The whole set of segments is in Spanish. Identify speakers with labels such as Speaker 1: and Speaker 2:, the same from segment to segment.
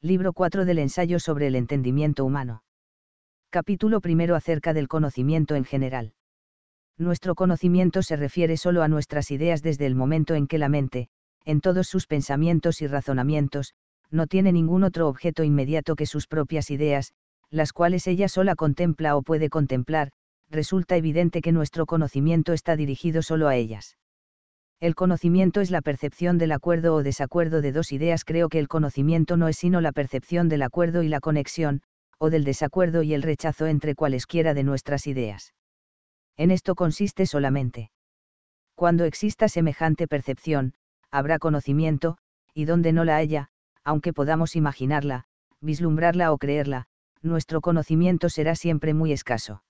Speaker 1: Libro 4 del Ensayo sobre el Entendimiento Humano. Capítulo 1 acerca del conocimiento en general. Nuestro conocimiento se refiere solo a nuestras ideas desde el momento en que la mente, en todos sus pensamientos y razonamientos, no tiene ningún otro objeto inmediato que sus propias ideas, las cuales ella sola contempla o puede contemplar, resulta evidente que nuestro conocimiento está dirigido solo a ellas. El conocimiento es la percepción del acuerdo o desacuerdo de dos ideas. Creo que el conocimiento no es sino la percepción del acuerdo y la conexión, o del desacuerdo y el rechazo entre cualesquiera de nuestras ideas. En esto consiste solamente. Cuando exista semejante percepción, habrá conocimiento, y donde no la haya, aunque podamos imaginarla, vislumbrarla o creerla, nuestro conocimiento será siempre muy escaso.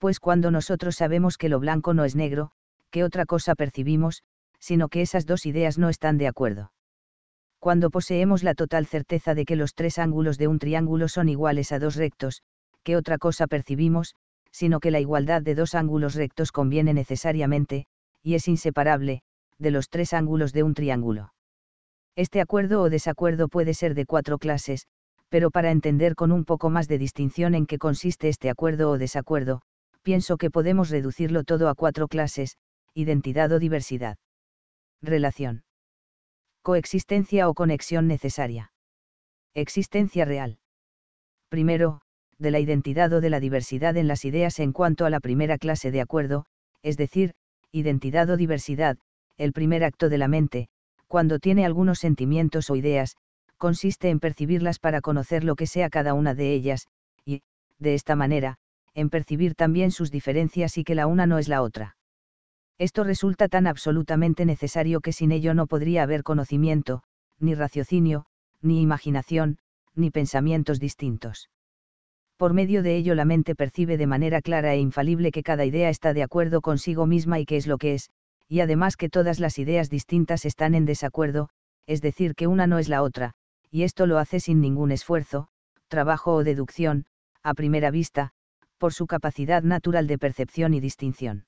Speaker 1: Pues cuando nosotros sabemos que lo blanco no es negro, ¿qué otra cosa percibimos, sino que esas dos ideas no están de acuerdo. Cuando poseemos la total certeza de que los tres ángulos de un triángulo son iguales a dos rectos, ¿qué otra cosa percibimos, sino que la igualdad de dos ángulos rectos conviene necesariamente, y es inseparable, de los tres ángulos de un triángulo. Este acuerdo o desacuerdo puede ser de cuatro clases, pero para entender con un poco más de distinción en qué consiste este acuerdo o desacuerdo, pienso que podemos reducirlo todo a cuatro clases, identidad o diversidad. Relación. Coexistencia o conexión necesaria. Existencia real. Primero, de la identidad o de la diversidad en las ideas en cuanto a la primera clase de acuerdo, es decir, identidad o diversidad, el primer acto de la mente, cuando tiene algunos sentimientos o ideas, consiste en percibirlas para conocer lo que sea cada una de ellas, y, de esta manera, en percibir también sus diferencias y que la una no es la otra. Esto resulta tan absolutamente necesario que sin ello no podría haber conocimiento, ni raciocinio, ni imaginación, ni pensamientos distintos. Por medio de ello la mente percibe de manera clara e infalible que cada idea está de acuerdo consigo misma y que es lo que es, y además que todas las ideas distintas están en desacuerdo, es decir, que una no es la otra, y esto lo hace sin ningún esfuerzo, trabajo o deducción, a primera vista, por su capacidad natural de percepción y distinción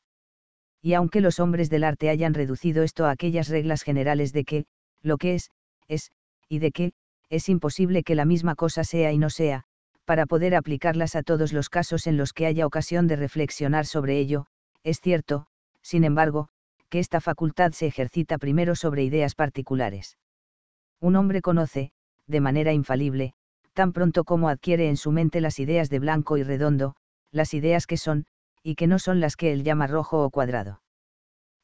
Speaker 1: y aunque los hombres del arte hayan reducido esto a aquellas reglas generales de que, lo que es, es, y de que, es imposible que la misma cosa sea y no sea, para poder aplicarlas a todos los casos en los que haya ocasión de reflexionar sobre ello, es cierto, sin embargo, que esta facultad se ejercita primero sobre ideas particulares. Un hombre conoce, de manera infalible, tan pronto como adquiere en su mente las ideas de blanco y redondo, las ideas que son, y que no son las que él llama rojo o cuadrado.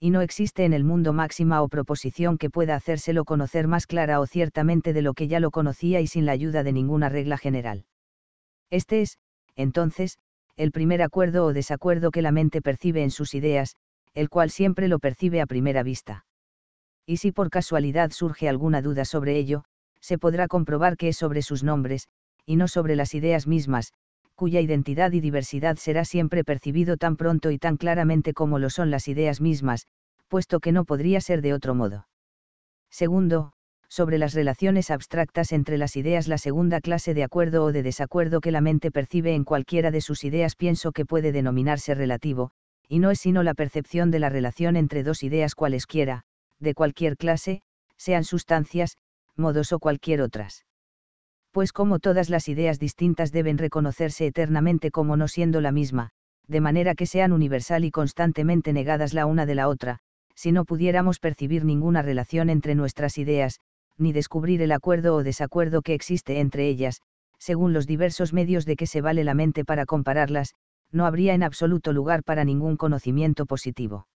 Speaker 1: Y no existe en el mundo máxima o proposición que pueda hacérselo conocer más clara o ciertamente de lo que ya lo conocía y sin la ayuda de ninguna regla general. Este es, entonces, el primer acuerdo o desacuerdo que la mente percibe en sus ideas, el cual siempre lo percibe a primera vista. Y si por casualidad surge alguna duda sobre ello, se podrá comprobar que es sobre sus nombres, y no sobre las ideas mismas, cuya identidad y diversidad será siempre percibido tan pronto y tan claramente como lo son las ideas mismas, puesto que no podría ser de otro modo. Segundo, sobre las relaciones abstractas entre las ideas la segunda clase de acuerdo o de desacuerdo que la mente percibe en cualquiera de sus ideas pienso que puede denominarse relativo, y no es sino la percepción de la relación entre dos ideas cualesquiera, de cualquier clase, sean sustancias, modos o cualquier otras pues como todas las ideas distintas deben reconocerse eternamente como no siendo la misma, de manera que sean universal y constantemente negadas la una de la otra, si no pudiéramos percibir ninguna relación entre nuestras ideas, ni descubrir el acuerdo o desacuerdo que existe entre ellas, según los diversos medios de que se vale la mente para compararlas, no habría en absoluto lugar para ningún conocimiento positivo.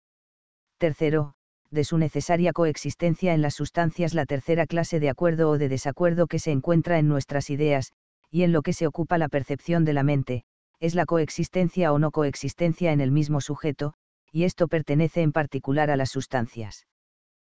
Speaker 1: Tercero, de su necesaria coexistencia en las sustancias la tercera clase de acuerdo o de desacuerdo que se encuentra en nuestras ideas, y en lo que se ocupa la percepción de la mente, es la coexistencia o no coexistencia en el mismo sujeto, y esto pertenece en particular a las sustancias.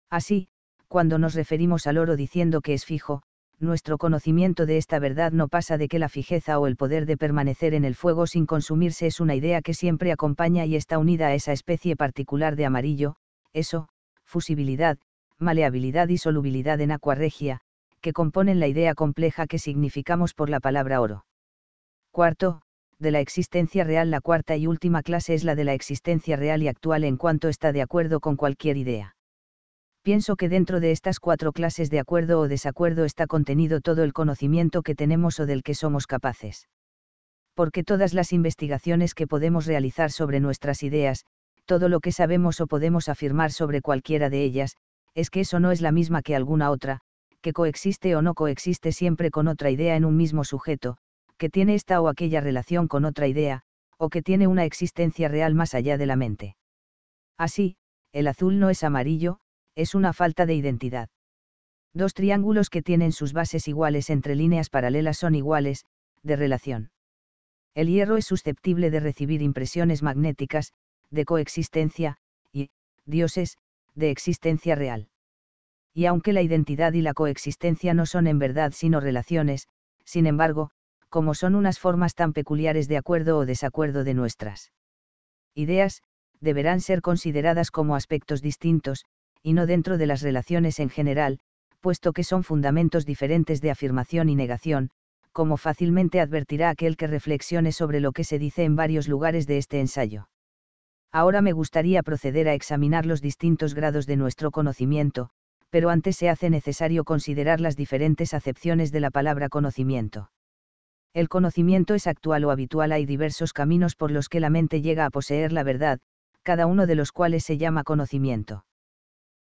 Speaker 1: Así, cuando nos referimos al oro diciendo que es fijo, nuestro conocimiento de esta verdad no pasa de que la fijeza o el poder de permanecer en el fuego sin consumirse es una idea que siempre acompaña y está unida a esa especie particular de amarillo, eso, fusibilidad, maleabilidad y solubilidad en acuaregia, que componen la idea compleja que significamos por la palabra oro. Cuarto, de la existencia real la cuarta y última clase es la de la existencia real y actual en cuanto está de acuerdo con cualquier idea. Pienso que dentro de estas cuatro clases de acuerdo o desacuerdo está contenido todo el conocimiento que tenemos o del que somos capaces. Porque todas las investigaciones que podemos realizar sobre nuestras ideas, todo lo que sabemos o podemos afirmar sobre cualquiera de ellas, es que eso no es la misma que alguna otra, que coexiste o no coexiste siempre con otra idea en un mismo sujeto, que tiene esta o aquella relación con otra idea, o que tiene una existencia real más allá de la mente. Así, el azul no es amarillo, es una falta de identidad. Dos triángulos que tienen sus bases iguales entre líneas paralelas son iguales, de relación. El hierro es susceptible de recibir impresiones magnéticas, de coexistencia, y, dioses, de existencia real. Y aunque la identidad y la coexistencia no son en verdad sino relaciones, sin embargo, como son unas formas tan peculiares de acuerdo o desacuerdo de nuestras ideas, deberán ser consideradas como aspectos distintos, y no dentro de las relaciones en general, puesto que son fundamentos diferentes de afirmación y negación, como fácilmente advertirá aquel que reflexione sobre lo que se dice en varios lugares de este ensayo. Ahora me gustaría proceder a examinar los distintos grados de nuestro conocimiento, pero antes se hace necesario considerar las diferentes acepciones de la palabra conocimiento. El conocimiento es actual o habitual, hay diversos caminos por los que la mente llega a poseer la verdad, cada uno de los cuales se llama conocimiento.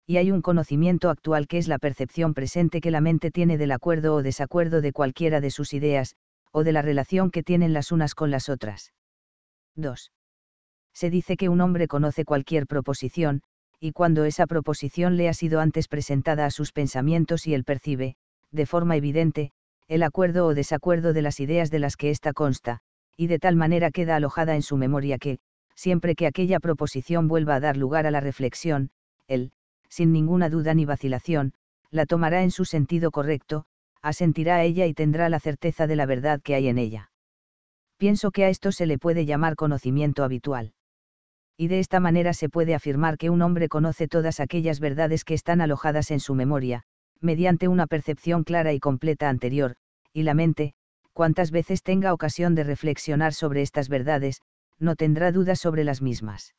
Speaker 1: Y hay un conocimiento actual que es la percepción presente que la mente tiene del acuerdo o desacuerdo de cualquiera de sus ideas, o de la relación que tienen las unas con las otras. 2 se dice que un hombre conoce cualquier proposición, y cuando esa proposición le ha sido antes presentada a sus pensamientos y él percibe, de forma evidente, el acuerdo o desacuerdo de las ideas de las que ésta consta, y de tal manera queda alojada en su memoria que, siempre que aquella proposición vuelva a dar lugar a la reflexión, él, sin ninguna duda ni vacilación, la tomará en su sentido correcto, asentirá a ella y tendrá la certeza de la verdad que hay en ella. Pienso que a esto se le puede llamar conocimiento habitual y de esta manera se puede afirmar que un hombre conoce todas aquellas verdades que están alojadas en su memoria, mediante una percepción clara y completa anterior, y la mente, cuantas veces tenga ocasión de reflexionar sobre estas verdades, no tendrá dudas sobre las mismas.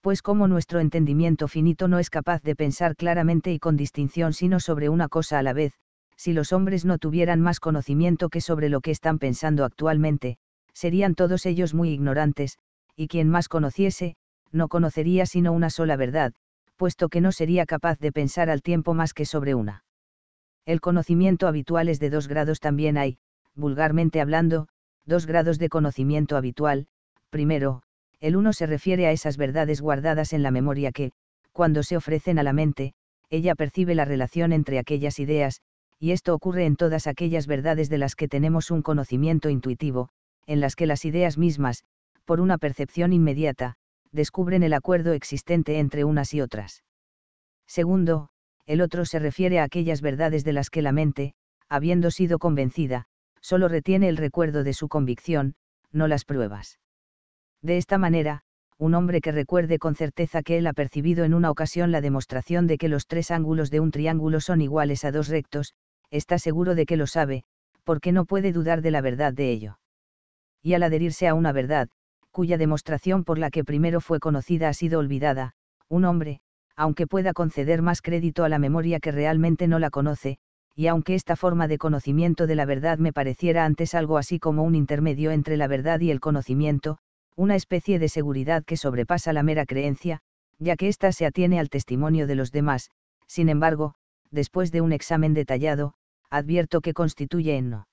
Speaker 1: Pues como nuestro entendimiento finito no es capaz de pensar claramente y con distinción sino sobre una cosa a la vez, si los hombres no tuvieran más conocimiento que sobre lo que están pensando actualmente, serían todos ellos muy ignorantes, y quien más conociese, no conocería sino una sola verdad, puesto que no sería capaz de pensar al tiempo más que sobre una. El conocimiento habitual es de dos grados también hay, vulgarmente hablando, dos grados de conocimiento habitual, primero, el uno se refiere a esas verdades guardadas en la memoria que, cuando se ofrecen a la mente, ella percibe la relación entre aquellas ideas, y esto ocurre en todas aquellas verdades de las que tenemos un conocimiento intuitivo, en las que las ideas mismas, por una percepción inmediata, descubren el acuerdo existente entre unas y otras. Segundo, el otro se refiere a aquellas verdades de las que la mente, habiendo sido convencida, solo retiene el recuerdo de su convicción, no las pruebas. De esta manera, un hombre que recuerde con certeza que él ha percibido en una ocasión la demostración de que los tres ángulos de un triángulo son iguales a dos rectos, está seguro de que lo sabe, porque no puede dudar de la verdad de ello. Y al adherirse a una verdad, cuya demostración por la que primero fue conocida ha sido olvidada, un hombre, aunque pueda conceder más crédito a la memoria que realmente no la conoce, y aunque esta forma de conocimiento de la verdad me pareciera antes algo así como un intermedio entre la verdad y el conocimiento, una especie de seguridad que sobrepasa la mera creencia, ya que ésta se atiene al testimonio de los demás, sin embargo, después de un examen detallado, advierto que constituye en no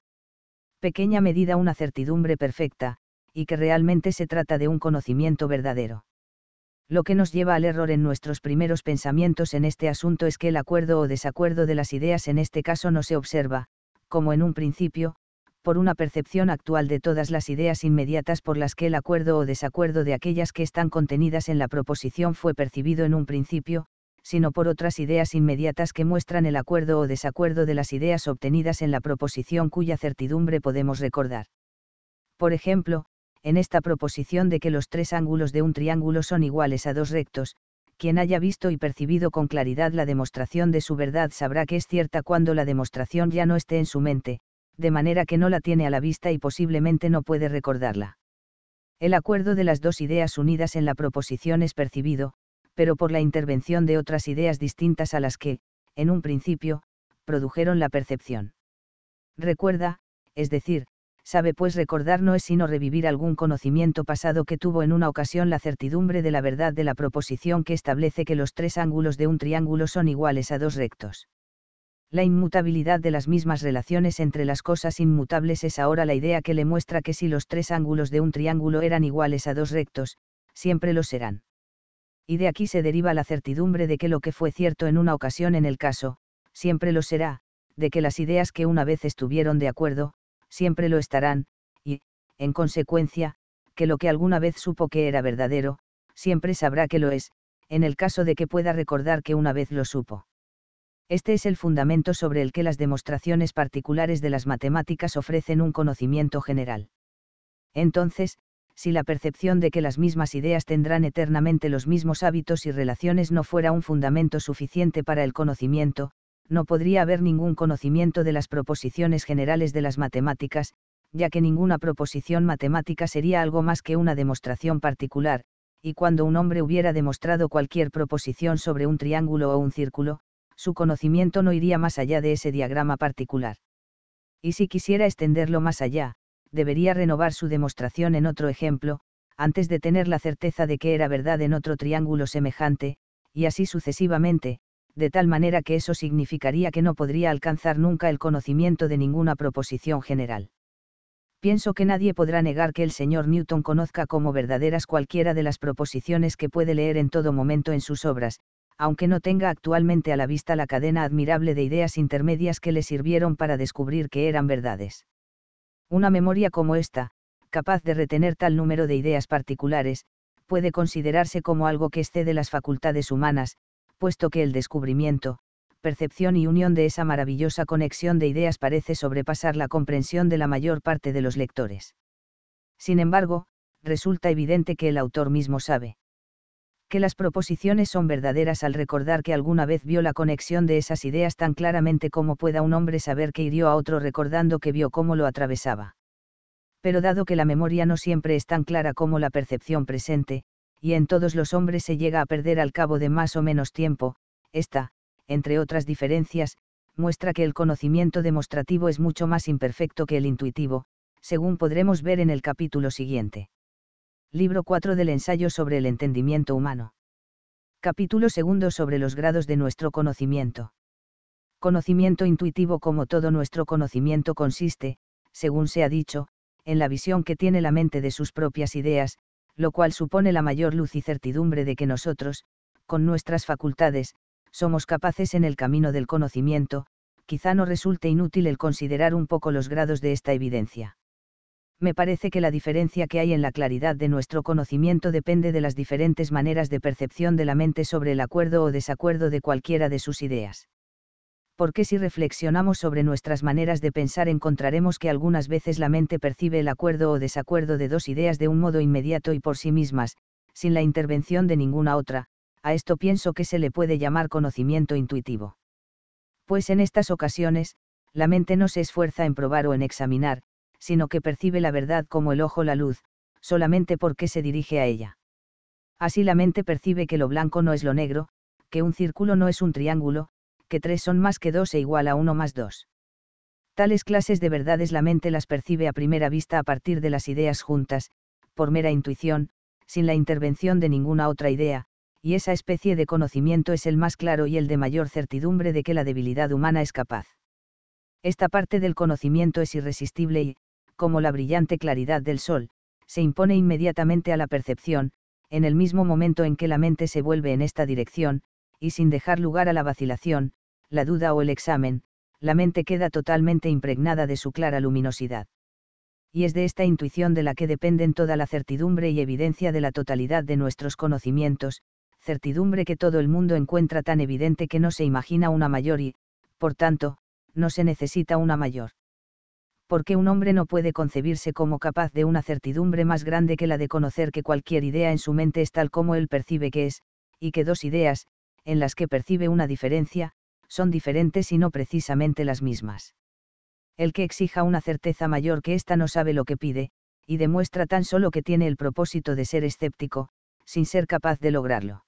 Speaker 1: pequeña medida una certidumbre perfecta, y que realmente se trata de un conocimiento verdadero. Lo que nos lleva al error en nuestros primeros pensamientos en este asunto es que el acuerdo o desacuerdo de las ideas en este caso no se observa, como en un principio, por una percepción actual de todas las ideas inmediatas por las que el acuerdo o desacuerdo de aquellas que están contenidas en la proposición fue percibido en un principio, sino por otras ideas inmediatas que muestran el acuerdo o desacuerdo de las ideas obtenidas en la proposición cuya certidumbre podemos recordar. Por ejemplo, en esta proposición de que los tres ángulos de un triángulo son iguales a dos rectos, quien haya visto y percibido con claridad la demostración de su verdad sabrá que es cierta cuando la demostración ya no esté en su mente, de manera que no la tiene a la vista y posiblemente no puede recordarla. El acuerdo de las dos ideas unidas en la proposición es percibido, pero por la intervención de otras ideas distintas a las que, en un principio, produjeron la percepción. Recuerda, es decir, sabe pues recordar no es sino revivir algún conocimiento pasado que tuvo en una ocasión la certidumbre de la verdad de la proposición que establece que los tres ángulos de un triángulo son iguales a dos rectos. La inmutabilidad de las mismas relaciones entre las cosas inmutables es ahora la idea que le muestra que si los tres ángulos de un triángulo eran iguales a dos rectos, siempre lo serán. Y de aquí se deriva la certidumbre de que lo que fue cierto en una ocasión en el caso, siempre lo será, de que las ideas que una vez estuvieron de acuerdo, siempre lo estarán, y, en consecuencia, que lo que alguna vez supo que era verdadero, siempre sabrá que lo es, en el caso de que pueda recordar que una vez lo supo. Este es el fundamento sobre el que las demostraciones particulares de las matemáticas ofrecen un conocimiento general. Entonces, si la percepción de que las mismas ideas tendrán eternamente los mismos hábitos y relaciones no fuera un fundamento suficiente para el conocimiento, no podría haber ningún conocimiento de las proposiciones generales de las matemáticas, ya que ninguna proposición matemática sería algo más que una demostración particular, y cuando un hombre hubiera demostrado cualquier proposición sobre un triángulo o un círculo, su conocimiento no iría más allá de ese diagrama particular. Y si quisiera extenderlo más allá, debería renovar su demostración en otro ejemplo, antes de tener la certeza de que era verdad en otro triángulo semejante, y así sucesivamente, de tal manera que eso significaría que no podría alcanzar nunca el conocimiento de ninguna proposición general. Pienso que nadie podrá negar que el señor Newton conozca como verdaderas cualquiera de las proposiciones que puede leer en todo momento en sus obras, aunque no tenga actualmente a la vista la cadena admirable de ideas intermedias que le sirvieron para descubrir que eran verdades. Una memoria como esta, capaz de retener tal número de ideas particulares, puede considerarse como algo que excede las facultades humanas, puesto que el descubrimiento, percepción y unión de esa maravillosa conexión de ideas parece sobrepasar la comprensión de la mayor parte de los lectores. Sin embargo, resulta evidente que el autor mismo sabe que las proposiciones son verdaderas al recordar que alguna vez vio la conexión de esas ideas tan claramente como pueda un hombre saber que hirió a otro recordando que vio cómo lo atravesaba. Pero dado que la memoria no siempre es tan clara como la percepción presente, y en todos los hombres se llega a perder al cabo de más o menos tiempo, esta, entre otras diferencias, muestra que el conocimiento demostrativo es mucho más imperfecto que el intuitivo, según podremos ver en el capítulo siguiente. Libro 4 del ensayo sobre el entendimiento humano. Capítulo 2 sobre los grados de nuestro conocimiento. Conocimiento intuitivo como todo nuestro conocimiento consiste, según se ha dicho, en la visión que tiene la mente de sus propias ideas, lo cual supone la mayor luz y certidumbre de que nosotros, con nuestras facultades, somos capaces en el camino del conocimiento, quizá no resulte inútil el considerar un poco los grados de esta evidencia. Me parece que la diferencia que hay en la claridad de nuestro conocimiento depende de las diferentes maneras de percepción de la mente sobre el acuerdo o desacuerdo de cualquiera de sus ideas porque si reflexionamos sobre nuestras maneras de pensar encontraremos que algunas veces la mente percibe el acuerdo o desacuerdo de dos ideas de un modo inmediato y por sí mismas, sin la intervención de ninguna otra, a esto pienso que se le puede llamar conocimiento intuitivo. Pues en estas ocasiones, la mente no se esfuerza en probar o en examinar, sino que percibe la verdad como el ojo la luz, solamente porque se dirige a ella. Así la mente percibe que lo blanco no es lo negro, que un círculo no es un triángulo, que tres son más que dos e igual a uno más dos. Tales clases de verdades la mente las percibe a primera vista a partir de las ideas juntas, por mera intuición, sin la intervención de ninguna otra idea, y esa especie de conocimiento es el más claro y el de mayor certidumbre de que la debilidad humana es capaz. Esta parte del conocimiento es irresistible y, como la brillante claridad del sol, se impone inmediatamente a la percepción, en el mismo momento en que la mente se vuelve en esta dirección, y sin dejar lugar a la vacilación, la duda o el examen, la mente queda totalmente impregnada de su clara luminosidad. Y es de esta intuición de la que dependen toda la certidumbre y evidencia de la totalidad de nuestros conocimientos, certidumbre que todo el mundo encuentra tan evidente que no se imagina una mayor y, por tanto, no se necesita una mayor. Porque un hombre no puede concebirse como capaz de una certidumbre más grande que la de conocer que cualquier idea en su mente es tal como él percibe que es, y que dos ideas, en las que percibe una diferencia, son diferentes y no precisamente las mismas. El que exija una certeza mayor que ésta no sabe lo que pide, y demuestra tan solo que tiene el propósito de ser escéptico, sin ser capaz de lograrlo.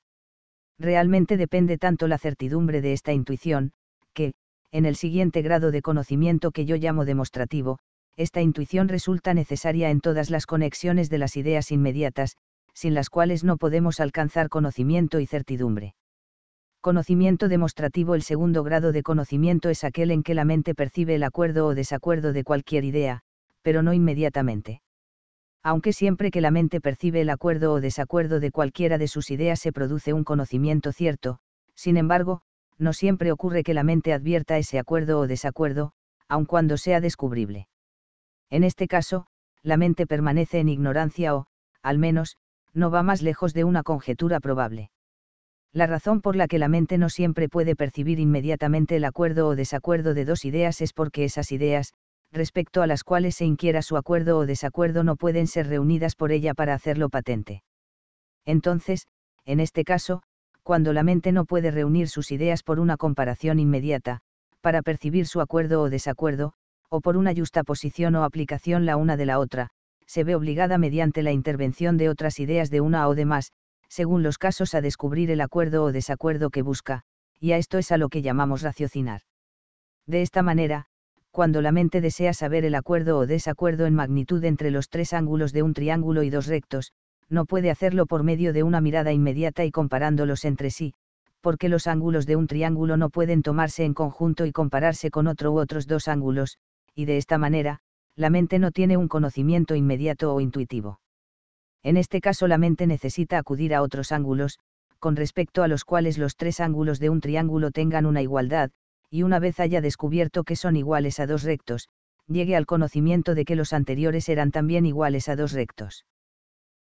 Speaker 1: Realmente depende tanto la certidumbre de esta intuición, que, en el siguiente grado de conocimiento que yo llamo demostrativo, esta intuición resulta necesaria en todas las conexiones de las ideas inmediatas, sin las cuales no podemos alcanzar conocimiento y certidumbre. Conocimiento demostrativo El segundo grado de conocimiento es aquel en que la mente percibe el acuerdo o desacuerdo de cualquier idea, pero no inmediatamente. Aunque siempre que la mente percibe el acuerdo o desacuerdo de cualquiera de sus ideas se produce un conocimiento cierto, sin embargo, no siempre ocurre que la mente advierta ese acuerdo o desacuerdo, aun cuando sea descubrible. En este caso, la mente permanece en ignorancia o, al menos, no va más lejos de una conjetura probable la razón por la que la mente no siempre puede percibir inmediatamente el acuerdo o desacuerdo de dos ideas es porque esas ideas, respecto a las cuales se inquiera su acuerdo o desacuerdo, no pueden ser reunidas por ella para hacerlo patente. Entonces, en este caso, cuando la mente no puede reunir sus ideas por una comparación inmediata, para percibir su acuerdo o desacuerdo, o por una justa posición o aplicación la una de la otra, se ve obligada mediante la intervención de otras ideas de una o de más, según los casos, a descubrir el acuerdo o desacuerdo que busca, y a esto es a lo que llamamos raciocinar. De esta manera, cuando la mente desea saber el acuerdo o desacuerdo en magnitud entre los tres ángulos de un triángulo y dos rectos, no puede hacerlo por medio de una mirada inmediata y comparándolos entre sí, porque los ángulos de un triángulo no pueden tomarse en conjunto y compararse con otro u otros dos ángulos, y de esta manera, la mente no tiene un conocimiento inmediato o intuitivo en este caso la mente necesita acudir a otros ángulos, con respecto a los cuales los tres ángulos de un triángulo tengan una igualdad, y una vez haya descubierto que son iguales a dos rectos, llegue al conocimiento de que los anteriores eran también iguales a dos rectos.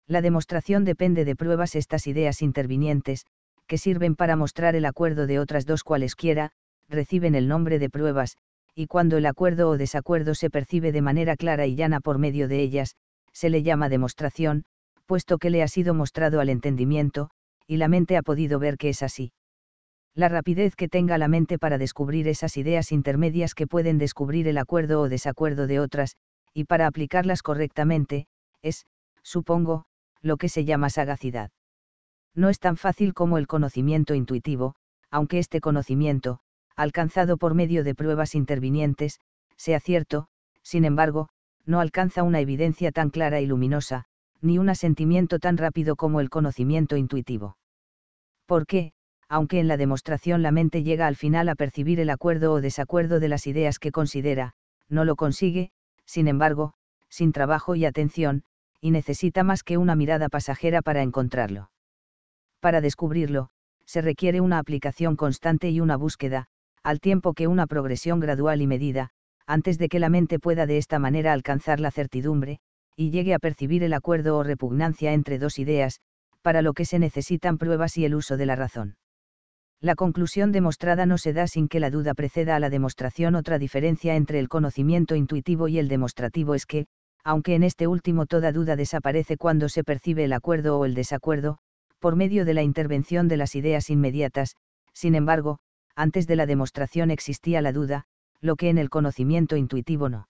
Speaker 1: La demostración depende de pruebas estas ideas intervinientes, que sirven para mostrar el acuerdo de otras dos cualesquiera, reciben el nombre de pruebas, y cuando el acuerdo o desacuerdo se percibe de manera clara y llana por medio de ellas, se le llama demostración, puesto que le ha sido mostrado al entendimiento, y la mente ha podido ver que es así. La rapidez que tenga la mente para descubrir esas ideas intermedias que pueden descubrir el acuerdo o desacuerdo de otras, y para aplicarlas correctamente, es, supongo, lo que se llama sagacidad. No es tan fácil como el conocimiento intuitivo, aunque este conocimiento, alcanzado por medio de pruebas intervinientes, sea cierto, sin embargo, no alcanza una evidencia tan clara y luminosa, ni un asentimiento tan rápido como el conocimiento intuitivo. Porque, aunque en la demostración la mente llega al final a percibir el acuerdo o desacuerdo de las ideas que considera, no lo consigue, sin embargo, sin trabajo y atención, y necesita más que una mirada pasajera para encontrarlo. Para descubrirlo, se requiere una aplicación constante y una búsqueda, al tiempo que una progresión gradual y medida, antes de que la mente pueda de esta manera alcanzar la certidumbre, y llegue a percibir el acuerdo o repugnancia entre dos ideas, para lo que se necesitan pruebas y el uso de la razón. La conclusión demostrada no se da sin que la duda preceda a la demostración. Otra diferencia entre el conocimiento intuitivo y el demostrativo es que, aunque en este último toda duda desaparece cuando se percibe el acuerdo o el desacuerdo, por medio de la intervención de las ideas inmediatas, sin embargo, antes de la demostración existía la duda, lo que en el conocimiento intuitivo no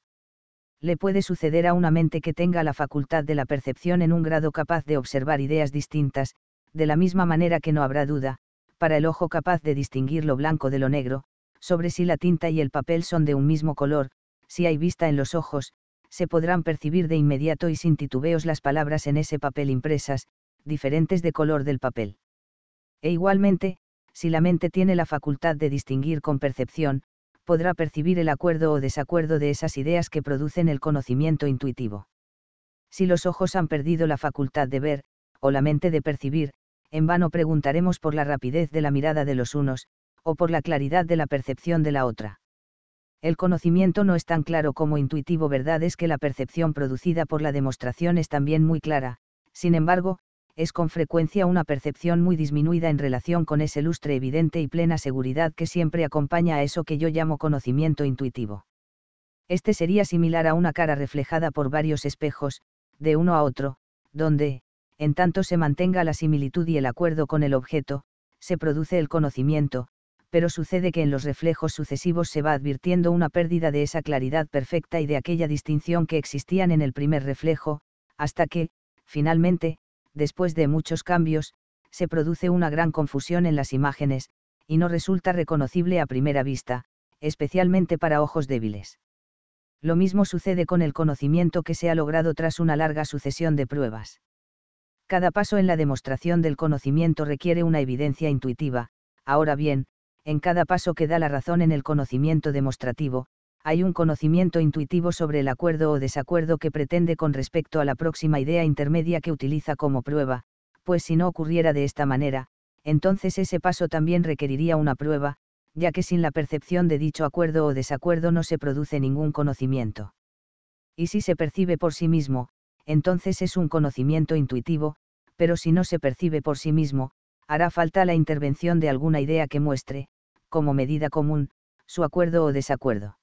Speaker 1: le puede suceder a una mente que tenga la facultad de la percepción en un grado capaz de observar ideas distintas, de la misma manera que no habrá duda, para el ojo capaz de distinguir lo blanco de lo negro, sobre si la tinta y el papel son de un mismo color, si hay vista en los ojos, se podrán percibir de inmediato y sin titubeos las palabras en ese papel impresas, diferentes de color del papel. E igualmente, si la mente tiene la facultad de distinguir con percepción, podrá percibir el acuerdo o desacuerdo de esas ideas que producen el conocimiento intuitivo. Si los ojos han perdido la facultad de ver, o la mente de percibir, en vano preguntaremos por la rapidez de la mirada de los unos, o por la claridad de la percepción de la otra. El conocimiento no es tan claro como intuitivo, verdad es que la percepción producida por la demostración es también muy clara, sin embargo, es con frecuencia una percepción muy disminuida en relación con ese lustre evidente y plena seguridad que siempre acompaña a eso que yo llamo conocimiento intuitivo. Este sería similar a una cara reflejada por varios espejos, de uno a otro, donde, en tanto se mantenga la similitud y el acuerdo con el objeto, se produce el conocimiento, pero sucede que en los reflejos sucesivos se va advirtiendo una pérdida de esa claridad perfecta y de aquella distinción que existían en el primer reflejo, hasta que, finalmente, después de muchos cambios, se produce una gran confusión en las imágenes, y no resulta reconocible a primera vista, especialmente para ojos débiles. Lo mismo sucede con el conocimiento que se ha logrado tras una larga sucesión de pruebas. Cada paso en la demostración del conocimiento requiere una evidencia intuitiva, ahora bien, en cada paso que da la razón en el conocimiento demostrativo, hay un conocimiento intuitivo sobre el acuerdo o desacuerdo que pretende con respecto a la próxima idea intermedia que utiliza como prueba, pues si no ocurriera de esta manera, entonces ese paso también requeriría una prueba, ya que sin la percepción de dicho acuerdo o desacuerdo no se produce ningún conocimiento. Y si se percibe por sí mismo, entonces es un conocimiento intuitivo, pero si no se percibe por sí mismo, hará falta la intervención de alguna idea que muestre, como medida común, su acuerdo o desacuerdo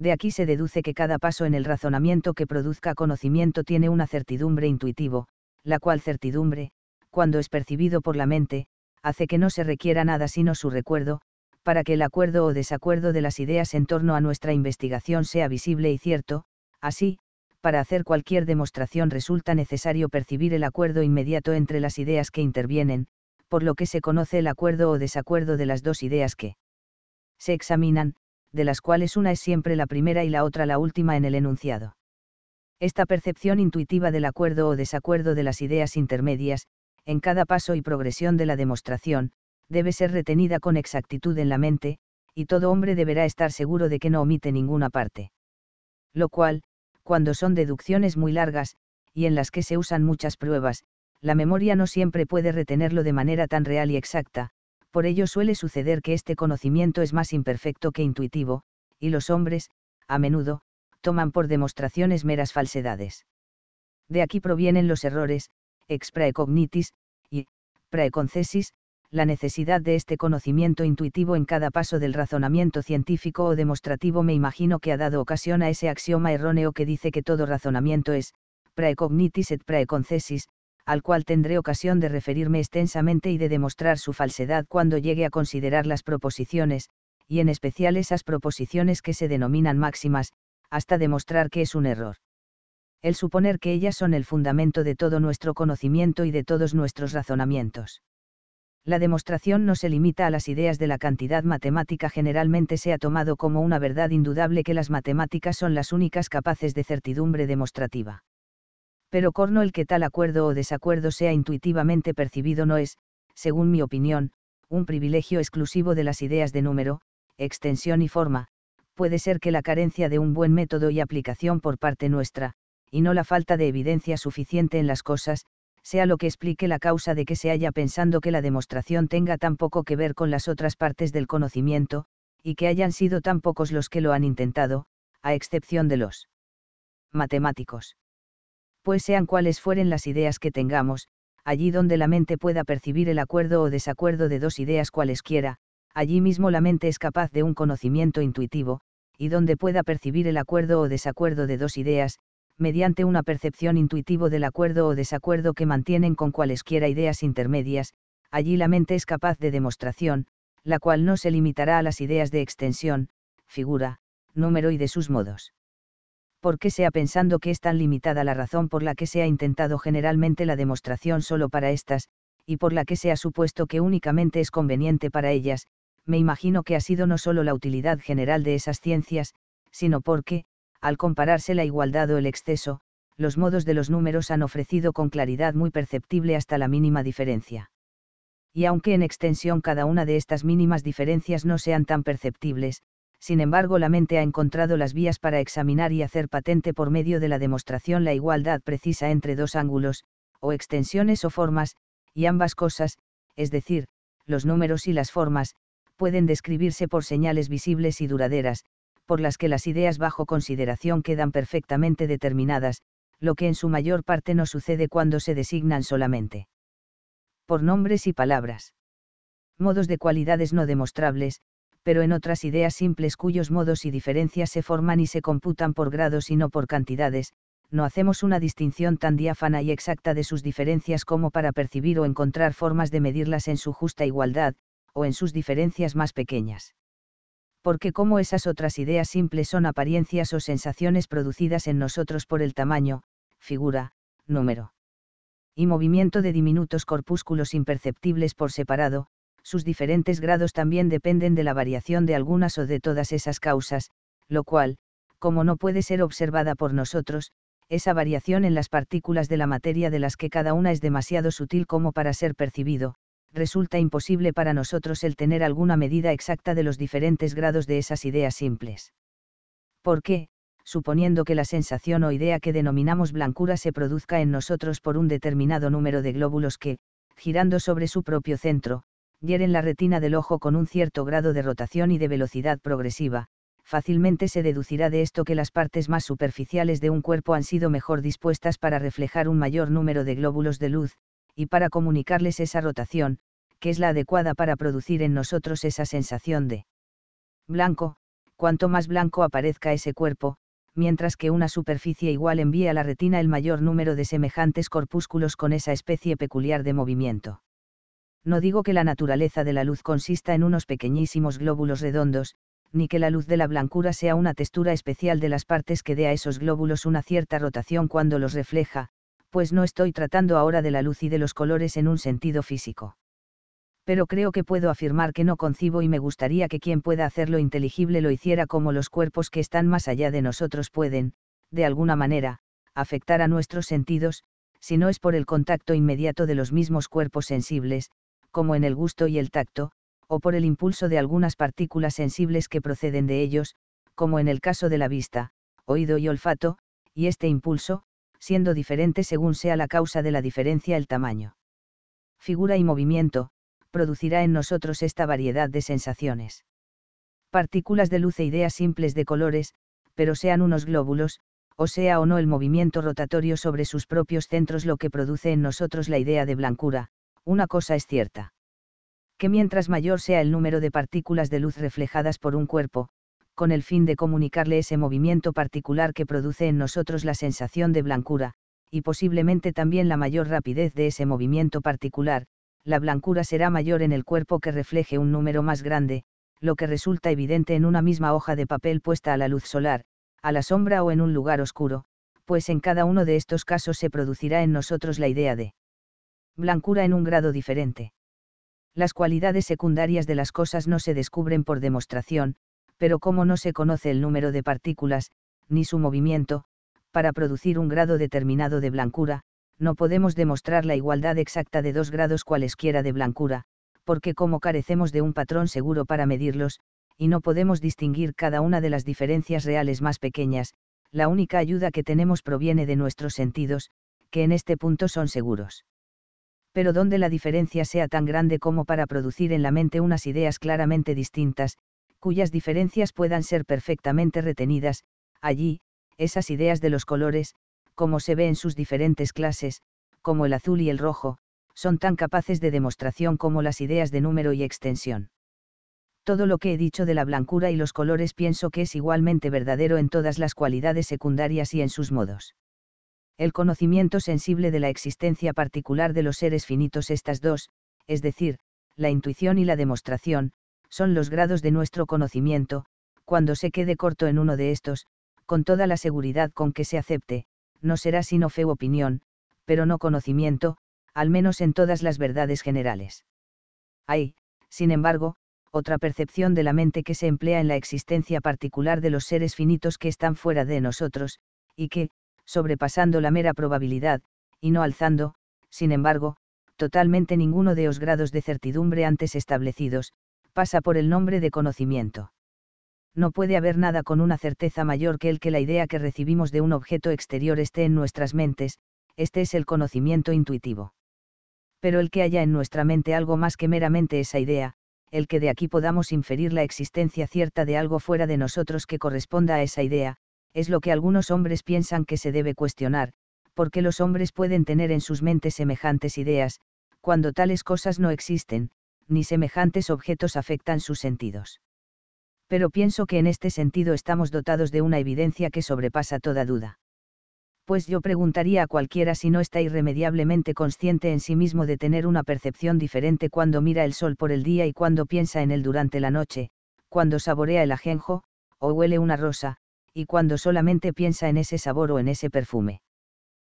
Speaker 1: de aquí se deduce que cada paso en el razonamiento que produzca conocimiento tiene una certidumbre intuitivo, la cual certidumbre, cuando es percibido por la mente, hace que no se requiera nada sino su recuerdo, para que el acuerdo o desacuerdo de las ideas en torno a nuestra investigación sea visible y cierto, así, para hacer cualquier demostración resulta necesario percibir el acuerdo inmediato entre las ideas que intervienen, por lo que se conoce el acuerdo o desacuerdo de las dos ideas que se examinan, de las cuales una es siempre la primera y la otra la última en el enunciado. Esta percepción intuitiva del acuerdo o desacuerdo de las ideas intermedias, en cada paso y progresión de la demostración, debe ser retenida con exactitud en la mente, y todo hombre deberá estar seguro de que no omite ninguna parte. Lo cual, cuando son deducciones muy largas, y en las que se usan muchas pruebas, la memoria no siempre puede retenerlo de manera tan real y exacta, por ello suele suceder que este conocimiento es más imperfecto que intuitivo, y los hombres, a menudo, toman por demostraciones meras falsedades. De aquí provienen los errores, ex praecognitis, y, praeconcesis, la necesidad de este conocimiento intuitivo en cada paso del razonamiento científico o demostrativo me imagino que ha dado ocasión a ese axioma erróneo que dice que todo razonamiento es, praecognitis et praeconcesis, al cual tendré ocasión de referirme extensamente y de demostrar su falsedad cuando llegue a considerar las proposiciones, y en especial esas proposiciones que se denominan máximas, hasta demostrar que es un error. El suponer que ellas son el fundamento de todo nuestro conocimiento y de todos nuestros razonamientos. La demostración no se limita a las ideas de la cantidad matemática, generalmente se ha tomado como una verdad indudable que las matemáticas son las únicas capaces de certidumbre demostrativa pero corno el que tal acuerdo o desacuerdo sea intuitivamente percibido no es, según mi opinión, un privilegio exclusivo de las ideas de número, extensión y forma, puede ser que la carencia de un buen método y aplicación por parte nuestra, y no la falta de evidencia suficiente en las cosas, sea lo que explique la causa de que se haya pensando que la demostración tenga tan poco que ver con las otras partes del conocimiento, y que hayan sido tan pocos los que lo han intentado, a excepción de los matemáticos pues sean cuales fueren las ideas que tengamos, allí donde la mente pueda percibir el acuerdo o desacuerdo de dos ideas cualesquiera, allí mismo la mente es capaz de un conocimiento intuitivo, y donde pueda percibir el acuerdo o desacuerdo de dos ideas, mediante una percepción intuitiva del acuerdo o desacuerdo que mantienen con cualesquiera ideas intermedias, allí la mente es capaz de demostración, la cual no se limitará a las ideas de extensión, figura, número y de sus modos porque sea pensando que es tan limitada la razón por la que se ha intentado generalmente la demostración solo para estas, y por la que se ha supuesto que únicamente es conveniente para ellas, me imagino que ha sido no solo la utilidad general de esas ciencias, sino porque, al compararse la igualdad o el exceso, los modos de los números han ofrecido con claridad muy perceptible hasta la mínima diferencia. Y aunque en extensión cada una de estas mínimas diferencias no sean tan perceptibles, sin embargo la mente ha encontrado las vías para examinar y hacer patente por medio de la demostración la igualdad precisa entre dos ángulos, o extensiones o formas, y ambas cosas, es decir, los números y las formas, pueden describirse por señales visibles y duraderas, por las que las ideas bajo consideración quedan perfectamente determinadas, lo que en su mayor parte no sucede cuando se designan solamente por nombres y palabras. Modos de cualidades no demostrables, pero en otras ideas simples cuyos modos y diferencias se forman y se computan por grados y no por cantidades, no hacemos una distinción tan diáfana y exacta de sus diferencias como para percibir o encontrar formas de medirlas en su justa igualdad, o en sus diferencias más pequeñas. Porque como esas otras ideas simples son apariencias o sensaciones producidas en nosotros por el tamaño, figura, número y movimiento de diminutos corpúsculos imperceptibles por separado, sus diferentes grados también dependen de la variación de algunas o de todas esas causas, lo cual, como no puede ser observada por nosotros, esa variación en las partículas de la materia de las que cada una es demasiado sutil como para ser percibido, resulta imposible para nosotros el tener alguna medida exacta de los diferentes grados de esas ideas simples. ¿Por qué? suponiendo que la sensación o idea que denominamos blancura se produzca en nosotros por un determinado número de glóbulos que, girando sobre su propio centro, hieren la retina del ojo con un cierto grado de rotación y de velocidad progresiva, fácilmente se deducirá de esto que las partes más superficiales de un cuerpo han sido mejor dispuestas para reflejar un mayor número de glóbulos de luz, y para comunicarles esa rotación, que es la adecuada para producir en nosotros esa sensación de blanco, cuanto más blanco aparezca ese cuerpo, mientras que una superficie igual envía a la retina el mayor número de semejantes corpúsculos con esa especie peculiar de movimiento. No digo que la naturaleza de la luz consista en unos pequeñísimos glóbulos redondos, ni que la luz de la blancura sea una textura especial de las partes que dé a esos glóbulos una cierta rotación cuando los refleja, pues no estoy tratando ahora de la luz y de los colores en un sentido físico. Pero creo que puedo afirmar que no concibo y me gustaría que quien pueda hacerlo inteligible lo hiciera como los cuerpos que están más allá de nosotros pueden, de alguna manera, afectar a nuestros sentidos, si no es por el contacto inmediato de los mismos cuerpos sensibles, como en el gusto y el tacto, o por el impulso de algunas partículas sensibles que proceden de ellos, como en el caso de la vista, oído y olfato, y este impulso, siendo diferente según sea la causa de la diferencia el tamaño. Figura y movimiento, producirá en nosotros esta variedad de sensaciones. Partículas de luz e ideas simples de colores, pero sean unos glóbulos, o sea o no el movimiento rotatorio sobre sus propios centros lo que produce en nosotros la idea de blancura, una cosa es cierta. Que mientras mayor sea el número de partículas de luz reflejadas por un cuerpo, con el fin de comunicarle ese movimiento particular que produce en nosotros la sensación de blancura, y posiblemente también la mayor rapidez de ese movimiento particular, la blancura será mayor en el cuerpo que refleje un número más grande, lo que resulta evidente en una misma hoja de papel puesta a la luz solar, a la sombra o en un lugar oscuro, pues en cada uno de estos casos se producirá en nosotros la idea de blancura en un grado diferente. Las cualidades secundarias de las cosas no se descubren por demostración, pero como no se conoce el número de partículas, ni su movimiento, para producir un grado determinado de blancura, no podemos demostrar la igualdad exacta de dos grados cualesquiera de blancura, porque como carecemos de un patrón seguro para medirlos, y no podemos distinguir cada una de las diferencias reales más pequeñas, la única ayuda que tenemos proviene de nuestros sentidos, que en este punto son seguros pero donde la diferencia sea tan grande como para producir en la mente unas ideas claramente distintas, cuyas diferencias puedan ser perfectamente retenidas, allí, esas ideas de los colores, como se ve en sus diferentes clases, como el azul y el rojo, son tan capaces de demostración como las ideas de número y extensión. Todo lo que he dicho de la blancura y los colores pienso que es igualmente verdadero en todas las cualidades secundarias y en sus modos el conocimiento sensible de la existencia particular de los seres finitos. Estas dos, es decir, la intuición y la demostración, son los grados de nuestro conocimiento, cuando se quede corto en uno de estos, con toda la seguridad con que se acepte, no será sino fe opinión, pero no conocimiento, al menos en todas las verdades generales. Hay, sin embargo, otra percepción de la mente que se emplea en la existencia particular de los seres finitos que están fuera de nosotros, y que, sobrepasando la mera probabilidad, y no alzando, sin embargo, totalmente ninguno de los grados de certidumbre antes establecidos, pasa por el nombre de conocimiento. No puede haber nada con una certeza mayor que el que la idea que recibimos de un objeto exterior esté en nuestras mentes, este es el conocimiento intuitivo. Pero el que haya en nuestra mente algo más que meramente esa idea, el que de aquí podamos inferir la existencia cierta de algo fuera de nosotros que corresponda a esa idea, es lo que algunos hombres piensan que se debe cuestionar, porque los hombres pueden tener en sus mentes semejantes ideas, cuando tales cosas no existen, ni semejantes objetos afectan sus sentidos. Pero pienso que en este sentido estamos dotados de una evidencia que sobrepasa toda duda. Pues yo preguntaría a cualquiera si no está irremediablemente consciente en sí mismo de tener una percepción diferente cuando mira el sol por el día y cuando piensa en él durante la noche, cuando saborea el ajenjo, o huele una rosa, y cuando solamente piensa en ese sabor o en ese perfume.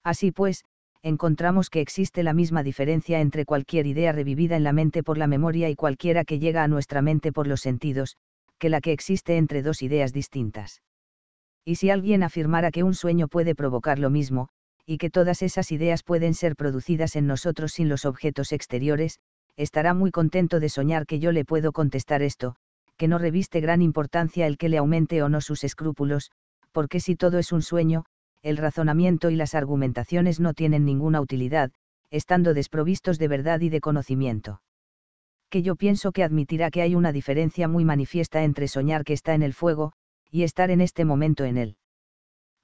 Speaker 1: Así pues, encontramos que existe la misma diferencia entre cualquier idea revivida en la mente por la memoria y cualquiera que llega a nuestra mente por los sentidos, que la que existe entre dos ideas distintas. Y si alguien afirmara que un sueño puede provocar lo mismo, y que todas esas ideas pueden ser producidas en nosotros sin los objetos exteriores, estará muy contento de soñar que yo le puedo contestar esto, que no reviste gran importancia el que le aumente o no sus escrúpulos, porque si todo es un sueño, el razonamiento y las argumentaciones no tienen ninguna utilidad, estando desprovistos de verdad y de conocimiento. Que yo pienso que admitirá que hay una diferencia muy manifiesta entre soñar que está en el fuego, y estar en este momento en él.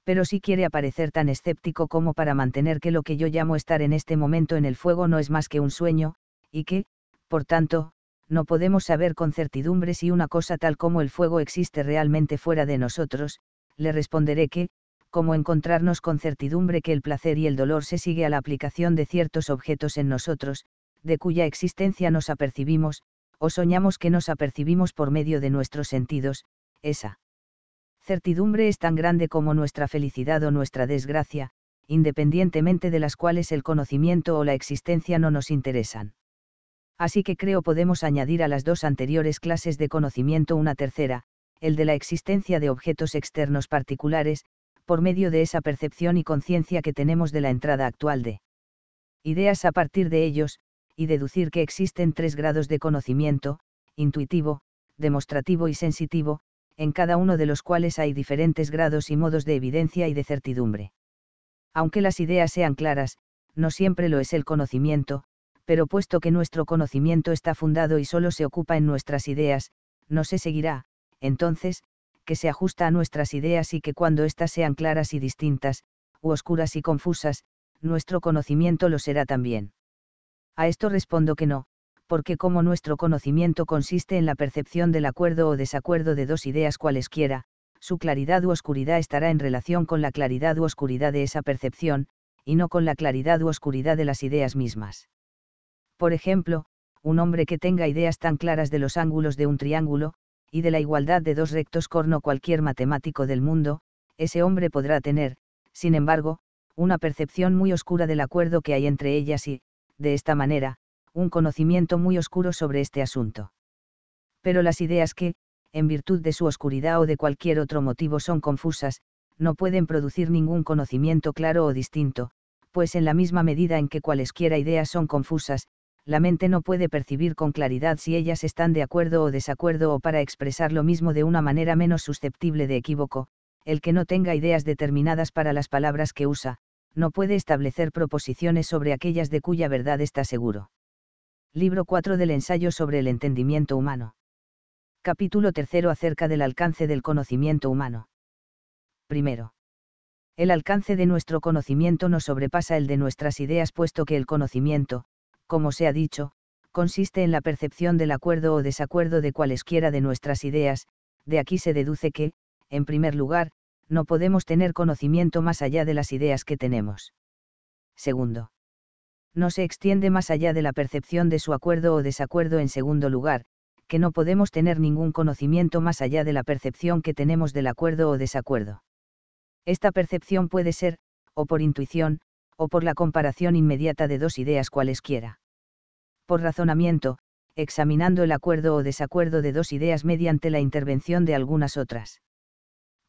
Speaker 1: Pero si quiere aparecer tan escéptico como para mantener que lo que yo llamo estar en este momento en el fuego no es más que un sueño, y que, por tanto, no podemos saber con certidumbre si una cosa tal como el fuego existe realmente fuera de nosotros, le responderé que, como encontrarnos con certidumbre que el placer y el dolor se sigue a la aplicación de ciertos objetos en nosotros, de cuya existencia nos apercibimos, o soñamos que nos apercibimos por medio de nuestros sentidos, esa certidumbre es tan grande como nuestra felicidad o nuestra desgracia, independientemente de las cuales el conocimiento o la existencia no nos interesan así que creo podemos añadir a las dos anteriores clases de conocimiento una tercera, el de la existencia de objetos externos particulares, por medio de esa percepción y conciencia que tenemos de la entrada actual de ideas a partir de ellos, y deducir que existen tres grados de conocimiento, intuitivo, demostrativo y sensitivo, en cada uno de los cuales hay diferentes grados y modos de evidencia y de certidumbre. Aunque las ideas sean claras, no siempre lo es el conocimiento, pero puesto que nuestro conocimiento está fundado y solo se ocupa en nuestras ideas, no se seguirá, entonces, que se ajusta a nuestras ideas y que cuando éstas sean claras y distintas, u oscuras y confusas, nuestro conocimiento lo será también. A esto respondo que no, porque como nuestro conocimiento consiste en la percepción del acuerdo o desacuerdo de dos ideas cualesquiera, su claridad u oscuridad estará en relación con la claridad u oscuridad de esa percepción, y no con la claridad u oscuridad de las ideas mismas por ejemplo, un hombre que tenga ideas tan claras de los ángulos de un triángulo, y de la igualdad de dos rectos corno cualquier matemático del mundo, ese hombre podrá tener, sin embargo, una percepción muy oscura del acuerdo que hay entre ellas y, de esta manera, un conocimiento muy oscuro sobre este asunto. Pero las ideas que, en virtud de su oscuridad o de cualquier otro motivo son confusas, no pueden producir ningún conocimiento claro o distinto, pues en la misma medida en que cualesquiera ideas son confusas, la mente no puede percibir con claridad si ellas están de acuerdo o desacuerdo o para expresar lo mismo de una manera menos susceptible de equívoco, el que no tenga ideas determinadas para las palabras que usa, no puede establecer proposiciones sobre aquellas de cuya verdad está seguro. Libro 4 del ensayo sobre el entendimiento humano. Capítulo 3 acerca del alcance del conocimiento humano. Primero. El alcance de nuestro conocimiento no sobrepasa el de nuestras ideas puesto que el conocimiento, como se ha dicho, consiste en la percepción del acuerdo o desacuerdo de cualesquiera de nuestras ideas, de aquí se deduce que, en primer lugar, no podemos tener conocimiento más allá de las ideas que tenemos. Segundo. No se extiende más allá de la percepción de su acuerdo o desacuerdo en segundo lugar, que no podemos tener ningún conocimiento más allá de la percepción que tenemos del acuerdo o desacuerdo. Esta percepción puede ser, o por intuición, o por la comparación inmediata de dos ideas cualesquiera. Por razonamiento, examinando el acuerdo o desacuerdo de dos ideas mediante la intervención de algunas otras.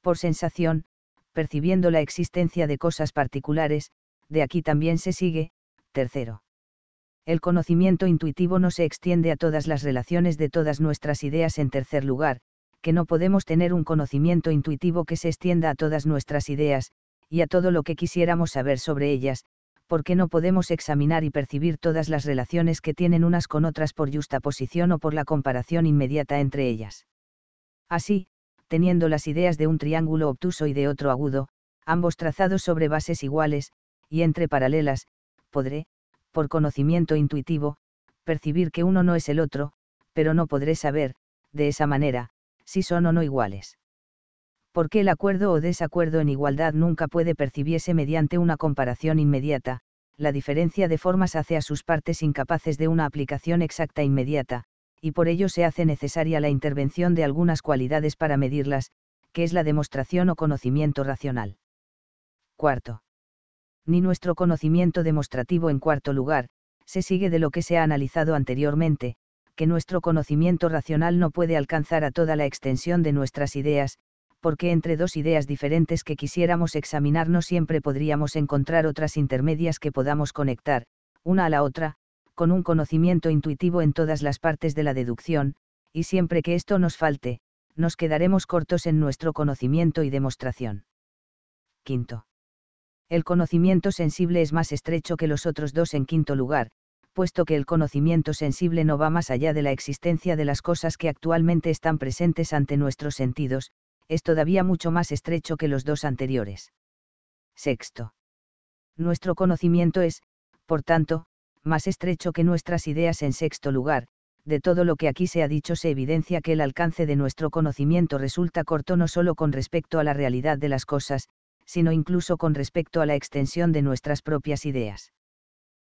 Speaker 1: Por sensación, percibiendo la existencia de cosas particulares, de aquí también se sigue, tercero. El conocimiento intuitivo no se extiende a todas las relaciones de todas nuestras ideas en tercer lugar, que no podemos tener un conocimiento intuitivo que se extienda a todas nuestras ideas, y a todo lo que quisiéramos saber sobre ellas, porque no podemos examinar y percibir todas las relaciones que tienen unas con otras por justaposición o por la comparación inmediata entre ellas. Así, teniendo las ideas de un triángulo obtuso y de otro agudo, ambos trazados sobre bases iguales, y entre paralelas, podré, por conocimiento intuitivo, percibir que uno no es el otro, pero no podré saber, de esa manera, si son o no iguales porque el acuerdo o desacuerdo en igualdad nunca puede percibirse mediante una comparación inmediata, la diferencia de formas hace a sus partes incapaces de una aplicación exacta inmediata, y por ello se hace necesaria la intervención de algunas cualidades para medirlas, que es la demostración o conocimiento racional. Cuarto. Ni nuestro conocimiento demostrativo en cuarto lugar, se sigue de lo que se ha analizado anteriormente, que nuestro conocimiento racional no puede alcanzar a toda la extensión de nuestras ideas, porque entre dos ideas diferentes que quisiéramos examinar no siempre podríamos encontrar otras intermedias que podamos conectar, una a la otra, con un conocimiento intuitivo en todas las partes de la deducción, y siempre que esto nos falte, nos quedaremos cortos en nuestro conocimiento y demostración. Quinto. El conocimiento sensible es más estrecho que los otros dos en quinto lugar, puesto que el conocimiento sensible no va más allá de la existencia de las cosas que actualmente están presentes ante nuestros sentidos, es todavía mucho más estrecho que los dos anteriores. Sexto. Nuestro conocimiento es, por tanto, más estrecho que nuestras ideas en sexto lugar, de todo lo que aquí se ha dicho se evidencia que el alcance de nuestro conocimiento resulta corto no solo con respecto a la realidad de las cosas, sino incluso con respecto a la extensión de nuestras propias ideas.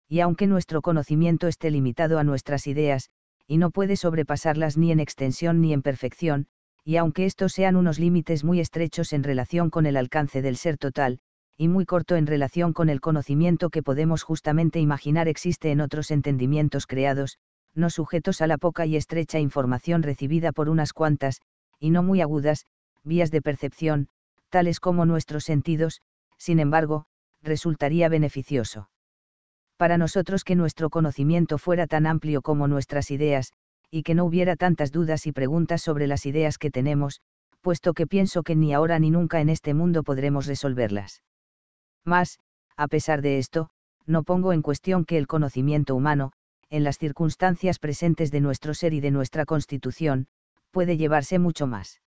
Speaker 1: Y aunque nuestro conocimiento esté limitado a nuestras ideas, y no puede sobrepasarlas ni en extensión ni en perfección, y aunque estos sean unos límites muy estrechos en relación con el alcance del ser total, y muy corto en relación con el conocimiento que podemos justamente imaginar existe en otros entendimientos creados, no sujetos a la poca y estrecha información recibida por unas cuantas, y no muy agudas, vías de percepción, tales como nuestros sentidos, sin embargo, resultaría beneficioso. Para nosotros que nuestro conocimiento fuera tan amplio como nuestras ideas, y que no hubiera tantas dudas y preguntas sobre las ideas que tenemos, puesto que pienso que ni ahora ni nunca en este mundo podremos resolverlas. Mas, a pesar de esto, no pongo en cuestión que el conocimiento humano, en las circunstancias presentes de nuestro ser y de nuestra constitución, puede llevarse mucho más.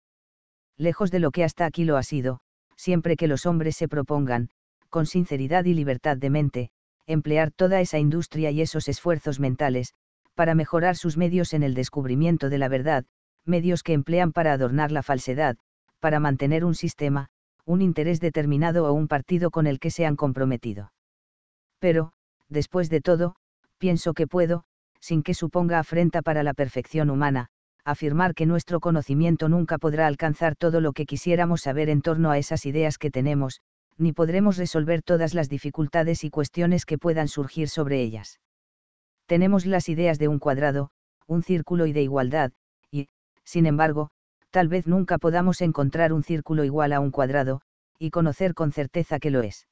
Speaker 1: Lejos de lo que hasta aquí lo ha sido, siempre que los hombres se propongan, con sinceridad y libertad de mente, emplear toda esa industria y esos esfuerzos mentales, para mejorar sus medios en el descubrimiento de la verdad, medios que emplean para adornar la falsedad, para mantener un sistema, un interés determinado o un partido con el que se han comprometido. Pero, después de todo, pienso que puedo, sin que suponga afrenta para la perfección humana, afirmar que nuestro conocimiento nunca podrá alcanzar todo lo que quisiéramos saber en torno a esas ideas que tenemos, ni podremos resolver todas las dificultades y cuestiones que puedan surgir sobre ellas tenemos las ideas de un cuadrado, un círculo y de igualdad, y, sin embargo, tal vez nunca podamos encontrar un círculo igual a un cuadrado, y conocer con certeza que lo es.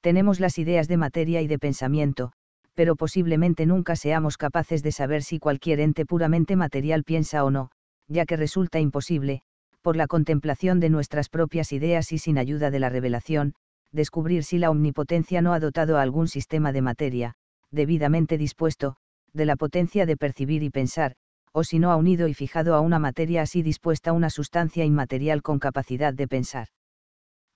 Speaker 1: Tenemos las ideas de materia y de pensamiento, pero posiblemente nunca seamos capaces de saber si cualquier ente puramente material piensa o no, ya que resulta imposible, por la contemplación de nuestras propias ideas y sin ayuda de la revelación, descubrir si la omnipotencia no ha dotado a algún sistema de materia, debidamente dispuesto, de la potencia de percibir y pensar, o si no ha unido y fijado a una materia así dispuesta una sustancia inmaterial con capacidad de pensar.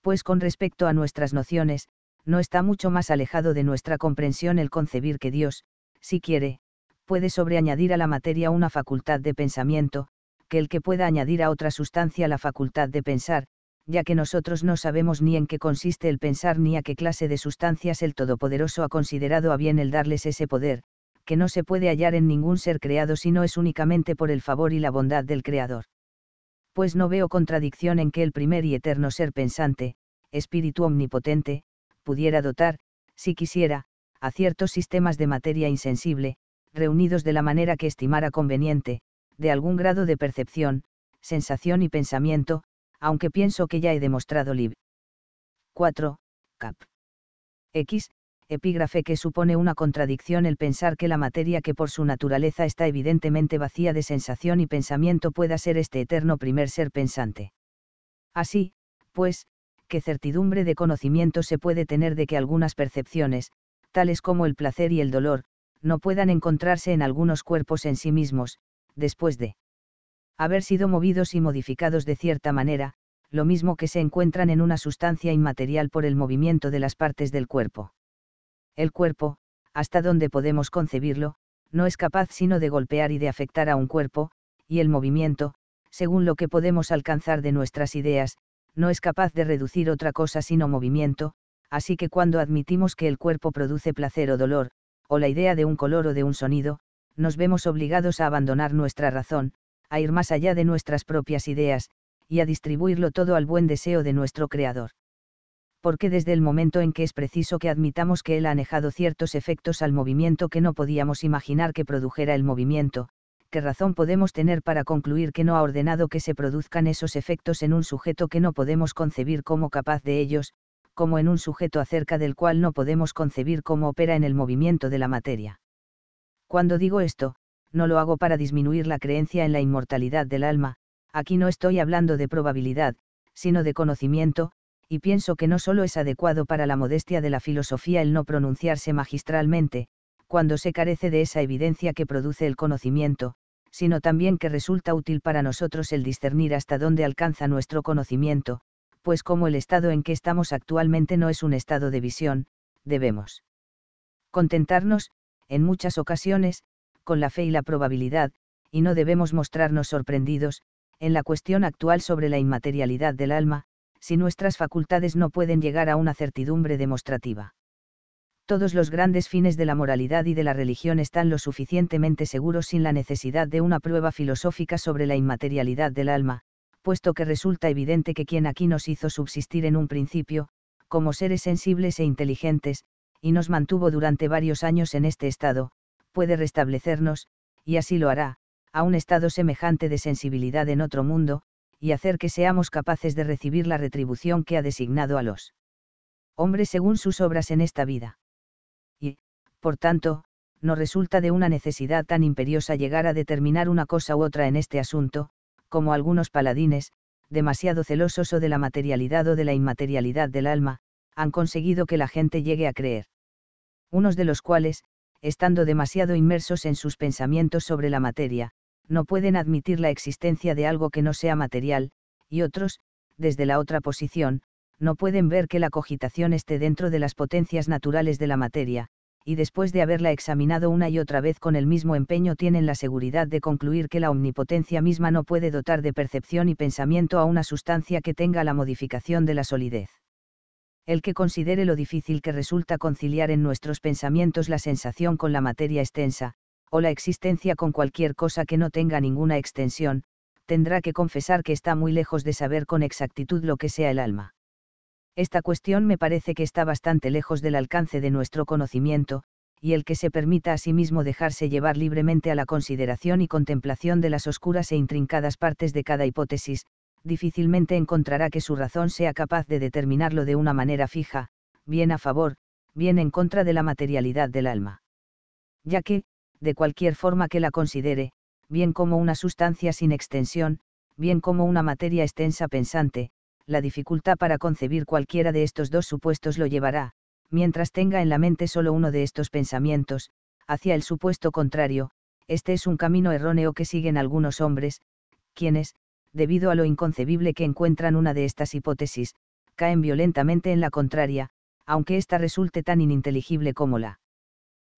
Speaker 1: Pues con respecto a nuestras nociones, no está mucho más alejado de nuestra comprensión el concebir que Dios, si quiere, puede sobreañadir a la materia una facultad de pensamiento, que el que pueda añadir a otra sustancia la facultad de pensar, ya que nosotros no sabemos ni en qué consiste el pensar ni a qué clase de sustancias el Todopoderoso ha considerado a bien el darles ese poder, que no se puede hallar en ningún ser creado si no es únicamente por el favor y la bondad del Creador. Pues no veo contradicción en que el primer y eterno ser pensante, espíritu omnipotente, pudiera dotar, si quisiera, a ciertos sistemas de materia insensible, reunidos de la manera que estimara conveniente, de algún grado de percepción, sensación y pensamiento, aunque pienso que ya he demostrado lib. 4, cap. X, epígrafe que supone una contradicción el pensar que la materia que por su naturaleza está evidentemente vacía de sensación y pensamiento pueda ser este eterno primer ser pensante. Así, pues, qué certidumbre de conocimiento se puede tener de que algunas percepciones, tales como el placer y el dolor, no puedan encontrarse en algunos cuerpos en sí mismos, después de haber sido movidos y modificados de cierta manera, lo mismo que se encuentran en una sustancia inmaterial por el movimiento de las partes del cuerpo. El cuerpo, hasta donde podemos concebirlo, no es capaz sino de golpear y de afectar a un cuerpo, y el movimiento, según lo que podemos alcanzar de nuestras ideas, no es capaz de reducir otra cosa sino movimiento, así que cuando admitimos que el cuerpo produce placer o dolor, o la idea de un color o de un sonido, nos vemos obligados a abandonar nuestra razón, a ir más allá de nuestras propias ideas, y a distribuirlo todo al buen deseo de nuestro Creador. Porque desde el momento en que es preciso que admitamos que Él ha anejado ciertos efectos al movimiento que no podíamos imaginar que produjera el movimiento, ¿qué razón podemos tener para concluir que no ha ordenado que se produzcan esos efectos en un sujeto que no podemos concebir como capaz de ellos, como en un sujeto acerca del cual no podemos concebir cómo opera en el movimiento de la materia? Cuando digo esto, no lo hago para disminuir la creencia en la inmortalidad del alma, aquí no estoy hablando de probabilidad, sino de conocimiento, y pienso que no solo es adecuado para la modestia de la filosofía el no pronunciarse magistralmente, cuando se carece de esa evidencia que produce el conocimiento, sino también que resulta útil para nosotros el discernir hasta dónde alcanza nuestro conocimiento, pues como el estado en que estamos actualmente no es un estado de visión, debemos contentarnos, en muchas ocasiones, con la fe y la probabilidad, y no debemos mostrarnos sorprendidos, en la cuestión actual sobre la inmaterialidad del alma, si nuestras facultades no pueden llegar a una certidumbre demostrativa. Todos los grandes fines de la moralidad y de la religión están lo suficientemente seguros sin la necesidad de una prueba filosófica sobre la inmaterialidad del alma, puesto que resulta evidente que quien aquí nos hizo subsistir en un principio, como seres sensibles e inteligentes, y nos mantuvo durante varios años en este estado, puede restablecernos, y así lo hará, a un estado semejante de sensibilidad en otro mundo, y hacer que seamos capaces de recibir la retribución que ha designado a los hombres según sus obras en esta vida. Y, por tanto, no resulta de una necesidad tan imperiosa llegar a determinar una cosa u otra en este asunto, como algunos paladines, demasiado celosos o de la materialidad o de la inmaterialidad del alma, han conseguido que la gente llegue a creer. Unos de los cuales, estando demasiado inmersos en sus pensamientos sobre la materia, no pueden admitir la existencia de algo que no sea material, y otros, desde la otra posición, no pueden ver que la cogitación esté dentro de las potencias naturales de la materia, y después de haberla examinado una y otra vez con el mismo empeño tienen la seguridad de concluir que la omnipotencia misma no puede dotar de percepción y pensamiento a una sustancia que tenga la modificación de la solidez el que considere lo difícil que resulta conciliar en nuestros pensamientos la sensación con la materia extensa, o la existencia con cualquier cosa que no tenga ninguna extensión, tendrá que confesar que está muy lejos de saber con exactitud lo que sea el alma. Esta cuestión me parece que está bastante lejos del alcance de nuestro conocimiento, y el que se permita a sí mismo dejarse llevar libremente a la consideración y contemplación de las oscuras e intrincadas partes de cada hipótesis, difícilmente encontrará que su razón sea capaz de determinarlo de una manera fija, bien a favor, bien en contra de la materialidad del alma. Ya que, de cualquier forma que la considere, bien como una sustancia sin extensión, bien como una materia extensa pensante, la dificultad para concebir cualquiera de estos dos supuestos lo llevará, mientras tenga en la mente solo uno de estos pensamientos, hacia el supuesto contrario, este es un camino erróneo que siguen algunos hombres, quienes, debido a lo inconcebible que encuentran una de estas hipótesis, caen violentamente en la contraria, aunque ésta resulte tan ininteligible como la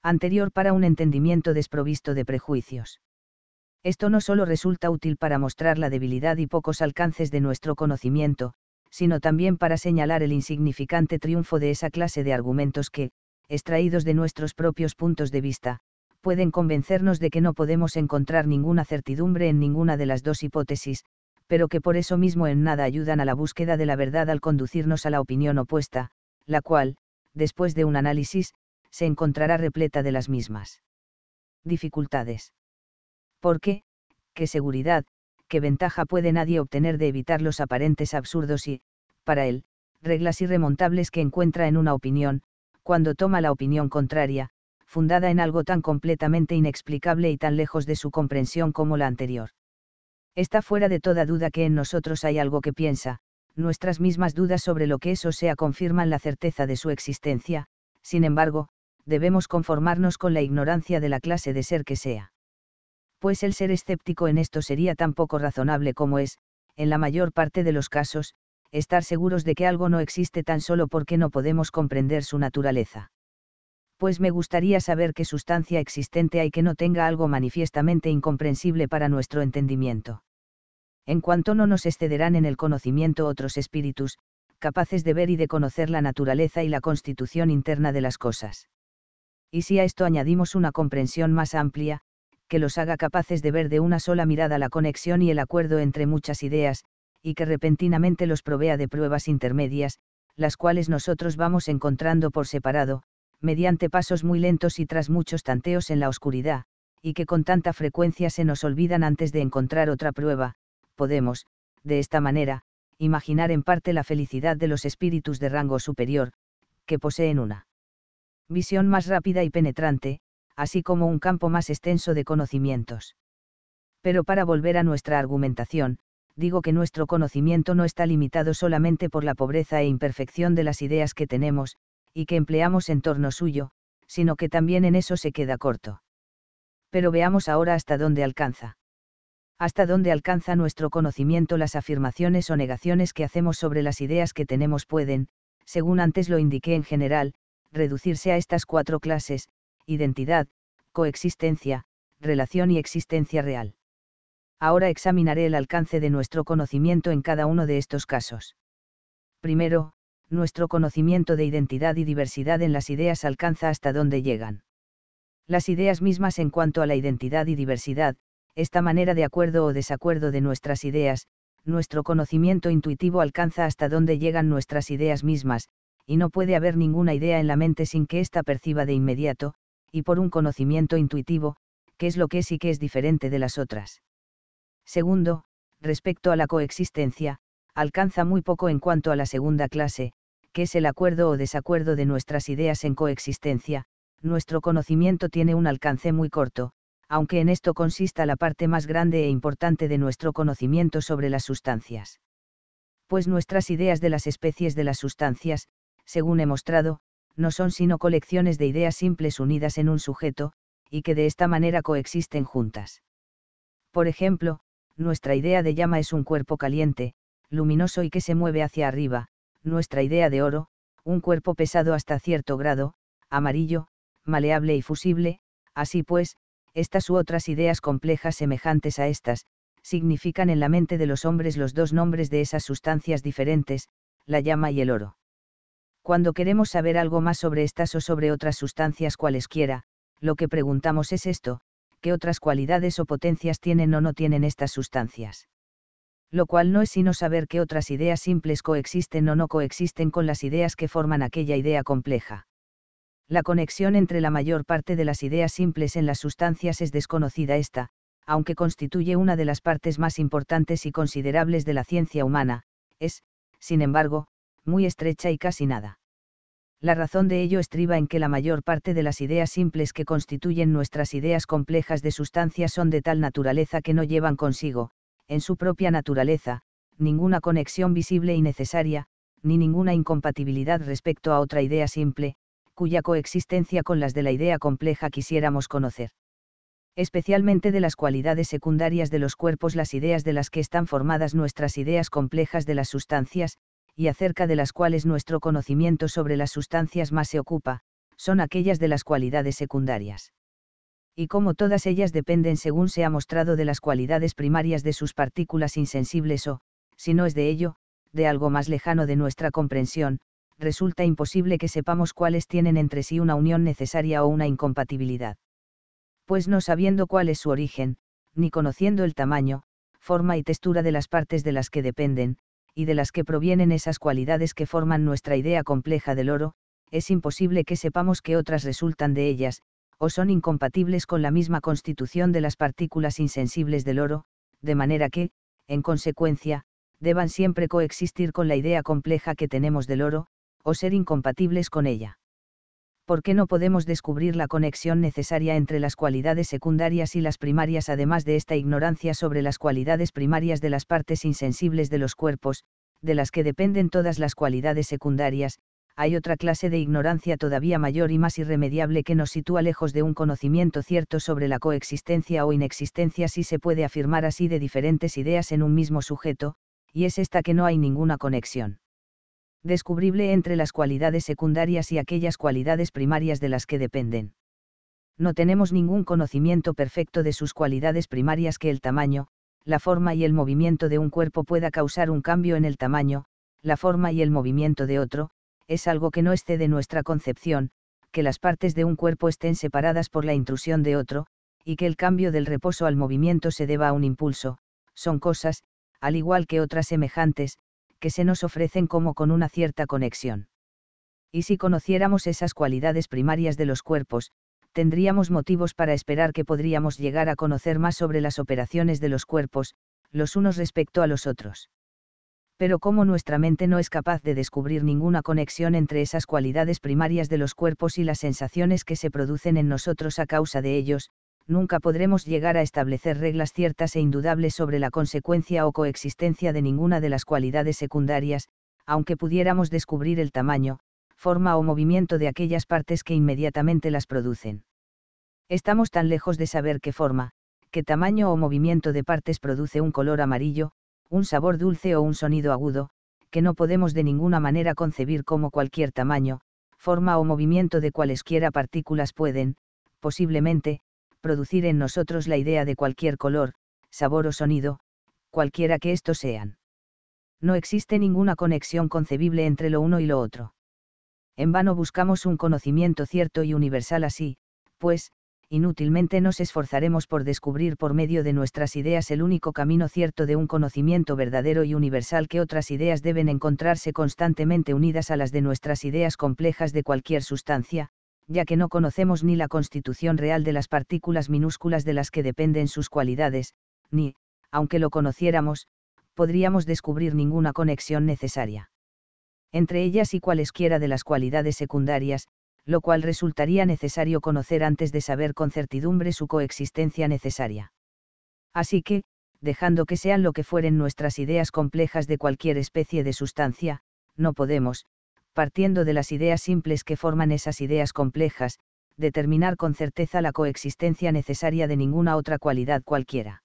Speaker 1: anterior para un entendimiento desprovisto de prejuicios. Esto no solo resulta útil para mostrar la debilidad y pocos alcances de nuestro conocimiento, sino también para señalar el insignificante triunfo de esa clase de argumentos que, extraídos de nuestros propios puntos de vista, pueden convencernos de que no podemos encontrar ninguna certidumbre en ninguna de las dos hipótesis, pero que por eso mismo en nada ayudan a la búsqueda de la verdad al conducirnos a la opinión opuesta, la cual, después de un análisis, se encontrará repleta de las mismas dificultades. qué? qué seguridad, qué ventaja puede nadie obtener de evitar los aparentes absurdos y, para él, reglas irremontables que encuentra en una opinión, cuando toma la opinión contraria, fundada en algo tan completamente inexplicable y tan lejos de su comprensión como la anterior está fuera de toda duda que en nosotros hay algo que piensa, nuestras mismas dudas sobre lo que eso sea confirman la certeza de su existencia, sin embargo, debemos conformarnos con la ignorancia de la clase de ser que sea. Pues el ser escéptico en esto sería tan poco razonable como es, en la mayor parte de los casos, estar seguros de que algo no existe tan solo porque no podemos comprender su naturaleza. Pues me gustaría saber qué sustancia existente hay que no tenga algo manifiestamente incomprensible para nuestro entendimiento en cuanto no nos excederán en el conocimiento otros espíritus, capaces de ver y de conocer la naturaleza y la constitución interna de las cosas. Y si a esto añadimos una comprensión más amplia, que los haga capaces de ver de una sola mirada la conexión y el acuerdo entre muchas ideas, y que repentinamente los provea de pruebas intermedias, las cuales nosotros vamos encontrando por separado, mediante pasos muy lentos y tras muchos tanteos en la oscuridad, y que con tanta frecuencia se nos olvidan antes de encontrar otra prueba, podemos, de esta manera, imaginar en parte la felicidad de los espíritus de rango superior, que poseen una visión más rápida y penetrante, así como un campo más extenso de conocimientos. Pero para volver a nuestra argumentación, digo que nuestro conocimiento no está limitado solamente por la pobreza e imperfección de las ideas que tenemos, y que empleamos en torno suyo, sino que también en eso se queda corto. Pero veamos ahora hasta dónde alcanza hasta dónde alcanza nuestro conocimiento las afirmaciones o negaciones que hacemos sobre las ideas que tenemos pueden, según antes lo indiqué en general, reducirse a estas cuatro clases, identidad, coexistencia, relación y existencia real. Ahora examinaré el alcance de nuestro conocimiento en cada uno de estos casos. Primero, nuestro conocimiento de identidad y diversidad en las ideas alcanza hasta dónde llegan. Las ideas mismas en cuanto a la identidad y diversidad, esta manera de acuerdo o desacuerdo de nuestras ideas, nuestro conocimiento intuitivo alcanza hasta donde llegan nuestras ideas mismas, y no puede haber ninguna idea en la mente sin que ésta perciba de inmediato, y por un conocimiento intuitivo, que es lo que es que es diferente de las otras. Segundo, respecto a la coexistencia, alcanza muy poco en cuanto a la segunda clase, que es el acuerdo o desacuerdo de nuestras ideas en coexistencia, nuestro conocimiento tiene un alcance muy corto, aunque en esto consista la parte más grande e importante de nuestro conocimiento sobre las sustancias. Pues nuestras ideas de las especies de las sustancias, según he mostrado, no son sino colecciones de ideas simples unidas en un sujeto, y que de esta manera coexisten juntas. Por ejemplo, nuestra idea de llama es un cuerpo caliente, luminoso y que se mueve hacia arriba, nuestra idea de oro, un cuerpo pesado hasta cierto grado, amarillo, maleable y fusible, así pues, estas u otras ideas complejas semejantes a estas, significan en la mente de los hombres los dos nombres de esas sustancias diferentes, la llama y el oro. Cuando queremos saber algo más sobre estas o sobre otras sustancias cualesquiera, lo que preguntamos es esto, qué otras cualidades o potencias tienen o no tienen estas sustancias. Lo cual no es sino saber qué otras ideas simples coexisten o no coexisten con las ideas que forman aquella idea compleja la conexión entre la mayor parte de las ideas simples en las sustancias es desconocida esta, aunque constituye una de las partes más importantes y considerables de la ciencia humana, es, sin embargo, muy estrecha y casi nada. La razón de ello estriba en que la mayor parte de las ideas simples que constituyen nuestras ideas complejas de sustancias son de tal naturaleza que no llevan consigo, en su propia naturaleza, ninguna conexión visible y necesaria, ni ninguna incompatibilidad respecto a otra idea simple, cuya coexistencia con las de la idea compleja quisiéramos conocer. Especialmente de las cualidades secundarias de los cuerpos, las ideas de las que están formadas nuestras ideas complejas de las sustancias, y acerca de las cuales nuestro conocimiento sobre las sustancias más se ocupa, son aquellas de las cualidades secundarias. Y como todas ellas dependen según se ha mostrado de las cualidades primarias de sus partículas insensibles o, si no es de ello, de algo más lejano de nuestra comprensión, resulta imposible que sepamos cuáles tienen entre sí una unión necesaria o una incompatibilidad. Pues no sabiendo cuál es su origen, ni conociendo el tamaño, forma y textura de las partes de las que dependen, y de las que provienen esas cualidades que forman nuestra idea compleja del oro, es imposible que sepamos que otras resultan de ellas, o son incompatibles con la misma constitución de las partículas insensibles del oro, de manera que, en consecuencia, deban siempre coexistir con la idea compleja que tenemos del oro, o ser incompatibles con ella. ¿Por qué no podemos descubrir la conexión necesaria entre las cualidades secundarias y las primarias además de esta ignorancia sobre las cualidades primarias de las partes insensibles de los cuerpos, de las que dependen todas las cualidades secundarias? Hay otra clase de ignorancia todavía mayor y más irremediable que nos sitúa lejos de un conocimiento cierto sobre la coexistencia o inexistencia si se puede afirmar así de diferentes ideas en un mismo sujeto, y es esta que no hay ninguna conexión descubrible entre las cualidades secundarias y aquellas cualidades primarias de las que dependen. No tenemos ningún conocimiento perfecto de sus cualidades primarias que el tamaño, la forma y el movimiento de un cuerpo pueda causar un cambio en el tamaño, la forma y el movimiento de otro, es algo que no esté de nuestra concepción, que las partes de un cuerpo estén separadas por la intrusión de otro, y que el cambio del reposo al movimiento se deba a un impulso, son cosas, al igual que otras semejantes, que se nos ofrecen como con una cierta conexión. Y si conociéramos esas cualidades primarias de los cuerpos, tendríamos motivos para esperar que podríamos llegar a conocer más sobre las operaciones de los cuerpos, los unos respecto a los otros. Pero como nuestra mente no es capaz de descubrir ninguna conexión entre esas cualidades primarias de los cuerpos y las sensaciones que se producen en nosotros a causa de ellos, nunca podremos llegar a establecer reglas ciertas e indudables sobre la consecuencia o coexistencia de ninguna de las cualidades secundarias, aunque pudiéramos descubrir el tamaño, forma o movimiento de aquellas partes que inmediatamente las producen. Estamos tan lejos de saber qué forma, qué tamaño o movimiento de partes produce un color amarillo, un sabor dulce o un sonido agudo, que no podemos de ninguna manera concebir cómo cualquier tamaño, forma o movimiento de cualesquiera partículas pueden, posiblemente, producir en nosotros la idea de cualquier color, sabor o sonido, cualquiera que estos sean. No existe ninguna conexión concebible entre lo uno y lo otro. En vano buscamos un conocimiento cierto y universal así, pues, inútilmente nos esforzaremos por descubrir por medio de nuestras ideas el único camino cierto de un conocimiento verdadero y universal que otras ideas deben encontrarse constantemente unidas a las de nuestras ideas complejas de cualquier sustancia, ya que no conocemos ni la constitución real de las partículas minúsculas de las que dependen sus cualidades, ni, aunque lo conociéramos, podríamos descubrir ninguna conexión necesaria entre ellas y cualesquiera de las cualidades secundarias, lo cual resultaría necesario conocer antes de saber con certidumbre su coexistencia necesaria. Así que, dejando que sean lo que fueren nuestras ideas complejas de cualquier especie de sustancia, no podemos, partiendo de las ideas simples que forman esas ideas complejas, determinar con certeza la coexistencia necesaria de ninguna otra cualidad cualquiera.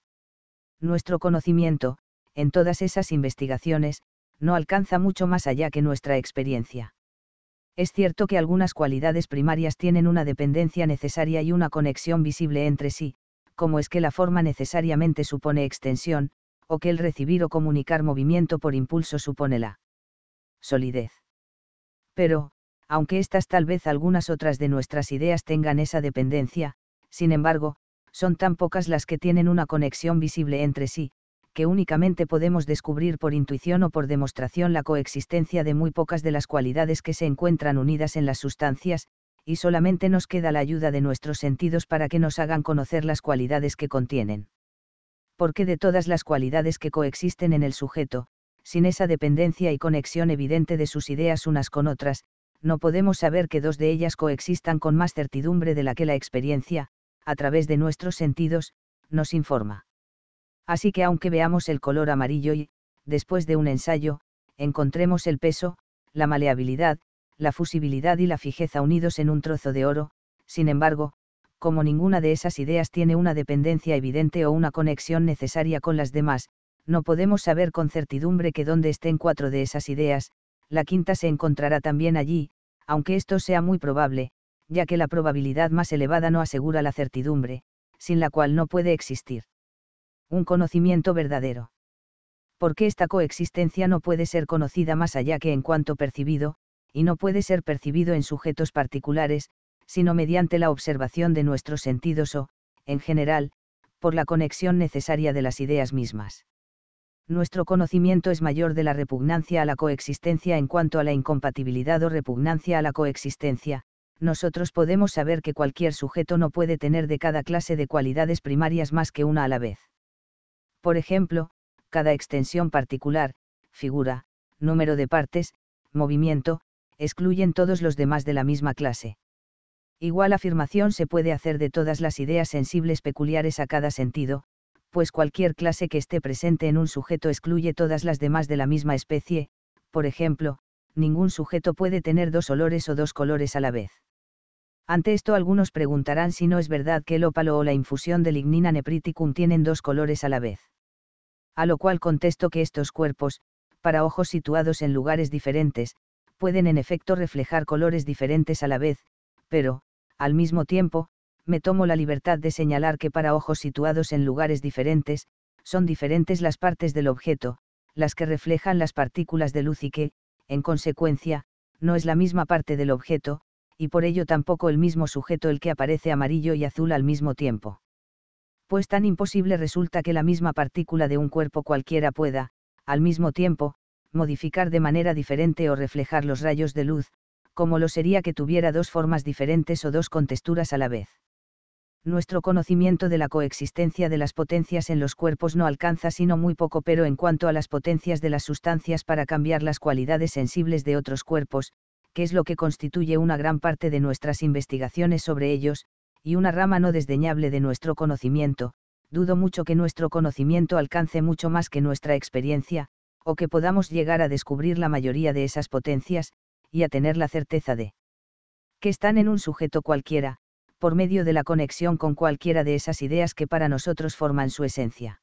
Speaker 1: Nuestro conocimiento, en todas esas investigaciones, no alcanza mucho más allá que nuestra experiencia. Es cierto que algunas cualidades primarias tienen una dependencia necesaria y una conexión visible entre sí, como es que la forma necesariamente supone extensión, o que el recibir o comunicar movimiento por impulso supone la solidez. Pero, aunque estas tal vez algunas otras de nuestras ideas tengan esa dependencia, sin embargo, son tan pocas las que tienen una conexión visible entre sí, que únicamente podemos descubrir por intuición o por demostración la coexistencia de muy pocas de las cualidades que se encuentran unidas en las sustancias, y solamente nos queda la ayuda de nuestros sentidos para que nos hagan conocer las cualidades que contienen. Porque de todas las cualidades que coexisten en el sujeto, sin esa dependencia y conexión evidente de sus ideas unas con otras, no podemos saber que dos de ellas coexistan con más certidumbre de la que la experiencia, a través de nuestros sentidos, nos informa. Así que aunque veamos el color amarillo y, después de un ensayo, encontremos el peso, la maleabilidad, la fusibilidad y la fijeza unidos en un trozo de oro, sin embargo, como ninguna de esas ideas tiene una dependencia evidente o una conexión necesaria con las demás, no podemos saber con certidumbre que donde estén cuatro de esas ideas, la quinta se encontrará también allí, aunque esto sea muy probable, ya que la probabilidad más elevada no asegura la certidumbre, sin la cual no puede existir. Un conocimiento verdadero. Porque esta coexistencia no puede ser conocida más allá que en cuanto percibido, y no puede ser percibido en sujetos particulares, sino mediante la observación de nuestros sentidos o, en general, por la conexión necesaria de las ideas mismas nuestro conocimiento es mayor de la repugnancia a la coexistencia en cuanto a la incompatibilidad o repugnancia a la coexistencia, nosotros podemos saber que cualquier sujeto no puede tener de cada clase de cualidades primarias más que una a la vez. Por ejemplo, cada extensión particular, figura, número de partes, movimiento, excluyen todos los demás de la misma clase. Igual afirmación se puede hacer de todas las ideas sensibles peculiares a cada sentido, pues cualquier clase que esté presente en un sujeto excluye todas las demás de la misma especie, por ejemplo, ningún sujeto puede tener dos olores o dos colores a la vez. Ante esto algunos preguntarán si no es verdad que el ópalo o la infusión de lignina nepriticum tienen dos colores a la vez. A lo cual contesto que estos cuerpos, para ojos situados en lugares diferentes, pueden en efecto reflejar colores diferentes a la vez, pero, al mismo tiempo, me tomo la libertad de señalar que para ojos situados en lugares diferentes, son diferentes las partes del objeto, las que reflejan las partículas de luz y que, en consecuencia, no es la misma parte del objeto, y por ello tampoco el mismo sujeto el que aparece amarillo y azul al mismo tiempo. Pues tan imposible resulta que la misma partícula de un cuerpo cualquiera pueda, al mismo tiempo, modificar de manera diferente o reflejar los rayos de luz, como lo sería que tuviera dos formas diferentes o dos contexturas a la vez nuestro conocimiento de la coexistencia de las potencias en los cuerpos no alcanza sino muy poco, pero en cuanto a las potencias de las sustancias para cambiar las cualidades sensibles de otros cuerpos, que es lo que constituye una gran parte de nuestras investigaciones sobre ellos, y una rama no desdeñable de nuestro conocimiento, dudo mucho que nuestro conocimiento alcance mucho más que nuestra experiencia, o que podamos llegar a descubrir la mayoría de esas potencias, y a tener la certeza de que están en un sujeto cualquiera, por medio de la conexión con cualquiera de esas ideas que para nosotros forman su esencia.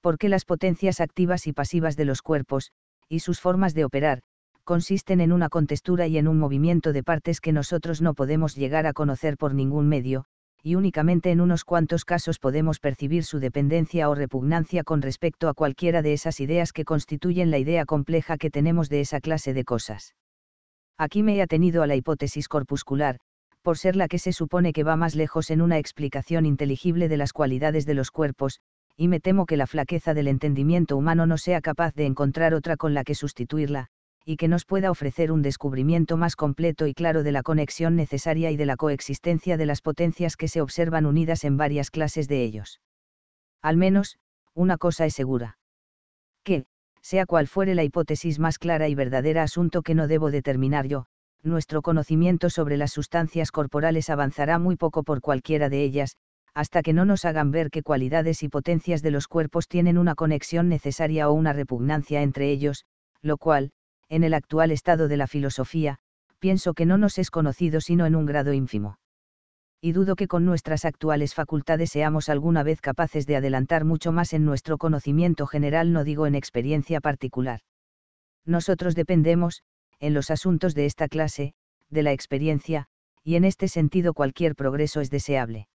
Speaker 1: Porque las potencias activas y pasivas de los cuerpos, y sus formas de operar, consisten en una contextura y en un movimiento de partes que nosotros no podemos llegar a conocer por ningún medio, y únicamente en unos cuantos casos podemos percibir su dependencia o repugnancia con respecto a cualquiera de esas ideas que constituyen la idea compleja que tenemos de esa clase de cosas. Aquí me he atenido a la hipótesis corpuscular, por ser la que se supone que va más lejos en una explicación inteligible de las cualidades de los cuerpos, y me temo que la flaqueza del entendimiento humano no sea capaz de encontrar otra con la que sustituirla, y que nos pueda ofrecer un descubrimiento más completo y claro de la conexión necesaria y de la coexistencia de las potencias que se observan unidas en varias clases de ellos. Al menos, una cosa es segura. Que, sea cual fuere la hipótesis más clara y verdadera asunto que no debo determinar yo, nuestro conocimiento sobre las sustancias corporales avanzará muy poco por cualquiera de ellas, hasta que no nos hagan ver qué cualidades y potencias de los cuerpos tienen una conexión necesaria o una repugnancia entre ellos, lo cual, en el actual estado de la filosofía, pienso que no nos es conocido sino en un grado ínfimo. Y dudo que con nuestras actuales facultades seamos alguna vez capaces de adelantar mucho más en nuestro conocimiento general, no digo en experiencia particular. Nosotros dependemos, en los asuntos de esta clase, de la experiencia, y en este sentido cualquier progreso es deseable.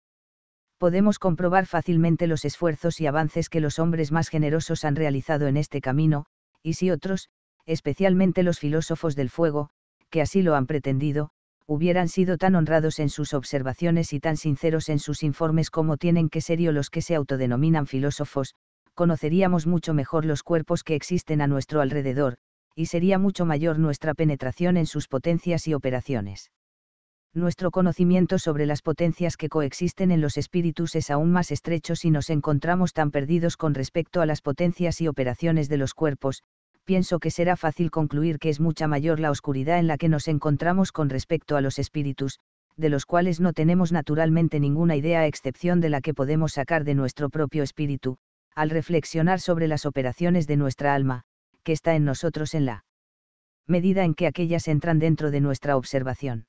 Speaker 1: Podemos comprobar fácilmente los esfuerzos y avances que los hombres más generosos han realizado en este camino, y si otros, especialmente los filósofos del fuego, que así lo han pretendido, hubieran sido tan honrados en sus observaciones y tan sinceros en sus informes como tienen que serio los que se autodenominan filósofos, conoceríamos mucho mejor los cuerpos que existen a nuestro alrededor, y sería mucho mayor nuestra penetración en sus potencias y operaciones. Nuestro conocimiento sobre las potencias que coexisten en los espíritus es aún más estrecho si nos encontramos tan perdidos con respecto a las potencias y operaciones de los cuerpos, pienso que será fácil concluir que es mucha mayor la oscuridad en la que nos encontramos con respecto a los espíritus, de los cuales no tenemos naturalmente ninguna idea a excepción de la que podemos sacar de nuestro propio espíritu, al reflexionar sobre las operaciones de nuestra alma, que está en nosotros en la medida en que aquellas entran dentro de nuestra observación.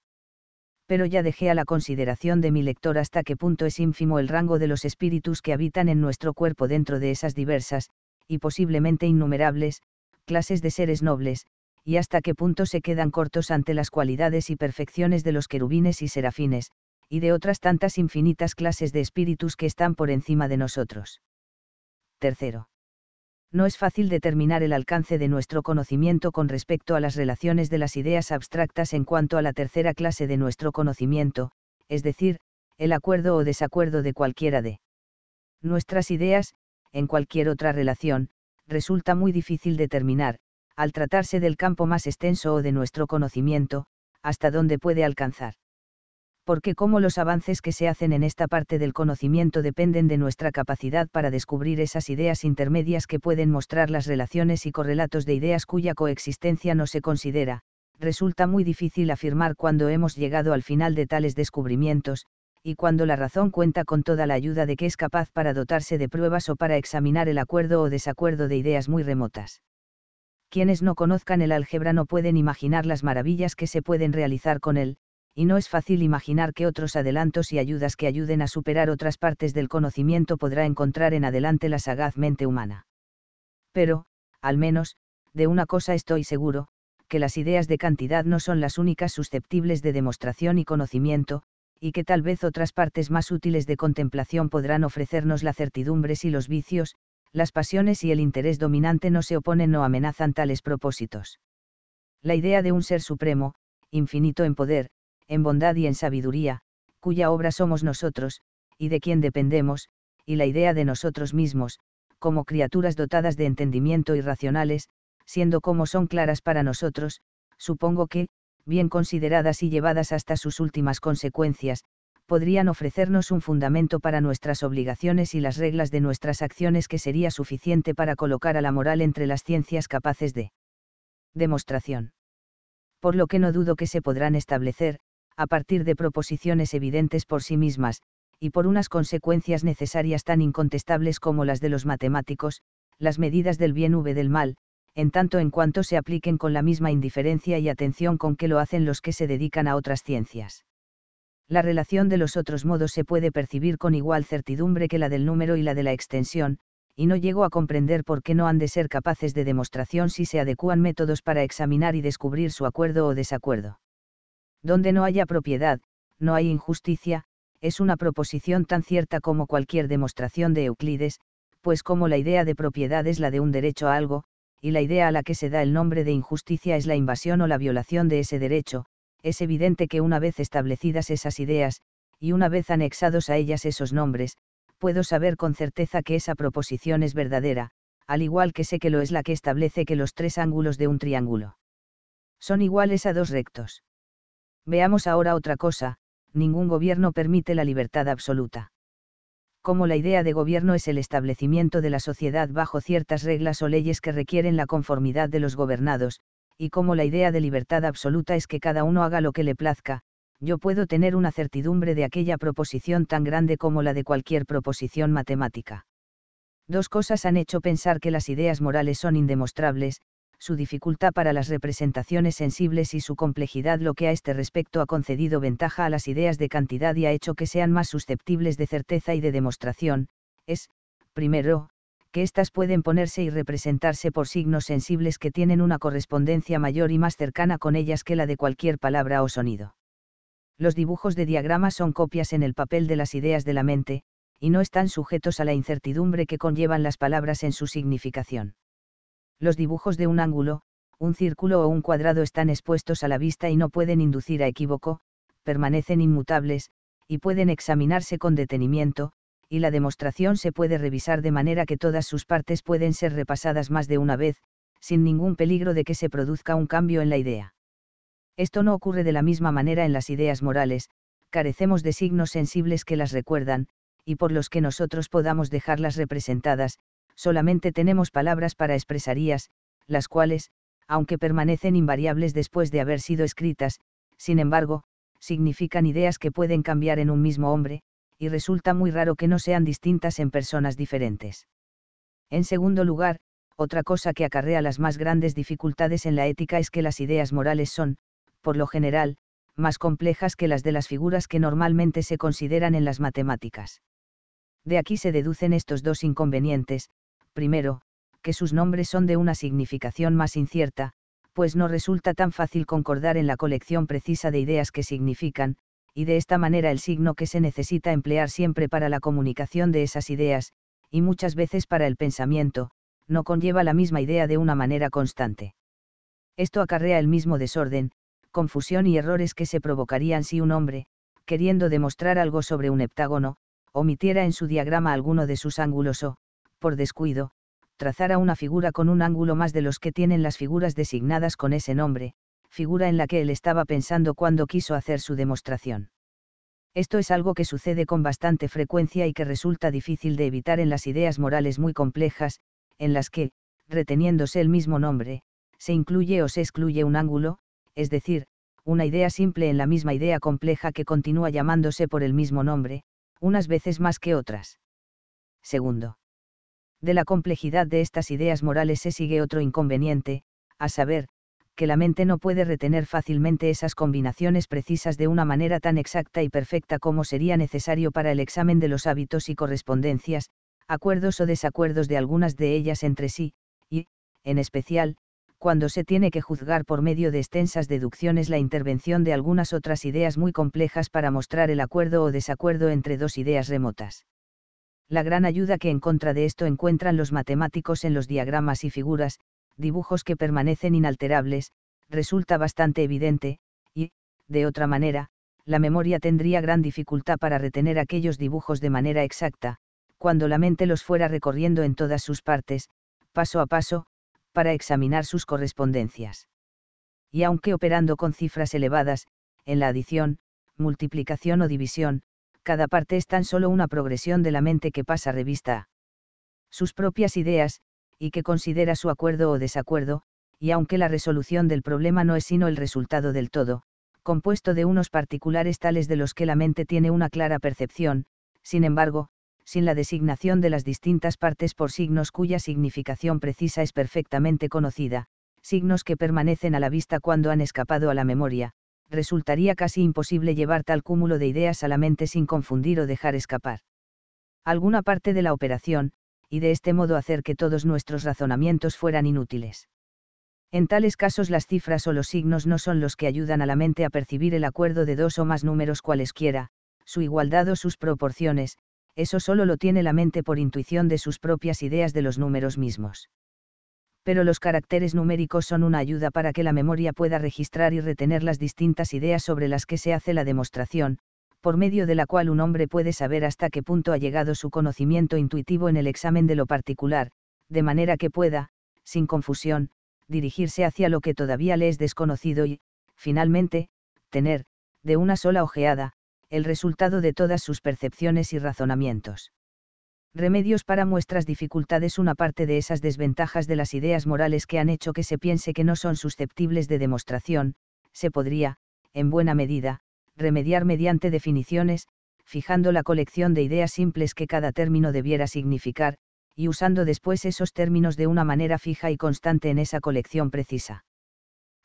Speaker 1: Pero ya dejé a la consideración de mi lector hasta qué punto es ínfimo el rango de los espíritus que habitan en nuestro cuerpo dentro de esas diversas, y posiblemente innumerables, clases de seres nobles, y hasta qué punto se quedan cortos ante las cualidades y perfecciones de los querubines y serafines, y de otras tantas infinitas clases de espíritus que están por encima de nosotros. Tercero no es fácil determinar el alcance de nuestro conocimiento con respecto a las relaciones de las ideas abstractas en cuanto a la tercera clase de nuestro conocimiento, es decir, el acuerdo o desacuerdo de cualquiera de nuestras ideas, en cualquier otra relación, resulta muy difícil determinar, al tratarse del campo más extenso o de nuestro conocimiento, hasta dónde puede alcanzar porque como los avances que se hacen en esta parte del conocimiento dependen de nuestra capacidad para descubrir esas ideas intermedias que pueden mostrar las relaciones y correlatos de ideas cuya coexistencia no se considera, resulta muy difícil afirmar cuando hemos llegado al final de tales descubrimientos, y cuando la razón cuenta con toda la ayuda de que es capaz para dotarse de pruebas o para examinar el acuerdo o desacuerdo de ideas muy remotas. Quienes no conozcan el álgebra no pueden imaginar las maravillas que se pueden realizar con él, y no es fácil imaginar que otros adelantos y ayudas que ayuden a superar otras partes del conocimiento podrá encontrar en adelante la sagaz mente humana. Pero, al menos, de una cosa estoy seguro, que las ideas de cantidad no son las únicas susceptibles de demostración y conocimiento, y que tal vez otras partes más útiles de contemplación podrán ofrecernos la certidumbre si los vicios, las pasiones y el interés dominante no se oponen o amenazan tales propósitos. La idea de un ser supremo, infinito en poder, en bondad y en sabiduría, cuya obra somos nosotros, y de quien dependemos, y la idea de nosotros mismos, como criaturas dotadas de entendimiento y racionales, siendo como son claras para nosotros, supongo que, bien consideradas y llevadas hasta sus últimas consecuencias, podrían ofrecernos un fundamento para nuestras obligaciones y las reglas de nuestras acciones que sería suficiente para colocar a la moral entre las ciencias capaces de demostración. Por lo que no dudo que se podrán establecer, a partir de proposiciones evidentes por sí mismas, y por unas consecuencias necesarias tan incontestables como las de los matemáticos, las medidas del bien v del mal, en tanto en cuanto se apliquen con la misma indiferencia y atención con que lo hacen los que se dedican a otras ciencias. La relación de los otros modos se puede percibir con igual certidumbre que la del número y la de la extensión, y no llego a comprender por qué no han de ser capaces de demostración si se adecúan métodos para examinar y descubrir su acuerdo o desacuerdo. Donde no haya propiedad, no hay injusticia, es una proposición tan cierta como cualquier demostración de Euclides, pues como la idea de propiedad es la de un derecho a algo, y la idea a la que se da el nombre de injusticia es la invasión o la violación de ese derecho, es evidente que una vez establecidas esas ideas, y una vez anexados a ellas esos nombres, puedo saber con certeza que esa proposición es verdadera, al igual que sé que lo es la que establece que los tres ángulos de un triángulo son iguales a dos rectos. Veamos ahora otra cosa, ningún gobierno permite la libertad absoluta. Como la idea de gobierno es el establecimiento de la sociedad bajo ciertas reglas o leyes que requieren la conformidad de los gobernados, y como la idea de libertad absoluta es que cada uno haga lo que le plazca, yo puedo tener una certidumbre de aquella proposición tan grande como la de cualquier proposición matemática. Dos cosas han hecho pensar que las ideas morales son indemostrables, su dificultad para las representaciones sensibles y su complejidad lo que a este respecto ha concedido ventaja a las ideas de cantidad y ha hecho que sean más susceptibles de certeza y de demostración, es, primero, que éstas pueden ponerse y representarse por signos sensibles que tienen una correspondencia mayor y más cercana con ellas que la de cualquier palabra o sonido. Los dibujos de diagramas son copias en el papel de las ideas de la mente, y no están sujetos a la incertidumbre que conllevan las palabras en su significación. Los dibujos de un ángulo, un círculo o un cuadrado están expuestos a la vista y no pueden inducir a equívoco, permanecen inmutables, y pueden examinarse con detenimiento, y la demostración se puede revisar de manera que todas sus partes pueden ser repasadas más de una vez, sin ningún peligro de que se produzca un cambio en la idea. Esto no ocurre de la misma manera en las ideas morales, carecemos de signos sensibles que las recuerdan, y por los que nosotros podamos dejarlas representadas, solamente tenemos palabras para expresarías, las cuales, aunque permanecen invariables después de haber sido escritas, sin embargo, significan ideas que pueden cambiar en un mismo hombre, y resulta muy raro que no sean distintas en personas diferentes. En segundo lugar, otra cosa que acarrea las más grandes dificultades en la ética es que las ideas morales son, por lo general, más complejas que las de las figuras que normalmente se consideran en las matemáticas. De aquí se deducen estos dos inconvenientes, primero, que sus nombres son de una significación más incierta, pues no resulta tan fácil concordar en la colección precisa de ideas que significan, y de esta manera el signo que se necesita emplear siempre para la comunicación de esas ideas, y muchas veces para el pensamiento, no conlleva la misma idea de una manera constante. Esto acarrea el mismo desorden, confusión y errores que se provocarían si un hombre, queriendo demostrar algo sobre un heptágono, omitiera en su diagrama alguno de sus ángulos o, por descuido, a una figura con un ángulo más de los que tienen las figuras designadas con ese nombre, figura en la que él estaba pensando cuando quiso hacer su demostración. Esto es algo que sucede con bastante frecuencia y que resulta difícil de evitar en las ideas morales muy complejas, en las que, reteniéndose el mismo nombre, se incluye o se excluye un ángulo, es decir, una idea simple en la misma idea compleja que continúa llamándose por el mismo nombre, unas veces más que otras. Segundo. De la complejidad de estas ideas morales se sigue otro inconveniente, a saber, que la mente no puede retener fácilmente esas combinaciones precisas de una manera tan exacta y perfecta como sería necesario para el examen de los hábitos y correspondencias, acuerdos o desacuerdos de algunas de ellas entre sí, y, en especial, cuando se tiene que juzgar por medio de extensas deducciones la intervención de algunas otras ideas muy complejas para mostrar el acuerdo o desacuerdo entre dos ideas remotas la gran ayuda que en contra de esto encuentran los matemáticos en los diagramas y figuras, dibujos que permanecen inalterables, resulta bastante evidente, y, de otra manera, la memoria tendría gran dificultad para retener aquellos dibujos de manera exacta, cuando la mente los fuera recorriendo en todas sus partes, paso a paso, para examinar sus correspondencias. Y aunque operando con cifras elevadas, en la adición, multiplicación o división, cada parte es tan solo una progresión de la mente que pasa revista sus propias ideas, y que considera su acuerdo o desacuerdo, y aunque la resolución del problema no es sino el resultado del todo, compuesto de unos particulares tales de los que la mente tiene una clara percepción, sin embargo, sin la designación de las distintas partes por signos cuya significación precisa es perfectamente conocida, signos que permanecen a la vista cuando han escapado a la memoria, resultaría casi imposible llevar tal cúmulo de ideas a la mente sin confundir o dejar escapar alguna parte de la operación, y de este modo hacer que todos nuestros razonamientos fueran inútiles. En tales casos las cifras o los signos no son los que ayudan a la mente a percibir el acuerdo de dos o más números cualesquiera, su igualdad o sus proporciones, eso solo lo tiene la mente por intuición de sus propias ideas de los números mismos pero los caracteres numéricos son una ayuda para que la memoria pueda registrar y retener las distintas ideas sobre las que se hace la demostración, por medio de la cual un hombre puede saber hasta qué punto ha llegado su conocimiento intuitivo en el examen de lo particular, de manera que pueda, sin confusión, dirigirse hacia lo que todavía le es desconocido y, finalmente, tener, de una sola ojeada, el resultado de todas sus percepciones y razonamientos. Remedios para muestras dificultades una parte de esas desventajas de las ideas morales que han hecho que se piense que no son susceptibles de demostración, se podría, en buena medida, remediar mediante definiciones, fijando la colección de ideas simples que cada término debiera significar, y usando después esos términos de una manera fija y constante en esa colección precisa.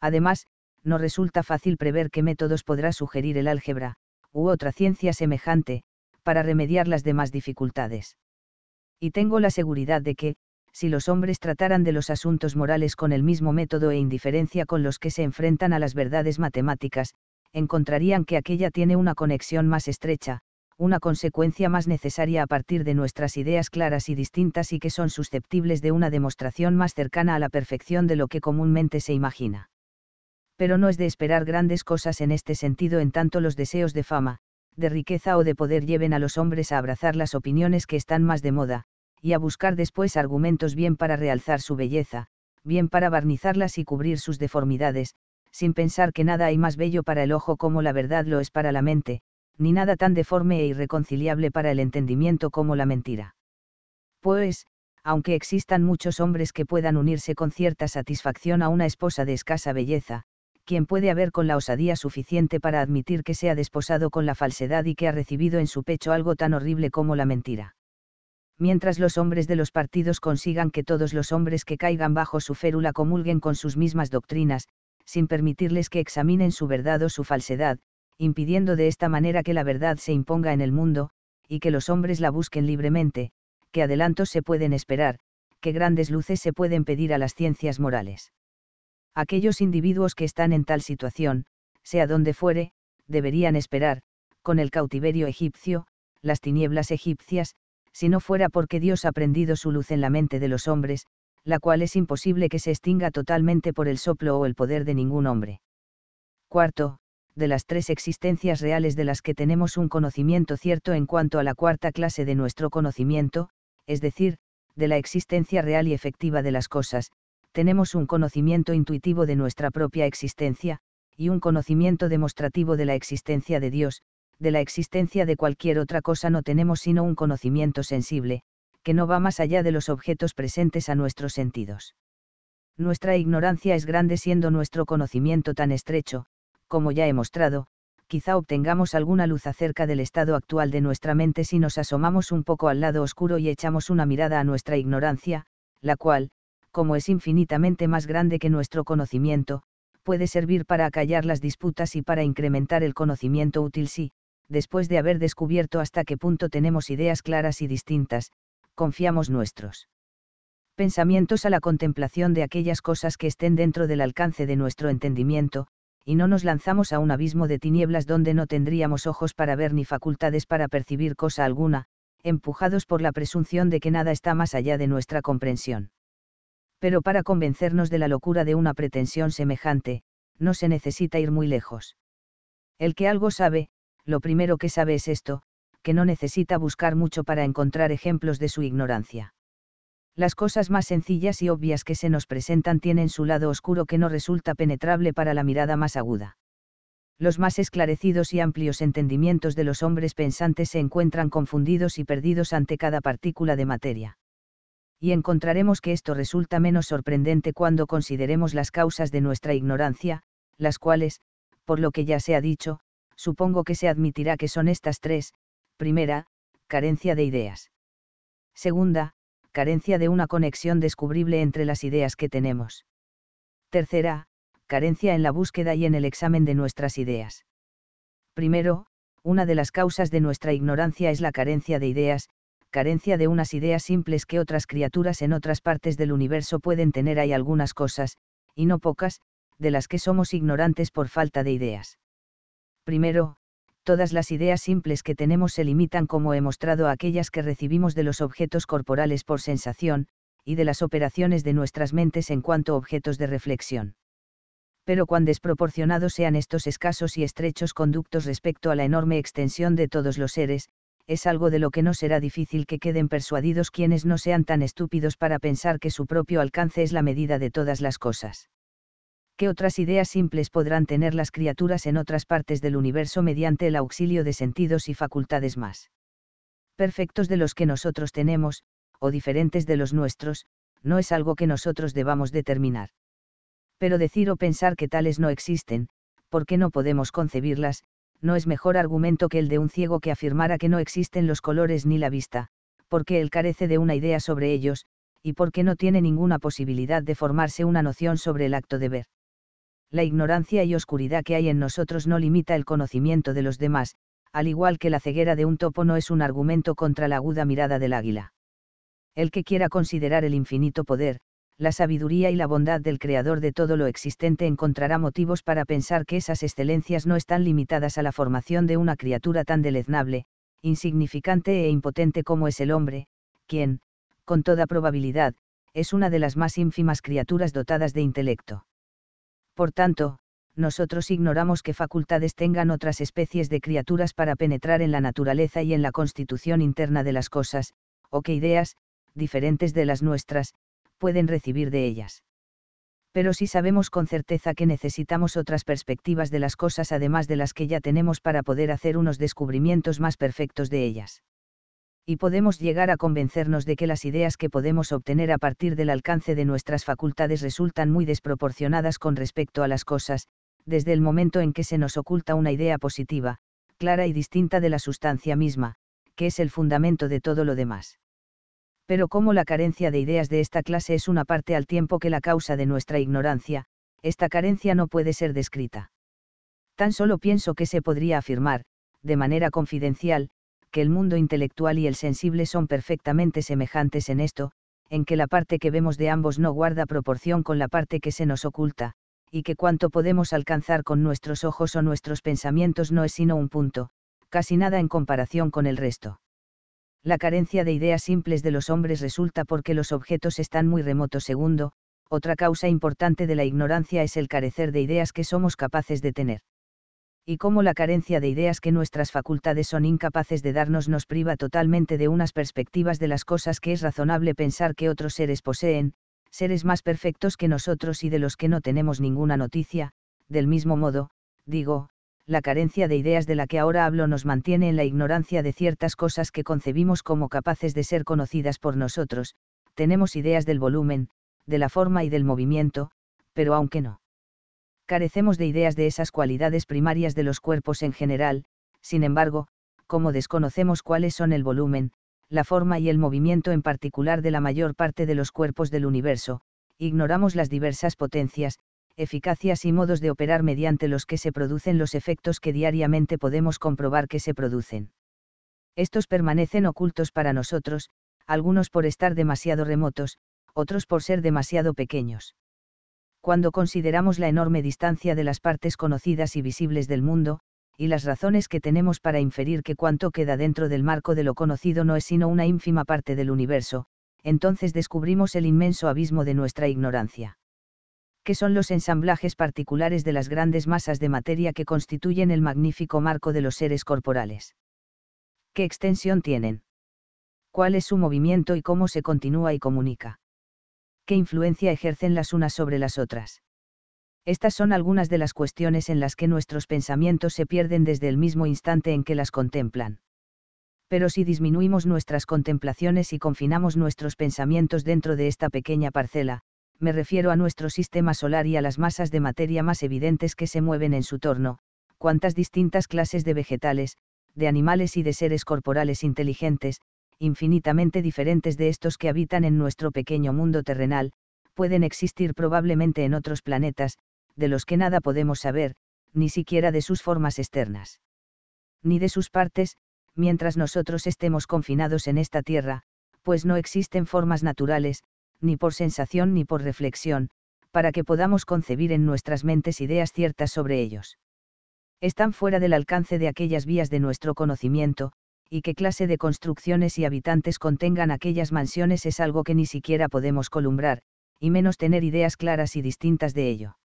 Speaker 1: Además, no resulta fácil prever qué métodos podrá sugerir el álgebra, u otra ciencia semejante, para remediar las demás dificultades y tengo la seguridad de que, si los hombres trataran de los asuntos morales con el mismo método e indiferencia con los que se enfrentan a las verdades matemáticas, encontrarían que aquella tiene una conexión más estrecha, una consecuencia más necesaria a partir de nuestras ideas claras y distintas y que son susceptibles de una demostración más cercana a la perfección de lo que comúnmente se imagina. Pero no es de esperar grandes cosas en este sentido en tanto los deseos de fama, de riqueza o de poder lleven a los hombres a abrazar las opiniones que están más de moda, y a buscar después argumentos bien para realzar su belleza, bien para barnizarlas y cubrir sus deformidades, sin pensar que nada hay más bello para el ojo como la verdad lo es para la mente, ni nada tan deforme e irreconciliable para el entendimiento como la mentira. Pues, aunque existan muchos hombres que puedan unirse con cierta satisfacción a una esposa de escasa belleza, quien puede haber con la osadía suficiente para admitir que se ha desposado con la falsedad y que ha recibido en su pecho algo tan horrible como la mentira. Mientras los hombres de los partidos consigan que todos los hombres que caigan bajo su férula comulguen con sus mismas doctrinas, sin permitirles que examinen su verdad o su falsedad, impidiendo de esta manera que la verdad se imponga en el mundo, y que los hombres la busquen libremente, que adelantos se pueden esperar, que grandes luces se pueden pedir a las ciencias morales. Aquellos individuos que están en tal situación, sea donde fuere, deberían esperar, con el cautiverio egipcio, las tinieblas egipcias, si no fuera porque Dios ha prendido su luz en la mente de los hombres, la cual es imposible que se extinga totalmente por el soplo o el poder de ningún hombre. Cuarto, de las tres existencias reales de las que tenemos un conocimiento cierto en cuanto a la cuarta clase de nuestro conocimiento, es decir, de la existencia real y efectiva de las cosas, tenemos un conocimiento intuitivo de nuestra propia existencia, y un conocimiento demostrativo de la existencia de Dios, de la existencia de cualquier otra cosa no tenemos sino un conocimiento sensible, que no va más allá de los objetos presentes a nuestros sentidos. Nuestra ignorancia es grande siendo nuestro conocimiento tan estrecho, como ya he mostrado, quizá obtengamos alguna luz acerca del estado actual de nuestra mente si nos asomamos un poco al lado oscuro y echamos una mirada a nuestra ignorancia, la cual, como es infinitamente más grande que nuestro conocimiento, puede servir para acallar las disputas y para incrementar el conocimiento útil si, después de haber descubierto hasta qué punto tenemos ideas claras y distintas, confiamos nuestros pensamientos a la contemplación de aquellas cosas que estén dentro del alcance de nuestro entendimiento, y no nos lanzamos a un abismo de tinieblas donde no tendríamos ojos para ver ni facultades para percibir cosa alguna, empujados por la presunción de que nada está más allá de nuestra comprensión pero para convencernos de la locura de una pretensión semejante, no se necesita ir muy lejos. El que algo sabe, lo primero que sabe es esto, que no necesita buscar mucho para encontrar ejemplos de su ignorancia. Las cosas más sencillas y obvias que se nos presentan tienen su lado oscuro que no resulta penetrable para la mirada más aguda. Los más esclarecidos y amplios entendimientos de los hombres pensantes se encuentran confundidos y perdidos ante cada partícula de materia y encontraremos que esto resulta menos sorprendente cuando consideremos las causas de nuestra ignorancia, las cuales, por lo que ya se ha dicho, supongo que se admitirá que son estas tres, primera, carencia de ideas. Segunda, carencia de una conexión descubrible entre las ideas que tenemos. Tercera, carencia en la búsqueda y en el examen de nuestras ideas. Primero, una de las causas de nuestra ignorancia es la carencia de ideas, carencia de unas ideas simples que otras criaturas en otras partes del universo pueden tener hay algunas cosas, y no pocas, de las que somos ignorantes por falta de ideas. Primero, todas las ideas simples que tenemos se limitan como he mostrado a aquellas que recibimos de los objetos corporales por sensación, y de las operaciones de nuestras mentes en cuanto objetos de reflexión. Pero cuán desproporcionados sean estos escasos y estrechos conductos respecto a la enorme extensión de todos los seres, es algo de lo que no será difícil que queden persuadidos quienes no sean tan estúpidos para pensar que su propio alcance es la medida de todas las cosas. ¿Qué otras ideas simples podrán tener las criaturas en otras partes del universo mediante el auxilio de sentidos y facultades más perfectos de los que nosotros tenemos, o diferentes de los nuestros, no es algo que nosotros debamos determinar. Pero decir o pensar que tales no existen, porque no podemos concebirlas, no es mejor argumento que el de un ciego que afirmara que no existen los colores ni la vista, porque él carece de una idea sobre ellos, y porque no tiene ninguna posibilidad de formarse una noción sobre el acto de ver. La ignorancia y oscuridad que hay en nosotros no limita el conocimiento de los demás, al igual que la ceguera de un topo no es un argumento contra la aguda mirada del águila. El que quiera considerar el infinito poder, la sabiduría y la bondad del Creador de todo lo existente encontrará motivos para pensar que esas excelencias no están limitadas a la formación de una criatura tan deleznable, insignificante e impotente como es el hombre, quien, con toda probabilidad, es una de las más ínfimas criaturas dotadas de intelecto. Por tanto, nosotros ignoramos qué facultades tengan otras especies de criaturas para penetrar en la naturaleza y en la constitución interna de las cosas, o qué ideas, diferentes de las nuestras, pueden recibir de ellas. Pero sí sabemos con certeza que necesitamos otras perspectivas de las cosas además de las que ya tenemos para poder hacer unos descubrimientos más perfectos de ellas. Y podemos llegar a convencernos de que las ideas que podemos obtener a partir del alcance de nuestras facultades resultan muy desproporcionadas con respecto a las cosas, desde el momento en que se nos oculta una idea positiva, clara y distinta de la sustancia misma, que es el fundamento de todo lo demás pero como la carencia de ideas de esta clase es una parte al tiempo que la causa de nuestra ignorancia, esta carencia no puede ser descrita. Tan solo pienso que se podría afirmar, de manera confidencial, que el mundo intelectual y el sensible son perfectamente semejantes en esto, en que la parte que vemos de ambos no guarda proporción con la parte que se nos oculta, y que cuanto podemos alcanzar con nuestros ojos o nuestros pensamientos no es sino un punto, casi nada en comparación con el resto la carencia de ideas simples de los hombres resulta porque los objetos están muy remotos. Segundo, otra causa importante de la ignorancia es el carecer de ideas que somos capaces de tener. Y como la carencia de ideas que nuestras facultades son incapaces de darnos nos priva totalmente de unas perspectivas de las cosas que es razonable pensar que otros seres poseen, seres más perfectos que nosotros y de los que no tenemos ninguna noticia, del mismo modo, digo, la carencia de ideas de la que ahora hablo nos mantiene en la ignorancia de ciertas cosas que concebimos como capaces de ser conocidas por nosotros, tenemos ideas del volumen, de la forma y del movimiento, pero aunque no. Carecemos de ideas de esas cualidades primarias de los cuerpos en general, sin embargo, como desconocemos cuáles son el volumen, la forma y el movimiento en particular de la mayor parte de los cuerpos del universo, ignoramos las diversas potencias, eficacias y modos de operar mediante los que se producen los efectos que diariamente podemos comprobar que se producen. Estos permanecen ocultos para nosotros, algunos por estar demasiado remotos, otros por ser demasiado pequeños. Cuando consideramos la enorme distancia de las partes conocidas y visibles del mundo, y las razones que tenemos para inferir que cuanto queda dentro del marco de lo conocido no es sino una ínfima parte del universo, entonces descubrimos el inmenso abismo de nuestra ignorancia son los ensamblajes particulares de las grandes masas de materia que constituyen el magnífico marco de los seres corporales. ¿Qué extensión tienen? ¿Cuál es su movimiento y cómo se continúa y comunica? ¿Qué influencia ejercen las unas sobre las otras? Estas son algunas de las cuestiones en las que nuestros pensamientos se pierden desde el mismo instante en que las contemplan. Pero si disminuimos nuestras contemplaciones y confinamos nuestros pensamientos dentro de esta pequeña parcela, me refiero a nuestro sistema solar y a las masas de materia más evidentes que se mueven en su torno, cuantas distintas clases de vegetales, de animales y de seres corporales inteligentes, infinitamente diferentes de estos que habitan en nuestro pequeño mundo terrenal, pueden existir probablemente en otros planetas, de los que nada podemos saber, ni siquiera de sus formas externas. Ni de sus partes, mientras nosotros estemos confinados en esta Tierra, pues no existen formas naturales, ni por sensación ni por reflexión, para que podamos concebir en nuestras mentes ideas ciertas sobre ellos. Están fuera del alcance de aquellas vías de nuestro conocimiento, y qué clase de construcciones y habitantes contengan aquellas mansiones es algo que ni siquiera podemos columbrar, y menos tener ideas claras y distintas de ello.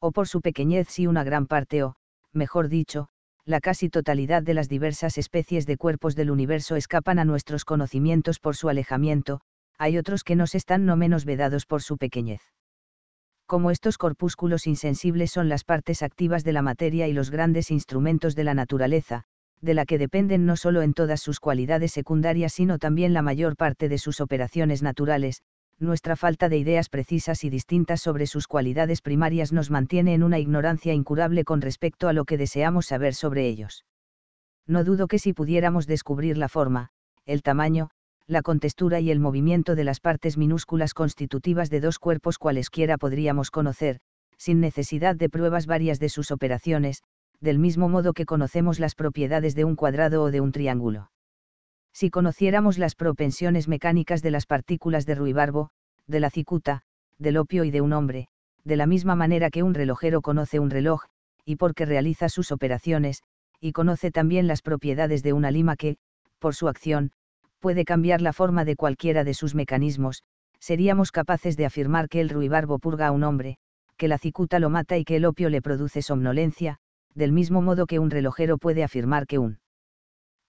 Speaker 1: O por su pequeñez si una gran parte o, mejor dicho, la casi totalidad de las diversas especies de cuerpos del universo escapan a nuestros conocimientos por su alejamiento, hay otros que nos están no menos vedados por su pequeñez. Como estos corpúsculos insensibles son las partes activas de la materia y los grandes instrumentos de la naturaleza, de la que dependen no solo en todas sus cualidades secundarias sino también la mayor parte de sus operaciones naturales, nuestra falta de ideas precisas y distintas sobre sus cualidades primarias nos mantiene en una ignorancia incurable con respecto a lo que deseamos saber sobre ellos. No dudo que si pudiéramos descubrir la forma, el tamaño, la contextura y el movimiento de las partes minúsculas constitutivas de dos cuerpos cualesquiera podríamos conocer, sin necesidad de pruebas varias de sus operaciones, del mismo modo que conocemos las propiedades de un cuadrado o de un triángulo. Si conociéramos las propensiones mecánicas de las partículas de ruibarbo, de la cicuta, del opio y de un hombre, de la misma manera que un relojero conoce un reloj, y porque realiza sus operaciones, y conoce también las propiedades de una lima que, por su acción, puede cambiar la forma de cualquiera de sus mecanismos, seríamos capaces de afirmar que el ruibarbo purga a un hombre, que la cicuta lo mata y que el opio le produce somnolencia, del mismo modo que un relojero puede afirmar que un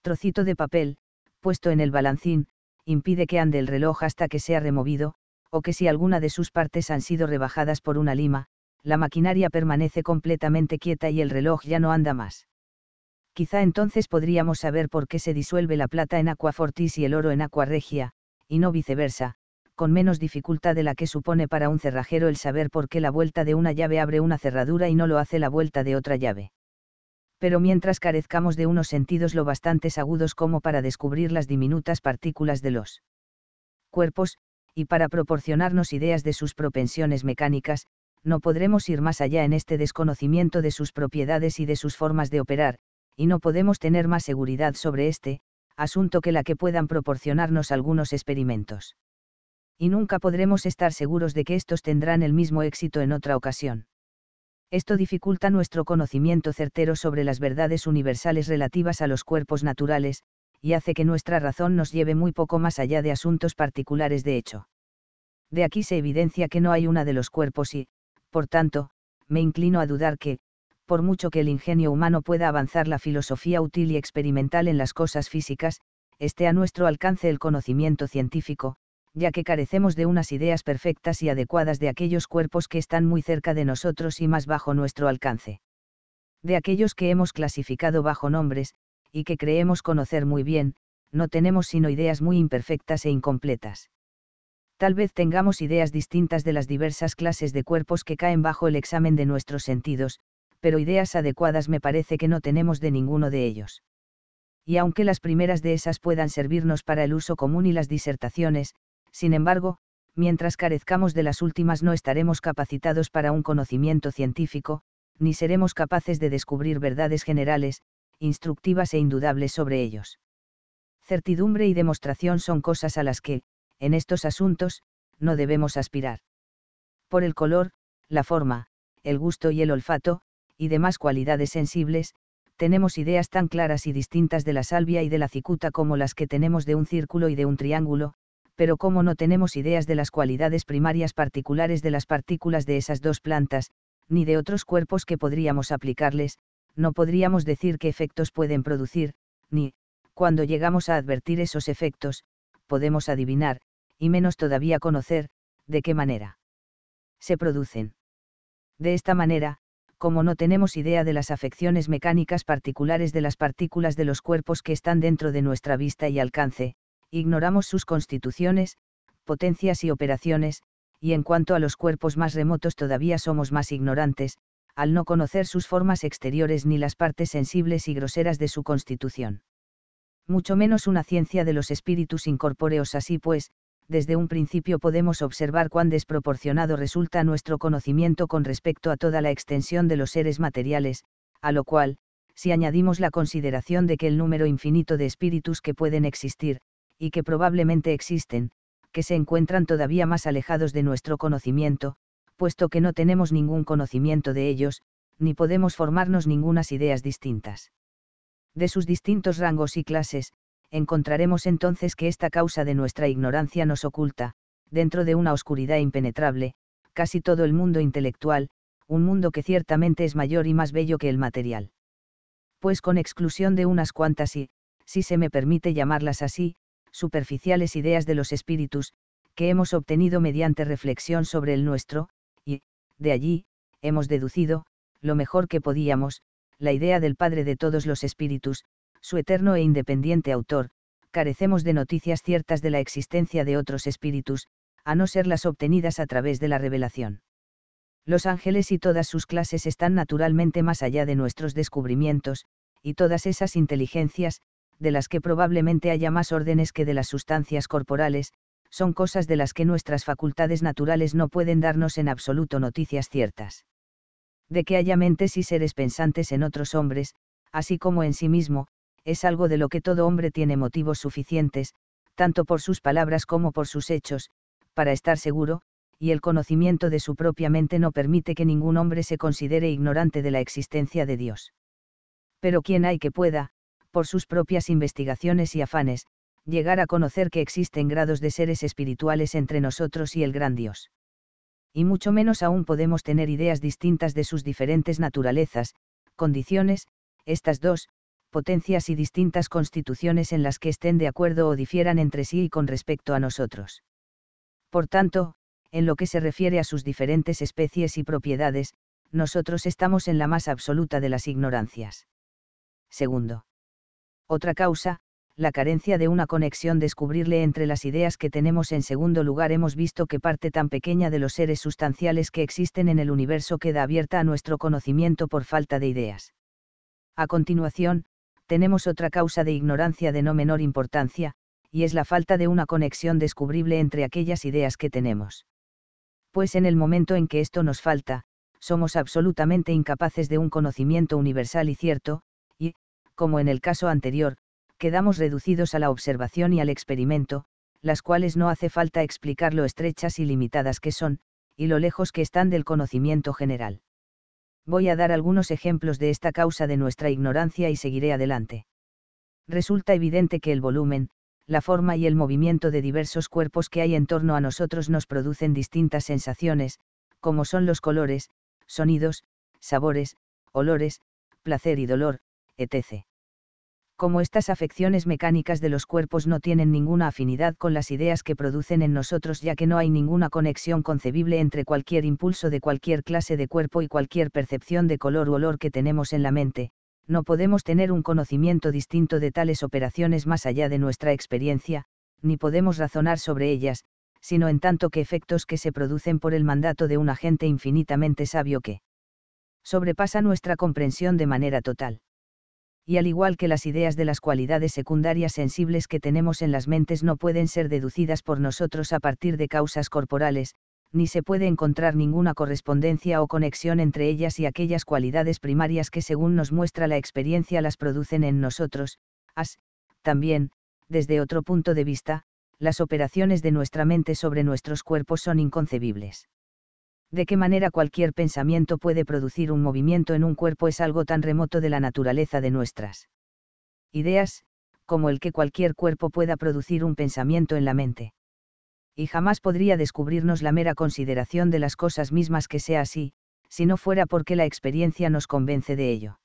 Speaker 1: trocito de papel, puesto en el balancín, impide que ande el reloj hasta que sea removido, o que si alguna de sus partes han sido rebajadas por una lima, la maquinaria permanece completamente quieta y el reloj ya no anda más quizá entonces podríamos saber por qué se disuelve la plata en aqua fortis y el oro en aqua regia, y no viceversa, con menos dificultad de la que supone para un cerrajero el saber por qué la vuelta de una llave abre una cerradura y no lo hace la vuelta de otra llave. Pero mientras carezcamos de unos sentidos lo bastante agudos como para descubrir las diminutas partículas de los cuerpos, y para proporcionarnos ideas de sus propensiones mecánicas, no podremos ir más allá en este desconocimiento de sus propiedades y de sus formas de operar, y no podemos tener más seguridad sobre este, asunto que la que puedan proporcionarnos algunos experimentos. Y nunca podremos estar seguros de que estos tendrán el mismo éxito en otra ocasión. Esto dificulta nuestro conocimiento certero sobre las verdades universales relativas a los cuerpos naturales, y hace que nuestra razón nos lleve muy poco más allá de asuntos particulares de hecho. De aquí se evidencia que no hay una de los cuerpos y, por tanto, me inclino a dudar que, por mucho que el ingenio humano pueda avanzar la filosofía útil y experimental en las cosas físicas, esté a nuestro alcance el conocimiento científico, ya que carecemos de unas ideas perfectas y adecuadas de aquellos cuerpos que están muy cerca de nosotros y más bajo nuestro alcance. De aquellos que hemos clasificado bajo nombres, y que creemos conocer muy bien, no tenemos sino ideas muy imperfectas e incompletas. Tal vez tengamos ideas distintas de las diversas clases de cuerpos que caen bajo el examen de nuestros sentidos, pero ideas adecuadas me parece que no tenemos de ninguno de ellos. Y aunque las primeras de esas puedan servirnos para el uso común y las disertaciones, sin embargo, mientras carezcamos de las últimas no estaremos capacitados para un conocimiento científico, ni seremos capaces de descubrir verdades generales, instructivas e indudables sobre ellos. Certidumbre y demostración son cosas a las que, en estos asuntos, no debemos aspirar. Por el color, la forma, el gusto y el olfato, y demás cualidades sensibles, tenemos ideas tan claras y distintas de la salvia y de la cicuta como las que tenemos de un círculo y de un triángulo, pero como no tenemos ideas de las cualidades primarias particulares de las partículas de esas dos plantas, ni de otros cuerpos que podríamos aplicarles, no podríamos decir qué efectos pueden producir, ni, cuando llegamos a advertir esos efectos, podemos adivinar, y menos todavía conocer, de qué manera se producen. De esta manera, como no tenemos idea de las afecciones mecánicas particulares de las partículas de los cuerpos que están dentro de nuestra vista y alcance, ignoramos sus constituciones, potencias y operaciones, y en cuanto a los cuerpos más remotos todavía somos más ignorantes, al no conocer sus formas exteriores ni las partes sensibles y groseras de su constitución. Mucho menos una ciencia de los espíritus incorpóreos así pues, desde un principio podemos observar cuán desproporcionado resulta nuestro conocimiento con respecto a toda la extensión de los seres materiales, a lo cual, si añadimos la consideración de que el número infinito de espíritus que pueden existir, y que probablemente existen, que se encuentran todavía más alejados de nuestro conocimiento, puesto que no tenemos ningún conocimiento de ellos, ni podemos formarnos ningunas ideas distintas. De sus distintos rangos y clases, encontraremos entonces que esta causa de nuestra ignorancia nos oculta, dentro de una oscuridad impenetrable, casi todo el mundo intelectual, un mundo que ciertamente es mayor y más bello que el material. Pues con exclusión de unas cuantas y, si se me permite llamarlas así, superficiales ideas de los espíritus, que hemos obtenido mediante reflexión sobre el nuestro, y, de allí, hemos deducido, lo mejor que podíamos, la idea del Padre de todos los espíritus, su eterno e independiente autor, carecemos de noticias ciertas de la existencia de otros espíritus, a no ser las obtenidas a través de la revelación. Los ángeles y todas sus clases están naturalmente más allá de nuestros descubrimientos, y todas esas inteligencias, de las que probablemente haya más órdenes que de las sustancias corporales, son cosas de las que nuestras facultades naturales no pueden darnos en absoluto noticias ciertas. De que haya mentes y seres pensantes en otros hombres, así como en sí mismo, es algo de lo que todo hombre tiene motivos suficientes, tanto por sus palabras como por sus hechos, para estar seguro, y el conocimiento de su propia mente no permite que ningún hombre se considere ignorante de la existencia de Dios. Pero quién hay que pueda, por sus propias investigaciones y afanes, llegar a conocer que existen grados de seres espirituales entre nosotros y el gran Dios. Y mucho menos aún podemos tener ideas distintas de sus diferentes naturalezas, condiciones, estas dos, potencias y distintas constituciones en las que estén de acuerdo o difieran entre sí y con respecto a nosotros. Por tanto, en lo que se refiere a sus diferentes especies y propiedades, nosotros estamos en la más absoluta de las ignorancias. Segundo. Otra causa, la carencia de una conexión descubrirle entre las ideas que tenemos en segundo lugar hemos visto que parte tan pequeña de los seres sustanciales que existen en el universo queda abierta a nuestro conocimiento por falta de ideas. A continuación, tenemos otra causa de ignorancia de no menor importancia, y es la falta de una conexión descubrible entre aquellas ideas que tenemos. Pues en el momento en que esto nos falta, somos absolutamente incapaces de un conocimiento universal y cierto, y, como en el caso anterior, quedamos reducidos a la observación y al experimento, las cuales no hace falta explicar lo estrechas y limitadas que son, y lo lejos que están del conocimiento general. Voy a dar algunos ejemplos de esta causa de nuestra ignorancia y seguiré adelante. Resulta evidente que el volumen, la forma y el movimiento de diversos cuerpos que hay en torno a nosotros nos producen distintas sensaciones, como son los colores, sonidos, sabores, olores, placer y dolor, etc como estas afecciones mecánicas de los cuerpos no tienen ninguna afinidad con las ideas que producen en nosotros ya que no hay ninguna conexión concebible entre cualquier impulso de cualquier clase de cuerpo y cualquier percepción de color u olor que tenemos en la mente, no podemos tener un conocimiento distinto de tales operaciones más allá de nuestra experiencia, ni podemos razonar sobre ellas, sino en tanto que efectos que se producen por el mandato de un agente infinitamente sabio que sobrepasa nuestra comprensión de manera total y al igual que las ideas de las cualidades secundarias sensibles que tenemos en las mentes no pueden ser deducidas por nosotros a partir de causas corporales, ni se puede encontrar ninguna correspondencia o conexión entre ellas y aquellas cualidades primarias que según nos muestra la experiencia las producen en nosotros, as, también, desde otro punto de vista, las operaciones de nuestra mente sobre nuestros cuerpos son inconcebibles de qué manera cualquier pensamiento puede producir un movimiento en un cuerpo es algo tan remoto de la naturaleza de nuestras ideas, como el que cualquier cuerpo pueda producir un pensamiento en la mente. Y jamás podría descubrirnos la mera consideración de las cosas mismas que sea así, si no fuera porque la experiencia nos convence de ello.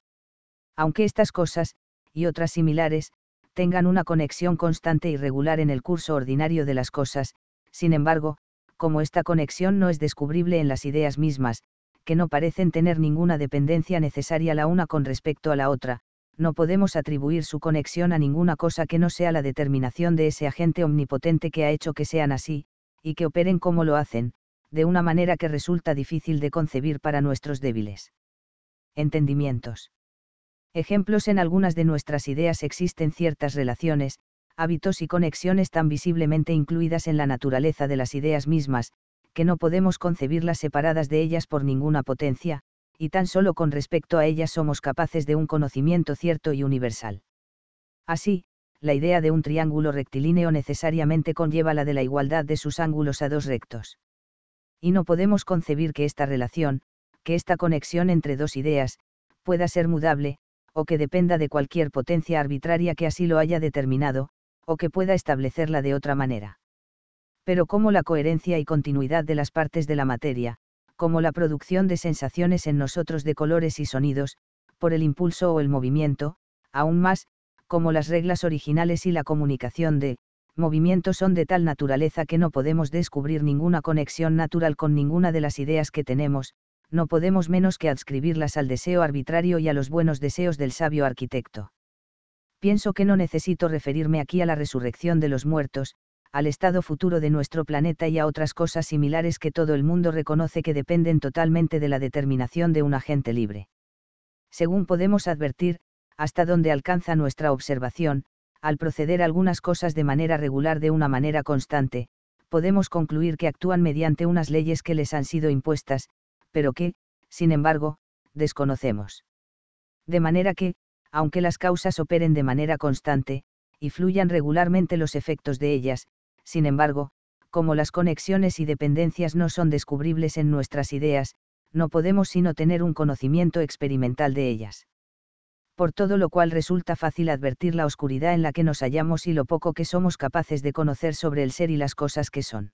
Speaker 1: Aunque estas cosas, y otras similares, tengan una conexión constante y regular en el curso ordinario de las cosas, sin embargo, como esta conexión no es descubrible en las ideas mismas, que no parecen tener ninguna dependencia necesaria la una con respecto a la otra, no podemos atribuir su conexión a ninguna cosa que no sea la determinación de ese agente omnipotente que ha hecho que sean así, y que operen como lo hacen, de una manera que resulta difícil de concebir para nuestros débiles. Entendimientos. Ejemplos en algunas de nuestras ideas existen ciertas relaciones, hábitos y conexiones tan visiblemente incluidas en la naturaleza de las ideas mismas, que no podemos concebirlas separadas de ellas por ninguna potencia, y tan solo con respecto a ellas somos capaces de un conocimiento cierto y universal. Así, la idea de un triángulo rectilíneo necesariamente conlleva la de la igualdad de sus ángulos a dos rectos. Y no podemos concebir que esta relación, que esta conexión entre dos ideas, pueda ser mudable, o que dependa de cualquier potencia arbitraria que así lo haya determinado, o que pueda establecerla de otra manera. Pero como la coherencia y continuidad de las partes de la materia, como la producción de sensaciones en nosotros de colores y sonidos, por el impulso o el movimiento, aún más, como las reglas originales y la comunicación de movimientos son de tal naturaleza que no podemos descubrir ninguna conexión natural con ninguna de las ideas que tenemos, no podemos menos que adscribirlas al deseo arbitrario y a los buenos deseos del sabio arquitecto pienso que no necesito referirme aquí a la resurrección de los muertos, al estado futuro de nuestro planeta y a otras cosas similares que todo el mundo reconoce que dependen totalmente de la determinación de un agente libre. Según podemos advertir, hasta donde alcanza nuestra observación, al proceder algunas cosas de manera regular de una manera constante, podemos concluir que actúan mediante unas leyes que les han sido impuestas, pero que, sin embargo, desconocemos. De manera que, aunque las causas operen de manera constante, y fluyan regularmente los efectos de ellas, sin embargo, como las conexiones y dependencias no son descubribles en nuestras ideas, no podemos sino tener un conocimiento experimental de ellas. Por todo lo cual resulta fácil advertir la oscuridad en la que nos hallamos y lo poco que somos capaces de conocer sobre el ser y las cosas que son.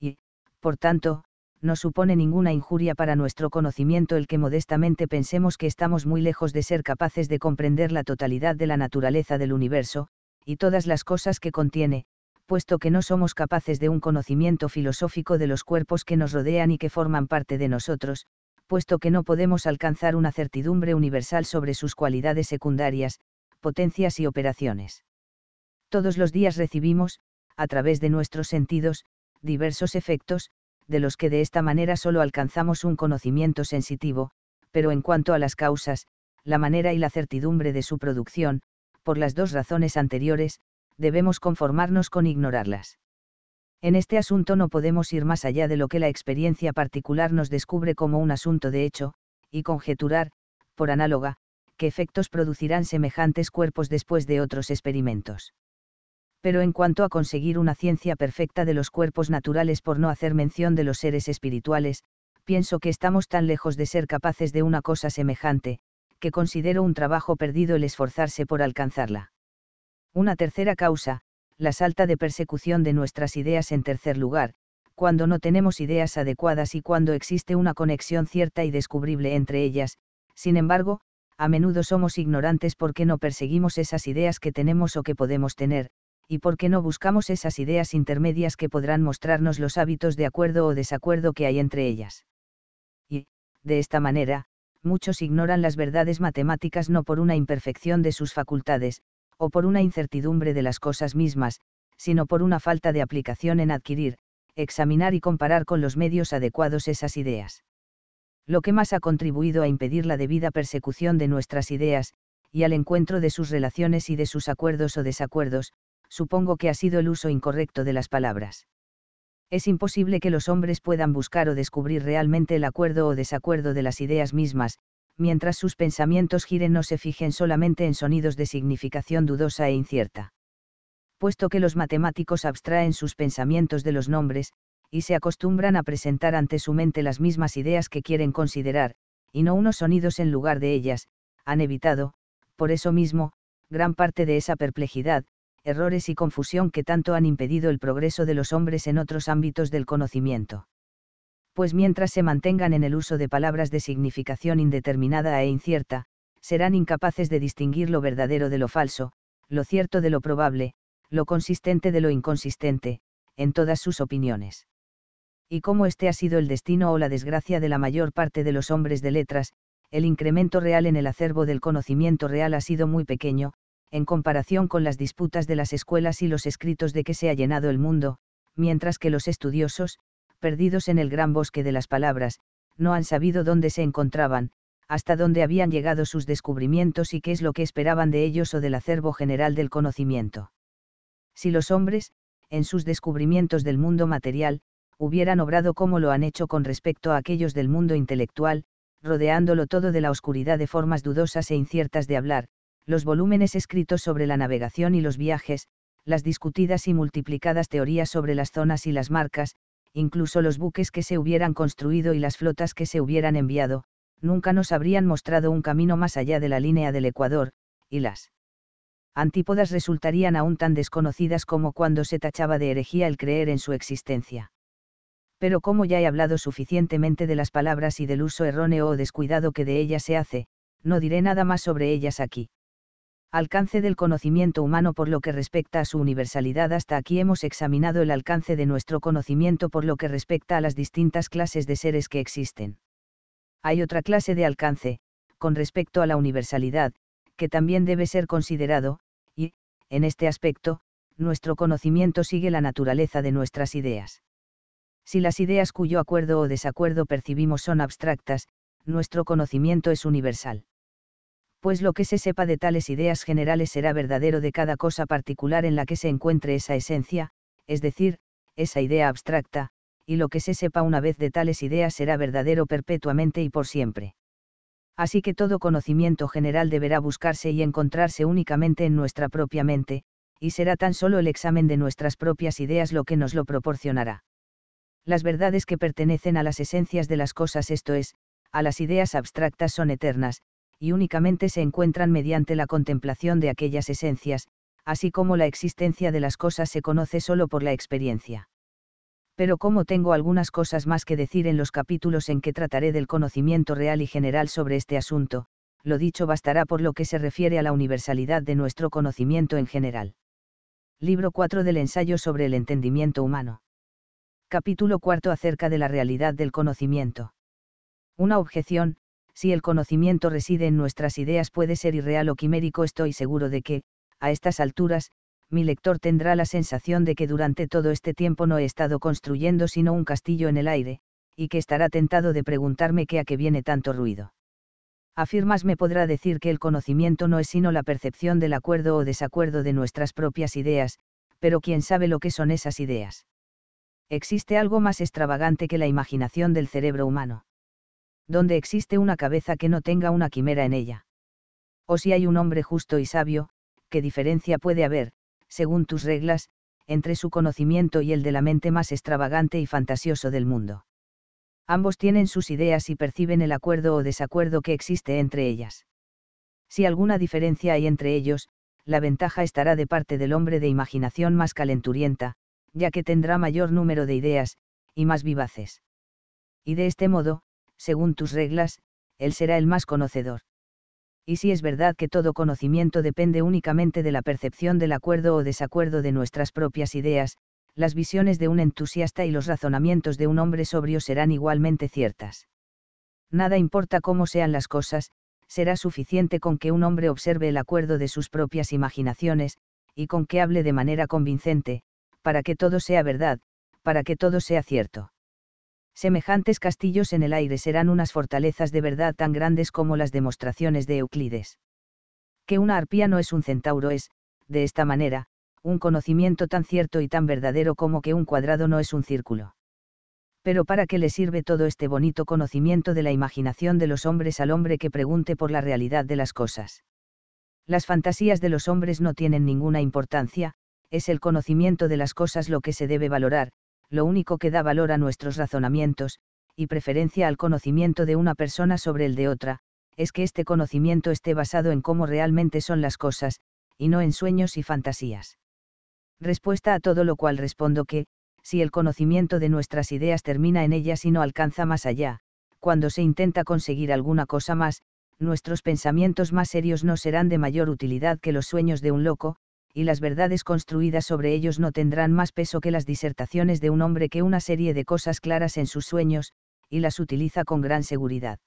Speaker 1: Y, por tanto, no supone ninguna injuria para nuestro conocimiento el que modestamente pensemos que estamos muy lejos de ser capaces de comprender la totalidad de la naturaleza del universo, y todas las cosas que contiene, puesto que no somos capaces de un conocimiento filosófico de los cuerpos que nos rodean y que forman parte de nosotros, puesto que no podemos alcanzar una certidumbre universal sobre sus cualidades secundarias, potencias y operaciones. Todos los días recibimos, a través de nuestros sentidos, diversos efectos, de los que de esta manera solo alcanzamos un conocimiento sensitivo, pero en cuanto a las causas, la manera y la certidumbre de su producción, por las dos razones anteriores, debemos conformarnos con ignorarlas. En este asunto no podemos ir más allá de lo que la experiencia particular nos descubre como un asunto de hecho, y conjeturar, por análoga, qué efectos producirán semejantes cuerpos después de otros experimentos pero en cuanto a conseguir una ciencia perfecta de los cuerpos naturales por no hacer mención de los seres espirituales, pienso que estamos tan lejos de ser capaces de una cosa semejante, que considero un trabajo perdido el esforzarse por alcanzarla. Una tercera causa, la salta de persecución de nuestras ideas en tercer lugar, cuando no tenemos ideas adecuadas y cuando existe una conexión cierta y descubrible entre ellas, sin embargo, a menudo somos ignorantes porque no perseguimos esas ideas que tenemos o que podemos tener, y por qué no buscamos esas ideas intermedias que podrán mostrarnos los hábitos de acuerdo o desacuerdo que hay entre ellas. Y, de esta manera, muchos ignoran las verdades matemáticas no por una imperfección de sus facultades, o por una incertidumbre de las cosas mismas, sino por una falta de aplicación en adquirir, examinar y comparar con los medios adecuados esas ideas. Lo que más ha contribuido a impedir la debida persecución de nuestras ideas, y al encuentro de sus relaciones y de sus acuerdos o desacuerdos, supongo que ha sido el uso incorrecto de las palabras. Es imposible que los hombres puedan buscar o descubrir realmente el acuerdo o desacuerdo de las ideas mismas, mientras sus pensamientos giren o se fijen solamente en sonidos de significación dudosa e incierta. Puesto que los matemáticos abstraen sus pensamientos de los nombres, y se acostumbran a presentar ante su mente las mismas ideas que quieren considerar, y no unos sonidos en lugar de ellas, han evitado, por eso mismo, gran parte de esa perplejidad, errores y confusión que tanto han impedido el progreso de los hombres en otros ámbitos del conocimiento. Pues mientras se mantengan en el uso de palabras de significación indeterminada e incierta, serán incapaces de distinguir lo verdadero de lo falso, lo cierto de lo probable, lo consistente de lo inconsistente, en todas sus opiniones. Y como este ha sido el destino o la desgracia de la mayor parte de los hombres de letras, el incremento real en el acervo del conocimiento real ha sido muy pequeño, en comparación con las disputas de las escuelas y los escritos de que se ha llenado el mundo, mientras que los estudiosos, perdidos en el gran bosque de las palabras, no han sabido dónde se encontraban, hasta dónde habían llegado sus descubrimientos y qué es lo que esperaban de ellos o del acervo general del conocimiento. Si los hombres, en sus descubrimientos del mundo material, hubieran obrado como lo han hecho con respecto a aquellos del mundo intelectual, rodeándolo todo de la oscuridad de formas dudosas e inciertas de hablar, los volúmenes escritos sobre la navegación y los viajes, las discutidas y multiplicadas teorías sobre las zonas y las marcas, incluso los buques que se hubieran construido y las flotas que se hubieran enviado, nunca nos habrían mostrado un camino más allá de la línea del Ecuador, y las antípodas resultarían aún tan desconocidas como cuando se tachaba de herejía el creer en su existencia. Pero como ya he hablado suficientemente de las palabras y del uso erróneo o descuidado que de ellas se hace, no diré nada más sobre ellas aquí alcance del conocimiento humano por lo que respecta a su universalidad. Hasta aquí hemos examinado el alcance de nuestro conocimiento por lo que respecta a las distintas clases de seres que existen. Hay otra clase de alcance, con respecto a la universalidad, que también debe ser considerado, y, en este aspecto, nuestro conocimiento sigue la naturaleza de nuestras ideas. Si las ideas cuyo acuerdo o desacuerdo percibimos son abstractas, nuestro conocimiento es universal pues lo que se sepa de tales ideas generales será verdadero de cada cosa particular en la que se encuentre esa esencia, es decir, esa idea abstracta, y lo que se sepa una vez de tales ideas será verdadero perpetuamente y por siempre. Así que todo conocimiento general deberá buscarse y encontrarse únicamente en nuestra propia mente, y será tan solo el examen de nuestras propias ideas lo que nos lo proporcionará. Las verdades que pertenecen a las esencias de las cosas, esto es, a las ideas abstractas son eternas, y únicamente se encuentran mediante la contemplación de aquellas esencias, así como la existencia de las cosas se conoce solo por la experiencia. Pero como tengo algunas cosas más que decir en los capítulos en que trataré del conocimiento real y general sobre este asunto, lo dicho bastará por lo que se refiere a la universalidad de nuestro conocimiento en general. Libro 4 del ensayo sobre el entendimiento humano. Capítulo 4 acerca de la realidad del conocimiento. Una objeción, si el conocimiento reside en nuestras ideas puede ser irreal o quimérico, estoy seguro de que, a estas alturas, mi lector tendrá la sensación de que durante todo este tiempo no he estado construyendo sino un castillo en el aire, y que estará tentado de preguntarme qué a qué viene tanto ruido. Afirmas me podrá decir que el conocimiento no es sino la percepción del acuerdo o desacuerdo de nuestras propias ideas, pero quién sabe lo que son esas ideas. Existe algo más extravagante que la imaginación del cerebro humano donde existe una cabeza que no tenga una quimera en ella. O si hay un hombre justo y sabio, ¿qué diferencia puede haber, según tus reglas, entre su conocimiento y el de la mente más extravagante y fantasioso del mundo? Ambos tienen sus ideas y perciben el acuerdo o desacuerdo que existe entre ellas. Si alguna diferencia hay entre ellos, la ventaja estará de parte del hombre de imaginación más calenturienta, ya que tendrá mayor número de ideas, y más vivaces. Y de este modo, según tus reglas, él será el más conocedor. Y si es verdad que todo conocimiento depende únicamente de la percepción del acuerdo o desacuerdo de nuestras propias ideas, las visiones de un entusiasta y los razonamientos de un hombre sobrio serán igualmente ciertas. Nada importa cómo sean las cosas, será suficiente con que un hombre observe el acuerdo de sus propias imaginaciones, y con que hable de manera convincente, para que todo sea verdad, para que todo sea cierto semejantes castillos en el aire serán unas fortalezas de verdad tan grandes como las demostraciones de Euclides. Que una arpía no es un centauro es, de esta manera, un conocimiento tan cierto y tan verdadero como que un cuadrado no es un círculo. Pero ¿para qué le sirve todo este bonito conocimiento de la imaginación de los hombres al hombre que pregunte por la realidad de las cosas? Las fantasías de los hombres no tienen ninguna importancia, es el conocimiento de las cosas lo que se debe valorar, lo único que da valor a nuestros razonamientos, y preferencia al conocimiento de una persona sobre el de otra, es que este conocimiento esté basado en cómo realmente son las cosas, y no en sueños y fantasías. Respuesta a todo lo cual respondo que, si el conocimiento de nuestras ideas termina en ellas y no alcanza más allá, cuando se intenta conseguir alguna cosa más, nuestros pensamientos más serios no serán de mayor utilidad que los sueños de un loco, y las verdades construidas sobre ellos no tendrán más peso que las disertaciones de un hombre que una serie de cosas claras en sus sueños, y las utiliza con gran seguridad.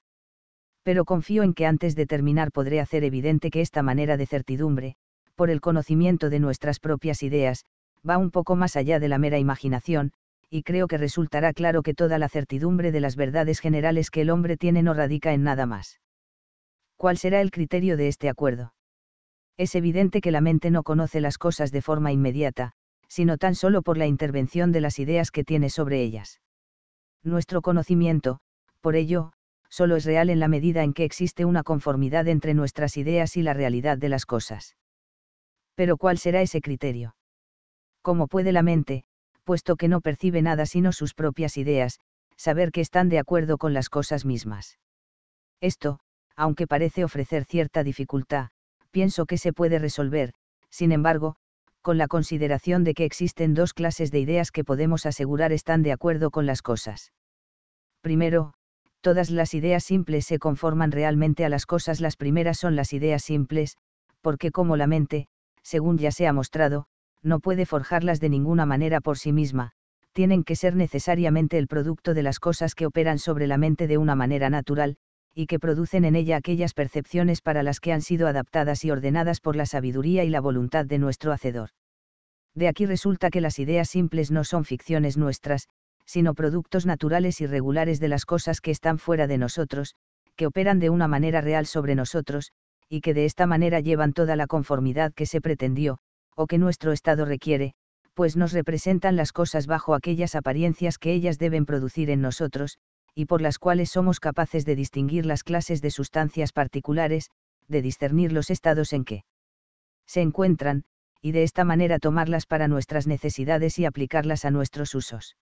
Speaker 1: Pero confío en que antes de terminar podré hacer evidente que esta manera de certidumbre, por el conocimiento de nuestras propias ideas, va un poco más allá de la mera imaginación, y creo que resultará claro que toda la certidumbre de las verdades generales que el hombre tiene no radica en nada más. ¿Cuál será el criterio de este acuerdo? es evidente que la mente no conoce las cosas de forma inmediata, sino tan solo por la intervención de las ideas que tiene sobre ellas. Nuestro conocimiento, por ello, solo es real en la medida en que existe una conformidad entre nuestras ideas y la realidad de las cosas. Pero ¿cuál será ese criterio? ¿Cómo puede la mente, puesto que no percibe nada sino sus propias ideas, saber que están de acuerdo con las cosas mismas? Esto, aunque parece ofrecer cierta dificultad, pienso que se puede resolver, sin embargo, con la consideración de que existen dos clases de ideas que podemos asegurar están de acuerdo con las cosas. Primero, todas las ideas simples se conforman realmente a las cosas. Las primeras son las ideas simples, porque como la mente, según ya se ha mostrado, no puede forjarlas de ninguna manera por sí misma, tienen que ser necesariamente el producto de las cosas que operan sobre la mente de una manera natural, y que producen en ella aquellas percepciones para las que han sido adaptadas y ordenadas por la sabiduría y la voluntad de nuestro Hacedor. De aquí resulta que las ideas simples no son ficciones nuestras, sino productos naturales y regulares de las cosas que están fuera de nosotros, que operan de una manera real sobre nosotros, y que de esta manera llevan toda la conformidad que se pretendió, o que nuestro estado requiere, pues nos representan las cosas bajo aquellas apariencias que ellas deben producir en nosotros, y por las cuales somos capaces de distinguir las clases de sustancias particulares, de discernir los estados en que se encuentran, y de esta manera tomarlas para nuestras necesidades y aplicarlas a nuestros usos.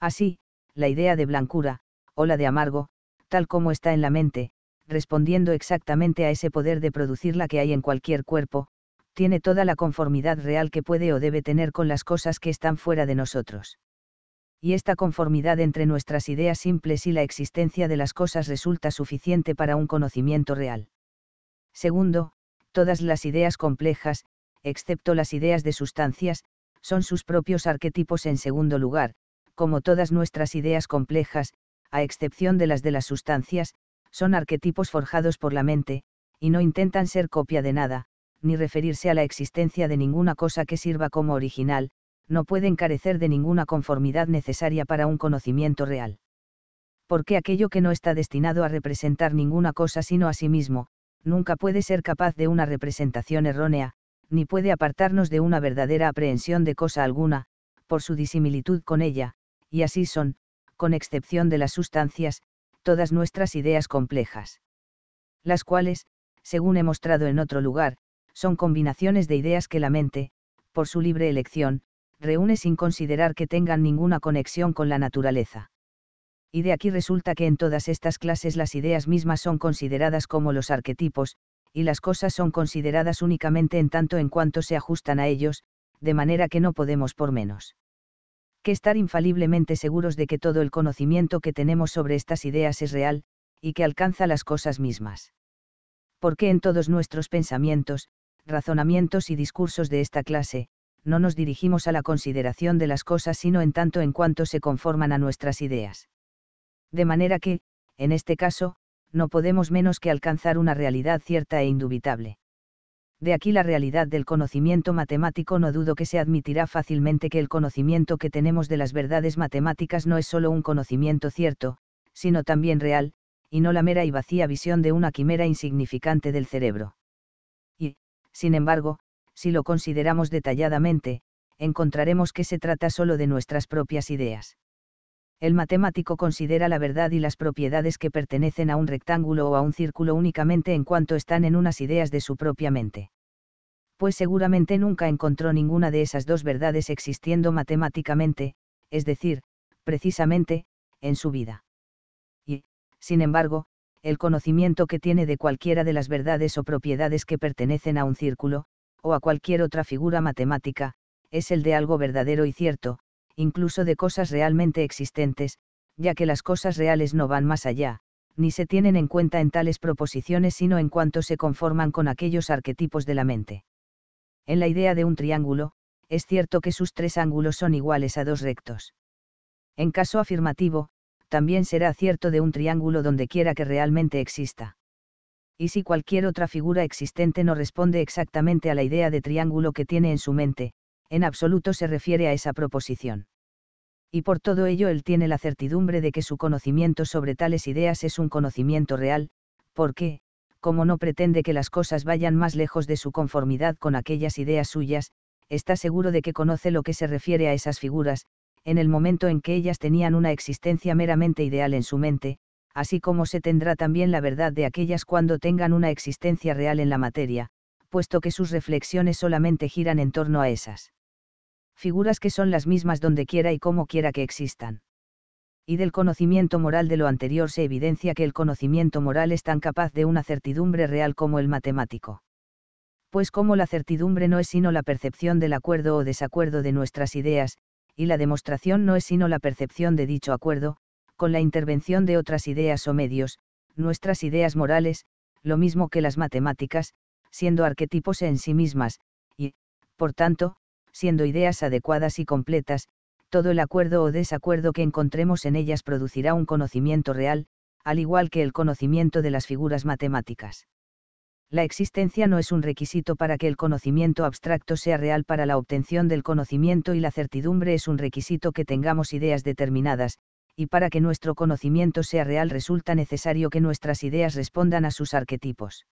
Speaker 1: Así, la idea de blancura, o la de amargo, tal como está en la mente, respondiendo exactamente a ese poder de producir la que hay en cualquier cuerpo, tiene toda la conformidad real que puede o debe tener con las cosas que están fuera de nosotros y esta conformidad entre nuestras ideas simples y la existencia de las cosas resulta suficiente para un conocimiento real. Segundo, todas las ideas complejas, excepto las ideas de sustancias, son sus propios arquetipos en segundo lugar, como todas nuestras ideas complejas, a excepción de las de las sustancias, son arquetipos forjados por la mente, y no intentan ser copia de nada, ni referirse a la existencia de ninguna cosa que sirva como original, no pueden carecer de ninguna conformidad necesaria para un conocimiento real. Porque aquello que no está destinado a representar ninguna cosa sino a sí mismo, nunca puede ser capaz de una representación errónea, ni puede apartarnos de una verdadera aprehensión de cosa alguna, por su disimilitud con ella, y así son, con excepción de las sustancias, todas nuestras ideas complejas. Las cuales, según he mostrado en otro lugar, son combinaciones de ideas que la mente, por su libre elección, reúne sin considerar que tengan ninguna conexión con la naturaleza. Y de aquí resulta que en todas estas clases las ideas mismas son consideradas como los arquetipos, y las cosas son consideradas únicamente en tanto en cuanto se ajustan a ellos, de manera que no podemos por menos que estar infaliblemente seguros de que todo el conocimiento que tenemos sobre estas ideas es real, y que alcanza las cosas mismas. Porque en todos nuestros pensamientos, razonamientos y discursos de esta clase, no nos dirigimos a la consideración de las cosas sino en tanto en cuanto se conforman a nuestras ideas. De manera que, en este caso, no podemos menos que alcanzar una realidad cierta e indubitable. De aquí la realidad del conocimiento matemático no dudo que se admitirá fácilmente que el conocimiento que tenemos de las verdades matemáticas no es sólo un conocimiento cierto, sino también real, y no la mera y vacía visión de una quimera insignificante del cerebro. Y, sin embargo, si lo consideramos detalladamente, encontraremos que se trata solo de nuestras propias ideas. El matemático considera la verdad y las propiedades que pertenecen a un rectángulo o a un círculo únicamente en cuanto están en unas ideas de su propia mente. Pues seguramente nunca encontró ninguna de esas dos verdades existiendo matemáticamente, es decir, precisamente, en su vida. Y, sin embargo, el conocimiento que tiene de cualquiera de las verdades o propiedades que pertenecen a un círculo, o a cualquier otra figura matemática, es el de algo verdadero y cierto, incluso de cosas realmente existentes, ya que las cosas reales no van más allá, ni se tienen en cuenta en tales proposiciones sino en cuanto se conforman con aquellos arquetipos de la mente. En la idea de un triángulo, es cierto que sus tres ángulos son iguales a dos rectos. En caso afirmativo, también será cierto de un triángulo donde quiera que realmente exista y si cualquier otra figura existente no responde exactamente a la idea de triángulo que tiene en su mente, en absoluto se refiere a esa proposición. Y por todo ello él tiene la certidumbre de que su conocimiento sobre tales ideas es un conocimiento real, porque, como no pretende que las cosas vayan más lejos de su conformidad con aquellas ideas suyas, está seguro de que conoce lo que se refiere a esas figuras, en el momento en que ellas tenían una existencia meramente ideal en su mente, así como se tendrá también la verdad de aquellas cuando tengan una existencia real en la materia, puesto que sus reflexiones solamente giran en torno a esas figuras que son las mismas donde quiera y como quiera que existan. Y del conocimiento moral de lo anterior se evidencia que el conocimiento moral es tan capaz de una certidumbre real como el matemático. Pues como la certidumbre no es sino la percepción del acuerdo o desacuerdo de nuestras ideas, y la demostración no es sino la percepción de dicho acuerdo, con la intervención de otras ideas o medios, nuestras ideas morales, lo mismo que las matemáticas, siendo arquetipos en sí mismas, y, por tanto, siendo ideas adecuadas y completas, todo el acuerdo o desacuerdo que encontremos en ellas producirá un conocimiento real, al igual que el conocimiento de las figuras matemáticas. La existencia no es un requisito para que el conocimiento abstracto sea real para la obtención del conocimiento y la certidumbre es un requisito que tengamos ideas determinadas, y para que nuestro conocimiento sea real resulta necesario que nuestras ideas respondan a sus arquetipos.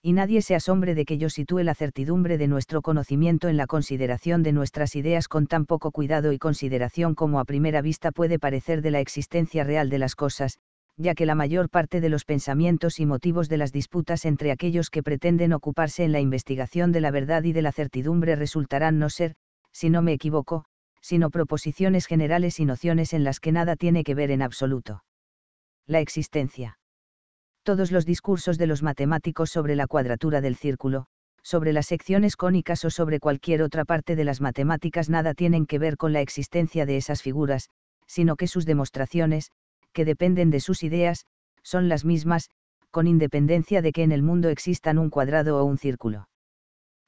Speaker 1: Y nadie se asombre de que yo sitúe la certidumbre de nuestro conocimiento en la consideración de nuestras ideas con tan poco cuidado y consideración como a primera vista puede parecer de la existencia real de las cosas, ya que la mayor parte de los pensamientos y motivos de las disputas entre aquellos que pretenden ocuparse en la investigación de la verdad y de la certidumbre resultarán no ser, si no me equivoco, sino proposiciones generales y nociones en las que nada tiene que ver en absoluto. La existencia. Todos los discursos de los matemáticos sobre la cuadratura del círculo, sobre las secciones cónicas o sobre cualquier otra parte de las matemáticas nada tienen que ver con la existencia de esas figuras, sino que sus demostraciones, que dependen de sus ideas, son las mismas, con independencia de que en el mundo existan un cuadrado o un círculo.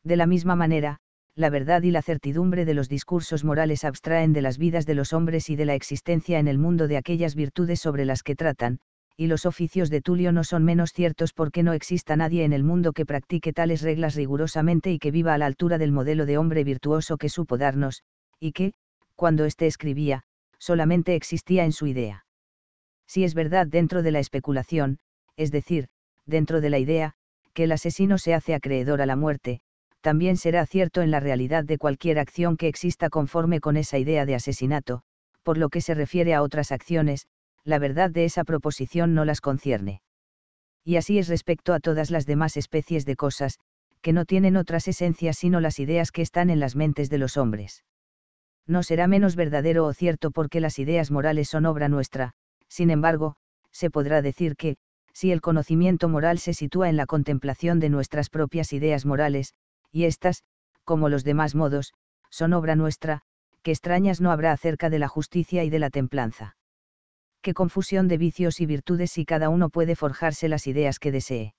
Speaker 1: De la misma manera, la verdad y la certidumbre de los discursos morales abstraen de las vidas de los hombres y de la existencia en el mundo de aquellas virtudes sobre las que tratan, y los oficios de Tulio no son menos ciertos porque no exista nadie en el mundo que practique tales reglas rigurosamente y que viva a la altura del modelo de hombre virtuoso que supo darnos, y que, cuando éste escribía, solamente existía en su idea. Si es verdad dentro de la especulación, es decir, dentro de la idea, que el asesino se hace acreedor a la muerte, también será cierto en la realidad de cualquier acción que exista conforme con esa idea de asesinato, por lo que se refiere a otras acciones, la verdad de esa proposición no las concierne. Y así es respecto a todas las demás especies de cosas, que no tienen otras esencias sino las ideas que están en las mentes de los hombres. No será menos verdadero o cierto porque las ideas morales son obra nuestra, sin embargo, se podrá decir que, si el conocimiento moral se sitúa en la contemplación de nuestras propias ideas morales, y estas, como los demás modos, son obra nuestra, que extrañas no habrá acerca de la justicia y de la templanza. Qué confusión de vicios y virtudes si cada uno puede forjarse las ideas que desee.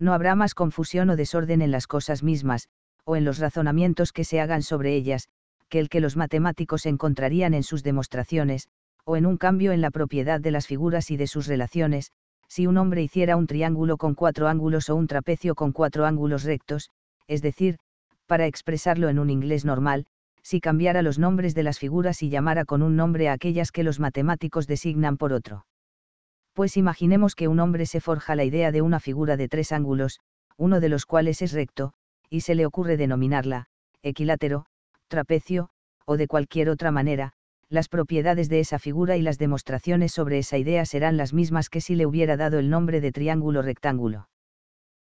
Speaker 1: No habrá más confusión o desorden en las cosas mismas, o en los razonamientos que se hagan sobre ellas, que el que los matemáticos encontrarían en sus demostraciones, o en un cambio en la propiedad de las figuras y de sus relaciones, si un hombre hiciera un triángulo con cuatro ángulos o un trapecio con cuatro ángulos rectos, es decir, para expresarlo en un inglés normal, si cambiara los nombres de las figuras y llamara con un nombre a aquellas que los matemáticos designan por otro. Pues imaginemos que un hombre se forja la idea de una figura de tres ángulos, uno de los cuales es recto, y se le ocurre denominarla, equilátero, trapecio, o de cualquier otra manera, las propiedades de esa figura y las demostraciones sobre esa idea serán las mismas que si le hubiera dado el nombre de triángulo rectángulo.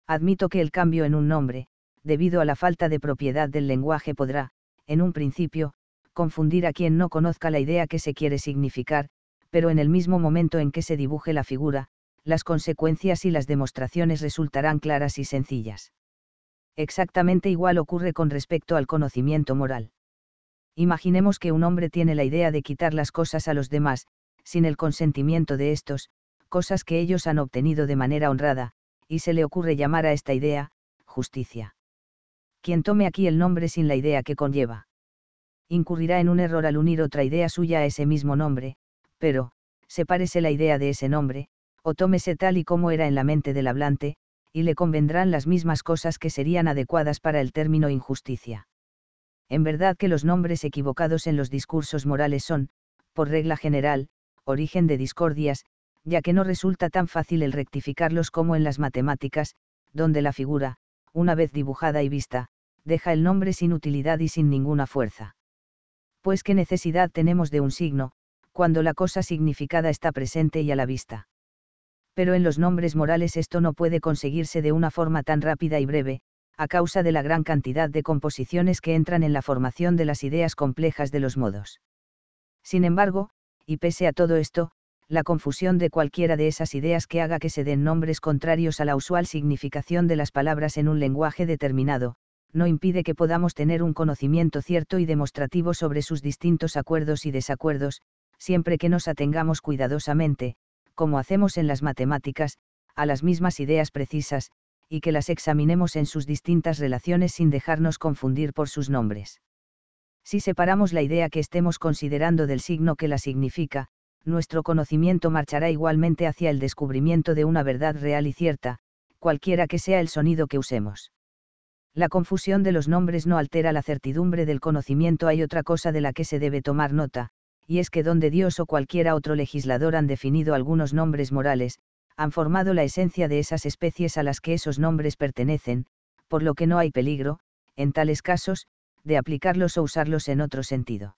Speaker 1: Admito que el cambio en un nombre, debido a la falta de propiedad del lenguaje podrá, en un principio, confundir a quien no conozca la idea que se quiere significar, pero en el mismo momento en que se dibuje la figura, las consecuencias y las demostraciones resultarán claras y sencillas. Exactamente igual ocurre con respecto al conocimiento moral. Imaginemos que un hombre tiene la idea de quitar las cosas a los demás, sin el consentimiento de estos, cosas que ellos han obtenido de manera honrada, y se le ocurre llamar a esta idea, justicia quien tome aquí el nombre sin la idea que conlleva. Incurrirá en un error al unir otra idea suya a ese mismo nombre, pero, sepárese la idea de ese nombre, o tómese tal y como era en la mente del hablante, y le convendrán las mismas cosas que serían adecuadas para el término injusticia. En verdad que los nombres equivocados en los discursos morales son, por regla general, origen de discordias, ya que no resulta tan fácil el rectificarlos como en las matemáticas, donde la figura, una vez dibujada y vista, deja el nombre sin utilidad y sin ninguna fuerza. Pues qué necesidad tenemos de un signo, cuando la cosa significada está presente y a la vista. Pero en los nombres morales esto no puede conseguirse de una forma tan rápida y breve, a causa de la gran cantidad de composiciones que entran en la formación de las ideas complejas de los modos. Sin embargo, y pese a todo esto, la confusión de cualquiera de esas ideas que haga que se den nombres contrarios a la usual significación de las palabras en un lenguaje determinado, no impide que podamos tener un conocimiento cierto y demostrativo sobre sus distintos acuerdos y desacuerdos, siempre que nos atengamos cuidadosamente, como hacemos en las matemáticas, a las mismas ideas precisas, y que las examinemos en sus distintas relaciones sin dejarnos confundir por sus nombres. Si separamos la idea que estemos considerando del signo que la significa, nuestro conocimiento marchará igualmente hacia el descubrimiento de una verdad real y cierta, cualquiera que sea el sonido que usemos. La confusión de los nombres no altera la certidumbre del conocimiento. Hay otra cosa de la que se debe tomar nota, y es que donde Dios o cualquiera otro legislador han definido algunos nombres morales, han formado la esencia de esas especies a las que esos nombres pertenecen, por lo que no hay peligro, en tales casos, de aplicarlos o usarlos en otro sentido.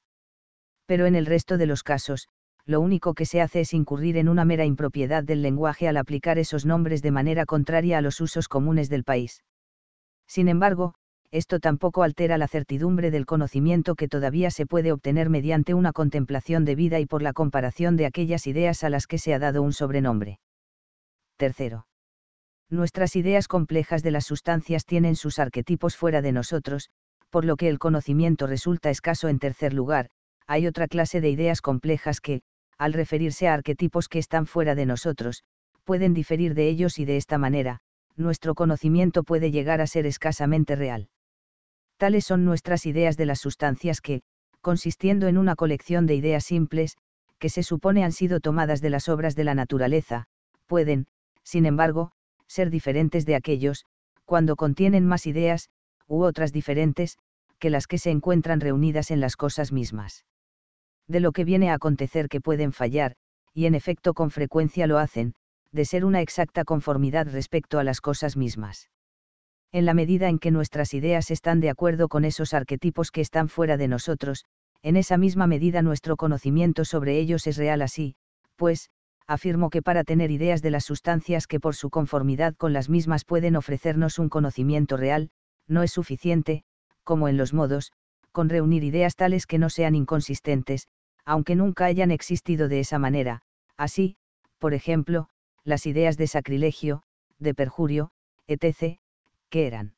Speaker 1: Pero en el resto de los casos, lo único que se hace es incurrir en una mera impropiedad del lenguaje al aplicar esos nombres de manera contraria a los usos comunes del país. Sin embargo, esto tampoco altera la certidumbre del conocimiento que todavía se puede obtener mediante una contemplación de vida y por la comparación de aquellas ideas a las que se ha dado un sobrenombre. Tercero. Nuestras ideas complejas de las sustancias tienen sus arquetipos fuera de nosotros, por lo que el conocimiento resulta escaso en tercer lugar, hay otra clase de ideas complejas que, al referirse a arquetipos que están fuera de nosotros, pueden diferir de ellos y de esta manera, nuestro conocimiento puede llegar a ser escasamente real. Tales son nuestras ideas de las sustancias que, consistiendo en una colección de ideas simples, que se supone han sido tomadas de las obras de la naturaleza, pueden, sin embargo, ser diferentes de aquellos, cuando contienen más ideas, u otras diferentes, que las que se encuentran reunidas en las cosas mismas de lo que viene a acontecer que pueden fallar, y en efecto con frecuencia lo hacen, de ser una exacta conformidad respecto a las cosas mismas. En la medida en que nuestras ideas están de acuerdo con esos arquetipos que están fuera de nosotros, en esa misma medida nuestro conocimiento sobre ellos es real así, pues, afirmo que para tener ideas de las sustancias que por su conformidad con las mismas pueden ofrecernos un conocimiento real, no es suficiente, como en los modos, con reunir ideas tales que no sean inconsistentes, aunque nunca hayan existido de esa manera. Así, por ejemplo, las ideas de sacrilegio, de perjurio, etc., que eran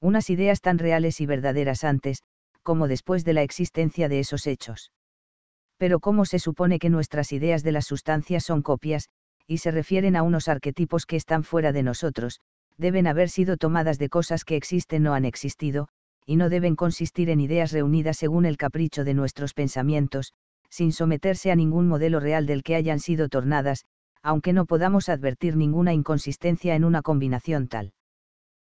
Speaker 1: unas ideas tan reales y verdaderas antes, como después de la existencia de esos hechos. Pero como se supone que nuestras ideas de las sustancias son copias, y se refieren a unos arquetipos que están fuera de nosotros, deben haber sido tomadas de cosas que existen o han existido, y no deben consistir en ideas reunidas según el capricho de nuestros pensamientos, sin someterse a ningún modelo real del que hayan sido tornadas, aunque no podamos advertir ninguna inconsistencia en una combinación tal.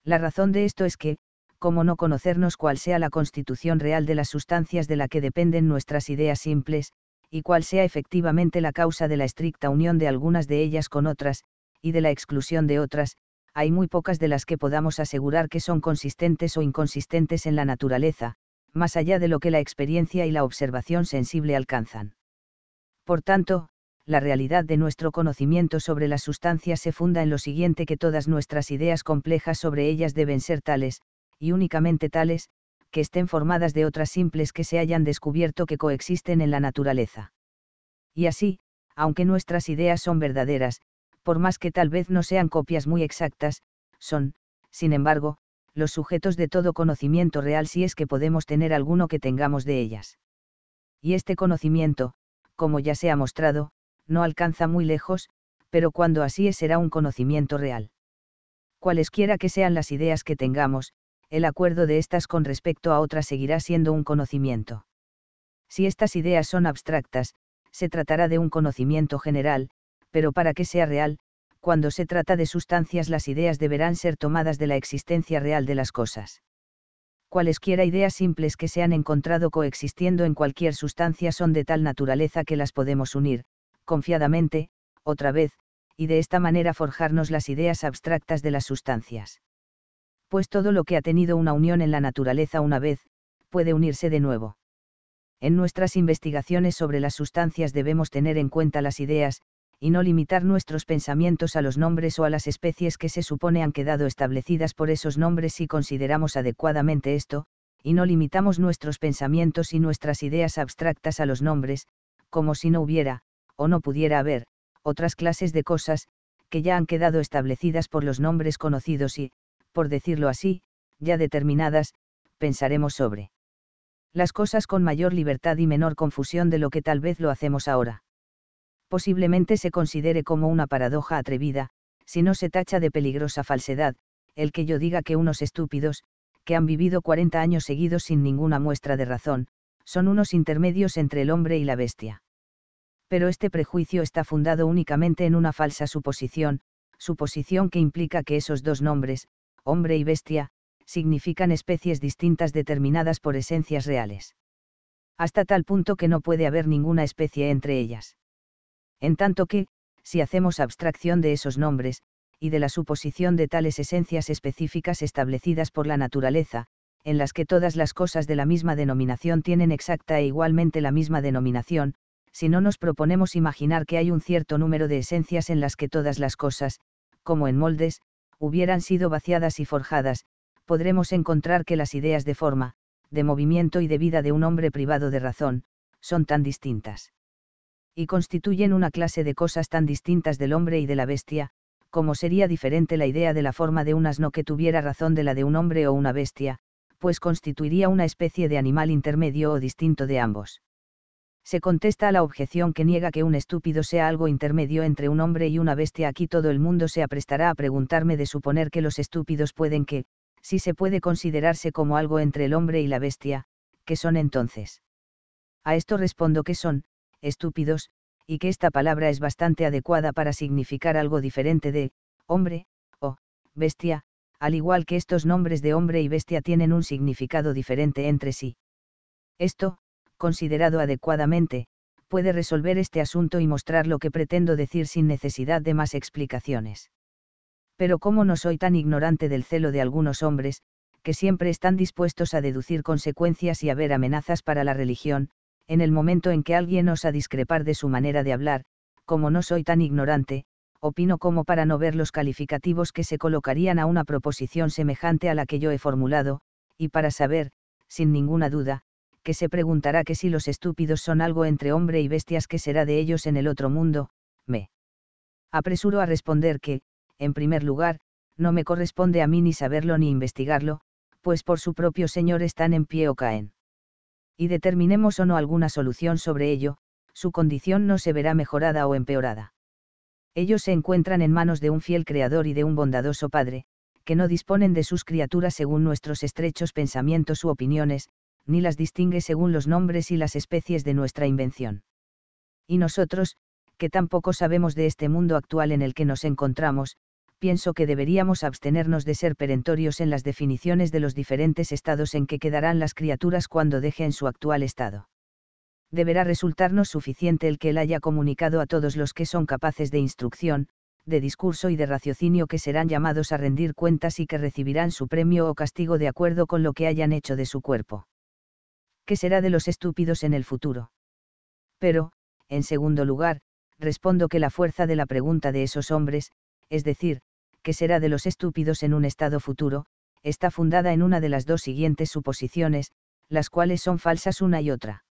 Speaker 1: La razón de esto es que, como no conocernos cuál sea la constitución real de las sustancias de la que dependen nuestras ideas simples, y cuál sea efectivamente la causa de la estricta unión de algunas de ellas con otras, y de la exclusión de otras, hay muy pocas de las que podamos asegurar que son consistentes o inconsistentes en la naturaleza, más allá de lo que la experiencia y la observación sensible alcanzan. Por tanto, la realidad de nuestro conocimiento sobre las sustancias se funda en lo siguiente que todas nuestras ideas complejas sobre ellas deben ser tales, y únicamente tales, que estén formadas de otras simples que se hayan descubierto que coexisten en la naturaleza. Y así, aunque nuestras ideas son verdaderas, por más que tal vez no sean copias muy exactas, son, sin embargo, los sujetos de todo conocimiento real si es que podemos tener alguno que tengamos de ellas. Y este conocimiento, como ya se ha mostrado, no alcanza muy lejos, pero cuando así es será un conocimiento real. Cualesquiera que sean las ideas que tengamos, el acuerdo de estas con respecto a otras seguirá siendo un conocimiento. Si estas ideas son abstractas, se tratará de un conocimiento general, pero para que sea real, cuando se trata de sustancias las ideas deberán ser tomadas de la existencia real de las cosas. Cualesquiera ideas simples que se han encontrado coexistiendo en cualquier sustancia son de tal naturaleza que las podemos unir, confiadamente, otra vez, y de esta manera forjarnos las ideas abstractas de las sustancias. Pues todo lo que ha tenido una unión en la naturaleza una vez, puede unirse de nuevo. En nuestras investigaciones sobre las sustancias debemos tener en cuenta las ideas, y no limitar nuestros pensamientos a los nombres o a las especies que se supone han quedado establecidas por esos nombres si consideramos adecuadamente esto, y no limitamos nuestros pensamientos y nuestras ideas abstractas a los nombres, como si no hubiera, o no pudiera haber, otras clases de cosas, que ya han quedado establecidas por los nombres conocidos y, por decirlo así, ya determinadas, pensaremos sobre las cosas con mayor libertad y menor confusión de lo que tal vez lo hacemos ahora posiblemente se considere como una paradoja atrevida, si no se tacha de peligrosa falsedad, el que yo diga que unos estúpidos, que han vivido 40 años seguidos sin ninguna muestra de razón, son unos intermedios entre el hombre y la bestia. Pero este prejuicio está fundado únicamente en una falsa suposición, suposición que implica que esos dos nombres, hombre y bestia, significan especies distintas determinadas por esencias reales. Hasta tal punto que no puede haber ninguna especie entre ellas en tanto que, si hacemos abstracción de esos nombres, y de la suposición de tales esencias específicas establecidas por la naturaleza, en las que todas las cosas de la misma denominación tienen exacta e igualmente la misma denominación, si no nos proponemos imaginar que hay un cierto número de esencias en las que todas las cosas, como en moldes, hubieran sido vaciadas y forjadas, podremos encontrar que las ideas de forma, de movimiento y de vida de un hombre privado de razón, son tan distintas y constituyen una clase de cosas tan distintas del hombre y de la bestia, como sería diferente la idea de la forma de un asno que tuviera razón de la de un hombre o una bestia, pues constituiría una especie de animal intermedio o distinto de ambos. Se contesta a la objeción que niega que un estúpido sea algo intermedio entre un hombre y una bestia. Aquí todo el mundo se aprestará a preguntarme de suponer que los estúpidos pueden que, si se puede considerarse como algo entre el hombre y la bestia, ¿qué son entonces? A esto respondo que son, estúpidos, y que esta palabra es bastante adecuada para significar algo diferente de, hombre, o, bestia, al igual que estos nombres de hombre y bestia tienen un significado diferente entre sí. Esto, considerado adecuadamente, puede resolver este asunto y mostrar lo que pretendo decir sin necesidad de más explicaciones. Pero como no soy tan ignorante del celo de algunos hombres, que siempre están dispuestos a deducir consecuencias y a ver amenazas para la religión, en el momento en que alguien osa discrepar de su manera de hablar, como no soy tan ignorante, opino como para no ver los calificativos que se colocarían a una proposición semejante a la que yo he formulado, y para saber, sin ninguna duda, que se preguntará que si los estúpidos son algo entre hombre y bestias que será de ellos en el otro mundo, me apresuro a responder que, en primer lugar, no me corresponde a mí ni saberlo ni investigarlo, pues por su propio Señor están en pie o caen y determinemos o no alguna solución sobre ello, su condición no se verá mejorada o empeorada. Ellos se encuentran en manos de un fiel Creador y de un bondadoso Padre, que no disponen de sus criaturas según nuestros estrechos pensamientos u opiniones, ni las distingue según los nombres y las especies de nuestra invención. Y nosotros, que tampoco sabemos de este mundo actual en el que nos encontramos, pienso que deberíamos abstenernos de ser perentorios en las definiciones de los diferentes estados en que quedarán las criaturas cuando dejen su actual estado. Deberá resultarnos suficiente el que él haya comunicado a todos los que son capaces de instrucción, de discurso y de raciocinio que serán llamados a rendir cuentas y que recibirán su premio o castigo de acuerdo con lo que hayan hecho de su cuerpo. ¿Qué será de los estúpidos en el futuro? Pero, en segundo lugar, respondo que la fuerza de la pregunta de esos hombres, es decir, que será de los estúpidos en un estado futuro, está fundada en una de las dos siguientes suposiciones, las cuales son falsas una y otra.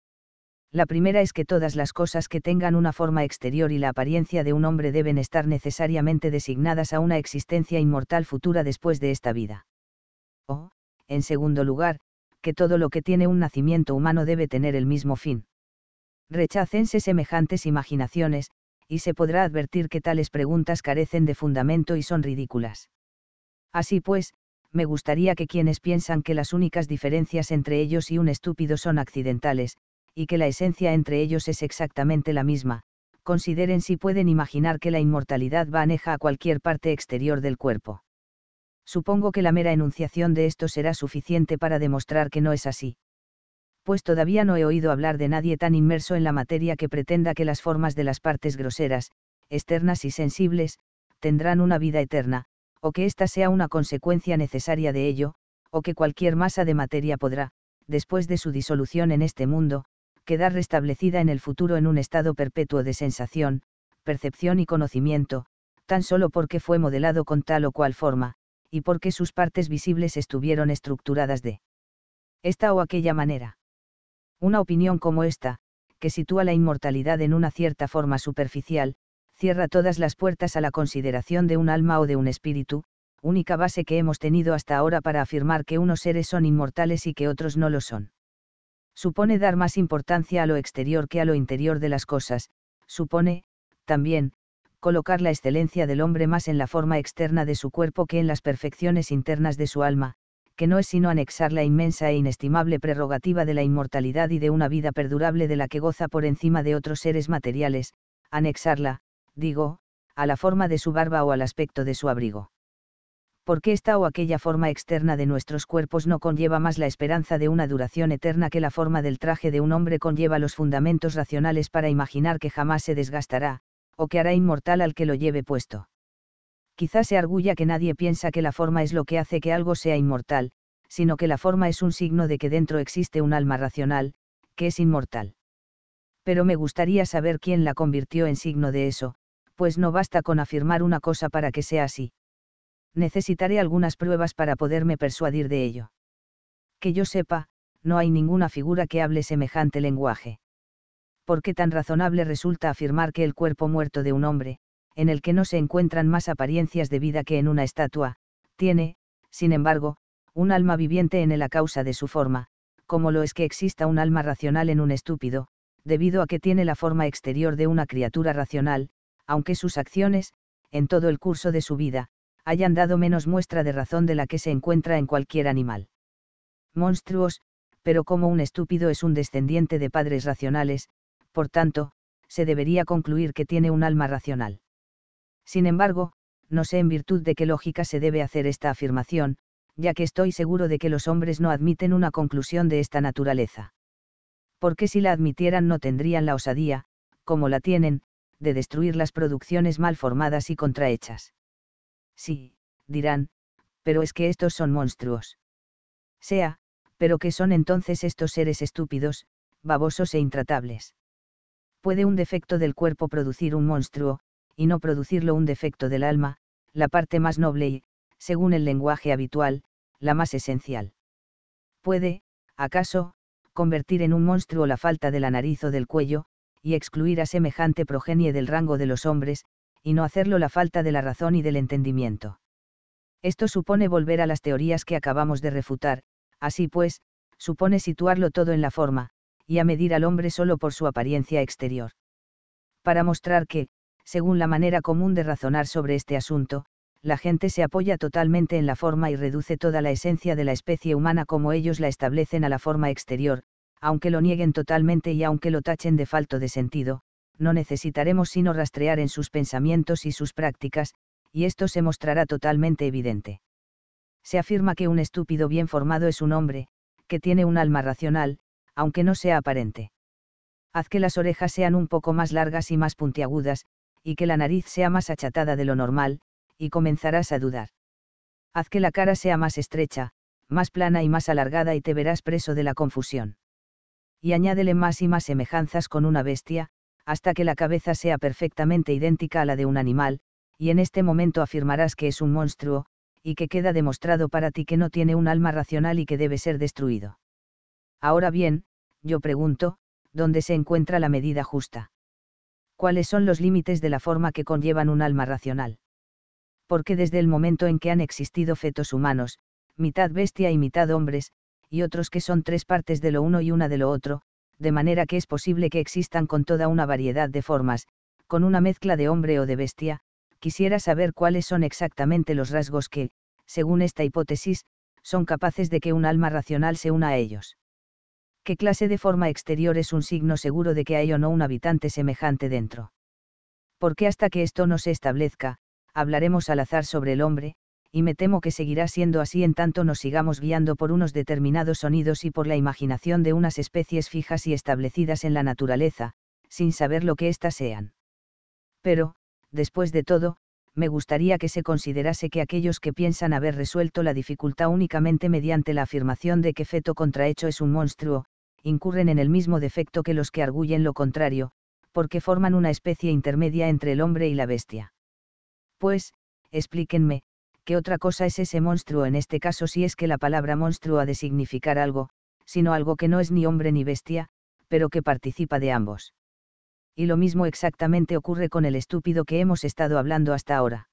Speaker 1: La primera es que todas las cosas que tengan una forma exterior y la apariencia de un hombre deben estar necesariamente designadas a una existencia inmortal futura después de esta vida. O, en segundo lugar, que todo lo que tiene un nacimiento humano debe tener el mismo fin. Rechácense semejantes imaginaciones, y se podrá advertir que tales preguntas carecen de fundamento y son ridículas. Así pues, me gustaría que quienes piensan que las únicas diferencias entre ellos y un estúpido son accidentales, y que la esencia entre ellos es exactamente la misma, consideren si pueden imaginar que la inmortalidad va a cualquier parte exterior del cuerpo. Supongo que la mera enunciación de esto será suficiente para demostrar que no es así pues todavía no he oído hablar de nadie tan inmerso en la materia que pretenda que las formas de las partes groseras, externas y sensibles, tendrán una vida eterna, o que ésta sea una consecuencia necesaria de ello, o que cualquier masa de materia podrá, después de su disolución en este mundo, quedar restablecida en el futuro en un estado perpetuo de sensación, percepción y conocimiento, tan solo porque fue modelado con tal o cual forma, y porque sus partes visibles estuvieron estructuradas de esta o aquella manera. Una opinión como esta, que sitúa la inmortalidad en una cierta forma superficial, cierra todas las puertas a la consideración de un alma o de un espíritu, única base que hemos tenido hasta ahora para afirmar que unos seres son inmortales y que otros no lo son. Supone dar más importancia a lo exterior que a lo interior de las cosas, supone, también, colocar la excelencia del hombre más en la forma externa de su cuerpo que en las perfecciones internas de su alma, que no es sino anexar la inmensa e inestimable prerrogativa de la inmortalidad y de una vida perdurable de la que goza por encima de otros seres materiales, anexarla, digo, a la forma de su barba o al aspecto de su abrigo. Porque esta o aquella forma externa de nuestros cuerpos no conlleva más la esperanza de una duración eterna que la forma del traje de un hombre conlleva los fundamentos racionales para imaginar que jamás se desgastará, o que hará inmortal al que lo lleve puesto quizás se arguya que nadie piensa que la forma es lo que hace que algo sea inmortal, sino que la forma es un signo de que dentro existe un alma racional, que es inmortal. Pero me gustaría saber quién la convirtió en signo de eso, pues no basta con afirmar una cosa para que sea así. Necesitaré algunas pruebas para poderme persuadir de ello. Que yo sepa, no hay ninguna figura que hable semejante lenguaje. ¿Por qué tan razonable resulta afirmar que el cuerpo muerto de un hombre, en el que no se encuentran más apariencias de vida que en una estatua, tiene, sin embargo, un alma viviente en él a causa de su forma, como lo es que exista un alma racional en un estúpido, debido a que tiene la forma exterior de una criatura racional, aunque sus acciones, en todo el curso de su vida, hayan dado menos muestra de razón de la que se encuentra en cualquier animal. Monstruos, pero como un estúpido es un descendiente de padres racionales, por tanto, se debería concluir que tiene un alma racional. Sin embargo, no sé en virtud de qué lógica se debe hacer esta afirmación, ya que estoy seguro de que los hombres no admiten una conclusión de esta naturaleza. Porque si la admitieran no tendrían la osadía, como la tienen, de destruir las producciones mal formadas y contrahechas. Sí, dirán, pero es que estos son monstruos. Sea, pero ¿qué son entonces estos seres estúpidos, babosos e intratables? ¿Puede un defecto del cuerpo producir un monstruo, y no producirlo un defecto del alma, la parte más noble y, según el lenguaje habitual, la más esencial. Puede, acaso, convertir en un monstruo la falta de la nariz o del cuello, y excluir a semejante progenie del rango de los hombres, y no hacerlo la falta de la razón y del entendimiento. Esto supone volver a las teorías que acabamos de refutar, así pues, supone situarlo todo en la forma, y a medir al hombre solo por su apariencia exterior. Para mostrar que, según la manera común de razonar sobre este asunto, la gente se apoya totalmente en la forma y reduce toda la esencia de la especie humana como ellos la establecen a la forma exterior, aunque lo nieguen totalmente y aunque lo tachen de falto de sentido, no necesitaremos sino rastrear en sus pensamientos y sus prácticas, y esto se mostrará totalmente evidente. Se afirma que un estúpido bien formado es un hombre, que tiene un alma racional, aunque no sea aparente. Haz que las orejas sean un poco más largas y más puntiagudas, y que la nariz sea más achatada de lo normal, y comenzarás a dudar. Haz que la cara sea más estrecha, más plana y más alargada y te verás preso de la confusión. Y añádele más y más semejanzas con una bestia, hasta que la cabeza sea perfectamente idéntica a la de un animal, y en este momento afirmarás que es un monstruo, y que queda demostrado para ti que no tiene un alma racional y que debe ser destruido. Ahora bien, yo pregunto, ¿dónde se encuentra la medida justa? cuáles son los límites de la forma que conllevan un alma racional. Porque desde el momento en que han existido fetos humanos, mitad bestia y mitad hombres, y otros que son tres partes de lo uno y una de lo otro, de manera que es posible que existan con toda una variedad de formas, con una mezcla de hombre o de bestia, quisiera saber cuáles son exactamente los rasgos que, según esta hipótesis, son capaces de que un alma racional se una a ellos. ¿Qué clase de forma exterior es un signo seguro de que hay o no un habitante semejante dentro? Porque hasta que esto no se establezca, hablaremos al azar sobre el hombre, y me temo que seguirá siendo así en tanto nos sigamos guiando por unos determinados sonidos y por la imaginación de unas especies fijas y establecidas en la naturaleza, sin saber lo que éstas sean. Pero, después de todo, me gustaría que se considerase que aquellos que piensan haber resuelto la dificultad únicamente mediante la afirmación de que feto contrahecho es un monstruo, incurren en el mismo defecto que los que arguyen lo contrario, porque forman una especie intermedia entre el hombre y la bestia. Pues, explíquenme, ¿qué otra cosa es ese monstruo en este caso si es que la palabra monstruo ha de significar algo, sino algo que no es ni hombre ni bestia, pero que participa de ambos? Y lo mismo exactamente ocurre con el estúpido que hemos estado hablando hasta ahora.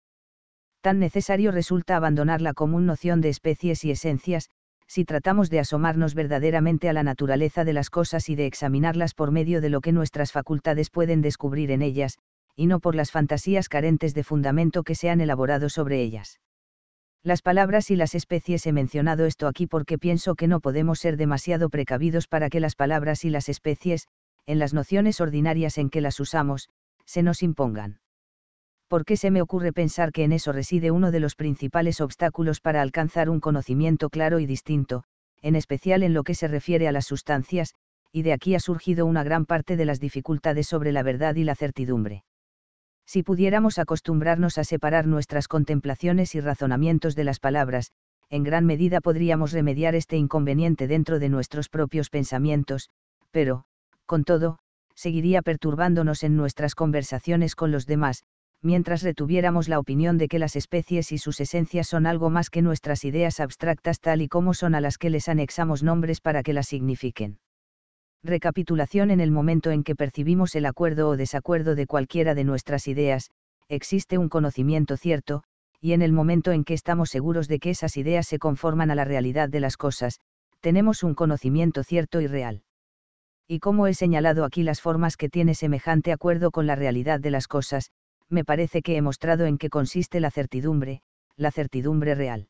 Speaker 1: Tan necesario resulta abandonar la común noción de especies y esencias, si tratamos de asomarnos verdaderamente a la naturaleza de las cosas y de examinarlas por medio de lo que nuestras facultades pueden descubrir en ellas, y no por las fantasías carentes de fundamento que se han elaborado sobre ellas. Las palabras y las especies he mencionado esto aquí porque pienso que no podemos ser demasiado precavidos para que las palabras y las especies, en las nociones ordinarias en que las usamos, se nos impongan. ¿por qué se me ocurre pensar que en eso reside uno de los principales obstáculos para alcanzar un conocimiento claro y distinto, en especial en lo que se refiere a las sustancias, y de aquí ha surgido una gran parte de las dificultades sobre la verdad y la certidumbre? Si pudiéramos acostumbrarnos a separar nuestras contemplaciones y razonamientos de las palabras, en gran medida podríamos remediar este inconveniente dentro de nuestros propios pensamientos, pero, con todo, seguiría perturbándonos en nuestras conversaciones con los demás, mientras retuviéramos la opinión de que las especies y sus esencias son algo más que nuestras ideas abstractas tal y como son a las que les anexamos nombres para que las signifiquen. Recapitulación en el momento en que percibimos el acuerdo o desacuerdo de cualquiera de nuestras ideas, existe un conocimiento cierto, y en el momento en que estamos seguros de que esas ideas se conforman a la realidad de las cosas, tenemos un conocimiento cierto y real. Y como he señalado aquí las formas que tiene semejante acuerdo con la realidad de las cosas, me parece que he mostrado en qué consiste la certidumbre, la certidumbre real.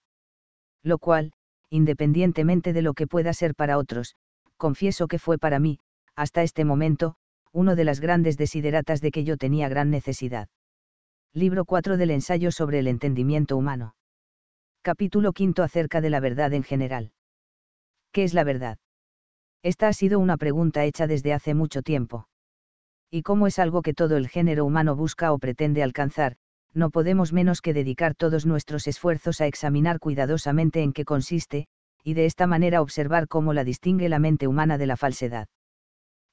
Speaker 1: Lo cual, independientemente de lo que pueda ser para otros, confieso que fue para mí, hasta este momento, uno de las grandes desideratas de que yo tenía gran necesidad. Libro 4 del ensayo sobre el entendimiento humano. Capítulo 5 acerca de la verdad en general. ¿Qué es la verdad? Esta ha sido una pregunta hecha desde hace mucho tiempo y como es algo que todo el género humano busca o pretende alcanzar, no podemos menos que dedicar todos nuestros esfuerzos a examinar cuidadosamente en qué consiste, y de esta manera observar cómo la distingue la mente humana de la falsedad.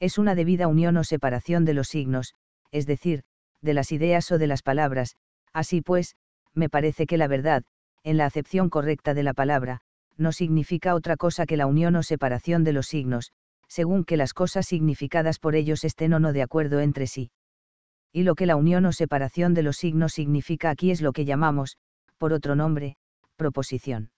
Speaker 1: Es una debida unión o separación de los signos, es decir, de las ideas o de las palabras, así pues, me parece que la verdad, en la acepción correcta de la palabra, no significa otra cosa que la unión o separación de los signos, según que las cosas significadas por ellos estén o no de acuerdo entre sí. Y lo que la unión o separación de los signos significa aquí es lo que llamamos, por otro nombre, proposición.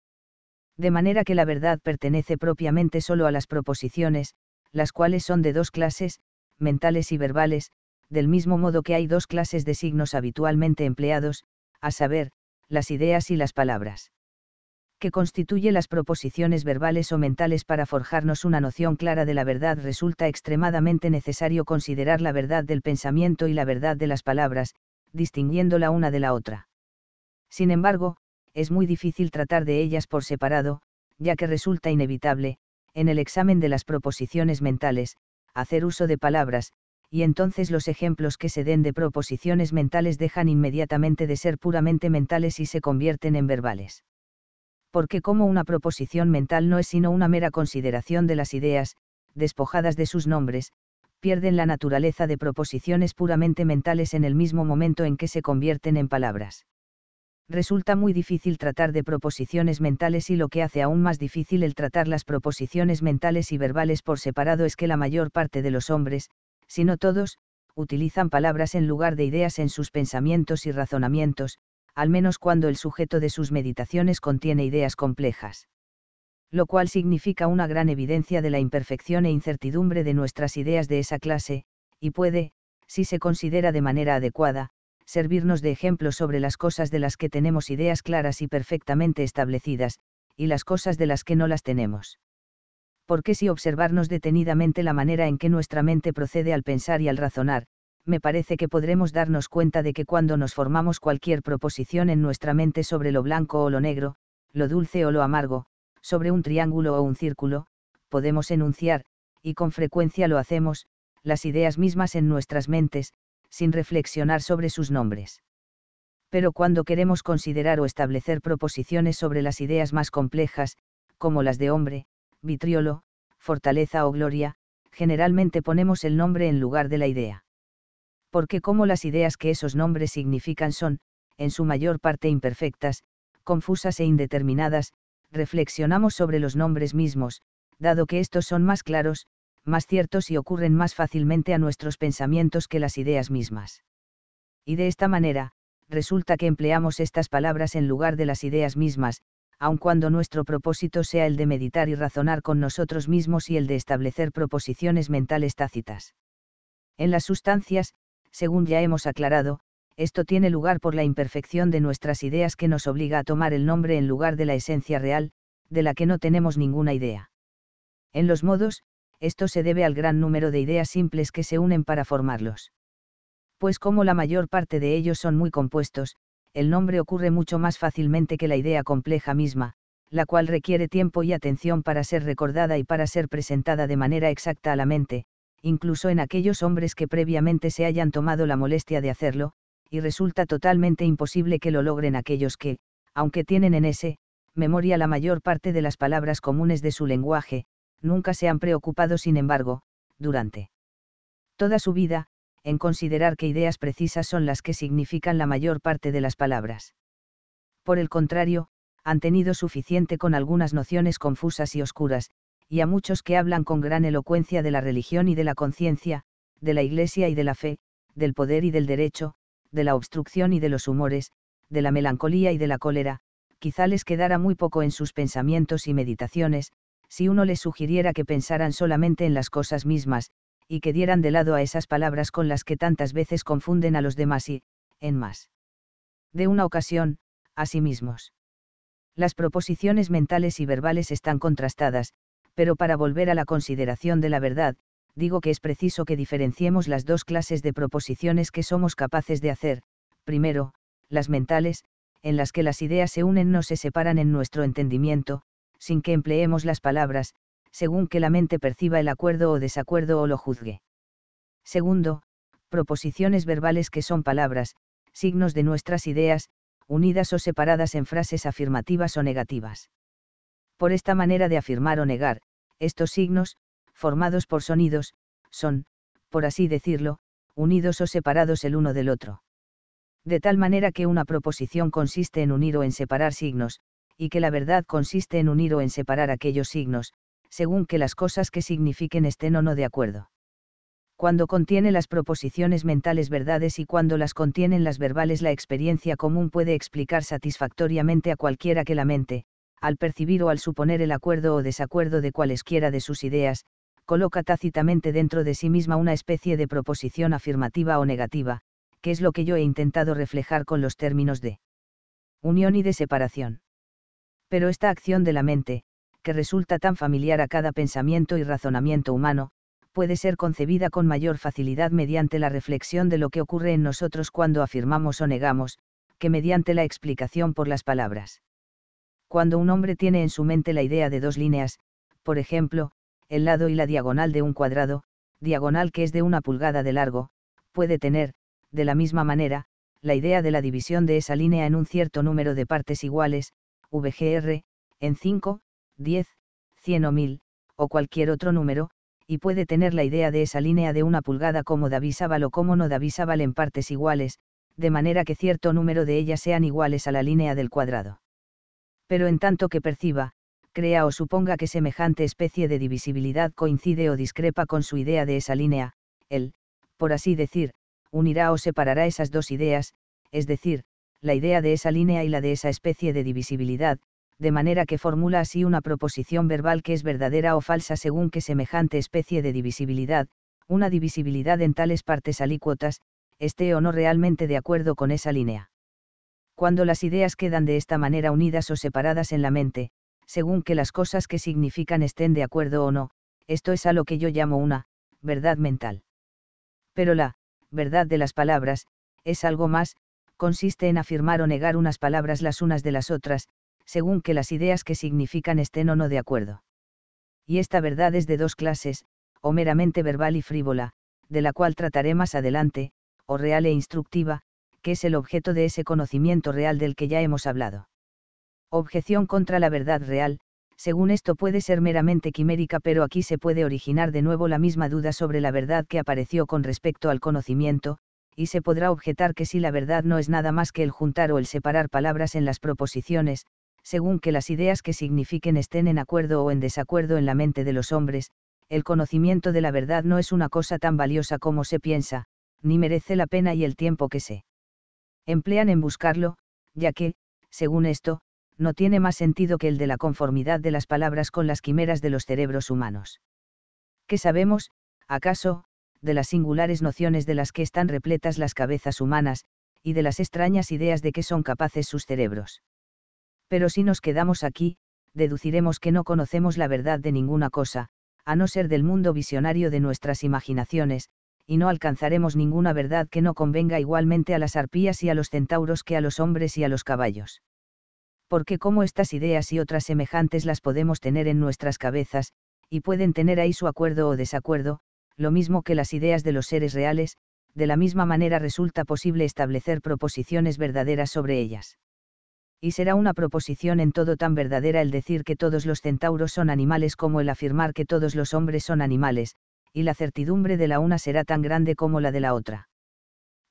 Speaker 1: De manera que la verdad pertenece propiamente solo a las proposiciones, las cuales son de dos clases, mentales y verbales, del mismo modo que hay dos clases de signos habitualmente empleados, a saber, las ideas y las palabras que constituye las proposiciones verbales o mentales para forjarnos una noción clara de la verdad, resulta extremadamente necesario considerar la verdad del pensamiento y la verdad de las palabras, la una de la otra. Sin embargo, es muy difícil tratar de ellas por separado, ya que resulta inevitable, en el examen de las proposiciones mentales, hacer uso de palabras, y entonces los ejemplos que se den de proposiciones mentales dejan inmediatamente de ser puramente mentales y se convierten en verbales porque como una proposición mental no es sino una mera consideración de las ideas, despojadas de sus nombres, pierden la naturaleza de proposiciones puramente mentales en el mismo momento en que se convierten en palabras. Resulta muy difícil tratar de proposiciones mentales y lo que hace aún más difícil el tratar las proposiciones mentales y verbales por separado es que la mayor parte de los hombres, si no todos, utilizan palabras en lugar de ideas en sus pensamientos y razonamientos, al menos cuando el sujeto de sus meditaciones contiene ideas complejas. Lo cual significa una gran evidencia de la imperfección e incertidumbre de nuestras ideas de esa clase, y puede, si se considera de manera adecuada, servirnos de ejemplo sobre las cosas de las que tenemos ideas claras y perfectamente establecidas, y las cosas de las que no las tenemos. Porque si observarnos detenidamente la manera en que nuestra mente procede al pensar y al razonar, me parece que podremos darnos cuenta de que cuando nos formamos cualquier proposición en nuestra mente sobre lo blanco o lo negro, lo dulce o lo amargo, sobre un triángulo o un círculo, podemos enunciar, y con frecuencia lo hacemos, las ideas mismas en nuestras mentes, sin reflexionar sobre sus nombres. Pero cuando queremos considerar o establecer proposiciones sobre las ideas más complejas, como las de hombre, vitriolo, fortaleza o gloria, generalmente ponemos el nombre en lugar de la idea porque como las ideas que esos nombres significan son, en su mayor parte imperfectas, confusas e indeterminadas, reflexionamos sobre los nombres mismos, dado que estos son más claros, más ciertos y ocurren más fácilmente a nuestros pensamientos que las ideas mismas. Y de esta manera, resulta que empleamos estas palabras en lugar de las ideas mismas, aun cuando nuestro propósito sea el de meditar y razonar con nosotros mismos y el de establecer proposiciones mentales tácitas. En las sustancias, según ya hemos aclarado, esto tiene lugar por la imperfección de nuestras ideas que nos obliga a tomar el nombre en lugar de la esencia real, de la que no tenemos ninguna idea. En los modos, esto se debe al gran número de ideas simples que se unen para formarlos. Pues como la mayor parte de ellos son muy compuestos, el nombre ocurre mucho más fácilmente que la idea compleja misma, la cual requiere tiempo y atención para ser recordada y para ser presentada de manera exacta a la mente, incluso en aquellos hombres que previamente se hayan tomado la molestia de hacerlo, y resulta totalmente imposible que lo logren aquellos que, aunque tienen en ese, memoria la mayor parte de las palabras comunes de su lenguaje, nunca se han preocupado sin embargo, durante toda su vida, en considerar que ideas precisas son las que significan la mayor parte de las palabras. Por el contrario, han tenido suficiente con algunas nociones confusas y oscuras, y a muchos que hablan con gran elocuencia de la religión y de la conciencia, de la iglesia y de la fe, del poder y del derecho, de la obstrucción y de los humores, de la melancolía y de la cólera, quizá les quedara muy poco en sus pensamientos y meditaciones, si uno les sugiriera que pensaran solamente en las cosas mismas, y que dieran de lado a esas palabras con las que tantas veces confunden a los demás y, en más. De una ocasión, a sí mismos. Las proposiciones mentales y verbales están contrastadas, pero para volver a la consideración de la verdad, digo que es preciso que diferenciemos las dos clases de proposiciones que somos capaces de hacer, primero, las mentales, en las que las ideas se unen o se separan en nuestro entendimiento, sin que empleemos las palabras, según que la mente perciba el acuerdo o desacuerdo o lo juzgue. Segundo, proposiciones verbales que son palabras, signos de nuestras ideas, unidas o separadas en frases afirmativas o negativas. Por esta manera de afirmar o negar, estos signos, formados por sonidos, son, por así decirlo, unidos o separados el uno del otro. De tal manera que una proposición consiste en unir o en separar signos, y que la verdad consiste en unir o en separar aquellos signos, según que las cosas que signifiquen estén o no de acuerdo. Cuando contiene las proposiciones mentales verdades y cuando las contienen las verbales la experiencia común puede explicar satisfactoriamente a cualquiera que la mente, al percibir o al suponer el acuerdo o desacuerdo de cualesquiera de sus ideas, coloca tácitamente dentro de sí misma una especie de proposición afirmativa o negativa, que es lo que yo he intentado reflejar con los términos de unión y de separación. Pero esta acción de la mente, que resulta tan familiar a cada pensamiento y razonamiento humano, puede ser concebida con mayor facilidad mediante la reflexión de lo que ocurre en nosotros cuando afirmamos o negamos, que mediante la explicación por las palabras. Cuando un hombre tiene en su mente la idea de dos líneas, por ejemplo, el lado y la diagonal de un cuadrado, diagonal que es de una pulgada de largo, puede tener, de la misma manera, la idea de la división de esa línea en un cierto número de partes iguales, VGR, en 5, 10, 100 o 1000, o cualquier otro número, y puede tener la idea de esa línea de una pulgada como Davisábal o como no Davisábal en partes iguales, de manera que cierto número de ellas sean iguales a la línea del cuadrado pero en tanto que perciba, crea o suponga que semejante especie de divisibilidad coincide o discrepa con su idea de esa línea, él, por así decir, unirá o separará esas dos ideas, es decir, la idea de esa línea y la de esa especie de divisibilidad, de manera que formula así una proposición verbal que es verdadera o falsa según que semejante especie de divisibilidad, una divisibilidad en tales partes alícuotas, esté o no realmente de acuerdo con esa línea cuando las ideas quedan de esta manera unidas o separadas en la mente, según que las cosas que significan estén de acuerdo o no, esto es a lo que yo llamo una, verdad mental. Pero la, verdad de las palabras, es algo más, consiste en afirmar o negar unas palabras las unas de las otras, según que las ideas que significan estén o no de acuerdo. Y esta verdad es de dos clases, o meramente verbal y frívola, de la cual trataré más adelante, o real e instructiva, que es el objeto de ese conocimiento real del que ya hemos hablado. Objeción contra la verdad real, según esto puede ser meramente quimérica, pero aquí se puede originar de nuevo la misma duda sobre la verdad que apareció con respecto al conocimiento, y se podrá objetar que si la verdad no es nada más que el juntar o el separar palabras en las proposiciones, según que las ideas que signifiquen estén en acuerdo o en desacuerdo en la mente de los hombres, el conocimiento de la verdad no es una cosa tan valiosa como se piensa, ni merece la pena y el tiempo que se emplean en buscarlo, ya que, según esto, no tiene más sentido que el de la conformidad de las palabras con las quimeras de los cerebros humanos. ¿Qué sabemos, acaso, de las singulares nociones de las que están repletas las cabezas humanas, y de las extrañas ideas de que son capaces sus cerebros? Pero si nos quedamos aquí, deduciremos que no conocemos la verdad de ninguna cosa, a no ser del mundo visionario de nuestras imaginaciones, y no alcanzaremos ninguna verdad que no convenga igualmente a las arpías y a los centauros que a los hombres y a los caballos. Porque como estas ideas y otras semejantes las podemos tener en nuestras cabezas, y pueden tener ahí su acuerdo o desacuerdo, lo mismo que las ideas de los seres reales, de la misma manera resulta posible establecer proposiciones verdaderas sobre ellas. Y será una proposición en todo tan verdadera el decir que todos los centauros son animales como el afirmar que todos los hombres son animales, y la certidumbre de la una será tan grande como la de la otra.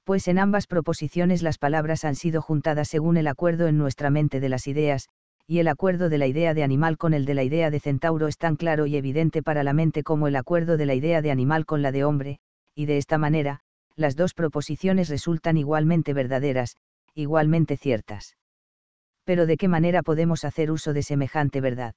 Speaker 1: Pues en ambas proposiciones las palabras han sido juntadas según el acuerdo en nuestra mente de las ideas, y el acuerdo de la idea de animal con el de la idea de centauro es tan claro y evidente para la mente como el acuerdo de la idea de animal con la de hombre, y de esta manera, las dos proposiciones resultan igualmente verdaderas, igualmente ciertas. Pero ¿de qué manera podemos hacer uso de semejante verdad?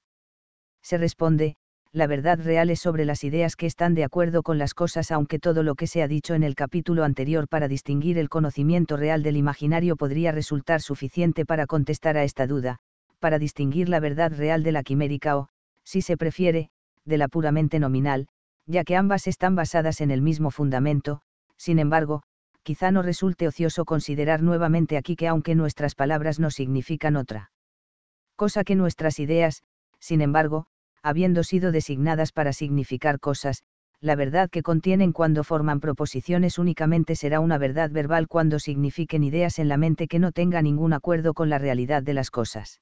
Speaker 1: Se responde, la verdad real es sobre las ideas que están de acuerdo con las cosas aunque todo lo que se ha dicho en el capítulo anterior para distinguir el conocimiento real del imaginario podría resultar suficiente para contestar a esta duda, para distinguir la verdad real de la quimérica o, si se prefiere, de la puramente nominal, ya que ambas están basadas en el mismo fundamento, sin embargo, quizá no resulte ocioso considerar nuevamente aquí que aunque nuestras palabras no significan otra cosa que nuestras ideas, sin embargo, habiendo sido designadas para significar cosas, la verdad que contienen cuando forman proposiciones únicamente será una verdad verbal cuando signifiquen ideas en la mente que no tenga ningún acuerdo con la realidad de las cosas.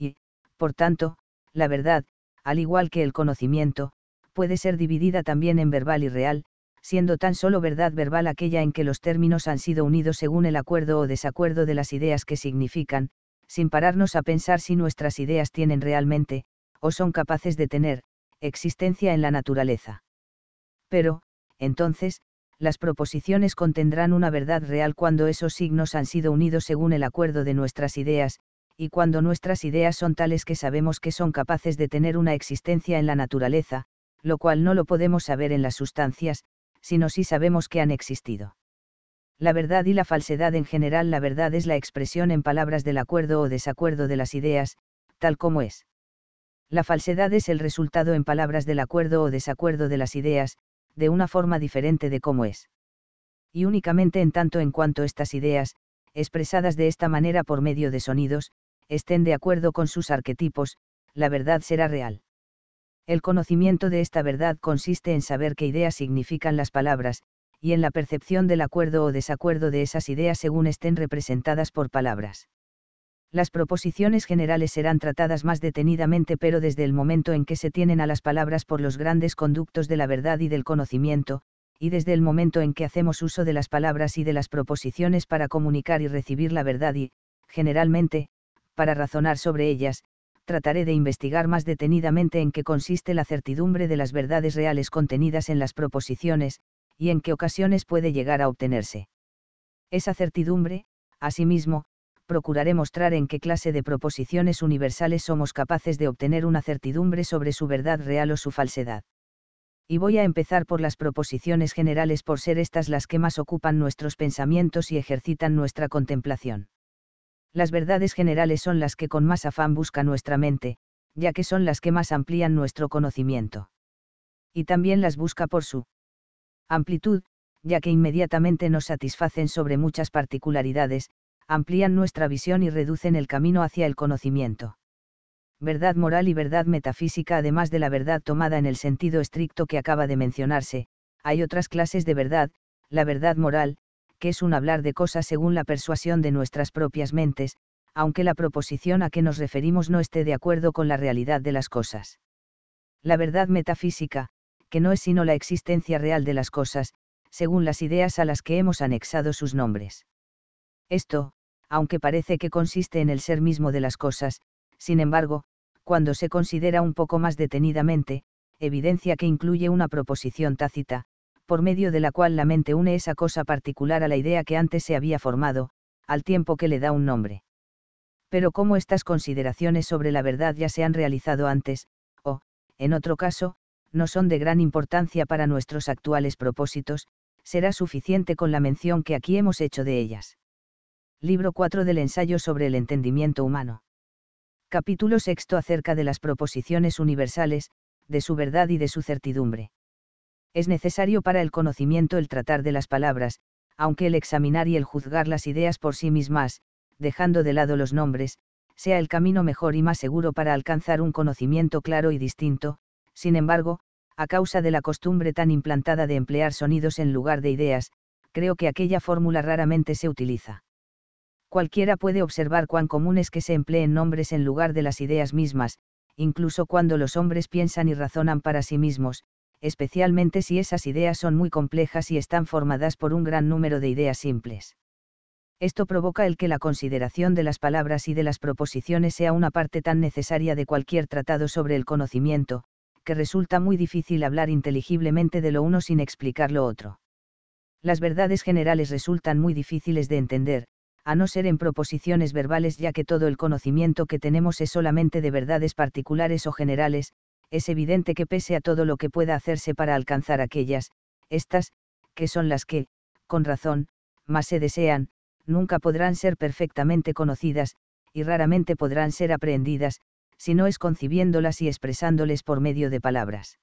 Speaker 1: Y, por tanto, la verdad, al igual que el conocimiento, puede ser dividida también en verbal y real, siendo tan solo verdad verbal aquella en que los términos han sido unidos según el acuerdo o desacuerdo de las ideas que significan, sin pararnos a pensar si nuestras ideas tienen realmente, o son capaces de tener, existencia en la naturaleza. Pero, entonces, las proposiciones contendrán una verdad real cuando esos signos han sido unidos según el acuerdo de nuestras ideas, y cuando nuestras ideas son tales que sabemos que son capaces de tener una existencia en la naturaleza, lo cual no lo podemos saber en las sustancias, sino si sabemos que han existido. La verdad y la falsedad en general, la verdad es la expresión en palabras del acuerdo o desacuerdo de las ideas, tal como es. La falsedad es el resultado en palabras del acuerdo o desacuerdo de las ideas, de una forma diferente de cómo es. Y únicamente en tanto en cuanto estas ideas, expresadas de esta manera por medio de sonidos, estén de acuerdo con sus arquetipos, la verdad será real. El conocimiento de esta verdad consiste en saber qué ideas significan las palabras, y en la percepción del acuerdo o desacuerdo de esas ideas según estén representadas por palabras las proposiciones generales serán tratadas más detenidamente pero desde el momento en que se tienen a las palabras por los grandes conductos de la verdad y del conocimiento, y desde el momento en que hacemos uso de las palabras y de las proposiciones para comunicar y recibir la verdad y, generalmente, para razonar sobre ellas, trataré de investigar más detenidamente en qué consiste la certidumbre de las verdades reales contenidas en las proposiciones, y en qué ocasiones puede llegar a obtenerse. Esa certidumbre, asimismo, procuraré mostrar en qué clase de proposiciones universales somos capaces de obtener una certidumbre sobre su verdad real o su falsedad. Y voy a empezar por las proposiciones generales por ser estas las que más ocupan nuestros pensamientos y ejercitan nuestra contemplación. Las verdades generales son las que con más afán busca nuestra mente, ya que son las que más amplían nuestro conocimiento. Y también las busca por su amplitud, ya que inmediatamente nos satisfacen sobre muchas particularidades, amplían nuestra visión y reducen el camino hacia el conocimiento. Verdad moral y verdad metafísica Además de la verdad tomada en el sentido estricto que acaba de mencionarse, hay otras clases de verdad, la verdad moral, que es un hablar de cosas según la persuasión de nuestras propias mentes, aunque la proposición a que nos referimos no esté de acuerdo con la realidad de las cosas. La verdad metafísica, que no es sino la existencia real de las cosas, según las ideas a las que hemos anexado sus nombres. Esto, aunque parece que consiste en el ser mismo de las cosas, sin embargo, cuando se considera un poco más detenidamente, evidencia que incluye una proposición tácita, por medio de la cual la mente une esa cosa particular a la idea que antes se había formado, al tiempo que le da un nombre. Pero como estas consideraciones sobre la verdad ya se han realizado antes, o, en otro caso, no son de gran importancia para nuestros actuales propósitos, será suficiente con la mención que aquí hemos hecho de ellas libro 4 del ensayo sobre el entendimiento humano. Capítulo 6 acerca de las proposiciones universales, de su verdad y de su certidumbre. Es necesario para el conocimiento el tratar de las palabras, aunque el examinar y el juzgar las ideas por sí mismas, dejando de lado los nombres, sea el camino mejor y más seguro para alcanzar un conocimiento claro y distinto, sin embargo, a causa de la costumbre tan implantada de emplear sonidos en lugar de ideas, creo que aquella fórmula raramente se utiliza cualquiera puede observar cuán comunes que se empleen nombres en lugar de las ideas mismas, incluso cuando los hombres piensan y razonan para sí mismos, especialmente si esas ideas son muy complejas y están formadas por un gran número de ideas simples. Esto provoca el que la consideración de las palabras y de las proposiciones sea una parte tan necesaria de cualquier tratado sobre el conocimiento, que resulta muy difícil hablar inteligiblemente de lo uno sin explicar lo otro. Las verdades generales resultan muy difíciles de entender, a no ser en proposiciones verbales ya que todo el conocimiento que tenemos es solamente de verdades particulares o generales, es evidente que pese a todo lo que pueda hacerse para alcanzar aquellas, estas, que son las que, con razón, más se desean, nunca podrán ser perfectamente conocidas, y raramente podrán ser aprehendidas, si no es concibiéndolas y expresándoles por medio de palabras.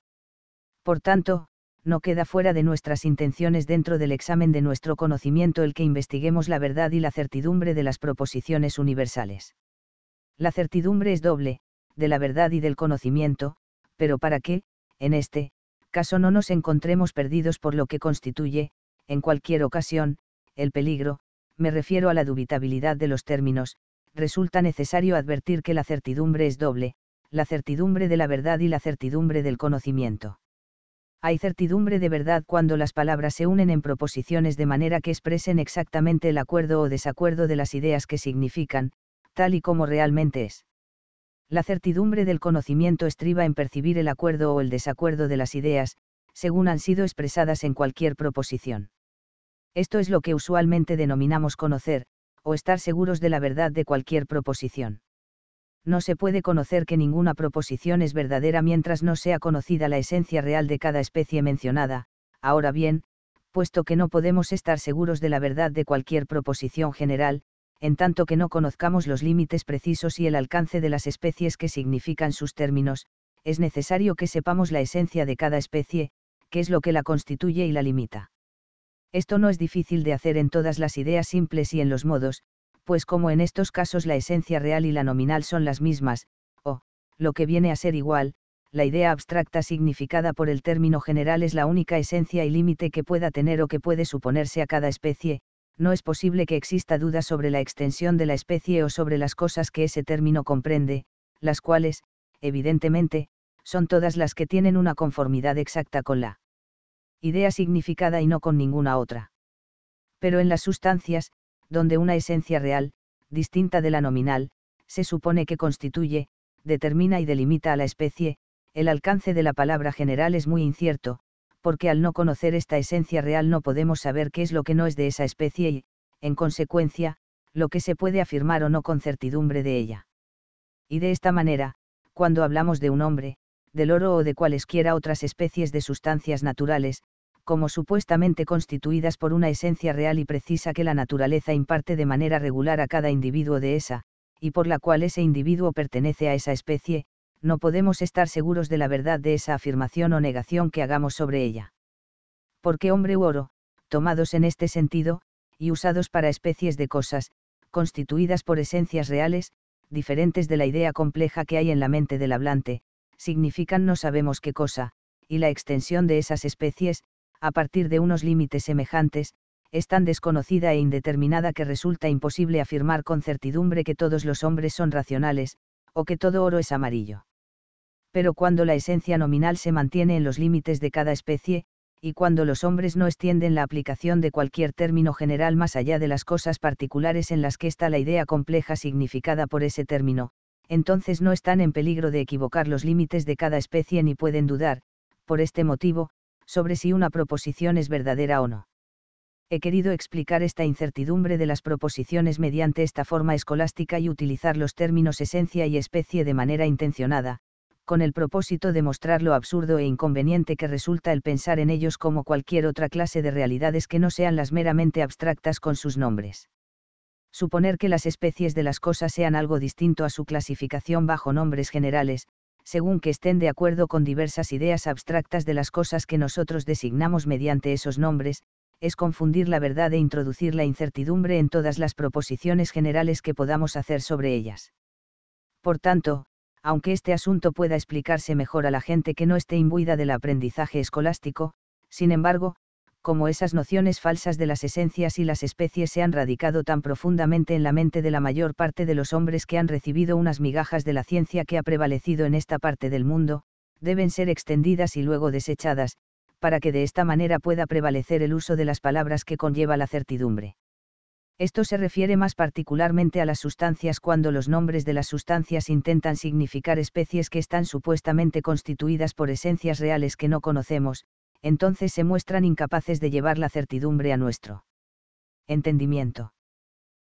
Speaker 1: Por tanto, no queda fuera de nuestras intenciones dentro del examen de nuestro conocimiento el que investiguemos la verdad y la certidumbre de las proposiciones universales. La certidumbre es doble, de la verdad y del conocimiento, pero para que, en este, caso no nos encontremos perdidos por lo que constituye, en cualquier ocasión, el peligro, me refiero a la dubitabilidad de los términos, resulta necesario advertir que la certidumbre es doble, la certidumbre de la verdad y la certidumbre del conocimiento hay certidumbre de verdad cuando las palabras se unen en proposiciones de manera que expresen exactamente el acuerdo o desacuerdo de las ideas que significan, tal y como realmente es. La certidumbre del conocimiento estriba en percibir el acuerdo o el desacuerdo de las ideas, según han sido expresadas en cualquier proposición. Esto es lo que usualmente denominamos conocer, o estar seguros de la verdad de cualquier proposición no se puede conocer que ninguna proposición es verdadera mientras no sea conocida la esencia real de cada especie mencionada, ahora bien, puesto que no podemos estar seguros de la verdad de cualquier proposición general, en tanto que no conozcamos los límites precisos y el alcance de las especies que significan sus términos, es necesario que sepamos la esencia de cada especie, qué es lo que la constituye y la limita. Esto no es difícil de hacer en todas las ideas simples y en los modos, pues como en estos casos la esencia real y la nominal son las mismas, o, lo que viene a ser igual, la idea abstracta significada por el término general es la única esencia y límite que pueda tener o que puede suponerse a cada especie, no es posible que exista duda sobre la extensión de la especie o sobre las cosas que ese término comprende, las cuales, evidentemente, son todas las que tienen una conformidad exacta con la idea significada y no con ninguna otra. Pero en las sustancias, donde una esencia real, distinta de la nominal, se supone que constituye, determina y delimita a la especie, el alcance de la palabra general es muy incierto, porque al no conocer esta esencia real no podemos saber qué es lo que no es de esa especie y, en consecuencia, lo que se puede afirmar o no con certidumbre de ella. Y de esta manera, cuando hablamos de un hombre, del oro o de cualesquiera otras especies de sustancias naturales, como supuestamente constituidas por una esencia real y precisa que la naturaleza imparte de manera regular a cada individuo de esa, y por la cual ese individuo pertenece a esa especie, no podemos estar seguros de la verdad de esa afirmación o negación que hagamos sobre ella. Porque hombre u oro, tomados en este sentido, y usados para especies de cosas, constituidas por esencias reales, diferentes de la idea compleja que hay en la mente del hablante, significan no sabemos qué cosa, y la extensión de esas especies, a partir de unos límites semejantes, es tan desconocida e indeterminada que resulta imposible afirmar con certidumbre que todos los hombres son racionales, o que todo oro es amarillo. Pero cuando la esencia nominal se mantiene en los límites de cada especie, y cuando los hombres no extienden la aplicación de cualquier término general más allá de las cosas particulares en las que está la idea compleja significada por ese término, entonces no están en peligro de equivocar los límites de cada especie ni pueden dudar, por este motivo, sobre si una proposición es verdadera o no. He querido explicar esta incertidumbre de las proposiciones mediante esta forma escolástica y utilizar los términos esencia y especie de manera intencionada, con el propósito de mostrar lo absurdo e inconveniente que resulta el pensar en ellos como cualquier otra clase de realidades que no sean las meramente abstractas con sus nombres. Suponer que las especies de las cosas sean algo distinto a su clasificación bajo nombres generales, según que estén de acuerdo con diversas ideas abstractas de las cosas que nosotros designamos mediante esos nombres, es confundir la verdad e introducir la incertidumbre en todas las proposiciones generales que podamos hacer sobre ellas. Por tanto, aunque este asunto pueda explicarse mejor a la gente que no esté imbuida del aprendizaje escolástico, sin embargo, como esas nociones falsas de las esencias y las especies se han radicado tan profundamente en la mente de la mayor parte de los hombres que han recibido unas migajas de la ciencia que ha prevalecido en esta parte del mundo, deben ser extendidas y luego desechadas, para que de esta manera pueda prevalecer el uso de las palabras que conlleva la certidumbre. Esto se refiere más particularmente a las sustancias cuando los nombres de las sustancias intentan significar especies que están supuestamente constituidas por esencias reales que no conocemos, entonces se muestran incapaces de llevar la certidumbre a nuestro entendimiento.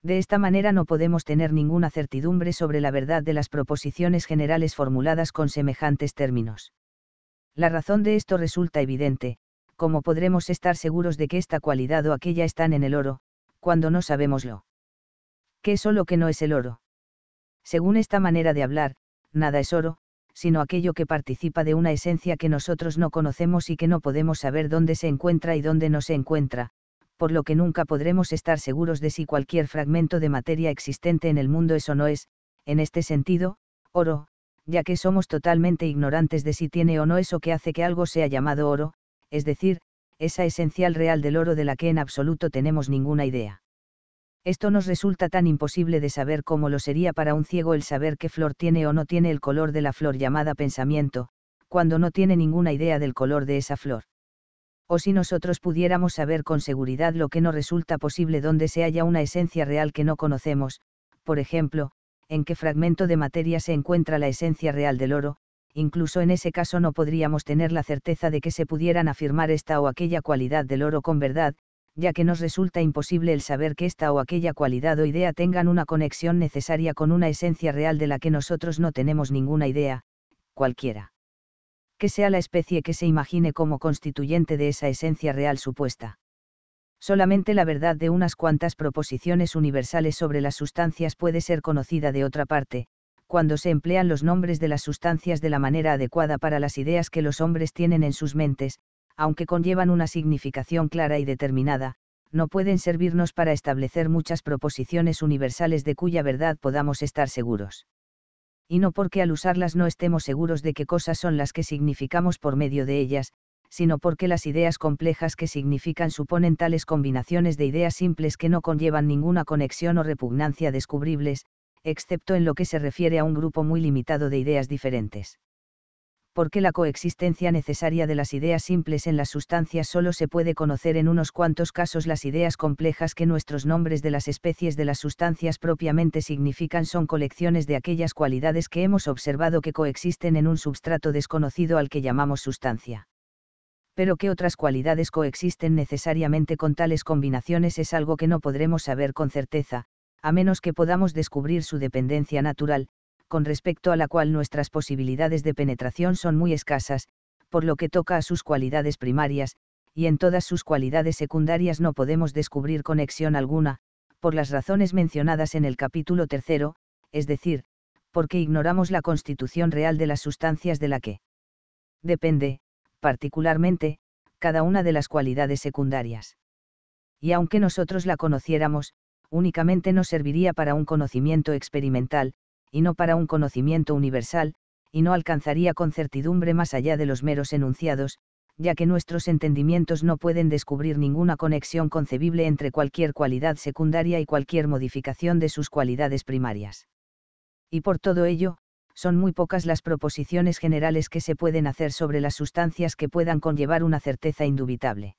Speaker 1: De esta manera no podemos tener ninguna certidumbre sobre la verdad de las proposiciones generales formuladas con semejantes términos. La razón de esto resulta evidente, como podremos estar seguros de que esta cualidad o aquella están en el oro, cuando no sabemos lo que es lo que no es el oro. Según esta manera de hablar, nada es oro, sino aquello que participa de una esencia que nosotros no conocemos y que no podemos saber dónde se encuentra y dónde no se encuentra, por lo que nunca podremos estar seguros de si cualquier fragmento de materia existente en el mundo es o no es, en este sentido, oro, ya que somos totalmente ignorantes de si tiene o no eso que hace que algo sea llamado oro, es decir, esa esencial real del oro de la que en absoluto tenemos ninguna idea. Esto nos resulta tan imposible de saber como lo sería para un ciego el saber qué flor tiene o no tiene el color de la flor llamada pensamiento, cuando no tiene ninguna idea del color de esa flor. O si nosotros pudiéramos saber con seguridad lo que no resulta posible donde se haya una esencia real que no conocemos, por ejemplo, en qué fragmento de materia se encuentra la esencia real del oro, incluso en ese caso no podríamos tener la certeza de que se pudieran afirmar esta o aquella cualidad del oro con verdad, ya que nos resulta imposible el saber que esta o aquella cualidad o idea tengan una conexión necesaria con una esencia real de la que nosotros no tenemos ninguna idea, cualquiera. Que sea la especie que se imagine como constituyente de esa esencia real supuesta. Solamente la verdad de unas cuantas proposiciones universales sobre las sustancias puede ser conocida de otra parte, cuando se emplean los nombres de las sustancias de la manera adecuada para las ideas que los hombres tienen en sus mentes, aunque conllevan una significación clara y determinada, no pueden servirnos para establecer muchas proposiciones universales de cuya verdad podamos estar seguros. Y no porque al usarlas no estemos seguros de qué cosas son las que significamos por medio de ellas, sino porque las ideas complejas que significan suponen tales combinaciones de ideas simples que no conllevan ninguna conexión o repugnancia descubribles, excepto en lo que se refiere a un grupo muy limitado de ideas diferentes porque la coexistencia necesaria de las ideas simples en las sustancias solo se puede conocer en unos cuantos casos las ideas complejas que nuestros nombres de las especies de las sustancias propiamente significan son colecciones de aquellas cualidades que hemos observado que coexisten en un substrato desconocido al que llamamos sustancia. Pero que otras cualidades coexisten necesariamente con tales combinaciones es algo que no podremos saber con certeza, a menos que podamos descubrir su dependencia natural, con respecto a la cual nuestras posibilidades de penetración son muy escasas, por lo que toca a sus cualidades primarias, y en todas sus cualidades secundarias no podemos descubrir conexión alguna, por las razones mencionadas en el capítulo tercero, es decir, porque ignoramos la constitución real de las sustancias de la que depende, particularmente, cada una de las cualidades secundarias. Y aunque nosotros la conociéramos, únicamente nos serviría para un conocimiento experimental, y no para un conocimiento universal, y no alcanzaría con certidumbre más allá de los meros enunciados, ya que nuestros entendimientos no pueden descubrir ninguna conexión concebible entre cualquier cualidad secundaria y cualquier modificación de sus cualidades primarias. Y por todo ello, son muy pocas las proposiciones generales que se pueden hacer sobre las sustancias que puedan conllevar una certeza indubitable.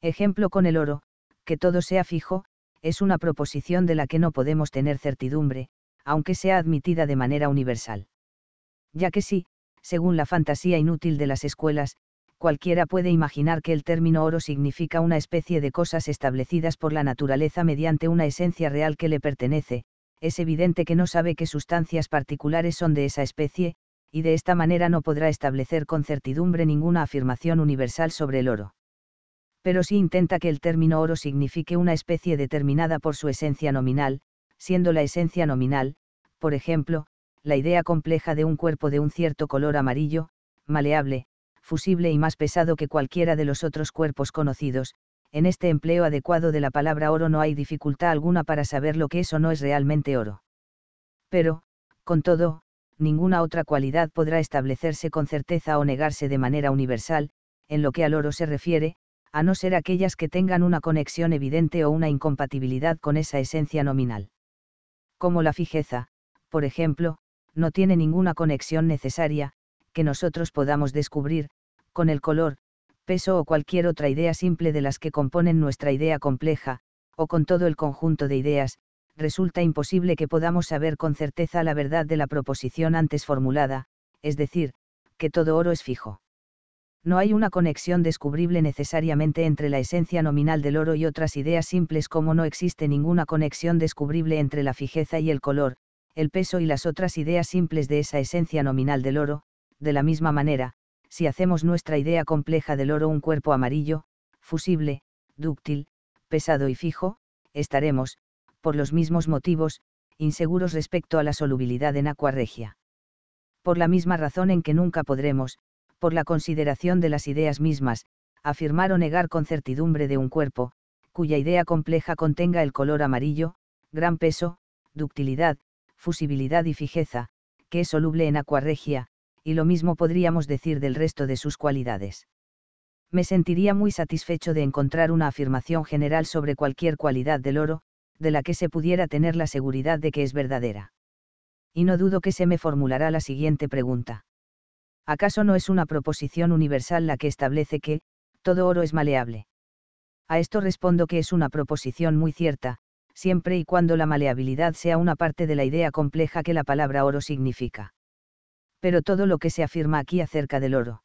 Speaker 1: Ejemplo con el oro, que todo sea fijo, es una proposición de la que no podemos tener certidumbre, aunque sea admitida de manera universal. Ya que si, según la fantasía inútil de las escuelas, cualquiera puede imaginar que el término oro significa una especie de cosas establecidas por la naturaleza mediante una esencia real que le pertenece, es evidente que no sabe qué sustancias particulares son de esa especie, y de esta manera no podrá establecer con certidumbre ninguna afirmación universal sobre el oro. Pero si intenta que el término oro signifique una especie determinada por su esencia nominal, siendo la esencia nominal, por ejemplo, la idea compleja de un cuerpo de un cierto color amarillo, maleable, fusible y más pesado que cualquiera de los otros cuerpos conocidos, en este empleo adecuado de la palabra oro no hay dificultad alguna para saber lo que es o no es realmente oro. Pero, con todo, ninguna otra cualidad podrá establecerse con certeza o negarse de manera universal, en lo que al oro se refiere, a no ser aquellas que tengan una conexión evidente o una incompatibilidad con esa esencia nominal como la fijeza, por ejemplo, no tiene ninguna conexión necesaria, que nosotros podamos descubrir, con el color, peso o cualquier otra idea simple de las que componen nuestra idea compleja, o con todo el conjunto de ideas, resulta imposible que podamos saber con certeza la verdad de la proposición antes formulada, es decir, que todo oro es fijo no hay una conexión descubrible necesariamente entre la esencia nominal del oro y otras ideas simples como no existe ninguna conexión descubrible entre la fijeza y el color, el peso y las otras ideas simples de esa esencia nominal del oro, de la misma manera, si hacemos nuestra idea compleja del oro un cuerpo amarillo, fusible, dúctil, pesado y fijo, estaremos, por los mismos motivos, inseguros respecto a la solubilidad en acuaregia. regia. Por la misma razón en que nunca podremos, por la consideración de las ideas mismas, afirmar o negar con certidumbre de un cuerpo, cuya idea compleja contenga el color amarillo, gran peso, ductilidad, fusibilidad y fijeza, que es soluble en acuaregia, y lo mismo podríamos decir del resto de sus cualidades. Me sentiría muy satisfecho de encontrar una afirmación general sobre cualquier cualidad del oro, de la que se pudiera tener la seguridad de que es verdadera. Y no dudo que se me formulará la siguiente pregunta. ¿acaso no es una proposición universal la que establece que, todo oro es maleable? A esto respondo que es una proposición muy cierta, siempre y cuando la maleabilidad sea una parte de la idea compleja que la palabra oro significa. Pero todo lo que se afirma aquí acerca del oro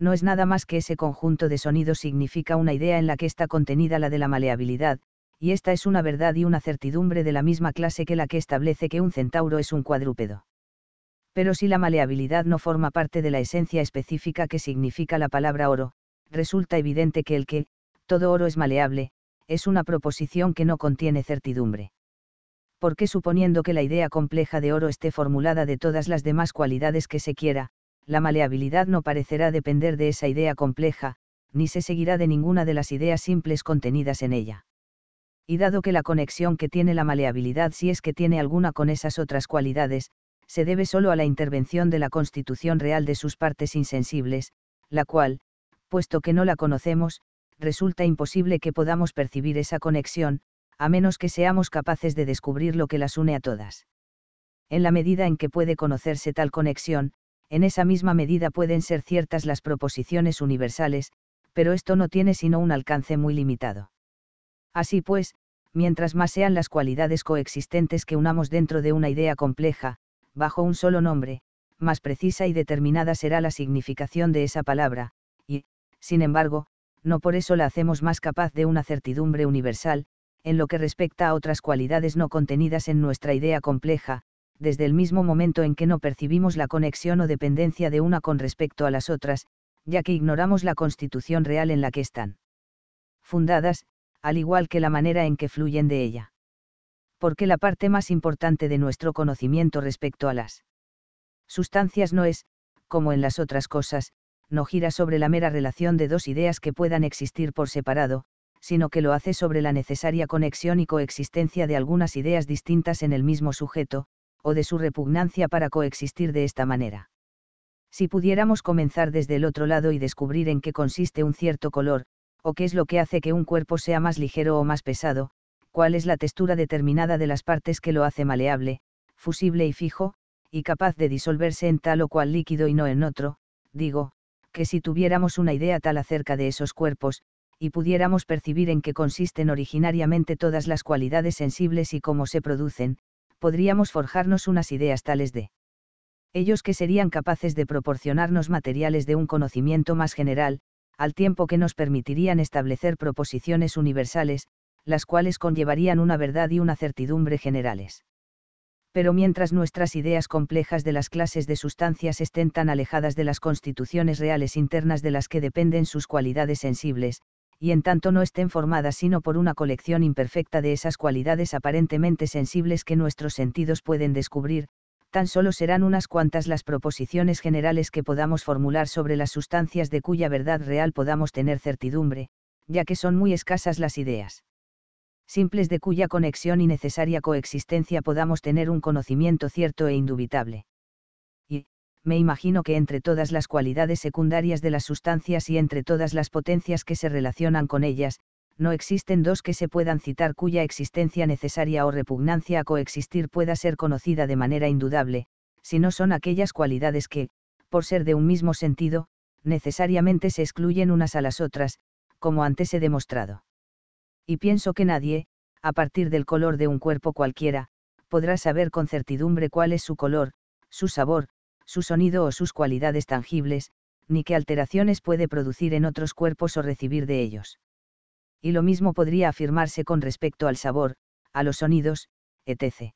Speaker 1: no es nada más que ese conjunto de sonidos significa una idea en la que está contenida la de la maleabilidad, y esta es una verdad y una certidumbre de la misma clase que la que establece que un centauro es un cuadrúpedo pero si la maleabilidad no forma parte de la esencia específica que significa la palabra oro, resulta evidente que el que, todo oro es maleable, es una proposición que no contiene certidumbre. Porque suponiendo que la idea compleja de oro esté formulada de todas las demás cualidades que se quiera, la maleabilidad no parecerá depender de esa idea compleja, ni se seguirá de ninguna de las ideas simples contenidas en ella. Y dado que la conexión que tiene la maleabilidad si es que tiene alguna con esas otras cualidades, se debe solo a la intervención de la constitución real de sus partes insensibles, la cual, puesto que no la conocemos, resulta imposible que podamos percibir esa conexión, a menos que seamos capaces de descubrir lo que las une a todas. En la medida en que puede conocerse tal conexión, en esa misma medida pueden ser ciertas las proposiciones universales, pero esto no tiene sino un alcance muy limitado. Así pues, mientras más sean las cualidades coexistentes que unamos dentro de una idea compleja, bajo un solo nombre, más precisa y determinada será la significación de esa palabra, y, sin embargo, no por eso la hacemos más capaz de una certidumbre universal, en lo que respecta a otras cualidades no contenidas en nuestra idea compleja, desde el mismo momento en que no percibimos la conexión o dependencia de una con respecto a las otras, ya que ignoramos la constitución real en la que están fundadas, al igual que la manera en que fluyen de ella porque la parte más importante de nuestro conocimiento respecto a las sustancias no es, como en las otras cosas, no gira sobre la mera relación de dos ideas que puedan existir por separado, sino que lo hace sobre la necesaria conexión y coexistencia de algunas ideas distintas en el mismo sujeto, o de su repugnancia para coexistir de esta manera. Si pudiéramos comenzar desde el otro lado y descubrir en qué consiste un cierto color, o qué es lo que hace que un cuerpo sea más ligero o más pesado, cuál es la textura determinada de las partes que lo hace maleable, fusible y fijo, y capaz de disolverse en tal o cual líquido y no en otro, digo, que si tuviéramos una idea tal acerca de esos cuerpos, y pudiéramos percibir en qué consisten originariamente todas las cualidades sensibles y cómo se producen, podríamos forjarnos unas ideas tales de ellos que serían capaces de proporcionarnos materiales de un conocimiento más general, al tiempo que nos permitirían establecer proposiciones universales, las cuales conllevarían una verdad y una certidumbre generales. Pero mientras nuestras ideas complejas de las clases de sustancias estén tan alejadas de las constituciones reales internas de las que dependen sus cualidades sensibles, y en tanto no estén formadas sino por una colección imperfecta de esas cualidades aparentemente sensibles que nuestros sentidos pueden descubrir, tan solo serán unas cuantas las proposiciones generales que podamos formular sobre las sustancias de cuya verdad real podamos tener certidumbre, ya que son muy escasas las ideas simples de cuya conexión y necesaria coexistencia podamos tener un conocimiento cierto e indubitable. Y, me imagino que entre todas las cualidades secundarias de las sustancias y entre todas las potencias que se relacionan con ellas, no existen dos que se puedan citar cuya existencia necesaria o repugnancia a coexistir pueda ser conocida de manera indudable, si no son aquellas cualidades que, por ser de un mismo sentido, necesariamente se excluyen unas a las otras, como antes he demostrado y pienso que nadie, a partir del color de un cuerpo cualquiera, podrá saber con certidumbre cuál es su color, su sabor, su sonido o sus cualidades tangibles, ni qué alteraciones puede producir en otros cuerpos o recibir de ellos. Y lo mismo podría afirmarse con respecto al sabor, a los sonidos, etc.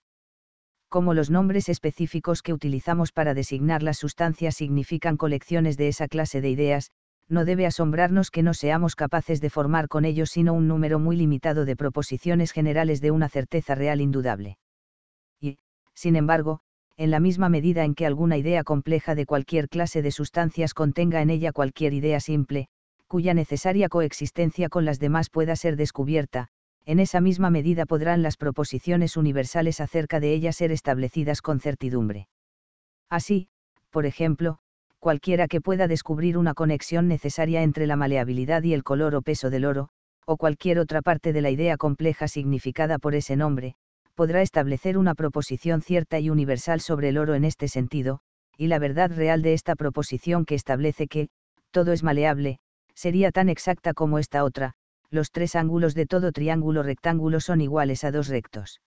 Speaker 1: Como los nombres específicos que utilizamos para designar las sustancias significan colecciones de esa clase de ideas, no debe asombrarnos que no seamos capaces de formar con ellos sino un número muy limitado de proposiciones generales de una certeza real indudable. Y, sin embargo, en la misma medida en que alguna idea compleja de cualquier clase de sustancias contenga en ella cualquier idea simple, cuya necesaria coexistencia con las demás pueda ser descubierta, en esa misma medida podrán las proposiciones universales acerca de ella ser establecidas con certidumbre. Así, por ejemplo, cualquiera que pueda descubrir una conexión necesaria entre la maleabilidad y el color o peso del oro, o cualquier otra parte de la idea compleja significada por ese nombre, podrá establecer una proposición cierta y universal sobre el oro en este sentido, y la verdad real de esta proposición que establece que, todo es maleable, sería tan exacta como esta otra, los tres ángulos de todo triángulo rectángulo son iguales a dos rectos.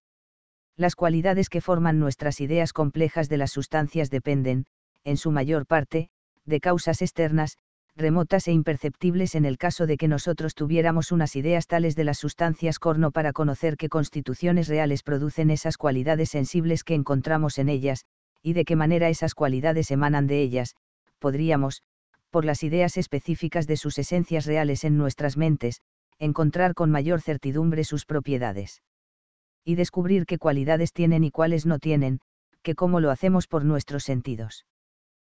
Speaker 1: Las cualidades que forman nuestras ideas complejas de las sustancias dependen, en su mayor parte, de causas externas, remotas e imperceptibles en el caso de que nosotros tuviéramos unas ideas tales de las sustancias corno para conocer qué constituciones reales producen esas cualidades sensibles que encontramos en ellas, y de qué manera esas cualidades emanan de ellas, podríamos, por las ideas específicas de sus esencias reales en nuestras mentes, encontrar con mayor certidumbre sus propiedades. Y descubrir qué cualidades tienen y cuáles no tienen, que cómo lo hacemos por nuestros sentidos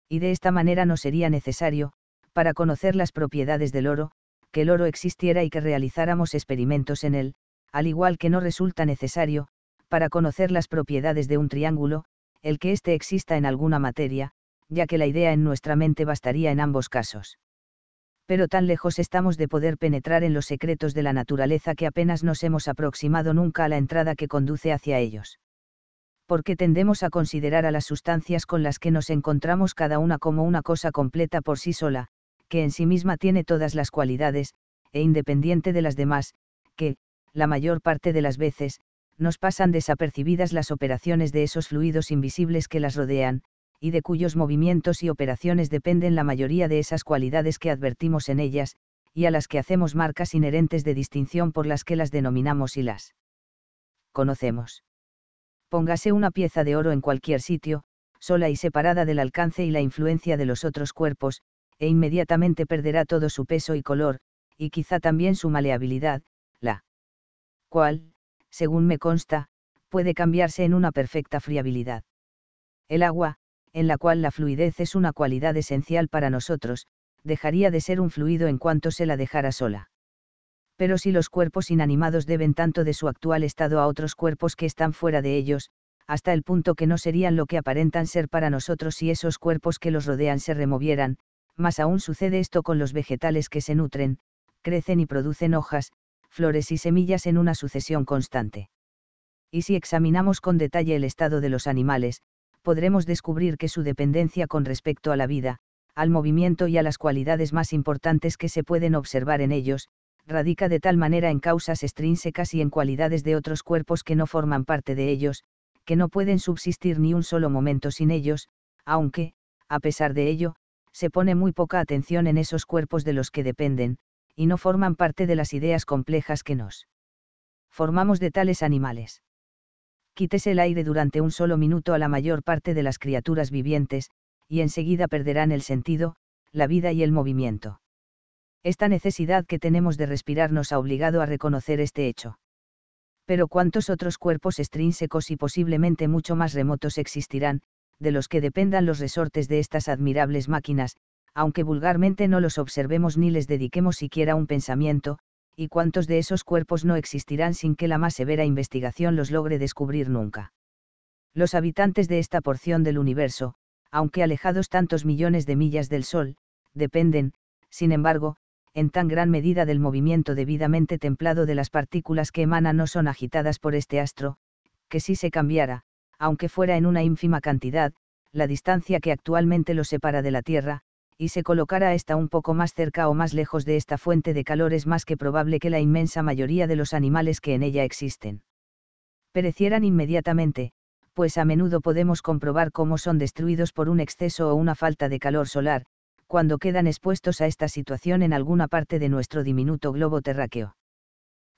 Speaker 1: y de esta manera no sería necesario, para conocer las propiedades del oro, que el oro existiera y que realizáramos experimentos en él, al igual que no resulta necesario, para conocer las propiedades de un triángulo, el que éste exista en alguna materia, ya que la idea en nuestra mente bastaría en ambos casos. Pero tan lejos estamos de poder penetrar en los secretos de la naturaleza que apenas nos hemos aproximado nunca a la entrada que conduce hacia ellos porque tendemos a considerar a las sustancias con las que nos encontramos cada una como una cosa completa por sí sola, que en sí misma tiene todas las cualidades, e independiente de las demás, que, la mayor parte de las veces, nos pasan desapercibidas las operaciones de esos fluidos invisibles que las rodean, y de cuyos movimientos y operaciones dependen la mayoría de esas cualidades que advertimos en ellas, y a las que hacemos marcas inherentes de distinción por las que las denominamos y las conocemos póngase una pieza de oro en cualquier sitio, sola y separada del alcance y la influencia de los otros cuerpos, e inmediatamente perderá todo su peso y color, y quizá también su maleabilidad, la cual, según me consta, puede cambiarse en una perfecta friabilidad. El agua, en la cual la fluidez es una cualidad esencial para nosotros, dejaría de ser un fluido en cuanto se la dejara sola pero si los cuerpos inanimados deben tanto de su actual estado a otros cuerpos que están fuera de ellos, hasta el punto que no serían lo que aparentan ser para nosotros si esos cuerpos que los rodean se removieran, más aún sucede esto con los vegetales que se nutren, crecen y producen hojas, flores y semillas en una sucesión constante. Y si examinamos con detalle el estado de los animales, podremos descubrir que su dependencia con respecto a la vida, al movimiento y a las cualidades más importantes que se pueden observar en ellos, radica de tal manera en causas extrínsecas y en cualidades de otros cuerpos que no forman parte de ellos, que no pueden subsistir ni un solo momento sin ellos, aunque, a pesar de ello, se pone muy poca atención en esos cuerpos de los que dependen, y no forman parte de las ideas complejas que nos formamos de tales animales. Quítese el aire durante un solo minuto a la mayor parte de las criaturas vivientes, y enseguida perderán el sentido, la vida y el movimiento. Esta necesidad que tenemos de respirar nos ha obligado a reconocer este hecho. Pero cuántos otros cuerpos extrínsecos y posiblemente mucho más remotos existirán, de los que dependan los resortes de estas admirables máquinas, aunque vulgarmente no los observemos ni les dediquemos siquiera un pensamiento, y cuántos de esos cuerpos no existirán sin que la más severa investigación los logre descubrir nunca. Los habitantes de esta porción del universo, aunque alejados tantos millones de millas del Sol, dependen, sin embargo, en tan gran medida del movimiento debidamente templado de las partículas que emana no son agitadas por este astro, que si se cambiara, aunque fuera en una ínfima cantidad, la distancia que actualmente lo separa de la Tierra, y se colocara ésta un poco más cerca o más lejos de esta fuente de calor es más que probable que la inmensa mayoría de los animales que en ella existen perecieran inmediatamente, pues a menudo podemos comprobar cómo son destruidos por un exceso o una falta de calor solar, cuando quedan expuestos a esta situación en alguna parte de nuestro diminuto globo terráqueo.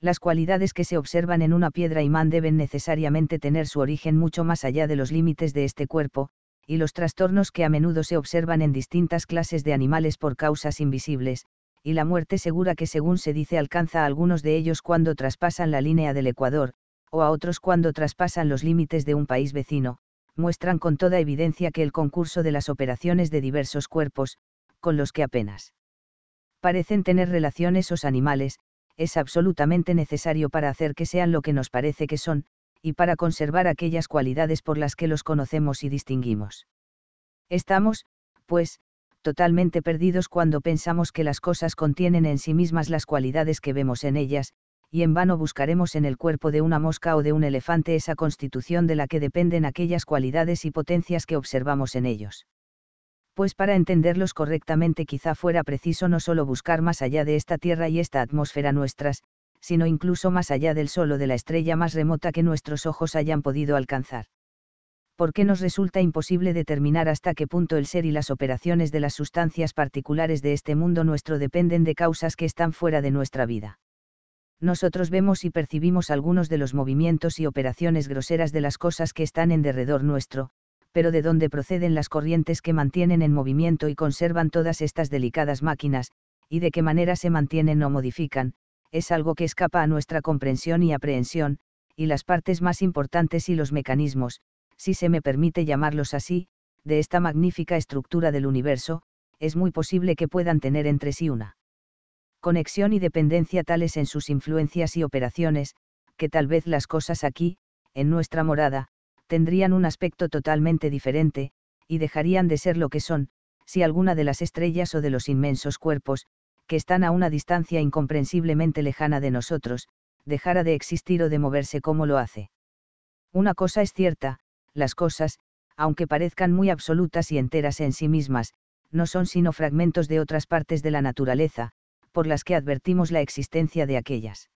Speaker 1: Las cualidades que se observan en una piedra imán deben necesariamente tener su origen mucho más allá de los límites de este cuerpo, y los trastornos que a menudo se observan en distintas clases de animales por causas invisibles, y la muerte segura que según se dice alcanza a algunos de ellos cuando traspasan la línea del Ecuador, o a otros cuando traspasan los límites de un país vecino, muestran con toda evidencia que el concurso de las operaciones de diversos cuerpos, con los que apenas parecen tener relación esos animales, es absolutamente necesario para hacer que sean lo que nos parece que son, y para conservar aquellas cualidades por las que los conocemos y distinguimos. Estamos, pues, totalmente perdidos cuando pensamos que las cosas contienen en sí mismas las cualidades que vemos en ellas, y en vano buscaremos en el cuerpo de una mosca o de un elefante esa constitución de la que dependen aquellas cualidades y potencias que observamos en ellos pues para entenderlos correctamente quizá fuera preciso no solo buscar más allá de esta Tierra y esta atmósfera nuestras, sino incluso más allá del solo de la estrella más remota que nuestros ojos hayan podido alcanzar. ¿Por qué nos resulta imposible determinar hasta qué punto el ser y las operaciones de las sustancias particulares de este mundo nuestro dependen de causas que están fuera de nuestra vida? Nosotros vemos y percibimos algunos de los movimientos y operaciones groseras de las cosas que están en derredor nuestro, pero de dónde proceden las corrientes que mantienen en movimiento y conservan todas estas delicadas máquinas, y de qué manera se mantienen o modifican, es algo que escapa a nuestra comprensión y aprehensión, y las partes más importantes y los mecanismos, si se me permite llamarlos así, de esta magnífica estructura del universo, es muy posible que puedan tener entre sí una conexión y dependencia tales en sus influencias y operaciones, que tal vez las cosas aquí, en nuestra morada, tendrían un aspecto totalmente diferente, y dejarían de ser lo que son, si alguna de las estrellas o de los inmensos cuerpos, que están a una distancia incomprensiblemente lejana de nosotros, dejara de existir o de moverse como lo hace. Una cosa es cierta, las cosas, aunque parezcan muy absolutas y enteras en sí mismas, no son sino fragmentos de otras partes de la naturaleza, por las que advertimos la existencia de aquellas.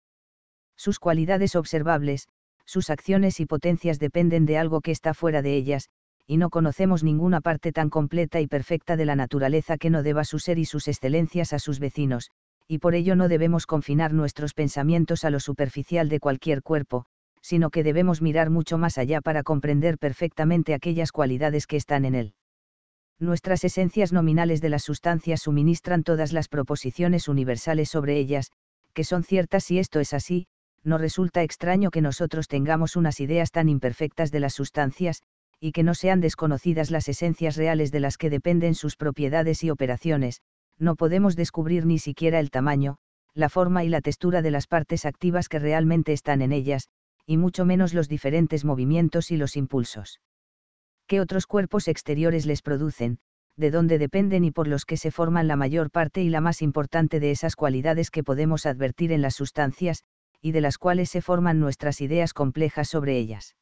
Speaker 1: Sus cualidades observables, sus acciones y potencias dependen de algo que está fuera de ellas, y no conocemos ninguna parte tan completa y perfecta de la naturaleza que no deba su ser y sus excelencias a sus vecinos, y por ello no debemos confinar nuestros pensamientos a lo superficial de cualquier cuerpo, sino que debemos mirar mucho más allá para comprender perfectamente aquellas cualidades que están en él. Nuestras esencias nominales de las sustancias suministran todas las proposiciones universales sobre ellas, que son ciertas si esto es así, no resulta extraño que nosotros tengamos unas ideas tan imperfectas de las sustancias, y que no sean desconocidas las esencias reales de las que dependen sus propiedades y operaciones, no podemos descubrir ni siquiera el tamaño, la forma y la textura de las partes activas que realmente están en ellas, y mucho menos los diferentes movimientos y los impulsos. ¿Qué otros cuerpos exteriores les producen? de dónde dependen y por los que se forman la mayor parte y la más importante de esas cualidades que podemos advertir en las sustancias, y de las cuales se forman nuestras ideas complejas sobre ellas.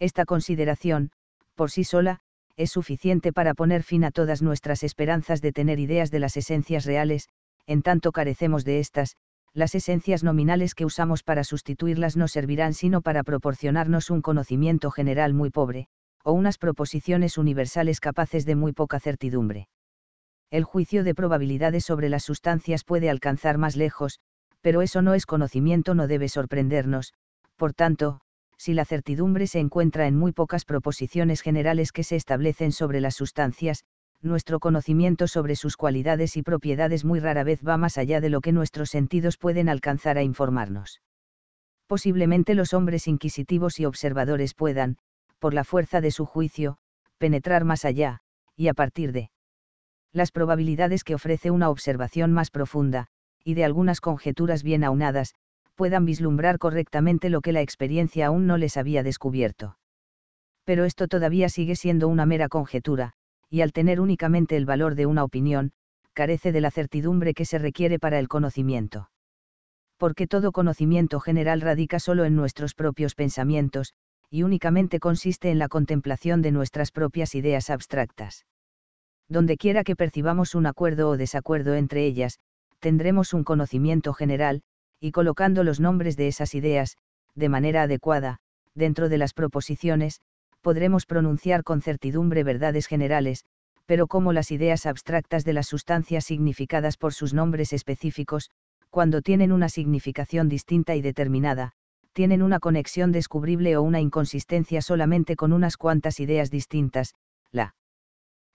Speaker 1: Esta consideración, por sí sola, es suficiente para poner fin a todas nuestras esperanzas de tener ideas de las esencias reales, en tanto carecemos de estas, las esencias nominales que usamos para sustituirlas no servirán sino para proporcionarnos un conocimiento general muy pobre, o unas proposiciones universales capaces de muy poca certidumbre. El juicio de probabilidades sobre las sustancias puede alcanzar más lejos, pero eso no es conocimiento, no debe sorprendernos, por tanto, si la certidumbre se encuentra en muy pocas proposiciones generales que se establecen sobre las sustancias, nuestro conocimiento sobre sus cualidades y propiedades muy rara vez va más allá de lo que nuestros sentidos pueden alcanzar a informarnos. Posiblemente los hombres inquisitivos y observadores puedan, por la fuerza de su juicio, penetrar más allá, y a partir de las probabilidades que ofrece una observación más profunda, y de algunas conjeturas bien aunadas, puedan vislumbrar correctamente lo que la experiencia aún no les había descubierto. Pero esto todavía sigue siendo una mera conjetura, y al tener únicamente el valor de una opinión, carece de la certidumbre que se requiere para el conocimiento. Porque todo conocimiento general radica solo en nuestros propios pensamientos, y únicamente consiste en la contemplación de nuestras propias ideas abstractas. Donde quiera que percibamos un acuerdo o desacuerdo entre ellas, tendremos un conocimiento general, y colocando los nombres de esas ideas, de manera adecuada, dentro de las proposiciones, podremos pronunciar con certidumbre verdades generales, pero como las ideas abstractas de las sustancias significadas por sus nombres específicos, cuando tienen una significación distinta y determinada, tienen una conexión descubrible o una inconsistencia solamente con unas cuantas ideas distintas, la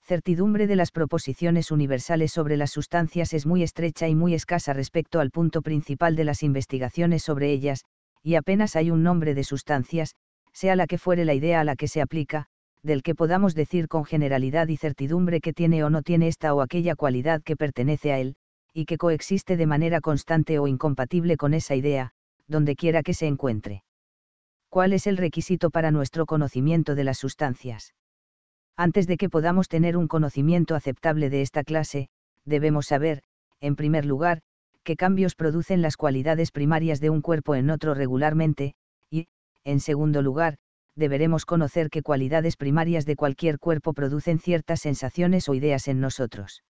Speaker 1: certidumbre de las proposiciones universales sobre las sustancias es muy estrecha y muy escasa respecto al punto principal de las investigaciones sobre ellas, y apenas hay un nombre de sustancias, sea la que fuere la idea a la que se aplica, del que podamos decir con generalidad y certidumbre que tiene o no tiene esta o aquella cualidad que pertenece a él, y que coexiste de manera constante o incompatible con esa idea, donde quiera que se encuentre. ¿Cuál es el requisito para nuestro conocimiento de las sustancias? Antes de que podamos tener un conocimiento aceptable de esta clase, debemos saber, en primer lugar, qué cambios producen las cualidades primarias de un cuerpo en otro regularmente, y, en segundo lugar, deberemos conocer qué cualidades primarias de cualquier cuerpo producen ciertas sensaciones o ideas en nosotros.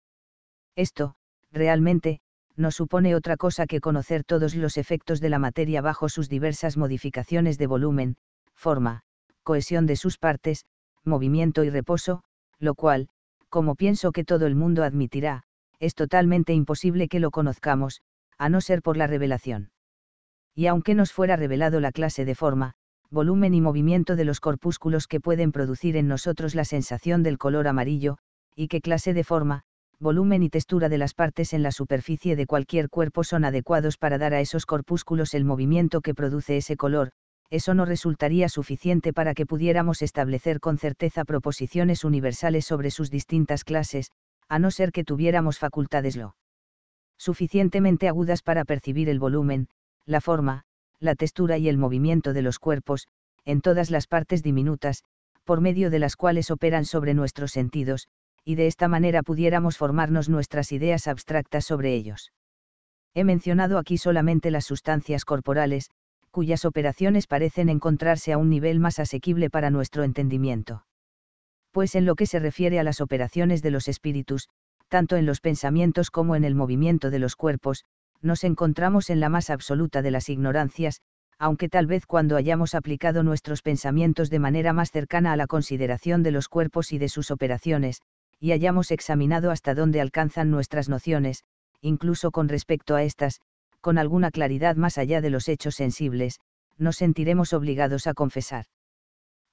Speaker 1: Esto, realmente, no supone otra cosa que conocer todos los efectos de la materia bajo sus diversas modificaciones de volumen, forma, cohesión de sus partes, movimiento y reposo, lo cual, como pienso que todo el mundo admitirá, es totalmente imposible que lo conozcamos, a no ser por la revelación. Y aunque nos fuera revelado la clase de forma, volumen y movimiento de los corpúsculos que pueden producir en nosotros la sensación del color amarillo, y qué clase de forma, volumen y textura de las partes en la superficie de cualquier cuerpo son adecuados para dar a esos corpúsculos el movimiento que produce ese color, eso no resultaría suficiente para que pudiéramos establecer con certeza proposiciones universales sobre sus distintas clases, a no ser que tuviéramos facultades lo suficientemente agudas para percibir el volumen, la forma, la textura y el movimiento de los cuerpos, en todas las partes diminutas, por medio de las cuales operan sobre nuestros sentidos, y de esta manera pudiéramos formarnos nuestras ideas abstractas sobre ellos. He mencionado aquí solamente las sustancias corporales, cuyas operaciones parecen encontrarse a un nivel más asequible para nuestro entendimiento. Pues en lo que se refiere a las operaciones de los espíritus, tanto en los pensamientos como en el movimiento de los cuerpos, nos encontramos en la más absoluta de las ignorancias, aunque tal vez cuando hayamos aplicado nuestros pensamientos de manera más cercana a la consideración de los cuerpos y de sus operaciones, y hayamos examinado hasta dónde alcanzan nuestras nociones, incluso con respecto a estas, con alguna claridad más allá de los hechos sensibles, nos sentiremos obligados a confesar.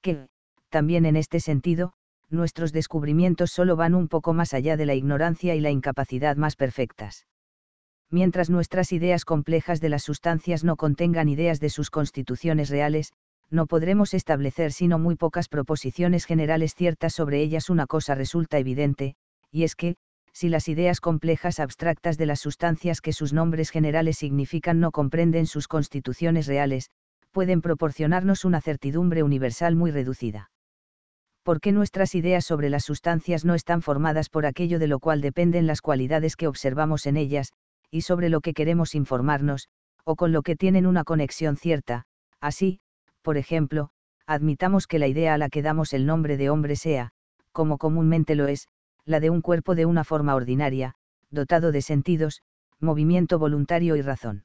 Speaker 1: Que, también en este sentido, nuestros descubrimientos solo van un poco más allá de la ignorancia y la incapacidad más perfectas. Mientras nuestras ideas complejas de las sustancias no contengan ideas de sus constituciones reales, no podremos establecer sino muy pocas proposiciones generales ciertas sobre ellas. Una cosa resulta evidente, y es que, si las ideas complejas abstractas de las sustancias que sus nombres generales significan no comprenden sus constituciones reales, pueden proporcionarnos una certidumbre universal muy reducida. Porque nuestras ideas sobre las sustancias no están formadas por aquello de lo cual dependen las cualidades que observamos en ellas, y sobre lo que queremos informarnos, o con lo que tienen una conexión cierta, así, por ejemplo, admitamos que la idea a la que damos el nombre de hombre sea, como comúnmente lo es, la de un cuerpo de una forma ordinaria, dotado de sentidos, movimiento voluntario y razón.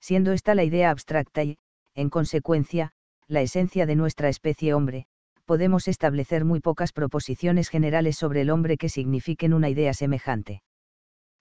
Speaker 1: Siendo esta la idea abstracta y, en consecuencia, la esencia de nuestra especie hombre, podemos establecer muy pocas proposiciones generales sobre el hombre que signifiquen una idea semejante.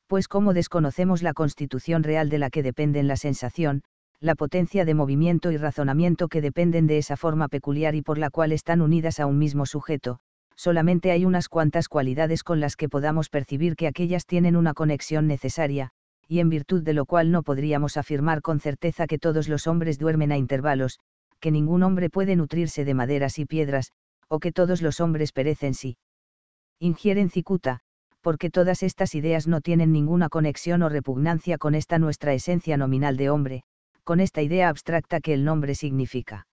Speaker 1: Pues como desconocemos la constitución real de la que dependen la sensación, la potencia de movimiento y razonamiento que dependen de esa forma peculiar y por la cual están unidas a un mismo sujeto, solamente hay unas cuantas cualidades con las que podamos percibir que aquellas tienen una conexión necesaria, y en virtud de lo cual no podríamos afirmar con certeza que todos los hombres duermen a intervalos, que ningún hombre puede nutrirse de maderas y piedras, o que todos los hombres perecen sí. ingieren cicuta, porque todas estas ideas no tienen ninguna conexión o repugnancia con esta nuestra esencia nominal de hombre, con esta idea abstracta que el nombre significa.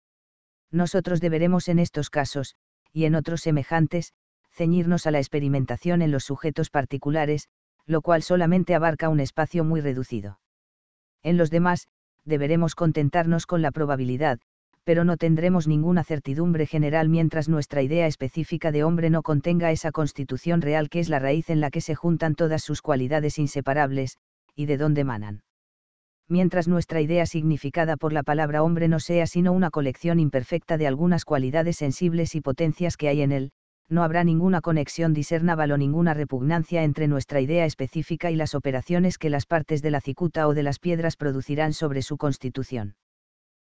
Speaker 1: Nosotros deberemos en estos casos, y en otros semejantes, ceñirnos a la experimentación en los sujetos particulares, lo cual solamente abarca un espacio muy reducido. En los demás, deberemos contentarnos con la probabilidad, pero no tendremos ninguna certidumbre general mientras nuestra idea específica de hombre no contenga esa constitución real que es la raíz en la que se juntan todas sus cualidades inseparables, y de dónde manan mientras nuestra idea significada por la palabra hombre no sea sino una colección imperfecta de algunas cualidades sensibles y potencias que hay en él, no habrá ninguna conexión discernable o ninguna repugnancia entre nuestra idea específica y las operaciones que las partes de la cicuta o de las piedras producirán sobre su constitución.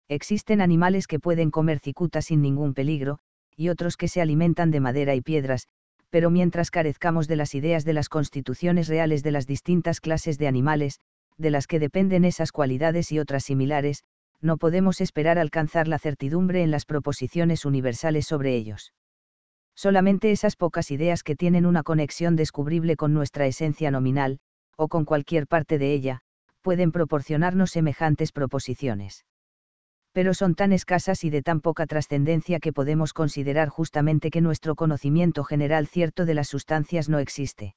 Speaker 1: Existen animales que pueden comer cicuta sin ningún peligro, y otros que se alimentan de madera y piedras, pero mientras carezcamos de las ideas de las constituciones reales de las distintas clases de animales, de las que dependen esas cualidades y otras similares, no podemos esperar alcanzar la certidumbre en las proposiciones universales sobre ellos. Solamente esas pocas ideas que tienen una conexión descubrible con nuestra esencia nominal, o con cualquier parte de ella, pueden proporcionarnos semejantes proposiciones. Pero son tan escasas y de tan poca trascendencia que podemos considerar justamente que nuestro conocimiento general cierto de las sustancias no existe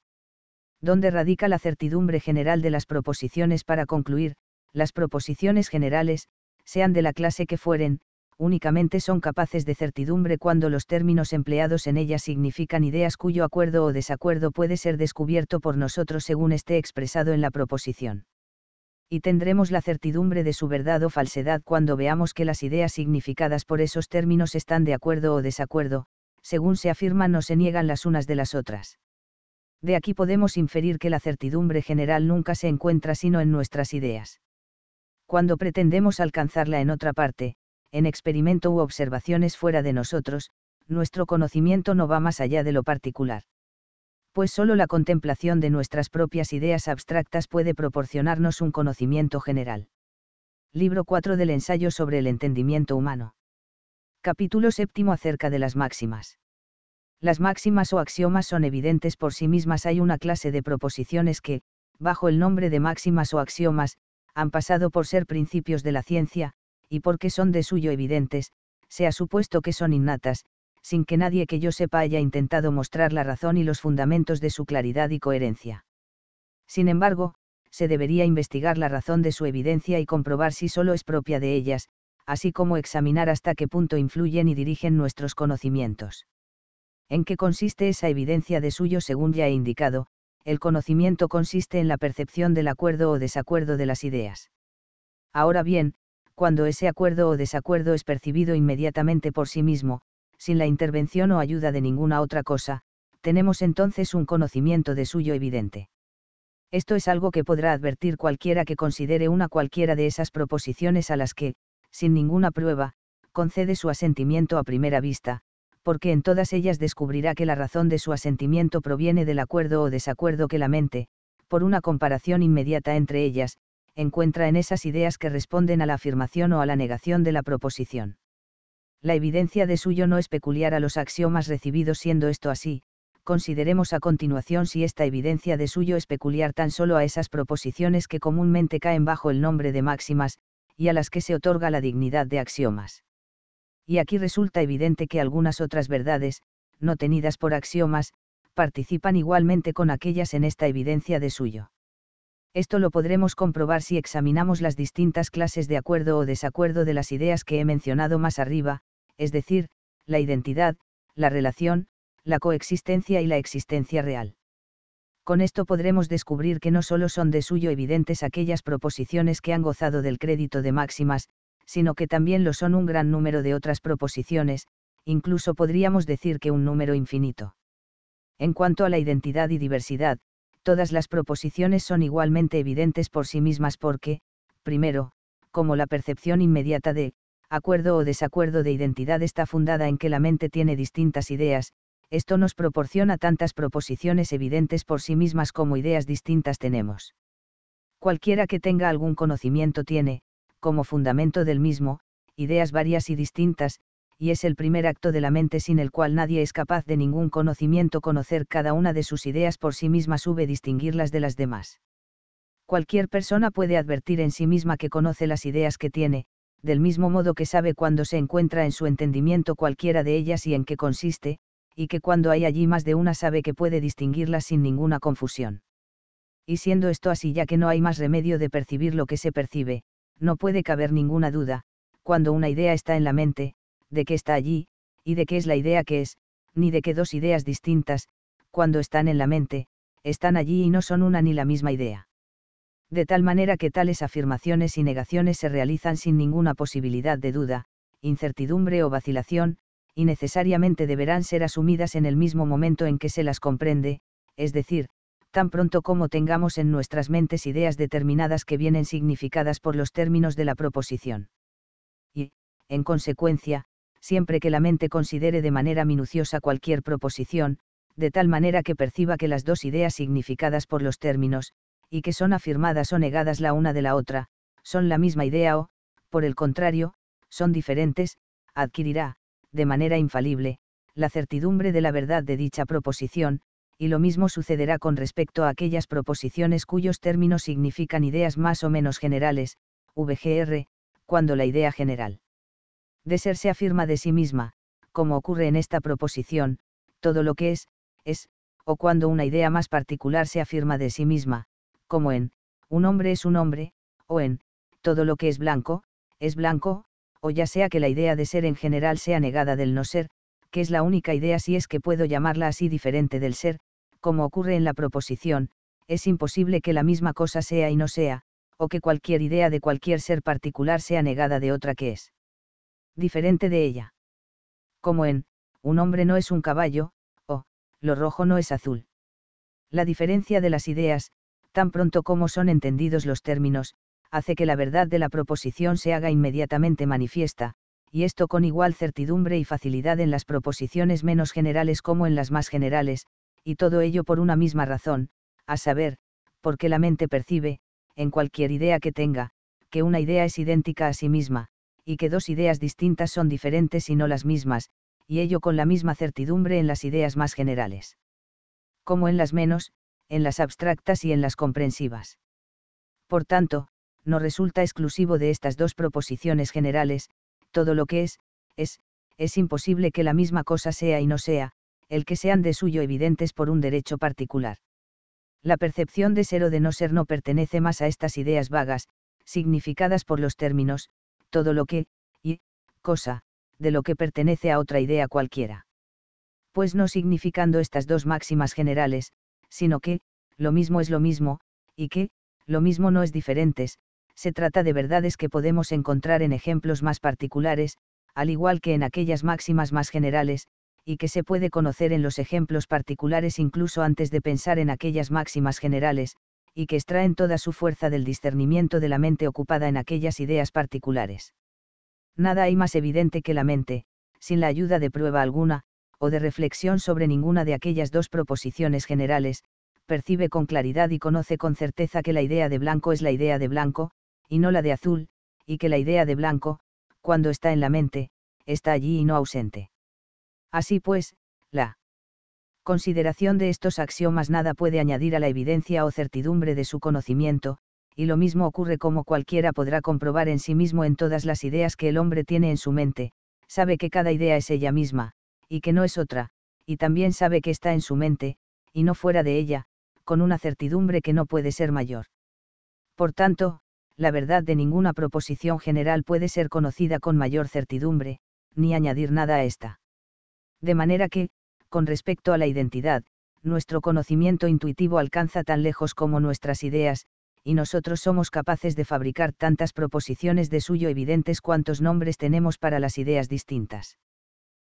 Speaker 1: donde radica la certidumbre general de las proposiciones para concluir, las proposiciones generales, sean de la clase que fueren, únicamente son capaces de certidumbre cuando los términos empleados en ellas significan ideas cuyo acuerdo o desacuerdo puede ser descubierto por nosotros según esté expresado en la proposición. Y tendremos la certidumbre de su verdad o falsedad cuando veamos que las ideas significadas por esos términos están de acuerdo o desacuerdo, según se afirman o se niegan las unas de las otras de aquí podemos inferir que la certidumbre general nunca se encuentra sino en nuestras ideas. Cuando pretendemos alcanzarla en otra parte, en experimento u observaciones fuera de nosotros, nuestro conocimiento no va más allá de lo particular. Pues solo la contemplación de nuestras propias ideas abstractas puede proporcionarnos un conocimiento general. Libro 4 del ensayo sobre el entendimiento humano. Capítulo VII acerca de las máximas las máximas o axiomas son evidentes por sí mismas. Hay una clase de proposiciones que, bajo el nombre de máximas o axiomas, han pasado por ser principios de la ciencia, y porque son de suyo evidentes, se ha supuesto que son innatas, sin que nadie que yo sepa haya intentado mostrar la razón y los fundamentos de su claridad y coherencia. Sin embargo, se debería investigar la razón de su evidencia y comprobar si solo es propia de ellas, así como examinar hasta qué punto influyen y dirigen nuestros conocimientos en qué consiste esa evidencia de suyo según ya he indicado, el conocimiento consiste en la percepción del acuerdo o desacuerdo de las ideas. Ahora bien, cuando ese acuerdo o desacuerdo es percibido inmediatamente por sí mismo, sin la intervención o ayuda de ninguna otra cosa, tenemos entonces un conocimiento de suyo evidente. Esto es algo que podrá advertir cualquiera que considere una cualquiera de esas proposiciones a las que, sin ninguna prueba, concede su asentimiento a primera vista, porque en todas ellas descubrirá que la razón de su asentimiento proviene del acuerdo o desacuerdo que la mente, por una comparación inmediata entre ellas, encuentra en esas ideas que responden a la afirmación o a la negación de la proposición. La evidencia de suyo no es peculiar a los axiomas recibidos siendo esto así, consideremos a continuación si esta evidencia de suyo es peculiar tan solo a esas proposiciones que comúnmente caen bajo el nombre de máximas, y a las que se otorga la dignidad de axiomas y aquí resulta evidente que algunas otras verdades, no tenidas por axiomas, participan igualmente con aquellas en esta evidencia de suyo. Esto lo podremos comprobar si examinamos las distintas clases de acuerdo o desacuerdo de las ideas que he mencionado más arriba, es decir, la identidad, la relación, la coexistencia y la existencia real. Con esto podremos descubrir que no solo son de suyo evidentes aquellas proposiciones que han gozado del crédito de máximas, sino que también lo son un gran número de otras proposiciones, incluso podríamos decir que un número infinito. En cuanto a la identidad y diversidad, todas las proposiciones son igualmente evidentes por sí mismas porque, primero, como la percepción inmediata de acuerdo o desacuerdo de identidad está fundada en que la mente tiene distintas ideas, esto nos proporciona tantas proposiciones evidentes por sí mismas como ideas distintas tenemos. Cualquiera que tenga algún conocimiento tiene, como fundamento del mismo, ideas varias y distintas, y es el primer acto de la mente sin el cual nadie es capaz de ningún conocimiento conocer cada una de sus ideas por sí misma sube distinguirlas de las demás. Cualquier persona puede advertir en sí misma que conoce las ideas que tiene, del mismo modo que sabe cuando se encuentra en su entendimiento cualquiera de ellas y en qué consiste, y que cuando hay allí más de una sabe que puede distinguirlas sin ninguna confusión. Y siendo esto así ya que no hay más remedio de percibir lo que se percibe, no puede caber ninguna duda, cuando una idea está en la mente, de que está allí, y de que es la idea que es, ni de que dos ideas distintas, cuando están en la mente, están allí y no son una ni la misma idea. De tal manera que tales afirmaciones y negaciones se realizan sin ninguna posibilidad de duda, incertidumbre o vacilación, y necesariamente deberán ser asumidas en el mismo momento en que se las comprende, es decir, tan pronto como tengamos en nuestras mentes ideas determinadas que vienen significadas por los términos de la proposición. Y, en consecuencia, siempre que la mente considere de manera minuciosa cualquier proposición, de tal manera que perciba que las dos ideas significadas por los términos, y que son afirmadas o negadas la una de la otra, son la misma idea o, por el contrario, son diferentes, adquirirá, de manera infalible, la certidumbre de la verdad de dicha proposición, y lo mismo sucederá con respecto a aquellas proposiciones cuyos términos significan ideas más o menos generales, VGR, cuando la idea general de ser se afirma de sí misma, como ocurre en esta proposición, todo lo que es, es, o cuando una idea más particular se afirma de sí misma, como en, un hombre es un hombre, o en, todo lo que es blanco, es blanco, o ya sea que la idea de ser en general sea negada del no ser, que es la única idea si es que puedo llamarla así diferente del ser, como ocurre en la proposición, es imposible que la misma cosa sea y no sea, o que cualquier idea de cualquier ser particular sea negada de otra que es diferente de ella. Como en, un hombre no es un caballo, o, lo rojo no es azul. La diferencia de las ideas, tan pronto como son entendidos los términos, hace que la verdad de la proposición se haga inmediatamente manifiesta, y esto con igual certidumbre y facilidad en las proposiciones menos generales como en las más generales, y todo ello por una misma razón, a saber, porque la mente percibe, en cualquier idea que tenga, que una idea es idéntica a sí misma, y que dos ideas distintas son diferentes y no las mismas, y ello con la misma certidumbre en las ideas más generales. Como en las menos, en las abstractas y en las comprensivas. Por tanto, no resulta exclusivo de estas dos proposiciones generales, todo lo que es, es, es imposible que la misma cosa sea y no sea, el que sean de suyo evidentes por un derecho particular. La percepción de ser o de no ser no pertenece más a estas ideas vagas, significadas por los términos, todo lo que, y, cosa, de lo que pertenece a otra idea cualquiera. Pues no significando estas dos máximas generales, sino que, lo mismo es lo mismo, y que, lo mismo no es diferentes, se trata de verdades que podemos encontrar en ejemplos más particulares, al igual que en aquellas máximas más generales, y que se puede conocer en los ejemplos particulares incluso antes de pensar en aquellas máximas generales, y que extraen toda su fuerza del discernimiento de la mente ocupada en aquellas ideas particulares. Nada hay más evidente que la mente, sin la ayuda de prueba alguna, o de reflexión sobre ninguna de aquellas dos proposiciones generales, percibe con claridad y conoce con certeza que la idea de blanco es la idea de blanco, y no la de azul, y que la idea de blanco, cuando está en la mente, está allí y no ausente. Así pues, la consideración de estos axiomas nada puede añadir a la evidencia o certidumbre de su conocimiento, y lo mismo ocurre como cualquiera podrá comprobar en sí mismo en todas las ideas que el hombre tiene en su mente, sabe que cada idea es ella misma, y que no es otra, y también sabe que está en su mente, y no fuera de ella, con una certidumbre que no puede ser mayor. Por tanto, la verdad de ninguna proposición general puede ser conocida con mayor certidumbre, ni añadir nada a esta de manera que, con respecto a la identidad, nuestro conocimiento intuitivo alcanza tan lejos como nuestras ideas, y nosotros somos capaces de fabricar tantas proposiciones de suyo evidentes cuantos nombres tenemos para las ideas distintas.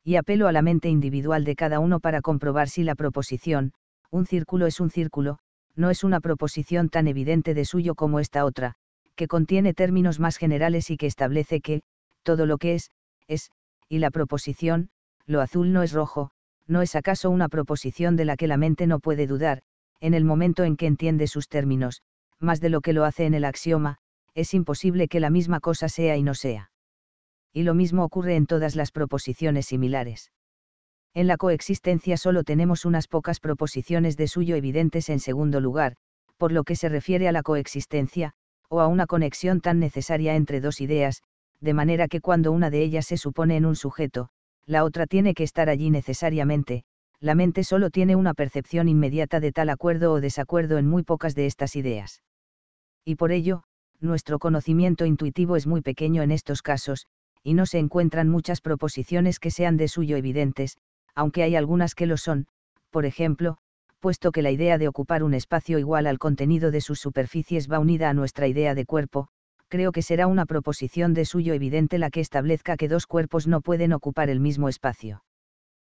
Speaker 1: Y apelo a la mente individual de cada uno para comprobar si la proposición, un círculo es un círculo, no es una proposición tan evidente de suyo como esta otra, que contiene términos más generales y que establece que, todo lo que es, es, y la proposición, lo azul no es rojo, ¿no es acaso una proposición de la que la mente no puede dudar, en el momento en que entiende sus términos, más de lo que lo hace en el axioma, es imposible que la misma cosa sea y no sea. Y lo mismo ocurre en todas las proposiciones similares. En la coexistencia solo tenemos unas pocas proposiciones de suyo evidentes en segundo lugar, por lo que se refiere a la coexistencia, o a una conexión tan necesaria entre dos ideas, de manera que cuando una de ellas se supone en un sujeto, la otra tiene que estar allí necesariamente, la mente solo tiene una percepción inmediata de tal acuerdo o desacuerdo en muy pocas de estas ideas. Y por ello, nuestro conocimiento intuitivo es muy pequeño en estos casos, y no se encuentran muchas proposiciones que sean de suyo evidentes, aunque hay algunas que lo son, por ejemplo, puesto que la idea de ocupar un espacio igual al contenido de sus superficies va unida a nuestra idea de cuerpo, creo que será una proposición de suyo evidente la que establezca que dos cuerpos no pueden ocupar el mismo espacio.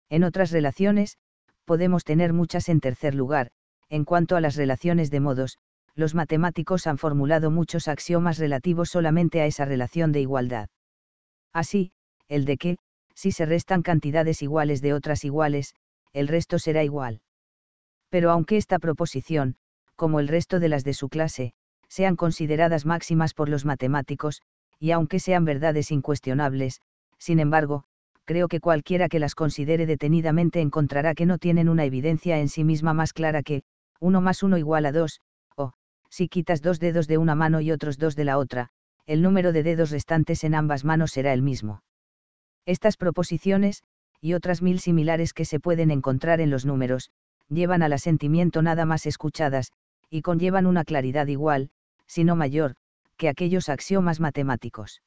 Speaker 1: En otras relaciones, podemos tener muchas en tercer lugar, en cuanto a las relaciones de modos, los matemáticos han formulado muchos axiomas relativos solamente a esa relación de igualdad. Así, el de que, si se restan cantidades iguales de otras iguales, el resto será igual. Pero aunque esta proposición, como el resto de las de su clase, sean consideradas máximas por los matemáticos, y aunque sean verdades incuestionables, sin embargo, creo que cualquiera que las considere detenidamente encontrará que no tienen una evidencia en sí misma más clara que, uno más uno igual a dos, o, si quitas dos dedos de una mano y otros dos de la otra, el número de dedos restantes en ambas manos será el mismo. Estas proposiciones, y otras mil similares que se pueden encontrar en los números, llevan al asentimiento nada más escuchadas, y conllevan una claridad igual, sino mayor, que aquellos axiomas matemáticos.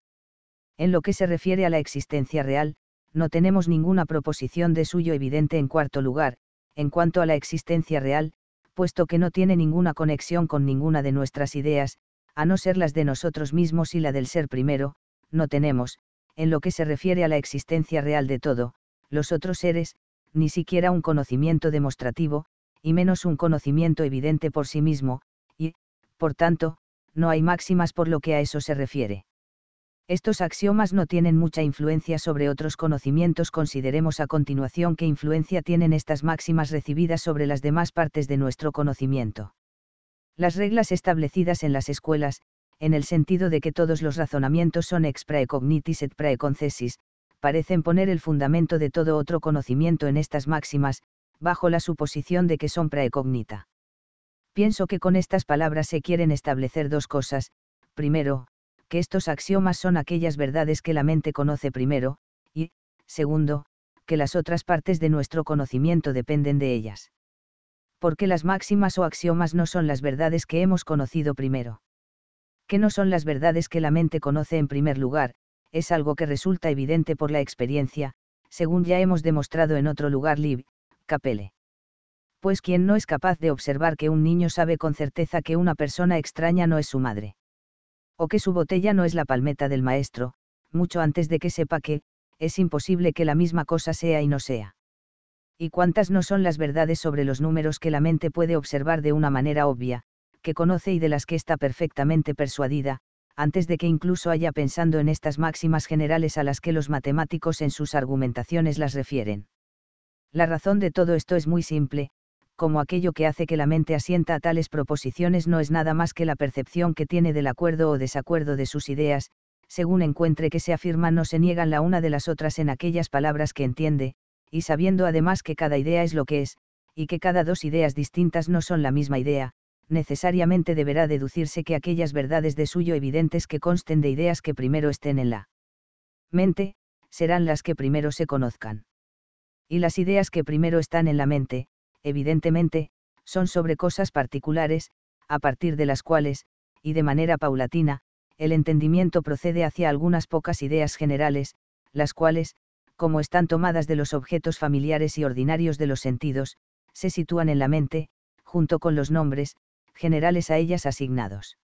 Speaker 1: En lo que se refiere a la existencia real, no tenemos ninguna proposición de suyo evidente en cuarto lugar, en cuanto a la existencia real, puesto que no tiene ninguna conexión con ninguna de nuestras ideas, a no ser las de nosotros mismos y la del ser primero, no tenemos, en lo que se refiere a la existencia real de todo, los otros seres, ni siquiera un conocimiento demostrativo, y menos un conocimiento evidente por sí mismo, y, por tanto, no hay máximas por lo que a eso se refiere. Estos axiomas no tienen mucha influencia sobre otros conocimientos. Consideremos a continuación qué influencia tienen estas máximas recibidas sobre las demás partes de nuestro conocimiento. Las reglas establecidas en las escuelas, en el sentido de que todos los razonamientos son ex praecognitis et praeconcesis, parecen poner el fundamento de todo otro conocimiento en estas máximas, bajo la suposición de que son praecognita. Pienso que con estas palabras se quieren establecer dos cosas, primero, que estos axiomas son aquellas verdades que la mente conoce primero, y, segundo, que las otras partes de nuestro conocimiento dependen de ellas. Porque las máximas o axiomas no son las verdades que hemos conocido primero. Que no son las verdades que la mente conoce en primer lugar, es algo que resulta evidente por la experiencia, según ya hemos demostrado en otro lugar Lib, Capelle pues quien no es capaz de observar que un niño sabe con certeza que una persona extraña no es su madre. O que su botella no es la palmeta del maestro, mucho antes de que sepa que, es imposible que la misma cosa sea y no sea. Y cuántas no son las verdades sobre los números que la mente puede observar de una manera obvia, que conoce y de las que está perfectamente persuadida, antes de que incluso haya pensando en estas máximas generales a las que los matemáticos en sus argumentaciones las refieren. La razón de todo esto es muy simple, como aquello que hace que la mente asienta a tales proposiciones no es nada más que la percepción que tiene del acuerdo o desacuerdo de sus ideas, según encuentre que se afirman o se niegan la una de las otras en aquellas palabras que entiende, y sabiendo además que cada idea es lo que es, y que cada dos ideas distintas no son la misma idea, necesariamente deberá deducirse que aquellas verdades de suyo evidentes que consten de ideas que primero estén en la mente, serán las que primero se conozcan. Y las ideas que primero están en la mente, evidentemente, son sobre cosas particulares, a partir de las cuales, y de manera paulatina, el entendimiento procede hacia algunas pocas ideas generales, las cuales, como están tomadas de los objetos familiares y ordinarios de los sentidos, se sitúan en la mente, junto con los nombres, generales a ellas asignados.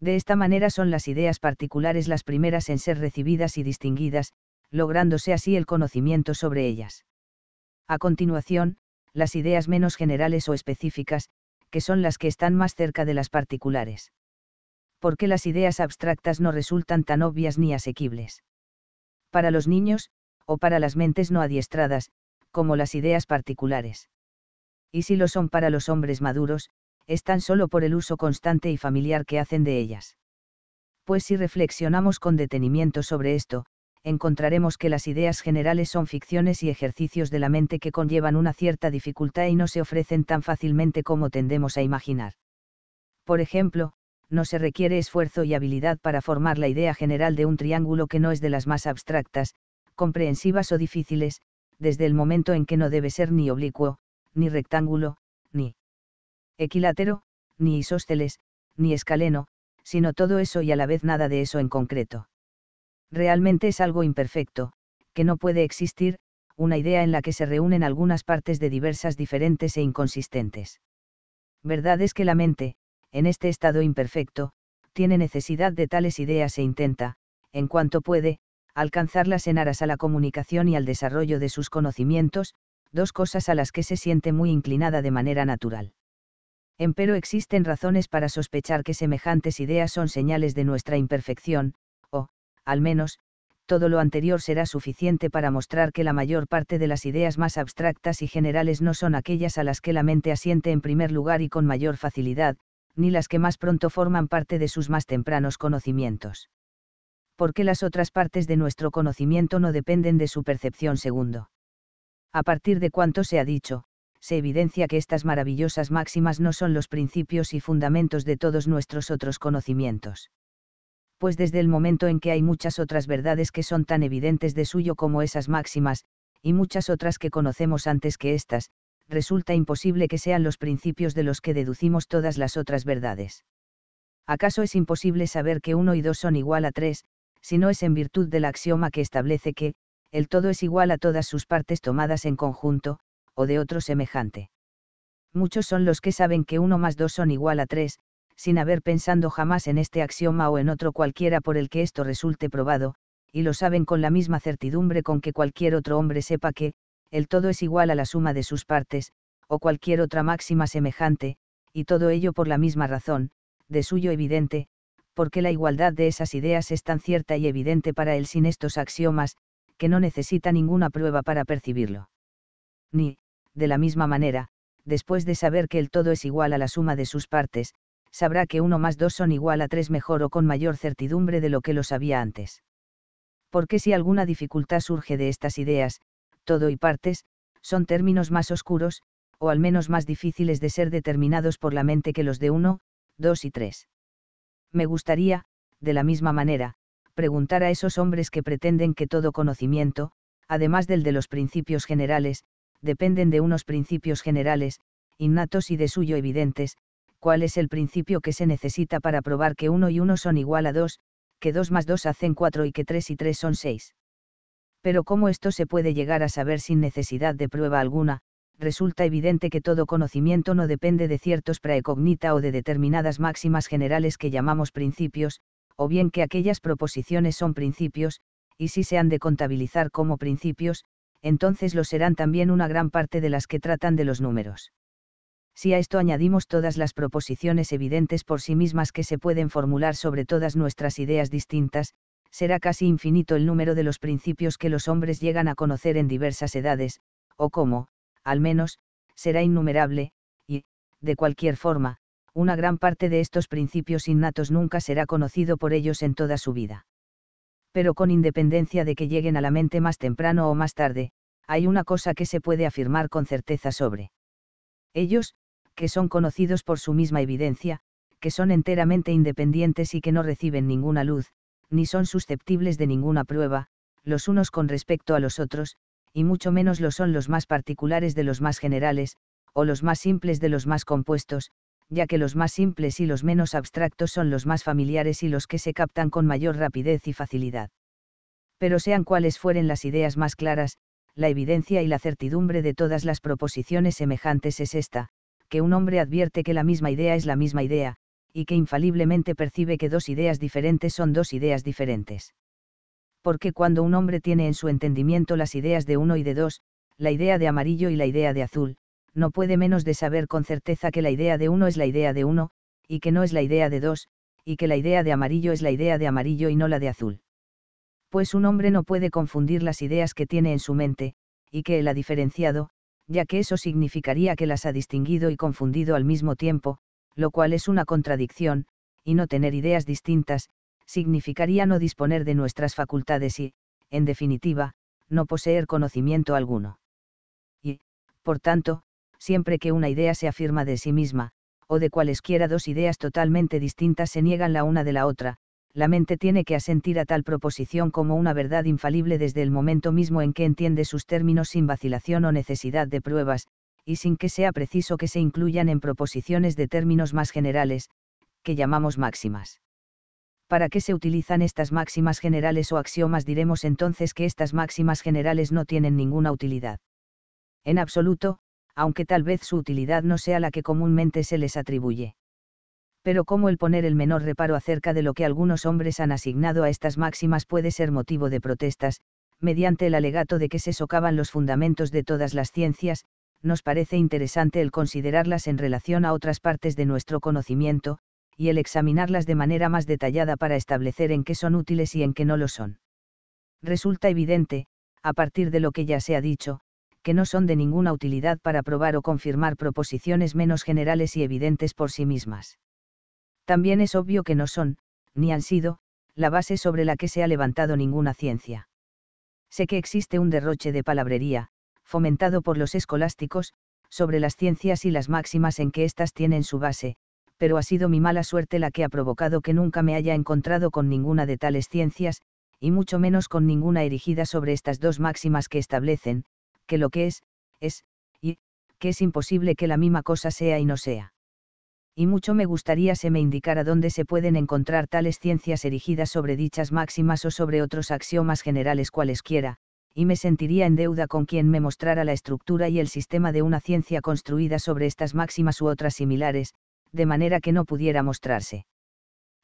Speaker 1: De esta manera son las ideas particulares las primeras en ser recibidas y distinguidas, lográndose así el conocimiento sobre ellas. A continuación, las ideas menos generales o específicas, que son las que están más cerca de las particulares. ¿Por qué las ideas abstractas no resultan tan obvias ni asequibles? Para los niños, o para las mentes no adiestradas, como las ideas particulares. Y si lo son para los hombres maduros, es tan solo por el uso constante y familiar que hacen de ellas. Pues si reflexionamos con detenimiento sobre esto, encontraremos que las ideas generales son ficciones y ejercicios de la mente que conllevan una cierta dificultad y no se ofrecen tan fácilmente como tendemos a imaginar. Por ejemplo, no se requiere esfuerzo y habilidad para formar la idea general de un triángulo que no es de las más abstractas, comprensivas o difíciles, desde el momento en que no debe ser ni oblicuo, ni rectángulo, ni equilátero, ni isósceles, ni escaleno, sino todo eso y a la vez nada de eso en concreto realmente es algo imperfecto, que no puede existir, una idea en la que se reúnen algunas partes de diversas diferentes e inconsistentes. Verdad es que la mente, en este estado imperfecto, tiene necesidad de tales ideas e intenta, en cuanto puede, alcanzarlas en aras a la comunicación y al desarrollo de sus conocimientos, dos cosas a las que se siente muy inclinada de manera natural. Empero existen razones para sospechar que semejantes ideas son señales de nuestra imperfección, al menos, todo lo anterior será suficiente para mostrar que la mayor parte de las ideas más abstractas y generales no son aquellas a las que la mente asiente en primer lugar y con mayor facilidad, ni las que más pronto forman parte de sus más tempranos conocimientos. Porque las otras partes de nuestro conocimiento no dependen de su percepción segundo. A partir de cuanto se ha dicho, se evidencia que estas maravillosas máximas no son los principios y fundamentos de todos nuestros otros conocimientos pues desde el momento en que hay muchas otras verdades que son tan evidentes de suyo como esas máximas, y muchas otras que conocemos antes que éstas, resulta imposible que sean los principios de los que deducimos todas las otras verdades. ¿Acaso es imposible saber que uno y dos son igual a tres, si no es en virtud del axioma que establece que, el todo es igual a todas sus partes tomadas en conjunto, o de otro semejante? Muchos son los que saben que uno más dos son igual a tres, sin haber pensando jamás en este axioma o en otro cualquiera por el que esto resulte probado, y lo saben con la misma certidumbre con que cualquier otro hombre sepa que, el todo es igual a la suma de sus partes, o cualquier otra máxima semejante, y todo ello por la misma razón, de suyo evidente, porque la igualdad de esas ideas es tan cierta y evidente para él sin estos axiomas, que no necesita ninguna prueba para percibirlo. Ni, de la misma manera, después de saber que el todo es igual a la suma de sus partes, sabrá que uno más dos son igual a tres mejor o con mayor certidumbre de lo que lo sabía antes. Porque si alguna dificultad surge de estas ideas, todo y partes, son términos más oscuros, o al menos más difíciles de ser determinados por la mente que los de uno, dos y tres. Me gustaría, de la misma manera, preguntar a esos hombres que pretenden que todo conocimiento, además del de los principios generales, dependen de unos principios generales, innatos y de suyo evidentes, cuál es el principio que se necesita para probar que 1 y 1 son igual a 2, que 2 más 2 hacen 4 y que 3 y 3 son 6. Pero cómo esto se puede llegar a saber sin necesidad de prueba alguna, resulta evidente que todo conocimiento no depende de ciertos preecognita o de determinadas máximas generales que llamamos principios, o bien que aquellas proposiciones son principios, y si se han de contabilizar como principios, entonces lo serán también una gran parte de las que tratan de los números si a esto añadimos todas las proposiciones evidentes por sí mismas que se pueden formular sobre todas nuestras ideas distintas, será casi infinito el número de los principios que los hombres llegan a conocer en diversas edades, o como, al menos, será innumerable, y, de cualquier forma, una gran parte de estos principios innatos nunca será conocido por ellos en toda su vida. Pero con independencia de que lleguen a la mente más temprano o más tarde, hay una cosa que se puede afirmar con certeza sobre. Ellos, que son conocidos por su misma evidencia, que son enteramente independientes y que no reciben ninguna luz, ni son susceptibles de ninguna prueba, los unos con respecto a los otros, y mucho menos lo son los más particulares de los más generales, o los más simples de los más compuestos, ya que los más simples y los menos abstractos son los más familiares y los que se captan con mayor rapidez y facilidad. Pero sean cuales fueren las ideas más claras, la evidencia y la certidumbre de todas las proposiciones semejantes es esta, que un hombre advierte que la misma idea es la misma idea, y que infaliblemente percibe que dos ideas diferentes son dos ideas diferentes. Porque cuando un hombre tiene en su entendimiento las ideas de uno y de dos, la idea de amarillo y la idea de azul, no puede menos de saber con certeza que la idea de uno es la idea de uno, y que no es la idea de dos, y que la idea de amarillo es la idea de amarillo y no la de azul. Pues un hombre no puede confundir las ideas que tiene en su mente, y que él ha diferenciado, ya que eso significaría que las ha distinguido y confundido al mismo tiempo, lo cual es una contradicción, y no tener ideas distintas, significaría no disponer de nuestras facultades y, en definitiva, no poseer conocimiento alguno. Y, por tanto, siempre que una idea se afirma de sí misma, o de cualesquiera dos ideas totalmente distintas se niegan la una de la otra, la mente tiene que asentir a tal proposición como una verdad infalible desde el momento mismo en que entiende sus términos sin vacilación o necesidad de pruebas, y sin que sea preciso que se incluyan en proposiciones de términos más generales, que llamamos máximas. ¿Para qué se utilizan estas máximas generales o axiomas? Diremos entonces que estas máximas generales no tienen ninguna utilidad. En absoluto, aunque tal vez su utilidad no sea la que comúnmente se les atribuye pero como el poner el menor reparo acerca de lo que algunos hombres han asignado a estas máximas puede ser motivo de protestas, mediante el alegato de que se socavan los fundamentos de todas las ciencias, nos parece interesante el considerarlas en relación a otras partes de nuestro conocimiento, y el examinarlas de manera más detallada para establecer en qué son útiles y en qué no lo son. Resulta evidente, a partir de lo que ya se ha dicho, que no son de ninguna utilidad para probar o confirmar proposiciones menos generales y evidentes por sí mismas también es obvio que no son, ni han sido, la base sobre la que se ha levantado ninguna ciencia. Sé que existe un derroche de palabrería, fomentado por los escolásticos, sobre las ciencias y las máximas en que éstas tienen su base, pero ha sido mi mala suerte la que ha provocado que nunca me haya encontrado con ninguna de tales ciencias, y mucho menos con ninguna erigida sobre estas dos máximas que establecen, que lo que es, es, y, que es imposible que la misma cosa sea y no sea y mucho me gustaría se me indicara dónde se pueden encontrar tales ciencias erigidas sobre dichas máximas o sobre otros axiomas generales cualesquiera, y me sentiría en deuda con quien me mostrara la estructura y el sistema de una ciencia construida sobre estas máximas u otras similares, de manera que no pudiera mostrarse.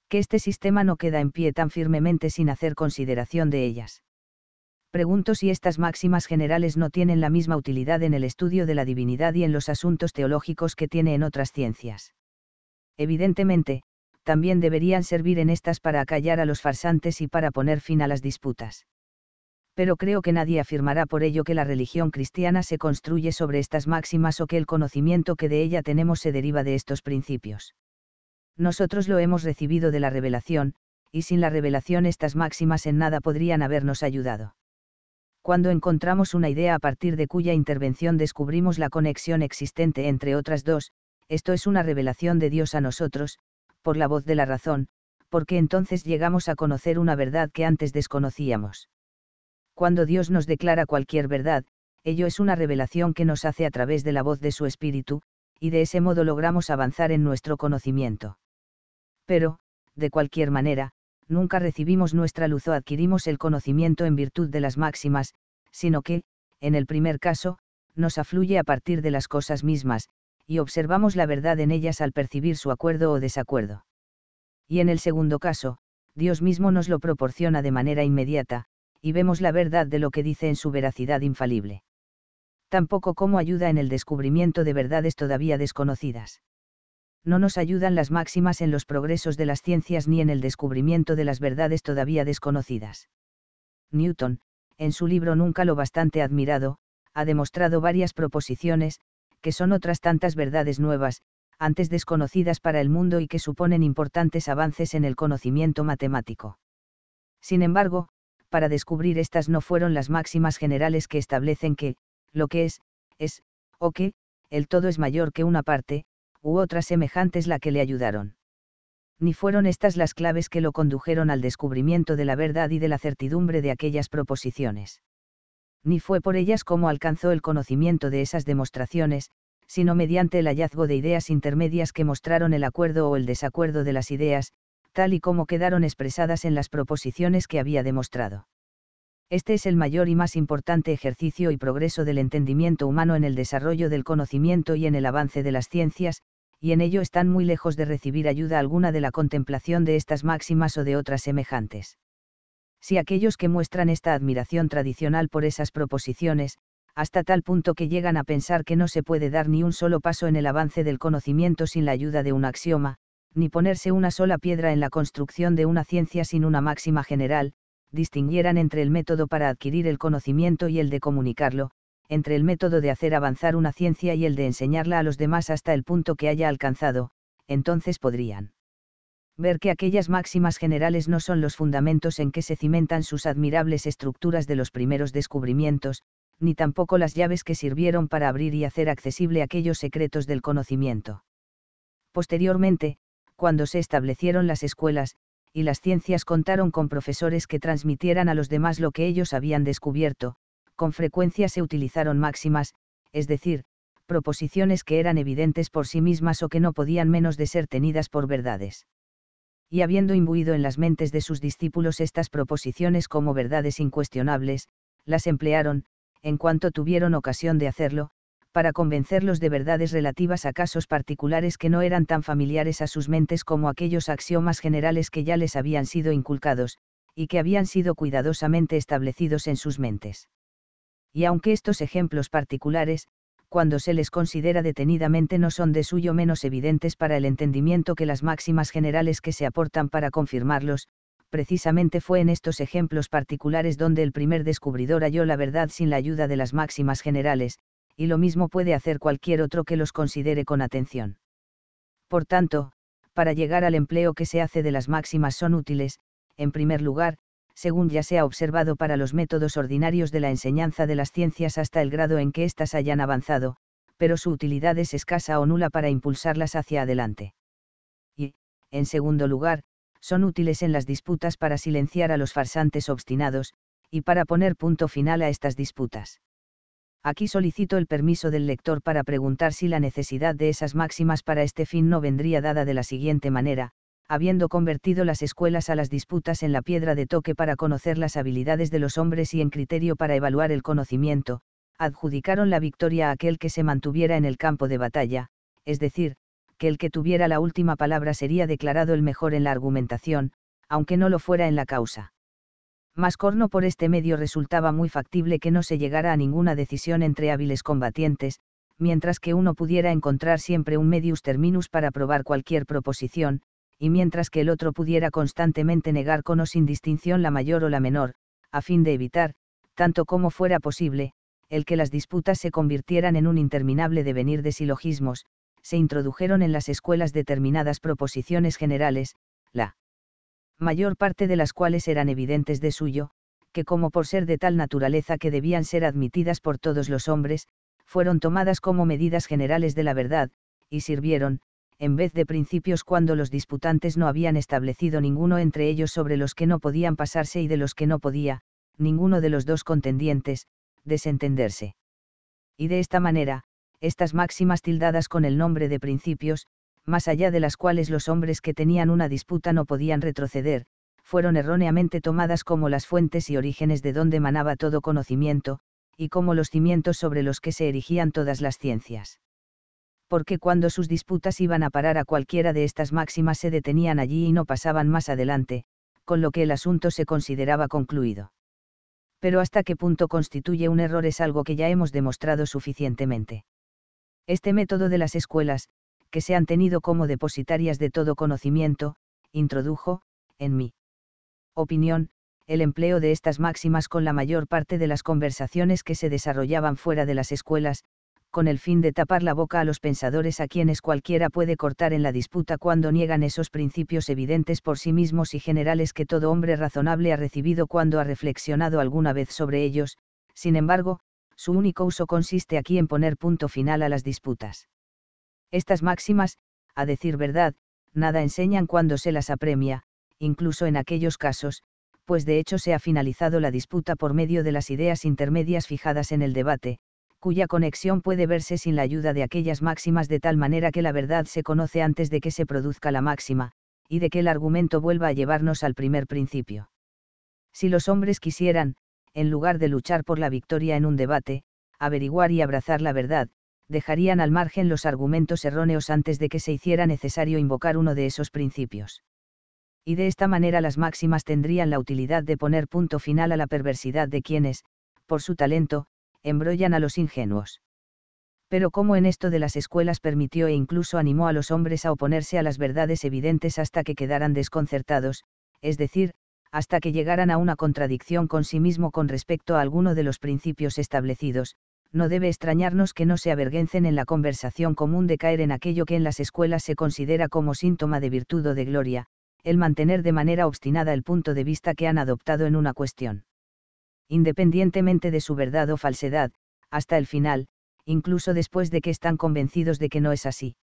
Speaker 1: Que este sistema no queda en pie tan firmemente sin hacer consideración de ellas. Pregunto si estas máximas generales no tienen la misma utilidad en el estudio de la divinidad y en los asuntos teológicos que tiene en otras ciencias evidentemente, también deberían servir en estas para acallar a los farsantes y para poner fin a las disputas. Pero creo que nadie afirmará por ello que la religión cristiana se construye sobre estas máximas o que el conocimiento que de ella tenemos se deriva de estos principios. Nosotros lo hemos recibido de la revelación, y sin la revelación estas máximas en nada podrían habernos ayudado. Cuando encontramos una idea a partir de cuya intervención descubrimos la conexión existente entre otras dos, esto es una revelación de Dios a nosotros, por la voz de la razón, porque entonces llegamos a conocer una verdad que antes desconocíamos. Cuando Dios nos declara cualquier verdad, ello es una revelación que nos hace a través de la voz de su Espíritu, y de ese modo logramos avanzar en nuestro conocimiento. Pero, de cualquier manera, nunca recibimos nuestra luz o adquirimos el conocimiento en virtud de las máximas, sino que, en el primer caso, nos afluye a partir de las cosas mismas, y observamos la verdad en ellas al percibir su acuerdo o desacuerdo. Y en el segundo caso, Dios mismo nos lo proporciona de manera inmediata, y vemos la verdad de lo que dice en su veracidad infalible. Tampoco como ayuda en el descubrimiento de verdades todavía desconocidas. No nos ayudan las máximas en los progresos de las ciencias ni en el descubrimiento de las verdades todavía desconocidas. Newton, en su libro Nunca lo bastante admirado, ha demostrado varias proposiciones, que son otras tantas verdades nuevas, antes desconocidas para el mundo y que suponen importantes avances en el conocimiento matemático. Sin embargo, para descubrir estas no fueron las máximas generales que establecen que, lo que es, es, o que, el todo es mayor que una parte, u otras semejantes la que le ayudaron. Ni fueron estas las claves que lo condujeron al descubrimiento de la verdad y de la certidumbre de aquellas proposiciones ni fue por ellas como alcanzó el conocimiento de esas demostraciones, sino mediante el hallazgo de ideas intermedias que mostraron el acuerdo o el desacuerdo de las ideas, tal y como quedaron expresadas en las proposiciones que había demostrado. Este es el mayor y más importante ejercicio y progreso del entendimiento humano en el desarrollo del conocimiento y en el avance de las ciencias, y en ello están muy lejos de recibir ayuda alguna de la contemplación de estas máximas o de otras semejantes si aquellos que muestran esta admiración tradicional por esas proposiciones, hasta tal punto que llegan a pensar que no se puede dar ni un solo paso en el avance del conocimiento sin la ayuda de un axioma, ni ponerse una sola piedra en la construcción de una ciencia sin una máxima general, distinguieran entre el método para adquirir el conocimiento y el de comunicarlo, entre el método de hacer avanzar una ciencia y el de enseñarla a los demás hasta el punto que haya alcanzado, entonces podrían ver que aquellas máximas generales no son los fundamentos en que se cimentan sus admirables estructuras de los primeros descubrimientos, ni tampoco las llaves que sirvieron para abrir y hacer accesible aquellos secretos del conocimiento. Posteriormente, cuando se establecieron las escuelas, y las ciencias contaron con profesores que transmitieran a los demás lo que ellos habían descubierto, con frecuencia se utilizaron máximas, es decir, proposiciones que eran evidentes por sí mismas o que no podían menos de ser tenidas por verdades y habiendo imbuido en las mentes de sus discípulos estas proposiciones como verdades incuestionables, las emplearon, en cuanto tuvieron ocasión de hacerlo, para convencerlos de verdades relativas a casos particulares que no eran tan familiares a sus mentes como aquellos axiomas generales que ya les habían sido inculcados, y que habían sido cuidadosamente establecidos en sus mentes. Y aunque estos ejemplos particulares, cuando se les considera detenidamente no son de suyo menos evidentes para el entendimiento que las máximas generales que se aportan para confirmarlos, precisamente fue en estos ejemplos particulares donde el primer descubridor halló la verdad sin la ayuda de las máximas generales, y lo mismo puede hacer cualquier otro que los considere con atención. Por tanto, para llegar al empleo que se hace de las máximas son útiles, en primer lugar, según ya se ha observado para los métodos ordinarios de la enseñanza de las ciencias hasta el grado en que éstas hayan avanzado, pero su utilidad es escasa o nula para impulsarlas hacia adelante. Y, en segundo lugar, son útiles en las disputas para silenciar a los farsantes obstinados, y para poner punto final a estas disputas. Aquí solicito el permiso del lector para preguntar si la necesidad de esas máximas para este fin no vendría dada de la siguiente manera, habiendo convertido las escuelas a las disputas en la piedra de toque para conocer las habilidades de los hombres y en criterio para evaluar el conocimiento, adjudicaron la victoria a aquel que se mantuviera en el campo de batalla, es decir, que el que tuviera la última palabra sería declarado el mejor en la argumentación, aunque no lo fuera en la causa. Mascorno por este medio resultaba muy factible que no se llegara a ninguna decisión entre hábiles combatientes, mientras que uno pudiera encontrar siempre un medius terminus para probar cualquier proposición, y mientras que el otro pudiera constantemente negar con o sin distinción la mayor o la menor, a fin de evitar, tanto como fuera posible, el que las disputas se convirtieran en un interminable devenir de silogismos, se introdujeron en las escuelas determinadas proposiciones generales, la mayor parte de las cuales eran evidentes de suyo, que como por ser de tal naturaleza que debían ser admitidas por todos los hombres, fueron tomadas como medidas generales de la verdad, y sirvieron, en vez de principios cuando los disputantes no habían establecido ninguno entre ellos sobre los que no podían pasarse y de los que no podía, ninguno de los dos contendientes, desentenderse. Y de esta manera, estas máximas tildadas con el nombre de principios, más allá de las cuales los hombres que tenían una disputa no podían retroceder, fueron erróneamente tomadas como las fuentes y orígenes de donde manaba todo conocimiento, y como los cimientos sobre los que se erigían todas las ciencias porque cuando sus disputas iban a parar a cualquiera de estas máximas se detenían allí y no pasaban más adelante, con lo que el asunto se consideraba concluido. Pero hasta qué punto constituye un error es algo que ya hemos demostrado suficientemente. Este método de las escuelas, que se han tenido como depositarias de todo conocimiento, introdujo, en mi opinión, el empleo de estas máximas con la mayor parte de las conversaciones que se desarrollaban fuera de las escuelas, con el fin de tapar la boca a los pensadores a quienes cualquiera puede cortar en la disputa cuando niegan esos principios evidentes por sí mismos y generales que todo hombre razonable ha recibido cuando ha reflexionado alguna vez sobre ellos, sin embargo, su único uso consiste aquí en poner punto final a las disputas. Estas máximas, a decir verdad, nada enseñan cuando se las apremia, incluso en aquellos casos, pues de hecho se ha finalizado la disputa por medio de las ideas intermedias fijadas en el debate, cuya conexión puede verse sin la ayuda de aquellas máximas de tal manera que la verdad se conoce antes de que se produzca la máxima, y de que el argumento vuelva a llevarnos al primer principio. Si los hombres quisieran, en lugar de luchar por la victoria en un debate, averiguar y abrazar la verdad, dejarían al margen los argumentos erróneos antes de que se hiciera necesario invocar uno de esos principios. Y de esta manera las máximas tendrían la utilidad de poner punto final a la perversidad de quienes, por su talento, embrollan a los ingenuos. Pero como en esto de las escuelas permitió e incluso animó a los hombres a oponerse a las verdades evidentes hasta que quedaran desconcertados, es decir, hasta que llegaran a una contradicción con sí mismo con respecto a alguno de los principios establecidos, no debe extrañarnos que no se avergüencen en la conversación común de caer en aquello que en las escuelas se considera como síntoma de virtud o de gloria, el mantener de manera obstinada el punto de vista que han adoptado en una cuestión independientemente de su verdad o falsedad, hasta el final, incluso después de que están convencidos de que no es así.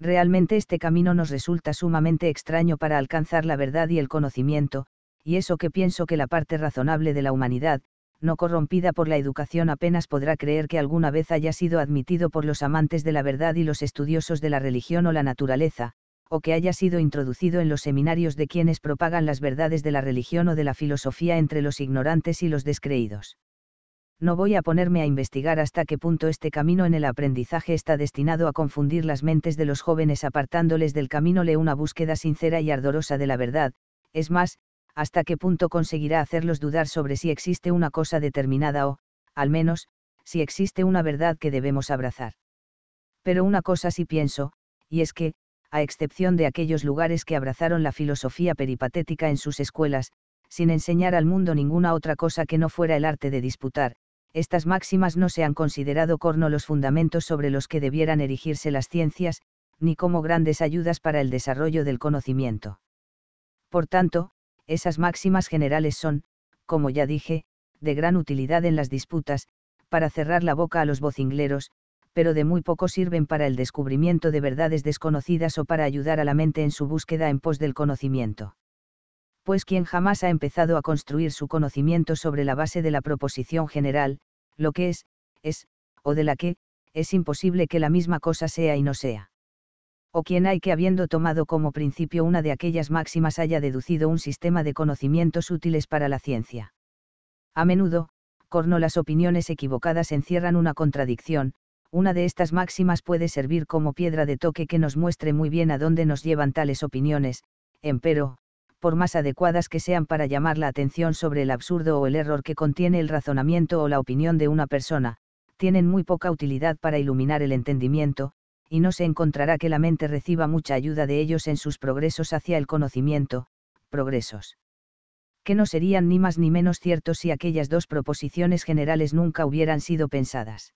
Speaker 1: Realmente este camino nos resulta sumamente extraño para alcanzar la verdad y el conocimiento, y eso que pienso que la parte razonable de la humanidad, no corrompida por la educación apenas podrá creer que alguna vez haya sido admitido por los amantes de la verdad y los estudiosos de la religión o la naturaleza, o que haya sido introducido en los seminarios de quienes propagan las verdades de la religión o de la filosofía entre los ignorantes y los descreídos. No voy a ponerme a investigar hasta qué punto este camino en el aprendizaje está destinado a confundir las mentes de los jóvenes apartándoles del camino le una búsqueda sincera y ardorosa de la verdad, es más, hasta qué punto conseguirá hacerlos dudar sobre si existe una cosa determinada o, al menos, si existe una verdad que debemos abrazar. Pero una cosa sí pienso, y es que, a excepción de aquellos lugares que abrazaron la filosofía peripatética en sus escuelas, sin enseñar al mundo ninguna otra cosa que no fuera el arte de disputar, estas máximas no se han considerado corno los fundamentos sobre los que debieran erigirse las ciencias, ni como grandes ayudas para el desarrollo del conocimiento. Por tanto, esas máximas generales son, como ya dije, de gran utilidad en las disputas, para cerrar la boca a los vocingleros, pero de muy poco sirven para el descubrimiento de verdades desconocidas o para ayudar a la mente en su búsqueda en pos del conocimiento. Pues quien jamás ha empezado a construir su conocimiento sobre la base de la proposición general, lo que es, es, o de la que, es imposible que la misma cosa sea y no sea. O quien hay que habiendo tomado como principio una de aquellas máximas haya deducido un sistema de conocimientos útiles para la ciencia. A menudo, corno las opiniones equivocadas encierran una contradicción, una de estas máximas puede servir como piedra de toque que nos muestre muy bien a dónde nos llevan tales opiniones, empero, por más adecuadas que sean para llamar la atención sobre el absurdo o el error que contiene el razonamiento o la opinión de una persona, tienen muy poca utilidad para iluminar el entendimiento, y no se encontrará que la mente reciba mucha ayuda de ellos en sus progresos hacia el conocimiento, progresos que no serían ni más ni menos ciertos si aquellas dos proposiciones generales nunca hubieran sido pensadas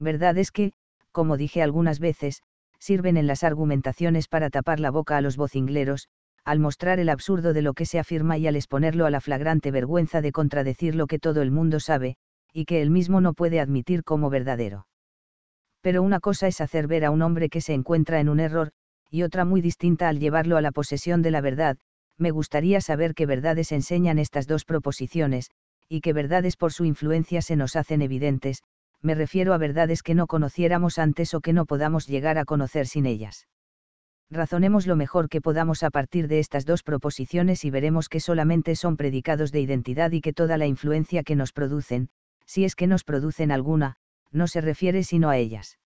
Speaker 1: verdades que, como dije algunas veces, sirven en las argumentaciones para tapar la boca a los vocingleros, al mostrar el absurdo de lo que se afirma y al exponerlo a la flagrante vergüenza de contradecir lo que todo el mundo sabe, y que él mismo no puede admitir como verdadero. Pero una cosa es hacer ver a un hombre que se encuentra en un error, y otra muy distinta al llevarlo a la posesión de la verdad, me gustaría saber qué verdades enseñan estas dos proposiciones, y qué verdades por su influencia se nos hacen evidentes, me refiero a verdades que no conociéramos antes o que no podamos llegar a conocer sin ellas. Razonemos lo mejor que podamos a partir de estas dos proposiciones y veremos que solamente son predicados de identidad y que toda la influencia que nos producen, si es que nos producen alguna, no se refiere sino a ellas.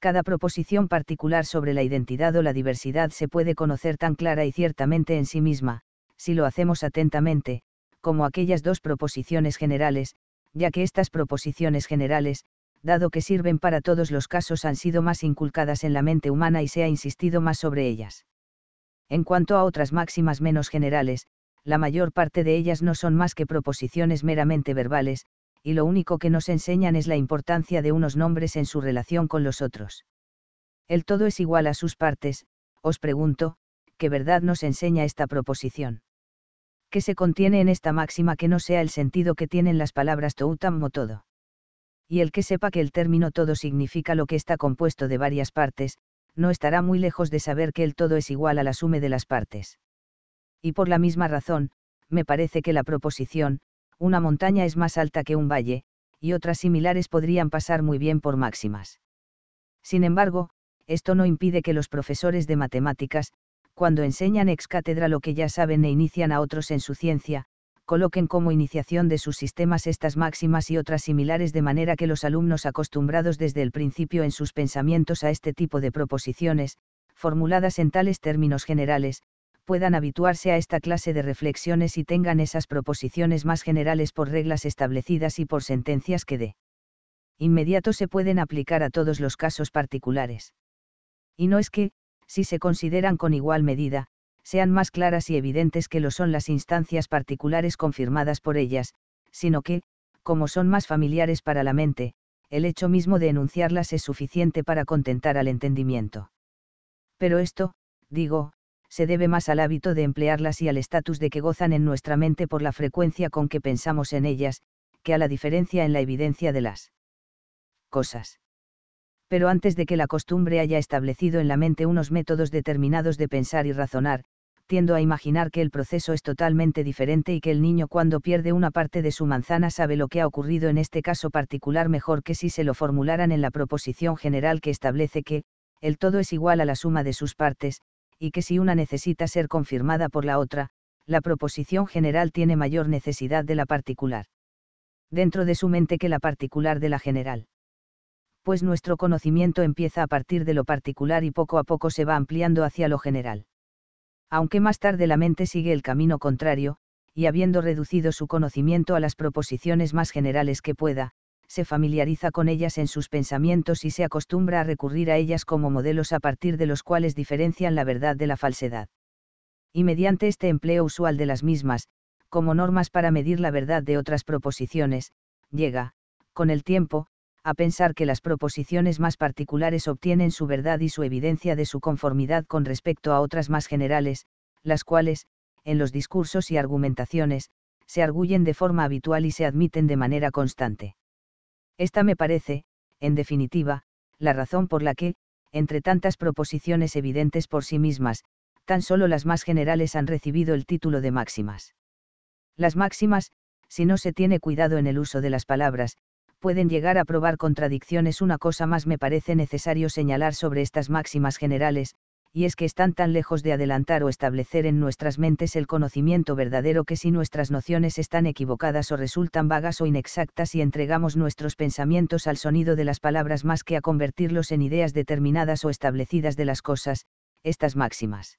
Speaker 1: Cada proposición particular sobre la identidad o la diversidad se puede conocer tan clara y ciertamente en sí misma, si lo hacemos atentamente, como aquellas dos proposiciones generales, ya que estas proposiciones generales, dado que sirven para todos los casos, han sido más inculcadas en la mente humana y se ha insistido más sobre ellas. En cuanto a otras máximas menos generales, la mayor parte de ellas no son más que proposiciones meramente verbales, y lo único que nos enseñan es la importancia de unos nombres en su relación con los otros. El todo es igual a sus partes, os pregunto, ¿qué verdad nos enseña esta proposición? que se contiene en esta máxima que no sea el sentido que tienen las palabras toutammo todo? Y el que sepa que el término todo significa lo que está compuesto de varias partes, no estará muy lejos de saber que el todo es igual a la suma de las partes. Y por la misma razón, me parece que la proposición, una montaña es más alta que un valle, y otras similares podrían pasar muy bien por máximas. Sin embargo, esto no impide que los profesores de matemáticas, cuando enseñan ex cátedra lo que ya saben e inician a otros en su ciencia, coloquen como iniciación de sus sistemas estas máximas y otras similares de manera que los alumnos acostumbrados desde el principio en sus pensamientos a este tipo de proposiciones, formuladas en tales términos generales, puedan habituarse a esta clase de reflexiones y tengan esas proposiciones más generales por reglas establecidas y por sentencias que de inmediato se pueden aplicar a todos los casos particulares. Y no es que, si se consideran con igual medida, sean más claras y evidentes que lo son las instancias particulares confirmadas por ellas, sino que, como son más familiares para la mente, el hecho mismo de enunciarlas es suficiente para contentar al entendimiento. Pero esto, digo, se debe más al hábito de emplearlas y al estatus de que gozan en nuestra mente por la frecuencia con que pensamos en ellas, que a la diferencia en la evidencia de las cosas pero antes de que la costumbre haya establecido en la mente unos métodos determinados de pensar y razonar, tiendo a imaginar que el proceso es totalmente diferente y que el niño cuando pierde una parte de su manzana sabe lo que ha ocurrido en este caso particular mejor que si se lo formularan en la proposición general que establece que, el todo es igual a la suma de sus partes, y que si una necesita ser confirmada por la otra, la proposición general tiene mayor necesidad de la particular. Dentro de su mente que la particular de la general pues nuestro conocimiento empieza a partir de lo particular y poco a poco se va ampliando hacia lo general. Aunque más tarde la mente sigue el camino contrario, y habiendo reducido su conocimiento a las proposiciones más generales que pueda, se familiariza con ellas en sus pensamientos y se acostumbra a recurrir a ellas como modelos a partir de los cuales diferencian la verdad de la falsedad. Y mediante este empleo usual de las mismas, como normas para medir la verdad de otras proposiciones, llega, con el tiempo, a pensar que las proposiciones más particulares obtienen su verdad y su evidencia de su conformidad con respecto a otras más generales, las cuales, en los discursos y argumentaciones, se arguyen de forma habitual y se admiten de manera constante. Esta me parece, en definitiva, la razón por la que, entre tantas proposiciones evidentes por sí mismas, tan solo las más generales han recibido el título de máximas. Las máximas, si no se tiene cuidado en el uso de las palabras, pueden llegar a probar contradicciones. Una cosa más me parece necesario señalar sobre estas máximas generales, y es que están tan lejos de adelantar o establecer en nuestras mentes el conocimiento verdadero que si nuestras nociones están equivocadas o resultan vagas o inexactas y entregamos nuestros pensamientos al sonido de las palabras más que a convertirlos en ideas determinadas o establecidas de las cosas, estas máximas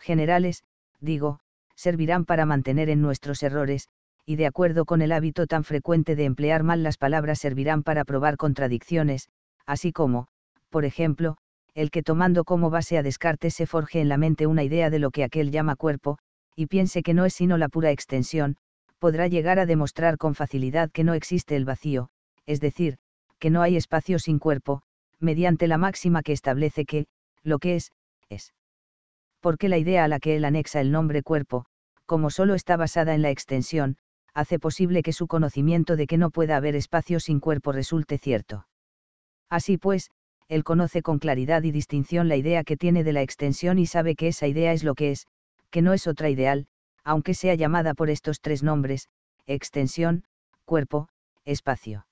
Speaker 1: generales, digo, servirán para mantener en nuestros errores, y de acuerdo con el hábito tan frecuente de emplear mal las palabras servirán para probar contradicciones, así como, por ejemplo, el que tomando como base a Descartes se forje en la mente una idea de lo que aquel llama cuerpo, y piense que no es sino la pura extensión, podrá llegar a demostrar con facilidad que no existe el vacío, es decir, que no hay espacio sin cuerpo, mediante la máxima que establece que, lo que es, es. Porque la idea a la que él anexa el nombre cuerpo, como solo está basada en la extensión, hace posible que su conocimiento de que no pueda haber espacio sin cuerpo resulte cierto. Así pues, él conoce con claridad y distinción la idea que tiene de la extensión y sabe que esa idea es lo que es, que no es otra ideal, aunque sea llamada por estos tres nombres, extensión, cuerpo, espacio.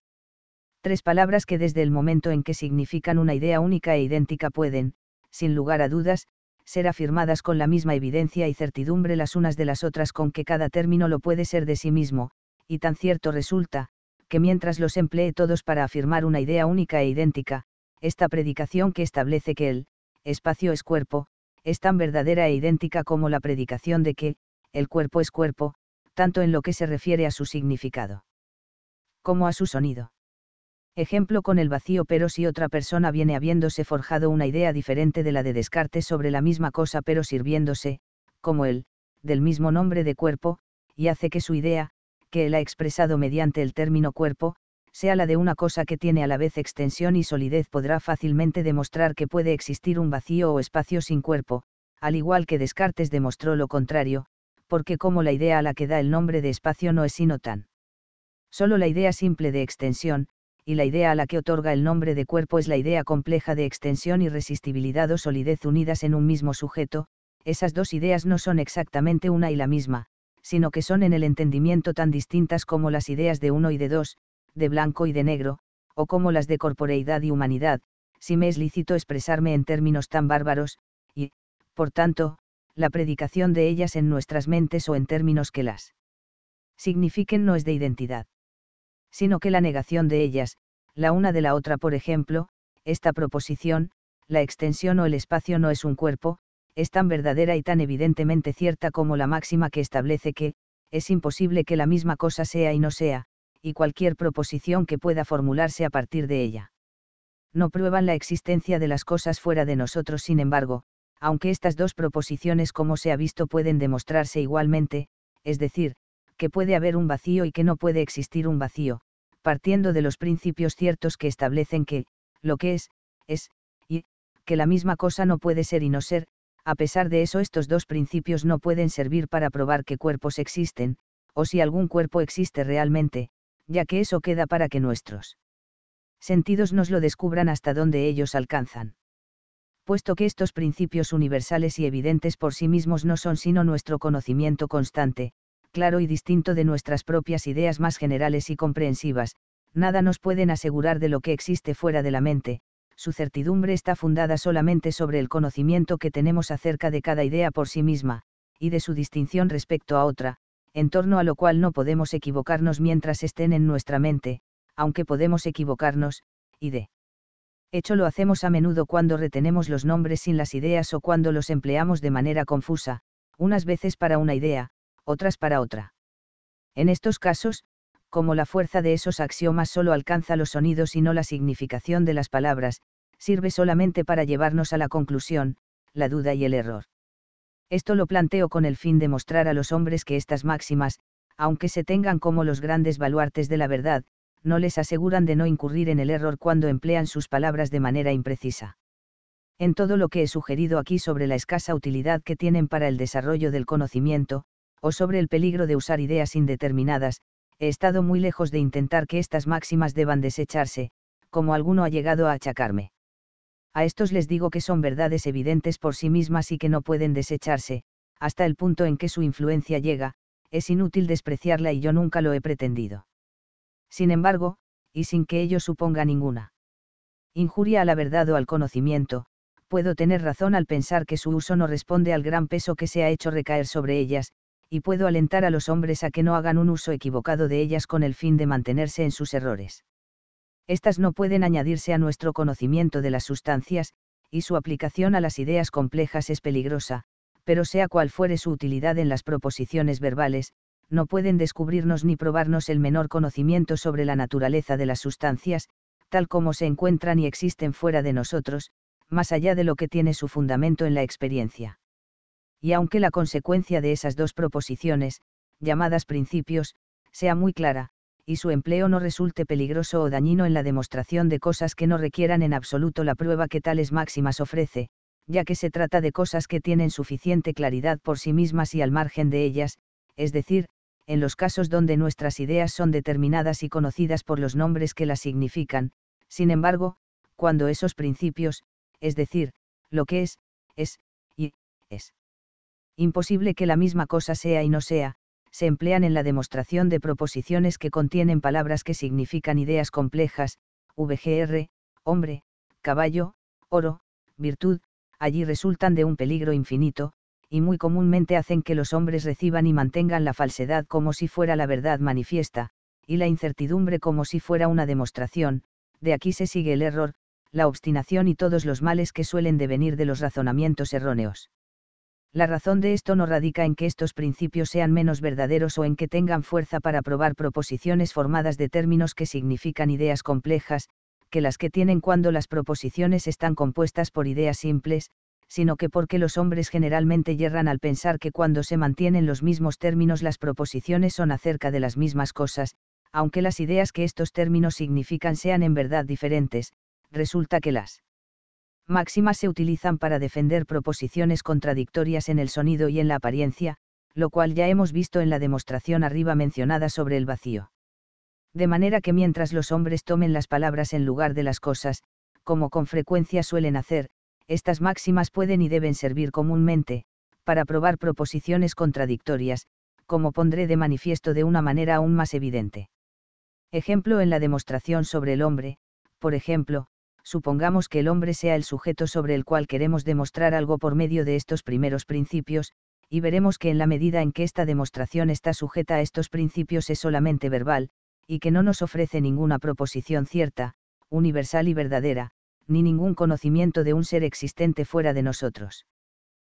Speaker 1: Tres palabras que desde el momento en que significan una idea única e idéntica pueden, sin lugar a dudas, ser afirmadas con la misma evidencia y certidumbre las unas de las otras con que cada término lo puede ser de sí mismo, y tan cierto resulta, que mientras los emplee todos para afirmar una idea única e idéntica, esta predicación que establece que el espacio es cuerpo, es tan verdadera e idéntica como la predicación de que el cuerpo es cuerpo, tanto en lo que se refiere a su significado como a su sonido ejemplo con el vacío pero si otra persona viene habiéndose forjado una idea diferente de la de Descartes sobre la misma cosa pero sirviéndose, como él, del mismo nombre de cuerpo, y hace que su idea, que él ha expresado mediante el término cuerpo, sea la de una cosa que tiene a la vez extensión y solidez podrá fácilmente demostrar que puede existir un vacío o espacio sin cuerpo, al igual que Descartes demostró lo contrario, porque como la idea a la que da el nombre de espacio no es sino tan. Solo la idea simple de extensión, y la idea a la que otorga el nombre de cuerpo es la idea compleja de extensión y resistibilidad o solidez unidas en un mismo sujeto, esas dos ideas no son exactamente una y la misma, sino que son en el entendimiento tan distintas como las ideas de uno y de dos, de blanco y de negro, o como las de corporeidad y humanidad, si me es lícito expresarme en términos tan bárbaros, y, por tanto, la predicación de ellas en nuestras mentes o en términos que las signifiquen no es de identidad sino que la negación de ellas, la una de la otra, por ejemplo, esta proposición, la extensión o el espacio no es un cuerpo, es tan verdadera y tan evidentemente cierta como la máxima que establece que, es imposible que la misma cosa sea y no sea, y cualquier proposición que pueda formularse a partir de ella. No prueban la existencia de las cosas fuera de nosotros, sin embargo, aunque estas dos proposiciones como se ha visto pueden demostrarse igualmente, es decir, que puede haber un vacío y que no puede existir un vacío, partiendo de los principios ciertos que establecen que, lo que es, es, y, que la misma cosa no puede ser y no ser, a pesar de eso estos dos principios no pueden servir para probar que cuerpos existen, o si algún cuerpo existe realmente, ya que eso queda para que nuestros sentidos nos lo descubran hasta donde ellos alcanzan. Puesto que estos principios universales y evidentes por sí mismos no son sino nuestro conocimiento constante, claro y distinto de nuestras propias ideas más generales y comprensivas, nada nos pueden asegurar de lo que existe fuera de la mente, su certidumbre está fundada solamente sobre el conocimiento que tenemos acerca de cada idea por sí misma, y de su distinción respecto a otra, en torno a lo cual no podemos equivocarnos mientras estén en nuestra mente, aunque podemos equivocarnos, y de hecho lo hacemos a menudo cuando retenemos los nombres sin las ideas o cuando los empleamos de manera confusa, unas veces para una idea, otras para otra. En estos casos, como la fuerza de esos axiomas solo alcanza los sonidos y no la significación de las palabras, sirve solamente para llevarnos a la conclusión, la duda y el error. Esto lo planteo con el fin de mostrar a los hombres que estas máximas, aunque se tengan como los grandes baluartes de la verdad, no les aseguran de no incurrir en el error cuando emplean sus palabras de manera imprecisa. En todo lo que he sugerido aquí sobre la escasa utilidad que tienen para el desarrollo del conocimiento, o sobre el peligro de usar ideas indeterminadas, he estado muy lejos de intentar que estas máximas deban desecharse, como alguno ha llegado a achacarme. A estos les digo que son verdades evidentes por sí mismas y que no pueden desecharse, hasta el punto en que su influencia llega, es inútil despreciarla y yo nunca lo he pretendido. Sin embargo, y sin que ello suponga ninguna injuria a la verdad o al conocimiento, puedo tener razón al pensar que su uso no responde al gran peso que se ha hecho recaer sobre ellas, y puedo alentar a los hombres a que no hagan un uso equivocado de ellas con el fin de mantenerse en sus errores. Estas no pueden añadirse a nuestro conocimiento de las sustancias, y su aplicación a las ideas complejas es peligrosa, pero sea cual fuere su utilidad en las proposiciones verbales, no pueden descubrirnos ni probarnos el menor conocimiento sobre la naturaleza de las sustancias, tal como se encuentran y existen fuera de nosotros, más allá de lo que tiene su fundamento en la experiencia y aunque la consecuencia de esas dos proposiciones, llamadas principios, sea muy clara, y su empleo no resulte peligroso o dañino en la demostración de cosas que no requieran en absoluto la prueba que tales máximas ofrece, ya que se trata de cosas que tienen suficiente claridad por sí mismas y al margen de ellas, es decir, en los casos donde nuestras ideas son determinadas y conocidas por los nombres que las significan, sin embargo, cuando esos principios, es decir, lo que es, es, y, es, imposible que la misma cosa sea y no sea, se emplean en la demostración de proposiciones que contienen palabras que significan ideas complejas, VGR, hombre, caballo, oro, virtud, allí resultan de un peligro infinito, y muy comúnmente hacen que los hombres reciban y mantengan la falsedad como si fuera la verdad manifiesta, y la incertidumbre como si fuera una demostración, de aquí se sigue el error, la obstinación y todos los males que suelen devenir de los razonamientos erróneos la razón de esto no radica en que estos principios sean menos verdaderos o en que tengan fuerza para probar proposiciones formadas de términos que significan ideas complejas, que las que tienen cuando las proposiciones están compuestas por ideas simples, sino que porque los hombres generalmente yerran al pensar que cuando se mantienen los mismos términos las proposiciones son acerca de las mismas cosas, aunque las ideas que estos términos significan sean en verdad diferentes, resulta que las máximas se utilizan para defender proposiciones contradictorias en el sonido y en la apariencia, lo cual ya hemos visto en la demostración arriba mencionada sobre el vacío. De manera que mientras los hombres tomen las palabras en lugar de las cosas, como con frecuencia suelen hacer, estas máximas pueden y deben servir comúnmente, para probar proposiciones contradictorias, como pondré de manifiesto de una manera aún más evidente. Ejemplo en la demostración sobre el hombre, por ejemplo, supongamos que el hombre sea el sujeto sobre el cual queremos demostrar algo por medio de estos primeros principios, y veremos que en la medida en que esta demostración está sujeta a estos principios es solamente verbal, y que no nos ofrece ninguna proposición cierta, universal y verdadera, ni ningún conocimiento de un ser existente fuera de nosotros.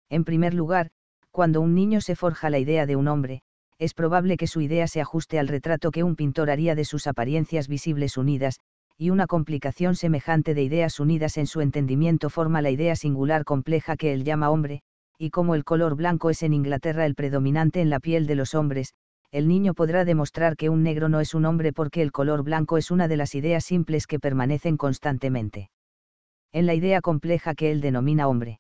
Speaker 1: En primer lugar, cuando un niño se forja la idea de un hombre, es probable que su idea se ajuste al retrato que un pintor haría de sus apariencias visibles unidas, y una complicación semejante de ideas unidas en su entendimiento forma la idea singular compleja que él llama hombre, y como el color blanco es en Inglaterra el predominante en la piel de los hombres, el niño podrá demostrar que un negro no es un hombre porque el color blanco es una de las ideas simples que permanecen constantemente. En la idea compleja que él denomina hombre.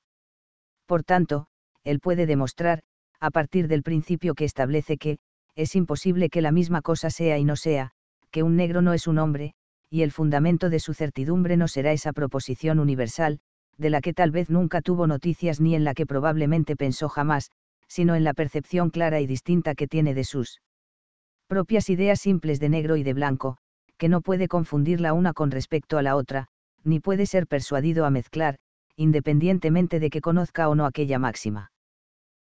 Speaker 1: Por tanto, él puede demostrar, a partir del principio que establece que, es imposible que la misma cosa sea y no sea, que un negro no es un hombre, y el fundamento de su certidumbre no será esa proposición universal, de la que tal vez nunca tuvo noticias ni en la que probablemente pensó jamás, sino en la percepción clara y distinta que tiene de sus propias ideas simples de negro y de blanco, que no puede confundir la una con respecto a la otra, ni puede ser persuadido a mezclar, independientemente de que conozca o no aquella máxima.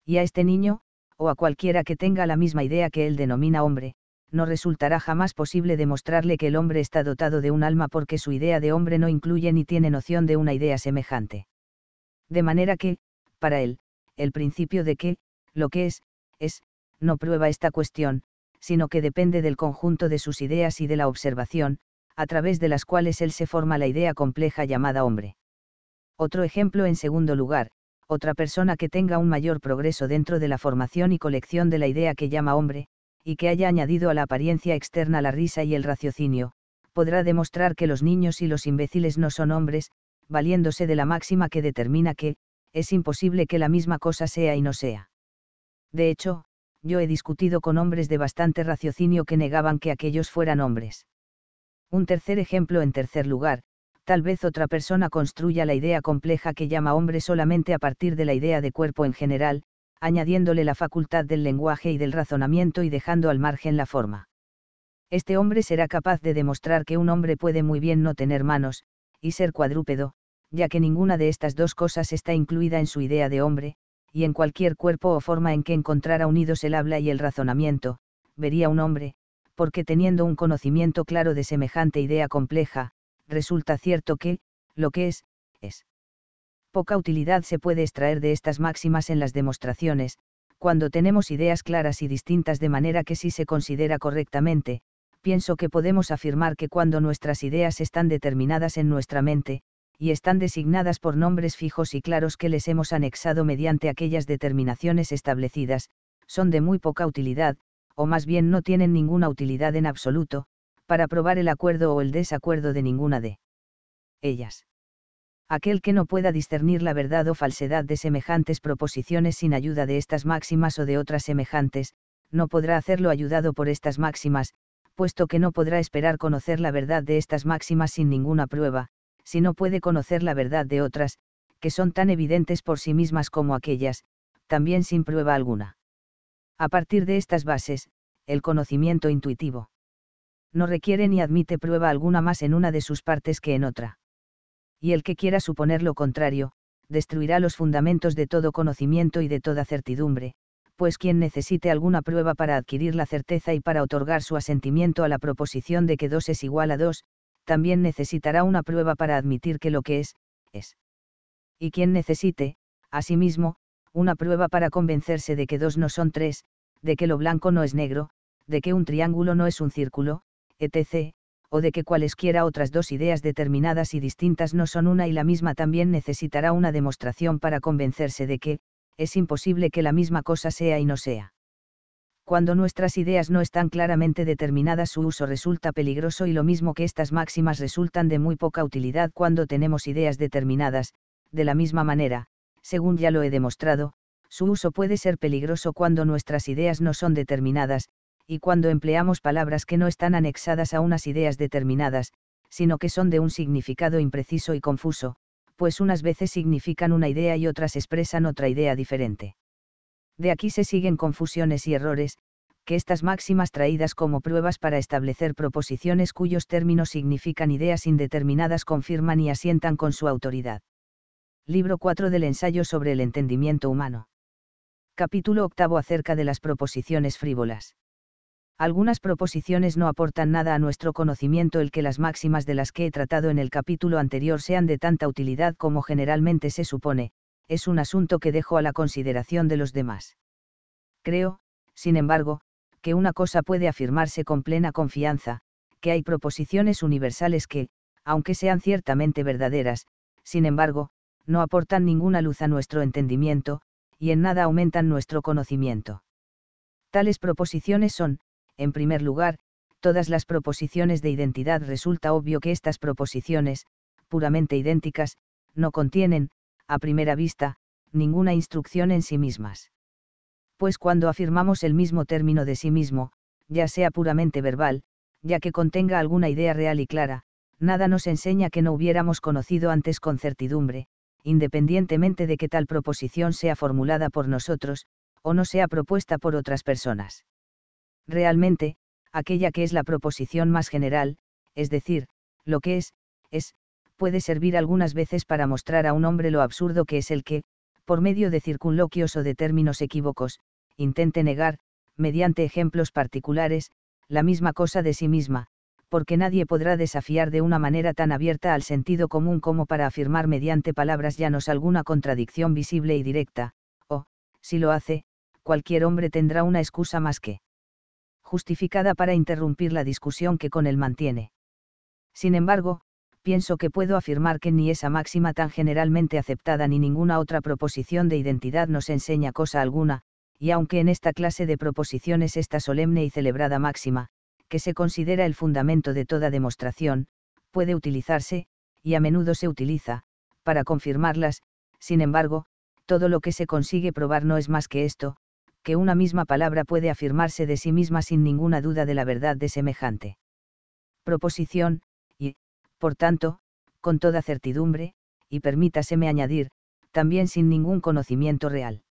Speaker 1: Y a este niño, o a cualquiera que tenga la misma idea que él denomina hombre, no resultará jamás posible demostrarle que el hombre está dotado de un alma porque su idea de hombre no incluye ni tiene noción de una idea semejante. De manera que, para él, el principio de que, lo que es, es, no prueba esta cuestión, sino que depende del conjunto de sus ideas y de la observación, a través de las cuales él se forma la idea compleja llamada hombre. Otro ejemplo en segundo lugar, otra persona que tenga un mayor progreso dentro de la formación y colección de la idea que llama hombre, y que haya añadido a la apariencia externa la risa y el raciocinio, podrá demostrar que los niños y los imbéciles no son hombres, valiéndose de la máxima que determina que, es imposible que la misma cosa sea y no sea. De hecho, yo he discutido con hombres de bastante raciocinio que negaban que aquellos fueran hombres. Un tercer ejemplo en tercer lugar, tal vez otra persona construya la idea compleja que llama hombre solamente a partir de la idea de cuerpo en general, añadiéndole la facultad del lenguaje y del razonamiento y dejando al margen la forma. Este hombre será capaz de demostrar que un hombre puede muy bien no tener manos, y ser cuadrúpedo, ya que ninguna de estas dos cosas está incluida en su idea de hombre, y en cualquier cuerpo o forma en que encontrara unidos el habla y el razonamiento, vería un hombre, porque teniendo un conocimiento claro de semejante idea compleja, resulta cierto que, lo que es, es. Poca utilidad se puede extraer de estas máximas en las demostraciones, cuando tenemos ideas claras y distintas de manera que si se considera correctamente, pienso que podemos afirmar que cuando nuestras ideas están determinadas en nuestra mente, y están designadas por nombres fijos y claros que les hemos anexado mediante aquellas determinaciones establecidas, son de muy poca utilidad, o más bien no tienen ninguna utilidad en absoluto, para probar el acuerdo o el desacuerdo de ninguna de ellas aquel que no pueda discernir la verdad o falsedad de semejantes proposiciones sin ayuda de estas máximas o de otras semejantes, no podrá hacerlo ayudado por estas máximas, puesto que no podrá esperar conocer la verdad de estas máximas sin ninguna prueba, si no puede conocer la verdad de otras, que son tan evidentes por sí mismas como aquellas, también sin prueba alguna. A partir de estas bases, el conocimiento intuitivo no requiere ni admite prueba alguna más en una de sus partes que en otra y el que quiera suponer lo contrario, destruirá los fundamentos de todo conocimiento y de toda certidumbre, pues quien necesite alguna prueba para adquirir la certeza y para otorgar su asentimiento a la proposición de que 2 es igual a 2, también necesitará una prueba para admitir que lo que es, es. Y quien necesite, asimismo, una prueba para convencerse de que 2 no son 3, de que lo blanco no es negro, de que un triángulo no es un círculo, etc., o de que cualesquiera otras dos ideas determinadas y distintas no son una y la misma también necesitará una demostración para convencerse de que, es imposible que la misma cosa sea y no sea. Cuando nuestras ideas no están claramente determinadas su uso resulta peligroso y lo mismo que estas máximas resultan de muy poca utilidad cuando tenemos ideas determinadas, de la misma manera, según ya lo he demostrado, su uso puede ser peligroso cuando nuestras ideas no son determinadas, y cuando empleamos palabras que no están anexadas a unas ideas determinadas, sino que son de un significado impreciso y confuso, pues unas veces significan una idea y otras expresan otra idea diferente. De aquí se siguen confusiones y errores, que estas máximas traídas como pruebas para establecer proposiciones cuyos términos significan ideas indeterminadas confirman y asientan con su autoridad. Libro 4 del ensayo sobre el entendimiento humano. Capítulo 8 acerca de las proposiciones frívolas. Algunas proposiciones no aportan nada a nuestro conocimiento el que las máximas de las que he tratado en el capítulo anterior sean de tanta utilidad como generalmente se supone, es un asunto que dejo a la consideración de los demás. Creo, sin embargo, que una cosa puede afirmarse con plena confianza, que hay proposiciones universales que, aunque sean ciertamente verdaderas, sin embargo, no aportan ninguna luz a nuestro entendimiento, y en nada aumentan nuestro conocimiento. Tales proposiciones son, en primer lugar, todas las proposiciones de identidad resulta obvio que estas proposiciones, puramente idénticas, no contienen, a primera vista, ninguna instrucción en sí mismas. Pues cuando afirmamos el mismo término de sí mismo, ya sea puramente verbal, ya que contenga alguna idea real y clara, nada nos enseña que no hubiéramos conocido antes con certidumbre, independientemente de que tal proposición sea formulada por nosotros, o no sea propuesta por otras personas. Realmente, aquella que es la proposición más general, es decir, lo que es, es, puede servir algunas veces para mostrar a un hombre lo absurdo que es el que, por medio de circunloquios o de términos equívocos, intente negar, mediante ejemplos particulares, la misma cosa de sí misma, porque nadie podrá desafiar de una manera tan abierta al sentido común como para afirmar mediante palabras llanos alguna contradicción visible y directa, o, si lo hace, cualquier hombre tendrá una excusa más que justificada para interrumpir la discusión que con él mantiene. Sin embargo, pienso que puedo afirmar que ni esa máxima tan generalmente aceptada ni ninguna otra proposición de identidad nos enseña cosa alguna, y aunque en esta clase de proposiciones esta solemne y celebrada máxima, que se considera el fundamento de toda demostración, puede utilizarse, y a menudo se utiliza, para confirmarlas, sin embargo, todo lo que se consigue probar no es más que esto, que una misma palabra puede afirmarse de sí misma sin ninguna duda de la verdad de semejante proposición, y, por tanto, con toda certidumbre, y permítaseme añadir, también sin ningún conocimiento real.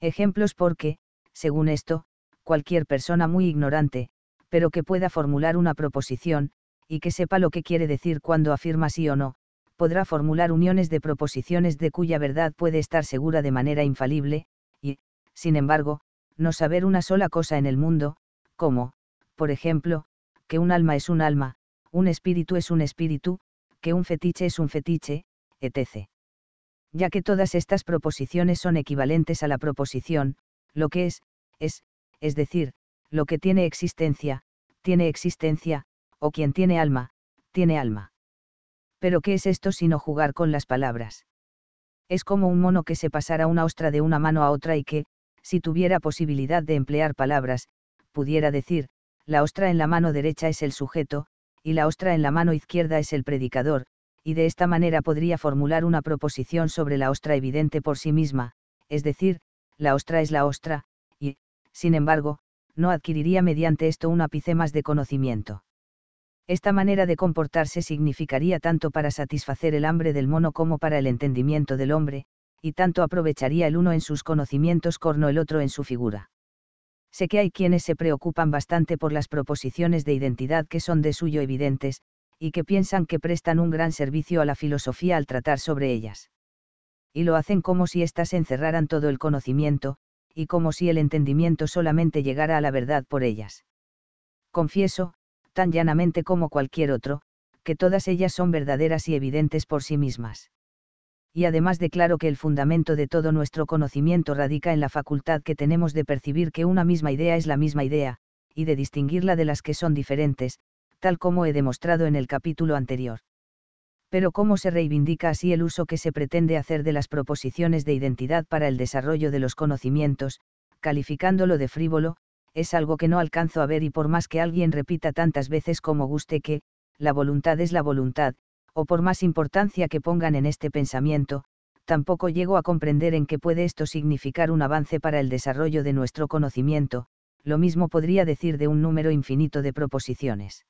Speaker 1: Ejemplos porque, según esto, cualquier persona muy ignorante, pero que pueda formular una proposición, y que sepa lo que quiere decir cuando afirma sí o no, podrá formular uniones de proposiciones de cuya verdad puede estar segura de manera infalible, sin embargo, no saber una sola cosa en el mundo, como, por ejemplo, que un alma es un alma, un espíritu es un espíritu, que un fetiche es un fetiche, etc. Ya que todas estas proposiciones son equivalentes a la proposición, lo que es, es, es decir, lo que tiene existencia, tiene existencia, o quien tiene alma, tiene alma. Pero ¿qué es esto sino jugar con las palabras? Es como un mono que se pasara una ostra de una mano a otra y que, si tuviera posibilidad de emplear palabras, pudiera decir, la ostra en la mano derecha es el sujeto, y la ostra en la mano izquierda es el predicador, y de esta manera podría formular una proposición sobre la ostra evidente por sí misma, es decir, la ostra es la ostra, y, sin embargo, no adquiriría mediante esto un ápice más de conocimiento. Esta manera de comportarse significaría tanto para satisfacer el hambre del mono como para el entendimiento del hombre, y tanto aprovecharía el uno en sus conocimientos corno el otro en su figura. Sé que hay quienes se preocupan bastante por las proposiciones de identidad que son de suyo evidentes, y que piensan que prestan un gran servicio a la filosofía al tratar sobre ellas. Y lo hacen como si éstas encerraran todo el conocimiento, y como si el entendimiento solamente llegara a la verdad por ellas. Confieso, tan llanamente como cualquier otro, que todas ellas son verdaderas y evidentes por sí mismas y además declaro que el fundamento de todo nuestro conocimiento radica en la facultad que tenemos de percibir que una misma idea es la misma idea, y de distinguirla de las que son diferentes, tal como he demostrado en el capítulo anterior. Pero cómo se reivindica así el uso que se pretende hacer de las proposiciones de identidad para el desarrollo de los conocimientos, calificándolo de frívolo, es algo que no alcanzo a ver y por más que alguien repita tantas veces como guste que, la voluntad es la voluntad, o por más importancia que pongan en este pensamiento, tampoco llego a comprender en qué puede esto significar un avance para el desarrollo de nuestro conocimiento, lo mismo podría decir de un número infinito de proposiciones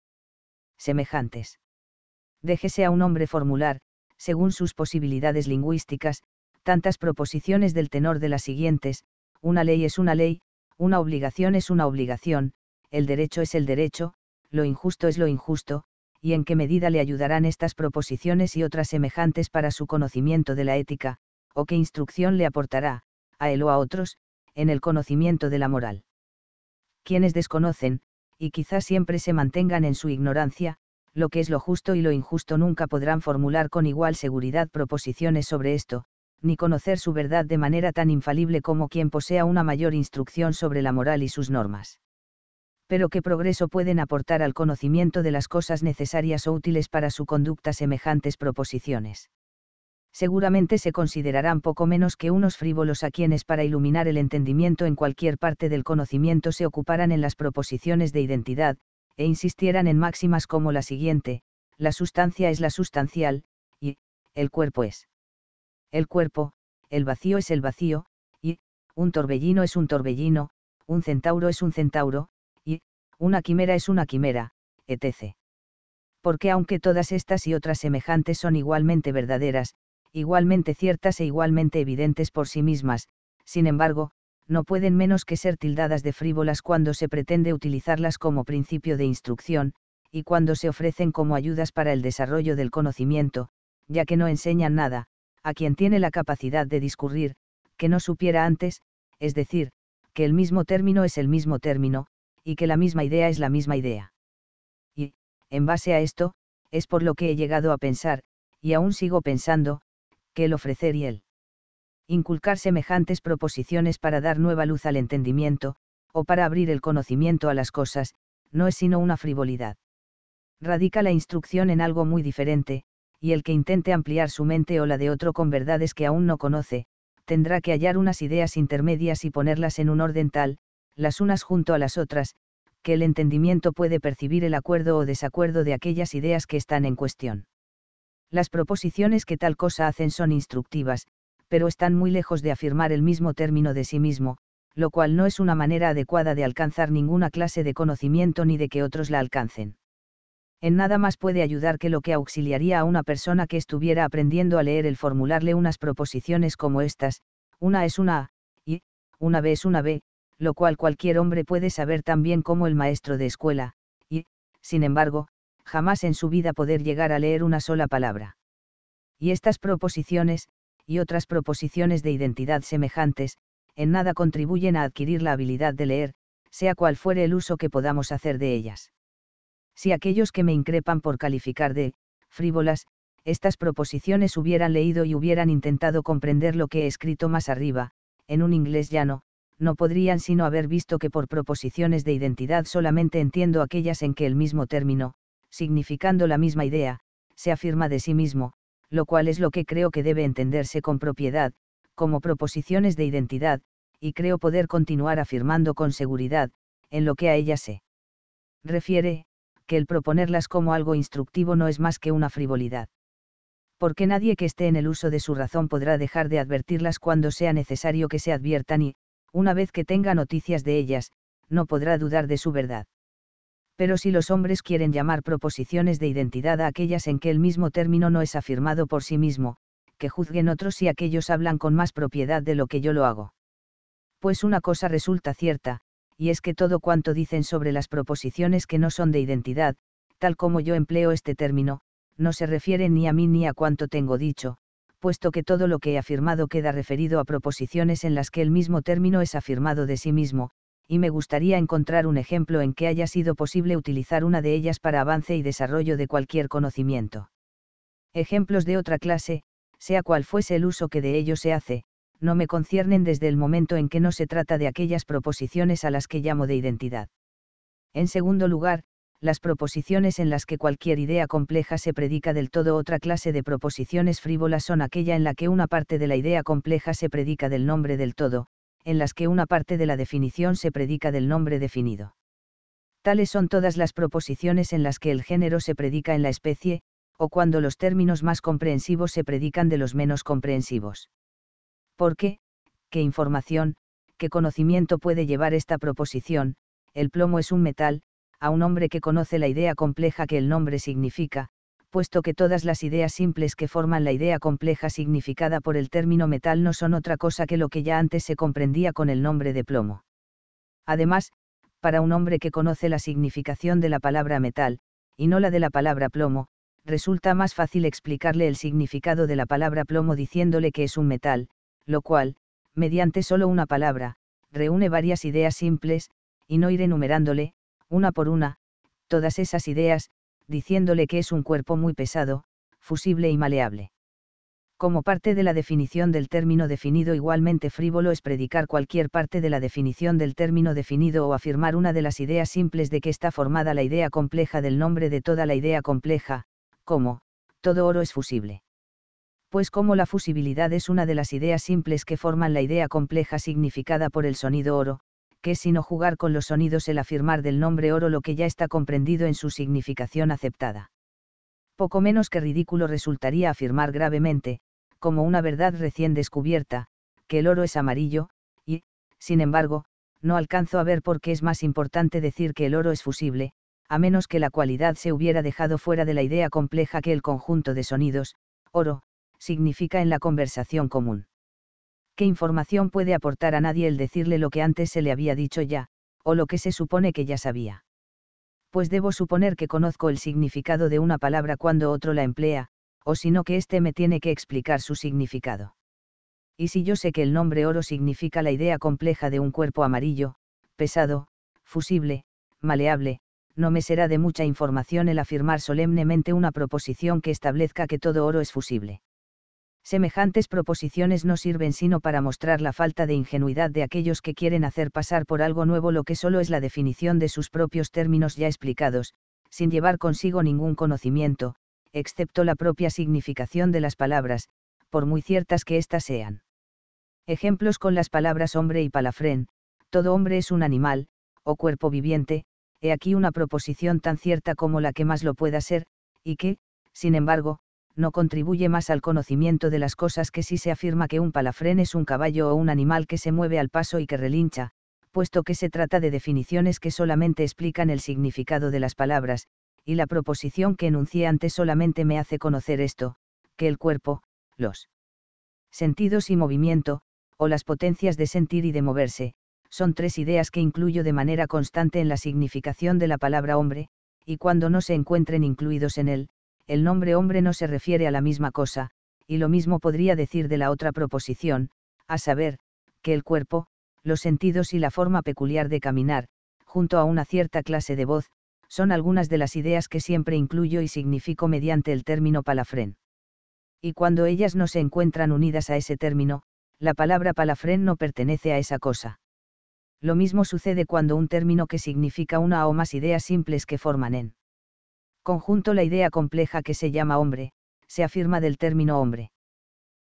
Speaker 1: semejantes. Déjese a un hombre formular, según sus posibilidades lingüísticas, tantas proposiciones del tenor de las siguientes, una ley es una ley, una obligación es una obligación, el derecho es el derecho, lo injusto es lo injusto, y en qué medida le ayudarán estas proposiciones y otras semejantes para su conocimiento de la ética, o qué instrucción le aportará, a él o a otros, en el conocimiento de la moral. Quienes desconocen, y quizás siempre se mantengan en su ignorancia, lo que es lo justo y lo injusto nunca podrán formular con igual seguridad proposiciones sobre esto, ni conocer su verdad de manera tan infalible como quien posea una mayor instrucción sobre la moral y sus normas pero qué progreso pueden aportar al conocimiento de las cosas necesarias o útiles para su conducta semejantes proposiciones. Seguramente se considerarán poco menos que unos frívolos a quienes para iluminar el entendimiento en cualquier parte del conocimiento se ocuparan en las proposiciones de identidad, e insistieran en máximas como la siguiente, la sustancia es la sustancial, y, el cuerpo es. El cuerpo, el vacío es el vacío, y, un torbellino es un torbellino, un centauro es un centauro, una quimera es una quimera, etc. Porque aunque todas estas y otras semejantes son igualmente verdaderas, igualmente ciertas e igualmente evidentes por sí mismas, sin embargo, no pueden menos que ser tildadas de frívolas cuando se pretende utilizarlas como principio de instrucción, y cuando se ofrecen como ayudas para el desarrollo del conocimiento, ya que no enseñan nada, a quien tiene la capacidad de discurrir, que no supiera antes, es decir, que el mismo término es el mismo término, y que la misma idea es la misma idea. Y, en base a esto, es por lo que he llegado a pensar, y aún sigo pensando, que el ofrecer y el inculcar semejantes proposiciones para dar nueva luz al entendimiento, o para abrir el conocimiento a las cosas, no es sino una frivolidad. Radica la instrucción en algo muy diferente, y el que intente ampliar su mente o la de otro con verdades que aún no conoce, tendrá que hallar unas ideas intermedias y ponerlas en un orden tal, las unas junto a las otras, que el entendimiento puede percibir el acuerdo o desacuerdo de aquellas ideas que están en cuestión. Las proposiciones que tal cosa hacen son instructivas, pero están muy lejos de afirmar el mismo término de sí mismo, lo cual no es una manera adecuada de alcanzar ninguna clase de conocimiento ni de que otros la alcancen. En nada más puede ayudar que lo que auxiliaría a una persona que estuviera aprendiendo a leer el formularle unas proposiciones como estas, una es una A, y, una B es una B, lo cual cualquier hombre puede saber tan bien como el maestro de escuela, y, sin embargo, jamás en su vida poder llegar a leer una sola palabra. Y estas proposiciones, y otras proposiciones de identidad semejantes, en nada contribuyen a adquirir la habilidad de leer, sea cual fuere el uso que podamos hacer de ellas. Si aquellos que me increpan por calificar de frívolas, estas proposiciones hubieran leído y hubieran intentado comprender lo que he escrito más arriba, en un inglés llano, no podrían sino haber visto que por proposiciones de identidad solamente entiendo aquellas en que el mismo término, significando la misma idea, se afirma de sí mismo, lo cual es lo que creo que debe entenderse con propiedad, como proposiciones de identidad, y creo poder continuar afirmando con seguridad, en lo que a ellas se refiere, que el proponerlas como algo instructivo no es más que una frivolidad. Porque nadie que esté en el uso de su razón podrá dejar de advertirlas cuando sea necesario que se adviertan y, una vez que tenga noticias de ellas, no podrá dudar de su verdad. Pero si los hombres quieren llamar proposiciones de identidad a aquellas en que el mismo término no es afirmado por sí mismo, que juzguen otros si aquellos hablan con más propiedad de lo que yo lo hago. Pues una cosa resulta cierta, y es que todo cuanto dicen sobre las proposiciones que no son de identidad, tal como yo empleo este término, no se refiere ni a mí ni a cuanto tengo dicho, puesto que todo lo que he afirmado queda referido a proposiciones en las que el mismo término es afirmado de sí mismo, y me gustaría encontrar un ejemplo en que haya sido posible utilizar una de ellas para avance y desarrollo de cualquier conocimiento. Ejemplos de otra clase, sea cual fuese el uso que de ellos se hace, no me conciernen desde el momento en que no se trata de aquellas proposiciones a las que llamo de identidad. En segundo lugar, las proposiciones en las que cualquier idea compleja se predica del todo. Otra clase de proposiciones frívolas son aquella en la que una parte de la idea compleja se predica del nombre del todo, en las que una parte de la definición se predica del nombre definido. Tales son todas las proposiciones en las que el género se predica en la especie, o cuando los términos más comprensivos se predican de los menos comprensivos. ¿Por qué? ¿Qué información, qué conocimiento puede llevar esta proposición? El plomo es un metal, a un hombre que conoce la idea compleja que el nombre significa, puesto que todas las ideas simples que forman la idea compleja significada por el término metal no son otra cosa que lo que ya antes se comprendía con el nombre de plomo. Además, para un hombre que conoce la significación de la palabra metal, y no la de la palabra plomo, resulta más fácil explicarle el significado de la palabra plomo diciéndole que es un metal, lo cual, mediante solo una palabra, reúne varias ideas simples, y no ir enumerándole, una por una, todas esas ideas, diciéndole que es un cuerpo muy pesado, fusible y maleable. Como parte de la definición del término definido igualmente frívolo es predicar cualquier parte de la definición del término definido o afirmar una de las ideas simples de que está formada la idea compleja del nombre de toda la idea compleja, como, todo oro es fusible. Pues como la fusibilidad es una de las ideas simples que forman la idea compleja significada por el sonido oro, sino jugar con los sonidos el afirmar del nombre oro lo que ya está comprendido en su significación aceptada. Poco menos que ridículo resultaría afirmar gravemente, como una verdad recién descubierta, que el oro es amarillo, y, sin embargo, no alcanzo a ver por qué es más importante decir que el oro es fusible, a menos que la cualidad se hubiera dejado fuera de la idea compleja que el conjunto de sonidos, oro, significa en la conversación común. ¿qué información puede aportar a nadie el decirle lo que antes se le había dicho ya, o lo que se supone que ya sabía? Pues debo suponer que conozco el significado de una palabra cuando otro la emplea, o sino que éste me tiene que explicar su significado. Y si yo sé que el nombre oro significa la idea compleja de un cuerpo amarillo, pesado, fusible, maleable, no me será de mucha información el afirmar solemnemente una proposición que establezca que todo oro es fusible semejantes proposiciones no sirven sino para mostrar la falta de ingenuidad de aquellos que quieren hacer pasar por algo nuevo lo que solo es la definición de sus propios términos ya explicados, sin llevar consigo ningún conocimiento, excepto la propia significación de las palabras, por muy ciertas que éstas sean. Ejemplos con las palabras hombre y palafrén, todo hombre es un animal, o cuerpo viviente, he aquí una proposición tan cierta como la que más lo pueda ser, y que, sin embargo, no contribuye más al conocimiento de las cosas que si se afirma que un palafrén es un caballo o un animal que se mueve al paso y que relincha, puesto que se trata de definiciones que solamente explican el significado de las palabras, y la proposición que enuncié antes solamente me hace conocer esto, que el cuerpo, los sentidos y movimiento, o las potencias de sentir y de moverse, son tres ideas que incluyo de manera constante en la significación de la palabra hombre, y cuando no se encuentren incluidos en él, el nombre hombre no se refiere a la misma cosa, y lo mismo podría decir de la otra proposición, a saber, que el cuerpo, los sentidos y la forma peculiar de caminar, junto a una cierta clase de voz, son algunas de las ideas que siempre incluyo y significo mediante el término palafrén. Y cuando ellas no se encuentran unidas a ese término, la palabra palafrén no pertenece a esa cosa. Lo mismo sucede cuando un término que significa una o más ideas simples que forman en conjunto la idea compleja que se llama hombre, se afirma del término hombre.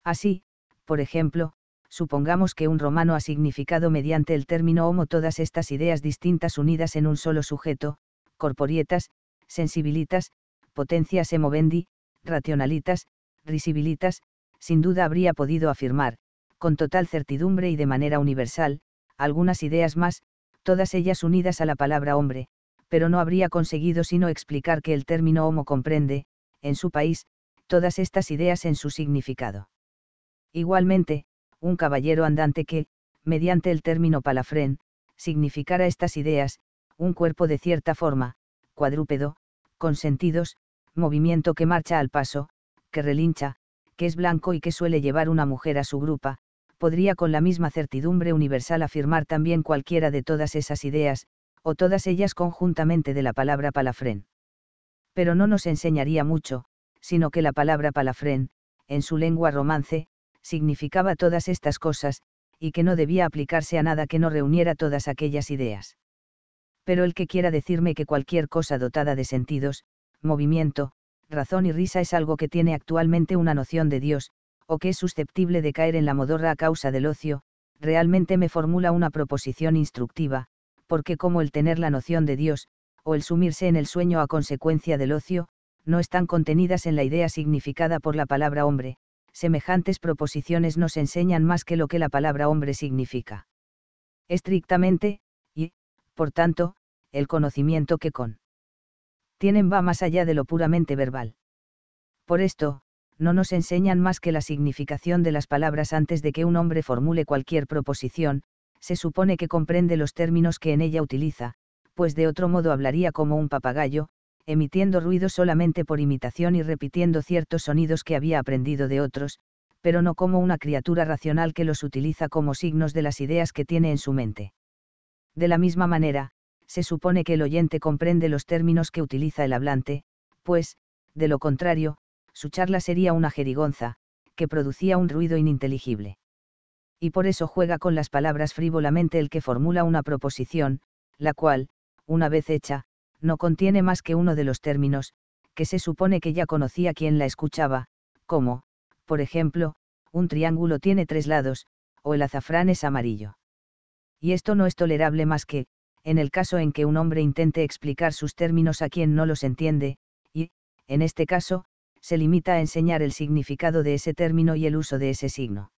Speaker 1: Así, por ejemplo, supongamos que un romano ha significado mediante el término homo todas estas ideas distintas unidas en un solo sujeto, corporietas, sensibilitas, potencias emovendi, racionalitas, risibilitas, sin duda habría podido afirmar, con total certidumbre y de manera universal, algunas ideas más, todas ellas unidas a la palabra hombre, pero no habría conseguido sino explicar que el término homo comprende, en su país, todas estas ideas en su significado. Igualmente, un caballero andante que, mediante el término palafrén, significara estas ideas, un cuerpo de cierta forma, cuadrúpedo, con sentidos, movimiento que marcha al paso, que relincha, que es blanco y que suele llevar una mujer a su grupa, podría con la misma certidumbre universal afirmar también cualquiera de todas esas ideas, o todas ellas conjuntamente de la palabra palafrén. Pero no nos enseñaría mucho, sino que la palabra palafrén, en su lengua romance, significaba todas estas cosas, y que no debía aplicarse a nada que no reuniera todas aquellas ideas. Pero el que quiera decirme que cualquier cosa dotada de sentidos, movimiento, razón y risa es algo que tiene actualmente una noción de Dios, o que es susceptible de caer en la modorra a causa del ocio, realmente me formula una proposición instructiva, porque como el tener la noción de Dios, o el sumirse en el sueño a consecuencia del ocio, no están contenidas en la idea significada por la palabra hombre, semejantes proposiciones nos enseñan más que lo que la palabra hombre significa. Estrictamente, y, por tanto, el conocimiento que con tienen va más allá de lo puramente verbal. Por esto, no nos enseñan más que la significación de las palabras antes de que un hombre formule cualquier proposición, se supone que comprende los términos que en ella utiliza, pues de otro modo hablaría como un papagayo, emitiendo ruido solamente por imitación y repitiendo ciertos sonidos que había aprendido de otros, pero no como una criatura racional que los utiliza como signos de las ideas que tiene en su mente. De la misma manera, se supone que el oyente comprende los términos que utiliza el hablante, pues, de lo contrario, su charla sería una jerigonza, que producía un ruido ininteligible y por eso juega con las palabras frívolamente el que formula una proposición, la cual, una vez hecha, no contiene más que uno de los términos, que se supone que ya conocía quien la escuchaba, como, por ejemplo, un triángulo tiene tres lados, o el azafrán es amarillo. Y esto no es tolerable más que, en el caso en que un hombre intente explicar sus términos a quien no los entiende, y, en este caso, se limita a enseñar el significado de ese término y el uso de ese signo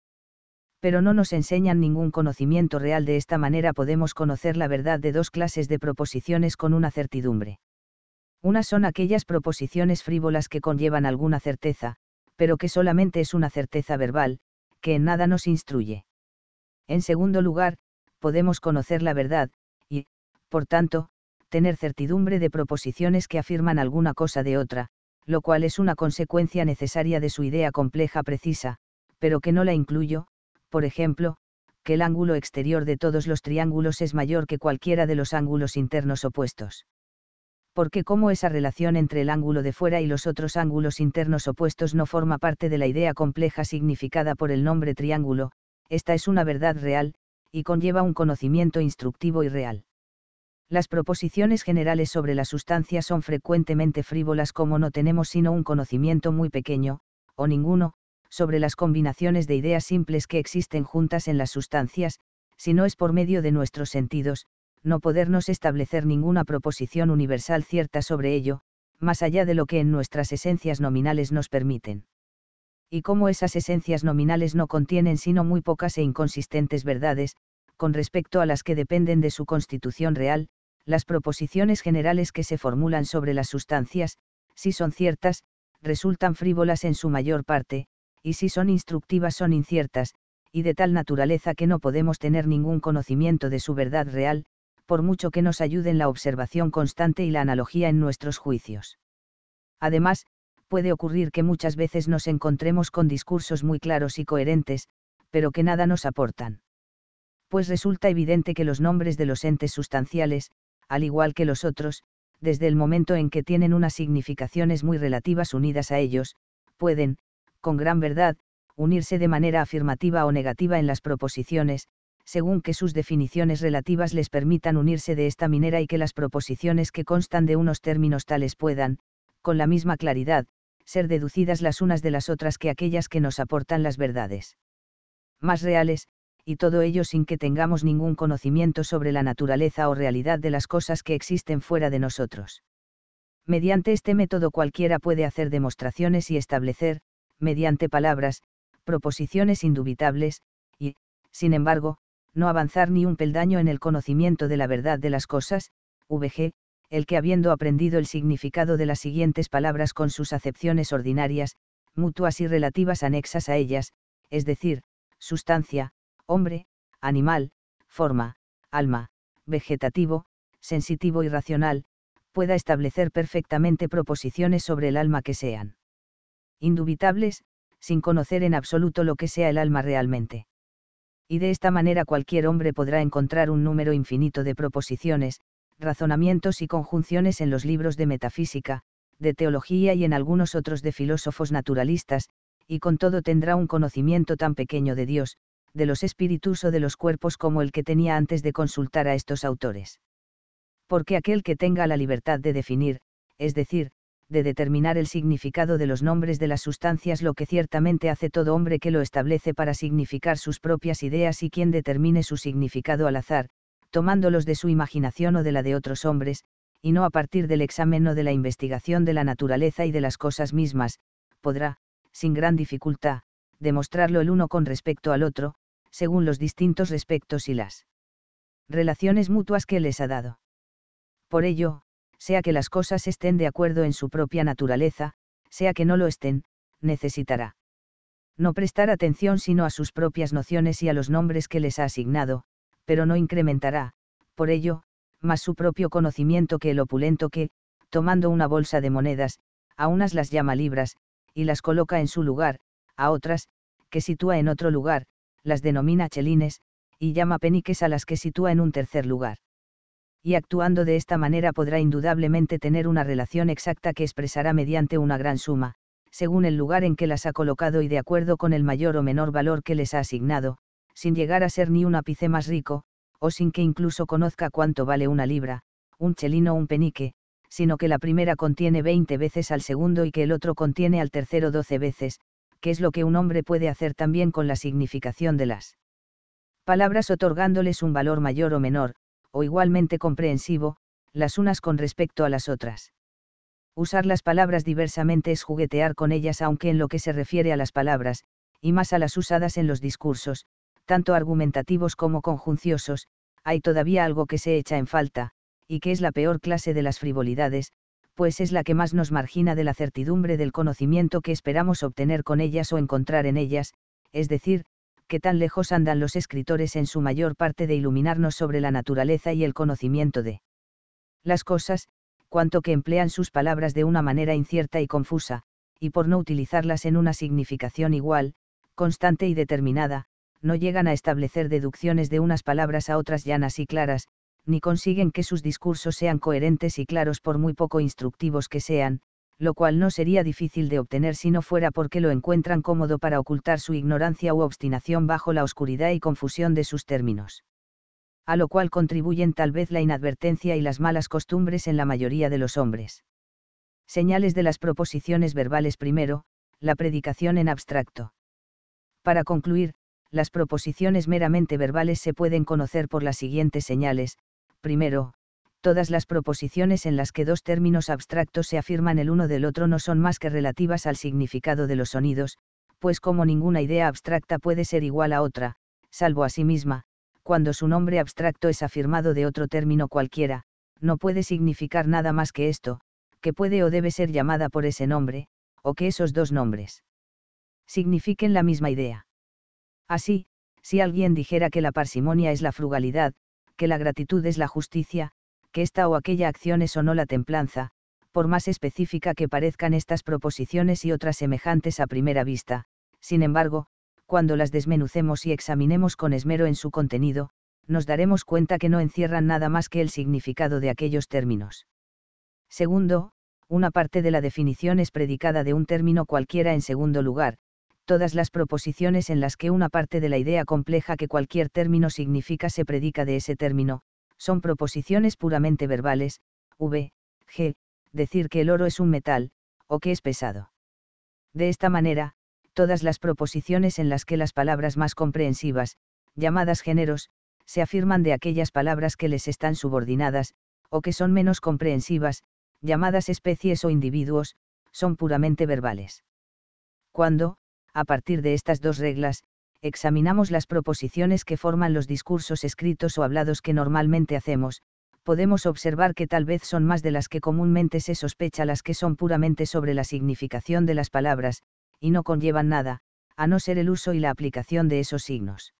Speaker 1: pero no nos enseñan ningún conocimiento real de esta manera podemos conocer la verdad de dos clases de proposiciones con una certidumbre. Unas son aquellas proposiciones frívolas que conllevan alguna certeza, pero que solamente es una certeza verbal, que en nada nos instruye. En segundo lugar, podemos conocer la verdad, y, por tanto, tener certidumbre de proposiciones que afirman alguna cosa de otra, lo cual es una consecuencia necesaria de su idea compleja precisa, pero que no la incluyo, por ejemplo, que el ángulo exterior de todos los triángulos es mayor que cualquiera de los ángulos internos opuestos. Porque como esa relación entre el ángulo de fuera y los otros ángulos internos opuestos no forma parte de la idea compleja significada por el nombre triángulo, esta es una verdad real, y conlleva un conocimiento instructivo y real. Las proposiciones generales sobre la sustancia son frecuentemente frívolas como no tenemos sino un conocimiento muy pequeño, o ninguno, sobre las combinaciones de ideas simples que existen juntas en las sustancias, si no es por medio de nuestros sentidos, no podernos establecer ninguna proposición universal cierta sobre ello, más allá de lo que en nuestras esencias nominales nos permiten. Y como esas esencias nominales no contienen sino muy pocas e inconsistentes verdades, con respecto a las que dependen de su constitución real, las proposiciones generales que se formulan sobre las sustancias, si son ciertas, resultan frívolas en su mayor parte, y si son instructivas son inciertas, y de tal naturaleza que no podemos tener ningún conocimiento de su verdad real, por mucho que nos ayuden la observación constante y la analogía en nuestros juicios. Además, puede ocurrir que muchas veces nos encontremos con discursos muy claros y coherentes, pero que nada nos aportan. Pues resulta evidente que los nombres de los entes sustanciales, al igual que los otros, desde el momento en que tienen unas significaciones muy relativas unidas a ellos, pueden, con gran verdad, unirse de manera afirmativa o negativa en las proposiciones, según que sus definiciones relativas les permitan unirse de esta manera y que las proposiciones que constan de unos términos tales puedan, con la misma claridad, ser deducidas las unas de las otras que aquellas que nos aportan las verdades más reales, y todo ello sin que tengamos ningún conocimiento sobre la naturaleza o realidad de las cosas que existen fuera de nosotros. Mediante este método cualquiera puede hacer demostraciones y establecer, mediante palabras, proposiciones indubitables, y, sin embargo, no avanzar ni un peldaño en el conocimiento de la verdad de las cosas, VG, el que habiendo aprendido el significado de las siguientes palabras con sus acepciones ordinarias, mutuas y relativas anexas a ellas, es decir, sustancia, hombre, animal, forma, alma, vegetativo, sensitivo y racional, pueda establecer perfectamente proposiciones sobre el alma que sean indubitables, sin conocer en absoluto lo que sea el alma realmente. Y de esta manera cualquier hombre podrá encontrar un número infinito de proposiciones, razonamientos y conjunciones en los libros de metafísica, de teología y en algunos otros de filósofos naturalistas, y con todo tendrá un conocimiento tan pequeño de Dios, de los espíritus o de los cuerpos como el que tenía antes de consultar a estos autores. Porque aquel que tenga la libertad de definir, es decir, de determinar el significado de los nombres de las sustancias, lo que ciertamente hace todo hombre que lo establece para significar sus propias ideas y quien determine su significado al azar, tomándolos de su imaginación o de la de otros hombres, y no a partir del examen o de la investigación de la naturaleza y de las cosas mismas, podrá, sin gran dificultad, demostrarlo el uno con respecto al otro, según los distintos respectos y las relaciones mutuas que les ha dado. Por ello, sea que las cosas estén de acuerdo en su propia naturaleza, sea que no lo estén, necesitará. No prestar atención sino a sus propias nociones y a los nombres que les ha asignado, pero no incrementará, por ello, más su propio conocimiento que el opulento que, tomando una bolsa de monedas, a unas las llama libras, y las coloca en su lugar, a otras, que sitúa en otro lugar, las denomina chelines, y llama peniques a las que sitúa en un tercer lugar y actuando de esta manera podrá indudablemente tener una relación exacta que expresará mediante una gran suma, según el lugar en que las ha colocado y de acuerdo con el mayor o menor valor que les ha asignado, sin llegar a ser ni un ápice más rico, o sin que incluso conozca cuánto vale una libra, un chelino o un penique, sino que la primera contiene 20 veces al segundo y que el otro contiene al tercero 12 veces, que es lo que un hombre puede hacer también con la significación de las palabras otorgándoles un valor mayor o menor, o igualmente comprensivo, las unas con respecto a las otras. Usar las palabras diversamente es juguetear con ellas aunque en lo que se refiere a las palabras, y más a las usadas en los discursos, tanto argumentativos como conjunciosos, hay todavía algo que se echa en falta, y que es la peor clase de las frivolidades, pues es la que más nos margina de la certidumbre del conocimiento que esperamos obtener con ellas o encontrar en ellas, es decir, que tan lejos andan los escritores en su mayor parte de iluminarnos sobre la naturaleza y el conocimiento de las cosas, cuanto que emplean sus palabras de una manera incierta y confusa, y por no utilizarlas en una significación igual, constante y determinada, no llegan a establecer deducciones de unas palabras a otras llanas y claras, ni consiguen que sus discursos sean coherentes y claros por muy poco instructivos que sean, lo cual no sería difícil de obtener si no fuera porque lo encuentran cómodo para ocultar su ignorancia u obstinación bajo la oscuridad y confusión de sus términos. A lo cual contribuyen tal vez la inadvertencia y las malas costumbres en la mayoría de los hombres. Señales de las proposiciones verbales primero, la predicación en abstracto. Para concluir, las proposiciones meramente verbales se pueden conocer por las siguientes señales, primero, todas las proposiciones en las que dos términos abstractos se afirman el uno del otro no son más que relativas al significado de los sonidos, pues como ninguna idea abstracta puede ser igual a otra, salvo a sí misma, cuando su nombre abstracto es afirmado de otro término cualquiera, no puede significar nada más que esto, que puede o debe ser llamada por ese nombre, o que esos dos nombres signifiquen la misma idea. Así, si alguien dijera que la parsimonia es la frugalidad, que la gratitud es la justicia, esta o aquella acción es o no la templanza, por más específica que parezcan estas proposiciones y otras semejantes a primera vista, sin embargo, cuando las desmenucemos y examinemos con esmero en su contenido, nos daremos cuenta que no encierran nada más que el significado de aquellos términos. Segundo, una parte de la definición es predicada de un término cualquiera en segundo lugar, todas las proposiciones en las que una parte de la idea compleja que cualquier término significa se predica de ese término, son proposiciones puramente verbales, v, g, decir que el oro es un metal, o que es pesado. De esta manera, todas las proposiciones en las que las palabras más comprensivas, llamadas géneros, se afirman de aquellas palabras que les están subordinadas, o que son menos comprensivas, llamadas especies o individuos, son puramente verbales. Cuando, a partir de estas dos reglas, examinamos las proposiciones que forman los discursos escritos o hablados que normalmente hacemos, podemos observar que tal vez son más de las que comúnmente se sospecha las que son puramente sobre la significación de las palabras, y no conllevan nada, a no ser el uso y la aplicación de esos signos.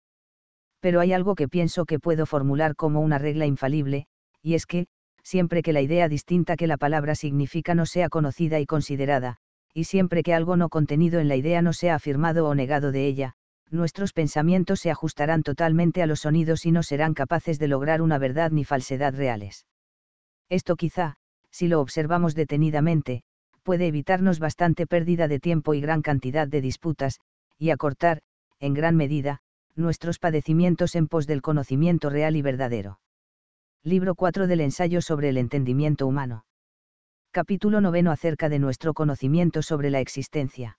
Speaker 1: Pero hay algo que pienso que puedo formular como una regla infalible, y es que, siempre que la idea distinta que la palabra significa no sea conocida y considerada, y siempre que algo no contenido en la idea no sea afirmado o negado de ella, nuestros pensamientos se ajustarán totalmente a los sonidos y no serán capaces de lograr una verdad ni falsedad reales. Esto quizá, si lo observamos detenidamente, puede evitarnos bastante pérdida de tiempo y gran cantidad de disputas, y acortar, en gran medida, nuestros padecimientos en pos del conocimiento real y verdadero. Libro 4 del ensayo sobre el entendimiento humano. Capítulo 9 acerca de nuestro conocimiento sobre la existencia.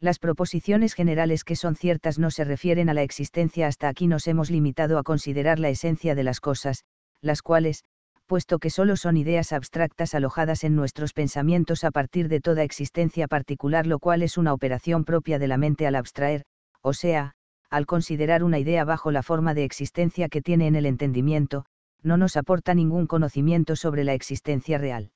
Speaker 1: Las proposiciones generales que son ciertas no se refieren a la existencia hasta aquí nos hemos limitado a considerar la esencia de las cosas, las cuales, puesto que solo son ideas abstractas alojadas en nuestros pensamientos a partir de toda existencia particular, lo cual es una operación propia de la mente al abstraer, o sea, al considerar una idea bajo la forma de existencia que tiene en el entendimiento, no nos aporta ningún conocimiento sobre la existencia real.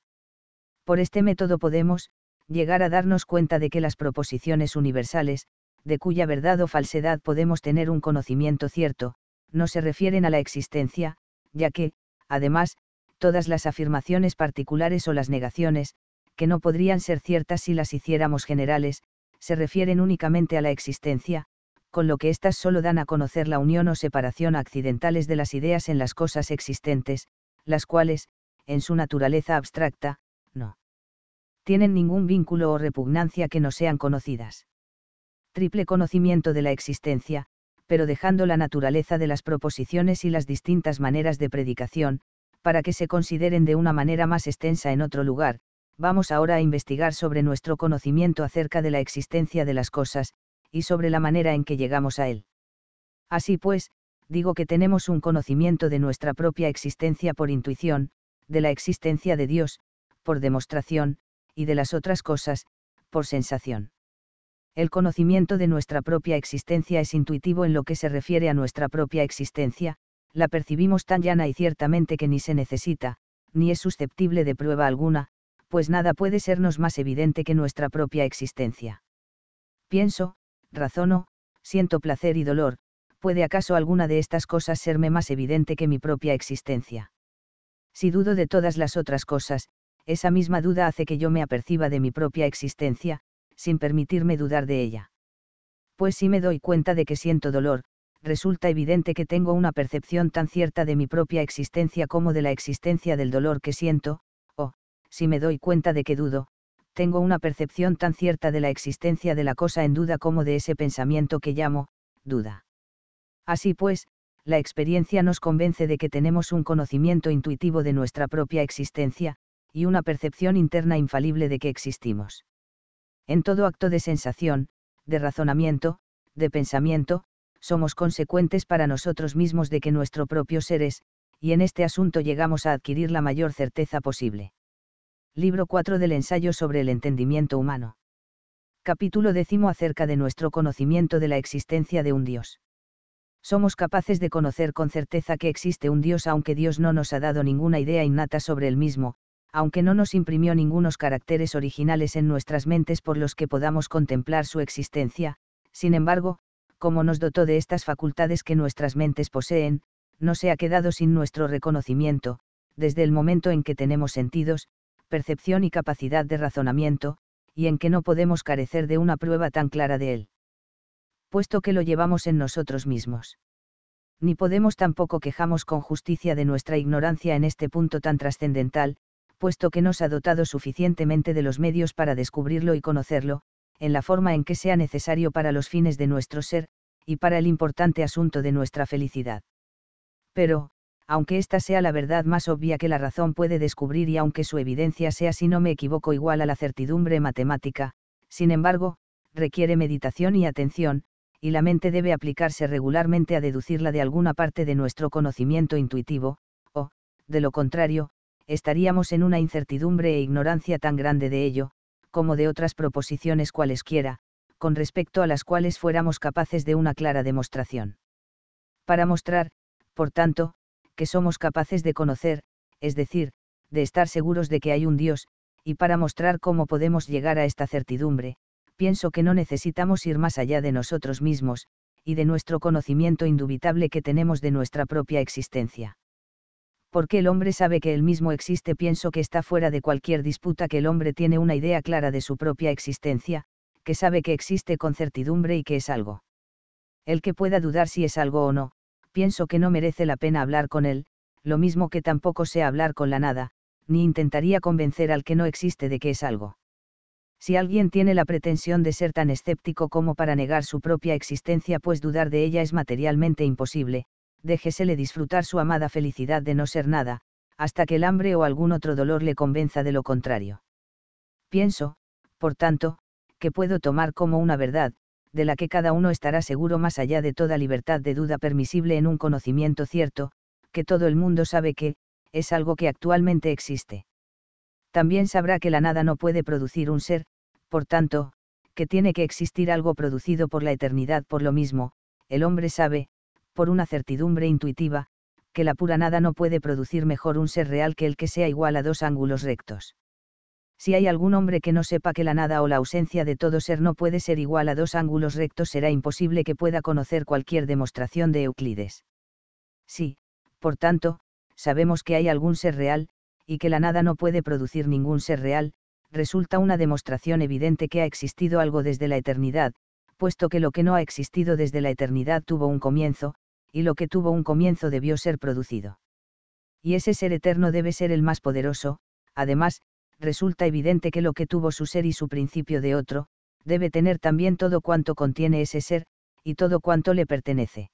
Speaker 1: Por este método podemos, llegar a darnos cuenta de que las proposiciones universales, de cuya verdad o falsedad podemos tener un conocimiento cierto, no se refieren a la existencia, ya que, además, todas las afirmaciones particulares o las negaciones, que no podrían ser ciertas si las hiciéramos generales, se refieren únicamente a la existencia, con lo que éstas solo dan a conocer la unión o separación accidentales de las ideas en las cosas existentes, las cuales, en su naturaleza abstracta, tienen ningún vínculo o repugnancia que no sean conocidas. Triple conocimiento de la existencia, pero dejando la naturaleza de las proposiciones y las distintas maneras de predicación, para que se consideren de una manera más extensa en otro lugar, vamos ahora a investigar sobre nuestro conocimiento acerca de la existencia de las cosas, y sobre la manera en que llegamos a él. Así pues, digo que tenemos un conocimiento de nuestra propia existencia por intuición, de la existencia de Dios, por demostración, y de las otras cosas, por sensación. El conocimiento de nuestra propia existencia es intuitivo en lo que se refiere a nuestra propia existencia, la percibimos tan llana y ciertamente que ni se necesita, ni es susceptible de prueba alguna, pues nada puede sernos más evidente que nuestra propia existencia. Pienso, razono, siento placer y dolor, ¿puede acaso alguna de estas cosas serme más evidente que mi propia existencia? Si dudo de todas las otras cosas, esa misma duda hace que yo me aperciba de mi propia existencia, sin permitirme dudar de ella. Pues si me doy cuenta de que siento dolor, resulta evidente que tengo una percepción tan cierta de mi propia existencia como de la existencia del dolor que siento, o, si me doy cuenta de que dudo, tengo una percepción tan cierta de la existencia de la cosa en duda como de ese pensamiento que llamo, duda. Así pues, la experiencia nos convence de que tenemos un conocimiento intuitivo de nuestra propia existencia, y una percepción interna infalible de que existimos. En todo acto de sensación, de razonamiento, de pensamiento, somos consecuentes para nosotros mismos de que nuestro propio ser es, y en este asunto llegamos a adquirir la mayor certeza posible. Libro 4 del ensayo sobre el entendimiento humano. Capítulo décimo acerca de nuestro conocimiento de la existencia de un Dios. Somos capaces de conocer con certeza que existe un Dios aunque Dios no nos ha dado ninguna idea innata sobre el mismo, aunque no nos imprimió ningunos caracteres originales en nuestras mentes por los que podamos contemplar su existencia, sin embargo, como nos dotó de estas facultades que nuestras mentes poseen, no se ha quedado sin nuestro reconocimiento, desde el momento en que tenemos sentidos, percepción y capacidad de razonamiento, y en que no podemos carecer de una prueba tan clara de él. Puesto que lo llevamos en nosotros mismos. Ni podemos tampoco quejamos con justicia de nuestra ignorancia en este punto tan trascendental, puesto que nos ha dotado suficientemente de los medios para descubrirlo y conocerlo, en la forma en que sea necesario para los fines de nuestro ser, y para el importante asunto de nuestra felicidad. Pero, aunque esta sea la verdad más obvia que la razón puede descubrir y aunque su evidencia sea, si no me equivoco, igual a la certidumbre matemática, sin embargo, requiere meditación y atención, y la mente debe aplicarse regularmente a deducirla de alguna parte de nuestro conocimiento intuitivo, o, de lo contrario, estaríamos en una incertidumbre e ignorancia tan grande de ello, como de otras proposiciones cualesquiera, con respecto a las cuales fuéramos capaces de una clara demostración. Para mostrar, por tanto, que somos capaces de conocer, es decir, de estar seguros de que hay un Dios, y para mostrar cómo podemos llegar a esta certidumbre, pienso que no necesitamos ir más allá de nosotros mismos, y de nuestro conocimiento indubitable que tenemos de nuestra propia existencia porque el hombre sabe que él mismo existe, pienso que está fuera de cualquier disputa que el hombre tiene una idea clara de su propia existencia, que sabe que existe con certidumbre y que es algo. El que pueda dudar si es algo o no, pienso que no merece la pena hablar con él, lo mismo que tampoco sea hablar con la nada, ni intentaría convencer al que no existe de que es algo. Si alguien tiene la pretensión de ser tan escéptico como para negar su propia existencia, pues dudar de ella es materialmente imposible, déjesele disfrutar su amada felicidad de no ser nada, hasta que el hambre o algún otro dolor le convenza de lo contrario. Pienso, por tanto, que puedo tomar como una verdad, de la que cada uno estará seguro más allá de toda libertad de duda permisible en un conocimiento cierto, que todo el mundo sabe que, es algo que actualmente existe. También sabrá que la nada no puede producir un ser, por tanto, que tiene que existir algo producido por la eternidad por lo mismo, el hombre sabe, por una certidumbre intuitiva, que la pura nada no puede producir mejor un ser real que el que sea igual a dos ángulos rectos. Si hay algún hombre que no sepa que la nada o la ausencia de todo ser no puede ser igual a dos ángulos rectos, será imposible que pueda conocer cualquier demostración de Euclides. Si, por tanto, sabemos que hay algún ser real, y que la nada no puede producir ningún ser real, resulta una demostración evidente que ha existido algo desde la eternidad, puesto que lo que no ha existido desde la eternidad tuvo un comienzo, y lo que tuvo un comienzo debió ser producido. Y ese ser eterno debe ser el más poderoso, además, resulta evidente que lo que tuvo su ser y su principio de otro, debe tener también todo cuanto contiene ese ser, y todo cuanto le pertenece.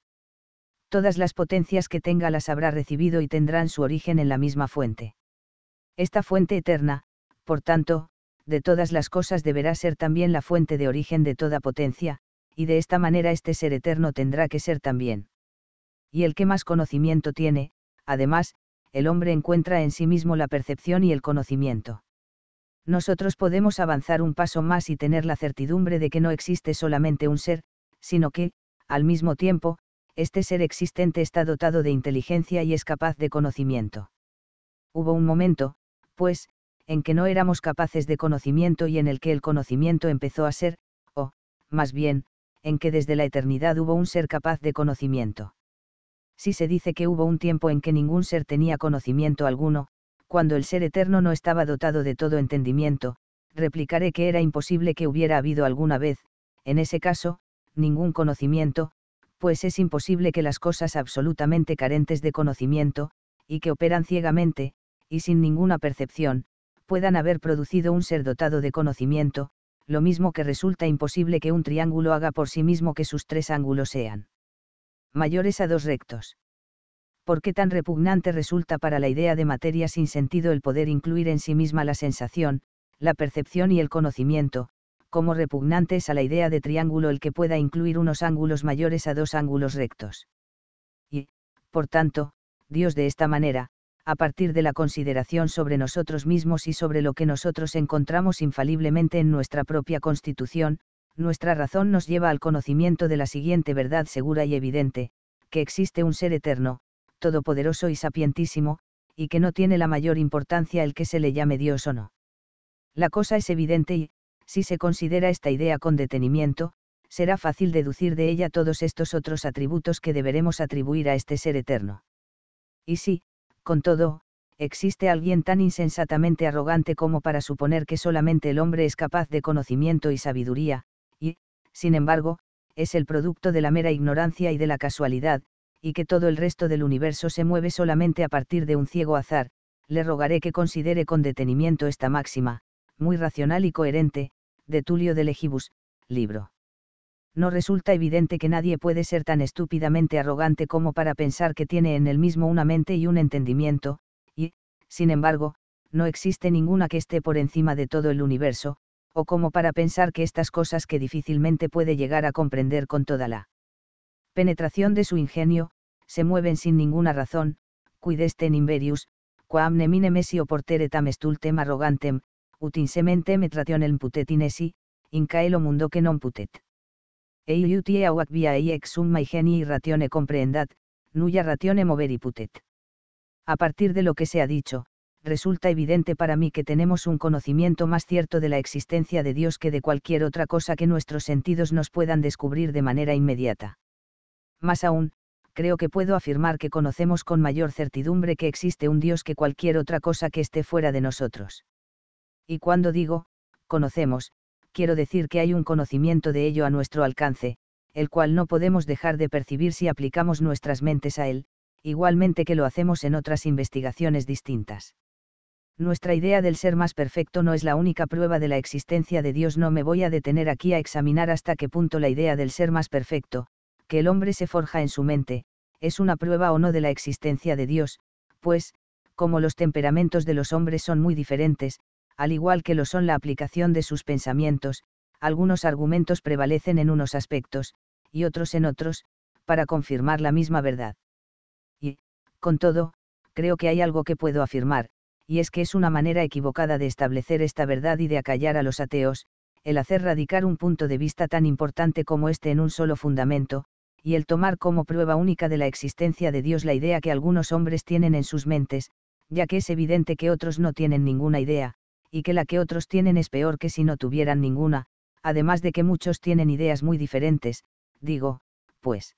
Speaker 1: Todas las potencias que tenga las habrá recibido y tendrán su origen en la misma fuente. Esta fuente eterna, por tanto, de todas las cosas deberá ser también la fuente de origen de toda potencia, y de esta manera este ser eterno tendrá que ser también y el que más conocimiento tiene, además, el hombre encuentra en sí mismo la percepción y el conocimiento. Nosotros podemos avanzar un paso más y tener la certidumbre de que no existe solamente un ser, sino que, al mismo tiempo, este ser existente está dotado de inteligencia y es capaz de conocimiento. Hubo un momento, pues, en que no éramos capaces de conocimiento y en el que el conocimiento empezó a ser, o, más bien, en que desde la eternidad hubo un ser capaz de conocimiento si se dice que hubo un tiempo en que ningún ser tenía conocimiento alguno, cuando el ser eterno no estaba dotado de todo entendimiento, replicaré que era imposible que hubiera habido alguna vez, en ese caso, ningún conocimiento, pues es imposible que las cosas absolutamente carentes de conocimiento, y que operan ciegamente, y sin ninguna percepción, puedan haber producido un ser dotado de conocimiento, lo mismo que resulta imposible que un triángulo haga por sí mismo que sus tres ángulos sean mayores a dos rectos. ¿Por qué tan repugnante resulta para la idea de materia sin sentido el poder incluir en sí misma la sensación, la percepción y el conocimiento, como repugnante es a la idea de triángulo el que pueda incluir unos ángulos mayores a dos ángulos rectos? Y, por tanto, Dios de esta manera, a partir de la consideración sobre nosotros mismos y sobre lo que nosotros encontramos infaliblemente en nuestra propia constitución, nuestra razón nos lleva al conocimiento de la siguiente verdad segura y evidente, que existe un ser eterno, todopoderoso y sapientísimo, y que no tiene la mayor importancia el que se le llame Dios o no. La cosa es evidente y, si se considera esta idea con detenimiento, será fácil deducir de ella todos estos otros atributos que deberemos atribuir a este ser eterno. Y si, con todo, existe alguien tan insensatamente arrogante como para suponer que solamente el hombre es capaz de conocimiento y sabiduría, sin embargo, es el producto de la mera ignorancia y de la casualidad, y que todo el resto del universo se mueve solamente a partir de un ciego azar, le rogaré que considere con detenimiento esta máxima, muy racional y coherente, de Tulio de Legibus, libro. No resulta evidente que nadie puede ser tan estúpidamente arrogante como para pensar que tiene en el mismo una mente y un entendimiento, y, sin embargo, no existe ninguna que esté por encima de todo el universo, o como para pensar que estas cosas que difícilmente puede llegar a comprender con toda la penetración de su ingenio, se mueven sin ninguna razón, cuidestem inverius, quam ne o oportere tam estultem arrogantem, insemente trationem putet inesi, incaelo mundo que non putet. Ei iutie auac via ei ex summa ratione comprehendat, nulla ratione moveri putet. A partir de lo que se ha dicho, resulta evidente para mí que tenemos un conocimiento más cierto de la existencia de Dios que de cualquier otra cosa que nuestros sentidos nos puedan descubrir de manera inmediata. Más aún, creo que puedo afirmar que conocemos con mayor certidumbre que existe un Dios que cualquier otra cosa que esté fuera de nosotros. Y cuando digo, conocemos, quiero decir que hay un conocimiento de ello a nuestro alcance, el cual no podemos dejar de percibir si aplicamos nuestras mentes a él, igualmente que lo hacemos en otras investigaciones distintas nuestra idea del ser más perfecto no es la única prueba de la existencia de Dios. No me voy a detener aquí a examinar hasta qué punto la idea del ser más perfecto, que el hombre se forja en su mente, es una prueba o no de la existencia de Dios, pues, como los temperamentos de los hombres son muy diferentes, al igual que lo son la aplicación de sus pensamientos, algunos argumentos prevalecen en unos aspectos, y otros en otros, para confirmar la misma verdad. Y, con todo, creo que hay algo que puedo afirmar, y es que es una manera equivocada de establecer esta verdad y de acallar a los ateos, el hacer radicar un punto de vista tan importante como este en un solo fundamento, y el tomar como prueba única de la existencia de Dios la idea que algunos hombres tienen en sus mentes, ya que es evidente que otros no tienen ninguna idea, y que la que otros tienen es peor que si no tuvieran ninguna, además de que muchos tienen ideas muy diferentes, digo, pues.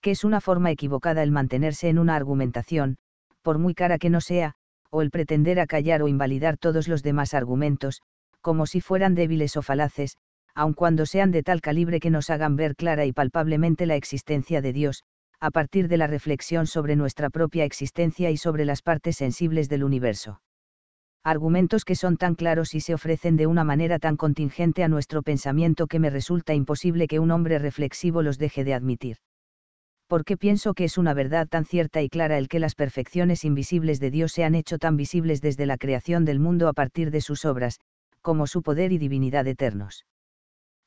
Speaker 1: Que es una forma equivocada el mantenerse en una argumentación, por muy cara que no sea, o el pretender acallar o invalidar todos los demás argumentos, como si fueran débiles o falaces, aun cuando sean de tal calibre que nos hagan ver clara y palpablemente la existencia de Dios, a partir de la reflexión sobre nuestra propia existencia y sobre las partes sensibles del universo. Argumentos que son tan claros y se ofrecen de una manera tan contingente a nuestro pensamiento que me resulta imposible que un hombre reflexivo los deje de admitir porque pienso que es una verdad tan cierta y clara el que las perfecciones invisibles de Dios se han hecho tan visibles desde la creación del mundo a partir de sus obras, como su poder y divinidad eternos.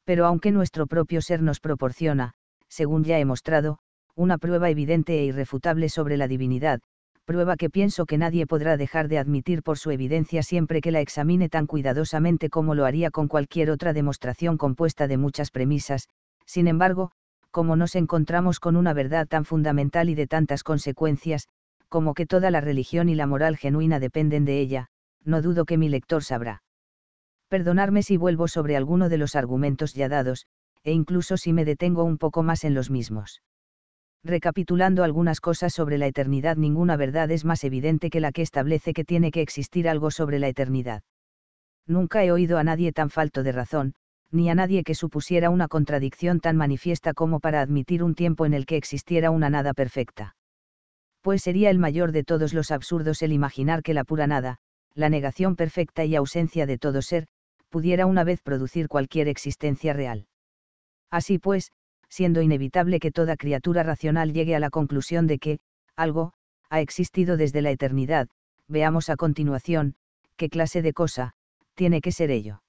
Speaker 1: Pero aunque nuestro propio ser nos proporciona, según ya he mostrado, una prueba evidente e irrefutable sobre la divinidad, prueba que pienso que nadie podrá dejar de admitir por su evidencia siempre que la examine tan cuidadosamente como lo haría con cualquier otra demostración compuesta de muchas premisas, sin embargo, como nos encontramos con una verdad tan fundamental y de tantas consecuencias, como que toda la religión y la moral genuina dependen de ella, no dudo que mi lector sabrá. Perdonarme si vuelvo sobre alguno de los argumentos ya dados, e incluso si me detengo un poco más en los mismos. Recapitulando algunas cosas sobre la eternidad, ninguna verdad es más evidente que la que establece que tiene que existir algo sobre la eternidad. Nunca he oído a nadie tan falto de razón, ni a nadie que supusiera una contradicción tan manifiesta como para admitir un tiempo en el que existiera una nada perfecta. Pues sería el mayor de todos los absurdos el imaginar que la pura nada, la negación perfecta y ausencia de todo ser, pudiera una vez producir cualquier existencia real. Así pues, siendo inevitable que toda criatura racional llegue a la conclusión de que, algo, ha existido desde la eternidad, veamos a continuación, qué clase de cosa, tiene que ser ello.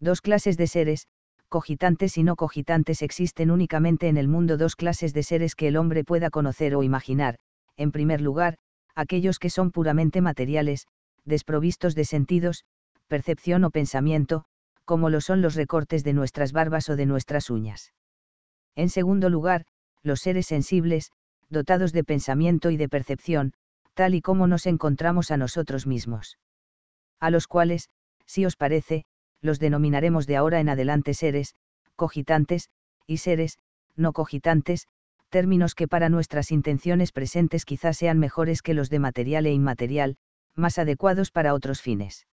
Speaker 1: Dos clases de seres, cogitantes y no cogitantes existen únicamente en el mundo dos clases de seres que el hombre pueda conocer o imaginar, en primer lugar, aquellos que son puramente materiales, desprovistos de sentidos, percepción o pensamiento, como lo son los recortes de nuestras barbas o de nuestras uñas. En segundo lugar, los seres sensibles, dotados de pensamiento y de percepción, tal y como nos encontramos a nosotros mismos. A los cuales, si os parece, los denominaremos de ahora en adelante seres, cogitantes, y seres, no cogitantes, términos que para nuestras intenciones presentes quizás sean mejores que los de material e inmaterial, más adecuados para otros fines.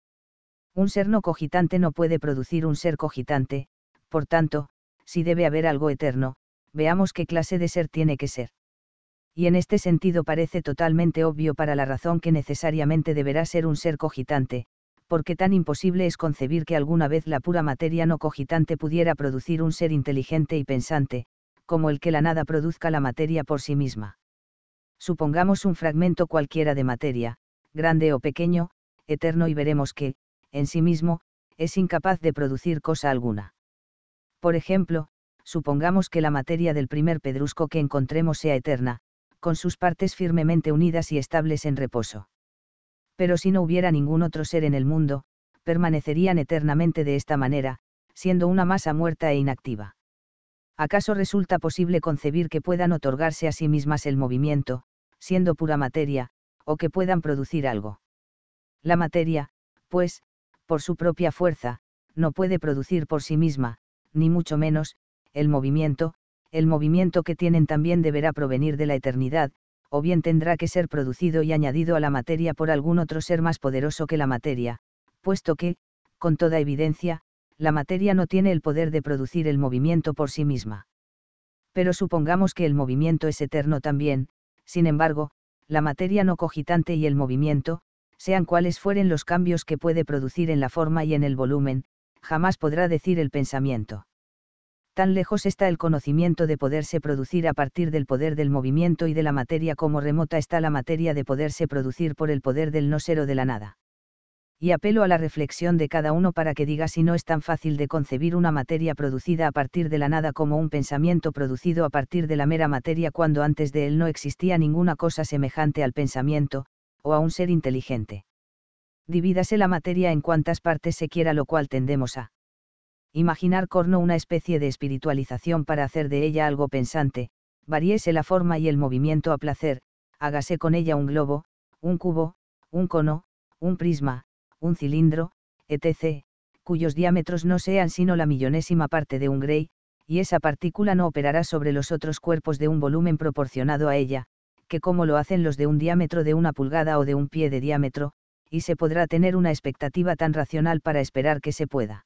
Speaker 1: Un ser no cogitante no puede producir un ser cogitante, por tanto, si debe haber algo eterno, veamos qué clase de ser tiene que ser. Y en este sentido parece totalmente obvio para la razón que necesariamente deberá ser un ser cogitante, porque tan imposible es concebir que alguna vez la pura materia no cogitante pudiera producir un ser inteligente y pensante, como el que la nada produzca la materia por sí misma. Supongamos un fragmento cualquiera de materia, grande o pequeño, eterno y veremos que, en sí mismo, es incapaz de producir cosa alguna. Por ejemplo, supongamos que la materia del primer pedrusco que encontremos sea eterna, con sus partes firmemente unidas y estables en reposo pero si no hubiera ningún otro ser en el mundo, permanecerían eternamente de esta manera, siendo una masa muerta e inactiva. ¿Acaso resulta posible concebir que puedan otorgarse a sí mismas el movimiento, siendo pura materia, o que puedan producir algo? La materia, pues, por su propia fuerza, no puede producir por sí misma, ni mucho menos, el movimiento, el movimiento que tienen también deberá provenir de la eternidad, o bien tendrá que ser producido y añadido a la materia por algún otro ser más poderoso que la materia, puesto que, con toda evidencia, la materia no tiene el poder de producir el movimiento por sí misma. Pero supongamos que el movimiento es eterno también, sin embargo, la materia no cogitante y el movimiento, sean cuales fueren los cambios que puede producir en la forma y en el volumen, jamás podrá decir el pensamiento tan lejos está el conocimiento de poderse producir a partir del poder del movimiento y de la materia como remota está la materia de poderse producir por el poder del no ser o de la nada. Y apelo a la reflexión de cada uno para que diga si no es tan fácil de concebir una materia producida a partir de la nada como un pensamiento producido a partir de la mera materia cuando antes de él no existía ninguna cosa semejante al pensamiento, o a un ser inteligente. Divídase la materia en cuantas partes se quiera lo cual tendemos a imaginar corno una especie de espiritualización para hacer de ella algo pensante, variese la forma y el movimiento a placer, hágase con ella un globo, un cubo, un cono, un prisma, un cilindro, etc., cuyos diámetros no sean sino la millonésima parte de un grey, y esa partícula no operará sobre los otros cuerpos de un volumen proporcionado a ella, que como lo hacen los de un diámetro de una pulgada o de un pie de diámetro, y se podrá tener una expectativa tan racional para esperar que se pueda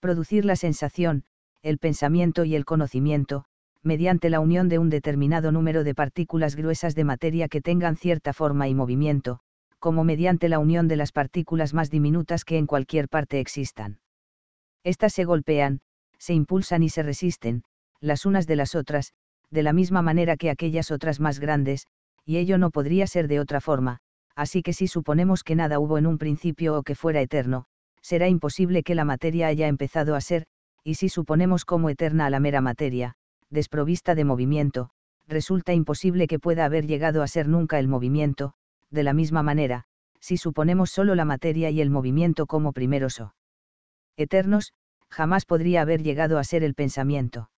Speaker 1: producir la sensación, el pensamiento y el conocimiento, mediante la unión de un determinado número de partículas gruesas de materia que tengan cierta forma y movimiento, como mediante la unión de las partículas más diminutas que en cualquier parte existan. Estas se golpean, se impulsan y se resisten, las unas de las otras, de la misma manera que aquellas otras más grandes, y ello no podría ser de otra forma, así que si suponemos que nada hubo en un principio o que fuera eterno, será imposible que la materia haya empezado a ser, y si suponemos como eterna a la mera materia, desprovista de movimiento, resulta imposible que pueda haber llegado a ser nunca el movimiento, de la misma manera, si suponemos solo la materia y el movimiento como primeros o eternos, jamás podría haber llegado a ser el pensamiento.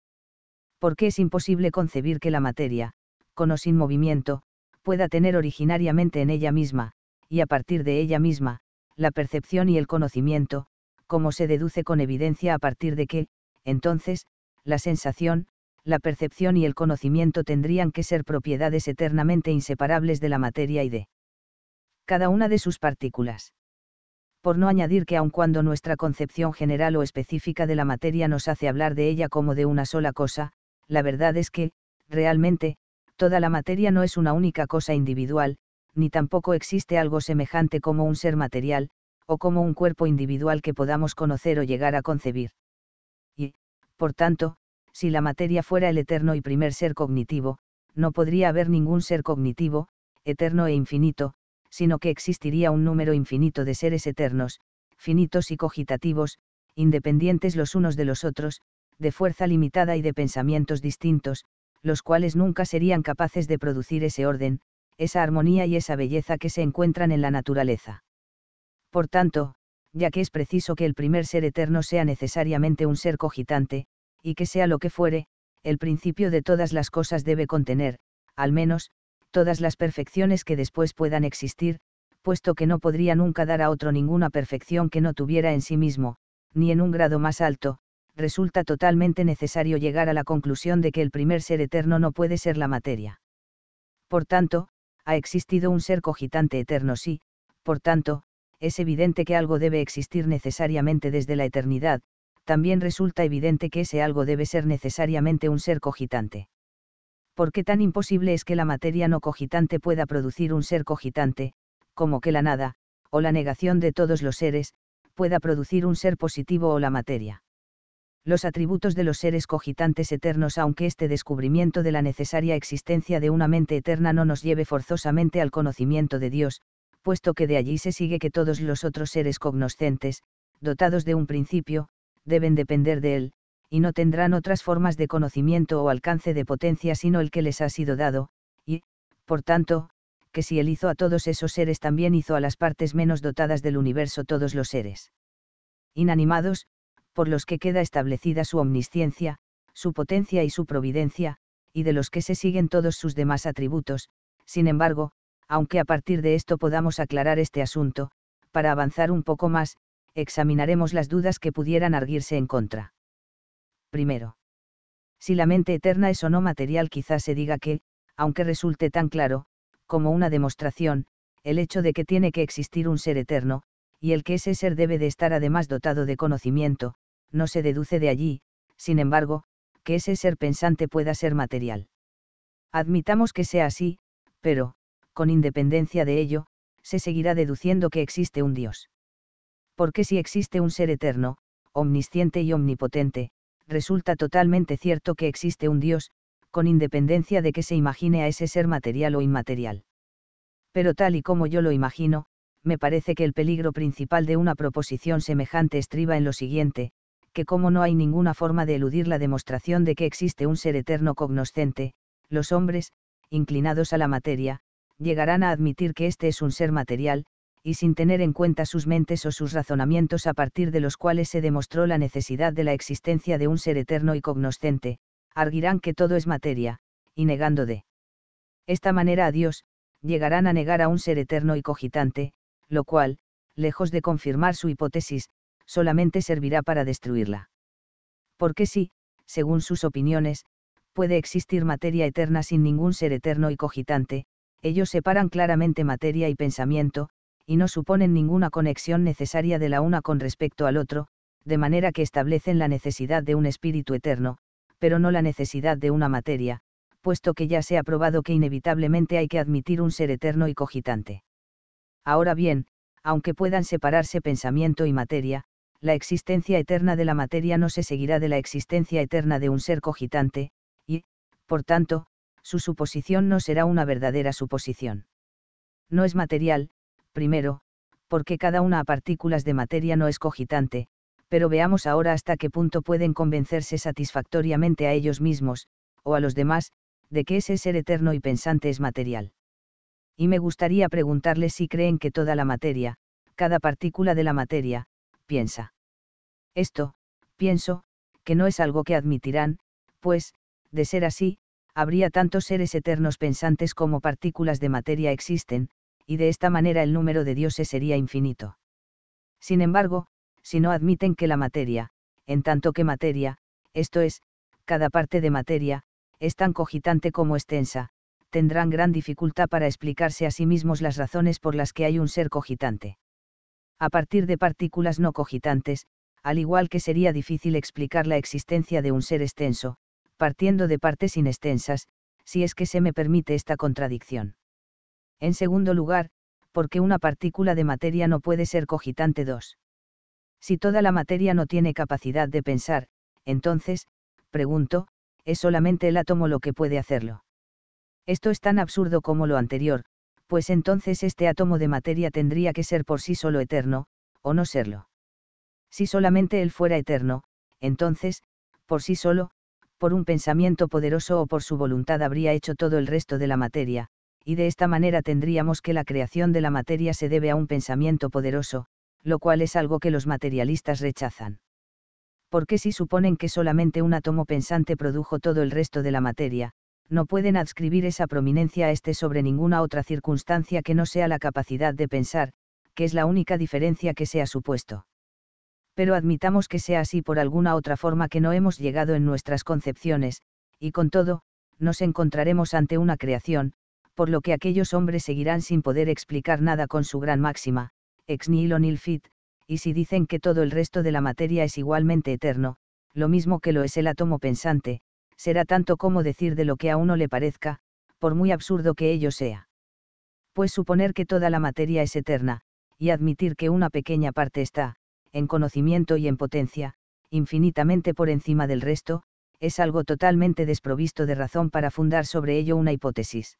Speaker 1: Porque es imposible concebir que la materia, con o sin movimiento, pueda tener originariamente en ella misma, y a partir de ella misma, la percepción y el conocimiento, como se deduce con evidencia a partir de que, entonces, la sensación, la percepción y el conocimiento tendrían que ser propiedades eternamente inseparables de la materia y de cada una de sus partículas. Por no añadir que aun cuando nuestra concepción general o específica de la materia nos hace hablar de ella como de una sola cosa, la verdad es que, realmente, toda la materia no es una única cosa individual, ni tampoco existe algo semejante como un ser material, o como un cuerpo individual que podamos conocer o llegar a concebir. Y, por tanto, si la materia fuera el eterno y primer ser cognitivo, no podría haber ningún ser cognitivo, eterno e infinito, sino que existiría un número infinito de seres eternos, finitos y cogitativos, independientes los unos de los otros, de fuerza limitada y de pensamientos distintos, los cuales nunca serían capaces de producir ese orden, esa armonía y esa belleza que se encuentran en la naturaleza. Por tanto, ya que es preciso que el primer ser eterno sea necesariamente un ser cogitante, y que sea lo que fuere, el principio de todas las cosas debe contener, al menos, todas las perfecciones que después puedan existir, puesto que no podría nunca dar a otro ninguna perfección que no tuviera en sí mismo, ni en un grado más alto, resulta totalmente necesario llegar a la conclusión de que el primer ser eterno no puede ser la materia. Por tanto, ha existido un ser cogitante eterno sí, por tanto, es evidente que algo debe existir necesariamente desde la eternidad, también resulta evidente que ese algo debe ser necesariamente un ser cogitante. ¿Por qué tan imposible es que la materia no cogitante pueda producir un ser cogitante, como que la nada, o la negación de todos los seres, pueda producir un ser positivo o la materia? los atributos de los seres cogitantes eternos aunque este descubrimiento de la necesaria existencia de una mente eterna no nos lleve forzosamente al conocimiento de Dios, puesto que de allí se sigue que todos los otros seres cognoscentes, dotados de un principio, deben depender de él, y no tendrán otras formas de conocimiento o alcance de potencia sino el que les ha sido dado, y, por tanto, que si él hizo a todos esos seres también hizo a las partes menos dotadas del universo todos los seres inanimados, por los que queda establecida su omnisciencia, su potencia y su providencia, y de los que se siguen todos sus demás atributos, sin embargo, aunque a partir de esto podamos aclarar este asunto, para avanzar un poco más, examinaremos las dudas que pudieran arguirse en contra. Primero. Si la mente eterna es o no material quizás se diga que, aunque resulte tan claro, como una demostración, el hecho de que tiene que existir un ser eterno, y el que ese ser debe de estar además dotado de conocimiento, no se deduce de allí, sin embargo, que ese ser pensante pueda ser material. Admitamos que sea así, pero, con independencia de ello, se seguirá deduciendo que existe un Dios. Porque si existe un ser eterno, omnisciente y omnipotente, resulta totalmente cierto que existe un Dios, con independencia de que se imagine a ese ser material o inmaterial. Pero tal y como yo lo imagino, me parece que el peligro principal de una proposición semejante estriba en lo siguiente, que como no hay ninguna forma de eludir la demostración de que existe un ser eterno cognoscente, los hombres, inclinados a la materia, llegarán a admitir que este es un ser material, y sin tener en cuenta sus mentes o sus razonamientos a partir de los cuales se demostró la necesidad de la existencia de un ser eterno y cognoscente, arguirán que todo es materia, y negando de esta manera a Dios, llegarán a negar a un ser eterno y cogitante, lo cual, lejos de confirmar su hipótesis, solamente servirá para destruirla. Porque si, según sus opiniones, puede existir materia eterna sin ningún ser eterno y cogitante, ellos separan claramente materia y pensamiento, y no suponen ninguna conexión necesaria de la una con respecto al otro, de manera que establecen la necesidad de un espíritu eterno, pero no la necesidad de una materia, puesto que ya se ha probado que inevitablemente hay que admitir un ser eterno y cogitante. Ahora bien, aunque puedan separarse pensamiento y materia, la existencia eterna de la materia no se seguirá de la existencia eterna de un ser cogitante, y, por tanto, su suposición no será una verdadera suposición. No es material, primero, porque cada una a partículas de materia no es cogitante, pero veamos ahora hasta qué punto pueden convencerse satisfactoriamente a ellos mismos, o a los demás, de que ese ser eterno y pensante es material. Y me gustaría preguntarles si creen que toda la materia, cada partícula de la materia, piensa. Esto, pienso, que no es algo que admitirán, pues, de ser así, habría tantos seres eternos pensantes como partículas de materia existen, y de esta manera el número de dioses sería infinito. Sin embargo, si no admiten que la materia, en tanto que materia, esto es, cada parte de materia, es tan cogitante como extensa, tendrán gran dificultad para explicarse a sí mismos las razones por las que hay un ser cogitante a partir de partículas no cogitantes, al igual que sería difícil explicar la existencia de un ser extenso, partiendo de partes inextensas, si es que se me permite esta contradicción. En segundo lugar, porque una partícula de materia no puede ser cogitante 2. Si toda la materia no tiene capacidad de pensar, entonces, pregunto, es solamente el átomo lo que puede hacerlo. Esto es tan absurdo como lo anterior, pues entonces este átomo de materia tendría que ser por sí solo eterno, o no serlo. Si solamente él fuera eterno, entonces, por sí solo, por un pensamiento poderoso o por su voluntad habría hecho todo el resto de la materia, y de esta manera tendríamos que la creación de la materia se debe a un pensamiento poderoso, lo cual es algo que los materialistas rechazan. Porque si suponen que solamente un átomo pensante produjo todo el resto de la materia, no pueden adscribir esa prominencia a este sobre ninguna otra circunstancia que no sea la capacidad de pensar, que es la única diferencia que se ha supuesto. Pero admitamos que sea así por alguna otra forma que no hemos llegado en nuestras concepciones, y con todo, nos encontraremos ante una creación, por lo que aquellos hombres seguirán sin poder explicar nada con su gran máxima, ex nihilo nil fit, y si dicen que todo el resto de la materia es igualmente eterno, lo mismo que lo es el átomo pensante, será tanto como decir de lo que a uno le parezca, por muy absurdo que ello sea. Pues suponer que toda la materia es eterna, y admitir que una pequeña parte está, en conocimiento y en potencia, infinitamente por encima del resto, es algo totalmente desprovisto de razón para fundar sobre ello una hipótesis.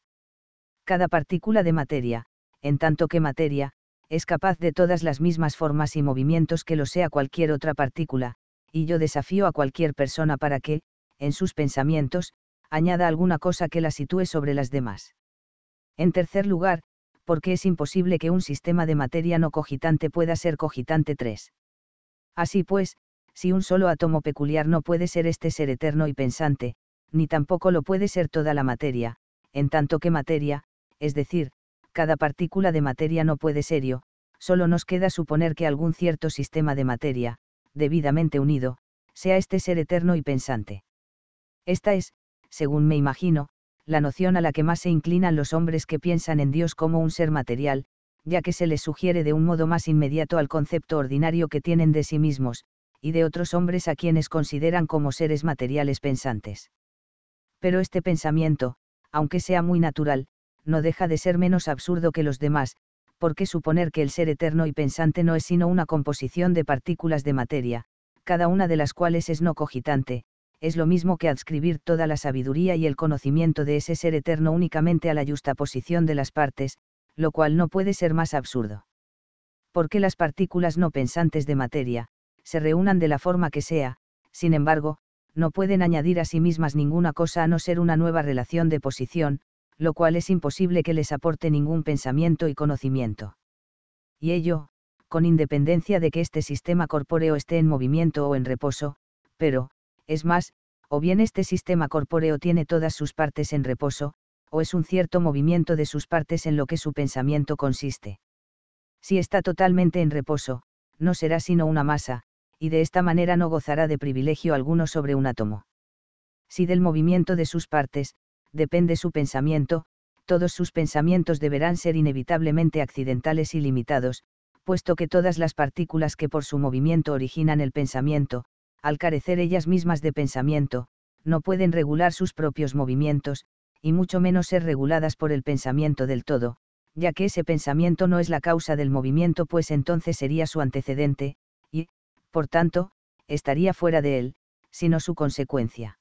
Speaker 1: Cada partícula de materia, en tanto que materia, es capaz de todas las mismas formas y movimientos que lo sea cualquier otra partícula, y yo desafío a cualquier persona para que, en sus pensamientos, añada alguna cosa que la sitúe sobre las demás. En tercer lugar, porque es imposible que un sistema de materia no cogitante pueda ser cogitante 3. Así pues, si un solo átomo peculiar no puede ser este ser eterno y pensante, ni tampoco lo puede ser toda la materia, en tanto que materia, es decir, cada partícula de materia no puede ser yo, solo nos queda suponer que algún cierto sistema de materia, debidamente unido, sea este ser eterno y pensante. Esta es, según me imagino, la noción a la que más se inclinan los hombres que piensan en Dios como un ser material, ya que se les sugiere de un modo más inmediato al concepto ordinario que tienen de sí mismos, y de otros hombres a quienes consideran como seres materiales pensantes. Pero este pensamiento, aunque sea muy natural, no deja de ser menos absurdo que los demás, porque suponer que el ser eterno y pensante no es sino una composición de partículas de materia, cada una de las cuales es no cogitante, es lo mismo que adscribir toda la sabiduría y el conocimiento de ese ser eterno únicamente a la posición de las partes, lo cual no puede ser más absurdo. Porque las partículas no pensantes de materia, se reúnan de la forma que sea, sin embargo, no pueden añadir a sí mismas ninguna cosa a no ser una nueva relación de posición, lo cual es imposible que les aporte ningún pensamiento y conocimiento. Y ello, con independencia de que este sistema corpóreo esté en movimiento o en reposo, pero, es más, o bien este sistema corpóreo tiene todas sus partes en reposo, o es un cierto movimiento de sus partes en lo que su pensamiento consiste. Si está totalmente en reposo, no será sino una masa, y de esta manera no gozará de privilegio alguno sobre un átomo. Si del movimiento de sus partes, depende su pensamiento, todos sus pensamientos deberán ser inevitablemente accidentales y limitados, puesto que todas las partículas que por su movimiento originan el pensamiento, al carecer ellas mismas de pensamiento, no pueden regular sus propios movimientos, y mucho menos ser reguladas por el pensamiento del todo, ya que ese pensamiento no es la causa del movimiento, pues entonces sería su antecedente, y, por tanto, estaría fuera de él, sino su consecuencia.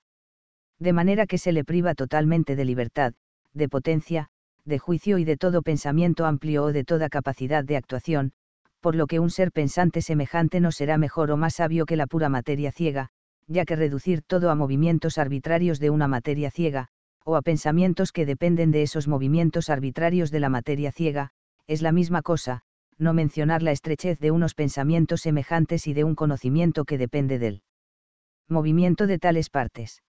Speaker 1: De manera que se le priva totalmente de libertad, de potencia, de juicio y de todo pensamiento amplio o de toda capacidad de actuación, por lo que un ser pensante semejante no será mejor o más sabio que la pura materia ciega, ya que reducir todo a movimientos arbitrarios de una materia ciega, o a pensamientos que dependen de esos movimientos arbitrarios de la materia ciega, es la misma cosa, no mencionar la estrechez de unos pensamientos semejantes y de un conocimiento que depende del movimiento de tales partes.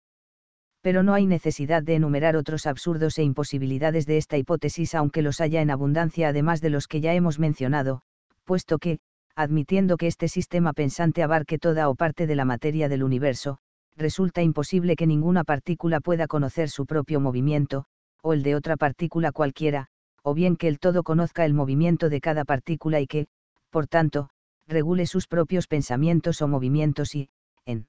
Speaker 1: Pero no hay necesidad de enumerar otros absurdos e imposibilidades de esta hipótesis aunque los haya en abundancia además de los que ya hemos mencionado, puesto que, admitiendo que este sistema pensante abarque toda o parte de la materia del universo, resulta imposible que ninguna partícula pueda conocer su propio movimiento, o el de otra partícula cualquiera, o bien que el todo conozca el movimiento de cada partícula y que, por tanto, regule sus propios pensamientos o movimientos y, en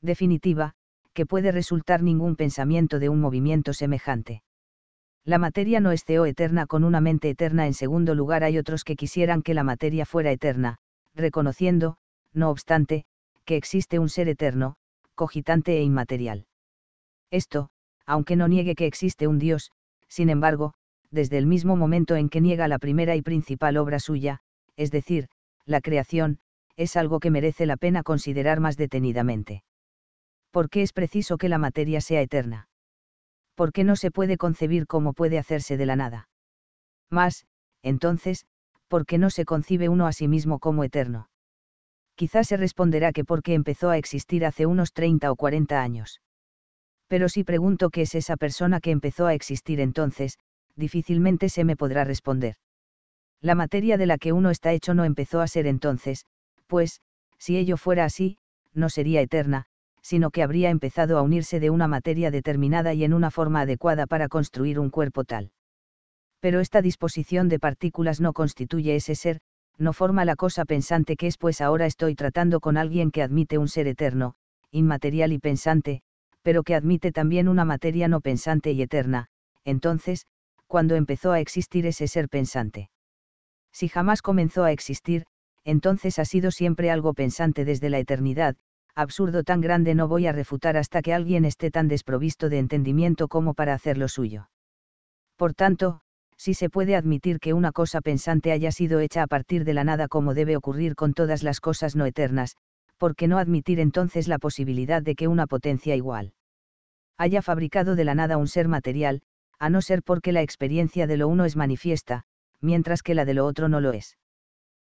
Speaker 1: definitiva, que puede resultar ningún pensamiento de un movimiento semejante la materia no o eterna con una mente eterna. En segundo lugar, hay otros que quisieran que la materia fuera eterna, reconociendo, no obstante, que existe un ser eterno, cogitante e inmaterial. Esto, aunque no niegue que existe un Dios, sin embargo, desde el mismo momento en que niega la primera y principal obra suya, es decir, la creación, es algo que merece la pena considerar más detenidamente. ¿Por qué es preciso que la materia sea eterna? qué no se puede concebir cómo puede hacerse de la nada. Más, entonces, ¿por qué no se concibe uno a sí mismo como eterno. Quizás se responderá que porque empezó a existir hace unos 30 o 40 años. Pero si pregunto qué es esa persona que empezó a existir entonces, difícilmente se me podrá responder. La materia de la que uno está hecho no empezó a ser entonces, pues, si ello fuera así, no sería eterna, sino que habría empezado a unirse de una materia determinada y en una forma adecuada para construir un cuerpo tal. Pero esta disposición de partículas no constituye ese ser, no forma la cosa pensante que es pues ahora estoy tratando con alguien que admite un ser eterno, inmaterial y pensante, pero que admite también una materia no pensante y eterna, entonces, cuando empezó a existir ese ser pensante. Si jamás comenzó a existir, entonces ha sido siempre algo pensante desde la eternidad, absurdo tan grande no voy a refutar hasta que alguien esté tan desprovisto de entendimiento como para hacerlo suyo. Por tanto, si se puede admitir que una cosa pensante haya sido hecha a partir de la nada como debe ocurrir con todas las cosas no eternas, ¿por qué no admitir entonces la posibilidad de que una potencia igual haya fabricado de la nada un ser material, a no ser porque la experiencia de lo uno es manifiesta, mientras que la de lo otro no lo es?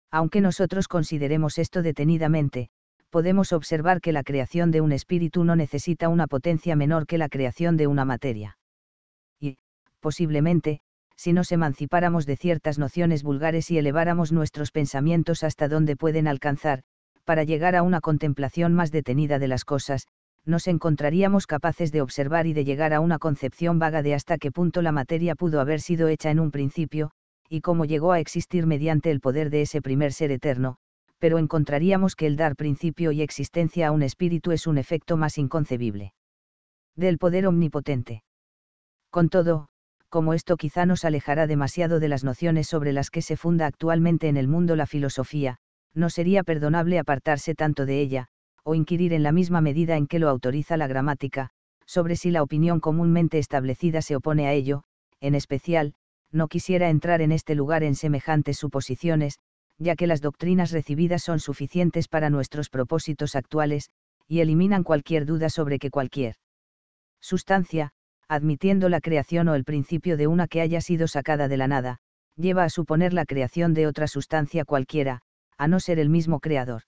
Speaker 1: Aunque nosotros consideremos esto detenidamente, podemos observar que la creación de un espíritu no necesita una potencia menor que la creación de una materia. Y, posiblemente, si nos emancipáramos de ciertas nociones vulgares y eleváramos nuestros pensamientos hasta donde pueden alcanzar, para llegar a una contemplación más detenida de las cosas, nos encontraríamos capaces de observar y de llegar a una concepción vaga de hasta qué punto la materia pudo haber sido hecha en un principio, y cómo llegó a existir mediante el poder de ese primer ser eterno, pero encontraríamos que el dar principio y existencia a un espíritu es un efecto más inconcebible. Del poder omnipotente. Con todo, como esto quizá nos alejará demasiado de las nociones sobre las que se funda actualmente en el mundo la filosofía, no sería perdonable apartarse tanto de ella, o inquirir en la misma medida en que lo autoriza la gramática, sobre si la opinión comúnmente establecida se opone a ello, en especial, no quisiera entrar en este lugar en semejantes suposiciones, ya que las doctrinas recibidas son suficientes para nuestros propósitos actuales, y eliminan cualquier duda sobre que cualquier sustancia, admitiendo la creación o el principio de una que haya sido sacada de la nada, lleva a suponer la creación de otra sustancia cualquiera, a no ser el mismo creador.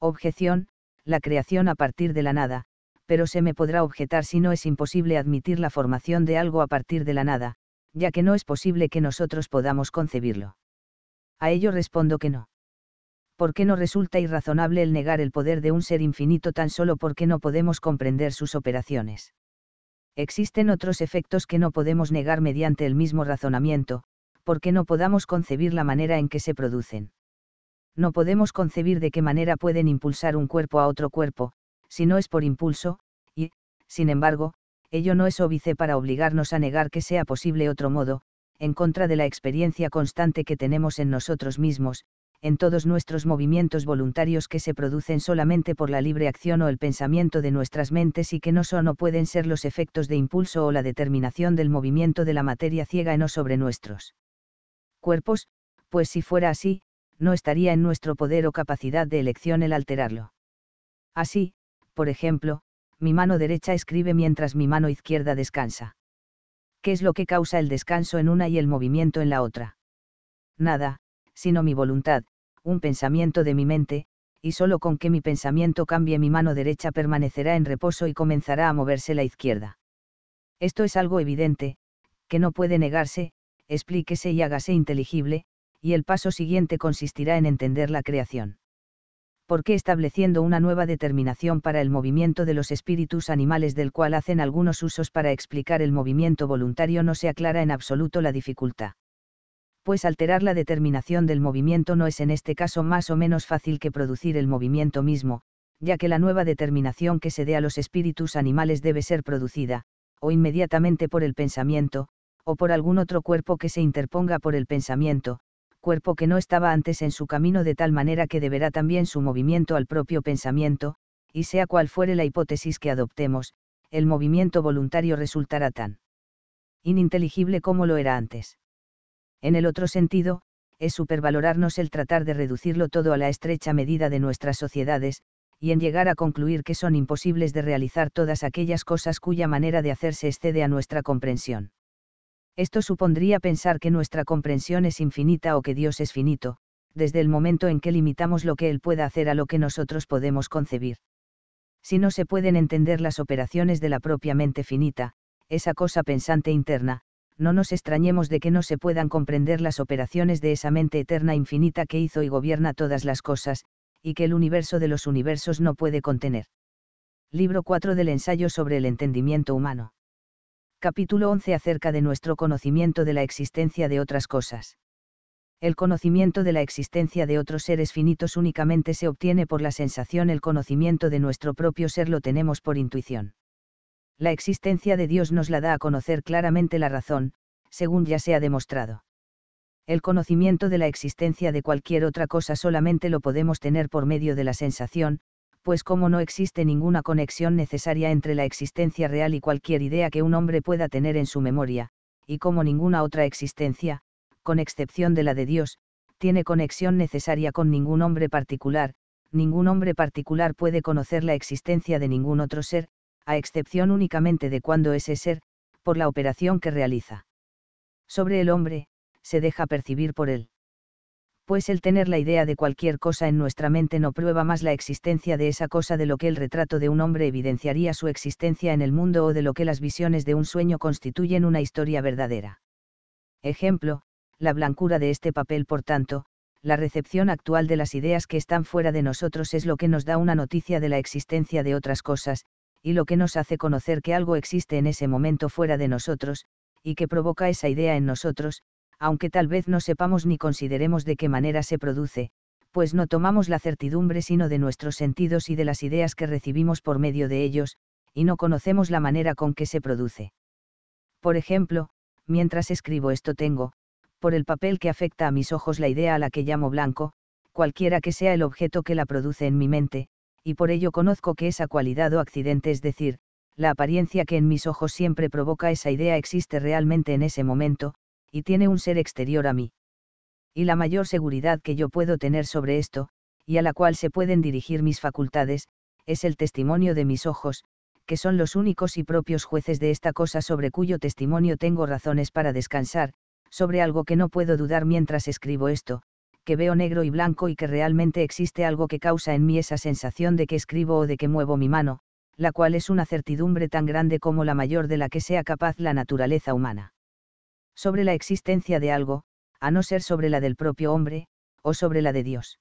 Speaker 1: Objeción, la creación a partir de la nada, pero se me podrá objetar si no es imposible admitir la formación de algo a partir de la nada, ya que no es posible que nosotros podamos concebirlo. A ello respondo que no. ¿Por qué no resulta irrazonable el negar el poder de un ser infinito tan solo porque no podemos comprender sus operaciones? Existen otros efectos que no podemos negar mediante el mismo razonamiento, porque no podamos concebir la manera en que se producen. No podemos concebir de qué manera pueden impulsar un cuerpo a otro cuerpo, si no es por impulso, y, sin embargo, ello no es óbice para obligarnos a negar que sea posible otro modo, en contra de la experiencia constante que tenemos en nosotros mismos, en todos nuestros movimientos voluntarios que se producen solamente por la libre acción o el pensamiento de nuestras mentes y que no son o pueden ser los efectos de impulso o la determinación del movimiento de la materia ciega en o sobre nuestros cuerpos, pues si fuera así, no estaría en nuestro poder o capacidad de elección el alterarlo. Así, por ejemplo, mi mano derecha escribe mientras mi mano izquierda descansa. ¿qué es lo que causa el descanso en una y el movimiento en la otra? Nada, sino mi voluntad, un pensamiento de mi mente, y solo con que mi pensamiento cambie mi mano derecha permanecerá en reposo y comenzará a moverse la izquierda. Esto es algo evidente, que no puede negarse, explíquese y hágase inteligible, y el paso siguiente consistirá en entender la creación porque estableciendo una nueva determinación para el movimiento de los espíritus animales del cual hacen algunos usos para explicar el movimiento voluntario no se aclara en absoluto la dificultad. Pues alterar la determinación del movimiento no es en este caso más o menos fácil que producir el movimiento mismo, ya que la nueva determinación que se dé a los espíritus animales debe ser producida, o inmediatamente por el pensamiento, o por algún otro cuerpo que se interponga por el pensamiento, cuerpo que no estaba antes en su camino de tal manera que deberá también su movimiento al propio pensamiento, y sea cual fuere la hipótesis que adoptemos, el movimiento voluntario resultará tan ininteligible como lo era antes. En el otro sentido, es supervalorarnos el tratar de reducirlo todo a la estrecha medida de nuestras sociedades, y en llegar a concluir que son imposibles de realizar todas aquellas cosas cuya manera de hacerse excede a nuestra comprensión. Esto supondría pensar que nuestra comprensión es infinita o que Dios es finito, desde el momento en que limitamos lo que Él pueda hacer a lo que nosotros podemos concebir. Si no se pueden entender las operaciones de la propia mente finita, esa cosa pensante interna, no nos extrañemos de que no se puedan comprender las operaciones de esa mente eterna infinita que hizo y gobierna todas las cosas, y que el universo de los universos no puede contener. Libro 4 del ensayo sobre el entendimiento humano. Capítulo 11 acerca de nuestro conocimiento de la existencia de otras cosas. El conocimiento de la existencia de otros seres finitos únicamente se obtiene por la sensación, el conocimiento de nuestro propio ser lo tenemos por intuición. La existencia de Dios nos la da a conocer claramente la razón, según ya se ha demostrado. El conocimiento de la existencia de cualquier otra cosa solamente lo podemos tener por medio de la sensación, pues como no existe ninguna conexión necesaria entre la existencia real y cualquier idea que un hombre pueda tener en su memoria, y como ninguna otra existencia, con excepción de la de Dios, tiene conexión necesaria con ningún hombre particular, ningún hombre particular puede conocer la existencia de ningún otro ser, a excepción únicamente de cuando ese ser, por la operación que realiza. Sobre el hombre, se deja percibir por él pues el tener la idea de cualquier cosa en nuestra mente no prueba más la existencia de esa cosa de lo que el retrato de un hombre evidenciaría su existencia en el mundo o de lo que las visiones de un sueño constituyen una historia verdadera. Ejemplo, la blancura de este papel, por tanto, la recepción actual de las ideas que están fuera de nosotros es lo que nos da una noticia de la existencia de otras cosas, y lo que nos hace conocer que algo existe en ese momento fuera de nosotros, y que provoca esa idea en nosotros, aunque tal vez no sepamos ni consideremos de qué manera se produce, pues no tomamos la certidumbre sino de nuestros sentidos y de las ideas que recibimos por medio de ellos, y no conocemos la manera con que se produce. Por ejemplo, mientras escribo esto tengo, por el papel que afecta a mis ojos la idea a la que llamo blanco, cualquiera que sea el objeto que la produce en mi mente, y por ello conozco que esa cualidad o accidente, es decir, la apariencia que en mis ojos siempre provoca esa idea existe realmente en ese momento, y tiene un ser exterior a mí. Y la mayor seguridad que yo puedo tener sobre esto, y a la cual se pueden dirigir mis facultades, es el testimonio de mis ojos, que son los únicos y propios jueces de esta cosa sobre cuyo testimonio tengo razones para descansar, sobre algo que no puedo dudar mientras escribo esto, que veo negro y blanco y que realmente existe algo que causa en mí esa sensación de que escribo o de que muevo mi mano, la cual es una certidumbre tan grande como la mayor de la que sea capaz la naturaleza humana sobre la existencia de algo, a no ser sobre la del propio hombre, o sobre la de Dios.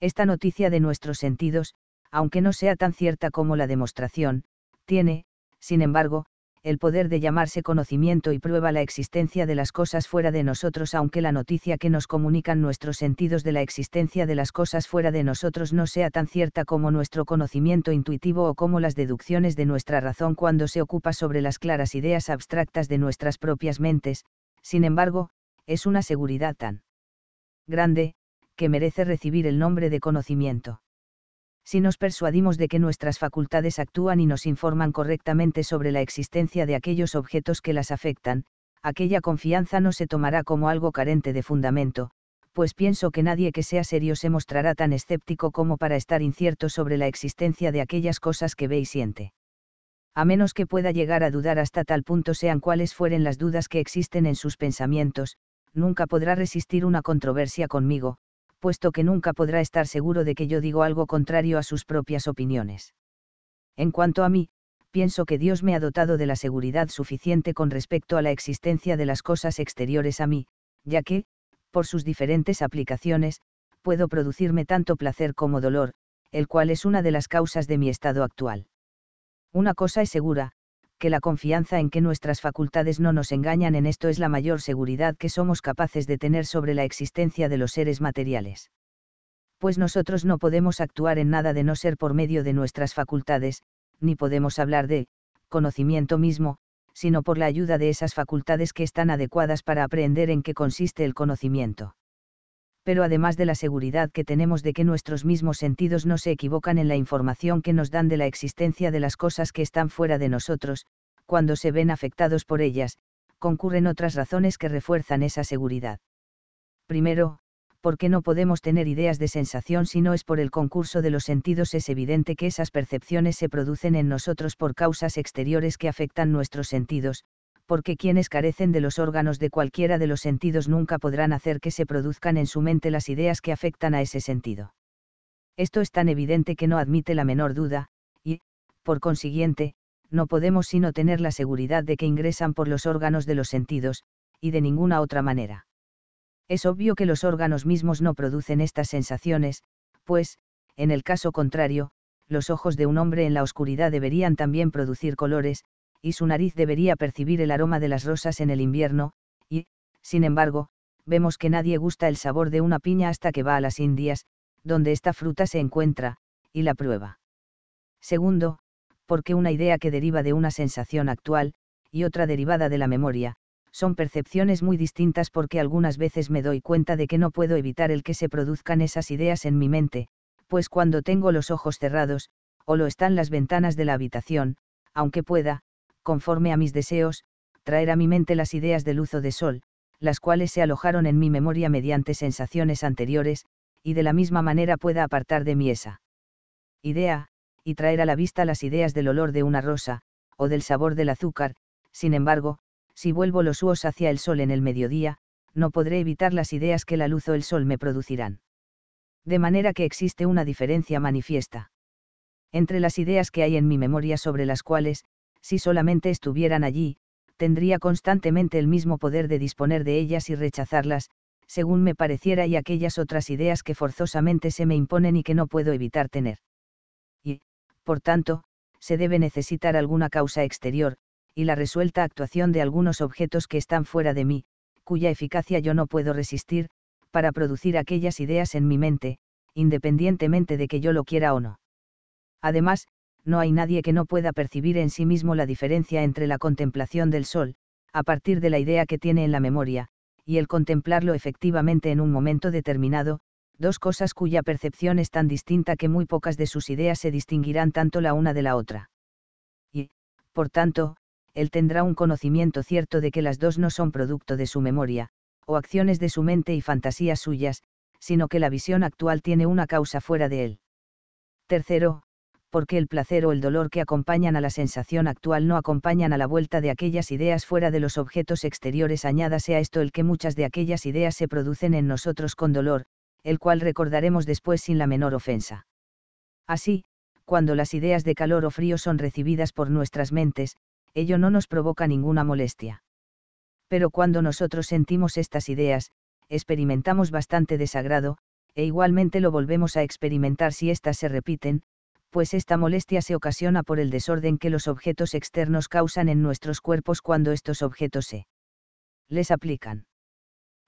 Speaker 1: Esta noticia de nuestros sentidos, aunque no sea tan cierta como la demostración, tiene, sin embargo, el poder de llamarse conocimiento y prueba la existencia de las cosas fuera de nosotros, aunque la noticia que nos comunican nuestros sentidos de la existencia de las cosas fuera de nosotros no sea tan cierta como nuestro conocimiento intuitivo o como las deducciones de nuestra razón cuando se ocupa sobre las claras ideas abstractas de nuestras propias mentes, sin embargo, es una seguridad tan grande, que merece recibir el nombre de conocimiento si nos persuadimos de que nuestras facultades actúan y nos informan correctamente sobre la existencia de aquellos objetos que las afectan, aquella confianza no se tomará como algo carente de fundamento, pues pienso que nadie que sea serio se mostrará tan escéptico como para estar incierto sobre la existencia de aquellas cosas que ve y siente. A menos que pueda llegar a dudar hasta tal punto sean cuales fueren las dudas que existen en sus pensamientos, nunca podrá resistir una controversia conmigo, puesto que nunca podrá estar seguro de que yo digo algo contrario a sus propias opiniones. En cuanto a mí, pienso que Dios me ha dotado de la seguridad suficiente con respecto a la existencia de las cosas exteriores a mí, ya que, por sus diferentes aplicaciones, puedo producirme tanto placer como dolor, el cual es una de las causas de mi estado actual. Una cosa es segura, que la confianza en que nuestras facultades no nos engañan en esto es la mayor seguridad que somos capaces de tener sobre la existencia de los seres materiales. Pues nosotros no podemos actuar en nada de no ser por medio de nuestras facultades, ni podemos hablar de conocimiento mismo, sino por la ayuda de esas facultades que están adecuadas para aprender en qué consiste el conocimiento pero además de la seguridad que tenemos de que nuestros mismos sentidos no se equivocan en la información que nos dan de la existencia de las cosas que están fuera de nosotros, cuando se ven afectados por ellas, concurren otras razones que refuerzan esa seguridad. Primero, porque no podemos tener ideas de sensación si no es por el concurso de los sentidos es evidente que esas percepciones se producen en nosotros por causas exteriores que afectan nuestros sentidos, porque quienes carecen de los órganos de cualquiera de los sentidos nunca podrán hacer que se produzcan en su mente las ideas que afectan a ese sentido. Esto es tan evidente que no admite la menor duda, y, por consiguiente, no podemos sino tener la seguridad de que ingresan por los órganos de los sentidos, y de ninguna otra manera. Es obvio que los órganos mismos no producen estas sensaciones, pues, en el caso contrario, los ojos de un hombre en la oscuridad deberían también producir colores, y su nariz debería percibir el aroma de las rosas en el invierno, y, sin embargo, vemos que nadie gusta el sabor de una piña hasta que va a las Indias, donde esta fruta se encuentra, y la prueba. Segundo, porque una idea que deriva de una sensación actual, y otra derivada de la memoria, son percepciones muy distintas porque algunas veces me doy cuenta de que no puedo evitar el que se produzcan esas ideas en mi mente, pues cuando tengo los ojos cerrados, o lo están las ventanas de la habitación, aunque pueda, conforme a mis deseos, traer a mi mente las ideas de luz o de sol, las cuales se alojaron en mi memoria mediante sensaciones anteriores, y de la misma manera pueda apartar de mí esa idea, y traer a la vista las ideas del olor de una rosa, o del sabor del azúcar, sin embargo, si vuelvo los uos hacia el sol en el mediodía, no podré evitar las ideas que la luz o el sol me producirán. De manera que existe una diferencia manifiesta entre las ideas que hay en mi memoria sobre las cuales, si solamente estuvieran allí, tendría constantemente el mismo poder de disponer de ellas y rechazarlas, según me pareciera y aquellas otras ideas que forzosamente se me imponen y que no puedo evitar tener. Y, por tanto, se debe necesitar alguna causa exterior, y la resuelta actuación de algunos objetos que están fuera de mí, cuya eficacia yo no puedo resistir, para producir aquellas ideas en mi mente, independientemente de que yo lo quiera o no. Además, no hay nadie que no pueda percibir en sí mismo la diferencia entre la contemplación del sol, a partir de la idea que tiene en la memoria, y el contemplarlo efectivamente en un momento determinado, dos cosas cuya percepción es tan distinta que muy pocas de sus ideas se distinguirán tanto la una de la otra. Y, por tanto, él tendrá un conocimiento cierto de que las dos no son producto de su memoria, o acciones de su mente y fantasías suyas, sino que la visión actual tiene una causa fuera de él. Tercero, porque el placer o el dolor que acompañan a la sensación actual no acompañan a la vuelta de aquellas ideas fuera de los objetos exteriores. Añádase a esto el que muchas de aquellas ideas se producen en nosotros con dolor, el cual recordaremos después sin la menor ofensa. Así, cuando las ideas de calor o frío son recibidas por nuestras mentes, ello no nos provoca ninguna molestia. Pero cuando nosotros sentimos estas ideas, experimentamos bastante desagrado, e igualmente lo volvemos a experimentar si éstas se repiten, pues esta molestia se ocasiona por el desorden que los objetos externos causan en nuestros cuerpos cuando estos objetos se les aplican.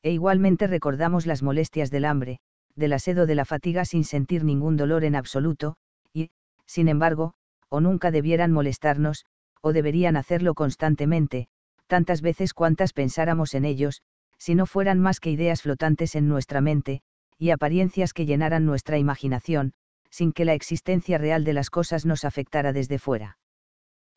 Speaker 1: E igualmente recordamos las molestias del hambre, del asedo de la fatiga sin sentir ningún dolor en absoluto, y, sin embargo, o nunca debieran molestarnos, o deberían hacerlo constantemente, tantas veces cuantas pensáramos en ellos, si no fueran más que ideas flotantes en nuestra mente, y apariencias que llenaran nuestra imaginación, sin que la existencia real de las cosas nos afectara desde fuera.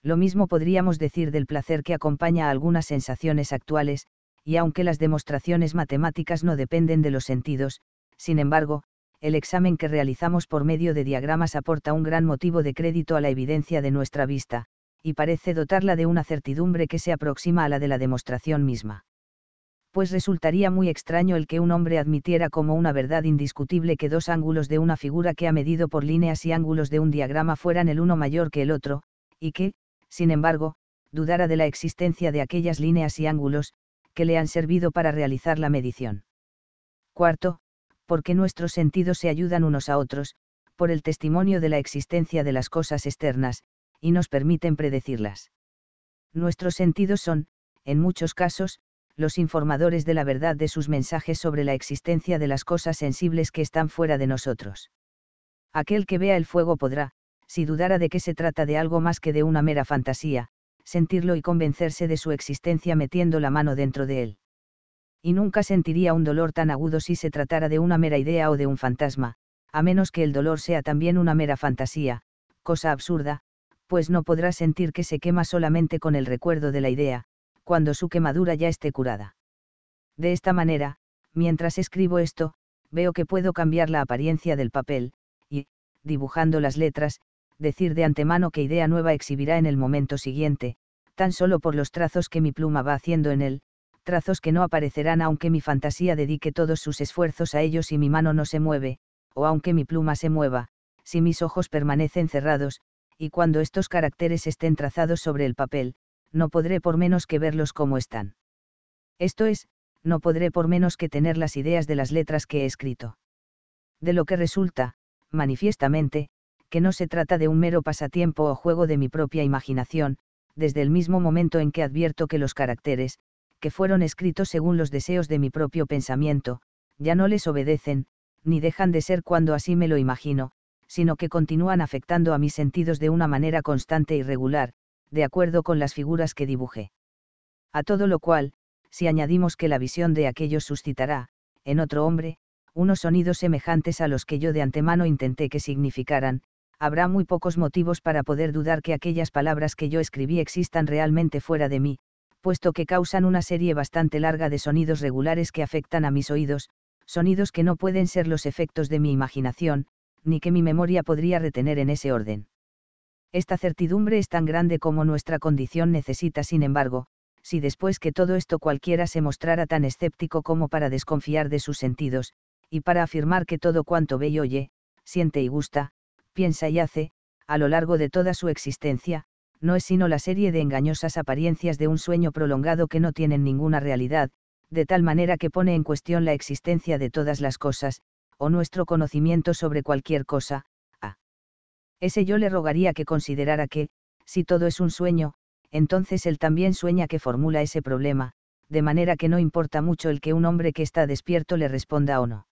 Speaker 1: Lo mismo podríamos decir del placer que acompaña a algunas sensaciones actuales, y aunque las demostraciones matemáticas no dependen de los sentidos, sin embargo, el examen que realizamos por medio de diagramas aporta un gran motivo de crédito a la evidencia de nuestra vista, y parece dotarla de una certidumbre que se aproxima a la de la demostración misma pues resultaría muy extraño el que un hombre admitiera como una verdad indiscutible que dos ángulos de una figura que ha medido por líneas y ángulos de un diagrama fueran el uno mayor que el otro, y que, sin embargo, dudara de la existencia de aquellas líneas y ángulos, que le han servido para realizar la medición. Cuarto, porque nuestros sentidos se ayudan unos a otros, por el testimonio de la existencia de las cosas externas, y nos permiten predecirlas. Nuestros sentidos son, en muchos casos, los informadores de la verdad de sus mensajes sobre la existencia de las cosas sensibles que están fuera de nosotros. Aquel que vea el fuego podrá, si dudara de que se trata de algo más que de una mera fantasía, sentirlo y convencerse de su existencia metiendo la mano dentro de él. Y nunca sentiría un dolor tan agudo si se tratara de una mera idea o de un fantasma, a menos que el dolor sea también una mera fantasía, cosa absurda, pues no podrá sentir que se quema solamente con el recuerdo de la idea, cuando su quemadura ya esté curada. De esta manera, mientras escribo esto, veo que puedo cambiar la apariencia del papel, y, dibujando las letras, decir de antemano qué idea nueva exhibirá en el momento siguiente, tan solo por los trazos que mi pluma va haciendo en él, trazos que no aparecerán aunque mi fantasía dedique todos sus esfuerzos a ellos y mi mano no se mueve, o aunque mi pluma se mueva, si mis ojos permanecen cerrados, y cuando estos caracteres estén trazados sobre el papel, no podré por menos que verlos como están. Esto es, no podré por menos que tener las ideas de las letras que he escrito. De lo que resulta, manifiestamente, que no se trata de un mero pasatiempo o juego de mi propia imaginación, desde el mismo momento en que advierto que los caracteres, que fueron escritos según los deseos de mi propio pensamiento, ya no les obedecen, ni dejan de ser cuando así me lo imagino, sino que continúan afectando a mis sentidos de una manera constante y regular, de acuerdo con las figuras que dibujé. A todo lo cual, si añadimos que la visión de aquellos suscitará, en otro hombre, unos sonidos semejantes a los que yo de antemano intenté que significaran, habrá muy pocos motivos para poder dudar que aquellas palabras que yo escribí existan realmente fuera de mí, puesto que causan una serie bastante larga de sonidos regulares que afectan a mis oídos, sonidos que no pueden ser los efectos de mi imaginación, ni que mi memoria podría retener en ese orden. Esta certidumbre es tan grande como nuestra condición necesita, sin embargo, si después que todo esto cualquiera se mostrara tan escéptico como para desconfiar de sus sentidos, y para afirmar que todo cuanto ve y oye, siente y gusta, piensa y hace, a lo largo de toda su existencia, no es sino la serie de engañosas apariencias de un sueño prolongado que no tienen ninguna realidad, de tal manera que pone en cuestión la existencia de todas las cosas, o nuestro conocimiento sobre cualquier cosa, ese yo le rogaría que considerara que, si todo es un sueño, entonces él también sueña que formula ese problema, de manera que no importa mucho el que un hombre que está despierto le responda o no.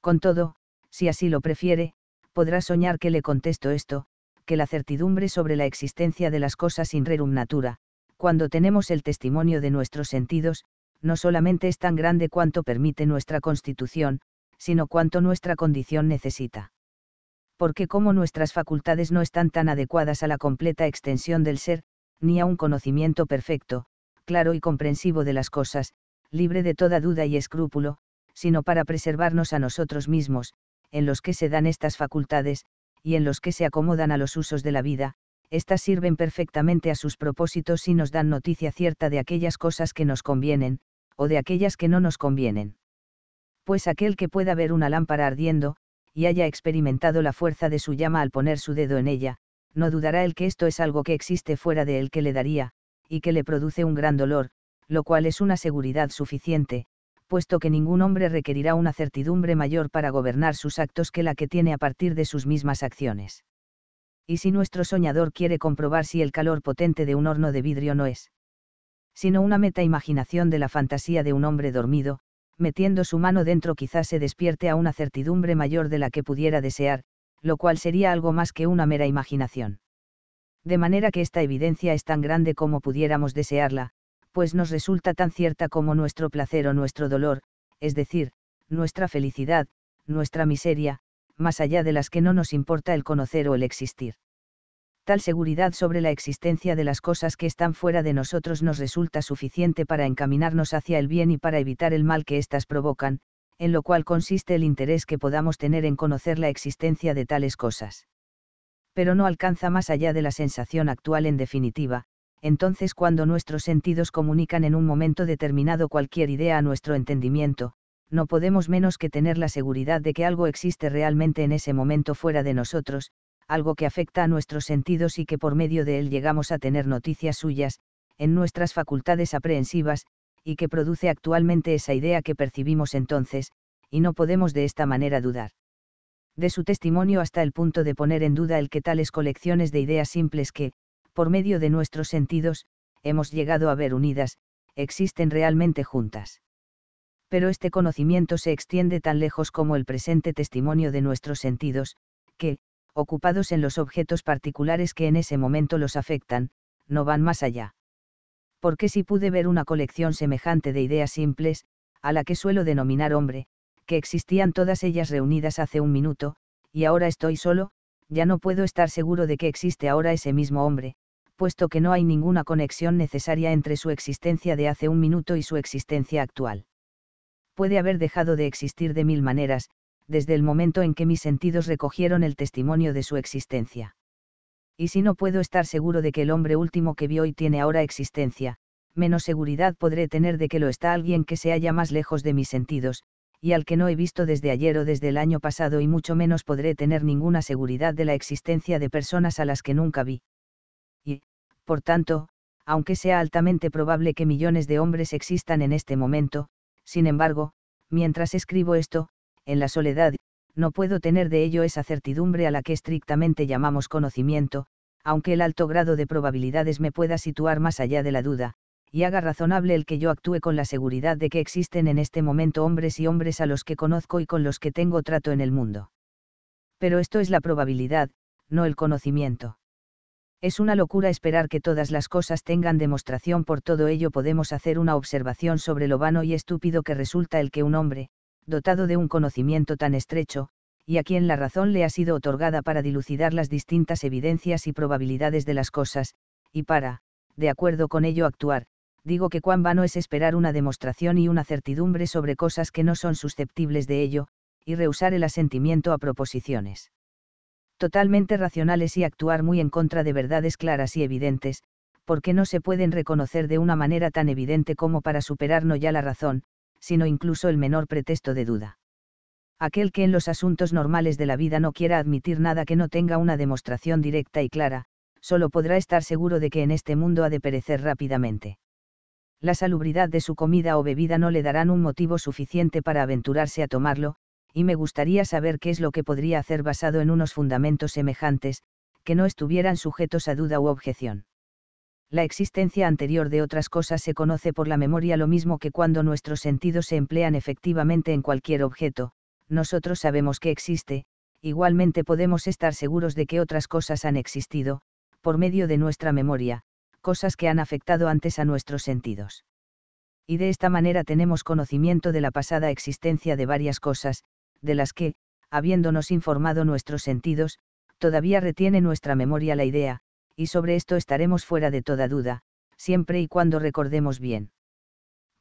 Speaker 1: Con todo, si así lo prefiere, podrá soñar que le contesto esto, que la certidumbre sobre la existencia de las cosas in rerum natura, cuando tenemos el testimonio de nuestros sentidos, no solamente es tan grande cuanto permite nuestra constitución, sino cuanto nuestra condición necesita porque como nuestras facultades no están tan adecuadas a la completa extensión del ser, ni a un conocimiento perfecto, claro y comprensivo de las cosas, libre de toda duda y escrúpulo, sino para preservarnos a nosotros mismos, en los que se dan estas facultades, y en los que se acomodan a los usos de la vida, éstas sirven perfectamente a sus propósitos y nos dan noticia cierta de aquellas cosas que nos convienen, o de aquellas que no nos convienen. Pues aquel que pueda ver una lámpara ardiendo, y haya experimentado la fuerza de su llama al poner su dedo en ella, no dudará el que esto es algo que existe fuera de él que le daría, y que le produce un gran dolor, lo cual es una seguridad suficiente, puesto que ningún hombre requerirá una certidumbre mayor para gobernar sus actos que la que tiene a partir de sus mismas acciones. Y si nuestro soñador quiere comprobar si el calor potente de un horno de vidrio no es, sino una meta imaginación de la fantasía de un hombre dormido, metiendo su mano dentro quizás se despierte a una certidumbre mayor de la que pudiera desear, lo cual sería algo más que una mera imaginación. De manera que esta evidencia es tan grande como pudiéramos desearla, pues nos resulta tan cierta como nuestro placer o nuestro dolor, es decir, nuestra felicidad, nuestra miseria, más allá de las que no nos importa el conocer o el existir tal seguridad sobre la existencia de las cosas que están fuera de nosotros nos resulta suficiente para encaminarnos hacia el bien y para evitar el mal que éstas provocan, en lo cual consiste el interés que podamos tener en conocer la existencia de tales cosas. Pero no alcanza más allá de la sensación actual en definitiva, entonces cuando nuestros sentidos comunican en un momento determinado cualquier idea a nuestro entendimiento, no podemos menos que tener la seguridad de que algo existe realmente en ese momento fuera de nosotros, algo que afecta a nuestros sentidos y que por medio de él llegamos a tener noticias suyas, en nuestras facultades aprehensivas, y que produce actualmente esa idea que percibimos entonces, y no podemos de esta manera dudar. De su testimonio hasta el punto de poner en duda el que tales colecciones de ideas simples que, por medio de nuestros sentidos, hemos llegado a ver unidas, existen realmente juntas. Pero este conocimiento se extiende tan lejos como el presente testimonio de nuestros sentidos, que, ocupados en los objetos particulares que en ese momento los afectan, no van más allá. Porque si pude ver una colección semejante de ideas simples, a la que suelo denominar hombre, que existían todas ellas reunidas hace un minuto, y ahora estoy solo, ya no puedo estar seguro de que existe ahora ese mismo hombre, puesto que no hay ninguna conexión necesaria entre su existencia de hace un minuto y su existencia actual. Puede haber dejado de existir de mil maneras, desde el momento en que mis sentidos recogieron el testimonio de su existencia. Y si no puedo estar seguro de que el hombre último que vi hoy tiene ahora existencia, menos seguridad podré tener de que lo está alguien que se halla más lejos de mis sentidos, y al que no he visto desde ayer o desde el año pasado y mucho menos podré tener ninguna seguridad de la existencia de personas a las que nunca vi. Y, por tanto, aunque sea altamente probable que millones de hombres existan en este momento, sin embargo, mientras escribo esto, en la soledad, no puedo tener de ello esa certidumbre a la que estrictamente llamamos conocimiento, aunque el alto grado de probabilidades me pueda situar más allá de la duda, y haga razonable el que yo actúe con la seguridad de que existen en este momento hombres y hombres a los que conozco y con los que tengo trato en el mundo. Pero esto es la probabilidad, no el conocimiento. Es una locura esperar que todas las cosas tengan demostración, por todo ello podemos hacer una observación sobre lo vano y estúpido que resulta el que un hombre, dotado de un conocimiento tan estrecho, y a quien la razón le ha sido otorgada para dilucidar las distintas evidencias y probabilidades de las cosas, y para, de acuerdo con ello, actuar, digo que cuán vano es esperar una demostración y una certidumbre sobre cosas que no son susceptibles de ello, y rehusar el asentimiento a proposiciones totalmente racionales y actuar muy en contra de verdades claras y evidentes, porque no se pueden reconocer de una manera tan evidente como para superar ya la razón, sino incluso el menor pretexto de duda. Aquel que en los asuntos normales de la vida no quiera admitir nada que no tenga una demostración directa y clara, solo podrá estar seguro de que en este mundo ha de perecer rápidamente. La salubridad de su comida o bebida no le darán un motivo suficiente para aventurarse a tomarlo, y me gustaría saber qué es lo que podría hacer basado en unos fundamentos semejantes, que no estuvieran sujetos a duda u objeción la existencia anterior de otras cosas se conoce por la memoria lo mismo que cuando nuestros sentidos se emplean efectivamente en cualquier objeto, nosotros sabemos que existe, igualmente podemos estar seguros de que otras cosas han existido, por medio de nuestra memoria, cosas que han afectado antes a nuestros sentidos. Y de esta manera tenemos conocimiento de la pasada existencia de varias cosas, de las que, habiéndonos informado nuestros sentidos, todavía retiene nuestra memoria la idea, y sobre esto estaremos fuera de toda duda, siempre y cuando recordemos bien.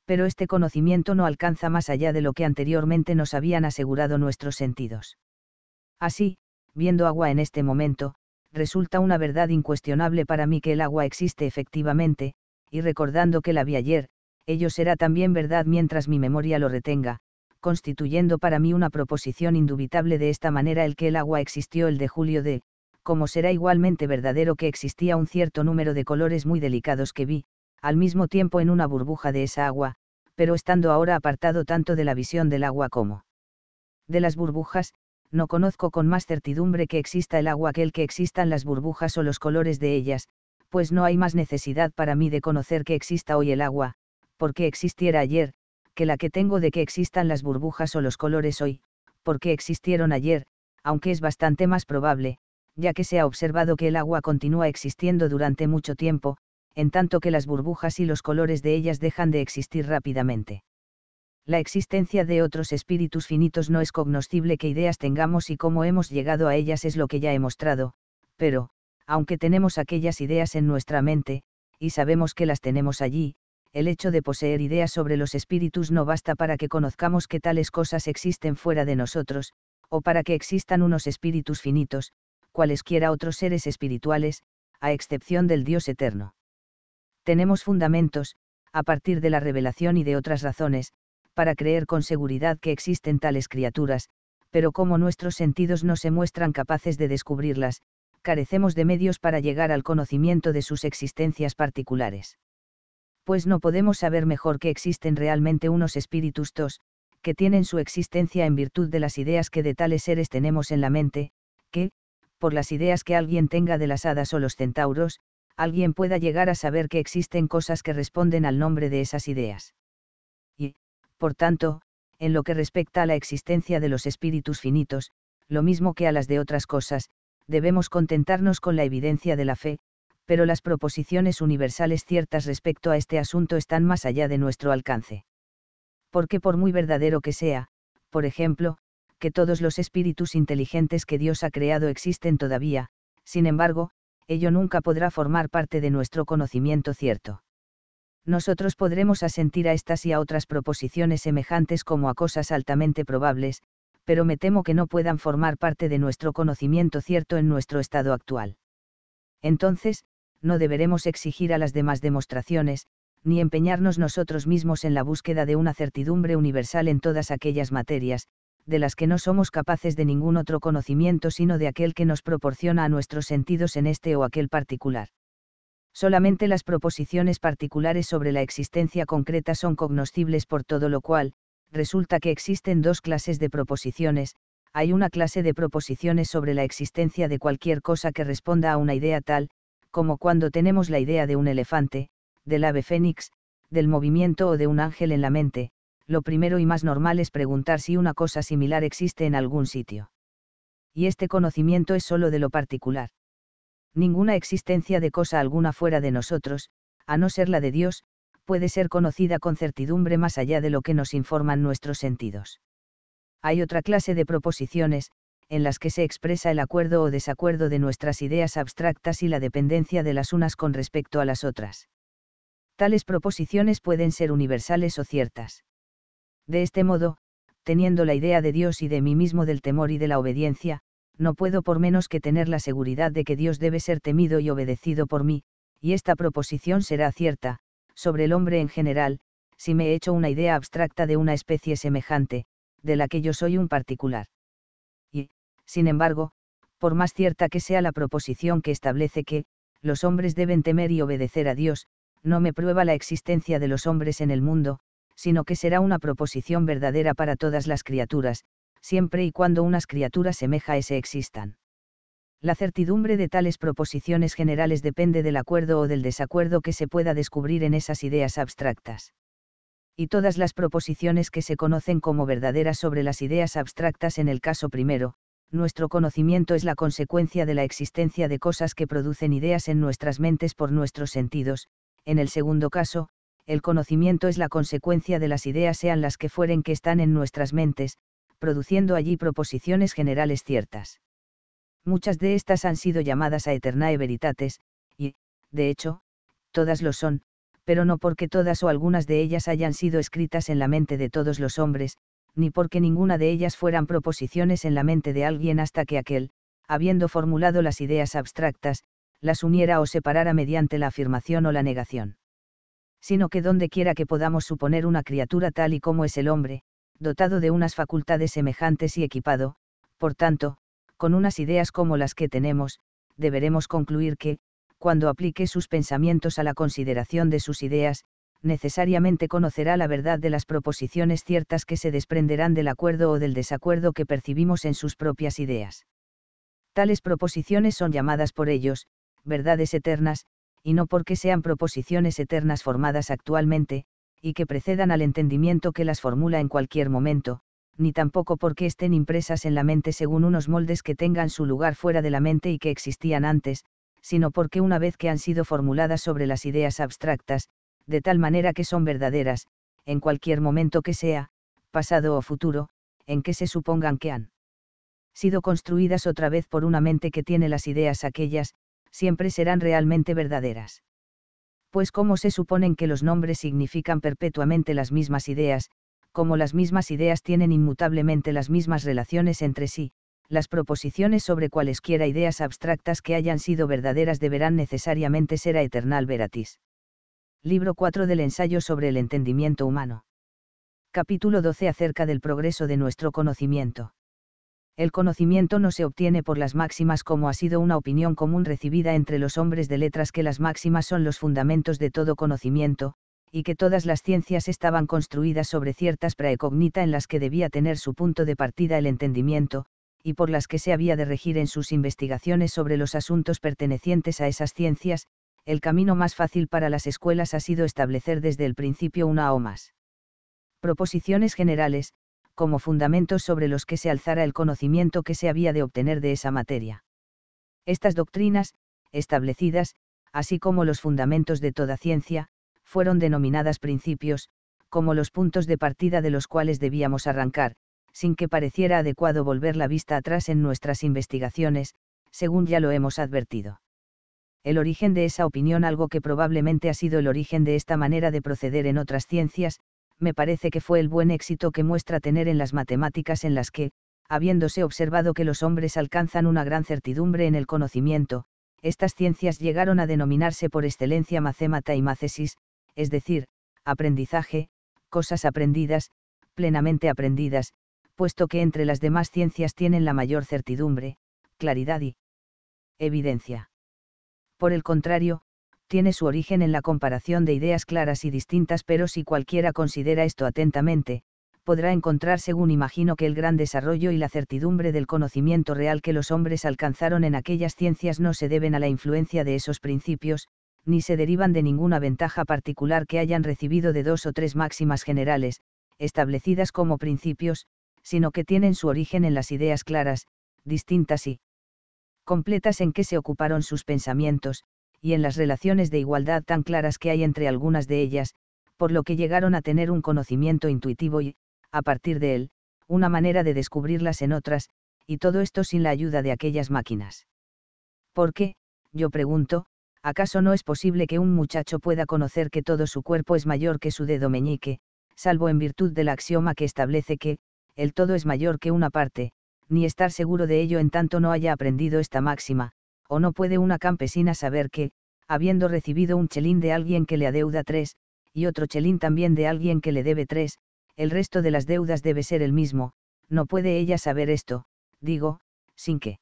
Speaker 1: Pero este conocimiento no alcanza más allá de lo que anteriormente nos habían asegurado nuestros sentidos. Así, viendo agua en este momento, resulta una verdad incuestionable para mí que el agua existe efectivamente, y recordando que la vi ayer, ello será también verdad mientras mi memoria lo retenga, constituyendo para mí una proposición indubitable de esta manera el que el agua existió el de julio de como será igualmente verdadero que existía un cierto número de colores muy delicados que vi, al mismo tiempo en una burbuja de esa agua, pero estando ahora apartado tanto de la visión del agua como de las burbujas, no conozco con más certidumbre que exista el agua que el que existan las burbujas o los colores de ellas, pues no hay más necesidad para mí de conocer que exista hoy el agua, porque existiera ayer, que la que tengo de que existan las burbujas o los colores hoy, porque existieron ayer, aunque es bastante más probable, ya que se ha observado que el agua continúa existiendo durante mucho tiempo, en tanto que las burbujas y los colores de ellas dejan de existir rápidamente. La existencia de otros espíritus finitos no es cognoscible Qué ideas tengamos y cómo hemos llegado a ellas es lo que ya he mostrado, pero, aunque tenemos aquellas ideas en nuestra mente, y sabemos que las tenemos allí, el hecho de poseer ideas sobre los espíritus no basta para que conozcamos que tales cosas existen fuera de nosotros, o para que existan unos espíritus finitos, cualesquiera otros seres espirituales, a excepción del Dios eterno. Tenemos fundamentos, a partir de la revelación y de otras razones, para creer con seguridad que existen tales criaturas, pero como nuestros sentidos no se muestran capaces de descubrirlas, carecemos de medios para llegar al conocimiento de sus existencias particulares. Pues no podemos saber mejor que existen realmente unos espíritus tos, que tienen su existencia en virtud de las ideas que de tales seres tenemos en la mente, que, por las ideas que alguien tenga de las hadas o los centauros, alguien pueda llegar a saber que existen cosas que responden al nombre de esas ideas. Y, por tanto, en lo que respecta a la existencia de los espíritus finitos, lo mismo que a las de otras cosas, debemos contentarnos con la evidencia de la fe, pero las proposiciones universales ciertas respecto a este asunto están más allá de nuestro alcance. Porque por muy verdadero que sea, por ejemplo, que todos los espíritus inteligentes que Dios ha creado existen todavía, sin embargo, ello nunca podrá formar parte de nuestro conocimiento cierto. Nosotros podremos asentir a estas y a otras proposiciones semejantes como a cosas altamente probables, pero me temo que no puedan formar parte de nuestro conocimiento cierto en nuestro estado actual. Entonces, no deberemos exigir a las demás demostraciones, ni empeñarnos nosotros mismos en la búsqueda de una certidumbre universal en todas aquellas materias, de las que no somos capaces de ningún otro conocimiento sino de aquel que nos proporciona a nuestros sentidos en este o aquel particular. Solamente las proposiciones particulares sobre la existencia concreta son cognoscibles por todo lo cual, resulta que existen dos clases de proposiciones, hay una clase de proposiciones sobre la existencia de cualquier cosa que responda a una idea tal, como cuando tenemos la idea de un elefante, del ave fénix, del movimiento o de un ángel en la mente, lo primero y más normal es preguntar si una cosa similar existe en algún sitio. Y este conocimiento es solo de lo particular. Ninguna existencia de cosa alguna fuera de nosotros, a no ser la de Dios, puede ser conocida con certidumbre más allá de lo que nos informan nuestros sentidos. Hay otra clase de proposiciones, en las que se expresa el acuerdo o desacuerdo de nuestras ideas abstractas y la dependencia de las unas con respecto a las otras. Tales proposiciones pueden ser universales o ciertas. De este modo, teniendo la idea de Dios y de mí mismo del temor y de la obediencia, no puedo por menos que tener la seguridad de que Dios debe ser temido y obedecido por mí, y esta proposición será cierta, sobre el hombre en general, si me he hecho una idea abstracta de una especie semejante, de la que yo soy un particular. Y, sin embargo, por más cierta que sea la proposición que establece que, los hombres deben temer y obedecer a Dios, no me prueba la existencia de los hombres en el mundo, sino que será una proposición verdadera para todas las criaturas, siempre y cuando unas criaturas semeja a ese existan. La certidumbre de tales proposiciones generales depende del acuerdo o del desacuerdo que se pueda descubrir en esas ideas abstractas. Y todas las proposiciones que se conocen como verdaderas sobre las ideas abstractas en el caso primero, nuestro conocimiento es la consecuencia de la existencia de cosas que producen ideas en nuestras mentes por nuestros sentidos, en el segundo caso, el conocimiento es la consecuencia de las ideas sean las que fueren que están en nuestras mentes, produciendo allí proposiciones generales ciertas. Muchas de estas han sido llamadas a eternae veritates, y, de hecho, todas lo son, pero no porque todas o algunas de ellas hayan sido escritas en la mente de todos los hombres, ni porque ninguna de ellas fueran proposiciones en la mente de alguien hasta que aquel, habiendo formulado las ideas abstractas, las uniera o separara mediante la afirmación o la negación sino que donde quiera que podamos suponer una criatura tal y como es el hombre, dotado de unas facultades semejantes y equipado, por tanto, con unas ideas como las que tenemos, deberemos concluir que, cuando aplique sus pensamientos a la consideración de sus ideas, necesariamente conocerá la verdad de las proposiciones ciertas que se desprenderán del acuerdo o del desacuerdo que percibimos en sus propias ideas. Tales proposiciones son llamadas por ellos, verdades eternas, y no porque sean proposiciones eternas formadas actualmente, y que precedan al entendimiento que las formula en cualquier momento, ni tampoco porque estén impresas en la mente según unos moldes que tengan su lugar fuera de la mente y que existían antes, sino porque una vez que han sido formuladas sobre las ideas abstractas, de tal manera que son verdaderas, en cualquier momento que sea, pasado o futuro, en que se supongan que han sido construidas otra vez por una mente que tiene las ideas aquellas, siempre serán realmente verdaderas. Pues como se suponen que los nombres significan perpetuamente las mismas ideas, como las mismas ideas tienen inmutablemente las mismas relaciones entre sí, las proposiciones sobre cualesquiera ideas abstractas que hayan sido verdaderas deberán necesariamente ser a eternal veratis. Libro 4 del ensayo sobre el entendimiento humano. Capítulo 12 acerca del progreso de nuestro conocimiento el conocimiento no se obtiene por las máximas como ha sido una opinión común recibida entre los hombres de letras que las máximas son los fundamentos de todo conocimiento, y que todas las ciencias estaban construidas sobre ciertas precognita en las que debía tener su punto de partida el entendimiento, y por las que se había de regir en sus investigaciones sobre los asuntos pertenecientes a esas ciencias, el camino más fácil para las escuelas ha sido establecer desde el principio una o más proposiciones generales, como fundamentos sobre los que se alzara el conocimiento que se había de obtener de esa materia. Estas doctrinas, establecidas, así como los fundamentos de toda ciencia, fueron denominadas principios, como los puntos de partida de los cuales debíamos arrancar, sin que pareciera adecuado volver la vista atrás en nuestras investigaciones, según ya lo hemos advertido. El origen de esa opinión, algo que probablemente ha sido el origen de esta manera de proceder en otras ciencias, me parece que fue el buen éxito que muestra tener en las matemáticas en las que, habiéndose observado que los hombres alcanzan una gran certidumbre en el conocimiento, estas ciencias llegaron a denominarse por excelencia macémata y macesis, es decir, aprendizaje, cosas aprendidas, plenamente aprendidas, puesto que entre las demás ciencias tienen la mayor certidumbre, claridad y evidencia. Por el contrario, tiene su origen en la comparación de ideas claras y distintas, pero si cualquiera considera esto atentamente, podrá encontrar según imagino que el gran desarrollo y la certidumbre del conocimiento real que los hombres alcanzaron en aquellas ciencias no se deben a la influencia de esos principios, ni se derivan de ninguna ventaja particular que hayan recibido de dos o tres máximas generales, establecidas como principios, sino que tienen su origen en las ideas claras, distintas y completas en que se ocuparon sus pensamientos, y en las relaciones de igualdad tan claras que hay entre algunas de ellas, por lo que llegaron a tener un conocimiento intuitivo y, a partir de él, una manera de descubrirlas en otras, y todo esto sin la ayuda de aquellas máquinas. ¿Por qué? Yo pregunto, ¿acaso no es posible que un muchacho pueda conocer que todo su cuerpo es mayor que su dedo meñique, salvo en virtud del axioma que establece que, el todo es mayor que una parte, ni estar seguro de ello en tanto no haya aprendido esta máxima, o no puede una campesina saber que, habiendo recibido un chelín de alguien que le adeuda tres, y otro chelín también de alguien que le debe tres, el resto de las deudas debe ser el mismo, no puede ella saber esto, digo, sin que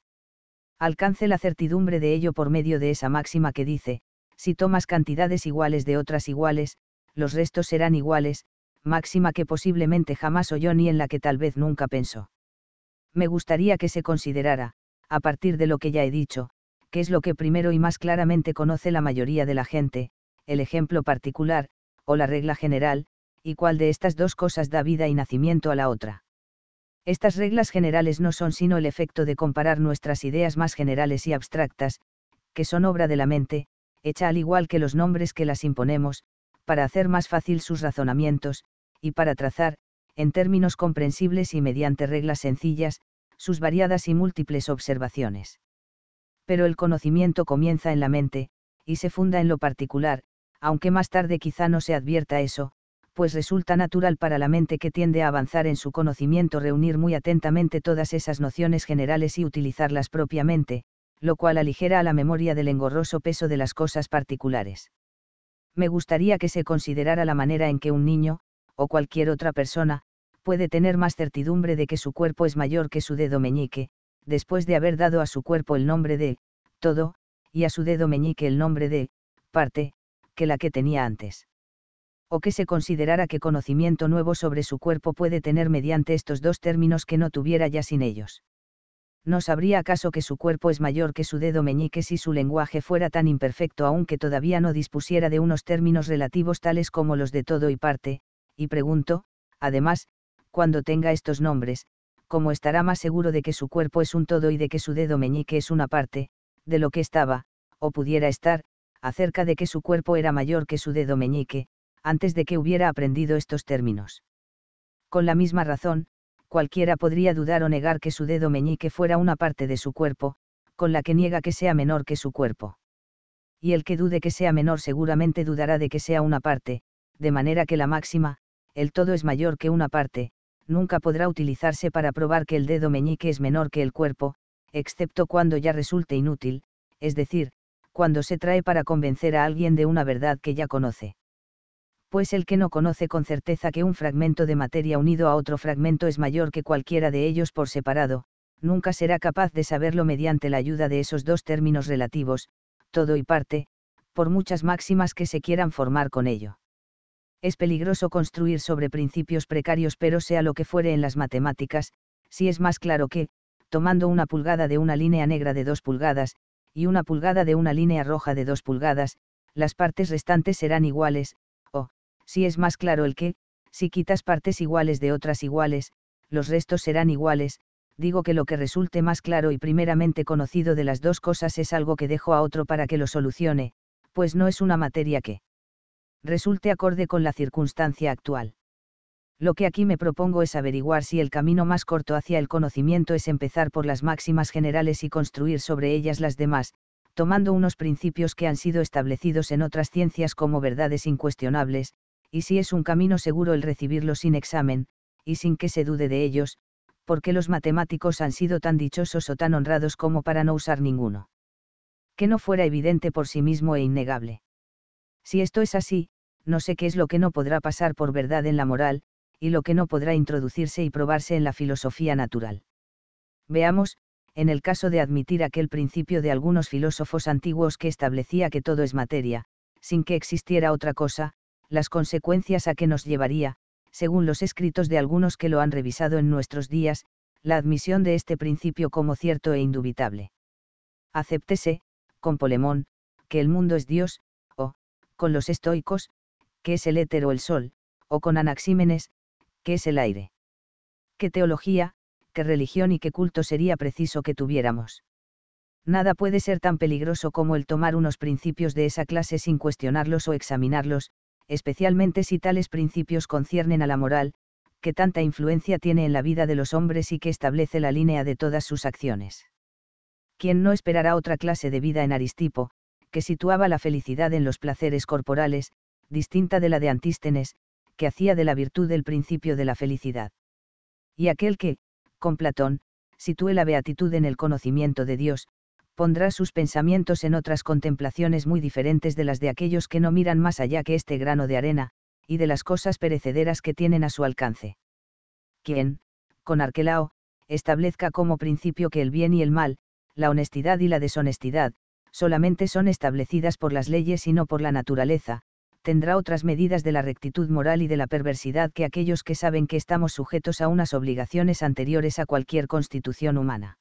Speaker 1: alcance la certidumbre de ello por medio de esa máxima que dice, si tomas cantidades iguales de otras iguales, los restos serán iguales, máxima que posiblemente jamás oyó ni en la que tal vez nunca pensó. Me gustaría que se considerara, a partir de lo que ya he dicho, que es lo que primero y más claramente conoce la mayoría de la gente, el ejemplo particular, o la regla general, y cuál de estas dos cosas da vida y nacimiento a la otra. Estas reglas generales no son sino el efecto de comparar nuestras ideas más generales y abstractas, que son obra de la mente, hecha al igual que los nombres que las imponemos, para hacer más fácil sus razonamientos, y para trazar, en términos comprensibles y mediante reglas sencillas, sus variadas y múltiples observaciones pero el conocimiento comienza en la mente, y se funda en lo particular, aunque más tarde quizá no se advierta eso, pues resulta natural para la mente que tiende a avanzar en su conocimiento reunir muy atentamente todas esas nociones generales y utilizarlas propiamente, lo cual aligera a la memoria del engorroso peso de las cosas particulares. Me gustaría que se considerara la manera en que un niño, o cualquier otra persona, puede tener más certidumbre de que su cuerpo es mayor que su dedo meñique, después de haber dado a su cuerpo el nombre de, todo, y a su dedo meñique el nombre de, parte, que la que tenía antes. O que se considerara que conocimiento nuevo sobre su cuerpo puede tener mediante estos dos términos que no tuviera ya sin ellos. ¿No sabría acaso que su cuerpo es mayor que su dedo meñique si su lenguaje fuera tan imperfecto aunque que todavía no dispusiera de unos términos relativos tales como los de todo y parte? Y pregunto, además, cuando tenga estos nombres, como estará más seguro de que su cuerpo es un todo y de que su dedo meñique es una parte, de lo que estaba, o pudiera estar, acerca de que su cuerpo era mayor que su dedo meñique, antes de que hubiera aprendido estos términos. Con la misma razón, cualquiera podría dudar o negar que su dedo meñique fuera una parte de su cuerpo, con la que niega que sea menor que su cuerpo. Y el que dude que sea menor seguramente dudará de que sea una parte, de manera que la máxima, el todo es mayor que una parte, nunca podrá utilizarse para probar que el dedo meñique es menor que el cuerpo, excepto cuando ya resulte inútil, es decir, cuando se trae para convencer a alguien de una verdad que ya conoce. Pues el que no conoce con certeza que un fragmento de materia unido a otro fragmento es mayor que cualquiera de ellos por separado, nunca será capaz de saberlo mediante la ayuda de esos dos términos relativos, todo y parte, por muchas máximas que se quieran formar con ello. Es peligroso construir sobre principios precarios pero sea lo que fuere en las matemáticas, si es más claro que, tomando una pulgada de una línea negra de dos pulgadas, y una pulgada de una línea roja de dos pulgadas, las partes restantes serán iguales, o, si es más claro el que, si quitas partes iguales de otras iguales, los restos serán iguales, digo que lo que resulte más claro y primeramente conocido de las dos cosas es algo que dejo a otro para que lo solucione, pues no es una materia que resulte acorde con la circunstancia actual. Lo que aquí me propongo es averiguar si el camino más corto hacia el conocimiento es empezar por las máximas generales y construir sobre ellas las demás, tomando unos principios que han sido establecidos en otras ciencias como verdades incuestionables, y si es un camino seguro el recibirlos sin examen, y sin que se dude de ellos, porque los matemáticos han sido tan dichosos o tan honrados como para no usar ninguno. Que no fuera evidente por sí mismo e innegable. Si esto es así, no sé qué es lo que no podrá pasar por verdad en la moral, y lo que no podrá introducirse y probarse en la filosofía natural. Veamos, en el caso de admitir aquel principio de algunos filósofos antiguos que establecía que todo es materia, sin que existiera otra cosa, las consecuencias a que nos llevaría, según los escritos de algunos que lo han revisado en nuestros días, la admisión de este principio como cierto e indubitable. Acéptese, con Polemón, que el mundo es Dios, o, con los estoicos, qué es el éter o el sol, o con Anaxímenes, que es el aire. ¿Qué teología, qué religión y qué culto sería preciso que tuviéramos? Nada puede ser tan peligroso como el tomar unos principios de esa clase sin cuestionarlos o examinarlos, especialmente si tales principios conciernen a la moral, que tanta influencia tiene en la vida de los hombres y que establece la línea de todas sus acciones. ¿Quién no esperará otra clase de vida en Aristipo, que situaba la felicidad en los placeres corporales, distinta de la de Antístenes, que hacía de la virtud el principio de la felicidad. Y aquel que, con Platón, sitúe la beatitud en el conocimiento de Dios, pondrá sus pensamientos en otras contemplaciones muy diferentes de las de aquellos que no miran más allá que este grano de arena, y de las cosas perecederas que tienen a su alcance. Quien, con Arquelao, establezca como principio que el bien y el mal, la honestidad y la deshonestidad, solamente son establecidas por las leyes y no por la naturaleza, tendrá otras medidas de la rectitud moral y de la perversidad que aquellos que saben que estamos sujetos a unas obligaciones anteriores a cualquier constitución humana.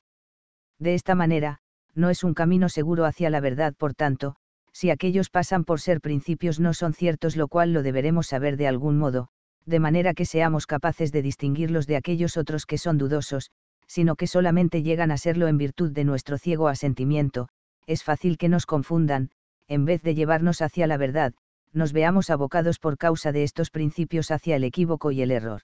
Speaker 1: De esta manera, no es un camino seguro hacia la verdad, por tanto, si aquellos pasan por ser principios no son ciertos, lo cual lo deberemos saber de algún modo, de manera que seamos capaces de distinguirlos de aquellos otros que son dudosos, sino que solamente llegan a serlo en virtud de nuestro ciego asentimiento, es fácil que nos confundan, en vez de llevarnos hacia la verdad, nos veamos abocados por causa de estos principios hacia el equívoco y el error.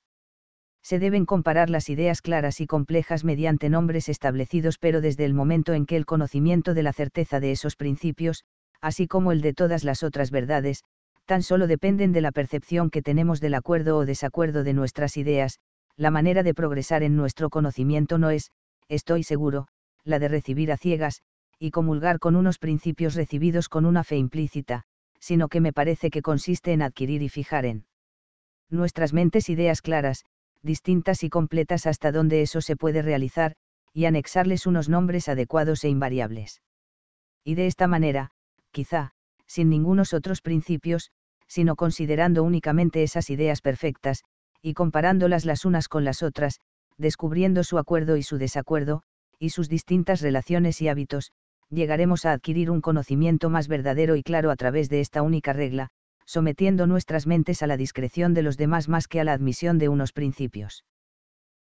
Speaker 1: Se deben comparar las ideas claras y complejas mediante nombres establecidos pero desde el momento en que el conocimiento de la certeza de esos principios, así como el de todas las otras verdades, tan solo dependen de la percepción que tenemos del acuerdo o desacuerdo de nuestras ideas, la manera de progresar en nuestro conocimiento no es, estoy seguro, la de recibir a ciegas, y comulgar con unos principios recibidos con una fe implícita, sino que me parece que consiste en adquirir y fijar en nuestras mentes ideas claras, distintas y completas hasta donde eso se puede realizar, y anexarles unos nombres adecuados e invariables. Y de esta manera, quizá, sin ningunos otros principios, sino considerando únicamente esas ideas perfectas, y comparándolas las unas con las otras, descubriendo su acuerdo y su desacuerdo, y sus distintas relaciones y hábitos, llegaremos a adquirir un conocimiento más verdadero y claro a través de esta única regla, sometiendo nuestras mentes a la discreción de los demás más que a la admisión de unos principios.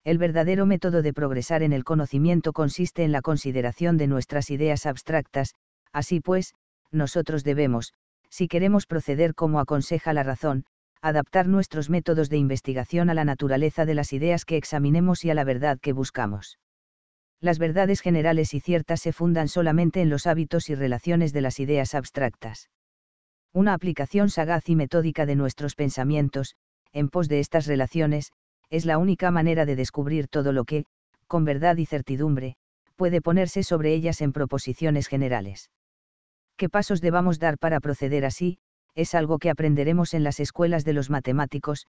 Speaker 1: El verdadero método de progresar en el conocimiento consiste en la consideración de nuestras ideas abstractas, así pues, nosotros debemos, si queremos proceder como aconseja la razón, adaptar nuestros métodos de investigación a la naturaleza de las ideas que examinemos y a la verdad que buscamos las verdades generales y ciertas se fundan solamente en los hábitos y relaciones de las ideas abstractas. Una aplicación sagaz y metódica de nuestros pensamientos, en pos de estas relaciones, es la única manera de descubrir todo lo que, con verdad y certidumbre, puede ponerse sobre ellas en proposiciones generales. ¿Qué pasos debamos dar para proceder así? Es algo que aprenderemos en las escuelas de los matemáticos,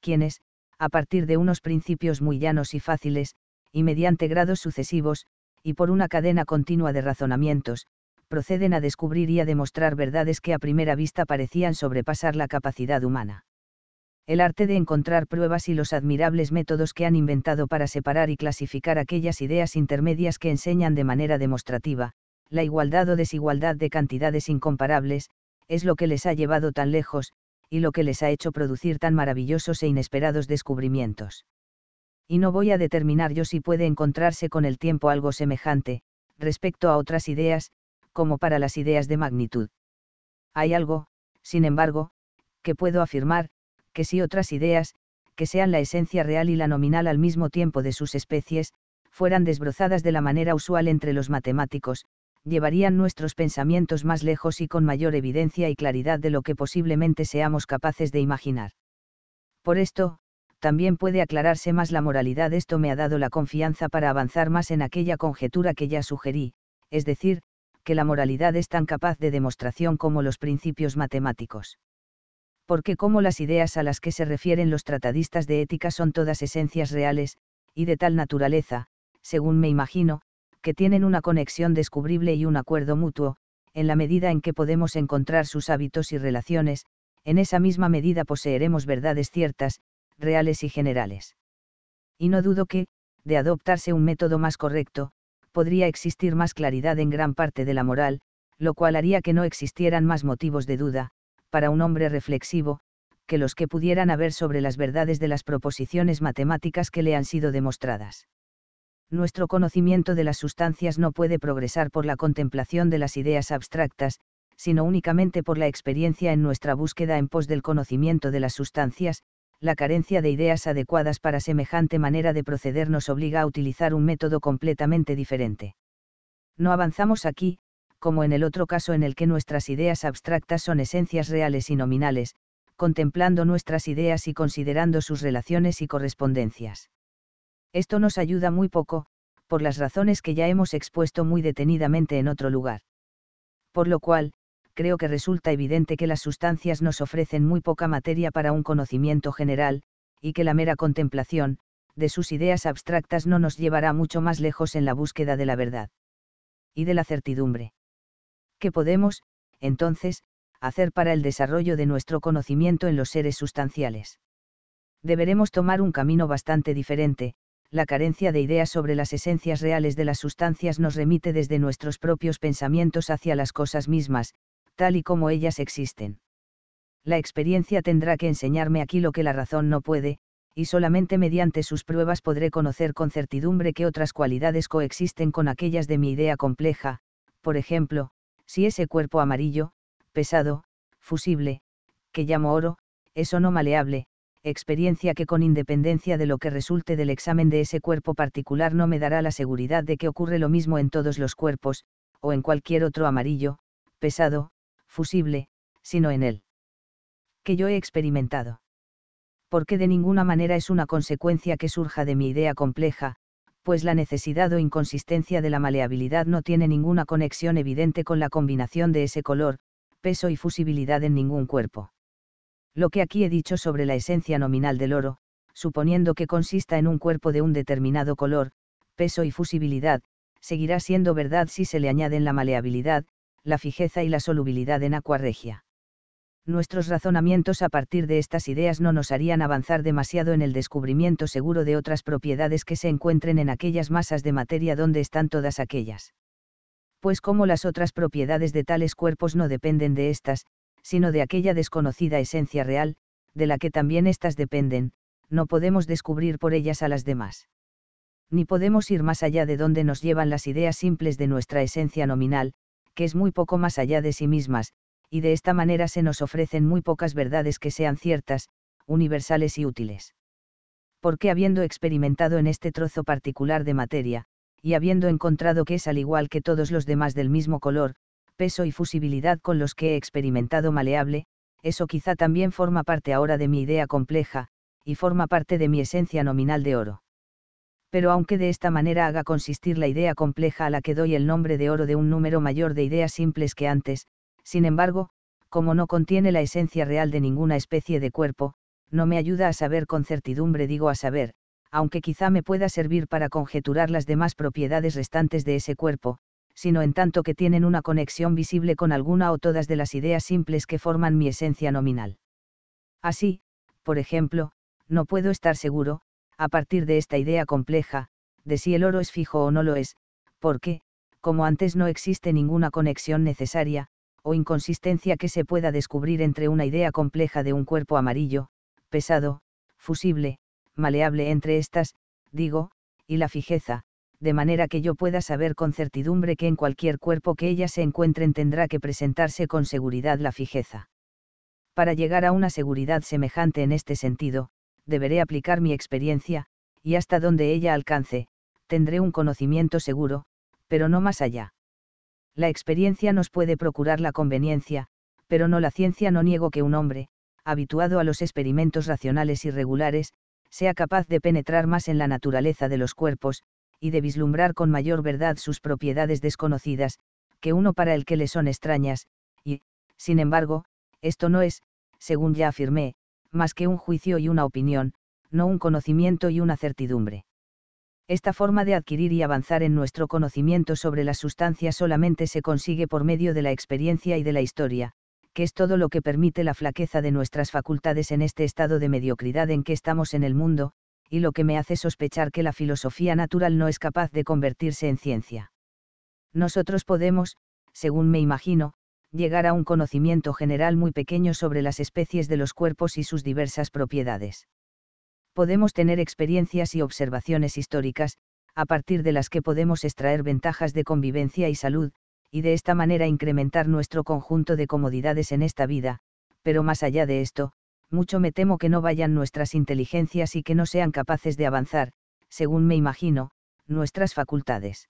Speaker 1: quienes, a partir de unos principios muy llanos y fáciles, y mediante grados sucesivos, y por una cadena continua de razonamientos, proceden a descubrir y a demostrar verdades que a primera vista parecían sobrepasar la capacidad humana. El arte de encontrar pruebas y los admirables métodos que han inventado para separar y clasificar aquellas ideas intermedias que enseñan de manera demostrativa, la igualdad o desigualdad de cantidades incomparables, es lo que les ha llevado tan lejos, y lo que les ha hecho producir tan maravillosos e inesperados descubrimientos y no voy a determinar yo si puede encontrarse con el tiempo algo semejante, respecto a otras ideas, como para las ideas de magnitud. Hay algo, sin embargo, que puedo afirmar, que si otras ideas, que sean la esencia real y la nominal al mismo tiempo de sus especies, fueran desbrozadas de la manera usual entre los matemáticos, llevarían nuestros pensamientos más lejos y con mayor evidencia y claridad de lo que posiblemente seamos capaces de imaginar. Por esto, también puede aclararse más la moralidad. Esto me ha dado la confianza para avanzar más en aquella conjetura que ya sugerí, es decir, que la moralidad es tan capaz de demostración como los principios matemáticos. Porque como las ideas a las que se refieren los tratadistas de ética son todas esencias reales, y de tal naturaleza, según me imagino, que tienen una conexión descubrible y un acuerdo mutuo, en la medida en que podemos encontrar sus hábitos y relaciones, en esa misma medida poseeremos verdades ciertas, reales y generales. Y no dudo que, de adoptarse un método más correcto, podría existir más claridad en gran parte de la moral, lo cual haría que no existieran más motivos de duda, para un hombre reflexivo, que los que pudieran haber sobre las verdades de las proposiciones matemáticas que le han sido demostradas. Nuestro conocimiento de las sustancias no puede progresar por la contemplación de las ideas abstractas, sino únicamente por la experiencia en nuestra búsqueda en pos del conocimiento de las sustancias, la carencia de ideas adecuadas para semejante manera de proceder nos obliga a utilizar un método completamente diferente. No avanzamos aquí, como en el otro caso en el que nuestras ideas abstractas son esencias reales y nominales, contemplando nuestras ideas y considerando sus relaciones y correspondencias. Esto nos ayuda muy poco, por las razones que ya hemos expuesto muy detenidamente en otro lugar. Por lo cual, creo que resulta evidente que las sustancias nos ofrecen muy poca materia para un conocimiento general, y que la mera contemplación, de sus ideas abstractas no nos llevará mucho más lejos en la búsqueda de la verdad. Y de la certidumbre. ¿Qué podemos, entonces, hacer para el desarrollo de nuestro conocimiento en los seres sustanciales? Deberemos tomar un camino bastante diferente, la carencia de ideas sobre las esencias reales de las sustancias nos remite desde nuestros propios pensamientos hacia las cosas mismas, tal y como ellas existen. La experiencia tendrá que enseñarme aquí lo que la razón no puede, y solamente mediante sus pruebas podré conocer con certidumbre que otras cualidades coexisten con aquellas de mi idea compleja, por ejemplo, si ese cuerpo amarillo, pesado, fusible, que llamo oro, es o no maleable, experiencia que con independencia de lo que resulte del examen de ese cuerpo particular no me dará la seguridad de que ocurre lo mismo en todos los cuerpos, o en cualquier otro amarillo, pesado, fusible, sino en él. Que yo he experimentado. Porque de ninguna manera es una consecuencia que surja de mi idea compleja, pues la necesidad o inconsistencia de la maleabilidad no tiene ninguna conexión evidente con la combinación de ese color, peso y fusibilidad en ningún cuerpo. Lo que aquí he dicho sobre la esencia nominal del oro, suponiendo que consista en un cuerpo de un determinado color, peso y fusibilidad, seguirá siendo verdad si se le añaden la maleabilidad, la fijeza y la solubilidad en aqua regia. Nuestros razonamientos a partir de estas ideas no nos harían avanzar demasiado en el descubrimiento seguro de otras propiedades que se encuentren en aquellas masas de materia donde están todas aquellas. Pues como las otras propiedades de tales cuerpos no dependen de estas, sino de aquella desconocida esencia real, de la que también éstas dependen, no podemos descubrir por ellas a las demás. Ni podemos ir más allá de donde nos llevan las ideas simples de nuestra esencia nominal, que es muy poco más allá de sí mismas, y de esta manera se nos ofrecen muy pocas verdades que sean ciertas, universales y útiles. Porque habiendo experimentado en este trozo particular de materia, y habiendo encontrado que es al igual que todos los demás del mismo color, peso y fusibilidad con los que he experimentado maleable, eso quizá también forma parte ahora de mi idea compleja, y forma parte de mi esencia nominal de oro pero aunque de esta manera haga consistir la idea compleja a la que doy el nombre de oro de un número mayor de ideas simples que antes, sin embargo, como no contiene la esencia real de ninguna especie de cuerpo, no me ayuda a saber con certidumbre, digo a saber, aunque quizá me pueda servir para conjeturar las demás propiedades restantes de ese cuerpo, sino en tanto que tienen una conexión visible con alguna o todas de las ideas simples que forman mi esencia nominal. Así, por ejemplo, no puedo estar seguro, a partir de esta idea compleja, de si el oro es fijo o no lo es, porque, como antes no existe ninguna conexión necesaria, o inconsistencia que se pueda descubrir entre una idea compleja de un cuerpo amarillo, pesado, fusible, maleable entre estas, digo, y la fijeza, de manera que yo pueda saber con certidumbre que en cualquier cuerpo que ellas se encuentren tendrá que presentarse con seguridad la fijeza. Para llegar a una seguridad semejante en este sentido, deberé aplicar mi experiencia, y hasta donde ella alcance, tendré un conocimiento seguro, pero no más allá. La experiencia nos puede procurar la conveniencia, pero no la ciencia. No niego que un hombre, habituado a los experimentos racionales y regulares, sea capaz de penetrar más en la naturaleza de los cuerpos, y de vislumbrar con mayor verdad sus propiedades desconocidas, que uno para el que le son extrañas, y, sin embargo, esto no es, según ya afirmé, más que un juicio y una opinión, no un conocimiento y una certidumbre. Esta forma de adquirir y avanzar en nuestro conocimiento sobre las sustancias solamente se consigue por medio de la experiencia y de la historia, que es todo lo que permite la flaqueza de nuestras facultades en este estado de mediocridad en que estamos en el mundo, y lo que me hace sospechar que la filosofía natural no es capaz de convertirse en ciencia. Nosotros podemos, según me imagino, llegar a un conocimiento general muy pequeño sobre las especies de los cuerpos y sus diversas propiedades. Podemos tener experiencias y observaciones históricas, a partir de las que podemos extraer ventajas de convivencia y salud, y de esta manera incrementar nuestro conjunto de comodidades en esta vida, pero más allá de esto, mucho me temo que no vayan nuestras inteligencias y que no sean capaces de avanzar, según me imagino, nuestras facultades.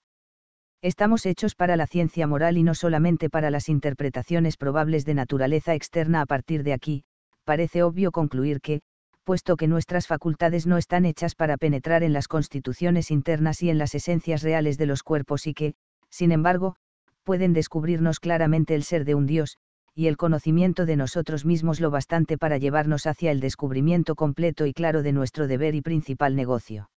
Speaker 1: Estamos hechos para la ciencia moral y no solamente para las interpretaciones probables de naturaleza externa. A partir de aquí, parece obvio concluir que, puesto que nuestras facultades no están hechas para penetrar en las constituciones internas y en las esencias reales de los cuerpos y que, sin embargo, pueden descubrirnos claramente el ser de un Dios, y el conocimiento de nosotros mismos lo bastante para llevarnos hacia el descubrimiento completo y claro de nuestro deber y principal negocio.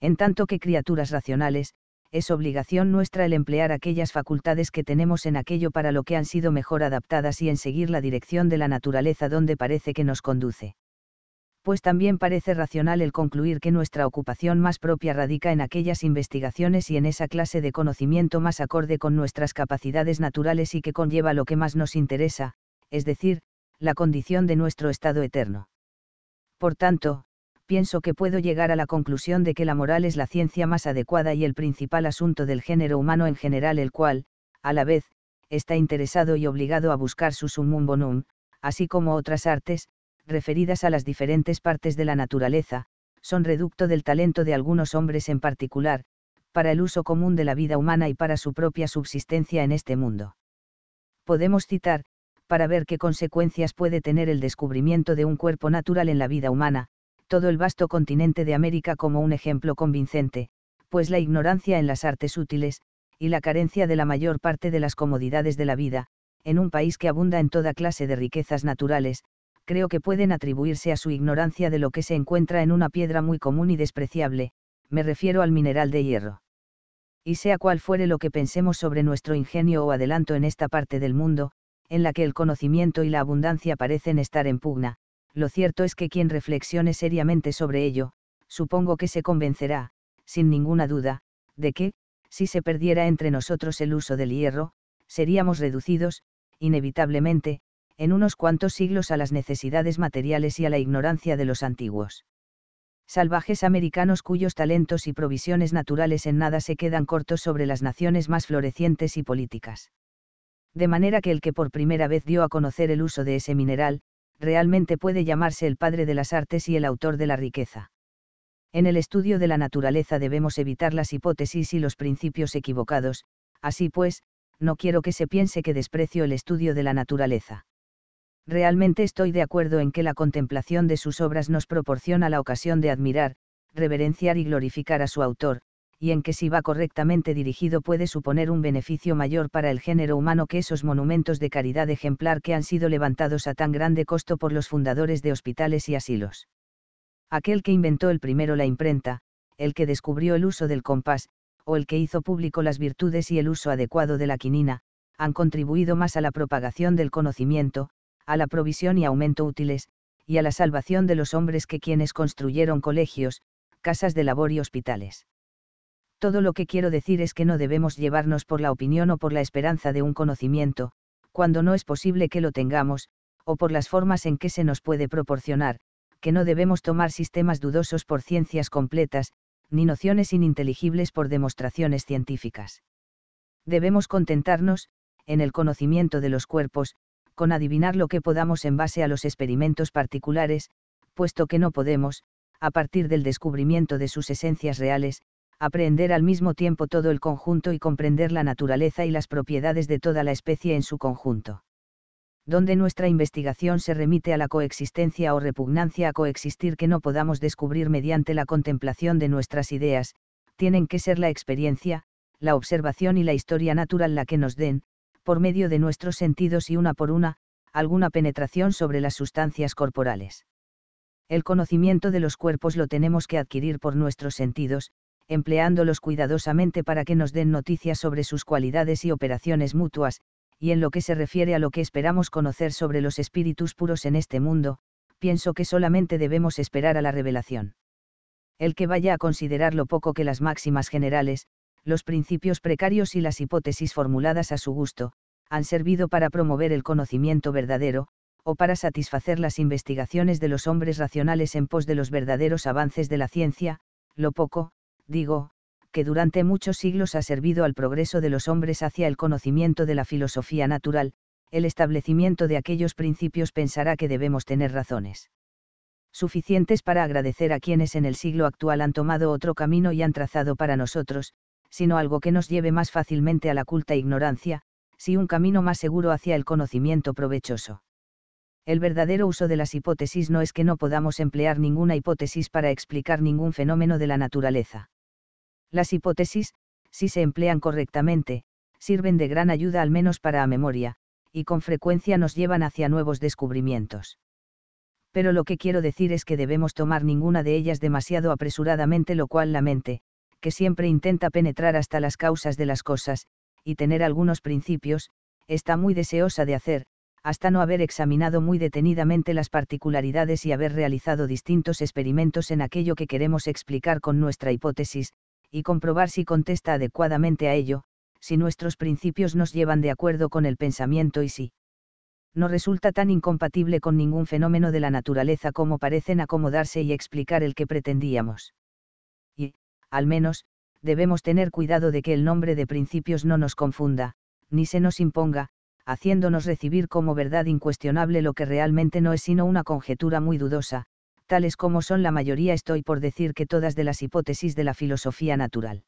Speaker 1: En tanto que criaturas racionales, es obligación nuestra el emplear aquellas facultades que tenemos en aquello para lo que han sido mejor adaptadas y en seguir la dirección de la naturaleza donde parece que nos conduce. Pues también parece racional el concluir que nuestra ocupación más propia radica en aquellas investigaciones y en esa clase de conocimiento más acorde con nuestras capacidades naturales y que conlleva lo que más nos interesa, es decir, la condición de nuestro estado eterno. Por tanto, pienso que puedo llegar a la conclusión de que la moral es la ciencia más adecuada y el principal asunto del género humano en general, el cual, a la vez, está interesado y obligado a buscar su summum bonum, así como otras artes, referidas a las diferentes partes de la naturaleza, son reducto del talento de algunos hombres en particular, para el uso común de la vida humana y para su propia subsistencia en este mundo. Podemos citar, para ver qué consecuencias puede tener el descubrimiento de un cuerpo natural en la vida humana, todo el vasto continente de América como un ejemplo convincente, pues la ignorancia en las artes útiles, y la carencia de la mayor parte de las comodidades de la vida, en un país que abunda en toda clase de riquezas naturales, creo que pueden atribuirse a su ignorancia de lo que se encuentra en una piedra muy común y despreciable, me refiero al mineral de hierro. Y sea cual fuere lo que pensemos sobre nuestro ingenio o adelanto en esta parte del mundo, en la que el conocimiento y la abundancia parecen estar en pugna, lo cierto es que quien reflexione seriamente sobre ello, supongo que se convencerá, sin ninguna duda, de que, si se perdiera entre nosotros el uso del hierro, seríamos reducidos, inevitablemente, en unos cuantos siglos a las necesidades materiales y a la ignorancia de los antiguos. Salvajes americanos cuyos talentos y provisiones naturales en nada se quedan cortos sobre las naciones más florecientes y políticas. De manera que el que por primera vez dio a conocer el uso de ese mineral, realmente puede llamarse el padre de las artes y el autor de la riqueza. En el estudio de la naturaleza debemos evitar las hipótesis y los principios equivocados, así pues, no quiero que se piense que desprecio el estudio de la naturaleza. Realmente estoy de acuerdo en que la contemplación de sus obras nos proporciona la ocasión de admirar, reverenciar y glorificar a su autor, y en que si va correctamente dirigido puede suponer un beneficio mayor para el género humano que esos monumentos de caridad ejemplar que han sido levantados a tan grande costo por los fundadores de hospitales y asilos. Aquel que inventó el primero la imprenta, el que descubrió el uso del compás, o el que hizo público las virtudes y el uso adecuado de la quinina, han contribuido más a la propagación del conocimiento, a la provisión y aumento útiles, y a la salvación de los hombres que quienes construyeron colegios, casas de labor y hospitales. Todo lo que quiero decir es que no debemos llevarnos por la opinión o por la esperanza de un conocimiento, cuando no es posible que lo tengamos, o por las formas en que se nos puede proporcionar, que no debemos tomar sistemas dudosos por ciencias completas, ni nociones ininteligibles por demostraciones científicas. Debemos contentarnos, en el conocimiento de los cuerpos, con adivinar lo que podamos en base a los experimentos particulares, puesto que no podemos, a partir del descubrimiento de sus esencias reales, aprender al mismo tiempo todo el conjunto y comprender la naturaleza y las propiedades de toda la especie en su conjunto. Donde nuestra investigación se remite a la coexistencia o repugnancia a coexistir que no podamos descubrir mediante la contemplación de nuestras ideas, tienen que ser la experiencia, la observación y la historia natural la que nos den, por medio de nuestros sentidos y una por una, alguna penetración sobre las sustancias corporales. El conocimiento de los cuerpos lo tenemos que adquirir por nuestros sentidos, empleándolos cuidadosamente para que nos den noticias sobre sus cualidades y operaciones mutuas, y en lo que se refiere a lo que esperamos conocer sobre los espíritus puros en este mundo, pienso que solamente debemos esperar a la revelación. El que vaya a considerar lo poco que las máximas generales, los principios precarios y las hipótesis formuladas a su gusto, han servido para promover el conocimiento verdadero, o para satisfacer las investigaciones de los hombres racionales en pos de los verdaderos avances de la ciencia, lo poco, digo, que durante muchos siglos ha servido al progreso de los hombres hacia el conocimiento de la filosofía natural, el establecimiento de aquellos principios pensará que debemos tener razones suficientes para agradecer a quienes en el siglo actual han tomado otro camino y han trazado para nosotros, sino algo que nos lleve más fácilmente a la culta ignorancia, si un camino más seguro hacia el conocimiento provechoso. El verdadero uso de las hipótesis no es que no podamos emplear ninguna hipótesis para explicar ningún fenómeno de la naturaleza. Las hipótesis, si se emplean correctamente, sirven de gran ayuda al menos para a memoria, y con frecuencia nos llevan hacia nuevos descubrimientos. Pero lo que quiero decir es que debemos tomar ninguna de ellas demasiado apresuradamente, lo cual la mente, que siempre intenta penetrar hasta las causas de las cosas, y tener algunos principios, está muy deseosa de hacer, hasta no haber examinado muy detenidamente las particularidades y haber realizado distintos experimentos en aquello que queremos explicar con nuestra hipótesis, y comprobar si contesta adecuadamente a ello, si nuestros principios nos llevan de acuerdo con el pensamiento y si no resulta tan incompatible con ningún fenómeno de la naturaleza como parecen acomodarse y explicar el que pretendíamos. Y, al menos, debemos tener cuidado de que el nombre de principios no nos confunda, ni se nos imponga, haciéndonos recibir como verdad incuestionable lo que realmente no es sino una conjetura muy dudosa, tales como son la mayoría estoy por decir que todas de las hipótesis de la filosofía natural.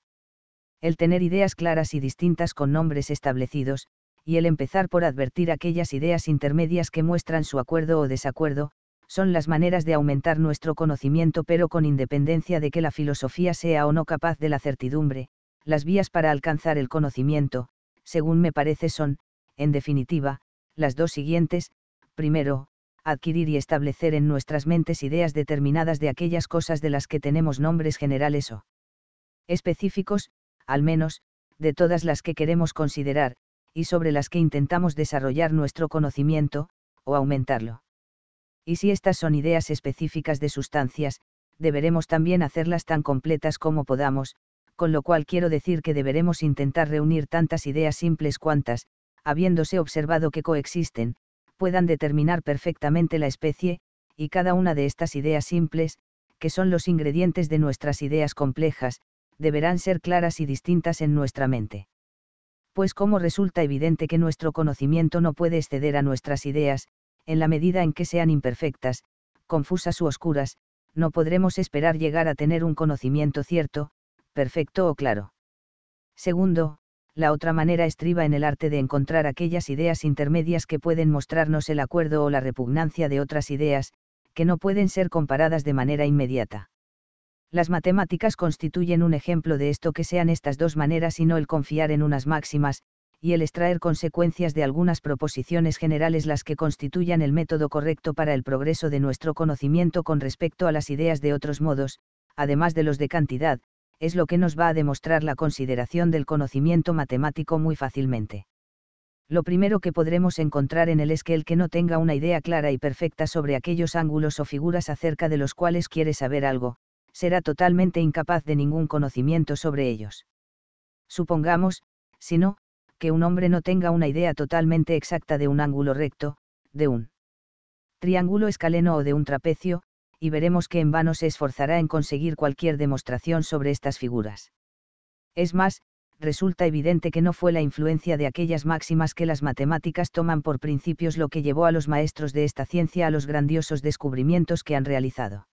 Speaker 1: El tener ideas claras y distintas con nombres establecidos, y el empezar por advertir aquellas ideas intermedias que muestran su acuerdo o desacuerdo, son las maneras de aumentar nuestro conocimiento pero con independencia de que la filosofía sea o no capaz de la certidumbre, las vías para alcanzar el conocimiento, según me parece son, en definitiva, las dos siguientes, primero, adquirir y establecer en nuestras mentes ideas determinadas de aquellas cosas de las que tenemos nombres generales o específicos, al menos, de todas las que queremos considerar, y sobre las que intentamos desarrollar nuestro conocimiento, o aumentarlo. Y si estas son ideas específicas de sustancias, deberemos también hacerlas tan completas como podamos, con lo cual quiero decir que deberemos intentar reunir tantas ideas simples cuantas, habiéndose observado que coexisten, puedan determinar perfectamente la especie, y cada una de estas ideas simples, que son los ingredientes de nuestras ideas complejas, deberán ser claras y distintas en nuestra mente. Pues como resulta evidente que nuestro conocimiento no puede exceder a nuestras ideas, en la medida en que sean imperfectas, confusas u oscuras, no podremos esperar llegar a tener un conocimiento cierto, perfecto o claro. Segundo, la otra manera estriba en el arte de encontrar aquellas ideas intermedias que pueden mostrarnos el acuerdo o la repugnancia de otras ideas, que no pueden ser comparadas de manera inmediata. Las matemáticas constituyen un ejemplo de esto que sean estas dos maneras y no el confiar en unas máximas, y el extraer consecuencias de algunas proposiciones generales las que constituyan el método correcto para el progreso de nuestro conocimiento con respecto a las ideas de otros modos, además de los de cantidad, es lo que nos va a demostrar la consideración del conocimiento matemático muy fácilmente. Lo primero que podremos encontrar en él es que el que no tenga una idea clara y perfecta sobre aquellos ángulos o figuras acerca de los cuales quiere saber algo, será totalmente incapaz de ningún conocimiento sobre ellos. Supongamos, si no, que un hombre no tenga una idea totalmente exacta de un ángulo recto, de un triángulo escaleno o de un trapecio, y veremos que en vano se esforzará en conseguir cualquier demostración sobre estas figuras. Es más, resulta evidente que no fue la influencia de aquellas máximas que las matemáticas toman por principios lo que llevó a los maestros de esta ciencia a los grandiosos descubrimientos que han realizado.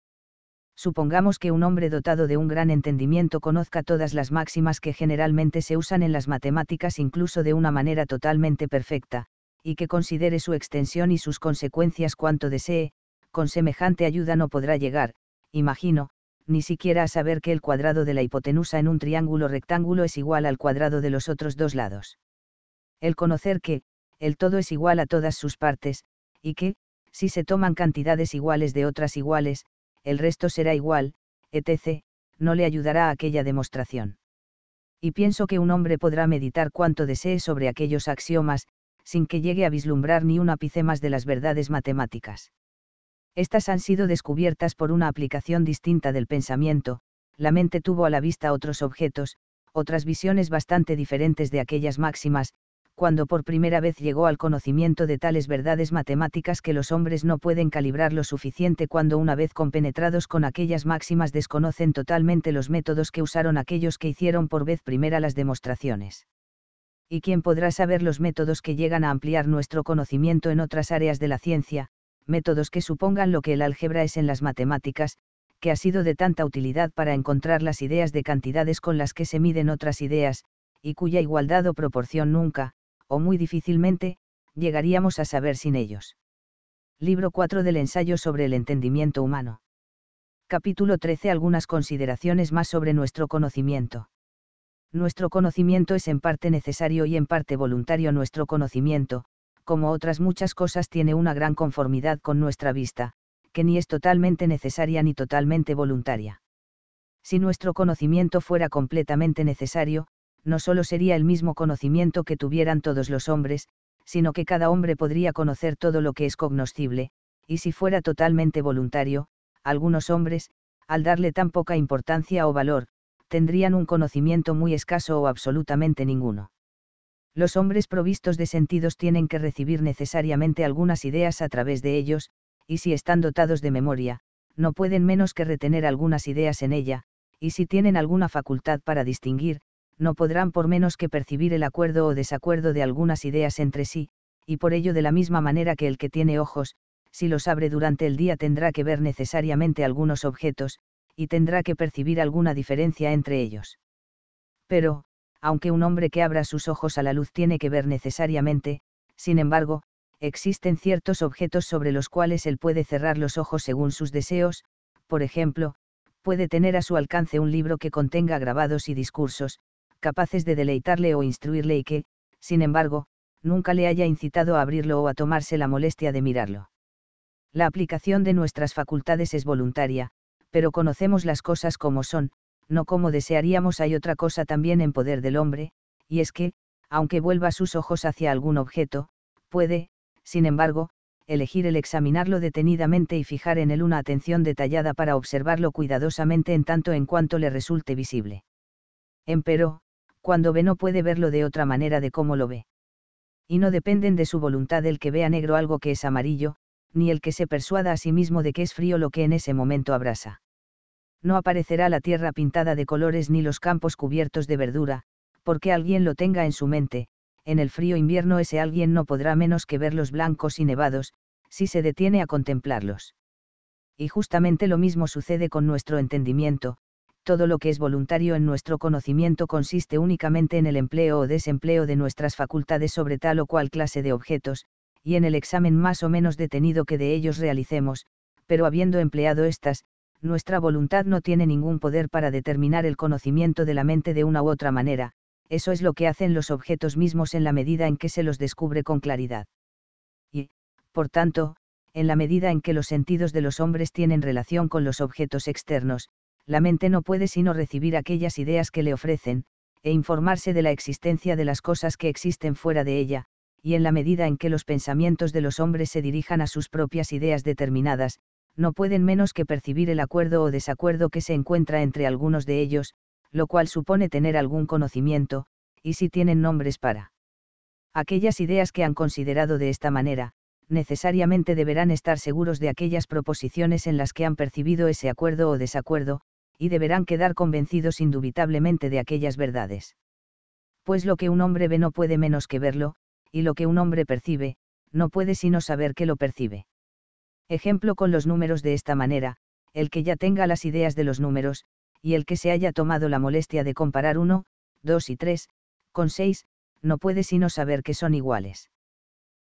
Speaker 1: Supongamos que un hombre dotado de un gran entendimiento conozca todas las máximas que generalmente se usan en las matemáticas incluso de una manera totalmente perfecta, y que considere su extensión y sus consecuencias cuanto desee, con semejante ayuda no podrá llegar, imagino, ni siquiera a saber que el cuadrado de la hipotenusa en un triángulo rectángulo es igual al cuadrado de los otros dos lados. El conocer que, el todo es igual a todas sus partes, y que, si se toman cantidades iguales de otras iguales, el resto será igual, etc., no le ayudará a aquella demostración. Y pienso que un hombre podrá meditar cuanto desee sobre aquellos axiomas, sin que llegue a vislumbrar ni un ápice más de las verdades matemáticas. Estas han sido descubiertas por una aplicación distinta del pensamiento, la mente tuvo a la vista otros objetos, otras visiones bastante diferentes de aquellas máximas, cuando por primera vez llegó al conocimiento de tales verdades matemáticas que los hombres no pueden calibrar lo suficiente cuando una vez compenetrados con aquellas máximas desconocen totalmente los métodos que usaron aquellos que hicieron por vez primera las demostraciones. ¿Y quién podrá saber los métodos que llegan a ampliar nuestro conocimiento en otras áreas de la ciencia, métodos que supongan lo que el álgebra es en las matemáticas, que ha sido de tanta utilidad para encontrar las ideas de cantidades con las que se miden otras ideas, y cuya igualdad o proporción nunca, o muy difícilmente, llegaríamos a saber sin ellos. Libro 4 del ensayo sobre el entendimiento humano. Capítulo 13 Algunas consideraciones más sobre nuestro conocimiento. Nuestro conocimiento es en parte necesario y en parte voluntario. Nuestro conocimiento, como otras muchas cosas tiene una gran conformidad con nuestra vista, que ni es totalmente necesaria ni totalmente voluntaria. Si nuestro conocimiento fuera completamente necesario, no solo sería el mismo conocimiento que tuvieran todos los hombres, sino que cada hombre podría conocer todo lo que es cognoscible, y si fuera totalmente voluntario, algunos hombres, al darle tan poca importancia o valor, tendrían un conocimiento muy escaso o absolutamente ninguno. Los hombres provistos de sentidos tienen que recibir necesariamente algunas ideas a través de ellos, y si están dotados de memoria, no pueden menos que retener algunas ideas en ella, y si tienen alguna facultad para distinguir, no podrán por menos que percibir el acuerdo o desacuerdo de algunas ideas entre sí, y por ello de la misma manera que el que tiene ojos, si los abre durante el día tendrá que ver necesariamente algunos objetos, y tendrá que percibir alguna diferencia entre ellos. Pero, aunque un hombre que abra sus ojos a la luz tiene que ver necesariamente, sin embargo, existen ciertos objetos sobre los cuales él puede cerrar los ojos según sus deseos, por ejemplo, puede tener a su alcance un libro que contenga grabados y discursos, capaces de deleitarle o instruirle y que, sin embargo, nunca le haya incitado a abrirlo o a tomarse la molestia de mirarlo. La aplicación de nuestras facultades es voluntaria, pero conocemos las cosas como son, no como desearíamos hay otra cosa también en poder del hombre, y es que, aunque vuelva sus ojos hacia algún objeto, puede, sin embargo, elegir el examinarlo detenidamente y fijar en él una atención detallada para observarlo cuidadosamente en tanto en cuanto le resulte visible. Empero, cuando ve no puede verlo de otra manera de cómo lo ve. Y no dependen de su voluntad el que vea negro algo que es amarillo, ni el que se persuada a sí mismo de que es frío lo que en ese momento abrasa no aparecerá la tierra pintada de colores ni los campos cubiertos de verdura, porque alguien lo tenga en su mente, en el frío invierno ese alguien no podrá menos que verlos blancos y nevados, si se detiene a contemplarlos. Y justamente lo mismo sucede con nuestro entendimiento, todo lo que es voluntario en nuestro conocimiento consiste únicamente en el empleo o desempleo de nuestras facultades sobre tal o cual clase de objetos, y en el examen más o menos detenido que de ellos realicemos, pero habiendo empleado estas, nuestra voluntad no tiene ningún poder para determinar el conocimiento de la mente de una u otra manera, eso es lo que hacen los objetos mismos en la medida en que se los descubre con claridad. Y, por tanto, en la medida en que los sentidos de los hombres tienen relación con los objetos externos, la mente no puede sino recibir aquellas ideas que le ofrecen, e informarse de la existencia de las cosas que existen fuera de ella, y en la medida en que los pensamientos de los hombres se dirijan a sus propias ideas determinadas, no pueden menos que percibir el acuerdo o desacuerdo que se encuentra entre algunos de ellos, lo cual supone tener algún conocimiento, y si tienen nombres para aquellas ideas que han considerado de esta manera, necesariamente deberán estar seguros de aquellas proposiciones en las que han percibido ese acuerdo o desacuerdo, y deberán quedar convencidos indubitablemente de aquellas verdades. Pues lo que un hombre ve no puede menos que verlo, y lo que un hombre percibe, no puede sino saber que lo percibe ejemplo con los números de esta manera, el que ya tenga las ideas de los números, y el que se haya tomado la molestia de comparar 1, 2 y 3, con 6, no puede sino saber que son iguales.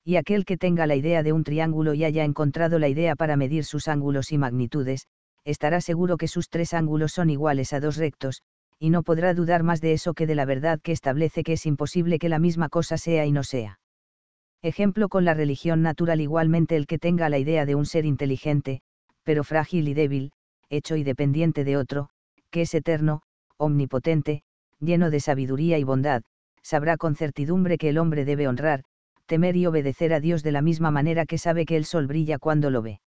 Speaker 1: Y aquel que tenga la idea de un triángulo y haya encontrado la idea para medir sus ángulos y magnitudes, estará seguro que sus tres ángulos son iguales a dos rectos, y no podrá dudar más de eso que de la verdad que establece que es imposible que la misma cosa sea y no sea ejemplo con la religión natural igualmente el que tenga la idea de un ser inteligente, pero frágil y débil, hecho y dependiente de otro, que es eterno, omnipotente, lleno de sabiduría y bondad, sabrá con certidumbre que el hombre debe honrar, temer y obedecer a Dios de la misma manera que sabe que el sol brilla cuando lo ve.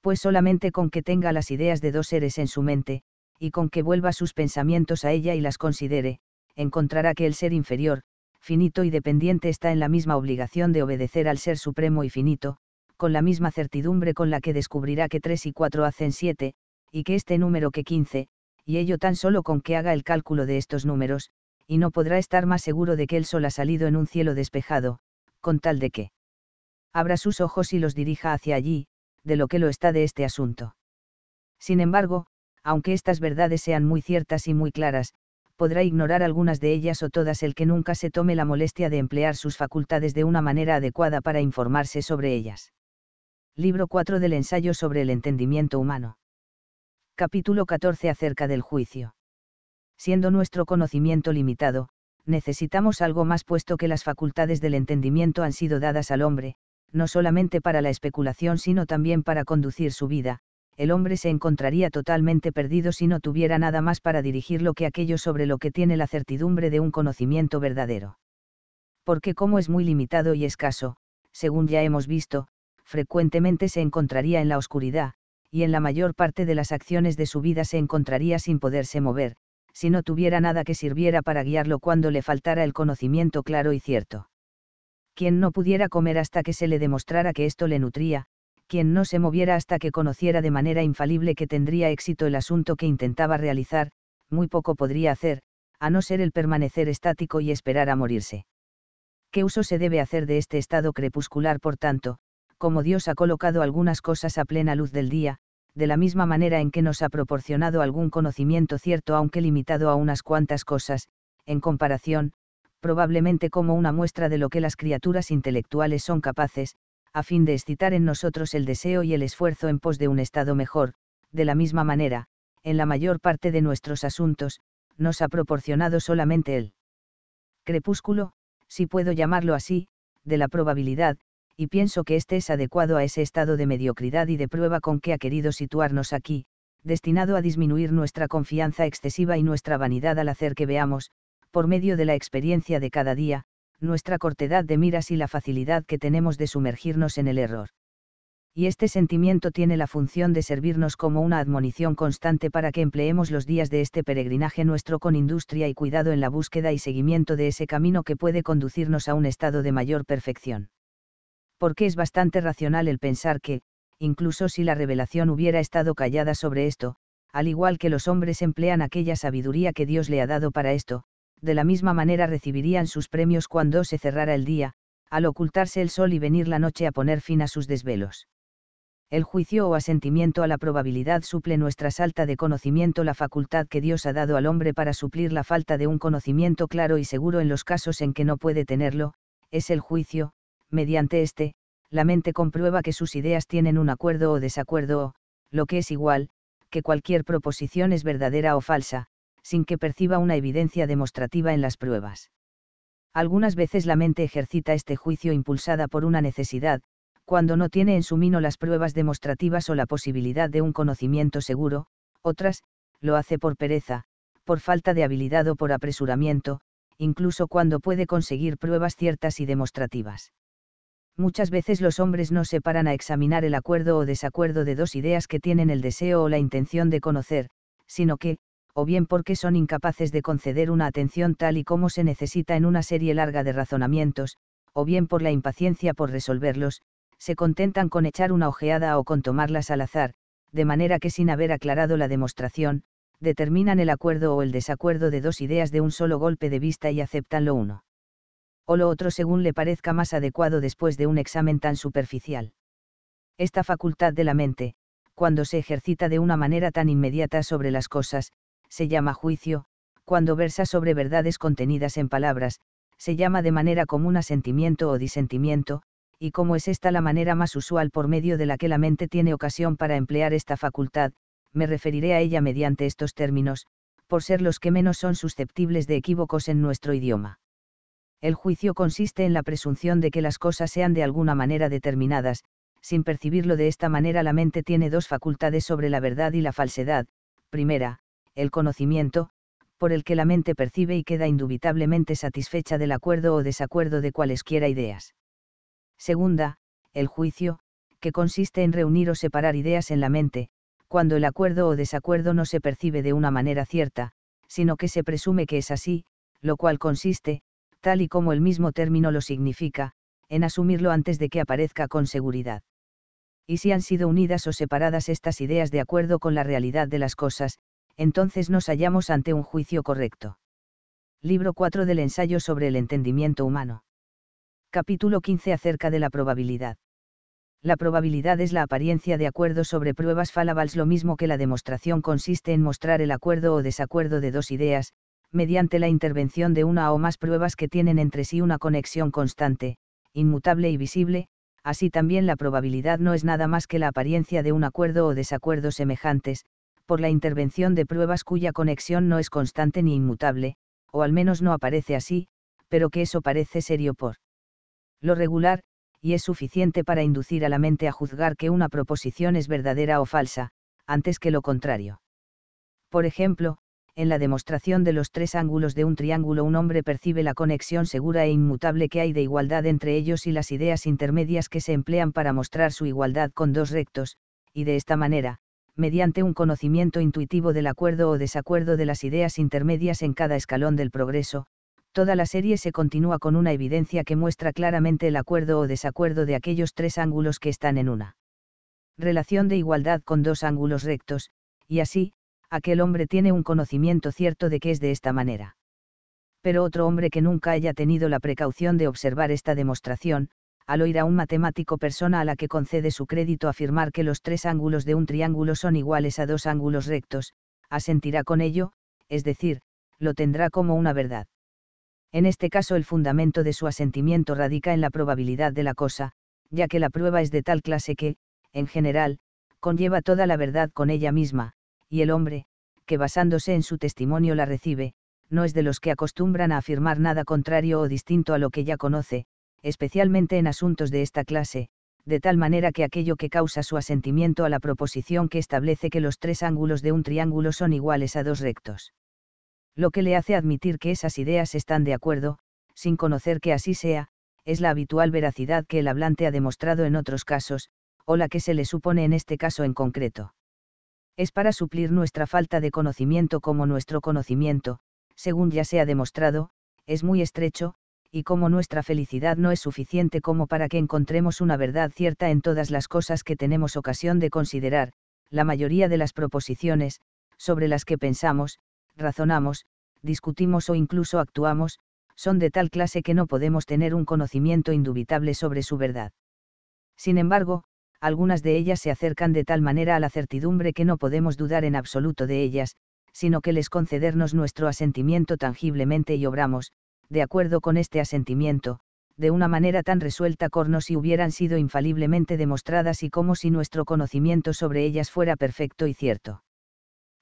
Speaker 1: Pues solamente con que tenga las ideas de dos seres en su mente, y con que vuelva sus pensamientos a ella y las considere, encontrará que el ser inferior, finito y dependiente está en la misma obligación de obedecer al Ser Supremo y finito, con la misma certidumbre con la que descubrirá que 3 y 4 hacen 7, y que este número que 15, y ello tan solo con que haga el cálculo de estos números, y no podrá estar más seguro de que el sol ha salido en un cielo despejado, con tal de que abra sus ojos y los dirija hacia allí, de lo que lo está de este asunto. Sin embargo, aunque estas verdades sean muy ciertas y muy claras, podrá ignorar algunas de ellas o todas el que nunca se tome la molestia de emplear sus facultades de una manera adecuada para informarse sobre ellas. Libro 4 del ensayo sobre el entendimiento humano. Capítulo 14 acerca del juicio. Siendo nuestro conocimiento limitado, necesitamos algo más puesto que las facultades del entendimiento han sido dadas al hombre, no solamente para la especulación sino también para conducir su vida, el hombre se encontraría totalmente perdido si no tuviera nada más para dirigirlo que aquello sobre lo que tiene la certidumbre de un conocimiento verdadero. Porque como es muy limitado y escaso, según ya hemos visto, frecuentemente se encontraría en la oscuridad, y en la mayor parte de las acciones de su vida se encontraría sin poderse mover, si no tuviera nada que sirviera para guiarlo cuando le faltara el conocimiento claro y cierto. Quien no pudiera comer hasta que se le demostrara que esto le nutría, quien no se moviera hasta que conociera de manera infalible que tendría éxito el asunto que intentaba realizar, muy poco podría hacer, a no ser el permanecer estático y esperar a morirse. ¿Qué uso se debe hacer de este estado crepuscular, por tanto, como Dios ha colocado algunas cosas a plena luz del día, de la misma manera en que nos ha proporcionado algún conocimiento cierto aunque limitado a unas cuantas cosas, en comparación, probablemente como una muestra de lo que las criaturas intelectuales son capaces, a fin de excitar en nosotros el deseo y el esfuerzo en pos de un estado mejor, de la misma manera, en la mayor parte de nuestros asuntos, nos ha proporcionado solamente el crepúsculo, si puedo llamarlo así, de la probabilidad, y pienso que este es adecuado a ese estado de mediocridad y de prueba con que ha querido situarnos aquí, destinado a disminuir nuestra confianza excesiva y nuestra vanidad al hacer que veamos, por medio de la experiencia de cada día, nuestra cortedad de miras y la facilidad que tenemos de sumergirnos en el error. Y este sentimiento tiene la función de servirnos como una admonición constante para que empleemos los días de este peregrinaje nuestro con industria y cuidado en la búsqueda y seguimiento de ese camino que puede conducirnos a un estado de mayor perfección. Porque es bastante racional el pensar que, incluso si la revelación hubiera estado callada sobre esto, al igual que los hombres emplean aquella sabiduría que Dios le ha dado para esto, de la misma manera recibirían sus premios cuando se cerrara el día, al ocultarse el sol y venir la noche a poner fin a sus desvelos. El juicio o asentimiento a la probabilidad suple nuestra salta de conocimiento la facultad que Dios ha dado al hombre para suplir la falta de un conocimiento claro y seguro en los casos en que no puede tenerlo, es el juicio, mediante este, la mente comprueba que sus ideas tienen un acuerdo o desacuerdo o, lo que es igual, que cualquier proposición es verdadera o falsa, sin que perciba una evidencia demostrativa en las pruebas. Algunas veces la mente ejercita este juicio impulsada por una necesidad, cuando no tiene en su mino las pruebas demostrativas o la posibilidad de un conocimiento seguro, otras, lo hace por pereza, por falta de habilidad o por apresuramiento, incluso cuando puede conseguir pruebas ciertas y demostrativas. Muchas veces los hombres no se paran a examinar el acuerdo o desacuerdo de dos ideas que tienen el deseo o la intención de conocer, sino que, o bien porque son incapaces de conceder una atención tal y como se necesita en una serie larga de razonamientos, o bien por la impaciencia por resolverlos, se contentan con echar una ojeada o con tomarlas al azar, de manera que sin haber aclarado la demostración, determinan el acuerdo o el desacuerdo de dos ideas de un solo golpe de vista y aceptan lo uno o lo otro según le parezca más adecuado después de un examen tan superficial. Esta facultad de la mente, cuando se ejercita de una manera tan inmediata sobre las cosas, se llama juicio, cuando versa sobre verdades contenidas en palabras, se llama de manera común asentimiento o disentimiento, y como es esta la manera más usual por medio de la que la mente tiene ocasión para emplear esta facultad, me referiré a ella mediante estos términos, por ser los que menos son susceptibles de equívocos en nuestro idioma. El juicio consiste en la presunción de que las cosas sean de alguna manera determinadas, sin percibirlo de esta manera la mente tiene dos facultades sobre la verdad y la falsedad, primera, el conocimiento, por el que la mente percibe y queda indubitablemente satisfecha del acuerdo o desacuerdo de cualesquiera ideas. Segunda, el juicio, que consiste en reunir o separar ideas en la mente, cuando el acuerdo o desacuerdo no se percibe de una manera cierta, sino que se presume que es así, lo cual consiste, tal y como el mismo término lo significa, en asumirlo antes de que aparezca con seguridad. Y si han sido unidas o separadas estas ideas de acuerdo con la realidad de las cosas, entonces nos hallamos ante un juicio correcto. Libro 4 del ensayo sobre el entendimiento humano. Capítulo 15 acerca de la probabilidad. La probabilidad es la apariencia de acuerdo sobre pruebas falables lo mismo que la demostración consiste en mostrar el acuerdo o desacuerdo de dos ideas, mediante la intervención de una o más pruebas que tienen entre sí una conexión constante, inmutable y visible, así también la probabilidad no es nada más que la apariencia de un acuerdo o desacuerdo semejantes, por la intervención de pruebas cuya conexión no es constante ni inmutable, o al menos no aparece así, pero que eso parece serio por lo regular, y es suficiente para inducir a la mente a juzgar que una proposición es verdadera o falsa, antes que lo contrario. Por ejemplo, en la demostración de los tres ángulos de un triángulo un hombre percibe la conexión segura e inmutable que hay de igualdad entre ellos y las ideas intermedias que se emplean para mostrar su igualdad con dos rectos, y de esta manera, mediante un conocimiento intuitivo del acuerdo o desacuerdo de las ideas intermedias en cada escalón del progreso, toda la serie se continúa con una evidencia que muestra claramente el acuerdo o desacuerdo de aquellos tres ángulos que están en una relación de igualdad con dos ángulos rectos, y así, aquel hombre tiene un conocimiento cierto de que es de esta manera. Pero otro hombre que nunca haya tenido la precaución de observar esta demostración, al oír a un matemático persona a la que concede su crédito afirmar que los tres ángulos de un triángulo son iguales a dos ángulos rectos, asentirá con ello, es decir, lo tendrá como una verdad. En este caso el fundamento de su asentimiento radica en la probabilidad de la cosa, ya que la prueba es de tal clase que, en general, conlleva toda la verdad con ella misma, y el hombre, que basándose en su testimonio la recibe, no es de los que acostumbran a afirmar nada contrario o distinto a lo que ya conoce, especialmente en asuntos de esta clase, de tal manera que aquello que causa su asentimiento a la proposición que establece que los tres ángulos de un triángulo son iguales a dos rectos. Lo que le hace admitir que esas ideas están de acuerdo, sin conocer que así sea, es la habitual veracidad que el hablante ha demostrado en otros casos, o la que se le supone en este caso en concreto. Es para suplir nuestra falta de conocimiento como nuestro conocimiento, según ya se ha demostrado, es muy estrecho, y como nuestra felicidad no es suficiente como para que encontremos una verdad cierta en todas las cosas que tenemos ocasión de considerar, la mayoría de las proposiciones, sobre las que pensamos, razonamos, discutimos o incluso actuamos, son de tal clase que no podemos tener un conocimiento indubitable sobre su verdad. Sin embargo, algunas de ellas se acercan de tal manera a la certidumbre que no podemos dudar en absoluto de ellas, sino que les concedernos nuestro asentimiento tangiblemente y obramos, de acuerdo con este asentimiento, de una manera tan resuelta corno si hubieran sido infaliblemente demostradas y como si nuestro conocimiento sobre ellas fuera perfecto y cierto.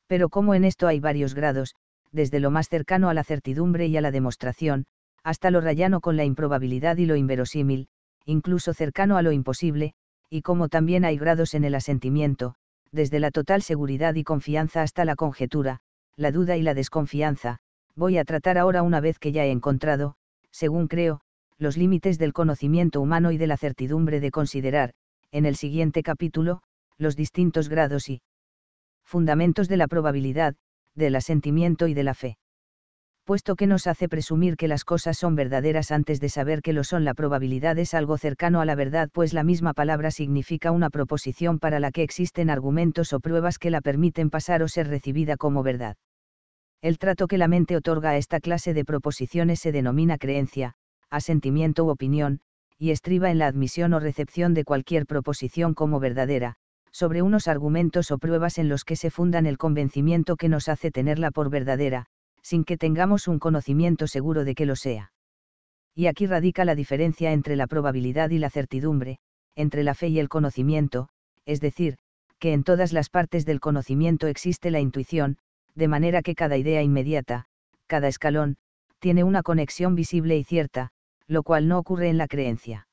Speaker 1: Pero como en esto hay varios grados, desde lo más cercano a la certidumbre y a la demostración, hasta lo rayano con la improbabilidad y lo inverosímil, incluso cercano a lo imposible, y como también hay grados en el asentimiento, desde la total seguridad y confianza hasta la conjetura, la duda y la desconfianza, voy a tratar ahora una vez que ya he encontrado, según creo, los límites del conocimiento humano y de la certidumbre de considerar, en el siguiente capítulo, los distintos grados y fundamentos de la probabilidad, del asentimiento y de la fe. Puesto que nos hace presumir que las cosas son verdaderas antes de saber que lo son, la probabilidad es algo cercano a la verdad, pues la misma palabra significa una proposición para la que existen argumentos o pruebas que la permiten pasar o ser recibida como verdad. El trato que la mente otorga a esta clase de proposiciones se denomina creencia, asentimiento u opinión, y estriba en la admisión o recepción de cualquier proposición como verdadera, sobre unos argumentos o pruebas en los que se fundan el convencimiento que nos hace tenerla por verdadera, sin que tengamos un conocimiento seguro de que lo sea. Y aquí radica la diferencia entre la probabilidad y la certidumbre, entre la fe y el conocimiento, es decir, que en todas las partes del conocimiento existe la intuición, de manera que cada idea inmediata, cada escalón, tiene una conexión visible y cierta, lo cual no ocurre en la creencia.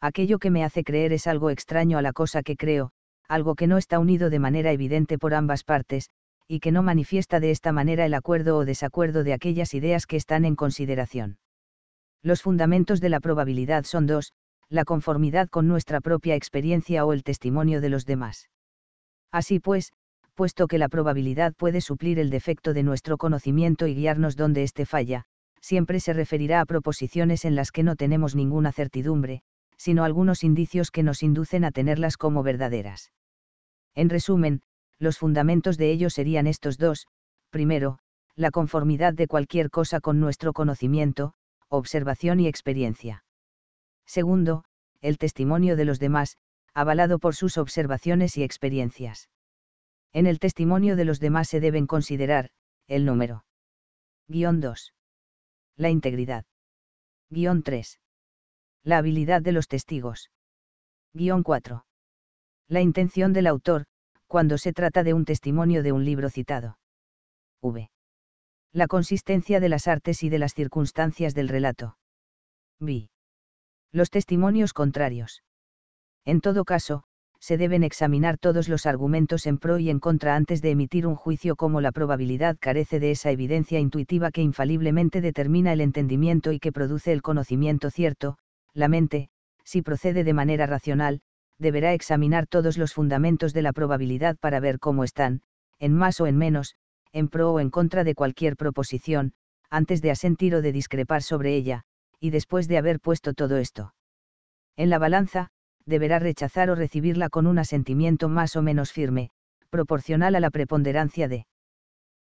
Speaker 1: Aquello que me hace creer es algo extraño a la cosa que creo, algo que no está unido de manera evidente por ambas partes, y que no manifiesta de esta manera el acuerdo o desacuerdo de aquellas ideas que están en consideración. Los fundamentos de la probabilidad son dos, la conformidad con nuestra propia experiencia o el testimonio de los demás. Así pues, puesto que la probabilidad puede suplir el defecto de nuestro conocimiento y guiarnos donde éste falla, siempre se referirá a proposiciones en las que no tenemos ninguna certidumbre, sino algunos indicios que nos inducen a tenerlas como verdaderas. En resumen, los fundamentos de ello serían estos dos, primero, la conformidad de cualquier cosa con nuestro conocimiento, observación y experiencia. Segundo, el testimonio de los demás, avalado por sus observaciones y experiencias. En el testimonio de los demás se deben considerar, el número. Guión 2. La integridad. Guión 3. La habilidad de los testigos. Guión 4. La intención del autor, cuando se trata de un testimonio de un libro citado. V. La consistencia de las artes y de las circunstancias del relato. vi. Los testimonios contrarios. En todo caso, se deben examinar todos los argumentos en pro y en contra antes de emitir un juicio como la probabilidad carece de esa evidencia intuitiva que infaliblemente determina el entendimiento y que produce el conocimiento cierto, la mente, si procede de manera racional, deberá examinar todos los fundamentos de la probabilidad para ver cómo están, en más o en menos, en pro o en contra de cualquier proposición, antes de asentir o de discrepar sobre ella, y después de haber puesto todo esto. En la balanza, deberá rechazar o recibirla con un asentimiento más o menos firme, proporcional a la preponderancia de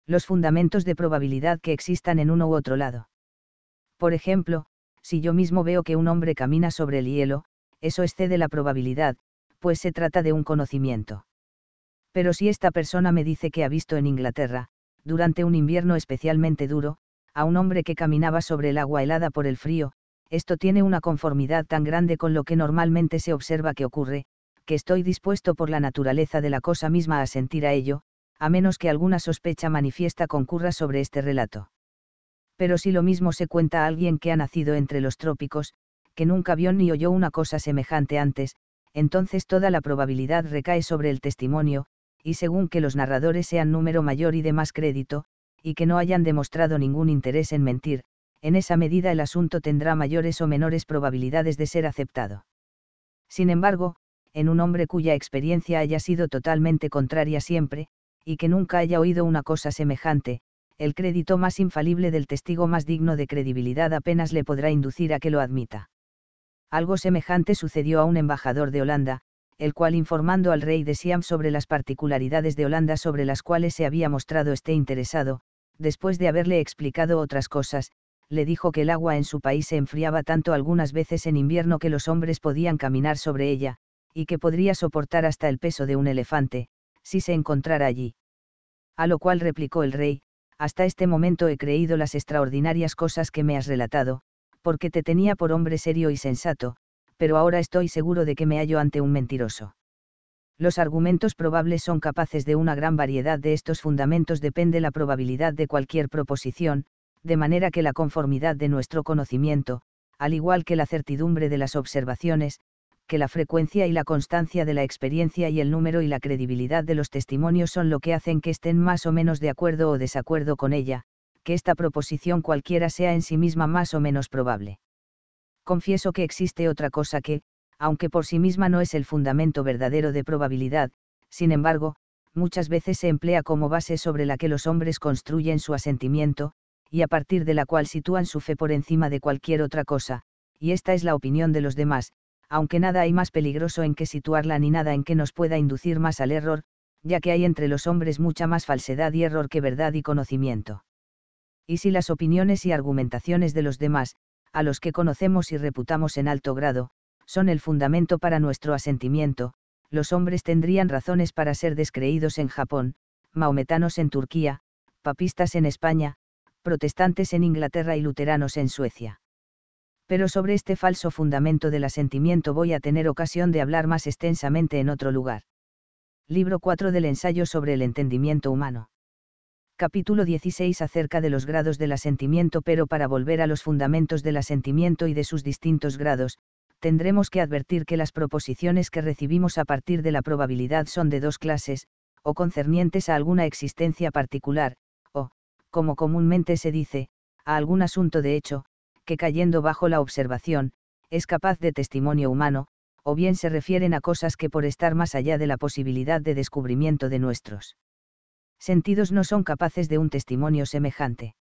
Speaker 1: los fundamentos de probabilidad que existan en uno u otro lado. Por ejemplo, si yo mismo veo que un hombre camina sobre el hielo, eso excede la probabilidad, pues se trata de un conocimiento. Pero si esta persona me dice que ha visto en Inglaterra, durante un invierno especialmente duro, a un hombre que caminaba sobre el agua helada por el frío, esto tiene una conformidad tan grande con lo que normalmente se observa que ocurre, que estoy dispuesto por la naturaleza de la cosa misma a sentir a ello, a menos que alguna sospecha manifiesta concurra sobre este relato. Pero si lo mismo se cuenta a alguien que ha nacido entre los trópicos, que nunca vio ni oyó una cosa semejante antes, entonces toda la probabilidad recae sobre el testimonio, y según que los narradores sean número mayor y de más crédito, y que no hayan demostrado ningún interés en mentir, en esa medida el asunto tendrá mayores o menores probabilidades de ser aceptado. Sin embargo, en un hombre cuya experiencia haya sido totalmente contraria siempre, y que nunca haya oído una cosa semejante, el crédito más infalible del testigo más digno de credibilidad apenas le podrá inducir a que lo admita. Algo semejante sucedió a un embajador de Holanda, el cual informando al rey de Siam sobre las particularidades de Holanda sobre las cuales se había mostrado este interesado, después de haberle explicado otras cosas, le dijo que el agua en su país se enfriaba tanto algunas veces en invierno que los hombres podían caminar sobre ella, y que podría soportar hasta el peso de un elefante, si se encontrara allí. A lo cual replicó el rey, hasta este momento he creído las extraordinarias cosas que me has relatado, porque te tenía por hombre serio y sensato, pero ahora estoy seguro de que me hallo ante un mentiroso. Los argumentos probables son capaces de una gran variedad de estos fundamentos depende la probabilidad de cualquier proposición, de manera que la conformidad de nuestro conocimiento, al igual que la certidumbre de las observaciones, que la frecuencia y la constancia de la experiencia y el número y la credibilidad de los testimonios son lo que hacen que estén más o menos de acuerdo o desacuerdo con ella, que esta proposición cualquiera sea en sí misma más o menos probable. Confieso que existe otra cosa que, aunque por sí misma no es el fundamento verdadero de probabilidad, sin embargo, muchas veces se emplea como base sobre la que los hombres construyen su asentimiento, y a partir de la cual sitúan su fe por encima de cualquier otra cosa, y esta es la opinión de los demás, aunque nada hay más peligroso en que situarla ni nada en que nos pueda inducir más al error, ya que hay entre los hombres mucha más falsedad y error que verdad y conocimiento. Y si las opiniones y argumentaciones de los demás, a los que conocemos y reputamos en alto grado, son el fundamento para nuestro asentimiento, los hombres tendrían razones para ser descreídos en Japón, maometanos en Turquía, papistas en España, protestantes en Inglaterra y luteranos en Suecia. Pero sobre este falso fundamento del asentimiento voy a tener ocasión de hablar más extensamente en otro lugar. Libro 4 del ensayo sobre el entendimiento humano. Capítulo 16 acerca de los grados del asentimiento, pero para volver a los fundamentos del asentimiento y de sus distintos grados, tendremos que advertir que las proposiciones que recibimos a partir de la probabilidad son de dos clases, o concernientes a alguna existencia particular, como comúnmente se dice, a algún asunto de hecho, que cayendo bajo la observación, es capaz de testimonio humano, o bien se refieren a cosas que por estar más allá de la posibilidad de descubrimiento de nuestros sentidos no son capaces de un testimonio semejante.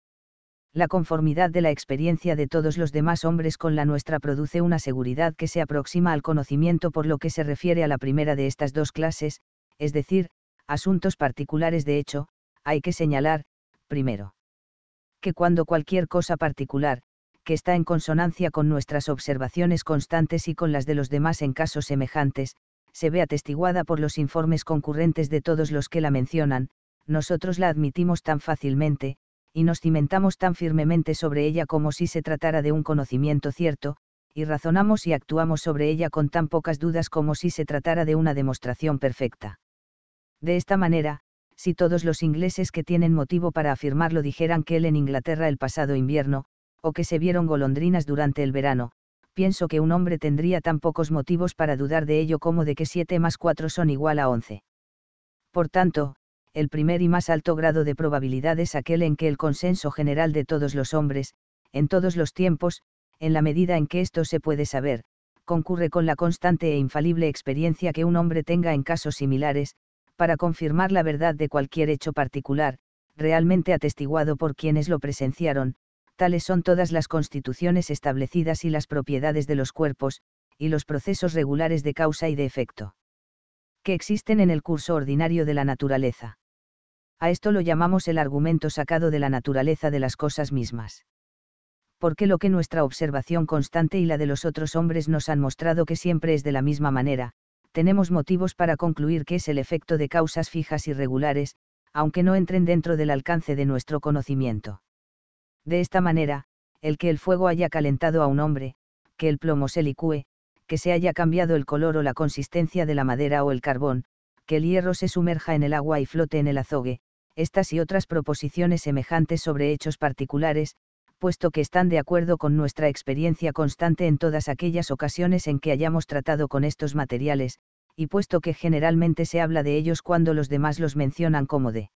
Speaker 1: La conformidad de la experiencia de todos los demás hombres con la nuestra produce una seguridad que se aproxima al conocimiento por lo que se refiere a la primera de estas dos clases, es decir, asuntos particulares de hecho, hay que señalar, primero. Que cuando cualquier cosa particular, que está en consonancia con nuestras observaciones constantes y con las de los demás en casos semejantes, se ve atestiguada por los informes concurrentes de todos los que la mencionan, nosotros la admitimos tan fácilmente, y nos cimentamos tan firmemente sobre ella como si se tratara de un conocimiento cierto, y razonamos y actuamos sobre ella con tan pocas dudas como si se tratara de una demostración perfecta. De esta manera, si todos los ingleses que tienen motivo para afirmarlo dijeran que él en Inglaterra el pasado invierno, o que se vieron golondrinas durante el verano, pienso que un hombre tendría tan pocos motivos para dudar de ello como de que 7 más 4 son igual a 11. Por tanto, el primer y más alto grado de probabilidad es aquel en que el consenso general de todos los hombres, en todos los tiempos, en la medida en que esto se puede saber, concurre con la constante e infalible experiencia que un hombre tenga en casos similares, para confirmar la verdad de cualquier hecho particular, realmente atestiguado por quienes lo presenciaron, tales son todas las constituciones establecidas y las propiedades de los cuerpos, y los procesos regulares de causa y de efecto que existen en el curso ordinario de la naturaleza. A esto lo llamamos el argumento sacado de la naturaleza de las cosas mismas. Porque lo que nuestra observación constante y la de los otros hombres nos han mostrado que siempre es de la misma manera, tenemos motivos para concluir que es el efecto de causas fijas y regulares, aunque no entren dentro del alcance de nuestro conocimiento. De esta manera, el que el fuego haya calentado a un hombre, que el plomo se licúe, que se haya cambiado el color o la consistencia de la madera o el carbón, que el hierro se sumerja en el agua y flote en el azogue, estas y otras proposiciones semejantes sobre hechos particulares, puesto que están de acuerdo con nuestra experiencia constante en todas aquellas ocasiones en que hayamos tratado con estos materiales, y puesto que generalmente se habla de ellos cuando los demás los mencionan como de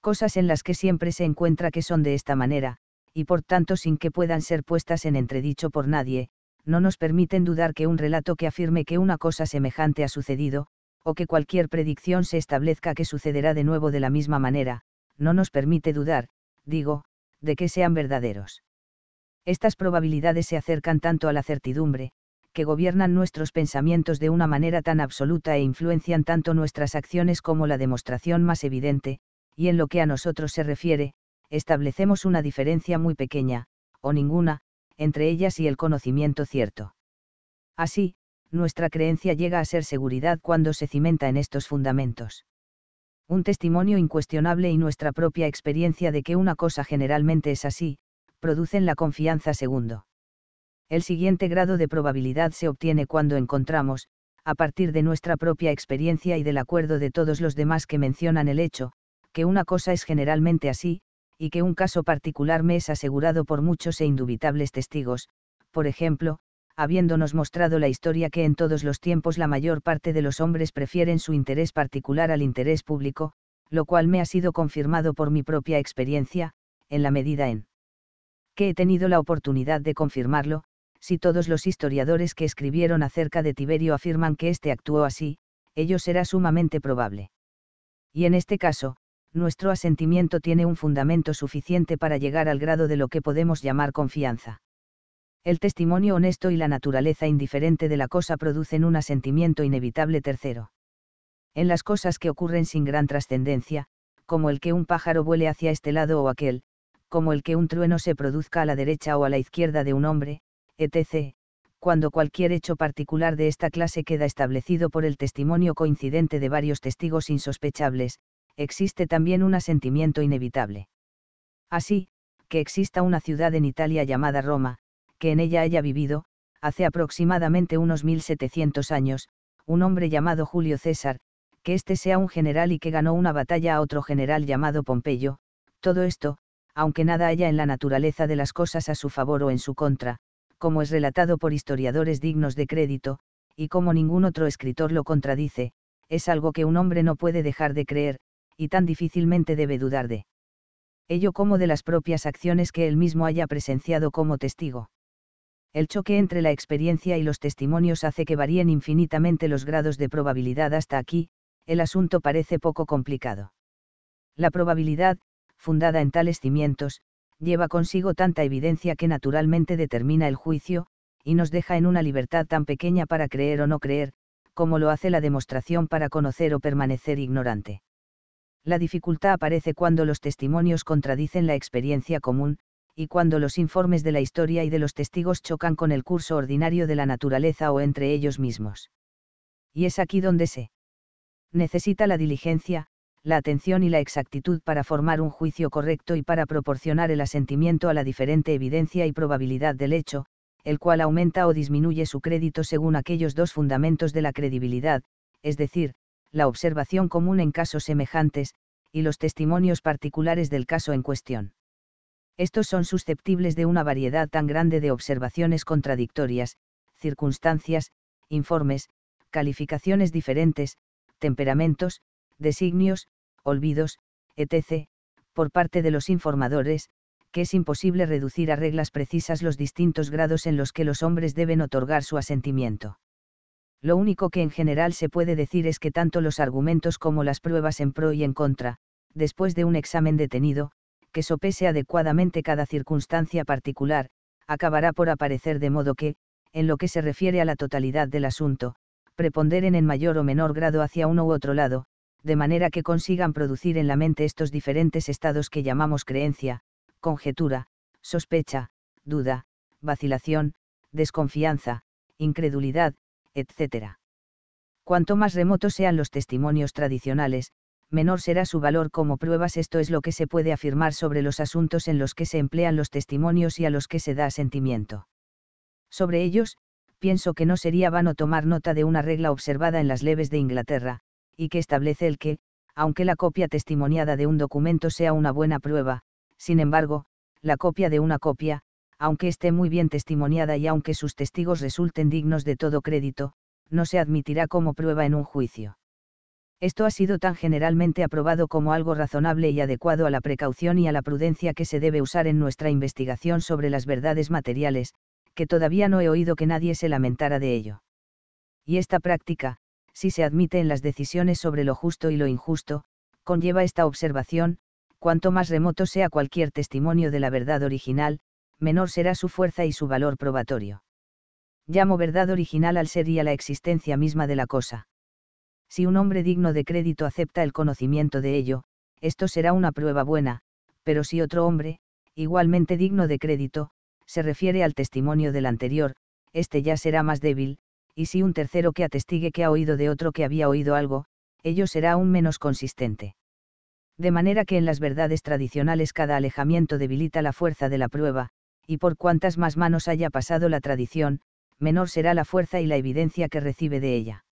Speaker 1: cosas en las que siempre se encuentra que son de esta manera, y por tanto sin que puedan ser puestas en entredicho por nadie, no nos permiten dudar que un relato que afirme que una cosa semejante ha sucedido, o que cualquier predicción se establezca que sucederá de nuevo de la misma manera, no nos permite dudar, digo, de que sean verdaderos. Estas probabilidades se acercan tanto a la certidumbre, que gobiernan nuestros pensamientos de una manera tan absoluta e influencian tanto nuestras acciones como la demostración más evidente, y en lo que a nosotros se refiere, establecemos una diferencia muy pequeña, o ninguna, entre ellas y el conocimiento cierto. Así, nuestra creencia llega a ser seguridad cuando se cimenta en estos fundamentos un testimonio incuestionable y nuestra propia experiencia de que una cosa generalmente es así, producen la confianza segundo. El siguiente grado de probabilidad se obtiene cuando encontramos, a partir de nuestra propia experiencia y del acuerdo de todos los demás que mencionan el hecho, que una cosa es generalmente así, y que un caso particular me es asegurado por muchos e indubitables testigos, por ejemplo, habiéndonos mostrado la historia que en todos los tiempos la mayor parte de los hombres prefieren su interés particular al interés público, lo cual me ha sido confirmado por mi propia experiencia, en la medida en que he tenido la oportunidad de confirmarlo, si todos los historiadores que escribieron acerca de Tiberio afirman que éste actuó así, ello será sumamente probable. Y en este caso, nuestro asentimiento tiene un fundamento suficiente para llegar al grado de lo que podemos llamar confianza el testimonio honesto y la naturaleza indiferente de la cosa producen un asentimiento inevitable tercero. En las cosas que ocurren sin gran trascendencia, como el que un pájaro vuele hacia este lado o aquel, como el que un trueno se produzca a la derecha o a la izquierda de un hombre, etc., cuando cualquier hecho particular de esta clase queda establecido por el testimonio coincidente de varios testigos insospechables, existe también un asentimiento inevitable. Así, que exista una ciudad en Italia llamada Roma, que en ella haya vivido, hace aproximadamente unos 1700 años, un hombre llamado Julio César, que éste sea un general y que ganó una batalla a otro general llamado Pompeyo, todo esto, aunque nada haya en la naturaleza de las cosas a su favor o en su contra, como es relatado por historiadores dignos de crédito, y como ningún otro escritor lo contradice, es algo que un hombre no puede dejar de creer, y tan difícilmente debe dudar de ello como de las propias acciones que él mismo haya presenciado como testigo el choque entre la experiencia y los testimonios hace que varíen infinitamente los grados de probabilidad hasta aquí, el asunto parece poco complicado. La probabilidad, fundada en tales cimientos, lleva consigo tanta evidencia que naturalmente determina el juicio, y nos deja en una libertad tan pequeña para creer o no creer, como lo hace la demostración para conocer o permanecer ignorante. La dificultad aparece cuando los testimonios contradicen la experiencia común, y cuando los informes de la historia y de los testigos chocan con el curso ordinario de la naturaleza o entre ellos mismos. Y es aquí donde se necesita la diligencia, la atención y la exactitud para formar un juicio correcto y para proporcionar el asentimiento a la diferente evidencia y probabilidad del hecho, el cual aumenta o disminuye su crédito según aquellos dos fundamentos de la credibilidad, es decir, la observación común en casos semejantes, y los testimonios particulares del caso en cuestión estos son susceptibles de una variedad tan grande de observaciones contradictorias, circunstancias, informes, calificaciones diferentes, temperamentos, designios, olvidos, etc., por parte de los informadores, que es imposible reducir a reglas precisas los distintos grados en los que los hombres deben otorgar su asentimiento. Lo único que en general se puede decir es que tanto los argumentos como las pruebas en pro y en contra, después de un examen detenido, que sopese adecuadamente cada circunstancia particular, acabará por aparecer de modo que, en lo que se refiere a la totalidad del asunto, preponderen en mayor o menor grado hacia uno u otro lado, de manera que consigan producir en la mente estos diferentes estados que llamamos creencia, conjetura, sospecha, duda, vacilación, desconfianza, incredulidad, etc. Cuanto más remotos sean los testimonios tradicionales, menor será su valor como pruebas. Esto es lo que se puede afirmar sobre los asuntos en los que se emplean los testimonios y a los que se da asentimiento. Sobre ellos, pienso que no sería vano tomar nota de una regla observada en las leves de Inglaterra, y que establece el que, aunque la copia testimoniada de un documento sea una buena prueba, sin embargo, la copia de una copia, aunque esté muy bien testimoniada y aunque sus testigos resulten dignos de todo crédito, no se admitirá como prueba en un juicio. Esto ha sido tan generalmente aprobado como algo razonable y adecuado a la precaución y a la prudencia que se debe usar en nuestra investigación sobre las verdades materiales, que todavía no he oído que nadie se lamentara de ello. Y esta práctica, si se admite en las decisiones sobre lo justo y lo injusto, conlleva esta observación, cuanto más remoto sea cualquier testimonio de la verdad original, menor será su fuerza y su valor probatorio. Llamo verdad original al ser y a la existencia misma de la cosa si un hombre digno de crédito acepta el conocimiento de ello, esto será una prueba buena, pero si otro hombre, igualmente digno de crédito, se refiere al testimonio del anterior, este ya será más débil, y si un tercero que atestigue que ha oído de otro que había oído algo, ello será aún menos consistente. De manera que en las verdades tradicionales cada alejamiento debilita la fuerza de la prueba, y por cuantas más manos haya pasado la tradición, menor será la fuerza y la evidencia que recibe de ella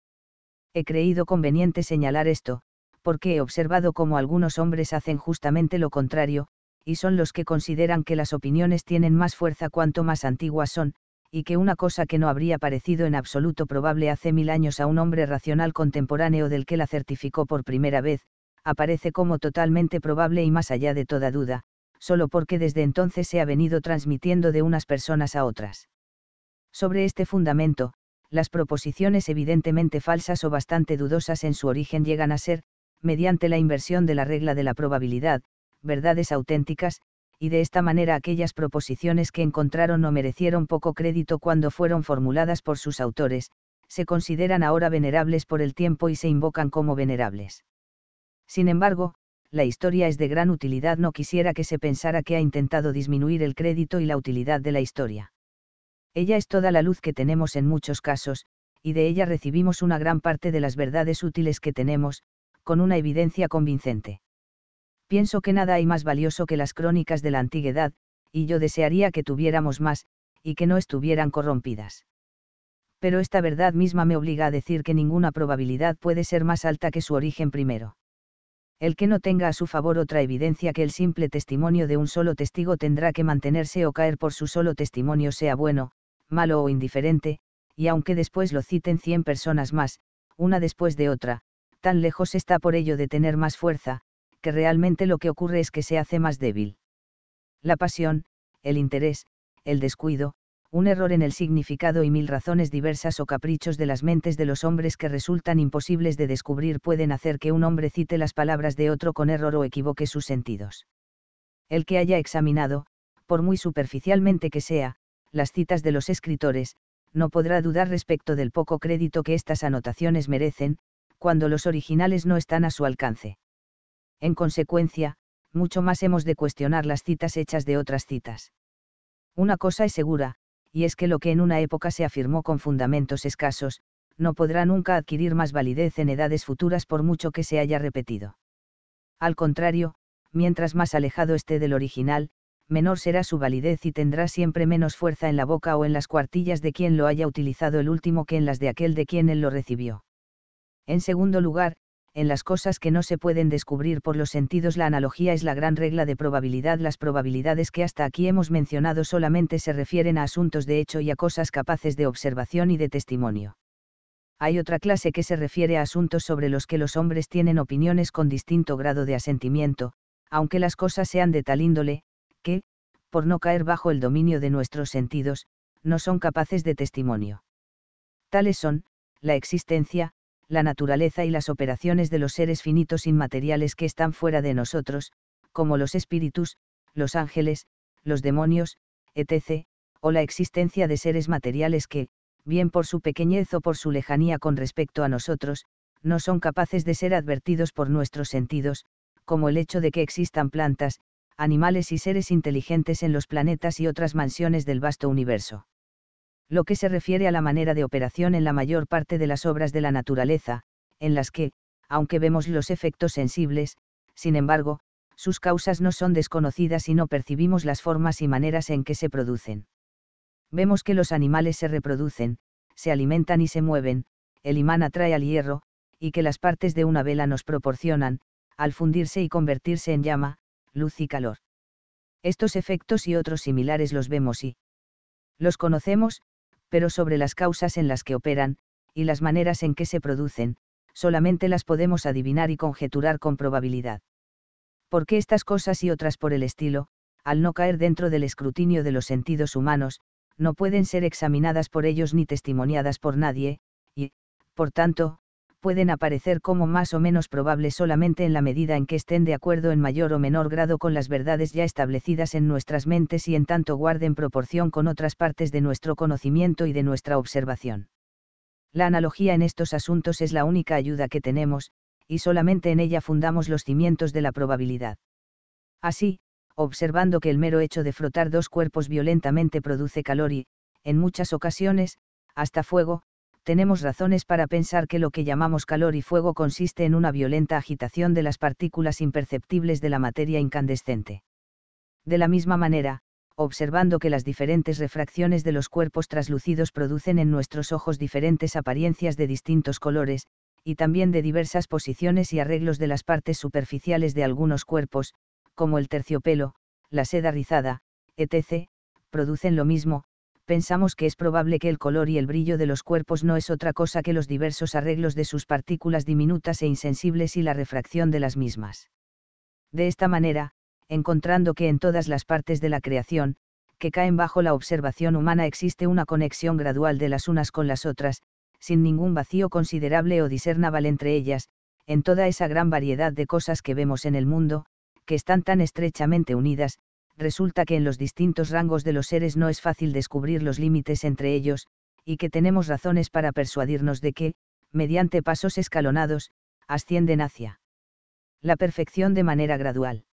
Speaker 1: he creído conveniente señalar esto, porque he observado cómo algunos hombres hacen justamente lo contrario, y son los que consideran que las opiniones tienen más fuerza cuanto más antiguas son, y que una cosa que no habría parecido en absoluto probable hace mil años a un hombre racional contemporáneo del que la certificó por primera vez, aparece como totalmente probable y más allá de toda duda, solo porque desde entonces se ha venido transmitiendo de unas personas a otras. Sobre este fundamento, las proposiciones evidentemente falsas o bastante dudosas en su origen llegan a ser, mediante la inversión de la regla de la probabilidad, verdades auténticas, y de esta manera aquellas proposiciones que encontraron o merecieron poco crédito cuando fueron formuladas por sus autores, se consideran ahora venerables por el tiempo y se invocan como venerables. Sin embargo, la historia es de gran utilidad, no quisiera que se pensara que ha intentado disminuir el crédito y la utilidad de la historia. Ella es toda la luz que tenemos en muchos casos, y de ella recibimos una gran parte de las verdades útiles que tenemos, con una evidencia convincente. Pienso que nada hay más valioso que las crónicas de la antigüedad, y yo desearía que tuviéramos más, y que no estuvieran corrompidas. Pero esta verdad misma me obliga a decir que ninguna probabilidad puede ser más alta que su origen primero. El que no tenga a su favor otra evidencia que el simple testimonio de un solo testigo tendrá que mantenerse o caer por su solo testimonio sea bueno, malo o indiferente, y aunque después lo citen cien personas más, una después de otra, tan lejos está por ello de tener más fuerza, que realmente lo que ocurre es que se hace más débil. La pasión, el interés, el descuido, un error en el significado y mil razones diversas o caprichos de las mentes de los hombres que resultan imposibles de descubrir pueden hacer que un hombre cite las palabras de otro con error o equivoque sus sentidos. El que haya examinado, por muy superficialmente que sea, las citas de los escritores, no podrá dudar respecto del poco crédito que estas anotaciones merecen, cuando los originales no están a su alcance. En consecuencia, mucho más hemos de cuestionar las citas hechas de otras citas. Una cosa es segura, y es que lo que en una época se afirmó con fundamentos escasos, no podrá nunca adquirir más validez en edades futuras por mucho que se haya repetido. Al contrario, mientras más alejado esté del original, menor será su validez y tendrá siempre menos fuerza en la boca o en las cuartillas de quien lo haya utilizado el último que en las de aquel de quien él lo recibió. En segundo lugar, en las cosas que no se pueden descubrir por los sentidos la analogía es la gran regla de probabilidad. Las probabilidades que hasta aquí hemos mencionado solamente se refieren a asuntos de hecho y a cosas capaces de observación y de testimonio. Hay otra clase que se refiere a asuntos sobre los que los hombres tienen opiniones con distinto grado de asentimiento, aunque las cosas sean de tal índole, que, por no caer bajo el dominio de nuestros sentidos, no son capaces de testimonio. Tales son, la existencia, la naturaleza y las operaciones de los seres finitos inmateriales que están fuera de nosotros, como los espíritus, los ángeles, los demonios, etc., o la existencia de seres materiales que, bien por su pequeñez o por su lejanía con respecto a nosotros, no son capaces de ser advertidos por nuestros sentidos, como el hecho de que existan plantas, animales y seres inteligentes en los planetas y otras mansiones del vasto universo. Lo que se refiere a la manera de operación en la mayor parte de las obras de la naturaleza, en las que, aunque vemos los efectos sensibles, sin embargo, sus causas no son desconocidas y no percibimos las formas y maneras en que se producen. Vemos que los animales se reproducen, se alimentan y se mueven, el imán atrae al hierro, y que las partes de una vela nos proporcionan, al fundirse y convertirse en llama, luz y calor. Estos efectos y otros similares los vemos y los conocemos, pero sobre las causas en las que operan, y las maneras en que se producen, solamente las podemos adivinar y conjeturar con probabilidad. Porque estas cosas y otras por el estilo, al no caer dentro del escrutinio de los sentidos humanos, no pueden ser examinadas por ellos ni testimoniadas por nadie, y, por tanto, pueden aparecer como más o menos probables solamente en la medida en que estén de acuerdo en mayor o menor grado con las verdades ya establecidas en nuestras mentes y en tanto guarden proporción con otras partes de nuestro conocimiento y de nuestra observación. La analogía en estos asuntos es la única ayuda que tenemos, y solamente en ella fundamos los cimientos de la probabilidad. Así, observando que el mero hecho de frotar dos cuerpos violentamente produce calor y, en muchas ocasiones, hasta fuego, tenemos razones para pensar que lo que llamamos calor y fuego consiste en una violenta agitación de las partículas imperceptibles de la materia incandescente. De la misma manera, observando que las diferentes refracciones de los cuerpos traslúcidos producen en nuestros ojos diferentes apariencias de distintos colores, y también de diversas posiciones y arreglos de las partes superficiales de algunos cuerpos, como el terciopelo, la seda rizada, etc., producen lo mismo, pensamos que es probable que el color y el brillo de los cuerpos no es otra cosa que los diversos arreglos de sus partículas diminutas e insensibles y la refracción de las mismas. De esta manera, encontrando que en todas las partes de la creación, que caen bajo la observación humana existe una conexión gradual de las unas con las otras, sin ningún vacío considerable o disernaval entre ellas, en toda esa gran variedad de cosas que vemos en el mundo, que están tan estrechamente unidas, resulta que en los distintos rangos de los seres no es fácil descubrir los límites entre ellos, y que tenemos razones para persuadirnos de que, mediante pasos escalonados, ascienden hacia la perfección de manera gradual.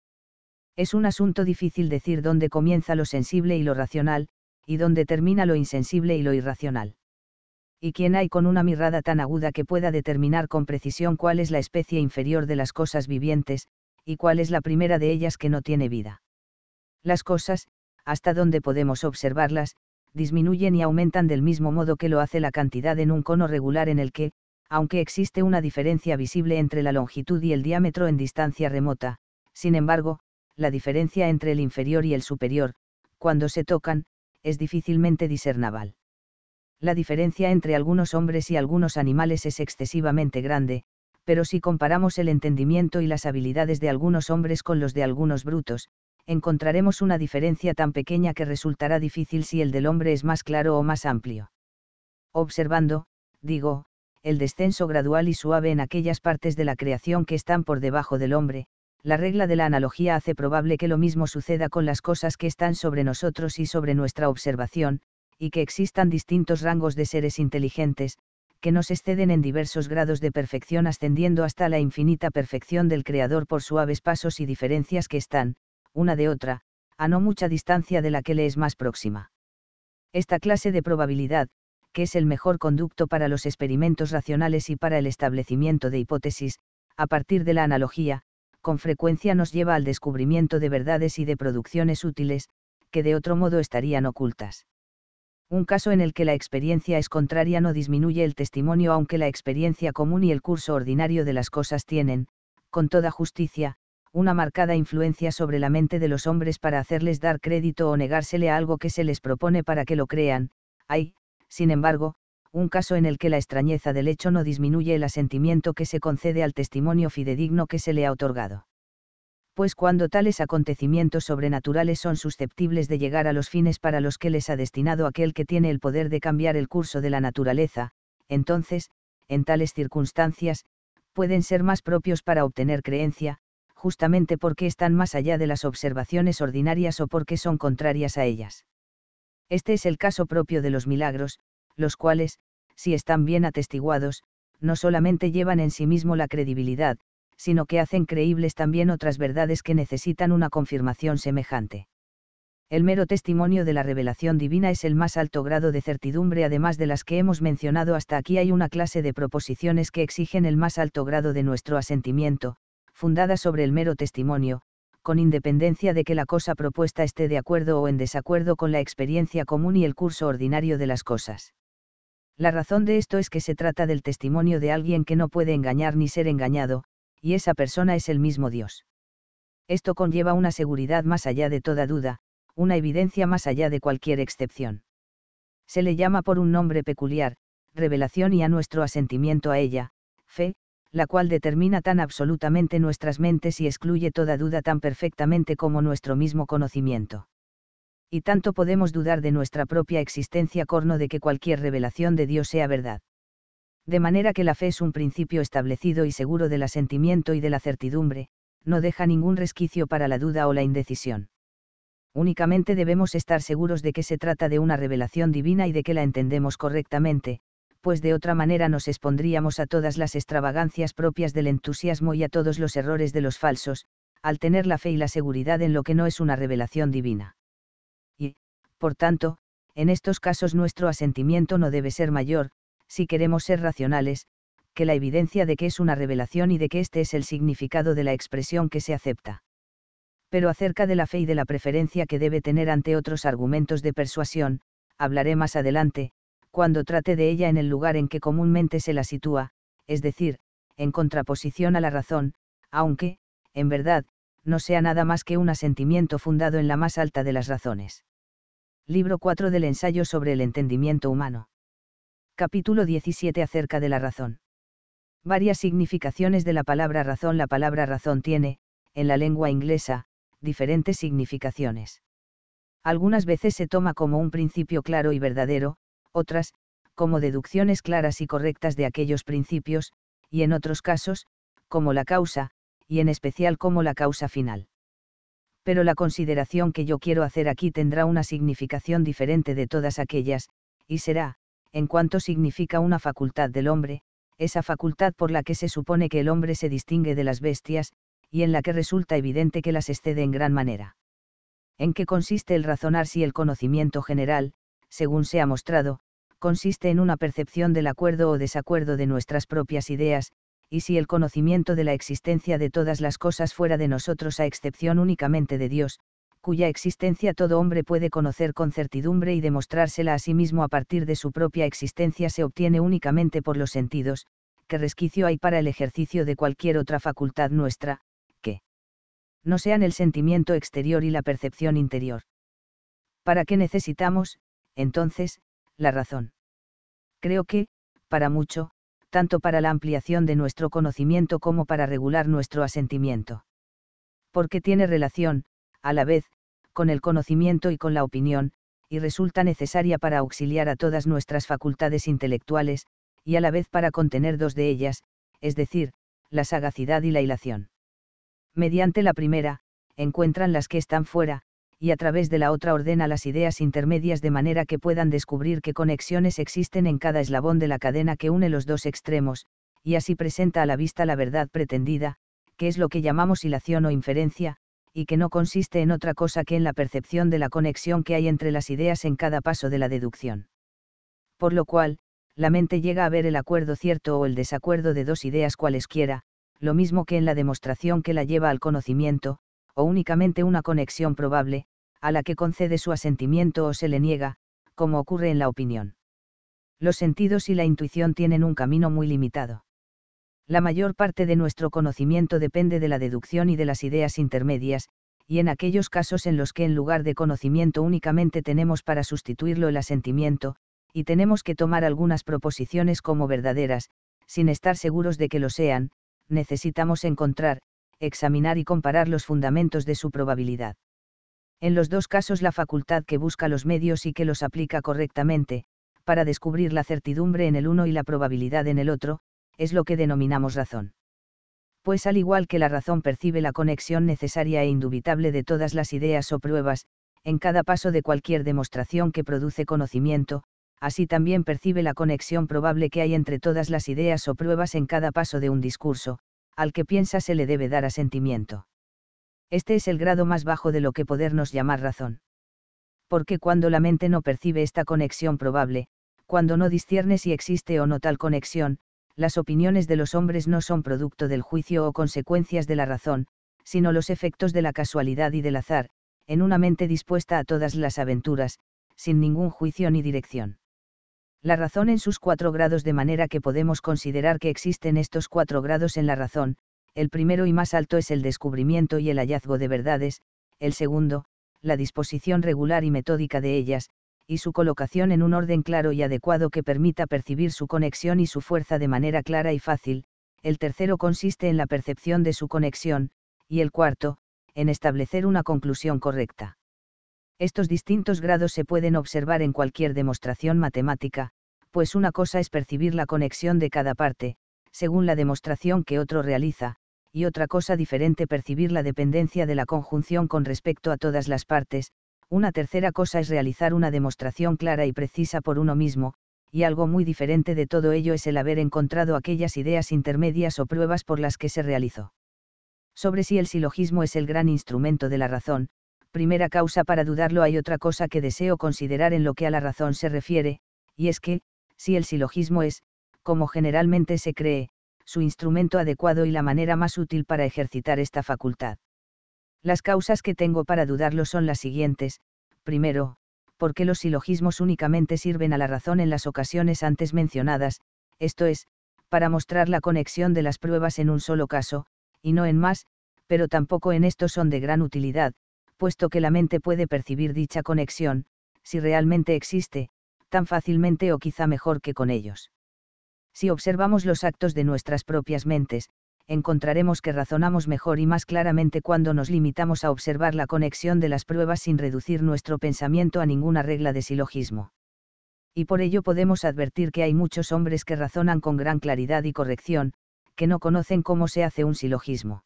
Speaker 1: Es un asunto difícil decir dónde comienza lo sensible y lo racional, y dónde termina lo insensible y lo irracional. Y quién hay con una mirada tan aguda que pueda determinar con precisión cuál es la especie inferior de las cosas vivientes, y cuál es la primera de ellas que no tiene vida las cosas, hasta donde podemos observarlas, disminuyen y aumentan del mismo modo que lo hace la cantidad en un cono regular en el que, aunque existe una diferencia visible entre la longitud y el diámetro en distancia remota, sin embargo, la diferencia entre el inferior y el superior, cuando se tocan, es difícilmente discernaval. La diferencia entre algunos hombres y algunos animales es excesivamente grande, pero si comparamos el entendimiento y las habilidades de algunos hombres con los de algunos brutos, encontraremos una diferencia tan pequeña que resultará difícil si el del hombre es más claro o más amplio. Observando, digo, el descenso gradual y suave en aquellas partes de la creación que están por debajo del hombre, la regla de la analogía hace probable que lo mismo suceda con las cosas que están sobre nosotros y sobre nuestra observación, y que existan distintos rangos de seres inteligentes, que nos exceden en diversos grados de perfección ascendiendo hasta la infinita perfección del Creador por suaves pasos y diferencias que están, una de otra, a no mucha distancia de la que le es más próxima. Esta clase de probabilidad, que es el mejor conducto para los experimentos racionales y para el establecimiento de hipótesis, a partir de la analogía, con frecuencia nos lleva al descubrimiento de verdades y de producciones útiles, que de otro modo estarían ocultas. Un caso en el que la experiencia es contraria no disminuye el testimonio aunque la experiencia común y el curso ordinario de las cosas tienen, con toda justicia, una marcada influencia sobre la mente de los hombres para hacerles dar crédito o negársele a algo que se les propone para que lo crean, hay, sin embargo, un caso en el que la extrañeza del hecho no disminuye el asentimiento que se concede al testimonio fidedigno que se le ha otorgado. Pues cuando tales acontecimientos sobrenaturales son susceptibles de llegar a los fines para los que les ha destinado aquel que tiene el poder de cambiar el curso de la naturaleza, entonces, en tales circunstancias, pueden ser más propios para obtener creencia, justamente porque están más allá de las observaciones ordinarias o porque son contrarias a ellas. Este es el caso propio de los milagros, los cuales, si están bien atestiguados, no solamente llevan en sí mismo la credibilidad, sino que hacen creíbles también otras verdades que necesitan una confirmación semejante. El mero testimonio de la revelación divina es el más alto grado de certidumbre, además de las que hemos mencionado hasta aquí hay una clase de proposiciones que exigen el más alto grado de nuestro asentimiento, fundada sobre el mero testimonio, con independencia de que la cosa propuesta esté de acuerdo o en desacuerdo con la experiencia común y el curso ordinario de las cosas. La razón de esto es que se trata del testimonio de alguien que no puede engañar ni ser engañado, y esa persona es el mismo Dios. Esto conlleva una seguridad más allá de toda duda, una evidencia más allá de cualquier excepción. Se le llama por un nombre peculiar, revelación y a nuestro asentimiento a ella, fe, la cual determina tan absolutamente nuestras mentes y excluye toda duda tan perfectamente como nuestro mismo conocimiento. Y tanto podemos dudar de nuestra propia existencia corno de que cualquier revelación de Dios sea verdad. De manera que la fe es un principio establecido y seguro del asentimiento y de la certidumbre, no deja ningún resquicio para la duda o la indecisión. Únicamente debemos estar seguros de que se trata de una revelación divina y de que la entendemos correctamente, pues de otra manera nos expondríamos a todas las extravagancias propias del entusiasmo y a todos los errores de los falsos, al tener la fe y la seguridad en lo que no es una revelación divina. Y, por tanto, en estos casos nuestro asentimiento no debe ser mayor, si queremos ser racionales, que la evidencia de que es una revelación y de que este es el significado de la expresión que se acepta. Pero acerca de la fe y de la preferencia que debe tener ante otros argumentos de persuasión, hablaré más adelante, cuando trate de ella en el lugar en que comúnmente se la sitúa, es decir, en contraposición a la razón, aunque, en verdad, no sea nada más que un asentimiento fundado en la más alta de las razones. Libro 4 del ensayo sobre el entendimiento humano. Capítulo 17 acerca de la razón. Varias significaciones de la palabra razón. La palabra razón tiene, en la lengua inglesa, diferentes significaciones. Algunas veces se toma como un principio claro y verdadero, otras, como deducciones claras y correctas de aquellos principios, y en otros casos, como la causa, y en especial como la causa final. Pero la consideración que yo quiero hacer aquí tendrá una significación diferente de todas aquellas, y será, en cuanto significa una facultad del hombre, esa facultad por la que se supone que el hombre se distingue de las bestias, y en la que resulta evidente que las excede en gran manera. ¿En qué consiste el razonar si el conocimiento general, según se ha mostrado, consiste en una percepción del acuerdo o desacuerdo de nuestras propias ideas, y si el conocimiento de la existencia de todas las cosas fuera de nosotros a excepción únicamente de Dios, cuya existencia todo hombre puede conocer con certidumbre y demostrársela a sí mismo a partir de su propia existencia se obtiene únicamente por los sentidos, que resquicio hay para el ejercicio de cualquier otra facultad nuestra, que no sean el sentimiento exterior y la percepción interior. ¿Para qué necesitamos, entonces, la razón. Creo que, para mucho, tanto para la ampliación de nuestro conocimiento como para regular nuestro asentimiento. Porque tiene relación, a la vez, con el conocimiento y con la opinión, y resulta necesaria para auxiliar a todas nuestras facultades intelectuales, y a la vez para contener dos de ellas, es decir, la sagacidad y la hilación. Mediante la primera, encuentran las que están fuera, y a través de la otra ordena las ideas intermedias de manera que puedan descubrir qué conexiones existen en cada eslabón de la cadena que une los dos extremos, y así presenta a la vista la verdad pretendida, que es lo que llamamos hilación o inferencia, y que no consiste en otra cosa que en la percepción de la conexión que hay entre las ideas en cada paso de la deducción. Por lo cual, la mente llega a ver el acuerdo cierto o el desacuerdo de dos ideas cualesquiera, lo mismo que en la demostración que la lleva al conocimiento, o únicamente una conexión probable, a la que concede su asentimiento o se le niega, como ocurre en la opinión. Los sentidos y la intuición tienen un camino muy limitado. La mayor parte de nuestro conocimiento depende de la deducción y de las ideas intermedias, y en aquellos casos en los que en lugar de conocimiento únicamente tenemos para sustituirlo el asentimiento, y tenemos que tomar algunas proposiciones como verdaderas, sin estar seguros de que lo sean, necesitamos encontrar, examinar y comparar los fundamentos de su probabilidad en los dos casos la facultad que busca los medios y que los aplica correctamente, para descubrir la certidumbre en el uno y la probabilidad en el otro, es lo que denominamos razón. Pues al igual que la razón percibe la conexión necesaria e indubitable de todas las ideas o pruebas, en cada paso de cualquier demostración que produce conocimiento, así también percibe la conexión probable que hay entre todas las ideas o pruebas en cada paso de un discurso, al que piensa se le debe dar asentimiento. Este es el grado más bajo de lo que podernos llamar razón. Porque cuando la mente no percibe esta conexión probable, cuando no discierne si existe o no tal conexión, las opiniones de los hombres no son producto del juicio o consecuencias de la razón, sino los efectos de la casualidad y del azar, en una mente dispuesta a todas las aventuras, sin ningún juicio ni dirección. La razón en sus cuatro grados de manera que podemos considerar que existen estos cuatro grados en la razón, el primero y más alto es el descubrimiento y el hallazgo de verdades, el segundo, la disposición regular y metódica de ellas, y su colocación en un orden claro y adecuado que permita percibir su conexión y su fuerza de manera clara y fácil, el tercero consiste en la percepción de su conexión, y el cuarto, en establecer una conclusión correcta. Estos distintos grados se pueden observar en cualquier demostración matemática, pues una cosa es percibir la conexión de cada parte, según la demostración que otro realiza, y otra cosa diferente percibir la dependencia de la conjunción con respecto a todas las partes, una tercera cosa es realizar una demostración clara y precisa por uno mismo, y algo muy diferente de todo ello es el haber encontrado aquellas ideas intermedias o pruebas por las que se realizó. Sobre si el silogismo es el gran instrumento de la razón, primera causa para dudarlo hay otra cosa que deseo considerar en lo que a la razón se refiere, y es que, si el silogismo es, como generalmente se cree, su instrumento adecuado y la manera más útil para ejercitar esta facultad. Las causas que tengo para dudarlo son las siguientes, primero, porque los silogismos únicamente sirven a la razón en las ocasiones antes mencionadas, esto es, para mostrar la conexión de las pruebas en un solo caso, y no en más, pero tampoco en esto son de gran utilidad, puesto que la mente puede percibir dicha conexión, si realmente existe, tan fácilmente o quizá mejor que con ellos. Si observamos los actos de nuestras propias mentes, encontraremos que razonamos mejor y más claramente cuando nos limitamos a observar la conexión de las pruebas sin reducir nuestro pensamiento a ninguna regla de silogismo. Y por ello podemos advertir que hay muchos hombres que razonan con gran claridad y corrección, que no conocen cómo se hace un silogismo.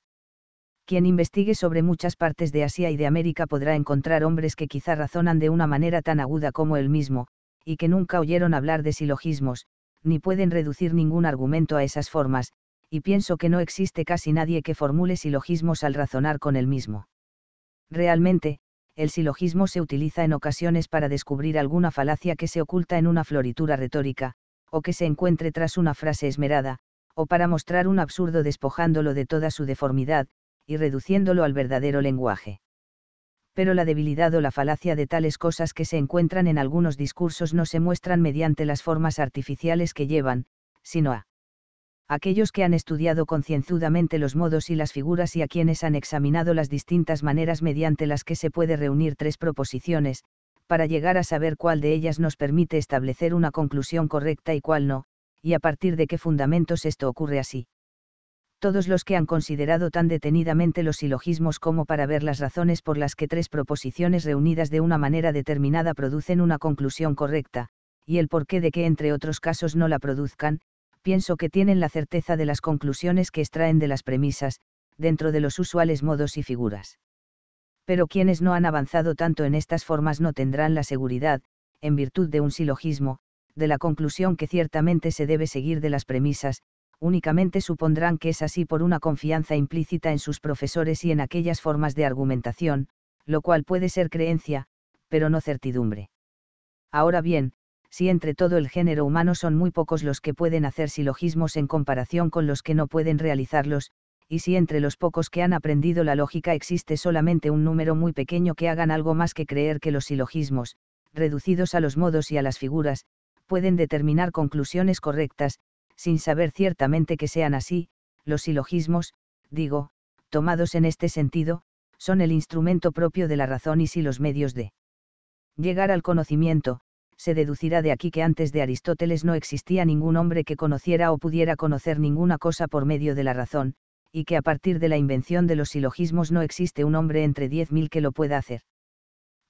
Speaker 1: Quien investigue sobre muchas partes de Asia y de América podrá encontrar hombres que quizá razonan de una manera tan aguda como él mismo, y que nunca oyeron hablar de silogismos, ni pueden reducir ningún argumento a esas formas, y pienso que no existe casi nadie que formule silogismos al razonar con el mismo. Realmente, el silogismo se utiliza en ocasiones para descubrir alguna falacia que se oculta en una floritura retórica, o que se encuentre tras una frase esmerada, o para mostrar un absurdo despojándolo de toda su deformidad, y reduciéndolo al verdadero lenguaje pero la debilidad o la falacia de tales cosas que se encuentran en algunos discursos no se muestran mediante las formas artificiales que llevan, sino a aquellos que han estudiado concienzudamente los modos y las figuras y a quienes han examinado las distintas maneras mediante las que se puede reunir tres proposiciones, para llegar a saber cuál de ellas nos permite establecer una conclusión correcta y cuál no, y a partir de qué fundamentos esto ocurre así todos los que han considerado tan detenidamente los silogismos como para ver las razones por las que tres proposiciones reunidas de una manera determinada producen una conclusión correcta, y el porqué de que entre otros casos no la produzcan, pienso que tienen la certeza de las conclusiones que extraen de las premisas, dentro de los usuales modos y figuras. Pero quienes no han avanzado tanto en estas formas no tendrán la seguridad, en virtud de un silogismo, de la conclusión que ciertamente se debe seguir de las premisas, únicamente supondrán que es así por una confianza implícita en sus profesores y en aquellas formas de argumentación, lo cual puede ser creencia, pero no certidumbre. Ahora bien, si entre todo el género humano son muy pocos los que pueden hacer silogismos en comparación con los que no pueden realizarlos, y si entre los pocos que han aprendido la lógica existe solamente un número muy pequeño que hagan algo más que creer que los silogismos, reducidos a los modos y a las figuras, pueden determinar conclusiones correctas, sin saber ciertamente que sean así, los silogismos, digo, tomados en este sentido, son el instrumento propio de la razón y si los medios de llegar al conocimiento, se deducirá de aquí que antes de Aristóteles no existía ningún hombre que conociera o pudiera conocer ninguna cosa por medio de la razón, y que a partir de la invención de los silogismos no existe un hombre entre diez mil que lo pueda hacer.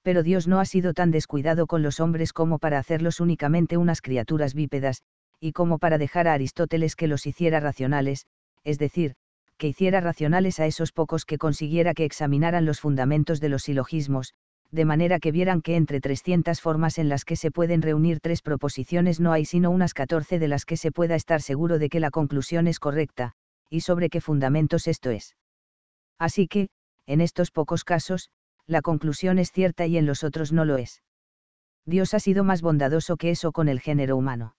Speaker 1: Pero Dios no ha sido tan descuidado con los hombres como para hacerlos únicamente unas criaturas bípedas, y como para dejar a Aristóteles que los hiciera racionales, es decir, que hiciera racionales a esos pocos que consiguiera que examinaran los fundamentos de los silogismos, de manera que vieran que entre 300 formas en las que se pueden reunir tres proposiciones no hay sino unas 14 de las que se pueda estar seguro de que la conclusión es correcta, y sobre qué fundamentos esto es. Así que, en estos pocos casos, la conclusión es cierta y en los otros no lo es. Dios ha sido más bondadoso que eso con el género humano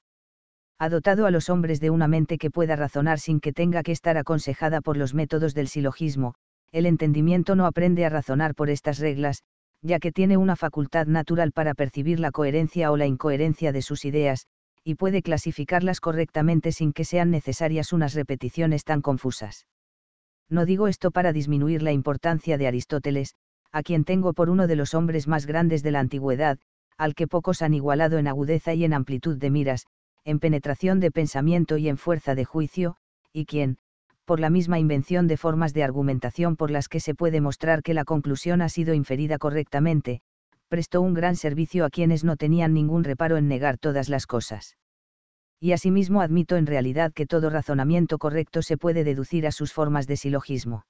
Speaker 1: ha dotado a los hombres de una mente que pueda razonar sin que tenga que estar aconsejada por los métodos del silogismo, el entendimiento no aprende a razonar por estas reglas, ya que tiene una facultad natural para percibir la coherencia o la incoherencia de sus ideas, y puede clasificarlas correctamente sin que sean necesarias unas repeticiones tan confusas. No digo esto para disminuir la importancia de Aristóteles, a quien tengo por uno de los hombres más grandes de la antigüedad, al que pocos han igualado en agudeza y en amplitud de miras, en penetración de pensamiento y en fuerza de juicio, y quien, por la misma invención de formas de argumentación por las que se puede mostrar que la conclusión ha sido inferida correctamente, prestó un gran servicio a quienes no tenían ningún reparo en negar todas las cosas. Y asimismo admito en realidad que todo razonamiento correcto se puede deducir a sus formas de silogismo.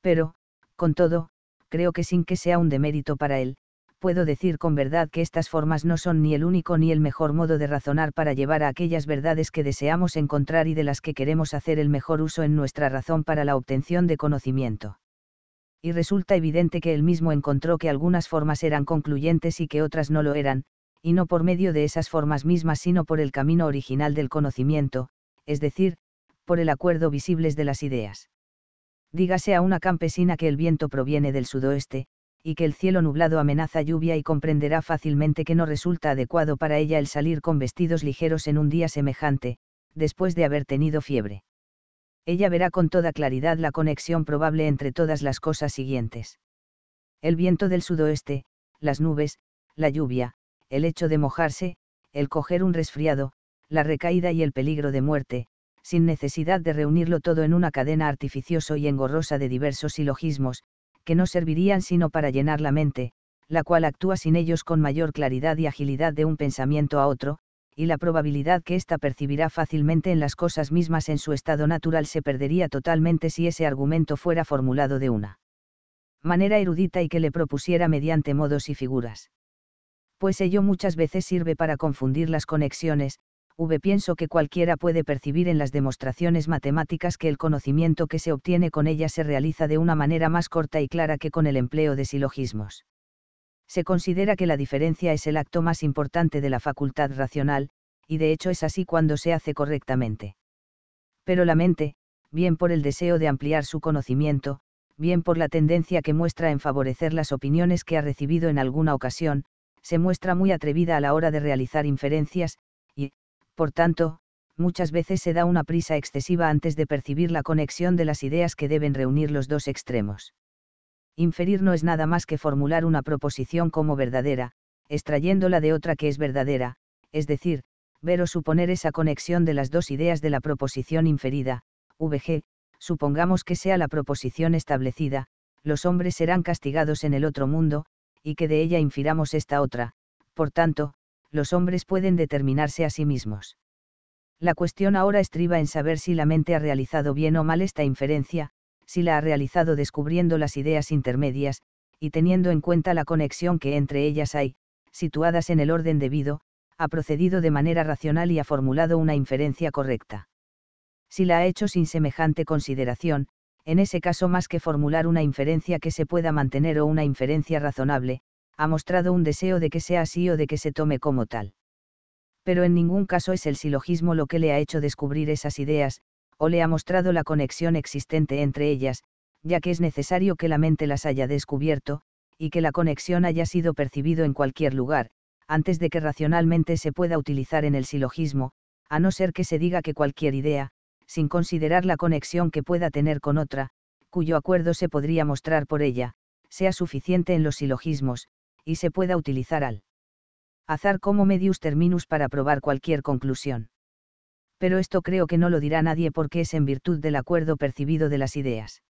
Speaker 1: Pero, con todo, creo que sin que sea un demérito para él, puedo decir con verdad que estas formas no son ni el único ni el mejor modo de razonar para llevar a aquellas verdades que deseamos encontrar y de las que queremos hacer el mejor uso en nuestra razón para la obtención de conocimiento. Y resulta evidente que él mismo encontró que algunas formas eran concluyentes y que otras no lo eran, y no por medio de esas formas mismas sino por el camino original del conocimiento, es decir, por el acuerdo visibles de las ideas dígase a una campesina que el viento proviene del sudoeste, y que el cielo nublado amenaza lluvia y comprenderá fácilmente que no resulta adecuado para ella el salir con vestidos ligeros en un día semejante, después de haber tenido fiebre. Ella verá con toda claridad la conexión probable entre todas las cosas siguientes. El viento del sudoeste, las nubes, la lluvia, el hecho de mojarse, el coger un resfriado, la recaída y el peligro de muerte, sin necesidad de reunirlo todo en una cadena artificioso y engorrosa de diversos silogismos, que no servirían sino para llenar la mente, la cual actúa sin ellos con mayor claridad y agilidad de un pensamiento a otro, y la probabilidad que ésta percibirá fácilmente en las cosas mismas en su estado natural se perdería totalmente si ese argumento fuera formulado de una manera erudita y que le propusiera mediante modos y figuras. Pues ello muchas veces sirve para confundir las conexiones, V pienso que cualquiera puede percibir en las demostraciones matemáticas que el conocimiento que se obtiene con ellas se realiza de una manera más corta y clara que con el empleo de silogismos. Se considera que la diferencia es el acto más importante de la facultad racional, y de hecho es así cuando se hace correctamente. Pero la mente, bien por el deseo de ampliar su conocimiento, bien por la tendencia que muestra en favorecer las opiniones que ha recibido en alguna ocasión, se muestra muy atrevida a la hora de realizar inferencias, por tanto, muchas veces se da una prisa excesiva antes de percibir la conexión de las ideas que deben reunir los dos extremos. Inferir no es nada más que formular una proposición como verdadera, extrayéndola de otra que es verdadera, es decir, ver o suponer esa conexión de las dos ideas de la proposición inferida, VG, supongamos que sea la proposición establecida, los hombres serán castigados en el otro mundo, y que de ella infiramos esta otra, por tanto, los hombres pueden determinarse a sí mismos. La cuestión ahora estriba en saber si la mente ha realizado bien o mal esta inferencia, si la ha realizado descubriendo las ideas intermedias, y teniendo en cuenta la conexión que entre ellas hay, situadas en el orden debido, ha procedido de manera racional y ha formulado una inferencia correcta. Si la ha hecho sin semejante consideración, en ese caso más que formular una inferencia que se pueda mantener o una inferencia razonable, ha mostrado un deseo de que sea así o de que se tome como tal. Pero en ningún caso es el silogismo lo que le ha hecho descubrir esas ideas, o le ha mostrado la conexión existente entre ellas, ya que es necesario que la mente las haya descubierto, y que la conexión haya sido percibido en cualquier lugar, antes de que racionalmente se pueda utilizar en el silogismo, a no ser que se diga que cualquier idea, sin considerar la conexión que pueda tener con otra, cuyo acuerdo se podría mostrar por ella, sea suficiente en los silogismos, y se pueda utilizar al azar como medius terminus para probar cualquier conclusión. Pero esto creo que no lo dirá nadie porque es en virtud del acuerdo percibido de las ideas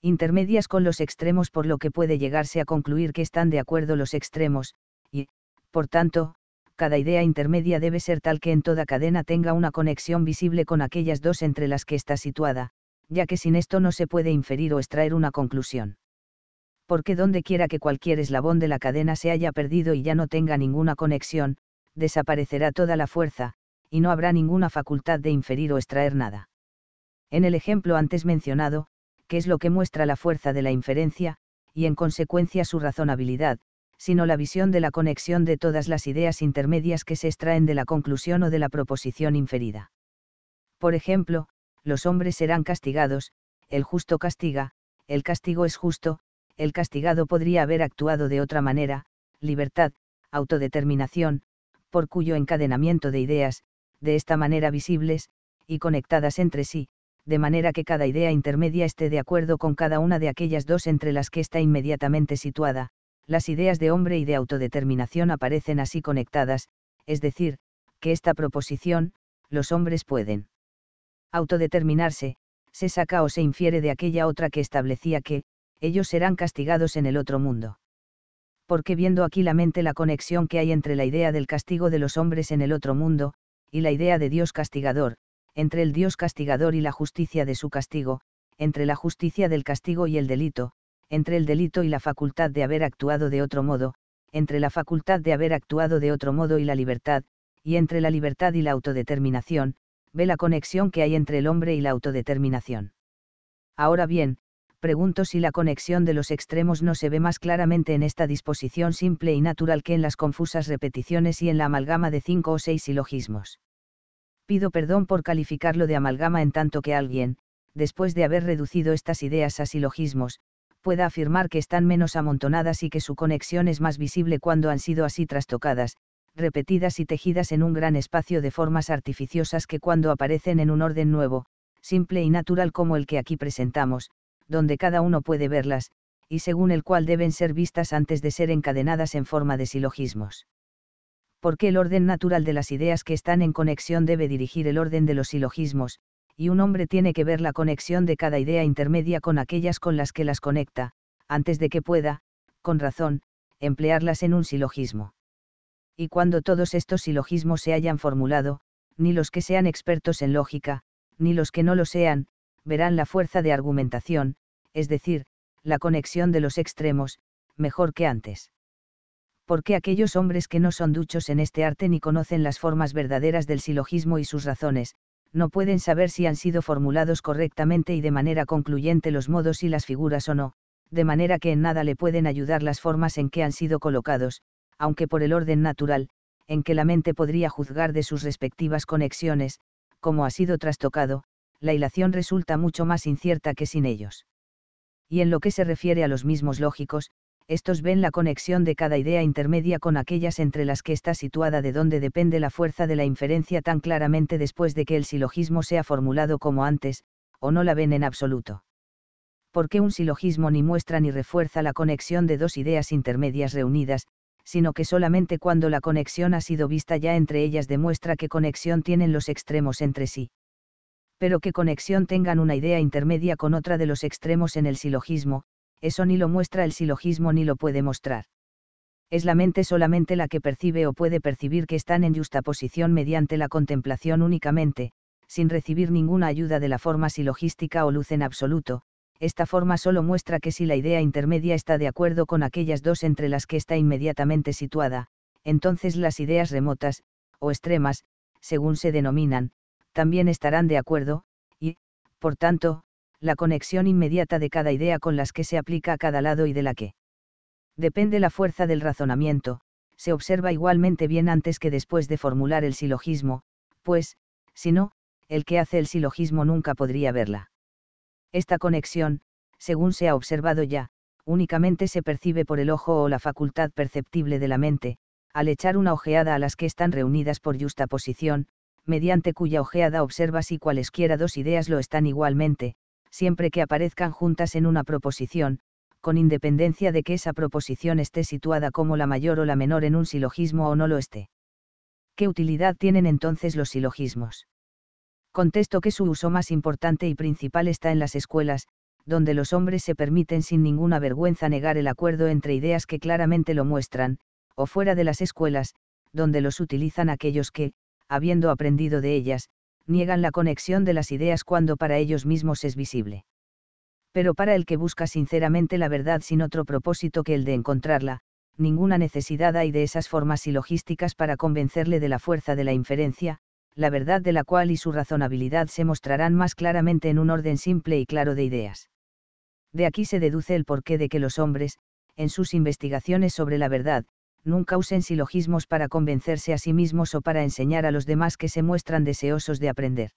Speaker 1: intermedias con los extremos por lo que puede llegarse a concluir que están de acuerdo los extremos, y, por tanto, cada idea intermedia debe ser tal que en toda cadena tenga una conexión visible con aquellas dos entre las que está situada, ya que sin esto no se puede inferir o extraer una conclusión porque donde quiera que cualquier eslabón de la cadena se haya perdido y ya no tenga ninguna conexión, desaparecerá toda la fuerza, y no habrá ninguna facultad de inferir o extraer nada. En el ejemplo antes mencionado, qué es lo que muestra la fuerza de la inferencia, y en consecuencia su razonabilidad, sino la visión de la conexión de todas las ideas intermedias que se extraen de la conclusión o de la proposición inferida. Por ejemplo, los hombres serán castigados, el justo castiga, el castigo es justo, el castigado podría haber actuado de otra manera, libertad, autodeterminación, por cuyo encadenamiento de ideas, de esta manera visibles, y conectadas entre sí, de manera que cada idea intermedia esté de acuerdo con cada una de aquellas dos entre las que está inmediatamente situada, las ideas de hombre y de autodeterminación aparecen así conectadas, es decir, que esta proposición, los hombres pueden autodeterminarse, se saca o se infiere de aquella otra que establecía que, ellos serán castigados en el otro mundo. Porque viendo aquí la mente la conexión que hay entre la idea del castigo de los hombres en el otro mundo, y la idea de Dios castigador, entre el Dios castigador y la justicia de su castigo, entre la justicia del castigo y el delito, entre el delito y la facultad de haber actuado de otro modo, entre la facultad de haber actuado de otro modo y la libertad, y entre la libertad y la autodeterminación, ve la conexión que hay entre el hombre y la autodeterminación. Ahora bien, pregunto si la conexión de los extremos no se ve más claramente en esta disposición simple y natural que en las confusas repeticiones y en la amalgama de cinco o seis silogismos. Pido perdón por calificarlo de amalgama en tanto que alguien, después de haber reducido estas ideas a silogismos, pueda afirmar que están menos amontonadas y que su conexión es más visible cuando han sido así trastocadas, repetidas y tejidas en un gran espacio de formas artificiosas que cuando aparecen en un orden nuevo, simple y natural como el que aquí presentamos, donde cada uno puede verlas, y según el cual deben ser vistas antes de ser encadenadas en forma de silogismos. Porque el orden natural de las ideas que están en conexión debe dirigir el orden de los silogismos, y un hombre tiene que ver la conexión de cada idea intermedia con aquellas con las que las conecta, antes de que pueda, con razón, emplearlas en un silogismo. Y cuando todos estos silogismos se hayan formulado, ni los que sean expertos en lógica, ni los que no lo sean, verán la fuerza de argumentación, es decir, la conexión de los extremos, mejor que antes. Porque aquellos hombres que no son duchos en este arte ni conocen las formas verdaderas del silogismo y sus razones, no pueden saber si han sido formulados correctamente y de manera concluyente los modos y las figuras o no, de manera que en nada le pueden ayudar las formas en que han sido colocados, aunque por el orden natural, en que la mente podría juzgar de sus respectivas conexiones, como ha sido trastocado, la hilación resulta mucho más incierta que sin ellos. Y en lo que se refiere a los mismos lógicos, estos ven la conexión de cada idea intermedia con aquellas entre las que está situada de donde depende la fuerza de la inferencia tan claramente después de que el silogismo sea formulado como antes, o no la ven en absoluto. Porque un silogismo ni muestra ni refuerza la conexión de dos ideas intermedias reunidas, sino que solamente cuando la conexión ha sido vista ya entre ellas demuestra qué conexión tienen los extremos entre sí pero que conexión tengan una idea intermedia con otra de los extremos en el silogismo, eso ni lo muestra el silogismo ni lo puede mostrar. Es la mente solamente la que percibe o puede percibir que están en justa posición mediante la contemplación únicamente, sin recibir ninguna ayuda de la forma silogística o luz en absoluto, esta forma solo muestra que si la idea intermedia está de acuerdo con aquellas dos entre las que está inmediatamente situada, entonces las ideas remotas, o extremas, según se denominan, también estarán de acuerdo, y, por tanto, la conexión inmediata de cada idea con las que se aplica a cada lado y de la que depende la fuerza del razonamiento, se observa igualmente bien antes que después de formular el silogismo, pues, si no, el que hace el silogismo nunca podría verla. Esta conexión, según se ha observado ya, únicamente se percibe por el ojo o la facultad perceptible de la mente, al echar una ojeada a las que están reunidas por justa posición, mediante cuya ojeada observa si cualesquiera dos ideas lo están igualmente, siempre que aparezcan juntas en una proposición, con independencia de que esa proposición esté situada como la mayor o la menor en un silogismo o no lo esté. ¿Qué utilidad tienen entonces los silogismos? Contesto que su uso más importante y principal está en las escuelas, donde los hombres se permiten sin ninguna vergüenza negar el acuerdo entre ideas que claramente lo muestran, o fuera de las escuelas, donde los utilizan aquellos que, habiendo aprendido de ellas, niegan la conexión de las ideas cuando para ellos mismos es visible. Pero para el que busca sinceramente la verdad sin otro propósito que el de encontrarla, ninguna necesidad hay de esas formas silogísticas para convencerle de la fuerza de la inferencia, la verdad de la cual y su razonabilidad se mostrarán más claramente en un orden simple y claro de ideas. De aquí se deduce el porqué de que los hombres, en sus investigaciones sobre la verdad, nunca usen silogismos para convencerse a sí mismos o para enseñar a los demás que se muestran deseosos de aprender.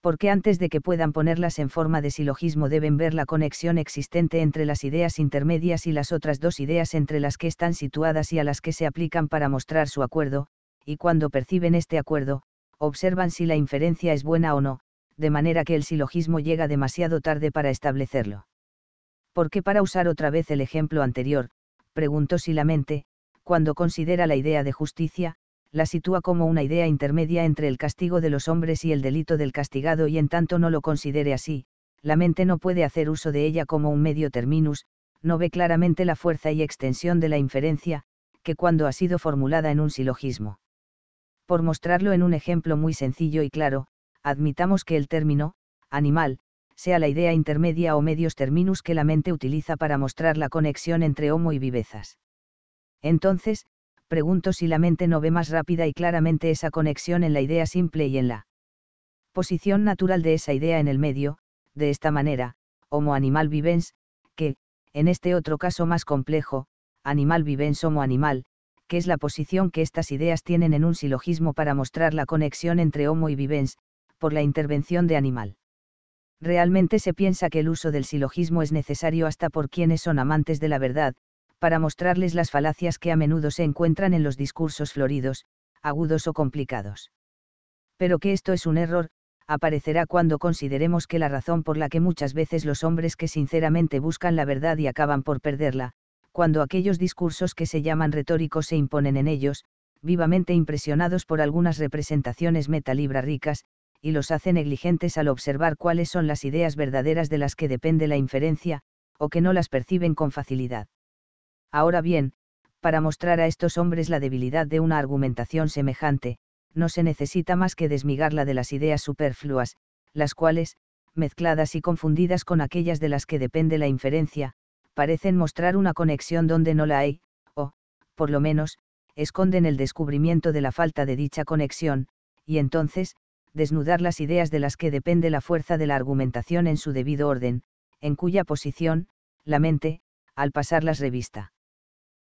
Speaker 1: Porque antes de que puedan ponerlas en forma de silogismo deben ver la conexión existente entre las ideas intermedias y las otras dos ideas entre las que están situadas y a las que se aplican para mostrar su acuerdo, y cuando perciben este acuerdo, observan si la inferencia es buena o no, de manera que el silogismo llega demasiado tarde para establecerlo. ¿Por qué para usar otra vez el ejemplo anterior, preguntó si la mente, cuando considera la idea de justicia, la sitúa como una idea intermedia entre el castigo de los hombres y el delito del castigado y en tanto no lo considere así, la mente no puede hacer uso de ella como un medio terminus, no ve claramente la fuerza y extensión de la inferencia, que cuando ha sido formulada en un silogismo. Por mostrarlo en un ejemplo muy sencillo y claro, admitamos que el término, animal, sea la idea intermedia o medios terminus que la mente utiliza para mostrar la conexión entre homo y vivezas. Entonces, pregunto si la mente no ve más rápida y claramente esa conexión en la idea simple y en la posición natural de esa idea en el medio, de esta manera, homo animal vivens, que, en este otro caso más complejo, animal vivens homo animal, que es la posición que estas ideas tienen en un silogismo para mostrar la conexión entre homo y vivens, por la intervención de animal. Realmente se piensa que el uso del silogismo es necesario hasta por quienes son amantes de la verdad, para mostrarles las falacias que a menudo se encuentran en los discursos floridos, agudos o complicados. Pero que esto es un error, aparecerá cuando consideremos que la razón por la que muchas veces los hombres que sinceramente buscan la verdad y acaban por perderla, cuando aquellos discursos que se llaman retóricos se imponen en ellos, vivamente impresionados por algunas representaciones metalibra ricas, y los hace negligentes al observar cuáles son las ideas verdaderas de las que depende la inferencia, o que no las perciben con facilidad. Ahora bien, para mostrar a estos hombres la debilidad de una argumentación semejante, no se necesita más que desmigarla de las ideas superfluas, las cuales, mezcladas y confundidas con aquellas de las que depende la inferencia, parecen mostrar una conexión donde no la hay, o, por lo menos, esconden el descubrimiento de la falta de dicha conexión, y entonces, desnudar las ideas de las que depende la fuerza de la argumentación en su debido orden, en cuya posición, la mente, al pasarlas revista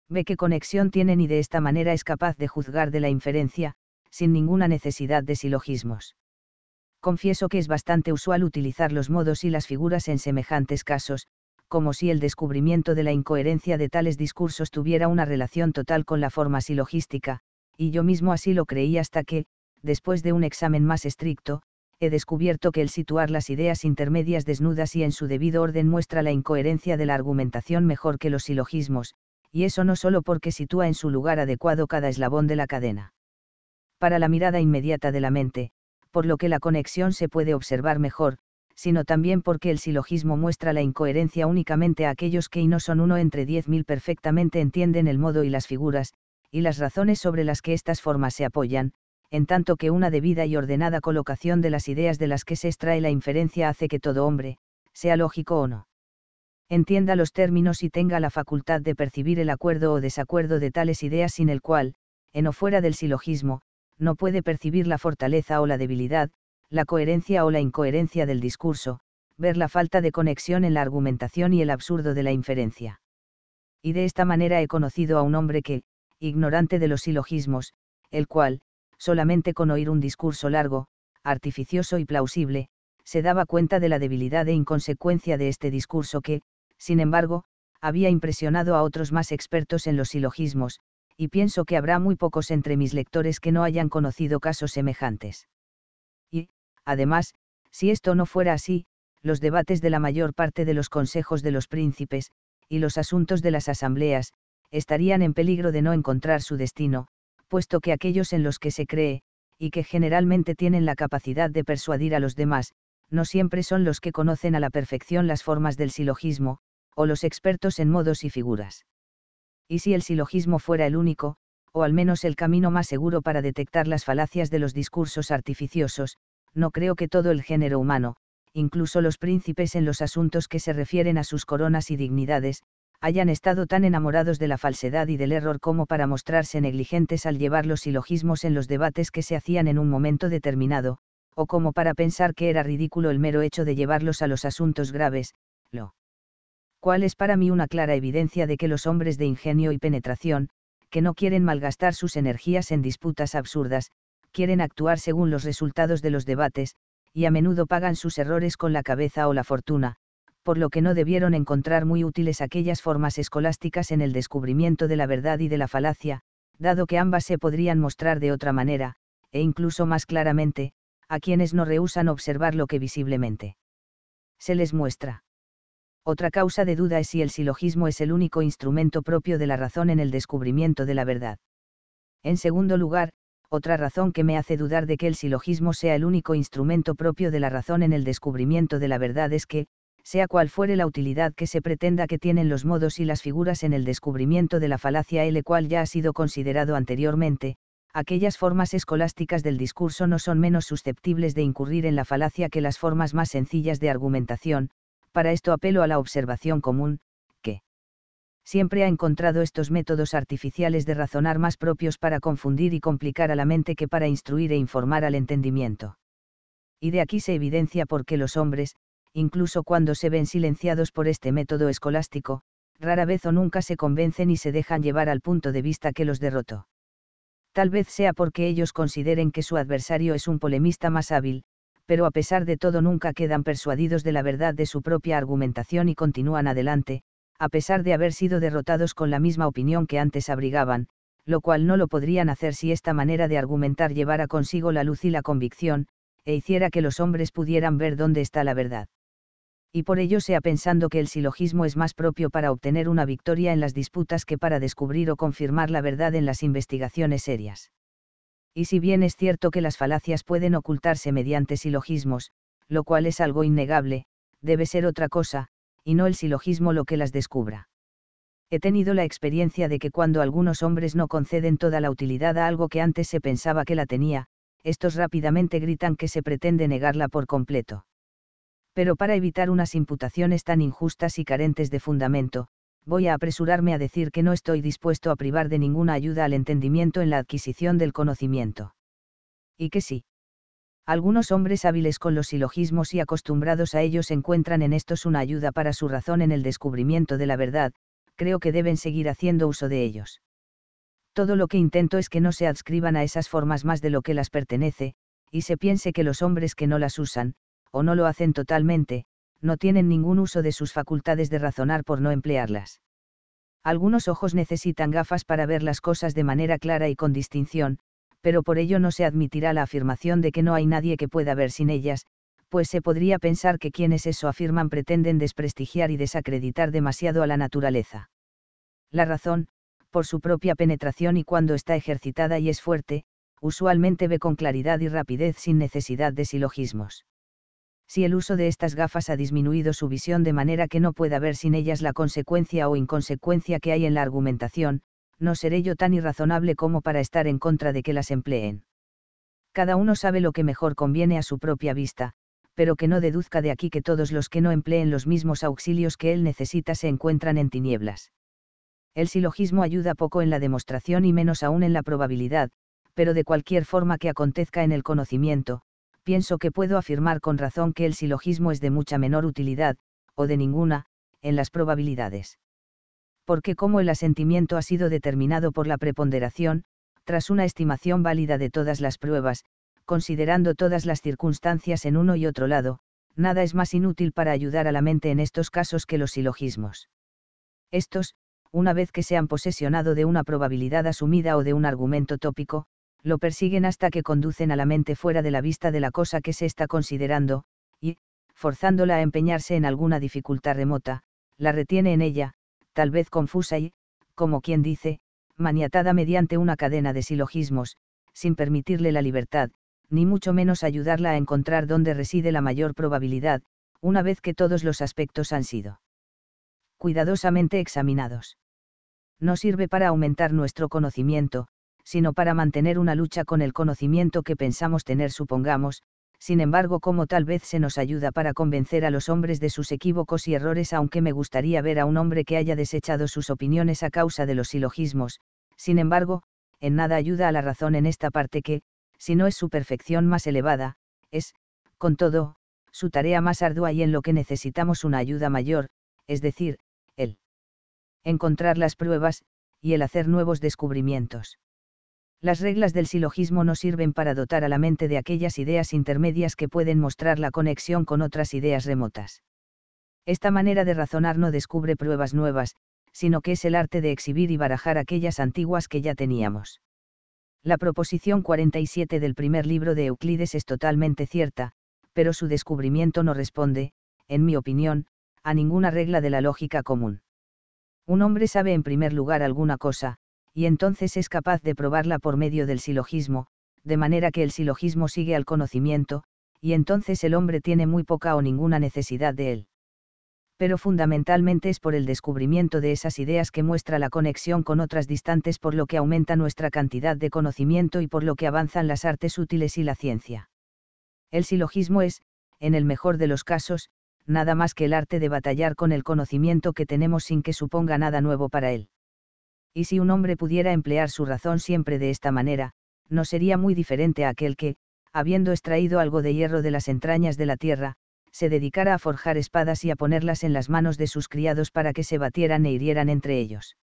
Speaker 1: ve qué conexión tienen y de esta manera es capaz de juzgar de la inferencia, sin ninguna necesidad de silogismos. Confieso que es bastante usual utilizar los modos y las figuras en semejantes casos, como si el descubrimiento de la incoherencia de tales discursos tuviera una relación total con la forma silogística, y yo mismo así lo creí hasta que, después de un examen más estricto, he descubierto que el situar las ideas intermedias desnudas y en su debido orden muestra la incoherencia de la argumentación mejor que los silogismos, y eso no solo porque sitúa en su lugar adecuado cada eslabón de la cadena. Para la mirada inmediata de la mente, por lo que la conexión se puede observar mejor, sino también porque el silogismo muestra la incoherencia únicamente a aquellos que y no son uno entre diez mil perfectamente entienden el modo y las figuras, y las razones sobre las que estas formas se apoyan, en tanto que una debida y ordenada colocación de las ideas de las que se extrae la inferencia hace que todo hombre, sea lógico o no, entienda los términos y tenga la facultad de percibir el acuerdo o desacuerdo de tales ideas sin el cual, en o fuera del silogismo, no puede percibir la fortaleza o la debilidad, la coherencia o la incoherencia del discurso, ver la falta de conexión en la argumentación y el absurdo de la inferencia. Y de esta manera he conocido a un hombre que, ignorante de los silogismos, el cual, solamente con oír un discurso largo, artificioso y plausible, se daba cuenta de la debilidad e inconsecuencia de este discurso que, sin embargo, había impresionado a otros más expertos en los silogismos, y pienso que habrá muy pocos entre mis lectores que no hayan conocido casos semejantes. Y, además, si esto no fuera así, los debates de la mayor parte de los consejos de los príncipes, y los asuntos de las asambleas, estarían en peligro de no encontrar su destino, puesto que aquellos en los que se cree, y que generalmente tienen la capacidad de persuadir a los demás, no siempre son los que conocen a la perfección las formas del silogismo, o los expertos en modos y figuras. Y si el silogismo fuera el único, o al menos el camino más seguro para detectar las falacias de los discursos artificiosos, no creo que todo el género humano, incluso los príncipes en los asuntos que se refieren a sus coronas y dignidades, hayan estado tan enamorados de la falsedad y del error como para mostrarse negligentes al llevar los silogismos en los debates que se hacían en un momento determinado, o como para pensar que era ridículo el mero hecho de llevarlos a los asuntos graves, lo cual es para mí una clara evidencia de que los hombres de ingenio y penetración, que no quieren malgastar sus energías en disputas absurdas, quieren actuar según los resultados de los debates, y a menudo pagan sus errores con la cabeza o la fortuna, por lo que no debieron encontrar muy útiles aquellas formas escolásticas en el descubrimiento de la verdad y de la falacia, dado que ambas se podrían mostrar de otra manera, e incluso más claramente, a quienes no rehusan observar lo que visiblemente se les muestra. Otra causa de duda es si el silogismo es el único instrumento propio de la razón en el descubrimiento de la verdad. En segundo lugar, otra razón que me hace dudar de que el silogismo sea el único instrumento propio de la razón en el descubrimiento de la verdad es que, sea cual fuere la utilidad que se pretenda que tienen los modos y las figuras en el descubrimiento de la falacia el cual ya ha sido considerado anteriormente, aquellas formas escolásticas del discurso no son menos susceptibles de incurrir en la falacia que las formas más sencillas de argumentación, para esto apelo a la observación común, que siempre ha encontrado estos métodos artificiales de razonar más propios para confundir y complicar a la mente que para instruir e informar al entendimiento. Y de aquí se evidencia por qué los hombres, incluso cuando se ven silenciados por este método escolástico, rara vez o nunca se convencen y se dejan llevar al punto de vista que los derrotó. Tal vez sea porque ellos consideren que su adversario es un polemista más hábil, pero a pesar de todo nunca quedan persuadidos de la verdad de su propia argumentación y continúan adelante, a pesar de haber sido derrotados con la misma opinión que antes abrigaban, lo cual no lo podrían hacer si esta manera de argumentar llevara consigo la luz y la convicción, e hiciera que los hombres pudieran ver dónde está la verdad. Y por ello sea pensando que el silogismo es más propio para obtener una victoria en las disputas que para descubrir o confirmar la verdad en las investigaciones serias y si bien es cierto que las falacias pueden ocultarse mediante silogismos, lo cual es algo innegable, debe ser otra cosa, y no el silogismo lo que las descubra. He tenido la experiencia de que cuando algunos hombres no conceden toda la utilidad a algo que antes se pensaba que la tenía, estos rápidamente gritan que se pretende negarla por completo. Pero para evitar unas imputaciones tan injustas y carentes de fundamento, voy a apresurarme a decir que no estoy dispuesto a privar de ninguna ayuda al entendimiento en la adquisición del conocimiento. Y que sí. Algunos hombres hábiles con los silogismos y acostumbrados a ellos encuentran en estos una ayuda para su razón en el descubrimiento de la verdad, creo que deben seguir haciendo uso de ellos. Todo lo que intento es que no se adscriban a esas formas más de lo que las pertenece, y se piense que los hombres que no las usan, o no lo hacen totalmente, no tienen ningún uso de sus facultades de razonar por no emplearlas. Algunos ojos necesitan gafas para ver las cosas de manera clara y con distinción, pero por ello no se admitirá la afirmación de que no hay nadie que pueda ver sin ellas, pues se podría pensar que quienes eso afirman pretenden desprestigiar y desacreditar demasiado a la naturaleza. La razón, por su propia penetración y cuando está ejercitada y es fuerte, usualmente ve con claridad y rapidez sin necesidad de silogismos si el uso de estas gafas ha disminuido su visión de manera que no pueda ver sin ellas la consecuencia o inconsecuencia que hay en la argumentación, no seré yo tan irrazonable como para estar en contra de que las empleen. Cada uno sabe lo que mejor conviene a su propia vista, pero que no deduzca de aquí que todos los que no empleen los mismos auxilios que él necesita se encuentran en tinieblas. El silogismo ayuda poco en la demostración y menos aún en la probabilidad, pero de cualquier forma que acontezca en el conocimiento, pienso que puedo afirmar con razón que el silogismo es de mucha menor utilidad, o de ninguna, en las probabilidades. Porque como el asentimiento ha sido determinado por la preponderación, tras una estimación válida de todas las pruebas, considerando todas las circunstancias en uno y otro lado, nada es más inútil para ayudar a la mente en estos casos que los silogismos. Estos, una vez que se han posesionado de una probabilidad asumida o de un argumento tópico, lo persiguen hasta que conducen a la mente fuera de la vista de la cosa que se está considerando, y, forzándola a empeñarse en alguna dificultad remota, la retiene en ella, tal vez confusa y, como quien dice, maniatada mediante una cadena de silogismos, sin permitirle la libertad, ni mucho menos ayudarla a encontrar dónde reside la mayor probabilidad, una vez que todos los aspectos han sido cuidadosamente examinados. No sirve para aumentar nuestro conocimiento, sino para mantener una lucha con el conocimiento que pensamos tener, supongamos, sin embargo, como tal vez se nos ayuda para convencer a los hombres de sus equívocos y errores, aunque me gustaría ver a un hombre que haya desechado sus opiniones a causa de los silogismos, sin embargo, en nada ayuda a la razón en esta parte que, si no es su perfección más elevada, es, con todo, su tarea más ardua y en lo que necesitamos una ayuda mayor, es decir, el encontrar las pruebas, y el hacer nuevos descubrimientos. Las reglas del silogismo no sirven para dotar a la mente de aquellas ideas intermedias que pueden mostrar la conexión con otras ideas remotas. Esta manera de razonar no descubre pruebas nuevas, sino que es el arte de exhibir y barajar aquellas antiguas que ya teníamos. La proposición 47 del primer libro de Euclides es totalmente cierta, pero su descubrimiento no responde, en mi opinión, a ninguna regla de la lógica común. Un hombre sabe en primer lugar alguna cosa, y entonces es capaz de probarla por medio del silogismo, de manera que el silogismo sigue al conocimiento, y entonces el hombre tiene muy poca o ninguna necesidad de él. Pero fundamentalmente es por el descubrimiento de esas ideas que muestra la conexión con otras distantes por lo que aumenta nuestra cantidad de conocimiento y por lo que avanzan las artes útiles y la ciencia. El silogismo es, en el mejor de los casos, nada más que el arte de batallar con el conocimiento que tenemos sin que suponga nada nuevo para él y si un hombre pudiera emplear su razón siempre de esta manera, no sería muy diferente a aquel que, habiendo extraído algo de hierro de las entrañas de la tierra, se dedicara a forjar espadas y a ponerlas en las manos de sus criados para que se batieran e hirieran entre ellos.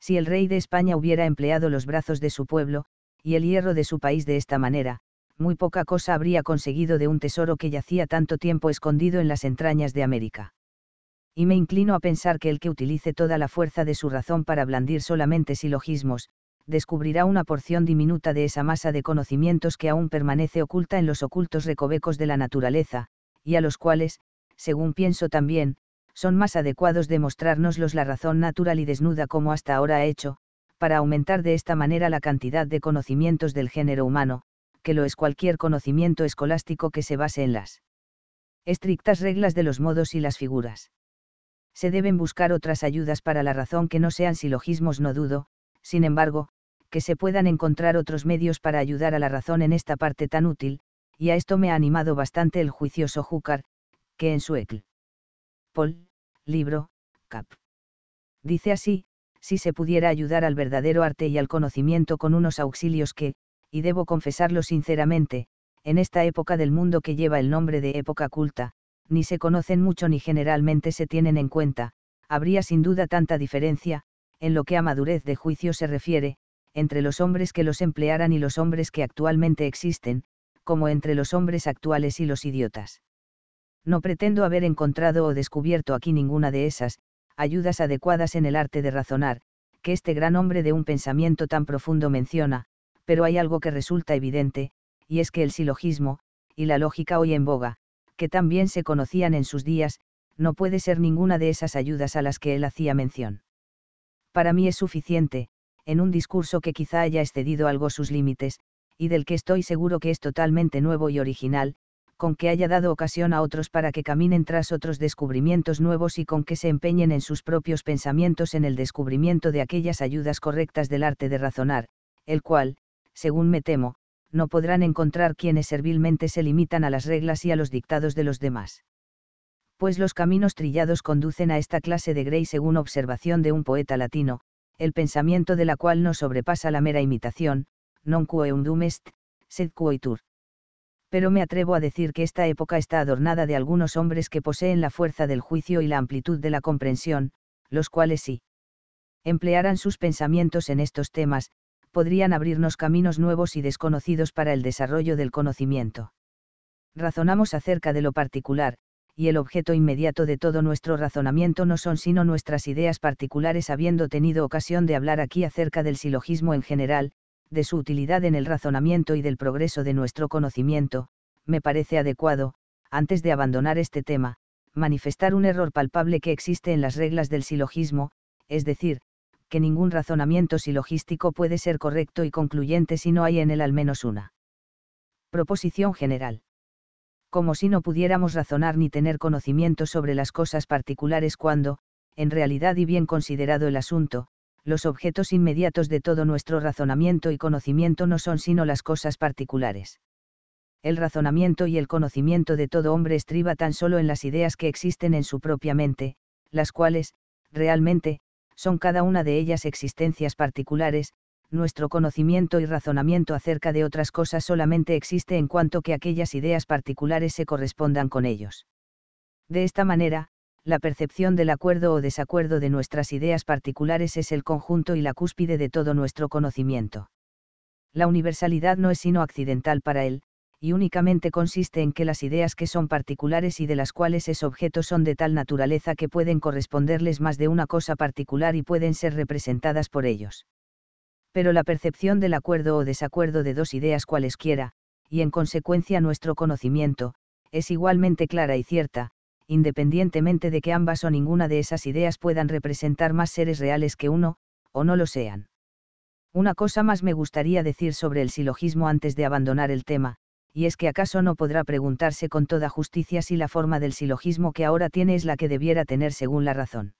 Speaker 1: Si el rey de España hubiera empleado los brazos de su pueblo, y el hierro de su país de esta manera, muy poca cosa habría conseguido de un tesoro que yacía tanto tiempo escondido en las entrañas de América y me inclino a pensar que el que utilice toda la fuerza de su razón para blandir solamente silogismos, descubrirá una porción diminuta de esa masa de conocimientos que aún permanece oculta en los ocultos recovecos de la naturaleza, y a los cuales, según pienso también, son más adecuados demostrárnoslos la razón natural y desnuda como hasta ahora ha hecho, para aumentar de esta manera la cantidad de conocimientos del género humano, que lo es cualquier conocimiento escolástico que se base en las estrictas reglas de los modos y las figuras se deben buscar otras ayudas para la razón que no sean silogismos, no dudo, sin embargo, que se puedan encontrar otros medios para ayudar a la razón en esta parte tan útil, y a esto me ha animado bastante el juicioso Júcar, que en su ECL. Paul, libro, cap. Dice así, si se pudiera ayudar al verdadero arte y al conocimiento con unos auxilios que, y debo confesarlo sinceramente, en esta época del mundo que lleva el nombre de época culta, ni se conocen mucho ni generalmente se tienen en cuenta, habría sin duda tanta diferencia, en lo que a madurez de juicio se refiere, entre los hombres que los emplearan y los hombres que actualmente existen, como entre los hombres actuales y los idiotas. No pretendo haber encontrado o descubierto aquí ninguna de esas, ayudas adecuadas en el arte de razonar, que este gran hombre de un pensamiento tan profundo menciona, pero hay algo que resulta evidente, y es que el silogismo, y la lógica hoy en boga, que también se conocían en sus días, no puede ser ninguna de esas ayudas a las que él hacía mención. Para mí es suficiente, en un discurso que quizá haya excedido algo sus límites, y del que estoy seguro que es totalmente nuevo y original, con que haya dado ocasión a otros para que caminen tras otros descubrimientos nuevos y con que se empeñen en sus propios pensamientos en el descubrimiento de aquellas ayudas correctas del arte de razonar, el cual, según me temo, no podrán encontrar quienes servilmente se limitan a las reglas y a los dictados de los demás. Pues los caminos trillados conducen a esta clase de grey según observación de un poeta latino, el pensamiento de la cual no sobrepasa la mera imitación, non quoeundum est, sed quoitur. Pero me atrevo a decir que esta época está adornada de algunos hombres que poseen la fuerza del juicio y la amplitud de la comprensión, los cuales sí emplearán sus pensamientos en estos temas, podrían abrirnos caminos nuevos y desconocidos para el desarrollo del conocimiento. Razonamos acerca de lo particular, y el objeto inmediato de todo nuestro razonamiento no son sino nuestras ideas particulares habiendo tenido ocasión de hablar aquí acerca del silogismo en general, de su utilidad en el razonamiento y del progreso de nuestro conocimiento, me parece adecuado, antes de abandonar este tema, manifestar un error palpable que existe en las reglas del silogismo, es decir, que ningún razonamiento silogístico puede ser correcto y concluyente si no hay en él al menos una. Proposición general. Como si no pudiéramos razonar ni tener conocimiento sobre las cosas particulares cuando, en realidad y bien considerado el asunto, los objetos inmediatos de todo nuestro razonamiento y conocimiento no son sino las cosas particulares. El razonamiento y el conocimiento de todo hombre estriba tan solo en las ideas que existen en su propia mente, las cuales, realmente, son cada una de ellas existencias particulares, nuestro conocimiento y razonamiento acerca de otras cosas solamente existe en cuanto que aquellas ideas particulares se correspondan con ellos. De esta manera, la percepción del acuerdo o desacuerdo de nuestras ideas particulares es el conjunto y la cúspide de todo nuestro conocimiento. La universalidad no es sino accidental para él, y únicamente consiste en que las ideas que son particulares y de las cuales es objeto son de tal naturaleza que pueden corresponderles más de una cosa particular y pueden ser representadas por ellos. Pero la percepción del acuerdo o desacuerdo de dos ideas cualesquiera, y en consecuencia nuestro conocimiento, es igualmente clara y cierta, independientemente de que ambas o ninguna de esas ideas puedan representar más seres reales que uno, o no lo sean. Una cosa más me gustaría decir sobre el silogismo antes de abandonar el tema, y es que acaso no podrá preguntarse con toda justicia si la forma del silogismo que ahora tiene es la que debiera tener según la razón.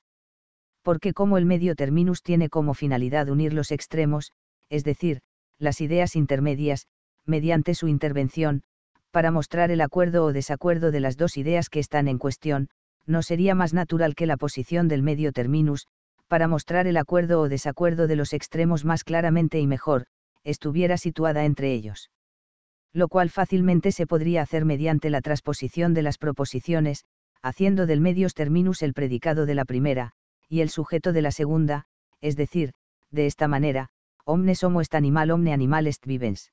Speaker 1: Porque como el medio terminus tiene como finalidad unir los extremos, es decir, las ideas intermedias, mediante su intervención, para mostrar el acuerdo o desacuerdo de las dos ideas que están en cuestión, no sería más natural que la posición del medio terminus, para mostrar el acuerdo o desacuerdo de los extremos más claramente y mejor, estuviera situada entre ellos lo cual fácilmente se podría hacer mediante la transposición de las proposiciones, haciendo del medios terminus el predicado de la primera, y el sujeto de la segunda, es decir, de esta manera, omnes homo est animal omne animal est vivens.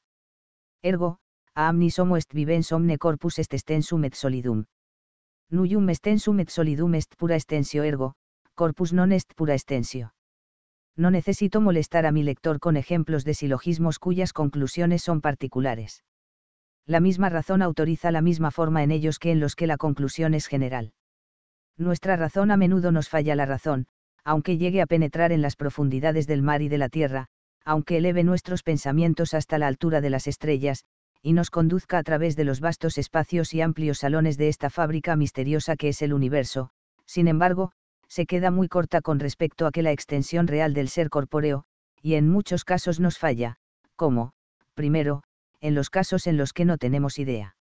Speaker 1: Ergo, a amnis homo est vivens omne corpus est estensum et solidum. Nullum estensum et solidum est pura extensio ergo, corpus non est pura extensio. No necesito molestar a mi lector con ejemplos de silogismos cuyas conclusiones son particulares la misma razón autoriza la misma forma en ellos que en los que la conclusión es general. Nuestra razón a menudo nos falla la razón, aunque llegue a penetrar en las profundidades del mar y de la tierra, aunque eleve nuestros pensamientos hasta la altura de las estrellas, y nos conduzca a través de los vastos espacios y amplios salones de esta fábrica misteriosa que es el universo, sin embargo, se queda muy corta con respecto a que la extensión real del ser corpóreo, y en muchos casos nos falla, como, primero, en los casos en los que no tenemos idea.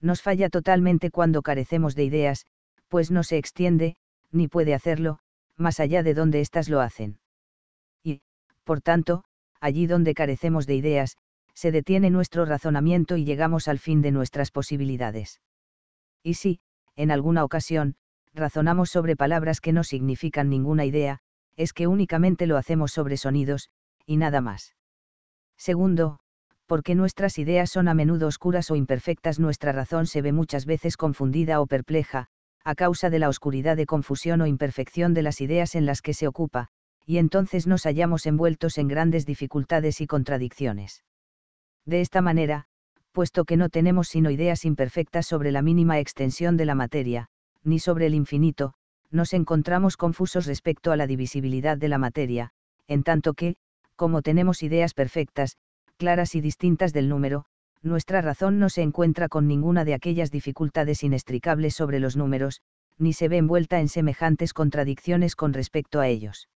Speaker 1: Nos falla totalmente cuando carecemos de ideas, pues no se extiende, ni puede hacerlo, más allá de donde éstas lo hacen. Y, por tanto, allí donde carecemos de ideas, se detiene nuestro razonamiento y llegamos al fin de nuestras posibilidades. Y si, en alguna ocasión, razonamos sobre palabras que no significan ninguna idea, es que únicamente lo hacemos sobre sonidos, y nada más. Segundo, porque nuestras ideas son a menudo oscuras o imperfectas, nuestra razón se ve muchas veces confundida o perpleja, a causa de la oscuridad de confusión o imperfección de las ideas en las que se ocupa, y entonces nos hallamos envueltos en grandes dificultades y contradicciones. De esta manera, puesto que no tenemos sino ideas imperfectas sobre la mínima extensión de la materia, ni sobre el infinito, nos encontramos confusos respecto a la divisibilidad de la materia, en tanto que, como tenemos ideas perfectas, claras y distintas del número, nuestra razón no se encuentra con ninguna de aquellas dificultades inextricables sobre los números, ni se ve envuelta en semejantes contradicciones con respecto a ellos.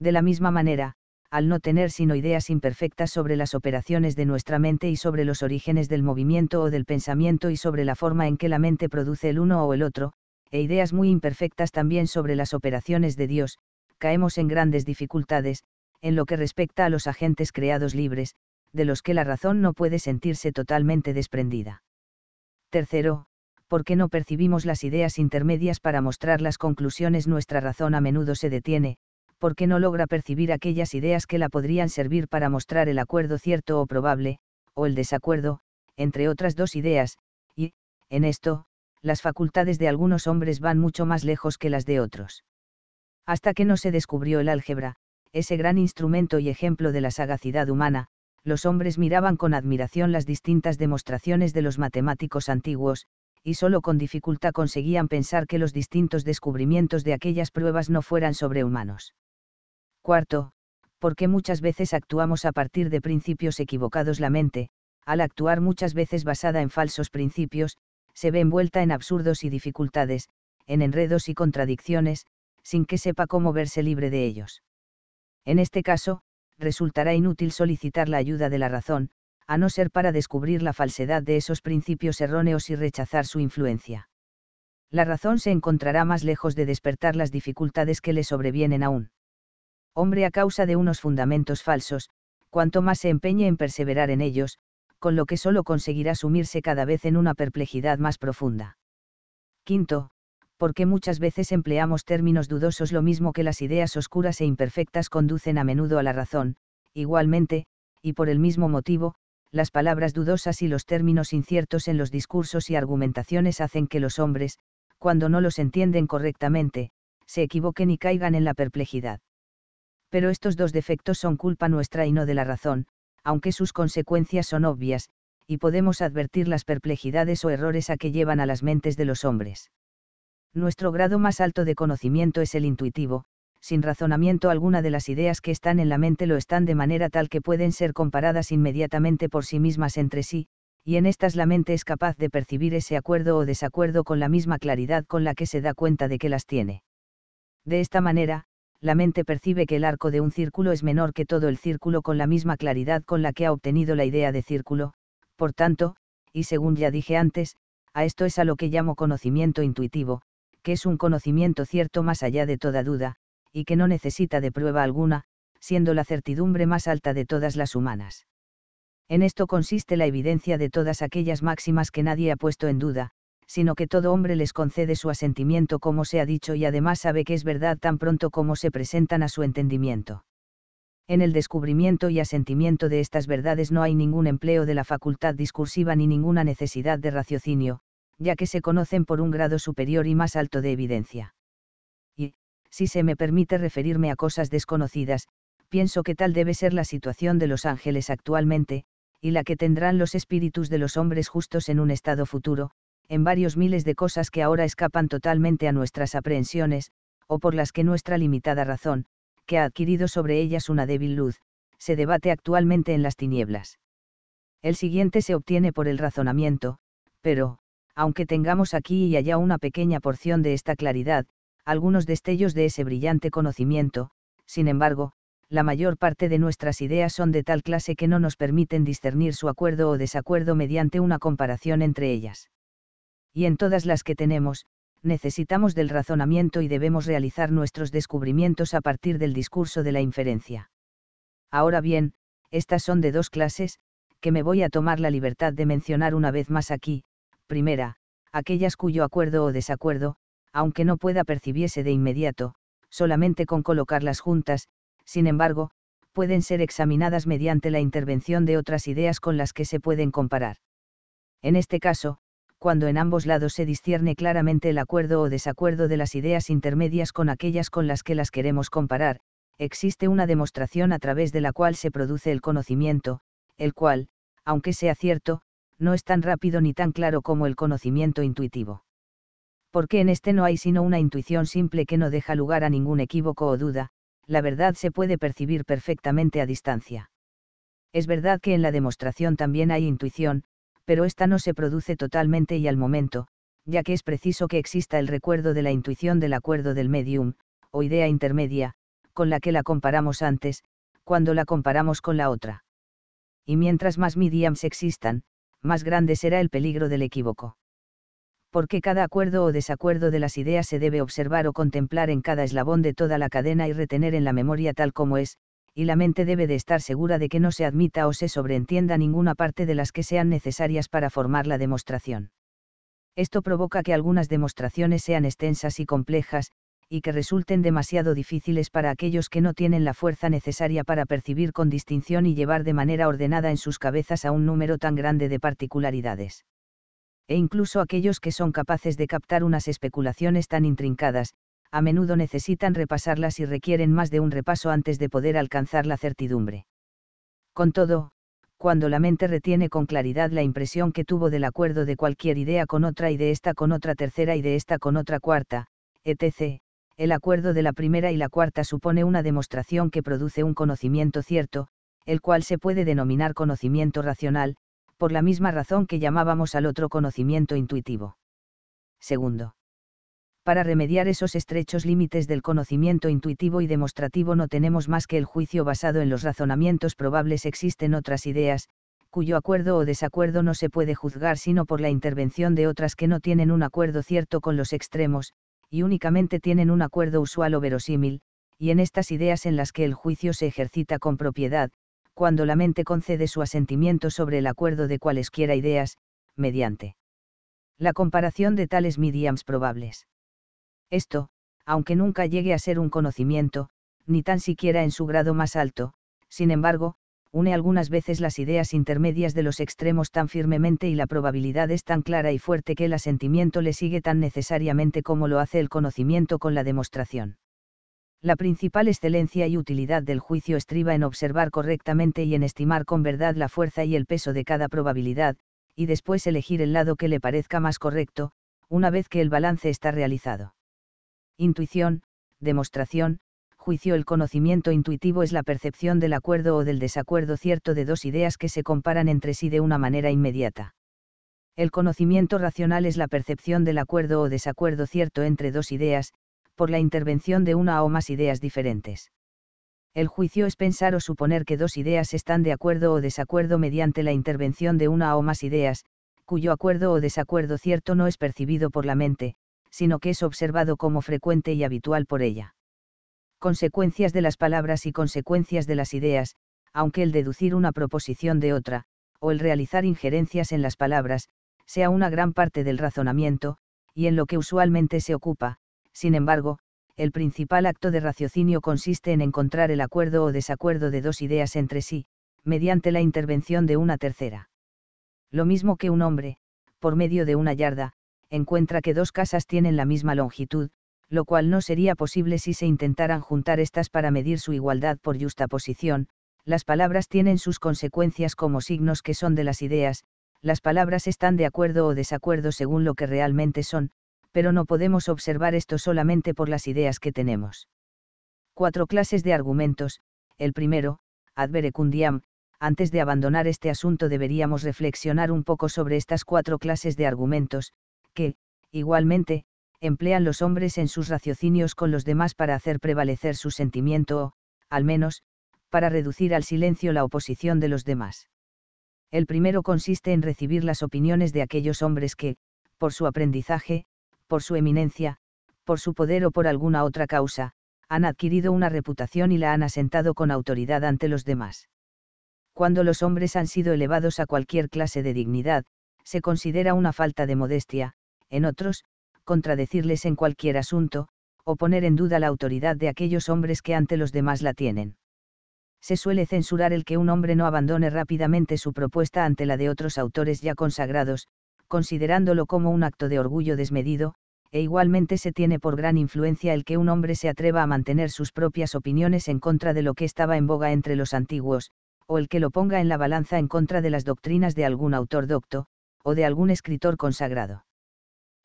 Speaker 1: De la misma manera, al no tener sino ideas imperfectas sobre las operaciones de nuestra mente y sobre los orígenes del movimiento o del pensamiento y sobre la forma en que la mente produce el uno o el otro, e ideas muy imperfectas también sobre las operaciones de Dios, caemos en grandes dificultades, en lo que respecta a los agentes creados libres, de los que la razón no puede sentirse totalmente desprendida. Tercero, porque no percibimos las ideas intermedias para mostrar las conclusiones nuestra razón a menudo se detiene, porque no logra percibir aquellas ideas que la podrían servir para mostrar el acuerdo cierto o probable, o el desacuerdo, entre otras dos ideas, y, en esto, las facultades de algunos hombres van mucho más lejos que las de otros. Hasta que no se descubrió el álgebra, ese gran instrumento y ejemplo de la sagacidad humana, los hombres miraban con admiración las distintas demostraciones de los matemáticos antiguos, y solo con dificultad conseguían pensar que los distintos descubrimientos de aquellas pruebas no fueran sobrehumanos. Cuarto, porque muchas veces actuamos a partir de principios equivocados la mente, al actuar muchas veces basada en falsos principios, se ve envuelta en absurdos y dificultades, en enredos y contradicciones, sin que sepa cómo verse libre de ellos. En este caso, resultará inútil solicitar la ayuda de la razón, a no ser para descubrir la falsedad de esos principios erróneos y rechazar su influencia. La razón se encontrará más lejos de despertar las dificultades que le sobrevienen aún. Hombre a causa de unos fundamentos falsos, cuanto más se empeñe en perseverar en ellos, con lo que solo conseguirá sumirse cada vez en una perplejidad más profunda. Quinto, porque muchas veces empleamos términos dudosos lo mismo que las ideas oscuras e imperfectas conducen a menudo a la razón, igualmente, y por el mismo motivo, las palabras dudosas y los términos inciertos en los discursos y argumentaciones hacen que los hombres, cuando no los entienden correctamente, se equivoquen y caigan en la perplejidad. Pero estos dos defectos son culpa nuestra y no de la razón, aunque sus consecuencias son obvias, y podemos advertir las perplejidades o errores a que llevan a las mentes de los hombres. Nuestro grado más alto de conocimiento es el intuitivo, sin razonamiento alguna de las ideas que están en la mente lo están de manera tal que pueden ser comparadas inmediatamente por sí mismas entre sí, y en estas la mente es capaz de percibir ese acuerdo o desacuerdo con la misma claridad con la que se da cuenta de que las tiene. De esta manera, la mente percibe que el arco de un círculo es menor que todo el círculo con la misma claridad con la que ha obtenido la idea de círculo, por tanto, y según ya dije antes, a esto es a lo que llamo conocimiento intuitivo, que es un conocimiento cierto más allá de toda duda, y que no necesita de prueba alguna, siendo la certidumbre más alta de todas las humanas. En esto consiste la evidencia de todas aquellas máximas que nadie ha puesto en duda, sino que todo hombre les concede su asentimiento como se ha dicho y además sabe que es verdad tan pronto como se presentan a su entendimiento. En el descubrimiento y asentimiento de estas verdades no hay ningún empleo de la facultad discursiva ni ninguna necesidad de raciocinio, ya que se conocen por un grado superior y más alto de evidencia. Y, si se me permite referirme a cosas desconocidas, pienso que tal debe ser la situación de los ángeles actualmente, y la que tendrán los espíritus de los hombres justos en un estado futuro, en varios miles de cosas que ahora escapan totalmente a nuestras aprehensiones, o por las que nuestra limitada razón, que ha adquirido sobre ellas una débil luz, se debate actualmente en las tinieblas. El siguiente se obtiene por el razonamiento, pero, aunque tengamos aquí y allá una pequeña porción de esta claridad, algunos destellos de ese brillante conocimiento, sin embargo, la mayor parte de nuestras ideas son de tal clase que no nos permiten discernir su acuerdo o desacuerdo mediante una comparación entre ellas. Y en todas las que tenemos, necesitamos del razonamiento y debemos realizar nuestros descubrimientos a partir del discurso de la inferencia. Ahora bien, estas son de dos clases, que me voy a tomar la libertad de mencionar una vez más aquí, primera, aquellas cuyo acuerdo o desacuerdo, aunque no pueda percibiese de inmediato, solamente con colocarlas juntas, sin embargo, pueden ser examinadas mediante la intervención de otras ideas con las que se pueden comparar. En este caso, cuando en ambos lados se discierne claramente el acuerdo o desacuerdo de las ideas intermedias con aquellas con las que las queremos comparar, existe una demostración a través de la cual se produce el conocimiento, el cual, aunque sea cierto, no es tan rápido ni tan claro como el conocimiento intuitivo. Porque en este no hay sino una intuición simple que no deja lugar a ningún equívoco o duda, la verdad se puede percibir perfectamente a distancia. Es verdad que en la demostración también hay intuición, pero esta no se produce totalmente y al momento, ya que es preciso que exista el recuerdo de la intuición del acuerdo del medium, o idea intermedia, con la que la comparamos antes, cuando la comparamos con la otra. Y mientras más mediums existan, más grande será el peligro del equívoco. Porque cada acuerdo o desacuerdo de las ideas se debe observar o contemplar en cada eslabón de toda la cadena y retener en la memoria tal como es, y la mente debe de estar segura de que no se admita o se sobreentienda ninguna parte de las que sean necesarias para formar la demostración. Esto provoca que algunas demostraciones sean extensas y complejas, y que resulten demasiado difíciles para aquellos que no tienen la fuerza necesaria para percibir con distinción y llevar de manera ordenada en sus cabezas a un número tan grande de particularidades. E incluso aquellos que son capaces de captar unas especulaciones tan intrincadas, a menudo necesitan repasarlas y requieren más de un repaso antes de poder alcanzar la certidumbre. Con todo, cuando la mente retiene con claridad la impresión que tuvo del acuerdo de cualquier idea con otra y de esta con otra tercera y de esta con otra cuarta, etc., el acuerdo de la primera y la cuarta supone una demostración que produce un conocimiento cierto, el cual se puede denominar conocimiento racional, por la misma razón que llamábamos al otro conocimiento intuitivo. Segundo. Para remediar esos estrechos límites del conocimiento intuitivo y demostrativo no tenemos más que el juicio basado en los razonamientos probables existen otras ideas, cuyo acuerdo o desacuerdo no se puede juzgar sino por la intervención de otras que no tienen un acuerdo cierto con los extremos, y únicamente tienen un acuerdo usual o verosímil, y en estas ideas en las que el juicio se ejercita con propiedad, cuando la mente concede su asentimiento sobre el acuerdo de cualesquiera ideas, mediante la comparación de tales mediums probables. Esto, aunque nunca llegue a ser un conocimiento, ni tan siquiera en su grado más alto, sin embargo, une algunas veces las ideas intermedias de los extremos tan firmemente y la probabilidad es tan clara y fuerte que el asentimiento le sigue tan necesariamente como lo hace el conocimiento con la demostración. La principal excelencia y utilidad del juicio estriba en observar correctamente y en estimar con verdad la fuerza y el peso de cada probabilidad, y después elegir el lado que le parezca más correcto, una vez que el balance está realizado. Intuición, demostración, juicio el conocimiento intuitivo es la percepción del acuerdo o del desacuerdo cierto de dos ideas que se comparan entre sí de una manera inmediata. El conocimiento racional es la percepción del acuerdo o desacuerdo cierto entre dos ideas, por la intervención de una o más ideas diferentes. El juicio es pensar o suponer que dos ideas están de acuerdo o desacuerdo mediante la intervención de una o más ideas, cuyo acuerdo o desacuerdo cierto no es percibido por la mente, sino que es observado como frecuente y habitual por ella consecuencias de las palabras y consecuencias de las ideas, aunque el deducir una proposición de otra, o el realizar injerencias en las palabras, sea una gran parte del razonamiento, y en lo que usualmente se ocupa, sin embargo, el principal acto de raciocinio consiste en encontrar el acuerdo o desacuerdo de dos ideas entre sí, mediante la intervención de una tercera. Lo mismo que un hombre, por medio de una yarda, encuentra que dos casas tienen la misma longitud, lo cual no sería posible si se intentaran juntar estas para medir su igualdad por justa posición, las palabras tienen sus consecuencias como signos que son de las ideas, las palabras están de acuerdo o desacuerdo según lo que realmente son, pero no podemos observar esto solamente por las ideas que tenemos. Cuatro clases de argumentos. El primero, ad verecundiam, antes de abandonar este asunto deberíamos reflexionar un poco sobre estas cuatro clases de argumentos, que, igualmente, emplean los hombres en sus raciocinios con los demás para hacer prevalecer su sentimiento o, al menos, para reducir al silencio la oposición de los demás. El primero consiste en recibir las opiniones de aquellos hombres que, por su aprendizaje, por su eminencia, por su poder o por alguna otra causa, han adquirido una reputación y la han asentado con autoridad ante los demás. Cuando los hombres han sido elevados a cualquier clase de dignidad, se considera una falta de modestia, en otros, contradecirles en cualquier asunto, o poner en duda la autoridad de aquellos hombres que ante los demás la tienen. Se suele censurar el que un hombre no abandone rápidamente su propuesta ante la de otros autores ya consagrados, considerándolo como un acto de orgullo desmedido, e igualmente se tiene por gran influencia el que un hombre se atreva a mantener sus propias opiniones en contra de lo que estaba en boga entre los antiguos, o el que lo ponga en la balanza en contra de las doctrinas de algún autor docto, o de algún escritor consagrado.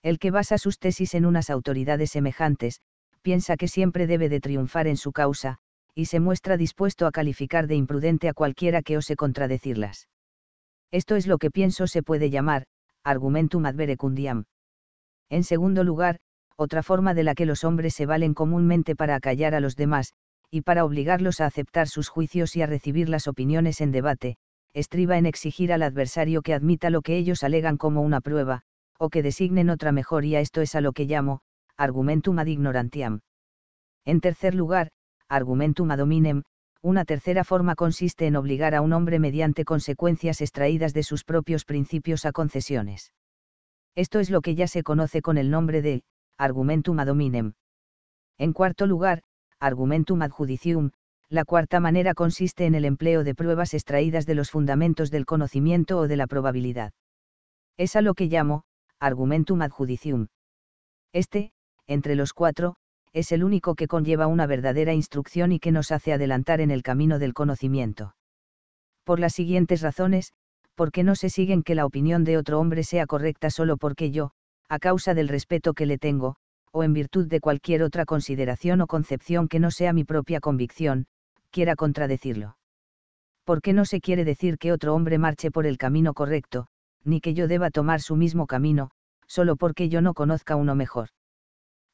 Speaker 1: El que basa sus tesis en unas autoridades semejantes, piensa que siempre debe de triunfar en su causa, y se muestra dispuesto a calificar de imprudente a cualquiera que ose contradecirlas. Esto es lo que pienso se puede llamar, argumentum ad verecundiam. En segundo lugar, otra forma de la que los hombres se valen comúnmente para acallar a los demás, y para obligarlos a aceptar sus juicios y a recibir las opiniones en debate, estriba en exigir al adversario que admita lo que ellos alegan como una prueba, o que designen otra mejor y esto es a lo que llamo, argumentum ad ignorantiam. En tercer lugar, argumentum ad hominem, una tercera forma consiste en obligar a un hombre mediante consecuencias extraídas de sus propios principios a concesiones. Esto es lo que ya se conoce con el nombre de argumentum ad hominem. En cuarto lugar, argumentum ad judicium, la cuarta manera consiste en el empleo de pruebas extraídas de los fundamentos del conocimiento o de la probabilidad. Es a lo que llamo, argumentum ad judicium. Este, entre los cuatro, es el único que conlleva una verdadera instrucción y que nos hace adelantar en el camino del conocimiento. Por las siguientes razones, porque no se siguen que la opinión de otro hombre sea correcta solo porque yo, a causa del respeto que le tengo, o en virtud de cualquier otra consideración o concepción que no sea mi propia convicción, quiera contradecirlo. Porque no se quiere decir que otro hombre marche por el camino correcto, ni que yo deba tomar su mismo camino, solo porque yo no conozca uno mejor.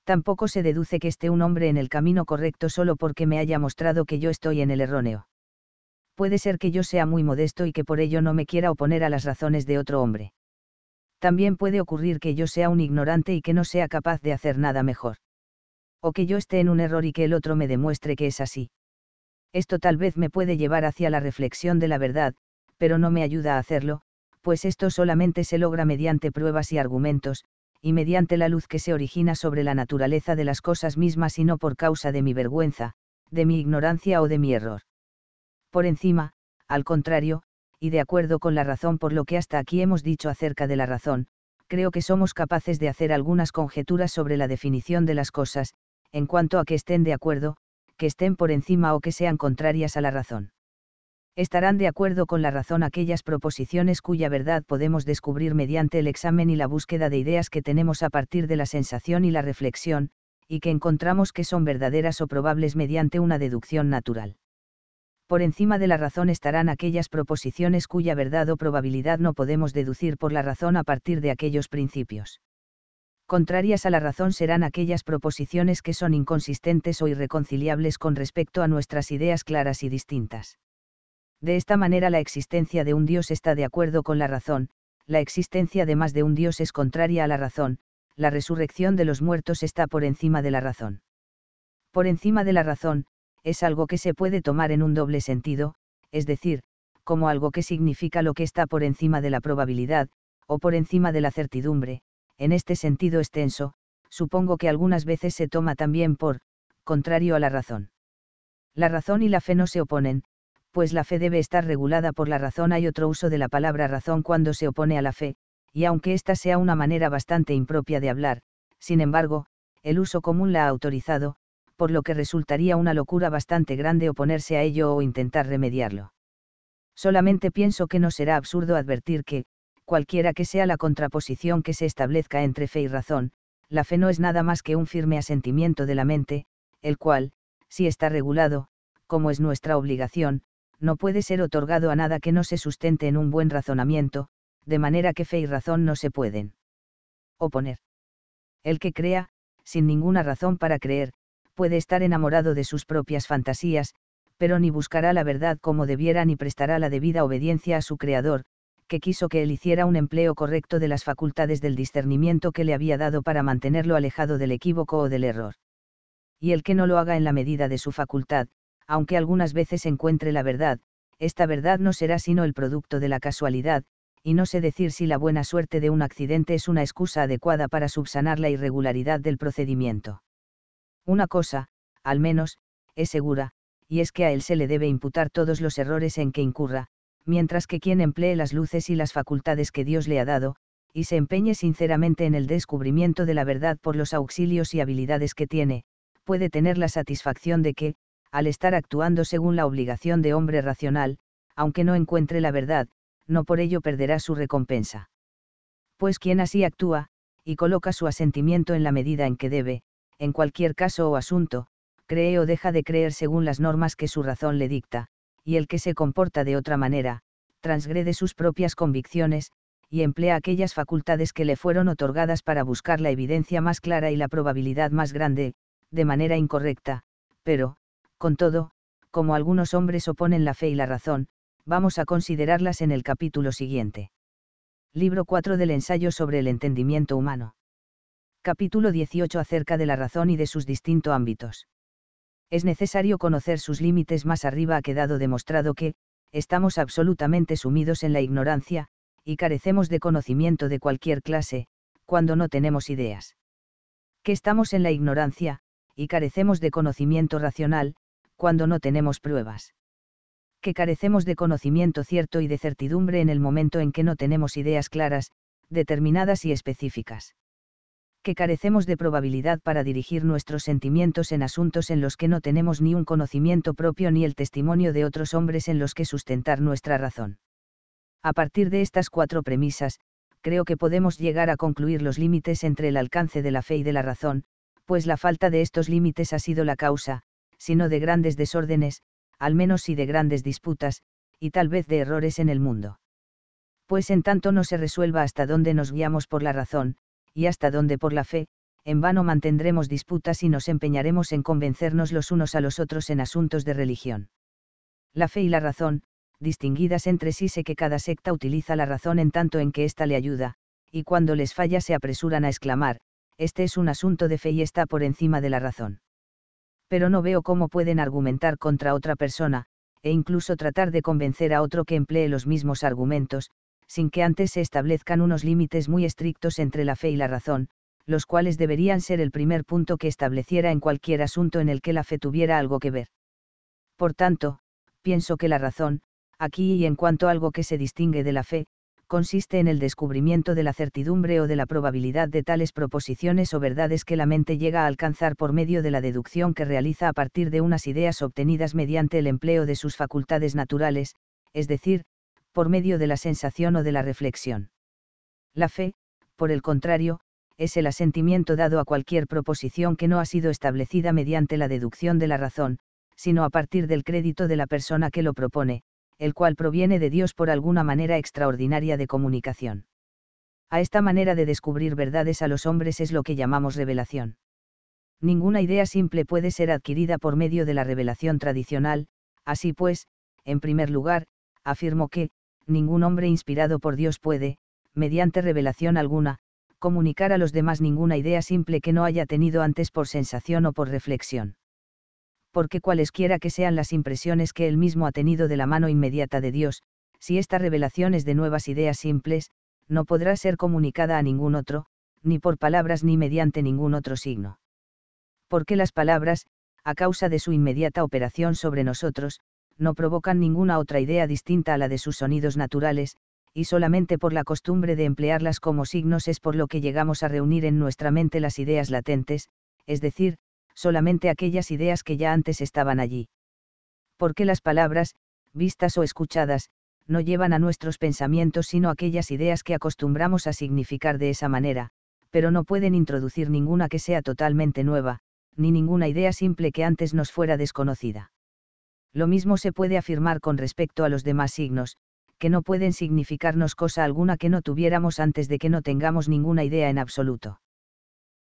Speaker 1: Tampoco se deduce que esté un hombre en el camino correcto solo porque me haya mostrado que yo estoy en el erróneo. Puede ser que yo sea muy modesto y que por ello no me quiera oponer a las razones de otro hombre. También puede ocurrir que yo sea un ignorante y que no sea capaz de hacer nada mejor. O que yo esté en un error y que el otro me demuestre que es así. Esto tal vez me puede llevar hacia la reflexión de la verdad, pero no me ayuda a hacerlo, pues esto solamente se logra mediante pruebas y argumentos, y mediante la luz que se origina sobre la naturaleza de las cosas mismas y no por causa de mi vergüenza, de mi ignorancia o de mi error. Por encima, al contrario, y de acuerdo con la razón por lo que hasta aquí hemos dicho acerca de la razón, creo que somos capaces de hacer algunas conjeturas sobre la definición de las cosas, en cuanto a que estén de acuerdo, que estén por encima o que sean contrarias a la razón estarán de acuerdo con la razón aquellas proposiciones cuya verdad podemos descubrir mediante el examen y la búsqueda de ideas que tenemos a partir de la sensación y la reflexión, y que encontramos que son verdaderas o probables mediante una deducción natural. Por encima de la razón estarán aquellas proposiciones cuya verdad o probabilidad no podemos deducir por la razón a partir de aquellos principios. Contrarias a la razón serán aquellas proposiciones que son inconsistentes o irreconciliables con respecto a nuestras ideas claras y distintas de esta manera la existencia de un Dios está de acuerdo con la razón, la existencia de más de un Dios es contraria a la razón, la resurrección de los muertos está por encima de la razón. Por encima de la razón, es algo que se puede tomar en un doble sentido, es decir, como algo que significa lo que está por encima de la probabilidad, o por encima de la certidumbre, en este sentido extenso, supongo que algunas veces se toma también por, contrario a la razón. La razón y la fe no se oponen, pues la fe debe estar regulada por la razón. Hay otro uso de la palabra razón cuando se opone a la fe, y aunque esta sea una manera bastante impropia de hablar, sin embargo, el uso común la ha autorizado, por lo que resultaría una locura bastante grande oponerse a ello o intentar remediarlo. Solamente pienso que no será absurdo advertir que, cualquiera que sea la contraposición que se establezca entre fe y razón, la fe no es nada más que un firme asentimiento de la mente, el cual, si está regulado, como es nuestra obligación, no puede ser otorgado a nada que no se sustente en un buen razonamiento, de manera que fe y razón no se pueden oponer. El que crea, sin ninguna razón para creer, puede estar enamorado de sus propias fantasías, pero ni buscará la verdad como debiera ni prestará la debida obediencia a su Creador, que quiso que él hiciera un empleo correcto de las facultades del discernimiento que le había dado para mantenerlo alejado del equívoco o del error. Y el que no lo haga en la medida de su facultad, aunque algunas veces encuentre la verdad, esta verdad no será sino el producto de la casualidad, y no sé decir si la buena suerte de un accidente es una excusa adecuada para subsanar la irregularidad del procedimiento. Una cosa, al menos, es segura, y es que a él se le debe imputar todos los errores en que incurra, mientras que quien emplee las luces y las facultades que Dios le ha dado, y se empeñe sinceramente en el descubrimiento de la verdad por los auxilios y habilidades que tiene, puede tener la satisfacción de que, al estar actuando según la obligación de hombre racional, aunque no encuentre la verdad, no por ello perderá su recompensa. Pues quien así actúa, y coloca su asentimiento en la medida en que debe, en cualquier caso o asunto, cree o deja de creer según las normas que su razón le dicta, y el que se comporta de otra manera, transgrede sus propias convicciones, y emplea aquellas facultades que le fueron otorgadas para buscar la evidencia más clara y la probabilidad más grande, de manera incorrecta, pero, con todo, como algunos hombres oponen la fe y la razón, vamos a considerarlas en el capítulo siguiente. Libro 4 del ensayo sobre el entendimiento humano. Capítulo 18 acerca de la razón y de sus distintos ámbitos. Es necesario conocer sus límites más arriba ha quedado demostrado que, estamos absolutamente sumidos en la ignorancia, y carecemos de conocimiento de cualquier clase, cuando no tenemos ideas. Que estamos en la ignorancia, y carecemos de conocimiento racional, cuando no tenemos pruebas. Que carecemos de conocimiento cierto y de certidumbre en el momento en que no tenemos ideas claras, determinadas y específicas. Que carecemos de probabilidad para dirigir nuestros sentimientos en asuntos en los que no tenemos ni un conocimiento propio ni el testimonio de otros hombres en los que sustentar nuestra razón. A partir de estas cuatro premisas, creo que podemos llegar a concluir los límites entre el alcance de la fe y de la razón, pues la falta de estos límites ha sido la causa, sino de grandes desórdenes, al menos si de grandes disputas, y tal vez de errores en el mundo. Pues en tanto no se resuelva hasta dónde nos guiamos por la razón, y hasta dónde por la fe, en vano mantendremos disputas y nos empeñaremos en convencernos los unos a los otros en asuntos de religión. La fe y la razón, distinguidas entre sí, sé que cada secta utiliza la razón en tanto en que ésta le ayuda, y cuando les falla se apresuran a exclamar, este es un asunto de fe y está por encima de la razón pero no veo cómo pueden argumentar contra otra persona, e incluso tratar de convencer a otro que emplee los mismos argumentos, sin que antes se establezcan unos límites muy estrictos entre la fe y la razón, los cuales deberían ser el primer punto que estableciera en cualquier asunto en el que la fe tuviera algo que ver. Por tanto, pienso que la razón, aquí y en cuanto a algo que se distingue de la fe, consiste en el descubrimiento de la certidumbre o de la probabilidad de tales proposiciones o verdades que la mente llega a alcanzar por medio de la deducción que realiza a partir de unas ideas obtenidas mediante el empleo de sus facultades naturales, es decir, por medio de la sensación o de la reflexión. La fe, por el contrario, es el asentimiento dado a cualquier proposición que no ha sido establecida mediante la deducción de la razón, sino a partir del crédito de la persona que lo propone, el cual proviene de Dios por alguna manera extraordinaria de comunicación. A esta manera de descubrir verdades a los hombres es lo que llamamos revelación. Ninguna idea simple puede ser adquirida por medio de la revelación tradicional, así pues, en primer lugar, afirmo que, ningún hombre inspirado por Dios puede, mediante revelación alguna, comunicar a los demás ninguna idea simple que no haya tenido antes por sensación o por reflexión porque cualesquiera que sean las impresiones que él mismo ha tenido de la mano inmediata de Dios, si esta revelación es de nuevas ideas simples, no podrá ser comunicada a ningún otro, ni por palabras ni mediante ningún otro signo. Porque las palabras, a causa de su inmediata operación sobre nosotros, no provocan ninguna otra idea distinta a la de sus sonidos naturales, y solamente por la costumbre de emplearlas como signos es por lo que llegamos a reunir en nuestra mente las ideas latentes, es decir, solamente aquellas ideas que ya antes estaban allí. Porque las palabras, vistas o escuchadas, no llevan a nuestros pensamientos sino aquellas ideas que acostumbramos a significar de esa manera, pero no pueden introducir ninguna que sea totalmente nueva, ni ninguna idea simple que antes nos fuera desconocida. Lo mismo se puede afirmar con respecto a los demás signos, que no pueden significarnos cosa alguna que no tuviéramos antes de que no tengamos ninguna idea en absoluto.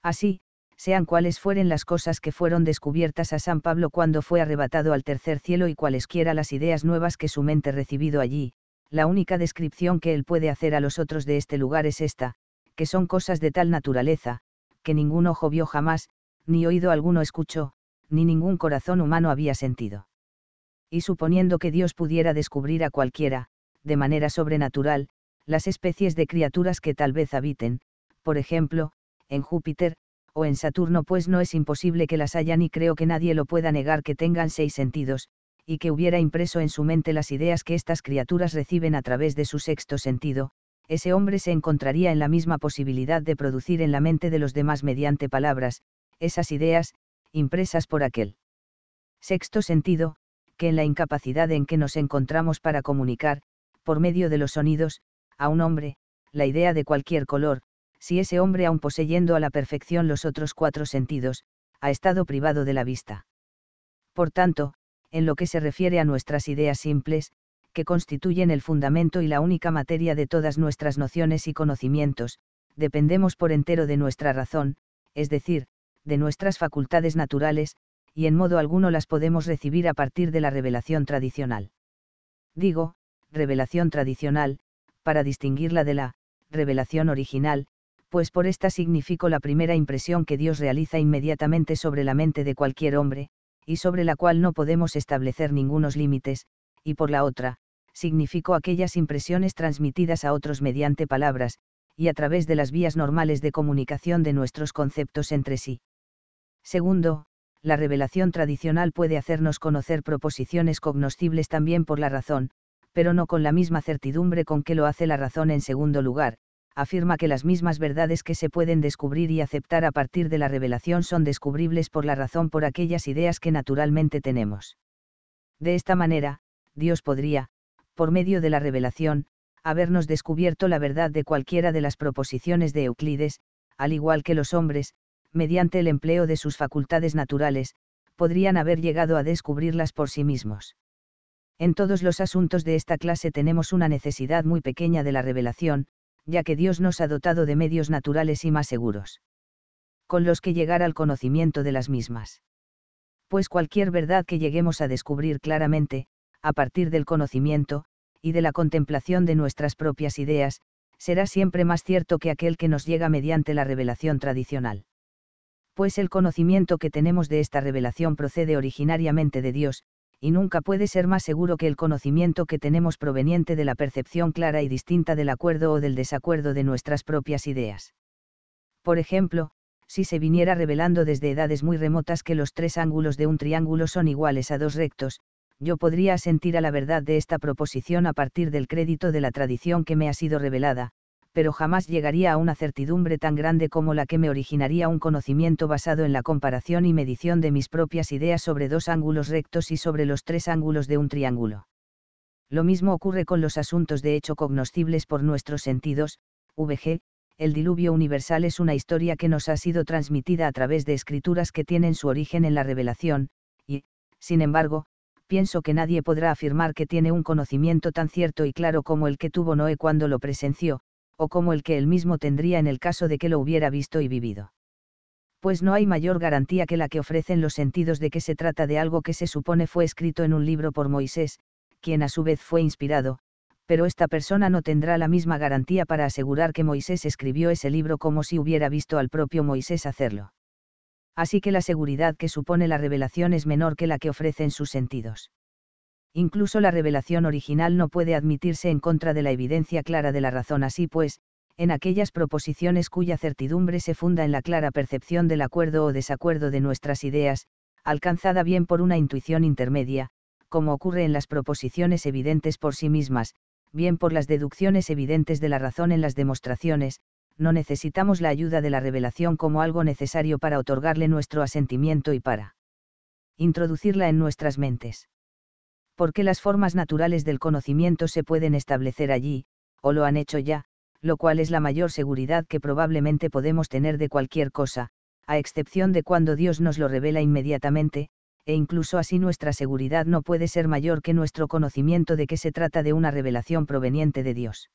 Speaker 1: Así, sean cuales fueren las cosas que fueron descubiertas a San Pablo cuando fue arrebatado al tercer cielo y cualesquiera las ideas nuevas que su mente recibido allí, la única descripción que él puede hacer a los otros de este lugar es esta, que son cosas de tal naturaleza, que ningún ojo vio jamás, ni oído alguno escuchó, ni ningún corazón humano había sentido. Y suponiendo que Dios pudiera descubrir a cualquiera, de manera sobrenatural, las especies de criaturas que tal vez habiten, por ejemplo, en Júpiter, o en Saturno pues no es imposible que las hayan y creo que nadie lo pueda negar que tengan seis sentidos, y que hubiera impreso en su mente las ideas que estas criaturas reciben a través de su sexto sentido, ese hombre se encontraría en la misma posibilidad de producir en la mente de los demás mediante palabras, esas ideas, impresas por aquel sexto sentido, que en la incapacidad en que nos encontramos para comunicar, por medio de los sonidos, a un hombre, la idea de cualquier color, si ese hombre aun poseyendo a la perfección los otros cuatro sentidos, ha estado privado de la vista. Por tanto, en lo que se refiere a nuestras ideas simples, que constituyen el fundamento y la única materia de todas nuestras nociones y conocimientos, dependemos por entero de nuestra razón, es decir, de nuestras facultades naturales, y en modo alguno las podemos recibir a partir de la revelación tradicional. Digo, revelación tradicional, para distinguirla de la revelación original, pues por esta significó la primera impresión que Dios realiza inmediatamente sobre la mente de cualquier hombre, y sobre la cual no podemos establecer ningunos límites, y por la otra, significó aquellas impresiones transmitidas a otros mediante palabras, y a través de las vías normales de comunicación de nuestros conceptos entre sí. Segundo, la revelación tradicional puede hacernos conocer proposiciones cognoscibles también por la razón, pero no con la misma certidumbre con que lo hace la razón en segundo lugar, afirma que las mismas verdades que se pueden descubrir y aceptar a partir de la revelación son descubribles por la razón por aquellas ideas que naturalmente tenemos. De esta manera, Dios podría, por medio de la revelación, habernos descubierto la verdad de cualquiera de las proposiciones de Euclides, al igual que los hombres, mediante el empleo de sus facultades naturales, podrían haber llegado a descubrirlas por sí mismos. En todos los asuntos de esta clase tenemos una necesidad muy pequeña de la revelación, ya que Dios nos ha dotado de medios naturales y más seguros. Con los que llegar al conocimiento de las mismas. Pues cualquier verdad que lleguemos a descubrir claramente, a partir del conocimiento, y de la contemplación de nuestras propias ideas, será siempre más cierto que aquel que nos llega mediante la revelación tradicional. Pues el conocimiento que tenemos de esta revelación procede originariamente de Dios, y nunca puede ser más seguro que el conocimiento que tenemos proveniente de la percepción clara y distinta del acuerdo o del desacuerdo de nuestras propias ideas. Por ejemplo, si se viniera revelando desde edades muy remotas que los tres ángulos de un triángulo son iguales a dos rectos, yo podría asentir a la verdad de esta proposición a partir del crédito de la tradición que me ha sido revelada, pero jamás llegaría a una certidumbre tan grande como la que me originaría un conocimiento basado en la comparación y medición de mis propias ideas sobre dos ángulos rectos y sobre los tres ángulos de un triángulo. Lo mismo ocurre con los asuntos de hecho cognoscibles por nuestros sentidos, VG, el diluvio universal es una historia que nos ha sido transmitida a través de escrituras que tienen su origen en la revelación, y, sin embargo, pienso que nadie podrá afirmar que tiene un conocimiento tan cierto y claro como el que tuvo Noé cuando lo presenció, o como el que él mismo tendría en el caso de que lo hubiera visto y vivido. Pues no hay mayor garantía que la que ofrecen los sentidos de que se trata de algo que se supone fue escrito en un libro por Moisés, quien a su vez fue inspirado, pero esta persona no tendrá la misma garantía para asegurar que Moisés escribió ese libro como si hubiera visto al propio Moisés hacerlo. Así que la seguridad que supone la revelación es menor que la que ofrecen sus sentidos incluso la revelación original no puede admitirse en contra de la evidencia clara de la razón así pues, en aquellas proposiciones cuya certidumbre se funda en la clara percepción del acuerdo o desacuerdo de nuestras ideas, alcanzada bien por una intuición intermedia, como ocurre en las proposiciones evidentes por sí mismas, bien por las deducciones evidentes de la razón en las demostraciones, no necesitamos la ayuda de la revelación como algo necesario para otorgarle nuestro asentimiento y para introducirla en nuestras mentes porque las formas naturales del conocimiento se pueden establecer allí, o lo han hecho ya, lo cual es la mayor seguridad que probablemente podemos tener de cualquier cosa, a excepción de cuando Dios nos lo revela inmediatamente, e incluso así nuestra seguridad no puede ser mayor que nuestro conocimiento de que se trata de una revelación proveniente de Dios.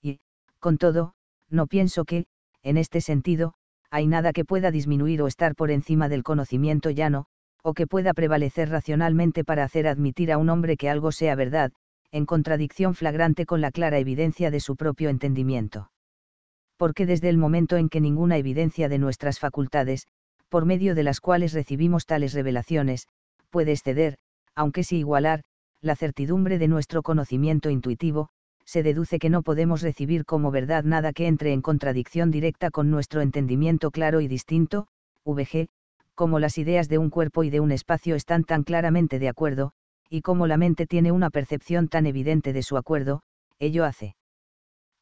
Speaker 1: Y, con todo, no pienso que, en este sentido, hay nada que pueda disminuir o estar por encima del conocimiento llano, o que pueda prevalecer racionalmente para hacer admitir a un hombre que algo sea verdad, en contradicción flagrante con la clara evidencia de su propio entendimiento. Porque desde el momento en que ninguna evidencia de nuestras facultades, por medio de las cuales recibimos tales revelaciones, puede exceder, aunque si igualar, la certidumbre de nuestro conocimiento intuitivo, se deduce que no podemos recibir como verdad nada que entre en contradicción directa con nuestro entendimiento claro y distinto, VG, como las ideas de un cuerpo y de un espacio están tan claramente de acuerdo, y como la mente tiene una percepción tan evidente de su acuerdo, ello hace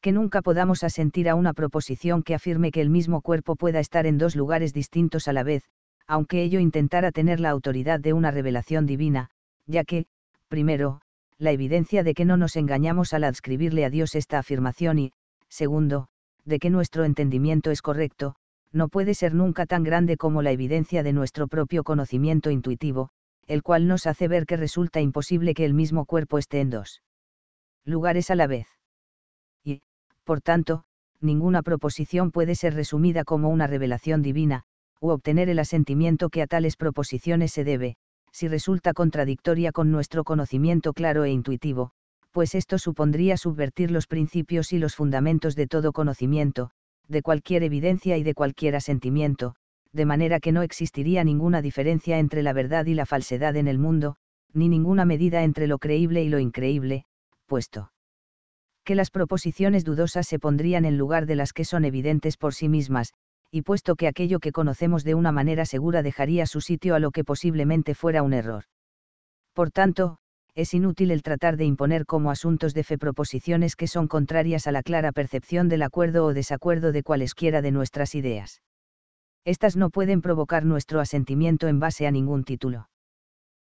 Speaker 1: que nunca podamos asentir a una proposición que afirme que el mismo cuerpo pueda estar en dos lugares distintos a la vez, aunque ello intentara tener la autoridad de una revelación divina, ya que, primero, la evidencia de que no nos engañamos al adscribirle a Dios esta afirmación y, segundo, de que nuestro entendimiento es correcto, no puede ser nunca tan grande como la evidencia de nuestro propio conocimiento intuitivo, el cual nos hace ver que resulta imposible que el mismo cuerpo esté en dos lugares a la vez. Y, por tanto, ninguna proposición puede ser resumida como una revelación divina, u obtener el asentimiento que a tales proposiciones se debe, si resulta contradictoria con nuestro conocimiento claro e intuitivo, pues esto supondría subvertir los principios y los fundamentos de todo conocimiento, de cualquier evidencia y de cualquier asentimiento, de manera que no existiría ninguna diferencia entre la verdad y la falsedad en el mundo, ni ninguna medida entre lo creíble y lo increíble, puesto que las proposiciones dudosas se pondrían en lugar de las que son evidentes por sí mismas, y puesto que aquello que conocemos de una manera segura dejaría su sitio a lo que posiblemente fuera un error. Por tanto, es inútil el tratar de imponer como asuntos de fe proposiciones que son contrarias a la clara percepción del acuerdo o desacuerdo de cualesquiera de nuestras ideas. Estas no pueden provocar nuestro asentimiento en base a ningún título.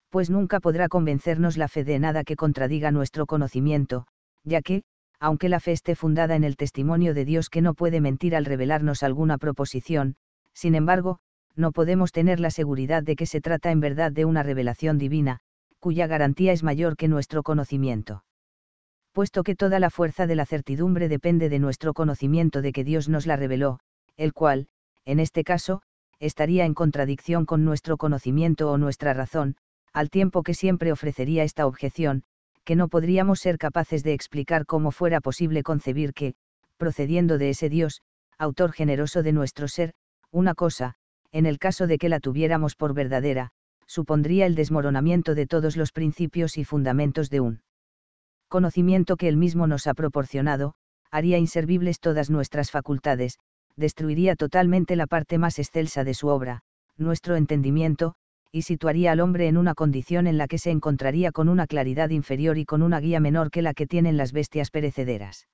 Speaker 1: Pues nunca podrá convencernos la fe de nada que contradiga nuestro conocimiento, ya que, aunque la fe esté fundada en el testimonio de Dios que no puede mentir al revelarnos alguna proposición, sin embargo, no podemos tener la seguridad de que se trata en verdad de una revelación divina, cuya garantía es mayor que nuestro conocimiento. Puesto que toda la fuerza de la certidumbre depende de nuestro conocimiento de que Dios nos la reveló, el cual, en este caso, estaría en contradicción con nuestro conocimiento o nuestra razón, al tiempo que siempre ofrecería esta objeción, que no podríamos ser capaces de explicar cómo fuera posible concebir que, procediendo de ese Dios, autor generoso de nuestro ser, una cosa, en el caso de que la tuviéramos por verdadera, supondría el desmoronamiento de todos los principios y fundamentos de un conocimiento que él mismo nos ha proporcionado, haría inservibles todas nuestras facultades, destruiría totalmente la parte más excelsa de su obra, nuestro entendimiento, y situaría al hombre en una condición en la que se encontraría con una claridad inferior y con una guía menor que la que tienen las bestias perecederas.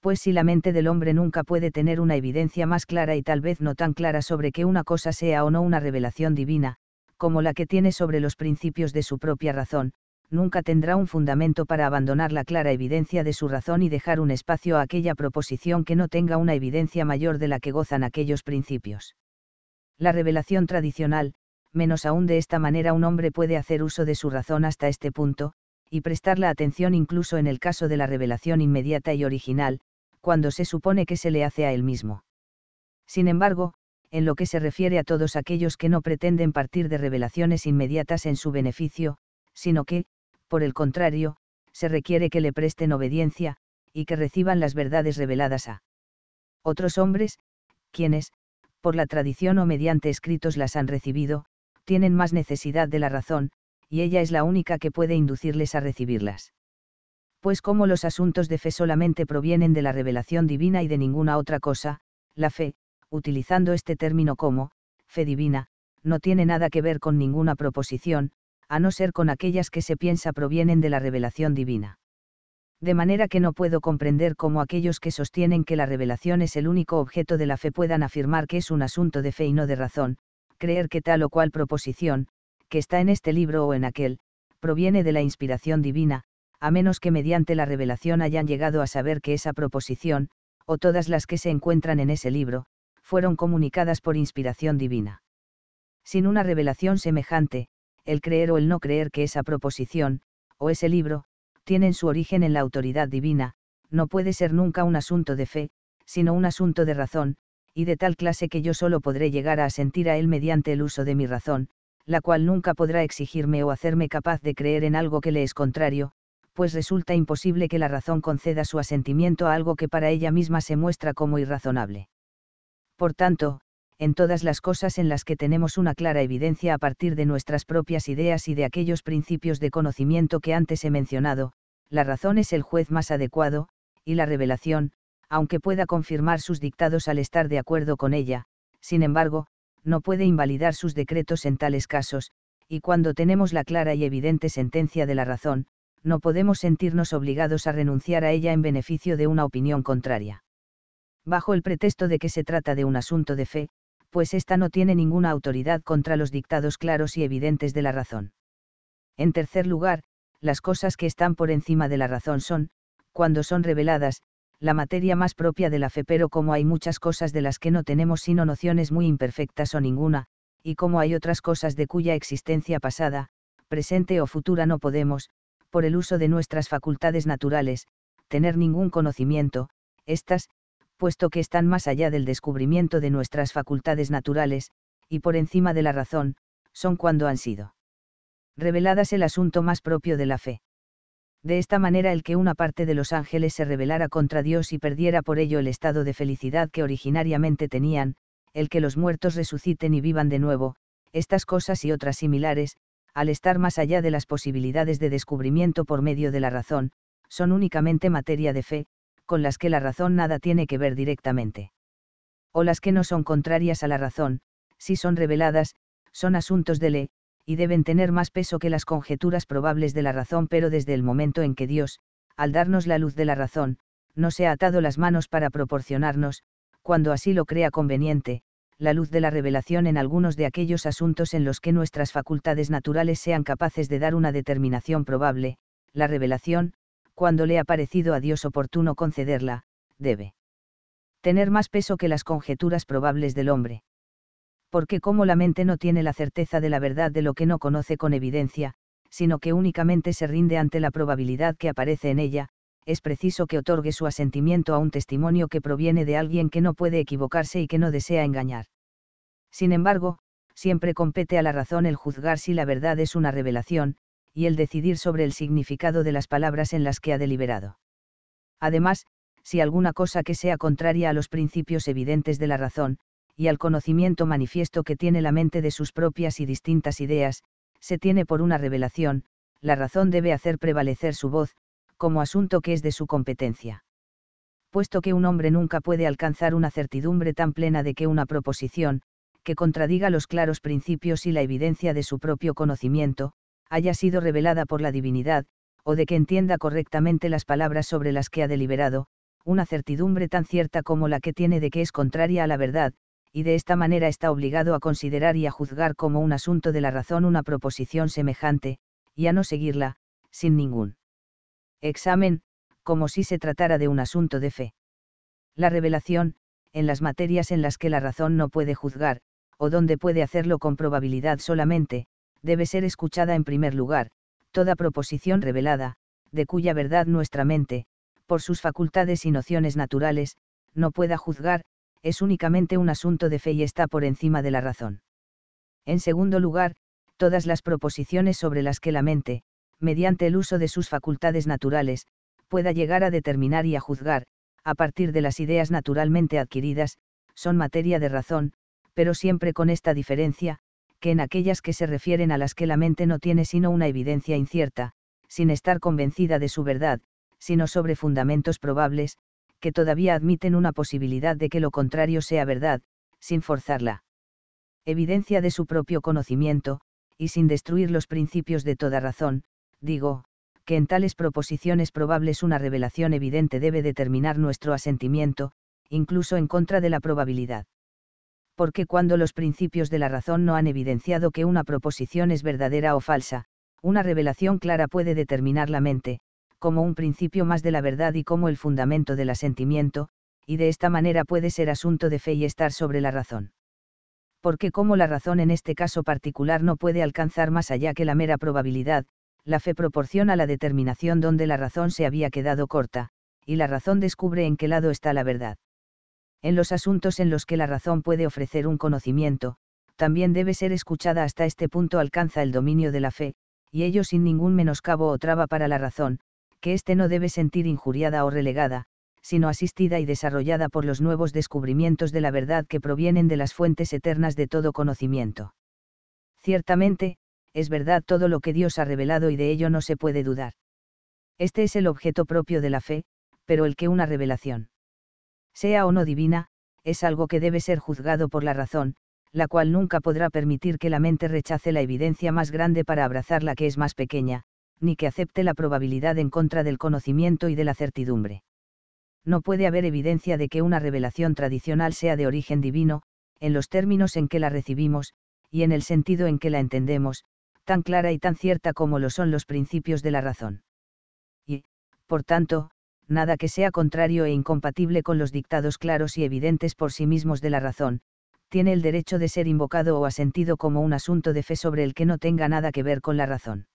Speaker 1: Pues si la mente del hombre nunca puede tener una evidencia más clara y tal vez no tan clara sobre que una cosa sea o no una revelación divina, como la que tiene sobre los principios de su propia razón, nunca tendrá un fundamento para abandonar la clara evidencia de su razón y dejar un espacio a aquella proposición que no tenga una evidencia mayor de la que gozan aquellos principios. La revelación tradicional, menos aún de esta manera un hombre puede hacer uso de su razón hasta este punto, y prestar la atención incluso en el caso de la revelación inmediata y original, cuando se supone que se le hace a él mismo. Sin embargo, en lo que se refiere a todos aquellos que no pretenden partir de revelaciones inmediatas en su beneficio, sino que, por el contrario, se requiere que le presten obediencia, y que reciban las verdades reveladas a otros hombres, quienes, por la tradición o mediante escritos las han recibido, tienen más necesidad de la razón, y ella es la única que puede inducirles a recibirlas. Pues como los asuntos de fe solamente provienen de la revelación divina y de ninguna otra cosa, la fe, utilizando este término como, fe divina, no tiene nada que ver con ninguna proposición, a no ser con aquellas que se piensa provienen de la revelación divina. De manera que no puedo comprender cómo aquellos que sostienen que la revelación es el único objeto de la fe puedan afirmar que es un asunto de fe y no de razón, creer que tal o cual proposición, que está en este libro o en aquel, proviene de la inspiración divina, a menos que mediante la revelación hayan llegado a saber que esa proposición, o todas las que se encuentran en ese libro, fueron comunicadas por inspiración divina. Sin una revelación semejante, el creer o el no creer que esa proposición, o ese libro, tienen su origen en la autoridad divina, no puede ser nunca un asunto de fe, sino un asunto de razón, y de tal clase que yo solo podré llegar a asentir a él mediante el uso de mi razón, la cual nunca podrá exigirme o hacerme capaz de creer en algo que le es contrario, pues resulta imposible que la razón conceda su asentimiento a algo que para ella misma se muestra como irrazonable. Por tanto, en todas las cosas en las que tenemos una clara evidencia a partir de nuestras propias ideas y de aquellos principios de conocimiento que antes he mencionado, la razón es el juez más adecuado, y la revelación, aunque pueda confirmar sus dictados al estar de acuerdo con ella, sin embargo, no puede invalidar sus decretos en tales casos, y cuando tenemos la clara y evidente sentencia de la razón, no podemos sentirnos obligados a renunciar a ella en beneficio de una opinión contraria bajo el pretexto de que se trata de un asunto de fe, pues ésta no tiene ninguna autoridad contra los dictados claros y evidentes de la razón. En tercer lugar, las cosas que están por encima de la razón son, cuando son reveladas, la materia más propia de la fe, pero como hay muchas cosas de las que no tenemos sino nociones muy imperfectas o ninguna, y como hay otras cosas de cuya existencia pasada, presente o futura no podemos, por el uso de nuestras facultades naturales, tener ningún conocimiento, estas, puesto que están más allá del descubrimiento de nuestras facultades naturales, y por encima de la razón, son cuando han sido reveladas el asunto más propio de la fe. De esta manera el que una parte de los ángeles se rebelara contra Dios y perdiera por ello el estado de felicidad que originariamente tenían, el que los muertos resuciten y vivan de nuevo, estas cosas y otras similares, al estar más allá de las posibilidades de descubrimiento por medio de la razón, son únicamente materia de fe, con las que la razón nada tiene que ver directamente. O las que no son contrarias a la razón, si son reveladas, son asuntos de ley, y deben tener más peso que las conjeturas probables de la razón, pero desde el momento en que Dios, al darnos la luz de la razón, no se ha atado las manos para proporcionarnos, cuando así lo crea conveniente, la luz de la revelación en algunos de aquellos asuntos en los que nuestras facultades naturales sean capaces de dar una determinación probable, la revelación, cuando le ha parecido a Dios oportuno concederla, debe tener más peso que las conjeturas probables del hombre. Porque como la mente no tiene la certeza de la verdad de lo que no conoce con evidencia, sino que únicamente se rinde ante la probabilidad que aparece en ella, es preciso que otorgue su asentimiento a un testimonio que proviene de alguien que no puede equivocarse y que no desea engañar. Sin embargo, siempre compete a la razón el juzgar si la verdad es una revelación, y el decidir sobre el significado de las palabras en las que ha deliberado. Además, si alguna cosa que sea contraria a los principios evidentes de la razón, y al conocimiento manifiesto que tiene la mente de sus propias y distintas ideas, se tiene por una revelación, la razón debe hacer prevalecer su voz, como asunto que es de su competencia. Puesto que un hombre nunca puede alcanzar una certidumbre tan plena de que una proposición, que contradiga los claros principios y la evidencia de su propio conocimiento, haya sido revelada por la divinidad, o de que entienda correctamente las palabras sobre las que ha deliberado, una certidumbre tan cierta como la que tiene de que es contraria a la verdad, y de esta manera está obligado a considerar y a juzgar como un asunto de la razón una proposición semejante, y a no seguirla, sin ningún examen, como si se tratara de un asunto de fe. La revelación, en las materias en las que la razón no puede juzgar, o donde puede hacerlo con probabilidad solamente, debe ser escuchada en primer lugar, toda proposición revelada, de cuya verdad nuestra mente, por sus facultades y nociones naturales, no pueda juzgar, es únicamente un asunto de fe y está por encima de la razón. En segundo lugar, todas las proposiciones sobre las que la mente, mediante el uso de sus facultades naturales, pueda llegar a determinar y a juzgar, a partir de las ideas naturalmente adquiridas, son materia de razón, pero siempre con esta diferencia, que en aquellas que se refieren a las que la mente no tiene sino una evidencia incierta, sin estar convencida de su verdad, sino sobre fundamentos probables, que todavía admiten una posibilidad de que lo contrario sea verdad, sin forzarla. Evidencia de su propio conocimiento, y sin destruir los principios de toda razón, digo, que en tales proposiciones probables una revelación evidente debe determinar nuestro asentimiento, incluso en contra de la probabilidad porque cuando los principios de la razón no han evidenciado que una proposición es verdadera o falsa, una revelación clara puede determinar la mente, como un principio más de la verdad y como el fundamento del asentimiento, y de esta manera puede ser asunto de fe y estar sobre la razón. Porque como la razón en este caso particular no puede alcanzar más allá que la mera probabilidad, la fe proporciona la determinación donde la razón se había quedado corta, y la razón descubre en qué lado está la verdad en los asuntos en los que la razón puede ofrecer un conocimiento, también debe ser escuchada hasta este punto alcanza el dominio de la fe, y ello sin ningún menoscabo o traba para la razón, que éste no debe sentir injuriada o relegada, sino asistida y desarrollada por los nuevos descubrimientos de la verdad que provienen de las fuentes eternas de todo conocimiento. Ciertamente, es verdad todo lo que Dios ha revelado y de ello no se puede dudar. Este es el objeto propio de la fe, pero el que una revelación sea o no divina, es algo que debe ser juzgado por la razón, la cual nunca podrá permitir que la mente rechace la evidencia más grande para abrazar la que es más pequeña, ni que acepte la probabilidad en contra del conocimiento y de la certidumbre. No puede haber evidencia de que una revelación tradicional sea de origen divino, en los términos en que la recibimos, y en el sentido en que la entendemos, tan clara y tan cierta como lo son los principios de la razón. Y, por tanto, nada que sea contrario e incompatible con los dictados claros y evidentes por sí mismos de la razón, tiene el derecho de ser invocado o asentido como un asunto de fe sobre el que no tenga nada que ver con la razón.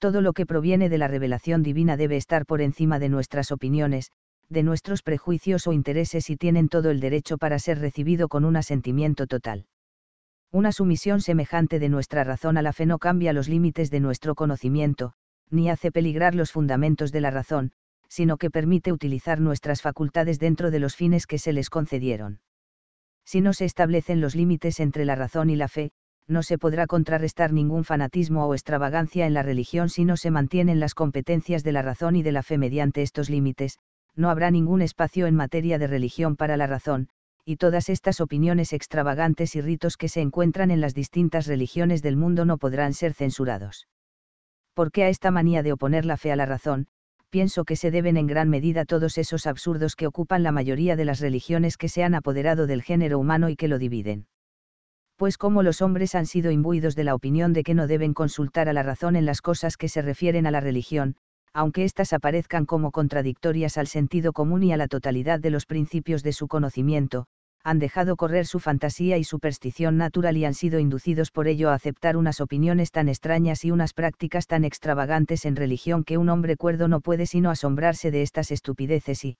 Speaker 1: Todo lo que proviene de la revelación divina debe estar por encima de nuestras opiniones, de nuestros prejuicios o intereses y tienen todo el derecho para ser recibido con un asentimiento total. Una sumisión semejante de nuestra razón a la fe no cambia los límites de nuestro conocimiento, ni hace peligrar los fundamentos de la razón, sino que permite utilizar nuestras facultades dentro de los fines que se les concedieron. Si no se establecen los límites entre la razón y la fe, no se podrá contrarrestar ningún fanatismo o extravagancia en la religión si no se mantienen las competencias de la razón y de la fe mediante estos límites, no habrá ningún espacio en materia de religión para la razón, y todas estas opiniones extravagantes y ritos que se encuentran en las distintas religiones del mundo no podrán ser censurados. ¿Por qué a esta manía de oponer la fe a la razón, pienso que se deben en gran medida todos esos absurdos que ocupan la mayoría de las religiones que se han apoderado del género humano y que lo dividen. Pues como los hombres han sido imbuidos de la opinión de que no deben consultar a la razón en las cosas que se refieren a la religión, aunque éstas aparezcan como contradictorias al sentido común y a la totalidad de los principios de su conocimiento, han dejado correr su fantasía y superstición natural y han sido inducidos por ello a aceptar unas opiniones tan extrañas y unas prácticas tan extravagantes en religión que un hombre cuerdo no puede sino asombrarse de estas estupideces y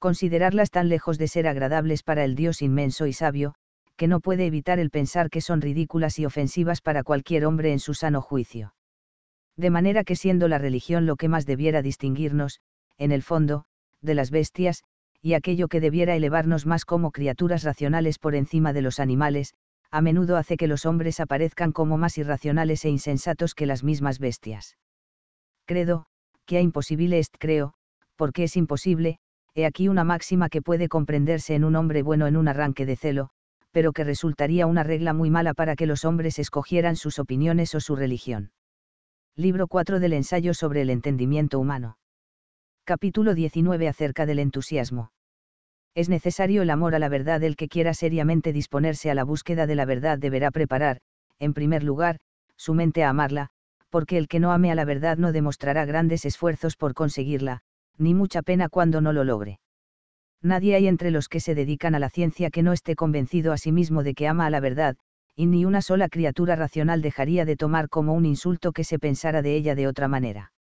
Speaker 1: considerarlas tan lejos de ser agradables para el Dios inmenso y sabio, que no puede evitar el pensar que son ridículas y ofensivas para cualquier hombre en su sano juicio. De manera que siendo la religión lo que más debiera distinguirnos, en el fondo, de las bestias, y aquello que debiera elevarnos más como criaturas racionales por encima de los animales, a menudo hace que los hombres aparezcan como más irracionales e insensatos que las mismas bestias. Credo, que a imposible est creo, porque es imposible, he aquí una máxima que puede comprenderse en un hombre bueno en un arranque de celo, pero que resultaría una regla muy mala para que los hombres escogieran sus opiniones o su religión. Libro 4 del ensayo sobre el entendimiento humano. Capítulo 19 acerca del entusiasmo. Es necesario el amor a la verdad. El que quiera seriamente disponerse a la búsqueda de la verdad deberá preparar, en primer lugar, su mente a amarla, porque el que no ame a la verdad no demostrará grandes esfuerzos por conseguirla, ni mucha pena cuando no lo logre. Nadie hay entre los que se dedican a la ciencia que no esté convencido a sí mismo de que ama a la verdad, y ni una sola criatura racional dejaría de tomar como un insulto que se pensara de ella de otra manera.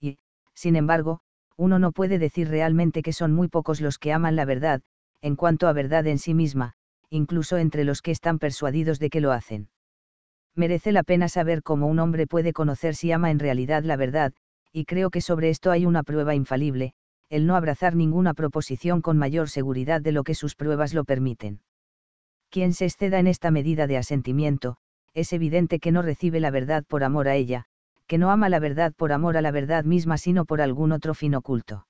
Speaker 1: Y, sin embargo, uno no puede decir realmente que son muy pocos los que aman la verdad, en cuanto a verdad en sí misma, incluso entre los que están persuadidos de que lo hacen. Merece la pena saber cómo un hombre puede conocer si ama en realidad la verdad, y creo que sobre esto hay una prueba infalible, el no abrazar ninguna proposición con mayor seguridad de lo que sus pruebas lo permiten. Quien se exceda en esta medida de asentimiento, es evidente que no recibe la verdad por amor a ella, que no ama la verdad por amor a la verdad misma sino por algún otro fin oculto.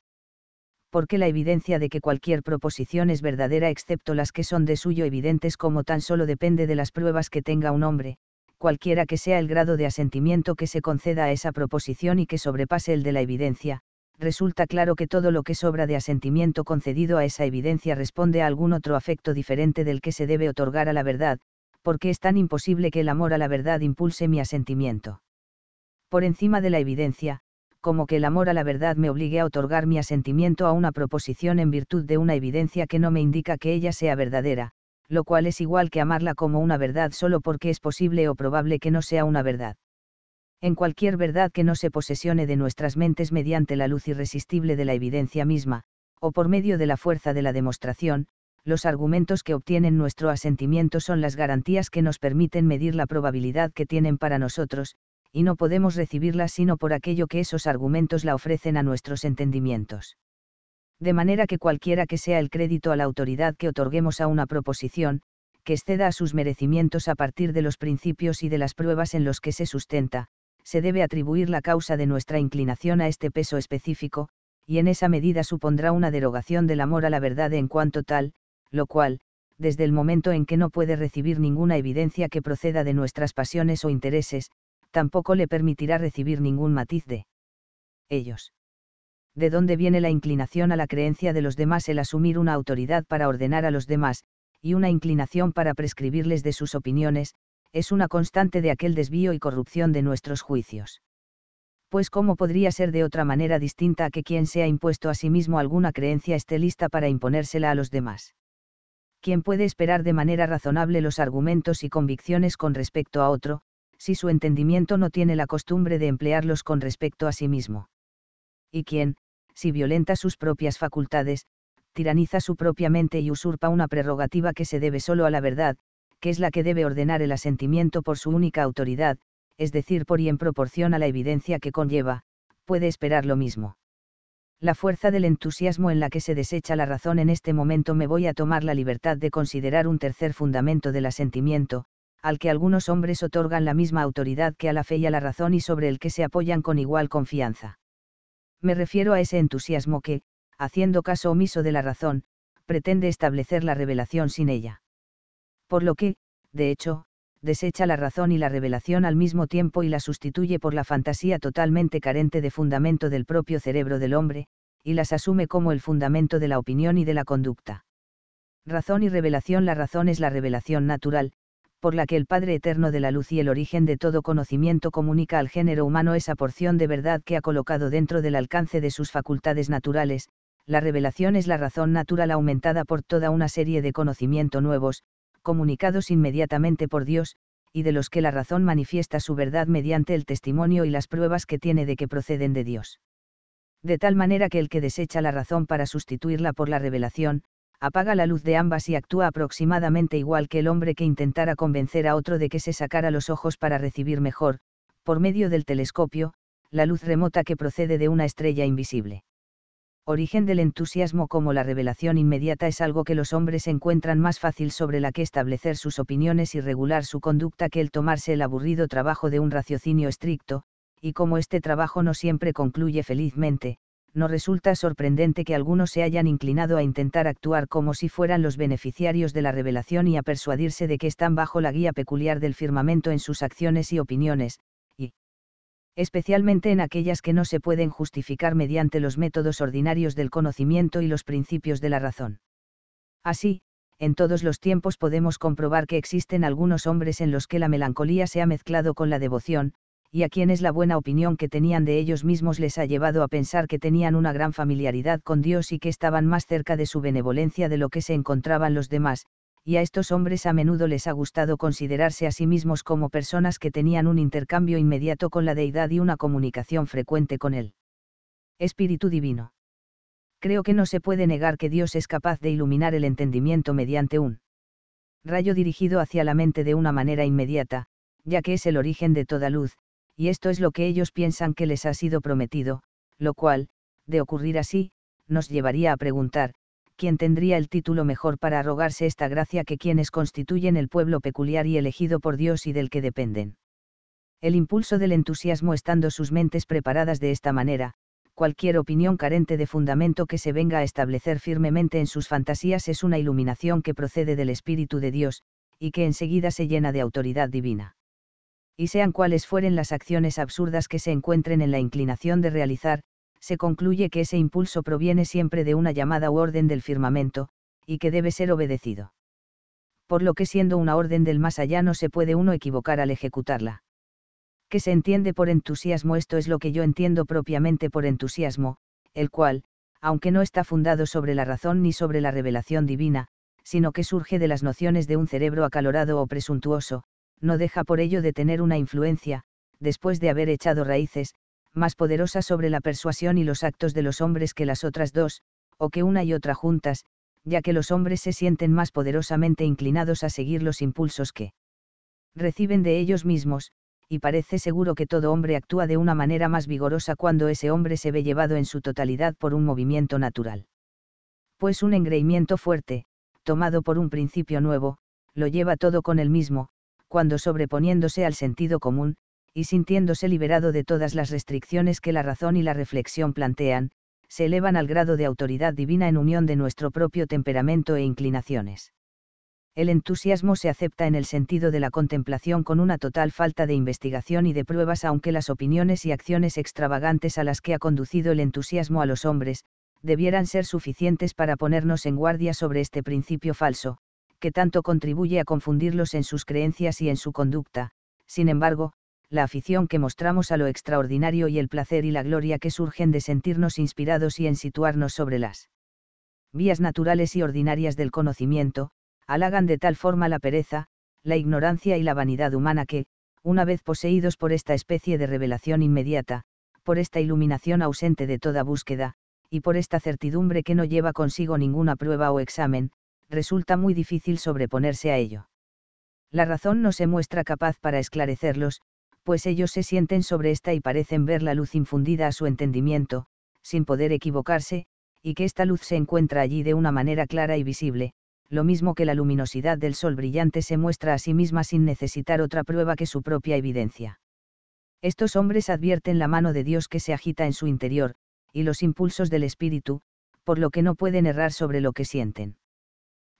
Speaker 1: Porque la evidencia de que cualquier proposición es verdadera excepto las que son de suyo evidentes como tan solo depende de las pruebas que tenga un hombre, cualquiera que sea el grado de asentimiento que se conceda a esa proposición y que sobrepase el de la evidencia, resulta claro que todo lo que sobra de asentimiento concedido a esa evidencia responde a algún otro afecto diferente del que se debe otorgar a la verdad, porque es tan imposible que el amor a la verdad impulse mi asentimiento por encima de la evidencia, como que el amor a la verdad me obligue a otorgar mi asentimiento a una proposición en virtud de una evidencia que no me indica que ella sea verdadera, lo cual es igual que amarla como una verdad solo porque es posible o probable que no sea una verdad. En cualquier verdad que no se posesione de nuestras mentes mediante la luz irresistible de la evidencia misma, o por medio de la fuerza de la demostración, los argumentos que obtienen nuestro asentimiento son las garantías que nos permiten medir la probabilidad que tienen para nosotros, y no podemos recibirla sino por aquello que esos argumentos la ofrecen a nuestros entendimientos. De manera que cualquiera que sea el crédito a la autoridad que otorguemos a una proposición, que exceda a sus merecimientos a partir de los principios y de las pruebas en los que se sustenta, se debe atribuir la causa de nuestra inclinación a este peso específico, y en esa medida supondrá una derogación del amor a la verdad en cuanto tal, lo cual, desde el momento en que no puede recibir ninguna evidencia que proceda de nuestras pasiones o intereses, tampoco le permitirá recibir ningún matiz de ellos. ¿De dónde viene la inclinación a la creencia de los demás el asumir una autoridad para ordenar a los demás, y una inclinación para prescribirles de sus opiniones, es una constante de aquel desvío y corrupción de nuestros juicios? Pues cómo podría ser de otra manera distinta a que quien se ha impuesto a sí mismo alguna creencia esté lista para imponérsela a los demás. ¿Quién puede esperar de manera razonable los argumentos y convicciones con respecto a otro, si su entendimiento no tiene la costumbre de emplearlos con respecto a sí mismo. Y quien, si violenta sus propias facultades, tiraniza su propia mente y usurpa una prerrogativa que se debe solo a la verdad, que es la que debe ordenar el asentimiento por su única autoridad, es decir, por y en proporción a la evidencia que conlleva, puede esperar lo mismo. La fuerza del entusiasmo en la que se desecha la razón en este momento me voy a tomar la libertad de considerar un tercer fundamento del asentimiento, al que algunos hombres otorgan la misma autoridad que a la fe y a la razón y sobre el que se apoyan con igual confianza. Me refiero a ese entusiasmo que, haciendo caso omiso de la razón, pretende establecer la revelación sin ella. Por lo que, de hecho, desecha la razón y la revelación al mismo tiempo y la sustituye por la fantasía totalmente carente de fundamento del propio cerebro del hombre, y las asume como el fundamento de la opinión y de la conducta. Razón y revelación La razón es la revelación natural, por la que el Padre Eterno de la Luz y el origen de todo conocimiento comunica al género humano esa porción de verdad que ha colocado dentro del alcance de sus facultades naturales, la revelación es la razón natural aumentada por toda una serie de conocimientos nuevos, comunicados inmediatamente por Dios, y de los que la razón manifiesta su verdad mediante el testimonio y las pruebas que tiene de que proceden de Dios. De tal manera que el que desecha la razón para sustituirla por la revelación, apaga la luz de ambas y actúa aproximadamente igual que el hombre que intentara convencer a otro de que se sacara los ojos para recibir mejor, por medio del telescopio, la luz remota que procede de una estrella invisible. Origen del entusiasmo como la revelación inmediata es algo que los hombres encuentran más fácil sobre la que establecer sus opiniones y regular su conducta que el tomarse el aburrido trabajo de un raciocinio estricto, y como este trabajo no siempre concluye felizmente, no resulta sorprendente que algunos se hayan inclinado a intentar actuar como si fueran los beneficiarios de la revelación y a persuadirse de que están bajo la guía peculiar del firmamento en sus acciones y opiniones, y especialmente en aquellas que no se pueden justificar mediante los métodos ordinarios del conocimiento y los principios de la razón. Así, en todos los tiempos podemos comprobar que existen algunos hombres en los que la melancolía se ha mezclado con la devoción, y a quienes la buena opinión que tenían de ellos mismos les ha llevado a pensar que tenían una gran familiaridad con Dios y que estaban más cerca de su benevolencia de lo que se encontraban los demás, y a estos hombres a menudo les ha gustado considerarse a sí mismos como personas que tenían un intercambio inmediato con la deidad y una comunicación frecuente con él. Espíritu Divino. Creo que no se puede negar que Dios es capaz de iluminar el entendimiento mediante un rayo dirigido hacia la mente de una manera inmediata, ya que es el origen de toda luz, y esto es lo que ellos piensan que les ha sido prometido, lo cual, de ocurrir así, nos llevaría a preguntar, ¿quién tendría el título mejor para arrogarse esta gracia que quienes constituyen el pueblo peculiar y elegido por Dios y del que dependen? El impulso del entusiasmo estando sus mentes preparadas de esta manera, cualquier opinión carente de fundamento que se venga a establecer firmemente en sus fantasías es una iluminación que procede del Espíritu de Dios, y que enseguida se llena de autoridad divina y sean cuales fueren las acciones absurdas que se encuentren en la inclinación de realizar, se concluye que ese impulso proviene siempre de una llamada u orden del firmamento, y que debe ser obedecido. Por lo que siendo una orden del más allá no se puede uno equivocar al ejecutarla. Que se entiende por entusiasmo? Esto es lo que yo entiendo propiamente por entusiasmo, el cual, aunque no está fundado sobre la razón ni sobre la revelación divina, sino que surge de las nociones de un cerebro acalorado o presuntuoso, no deja por ello de tener una influencia, después de haber echado raíces, más poderosa sobre la persuasión y los actos de los hombres que las otras dos, o que una y otra juntas, ya que los hombres se sienten más poderosamente inclinados a seguir los impulsos que reciben de ellos mismos, y parece seguro que todo hombre actúa de una manera más vigorosa cuando ese hombre se ve llevado en su totalidad por un movimiento natural. Pues un engreimiento fuerte, tomado por un principio nuevo, lo lleva todo con el mismo, cuando sobreponiéndose al sentido común, y sintiéndose liberado de todas las restricciones que la razón y la reflexión plantean, se elevan al grado de autoridad divina en unión de nuestro propio temperamento e inclinaciones. El entusiasmo se acepta en el sentido de la contemplación con una total falta de investigación y de pruebas, aunque las opiniones y acciones extravagantes a las que ha conducido el entusiasmo a los hombres, debieran ser suficientes para ponernos en guardia sobre este principio falso, que tanto contribuye a confundirlos en sus creencias y en su conducta, sin embargo, la afición que mostramos a lo extraordinario y el placer y la gloria que surgen de sentirnos inspirados y en situarnos sobre las vías naturales y ordinarias del conocimiento, halagan de tal forma la pereza, la ignorancia y la vanidad humana que, una vez poseídos por esta especie de revelación inmediata, por esta iluminación ausente de toda búsqueda, y por esta certidumbre que no lleva consigo ninguna prueba o examen, resulta muy difícil sobreponerse a ello. La razón no se muestra capaz para esclarecerlos, pues ellos se sienten sobre esta y parecen ver la luz infundida a su entendimiento, sin poder equivocarse, y que esta luz se encuentra allí de una manera clara y visible, lo mismo que la luminosidad del sol brillante se muestra a sí misma sin necesitar otra prueba que su propia evidencia. Estos hombres advierten la mano de Dios que se agita en su interior, y los impulsos del espíritu, por lo que no pueden errar sobre lo que sienten.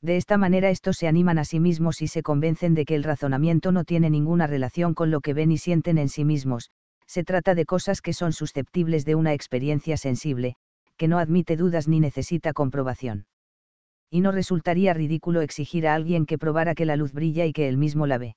Speaker 1: De esta manera estos se animan a sí mismos y se convencen de que el razonamiento no tiene ninguna relación con lo que ven y sienten en sí mismos, se trata de cosas que son susceptibles de una experiencia sensible, que no admite dudas ni necesita comprobación. Y no resultaría ridículo exigir a alguien que probara que la luz brilla y que él mismo la ve.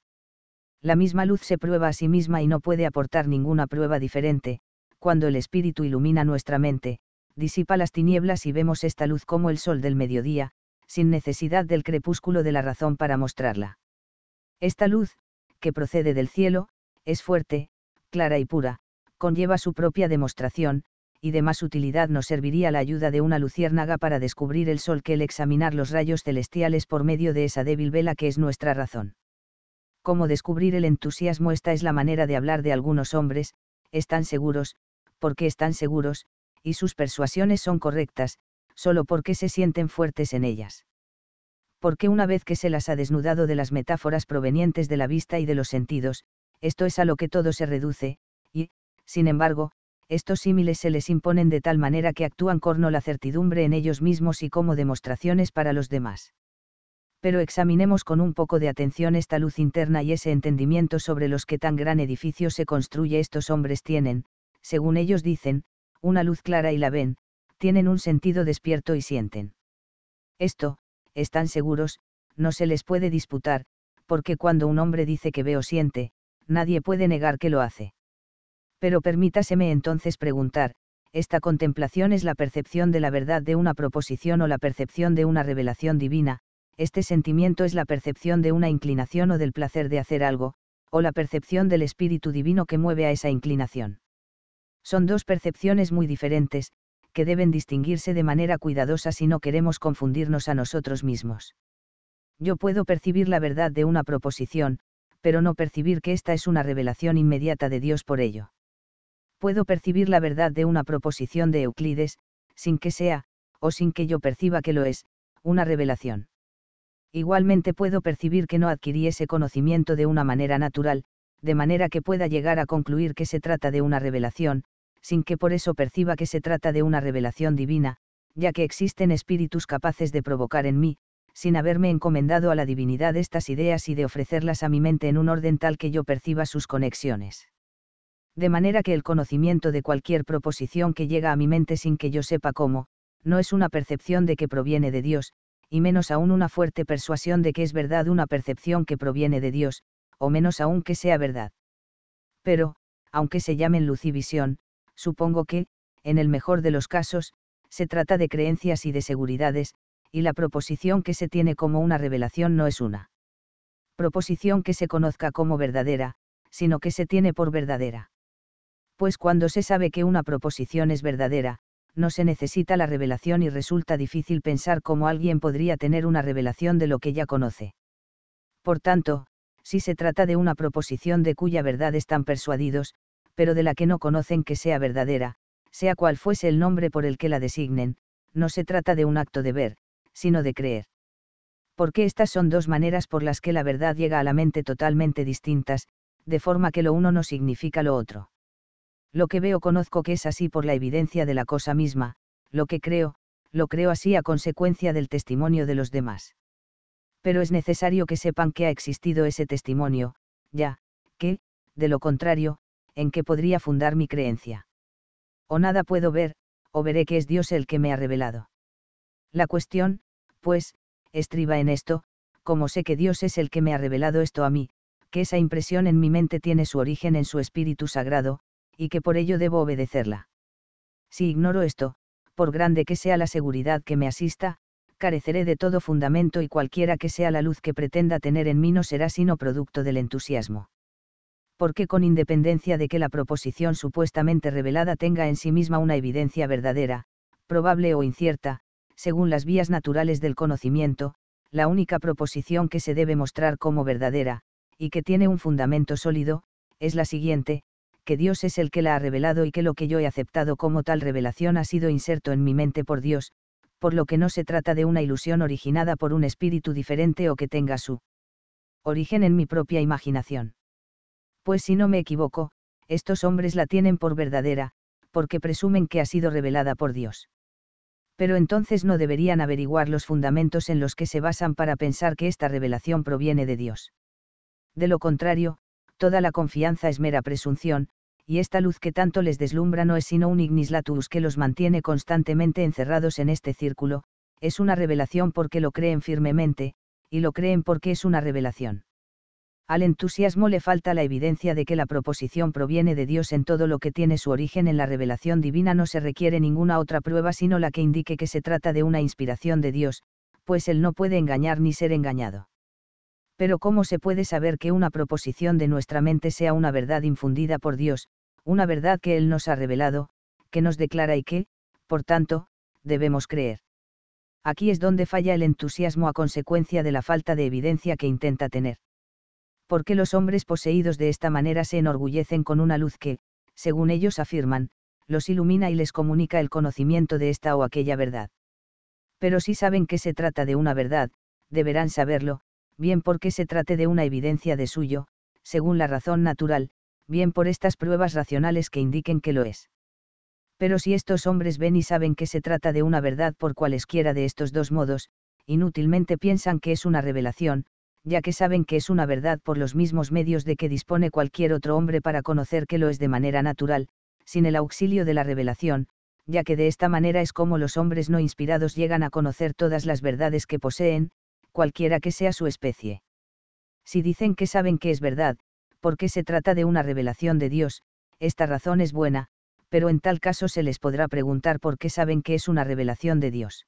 Speaker 1: La misma luz se prueba a sí misma y no puede aportar ninguna prueba diferente, cuando el espíritu ilumina nuestra mente, disipa las tinieblas y vemos esta luz como el sol del mediodía, sin necesidad del crepúsculo de la razón para mostrarla. Esta luz, que procede del cielo, es fuerte, clara y pura, conlleva su propia demostración, y de más utilidad nos serviría la ayuda de una luciérnaga para descubrir el sol que el examinar los rayos celestiales por medio de esa débil vela que es nuestra razón. Cómo descubrir el entusiasmo? Esta es la manera de hablar de algunos hombres, están seguros, porque están seguros, y sus persuasiones son correctas, solo porque se sienten fuertes en ellas. Porque una vez que se las ha desnudado de las metáforas provenientes de la vista y de los sentidos, esto es a lo que todo se reduce, y, sin embargo, estos símiles se les imponen de tal manera que actúan corno la certidumbre en ellos mismos y como demostraciones para los demás. Pero examinemos con un poco de atención esta luz interna y ese entendimiento sobre los que tan gran edificio se construye estos hombres tienen, según ellos dicen, una luz clara y la ven, tienen un sentido despierto y sienten. Esto, están seguros, no se les puede disputar, porque cuando un hombre dice que ve o siente, nadie puede negar que lo hace. Pero permítaseme entonces preguntar, esta contemplación es la percepción de la verdad de una proposición o la percepción de una revelación divina, este sentimiento es la percepción de una inclinación o del placer de hacer algo, o la percepción del espíritu divino que mueve a esa inclinación. Son dos percepciones muy diferentes, que deben distinguirse de manera cuidadosa si no queremos confundirnos a nosotros mismos. Yo puedo percibir la verdad de una proposición, pero no percibir que esta es una revelación inmediata de Dios por ello. Puedo percibir la verdad de una proposición de Euclides, sin que sea, o sin que yo perciba que lo es, una revelación. Igualmente puedo percibir que no adquirí ese conocimiento de una manera natural, de manera que pueda llegar a concluir que se trata de una revelación, sin que por eso perciba que se trata de una revelación divina, ya que existen espíritus capaces de provocar en mí, sin haberme encomendado a la divinidad estas ideas y de ofrecerlas a mi mente en un orden tal que yo perciba sus conexiones. De manera que el conocimiento de cualquier proposición que llega a mi mente sin que yo sepa cómo, no es una percepción de que proviene de Dios, y menos aún una fuerte persuasión de que es verdad una percepción que proviene de Dios, o menos aún que sea verdad. Pero, aunque se llamen lucivisión, supongo que, en el mejor de los casos, se trata de creencias y de seguridades, y la proposición que se tiene como una revelación no es una proposición que se conozca como verdadera, sino que se tiene por verdadera. Pues cuando se sabe que una proposición es verdadera, no se necesita la revelación y resulta difícil pensar cómo alguien podría tener una revelación de lo que ya conoce. Por tanto, si se trata de una proposición de cuya verdad están persuadidos, pero de la que no conocen que sea verdadera, sea cual fuese el nombre por el que la designen, no se trata de un acto de ver, sino de creer. Porque estas son dos maneras por las que la verdad llega a la mente totalmente distintas, de forma que lo uno no significa lo otro. Lo que veo conozco que es así por la evidencia de la cosa misma, lo que creo, lo creo así a consecuencia del testimonio de los demás. Pero es necesario que sepan que ha existido ese testimonio, ya, que, de lo contrario, en qué podría fundar mi creencia. O nada puedo ver, o veré que es Dios el que me ha revelado. La cuestión, pues, estriba en esto, como sé que Dios es el que me ha revelado esto a mí, que esa impresión en mi mente tiene su origen en su espíritu sagrado, y que por ello debo obedecerla. Si ignoro esto, por grande que sea la seguridad que me asista, careceré de todo fundamento y cualquiera que sea la luz que pretenda tener en mí no será sino producto del entusiasmo porque con independencia de que la proposición supuestamente revelada tenga en sí misma una evidencia verdadera, probable o incierta, según las vías naturales del conocimiento, la única proposición que se debe mostrar como verdadera, y que tiene un fundamento sólido, es la siguiente, que Dios es el que la ha revelado y que lo que yo he aceptado como tal revelación ha sido inserto en mi mente por Dios, por lo que no se trata de una ilusión originada por un espíritu diferente o que tenga su origen en mi propia imaginación pues si no me equivoco, estos hombres la tienen por verdadera, porque presumen que ha sido revelada por Dios. Pero entonces no deberían averiguar los fundamentos en los que se basan para pensar que esta revelación proviene de Dios. De lo contrario, toda la confianza es mera presunción, y esta luz que tanto les deslumbra no es sino un ignis latus que los mantiene constantemente encerrados en este círculo, es una revelación porque lo creen firmemente, y lo creen porque es una revelación al entusiasmo le falta la evidencia de que la proposición proviene de Dios en todo lo que tiene su origen en la revelación divina no se requiere ninguna otra prueba sino la que indique que se trata de una inspiración de Dios, pues él no puede engañar ni ser engañado. Pero ¿cómo se puede saber que una proposición de nuestra mente sea una verdad infundida por Dios, una verdad que Él nos ha revelado, que nos declara y que, por tanto, debemos creer? Aquí es donde falla el entusiasmo a consecuencia de la falta de evidencia que intenta tener ¿por qué los hombres poseídos de esta manera se enorgullecen con una luz que, según ellos afirman, los ilumina y les comunica el conocimiento de esta o aquella verdad? Pero si saben que se trata de una verdad, deberán saberlo, bien porque se trate de una evidencia de suyo, según la razón natural, bien por estas pruebas racionales que indiquen que lo es. Pero si estos hombres ven y saben que se trata de una verdad por cualesquiera de estos dos modos, inútilmente piensan que es una revelación, ya que saben que es una verdad por los mismos medios de que dispone cualquier otro hombre para conocer que lo es de manera natural, sin el auxilio de la revelación, ya que de esta manera es como los hombres no inspirados llegan a conocer todas las verdades que poseen, cualquiera que sea su especie. Si dicen que saben que es verdad, porque se trata de una revelación de Dios, esta razón es buena, pero en tal caso se les podrá preguntar por qué saben que es una revelación de Dios.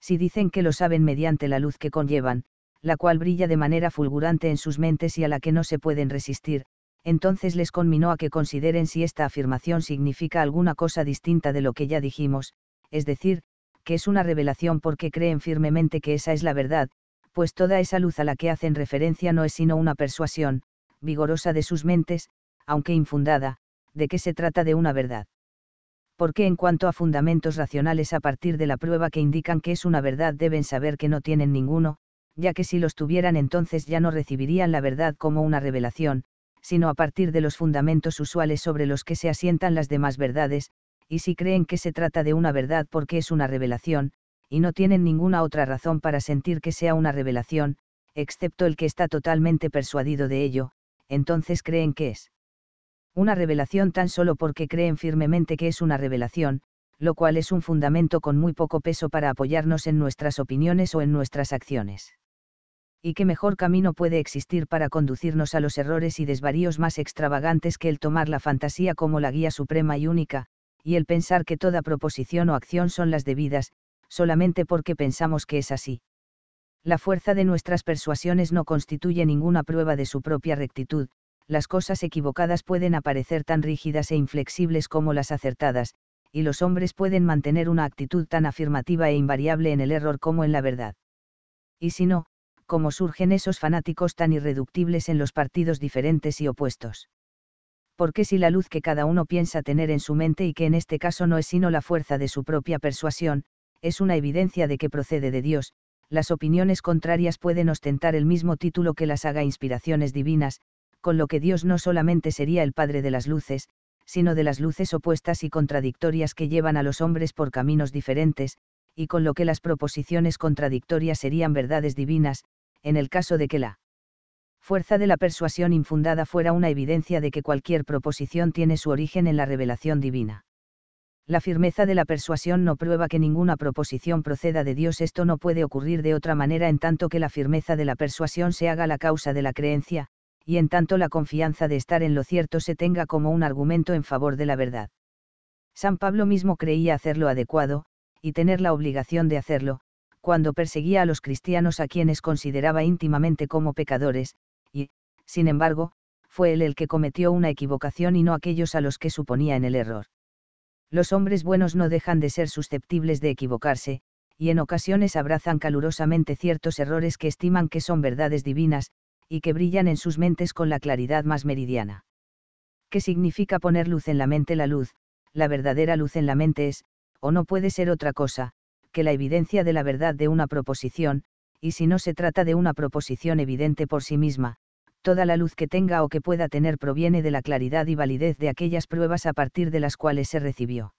Speaker 1: Si dicen que lo saben mediante la luz que conllevan, la cual brilla de manera fulgurante en sus mentes y a la que no se pueden resistir, entonces les conminó a que consideren si esta afirmación significa alguna cosa distinta de lo que ya dijimos, es decir, que es una revelación porque creen firmemente que esa es la verdad, pues toda esa luz a la que hacen referencia no es sino una persuasión, vigorosa de sus mentes, aunque infundada, de que se trata de una verdad. Porque en cuanto a fundamentos racionales a partir de la prueba que indican que es una verdad deben saber que no tienen ninguno, ya que si los tuvieran entonces ya no recibirían la verdad como una revelación, sino a partir de los fundamentos usuales sobre los que se asientan las demás verdades, y si creen que se trata de una verdad porque es una revelación, y no tienen ninguna otra razón para sentir que sea una revelación, excepto el que está totalmente persuadido de ello, entonces creen que es una revelación tan solo porque creen firmemente que es una revelación, lo cual es un fundamento con muy poco peso para apoyarnos en nuestras opiniones o en nuestras acciones y qué mejor camino puede existir para conducirnos a los errores y desvaríos más extravagantes que el tomar la fantasía como la guía suprema y única, y el pensar que toda proposición o acción son las debidas, solamente porque pensamos que es así. La fuerza de nuestras persuasiones no constituye ninguna prueba de su propia rectitud, las cosas equivocadas pueden aparecer tan rígidas e inflexibles como las acertadas, y los hombres pueden mantener una actitud tan afirmativa e invariable en el error como en la verdad. Y si no, como surgen esos fanáticos tan irreductibles en los partidos diferentes y opuestos. Porque si la luz que cada uno piensa tener en su mente y que en este caso no es sino la fuerza de su propia persuasión, es una evidencia de que procede de Dios, las opiniones contrarias pueden ostentar el mismo título que las haga inspiraciones divinas, con lo que Dios no solamente sería el Padre de las luces, sino de las luces opuestas y contradictorias que llevan a los hombres por caminos diferentes, y con lo que las proposiciones contradictorias serían verdades divinas, en el caso de que la fuerza de la persuasión infundada fuera una evidencia de que cualquier proposición tiene su origen en la revelación divina. La firmeza de la persuasión no prueba que ninguna proposición proceda de Dios. Esto no puede ocurrir de otra manera en tanto que la firmeza de la persuasión se haga la causa de la creencia, y en tanto la confianza de estar en lo cierto se tenga como un argumento en favor de la verdad. San Pablo mismo creía hacerlo adecuado, y tener la obligación de hacerlo, cuando perseguía a los cristianos a quienes consideraba íntimamente como pecadores, y, sin embargo, fue él el que cometió una equivocación y no aquellos a los que suponía en el error. Los hombres buenos no dejan de ser susceptibles de equivocarse, y en ocasiones abrazan calurosamente ciertos errores que estiman que son verdades divinas, y que brillan en sus mentes con la claridad más meridiana. ¿Qué significa poner luz en la mente la luz? La verdadera luz en la mente es, o no puede ser otra cosa, que la evidencia de la verdad de una proposición, y si no se trata de una proposición evidente por sí misma, toda la luz que tenga o que pueda tener proviene de la claridad y validez de aquellas pruebas a partir de las cuales se recibió.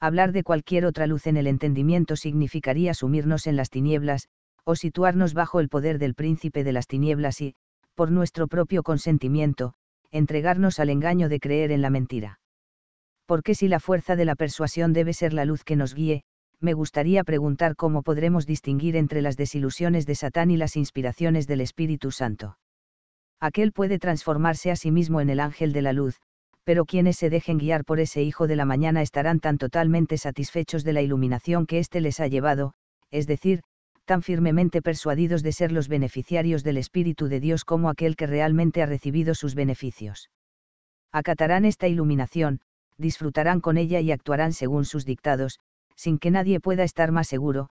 Speaker 1: Hablar de cualquier otra luz en el entendimiento significaría sumirnos en las tinieblas, o situarnos bajo el poder del príncipe de las tinieblas y, por nuestro propio consentimiento, entregarnos al engaño de creer en la mentira. Porque si la fuerza de la persuasión debe ser la luz que nos guíe, me gustaría preguntar cómo podremos distinguir entre las desilusiones de Satán y las inspiraciones del Espíritu Santo. Aquel puede transformarse a sí mismo en el ángel de la luz, pero quienes se dejen guiar por ese Hijo de la mañana estarán tan totalmente satisfechos de la iluminación que éste les ha llevado, es decir, tan firmemente persuadidos de ser los beneficiarios del Espíritu de Dios como aquel que realmente ha recibido sus beneficios. Acatarán esta iluminación, disfrutarán con ella y actuarán según sus dictados, sin que nadie pueda estar más seguro,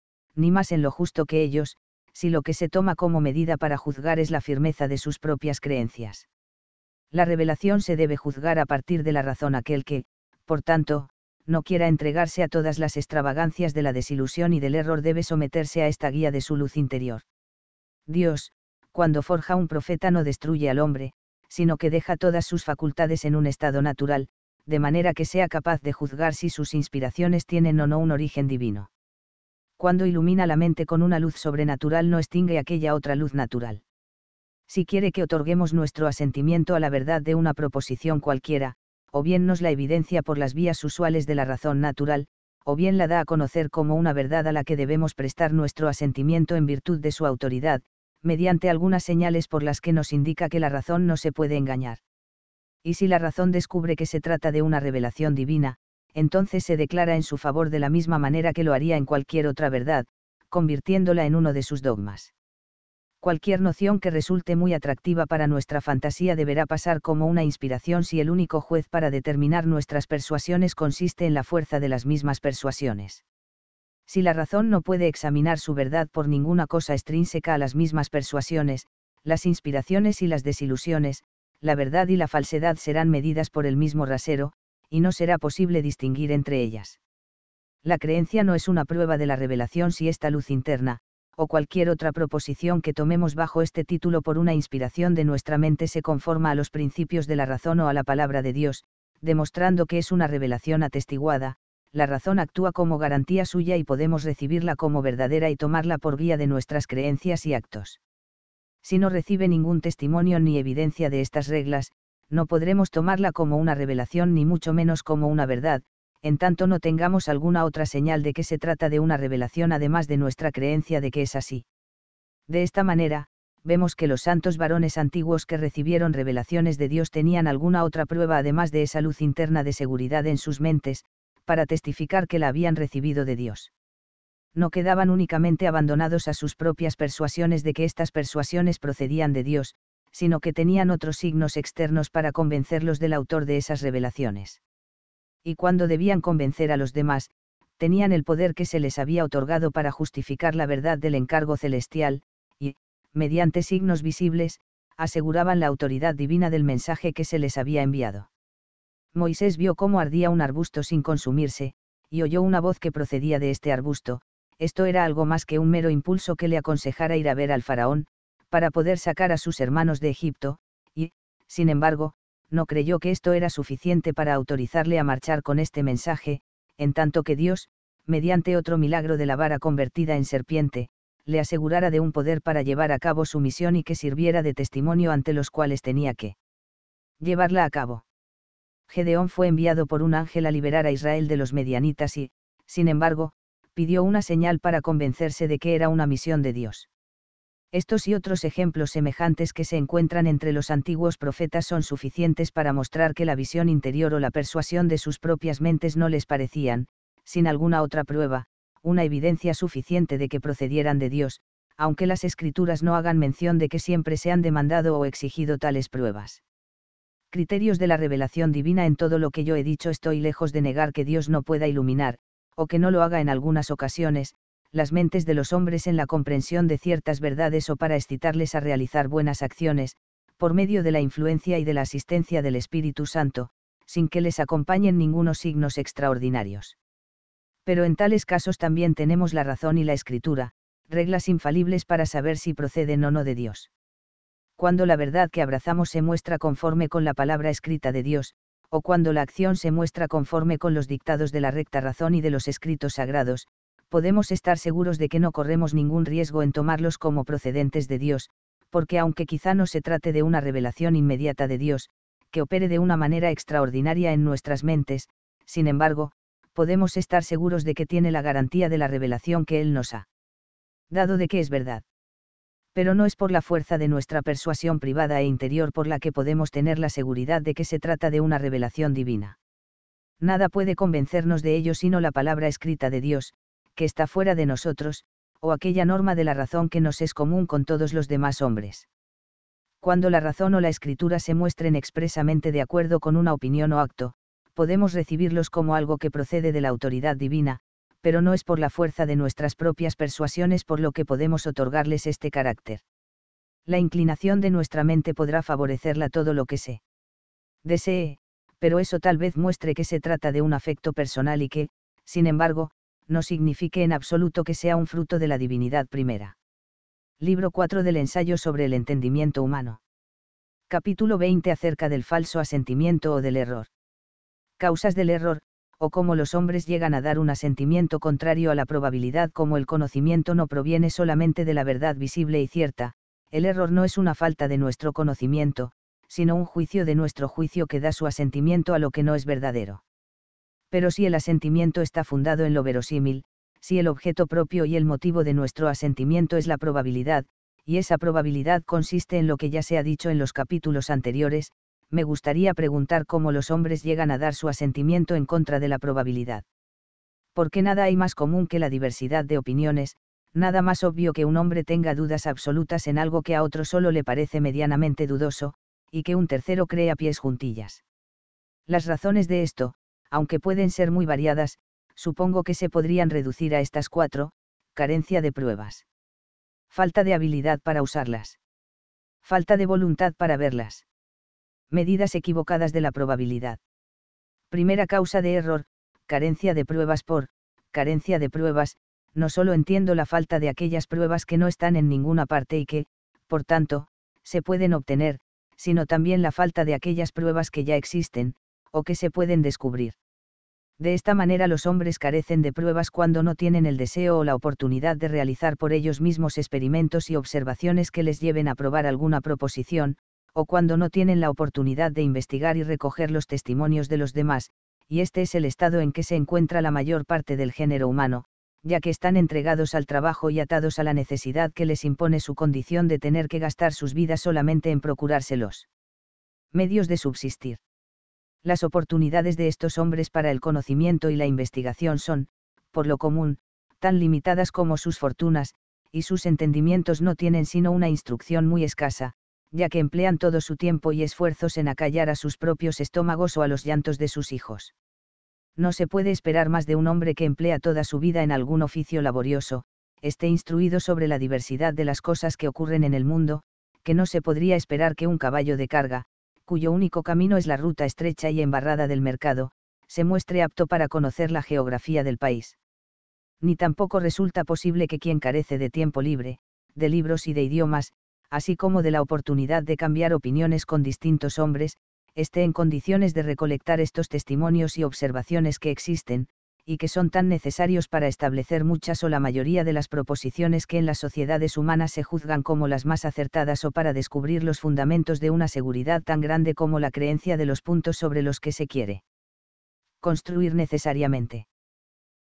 Speaker 1: ni más en lo justo que ellos, si lo que se toma como medida para juzgar es la firmeza de sus propias creencias. La revelación se debe juzgar a partir de la razón aquel que, por tanto, no quiera entregarse a todas las extravagancias de la desilusión y del error debe someterse a esta guía de su luz interior. Dios, cuando forja un profeta no destruye al hombre, sino que deja todas sus facultades en un estado natural, de manera que sea capaz de juzgar si sus inspiraciones tienen o no un origen divino. Cuando ilumina la mente con una luz sobrenatural no extingue aquella otra luz natural. Si quiere que otorguemos nuestro asentimiento a la verdad de una proposición cualquiera, o bien nos la evidencia por las vías usuales de la razón natural, o bien la da a conocer como una verdad a la que debemos prestar nuestro asentimiento en virtud de su autoridad, mediante algunas señales por las que nos indica que la razón no se puede engañar y si la razón descubre que se trata de una revelación divina, entonces se declara en su favor de la misma manera que lo haría en cualquier otra verdad, convirtiéndola en uno de sus dogmas. Cualquier noción que resulte muy atractiva para nuestra fantasía deberá pasar como una inspiración si el único juez para determinar nuestras persuasiones consiste en la fuerza de las mismas persuasiones. Si la razón no puede examinar su verdad por ninguna cosa extrínseca a las mismas persuasiones, las inspiraciones y las desilusiones, la verdad y la falsedad serán medidas por el mismo rasero, y no será posible distinguir entre ellas. La creencia no es una prueba de la revelación si esta luz interna, o cualquier otra proposición que tomemos bajo este título por una inspiración de nuestra mente se conforma a los principios de la razón o a la palabra de Dios, demostrando que es una revelación atestiguada, la razón actúa como garantía suya y podemos recibirla como verdadera y tomarla por guía de nuestras creencias y actos si no recibe ningún testimonio ni evidencia de estas reglas, no podremos tomarla como una revelación ni mucho menos como una verdad, en tanto no tengamos alguna otra señal de que se trata de una revelación además de nuestra creencia de que es así. De esta manera, vemos que los santos varones antiguos que recibieron revelaciones de Dios tenían alguna otra prueba además de esa luz interna de seguridad en sus mentes, para testificar que la habían recibido de Dios no quedaban únicamente abandonados a sus propias persuasiones de que estas persuasiones procedían de Dios, sino que tenían otros signos externos para convencerlos del autor de esas revelaciones. Y cuando debían convencer a los demás, tenían el poder que se les había otorgado para justificar la verdad del encargo celestial, y, mediante signos visibles, aseguraban la autoridad divina del mensaje que se les había enviado. Moisés vio cómo ardía un arbusto sin consumirse, y oyó una voz que procedía de este arbusto, esto era algo más que un mero impulso que le aconsejara ir a ver al faraón, para poder sacar a sus hermanos de Egipto, y, sin embargo, no creyó que esto era suficiente para autorizarle a marchar con este mensaje, en tanto que Dios, mediante otro milagro de la vara convertida en serpiente, le asegurara de un poder para llevar a cabo su misión y que sirviera de testimonio ante los cuales tenía que llevarla a cabo. Gedeón fue enviado por un ángel a liberar a Israel de los medianitas y, sin embargo, pidió una señal para convencerse de que era una misión de Dios. Estos y otros ejemplos semejantes que se encuentran entre los antiguos profetas son suficientes para mostrar que la visión interior o la persuasión de sus propias mentes no les parecían, sin alguna otra prueba, una evidencia suficiente de que procedieran de Dios, aunque las escrituras no hagan mención de que siempre se han demandado o exigido tales pruebas. Criterios de la revelación divina En todo lo que yo he dicho estoy lejos de negar que Dios no pueda iluminar, o que no lo haga en algunas ocasiones, las mentes de los hombres en la comprensión de ciertas verdades o para excitarles a realizar buenas acciones, por medio de la influencia y de la asistencia del Espíritu Santo, sin que les acompañen ningunos signos extraordinarios. Pero en tales casos también tenemos la razón y la escritura, reglas infalibles para saber si proceden o no de Dios. Cuando la verdad que abrazamos se muestra conforme con la palabra escrita de Dios, o cuando la acción se muestra conforme con los dictados de la recta razón y de los escritos sagrados, podemos estar seguros de que no corremos ningún riesgo en tomarlos como procedentes de Dios, porque aunque quizá no se trate de una revelación inmediata de Dios, que opere de una manera extraordinaria en nuestras mentes, sin embargo, podemos estar seguros de que tiene la garantía de la revelación que Él nos ha dado de que es verdad pero no es por la fuerza de nuestra persuasión privada e interior por la que podemos tener la seguridad de que se trata de una revelación divina. Nada puede convencernos de ello sino la palabra escrita de Dios, que está fuera de nosotros, o aquella norma de la razón que nos es común con todos los demás hombres. Cuando la razón o la escritura se muestren expresamente de acuerdo con una opinión o acto, podemos recibirlos como algo que procede de la autoridad divina, pero no es por la fuerza de nuestras propias persuasiones por lo que podemos otorgarles este carácter. La inclinación de nuestra mente podrá favorecerla todo lo que se desee, pero eso tal vez muestre que se trata de un afecto personal y que, sin embargo, no signifique en absoluto que sea un fruto de la divinidad primera. Libro 4 del ensayo sobre el entendimiento humano. Capítulo 20 acerca del falso asentimiento o del error. Causas del error, o cómo los hombres llegan a dar un asentimiento contrario a la probabilidad como el conocimiento no proviene solamente de la verdad visible y cierta, el error no es una falta de nuestro conocimiento, sino un juicio de nuestro juicio que da su asentimiento a lo que no es verdadero. Pero si el asentimiento está fundado en lo verosímil, si el objeto propio y el motivo de nuestro asentimiento es la probabilidad, y esa probabilidad consiste en lo que ya se ha dicho en los capítulos anteriores, me gustaría preguntar cómo los hombres llegan a dar su asentimiento en contra de la probabilidad. Porque nada hay más común que la diversidad de opiniones, nada más obvio que un hombre tenga dudas absolutas en algo que a otro solo le parece medianamente dudoso, y que un tercero cree a pies juntillas. Las razones de esto, aunque pueden ser muy variadas, supongo que se podrían reducir a estas cuatro, carencia de pruebas. Falta de habilidad para usarlas. Falta de voluntad para verlas medidas equivocadas de la probabilidad. Primera causa de error, carencia de pruebas por, carencia de pruebas, no solo entiendo la falta de aquellas pruebas que no están en ninguna parte y que, por tanto, se pueden obtener, sino también la falta de aquellas pruebas que ya existen, o que se pueden descubrir. De esta manera los hombres carecen de pruebas cuando no tienen el deseo o la oportunidad de realizar por ellos mismos experimentos y observaciones que les lleven a probar alguna proposición, o cuando no tienen la oportunidad de investigar y recoger los testimonios de los demás, y este es el estado en que se encuentra la mayor parte del género humano, ya que están entregados al trabajo y atados a la necesidad que les impone su condición de tener que gastar sus vidas solamente en procurárselos. Medios de subsistir. Las oportunidades de estos hombres para el conocimiento y la investigación son, por lo común, tan limitadas como sus fortunas, y sus entendimientos no tienen sino una instrucción muy escasa, ya que emplean todo su tiempo y esfuerzos en acallar a sus propios estómagos o a los llantos de sus hijos. No se puede esperar más de un hombre que emplea toda su vida en algún oficio laborioso, esté instruido sobre la diversidad de las cosas que ocurren en el mundo, que no se podría esperar que un caballo de carga, cuyo único camino es la ruta estrecha y embarrada del mercado, se muestre apto para conocer la geografía del país. Ni tampoco resulta posible que quien carece de tiempo libre, de libros y de idiomas, así como de la oportunidad de cambiar opiniones con distintos hombres, esté en condiciones de recolectar estos testimonios y observaciones que existen, y que son tan necesarios para establecer muchas o la mayoría de las proposiciones que en las sociedades humanas se juzgan como las más acertadas o para descubrir los fundamentos de una seguridad tan grande como la creencia de los puntos sobre los que se quiere construir necesariamente.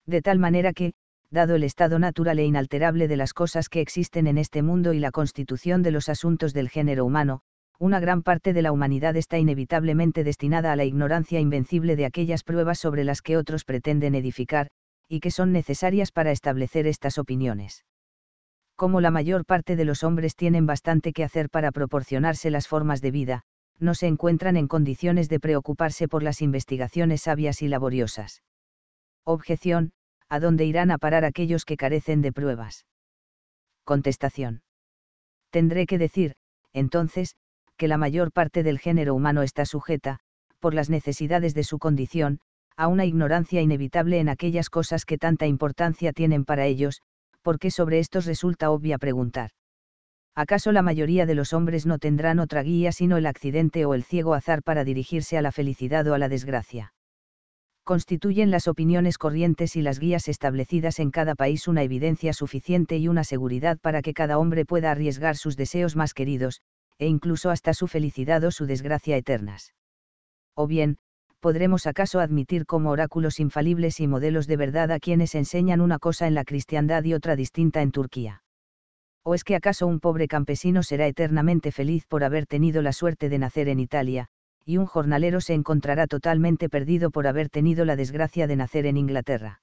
Speaker 1: De tal manera que, dado el estado natural e inalterable de las cosas que existen en este mundo y la constitución de los asuntos del género humano, una gran parte de la humanidad está inevitablemente destinada a la ignorancia invencible de aquellas pruebas sobre las que otros pretenden edificar, y que son necesarias para establecer estas opiniones. Como la mayor parte de los hombres tienen bastante que hacer para proporcionarse las formas de vida, no se encuentran en condiciones de preocuparse por las investigaciones sabias y laboriosas. Objeción, ¿a dónde irán a parar aquellos que carecen de pruebas? Contestación. Tendré que decir, entonces, que la mayor parte del género humano está sujeta, por las necesidades de su condición, a una ignorancia inevitable en aquellas cosas que tanta importancia tienen para ellos, porque sobre estos resulta obvia preguntar. ¿Acaso la mayoría de los hombres no tendrán otra guía sino el accidente o el ciego azar para dirigirse a la felicidad o a la desgracia? constituyen las opiniones corrientes y las guías establecidas en cada país una evidencia suficiente y una seguridad para que cada hombre pueda arriesgar sus deseos más queridos, e incluso hasta su felicidad o su desgracia eternas. O bien, ¿podremos acaso admitir como oráculos infalibles y modelos de verdad a quienes enseñan una cosa en la cristiandad y otra distinta en Turquía? ¿O es que acaso un pobre campesino será eternamente feliz por haber tenido la suerte de nacer en Italia, y un jornalero se encontrará totalmente perdido por haber tenido la desgracia de nacer en Inglaterra.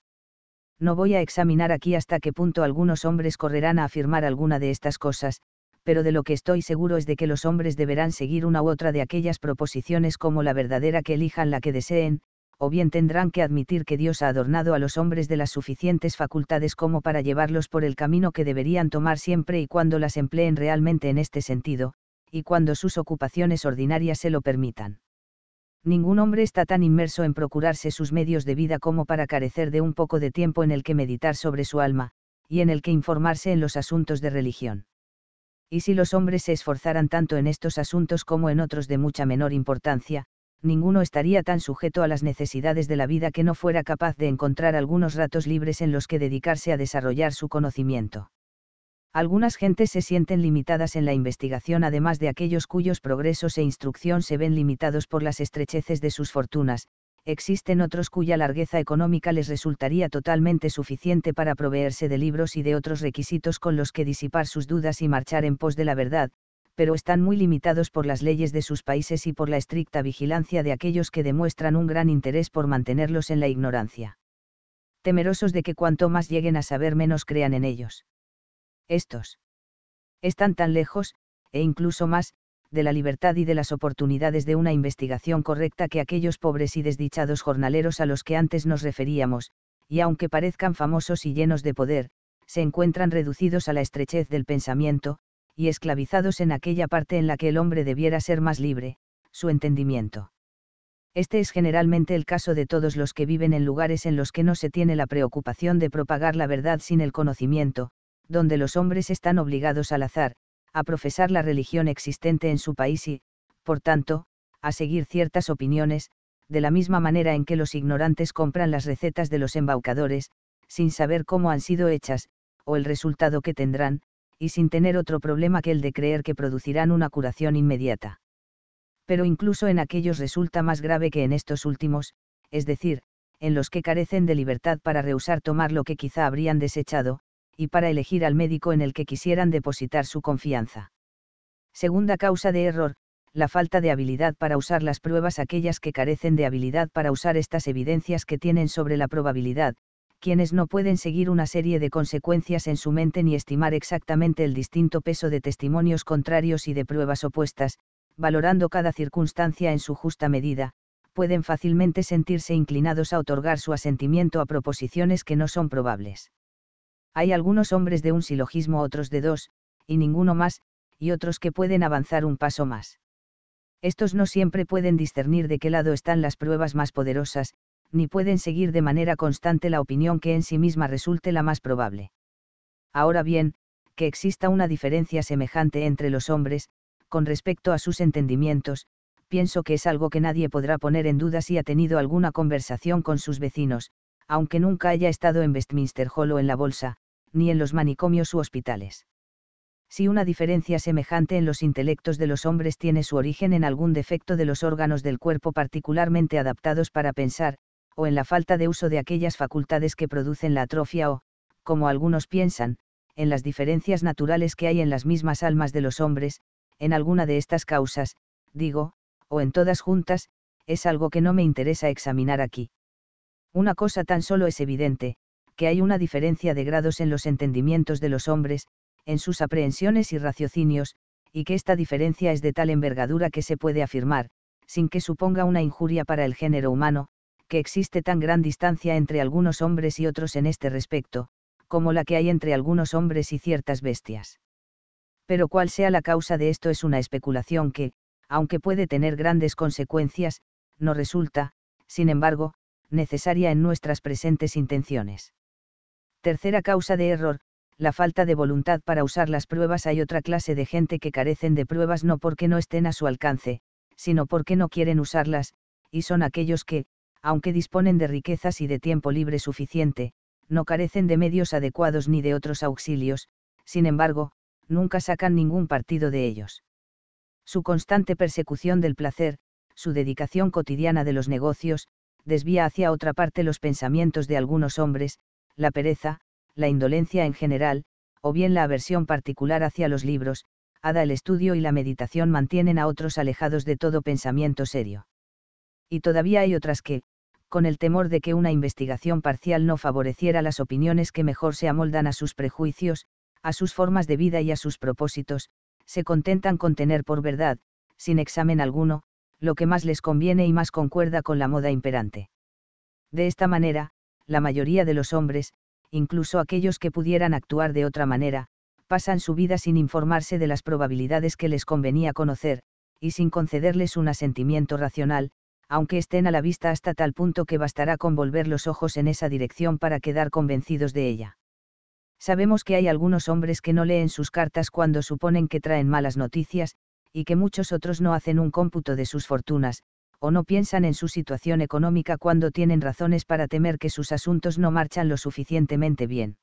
Speaker 1: No voy a examinar aquí hasta qué punto algunos hombres correrán a afirmar alguna de estas cosas, pero de lo que estoy seguro es de que los hombres deberán seguir una u otra de aquellas proposiciones como la verdadera que elijan la que deseen, o bien tendrán que admitir que Dios ha adornado a los hombres de las suficientes facultades como para llevarlos por el camino que deberían tomar siempre y cuando las empleen realmente en este sentido, y cuando sus ocupaciones ordinarias se lo permitan. Ningún hombre está tan inmerso en procurarse sus medios de vida como para carecer de un poco de tiempo en el que meditar sobre su alma, y en el que informarse en los asuntos de religión. Y si los hombres se esforzaran tanto en estos asuntos como en otros de mucha menor importancia, ninguno estaría tan sujeto a las necesidades de la vida que no fuera capaz de encontrar algunos ratos libres en los que dedicarse a desarrollar su conocimiento. Algunas gentes se sienten limitadas en la investigación además de aquellos cuyos progresos e instrucción se ven limitados por las estrecheces de sus fortunas, existen otros cuya largueza económica les resultaría totalmente suficiente para proveerse de libros y de otros requisitos con los que disipar sus dudas y marchar en pos de la verdad, pero están muy limitados por las leyes de sus países y por la estricta vigilancia de aquellos que demuestran un gran interés por mantenerlos en la ignorancia. Temerosos de que cuanto más lleguen a saber menos crean en ellos. Estos están tan lejos, e incluso más, de la libertad y de las oportunidades de una investigación correcta que aquellos pobres y desdichados jornaleros a los que antes nos referíamos, y aunque parezcan famosos y llenos de poder, se encuentran reducidos a la estrechez del pensamiento, y esclavizados en aquella parte en la que el hombre debiera ser más libre, su entendimiento. Este es generalmente el caso de todos los que viven en lugares en los que no se tiene la preocupación de propagar la verdad sin el conocimiento, donde los hombres están obligados al azar, a profesar la religión existente en su país y, por tanto, a seguir ciertas opiniones, de la misma manera en que los ignorantes compran las recetas de los embaucadores, sin saber cómo han sido hechas, o el resultado que tendrán, y sin tener otro problema que el de creer que producirán una curación inmediata. Pero incluso en aquellos resulta más grave que en estos últimos, es decir, en los que carecen de libertad para rehusar tomar lo que quizá habrían desechado, y para elegir al médico en el que quisieran depositar su confianza. Segunda causa de error, la falta de habilidad para usar las pruebas aquellas que carecen de habilidad para usar estas evidencias que tienen sobre la probabilidad, quienes no pueden seguir una serie de consecuencias en su mente ni estimar exactamente el distinto peso de testimonios contrarios y de pruebas opuestas, valorando cada circunstancia en su justa medida, pueden fácilmente sentirse inclinados a otorgar su asentimiento a proposiciones que no son probables. Hay algunos hombres de un silogismo, otros de dos, y ninguno más, y otros que pueden avanzar un paso más. Estos no siempre pueden discernir de qué lado están las pruebas más poderosas, ni pueden seguir de manera constante la opinión que en sí misma resulte la más probable. Ahora bien, que exista una diferencia semejante entre los hombres, con respecto a sus entendimientos, pienso que es algo que nadie podrá poner en duda si ha tenido alguna conversación con sus vecinos, aunque nunca haya estado en Westminster Hall o en la Bolsa, ni en los manicomios u hospitales. Si una diferencia semejante en los intelectos de los hombres tiene su origen en algún defecto de los órganos del cuerpo particularmente adaptados para pensar, o en la falta de uso de aquellas facultades que producen la atrofia o, como algunos piensan, en las diferencias naturales que hay en las mismas almas de los hombres, en alguna de estas causas, digo, o en todas juntas, es algo que no me interesa examinar aquí. Una cosa tan solo es evidente, que hay una diferencia de grados en los entendimientos de los hombres, en sus aprehensiones y raciocinios, y que esta diferencia es de tal envergadura que se puede afirmar, sin que suponga una injuria para el género humano, que existe tan gran distancia entre algunos hombres y otros en este respecto, como la que hay entre algunos hombres y ciertas bestias. Pero cuál sea la causa de esto es una especulación que, aunque puede tener grandes consecuencias, no resulta, sin embargo, necesaria en nuestras presentes intenciones. Tercera causa de error, la falta de voluntad para usar las pruebas. Hay otra clase de gente que carecen de pruebas no porque no estén a su alcance, sino porque no quieren usarlas, y son aquellos que, aunque disponen de riquezas y de tiempo libre suficiente, no carecen de medios adecuados ni de otros auxilios, sin embargo, nunca sacan ningún partido de ellos. Su constante persecución del placer, su dedicación cotidiana de los negocios, desvía hacia otra parte los pensamientos de algunos hombres, la pereza, la indolencia en general, o bien la aversión particular hacia los libros, hada el estudio y la meditación mantienen a otros alejados de todo pensamiento serio. Y todavía hay otras que, con el temor de que una investigación parcial no favoreciera las opiniones que mejor se amoldan a sus prejuicios, a sus formas de vida y a sus propósitos, se contentan con tener por verdad, sin examen alguno, lo que más les conviene y más concuerda con la moda imperante. De esta manera, la mayoría de los hombres, incluso aquellos que pudieran actuar de otra manera, pasan su vida sin informarse de las probabilidades que les convenía conocer, y sin concederles un asentimiento racional, aunque estén a la vista hasta tal punto que bastará con volver los ojos en esa dirección para quedar convencidos de ella. Sabemos que hay algunos hombres que no leen sus cartas cuando suponen que traen malas noticias, y que muchos otros no hacen un cómputo de sus fortunas, o no piensan en su situación económica cuando tienen razones para temer que sus asuntos no marchan lo suficientemente bien.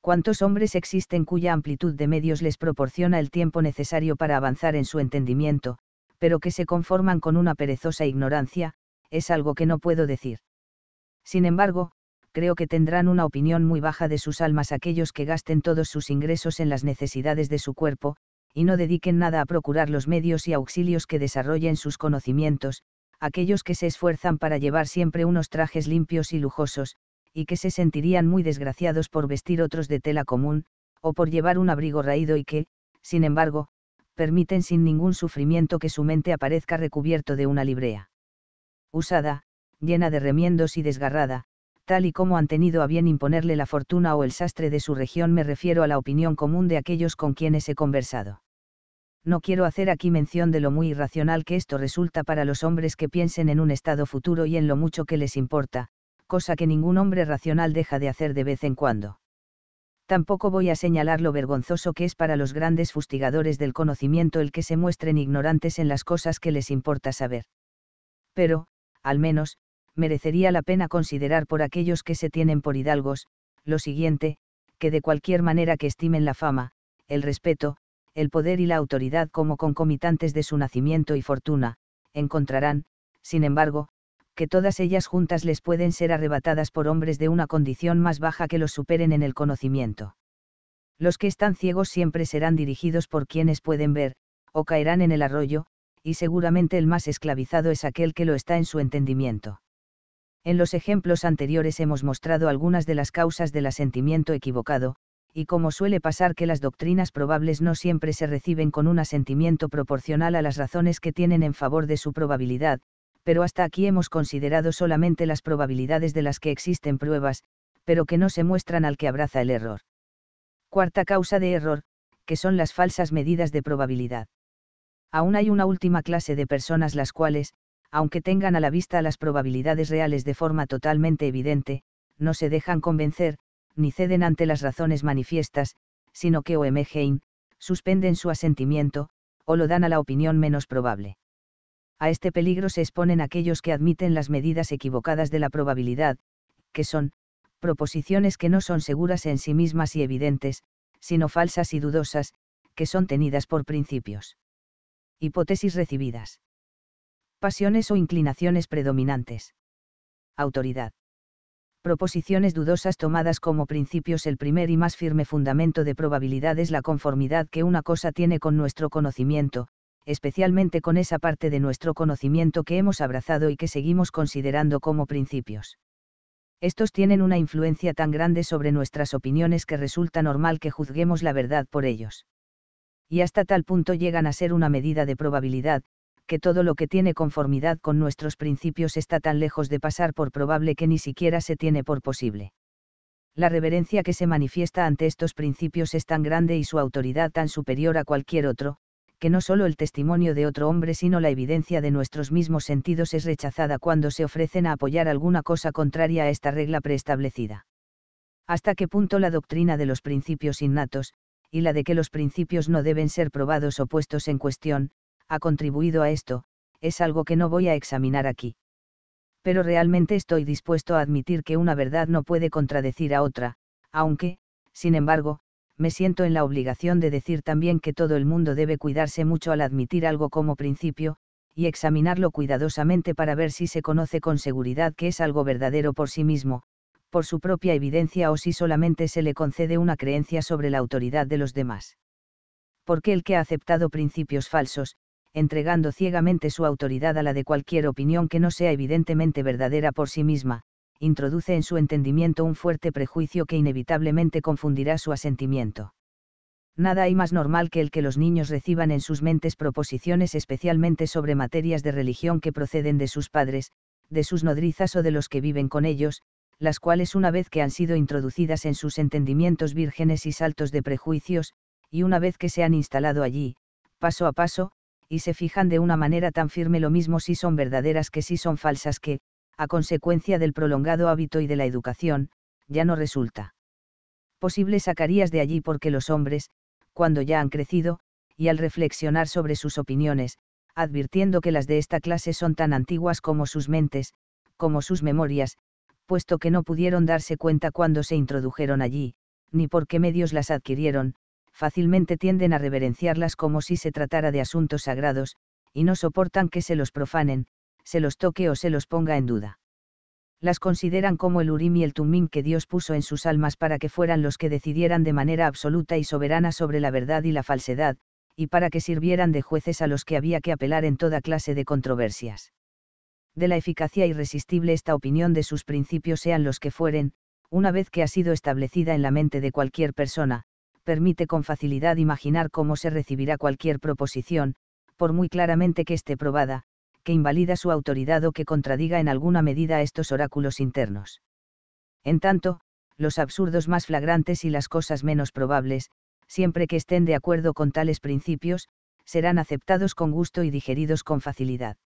Speaker 1: ¿Cuántos hombres existen cuya amplitud de medios les proporciona el tiempo necesario para avanzar en su entendimiento, pero que se conforman con una perezosa ignorancia? Es algo que no puedo decir. Sin embargo, creo que tendrán una opinión muy baja de sus almas aquellos que gasten todos sus ingresos en las necesidades de su cuerpo, y no dediquen nada a procurar los medios y auxilios que desarrollen sus conocimientos, aquellos que se esfuerzan para llevar siempre unos trajes limpios y lujosos, y que se sentirían muy desgraciados por vestir otros de tela común, o por llevar un abrigo raído y que, sin embargo, permiten sin ningún sufrimiento que su mente aparezca recubierto de una librea. Usada, llena de remiendos y desgarrada, tal y como han tenido a bien imponerle la fortuna o el sastre de su región me refiero a la opinión común de aquellos con quienes he conversado. No quiero hacer aquí mención de lo muy irracional que esto resulta para los hombres que piensen en un estado futuro y en lo mucho que les importa, cosa que ningún hombre racional deja de hacer de vez en cuando. Tampoco voy a señalar lo vergonzoso que es para los grandes fustigadores del conocimiento el que se muestren ignorantes en las cosas que les importa saber. Pero, al menos, merecería la pena considerar por aquellos que se tienen por hidalgos, lo siguiente, que de cualquier manera que estimen la fama, el respeto, el poder y la autoridad como concomitantes de su nacimiento y fortuna, encontrarán, sin embargo, que todas ellas juntas les pueden ser arrebatadas por hombres de una condición más baja que los superen en el conocimiento. Los que están ciegos siempre serán dirigidos por quienes pueden ver, o caerán en el arroyo, y seguramente el más esclavizado es aquel que lo está en su entendimiento. En los ejemplos anteriores hemos mostrado algunas de las causas del asentimiento equivocado, y como suele pasar que las doctrinas probables no siempre se reciben con un asentimiento proporcional a las razones que tienen en favor de su probabilidad, pero hasta aquí hemos considerado solamente las probabilidades de las que existen pruebas, pero que no se muestran al que abraza el error. Cuarta causa de error, que son las falsas medidas de probabilidad. Aún hay una última clase de personas las cuales, aunque tengan a la vista las probabilidades reales de forma totalmente evidente, no se dejan convencer, ni ceden ante las razones manifiestas, sino que OMG, suspenden su asentimiento, o lo dan a la opinión menos probable. A este peligro se exponen aquellos que admiten las medidas equivocadas de la probabilidad, que son, proposiciones que no son seguras en sí mismas y evidentes, sino falsas y dudosas, que son tenidas por principios. Hipótesis recibidas pasiones o inclinaciones predominantes. Autoridad. Proposiciones dudosas tomadas como principios El primer y más firme fundamento de probabilidad es la conformidad que una cosa tiene con nuestro conocimiento, especialmente con esa parte de nuestro conocimiento que hemos abrazado y que seguimos considerando como principios. Estos tienen una influencia tan grande sobre nuestras opiniones que resulta normal que juzguemos la verdad por ellos. Y hasta tal punto llegan a ser una medida de probabilidad, que todo lo que tiene conformidad con nuestros principios está tan lejos de pasar por probable que ni siquiera se tiene por posible. La reverencia que se manifiesta ante estos principios es tan grande y su autoridad tan superior a cualquier otro, que no solo el testimonio de otro hombre sino la evidencia de nuestros mismos sentidos es rechazada cuando se ofrecen a apoyar alguna cosa contraria a esta regla preestablecida. Hasta qué punto la doctrina de los principios innatos, y la de que los principios no deben ser probados o puestos en cuestión, ha contribuido a esto, es algo que no voy a examinar aquí. Pero realmente estoy dispuesto a admitir que una verdad no puede contradecir a otra, aunque, sin embargo, me siento en la obligación de decir también que todo el mundo debe cuidarse mucho al admitir algo como principio, y examinarlo cuidadosamente para ver si se conoce con seguridad que es algo verdadero por sí mismo, por su propia evidencia o si solamente se le concede una creencia sobre la autoridad de los demás. Porque el que ha aceptado principios falsos, entregando ciegamente su autoridad a la de cualquier opinión que no sea evidentemente verdadera por sí misma, introduce en su entendimiento un fuerte prejuicio que inevitablemente confundirá su asentimiento. Nada hay más normal que el que los niños reciban en sus mentes proposiciones especialmente sobre materias de religión que proceden de sus padres, de sus nodrizas o de los que viven con ellos, las cuales una vez que han sido introducidas en sus entendimientos vírgenes y saltos de prejuicios, y una vez que se han instalado allí, paso a paso, y se fijan de una manera tan firme lo mismo si son verdaderas que si son falsas que, a consecuencia del prolongado hábito y de la educación, ya no resulta posible sacarías de allí porque los hombres, cuando ya han crecido, y al reflexionar sobre sus opiniones, advirtiendo que las de esta clase son tan antiguas como sus mentes, como sus memorias, puesto que no pudieron darse cuenta cuando se introdujeron allí, ni por qué medios las adquirieron, fácilmente tienden a reverenciarlas como si se tratara de asuntos sagrados, y no soportan que se los profanen, se los toque o se los ponga en duda. Las consideran como el Urim y el Tumim que Dios puso en sus almas para que fueran los que decidieran de manera absoluta y soberana sobre la verdad y la falsedad, y para que sirvieran de jueces a los que había que apelar en toda clase de controversias. De la eficacia irresistible esta opinión de sus principios sean los que fueren, una vez que ha sido establecida en la mente de cualquier persona, permite con facilidad imaginar cómo se recibirá cualquier proposición, por muy claramente que esté probada, que invalida su autoridad o que contradiga en alguna medida estos oráculos internos. En tanto, los absurdos más flagrantes y las cosas menos probables, siempre que estén de acuerdo con tales principios, serán aceptados con gusto y digeridos con facilidad.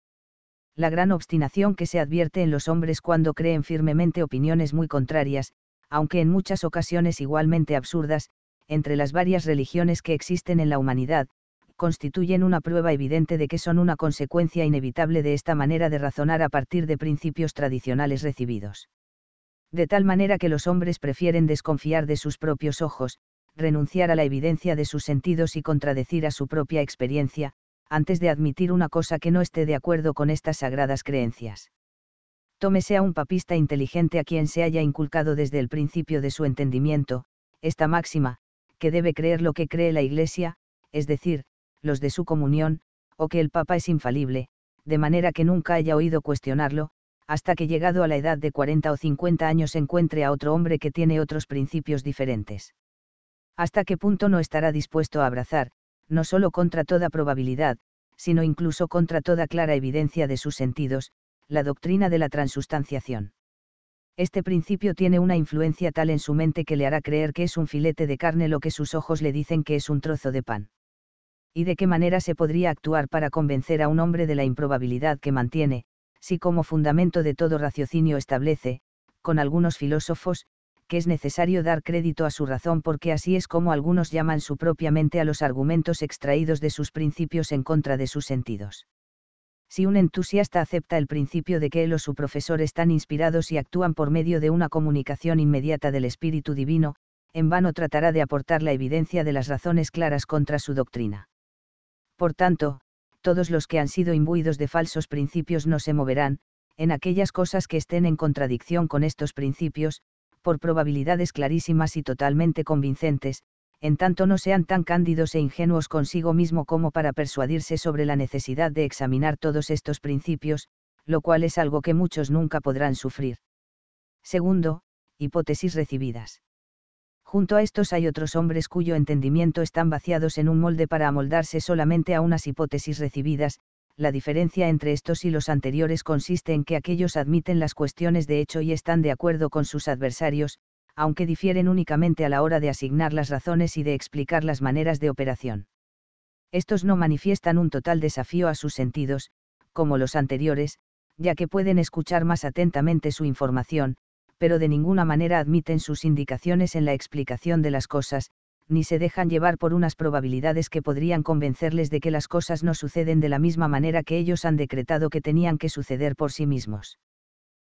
Speaker 1: La gran obstinación que se advierte en los hombres cuando creen firmemente opiniones muy contrarias, aunque en muchas ocasiones igualmente absurdas, entre las varias religiones que existen en la humanidad, constituyen una prueba evidente de que son una consecuencia inevitable de esta manera de razonar a partir de principios tradicionales recibidos. De tal manera que los hombres prefieren desconfiar de sus propios ojos, renunciar a la evidencia de sus sentidos y contradecir a su propia experiencia, antes de admitir una cosa que no esté de acuerdo con estas sagradas creencias. Tómese a un papista inteligente a quien se haya inculcado desde el principio de su entendimiento, esta máxima, que debe creer lo que cree la Iglesia, es decir, los de su comunión, o que el Papa es infalible, de manera que nunca haya oído cuestionarlo, hasta que llegado a la edad de 40 o 50 años encuentre a otro hombre que tiene otros principios diferentes. ¿Hasta qué punto no estará dispuesto a abrazar, no solo contra toda probabilidad, sino incluso contra toda clara evidencia de sus sentidos, la doctrina de la transustanciación? este principio tiene una influencia tal en su mente que le hará creer que es un filete de carne lo que sus ojos le dicen que es un trozo de pan. ¿Y de qué manera se podría actuar para convencer a un hombre de la improbabilidad que mantiene, si como fundamento de todo raciocinio establece, con algunos filósofos, que es necesario dar crédito a su razón porque así es como algunos llaman su propia mente a los argumentos extraídos de sus principios en contra de sus sentidos? Si un entusiasta acepta el principio de que él o su profesor están inspirados y actúan por medio de una comunicación inmediata del Espíritu Divino, en vano tratará de aportar la evidencia de las razones claras contra su doctrina. Por tanto, todos los que han sido imbuidos de falsos principios no se moverán, en aquellas cosas que estén en contradicción con estos principios, por probabilidades clarísimas y totalmente convincentes, en tanto no sean tan cándidos e ingenuos consigo mismo como para persuadirse sobre la necesidad de examinar todos estos principios, lo cual es algo que muchos nunca podrán sufrir. Segundo, hipótesis recibidas. Junto a estos hay otros hombres cuyo entendimiento están vaciados en un molde para amoldarse solamente a unas hipótesis recibidas, la diferencia entre estos y los anteriores consiste en que aquellos admiten las cuestiones de hecho y están de acuerdo con sus adversarios, aunque difieren únicamente a la hora de asignar las razones y de explicar las maneras de operación. Estos no manifiestan un total desafío a sus sentidos, como los anteriores, ya que pueden escuchar más atentamente su información, pero de ninguna manera admiten sus indicaciones en la explicación de las cosas, ni se dejan llevar por unas probabilidades que podrían convencerles de que las cosas no suceden de la misma manera que ellos han decretado que tenían que suceder por sí mismos.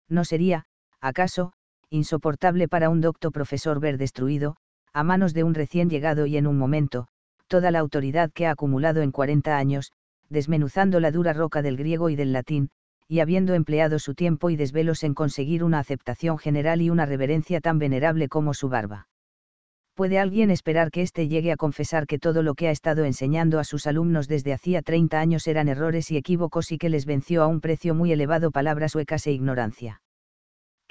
Speaker 1: ¿No sería, acaso, insoportable para un docto profesor ver destruido, a manos de un recién llegado y en un momento, toda la autoridad que ha acumulado en 40 años, desmenuzando la dura roca del griego y del latín, y habiendo empleado su tiempo y desvelos en conseguir una aceptación general y una reverencia tan venerable como su barba. ¿Puede alguien esperar que éste llegue a confesar que todo lo que ha estado enseñando a sus alumnos desde hacía 30 años eran errores y equívocos y que les venció a un precio muy elevado palabras suecas e ignorancia?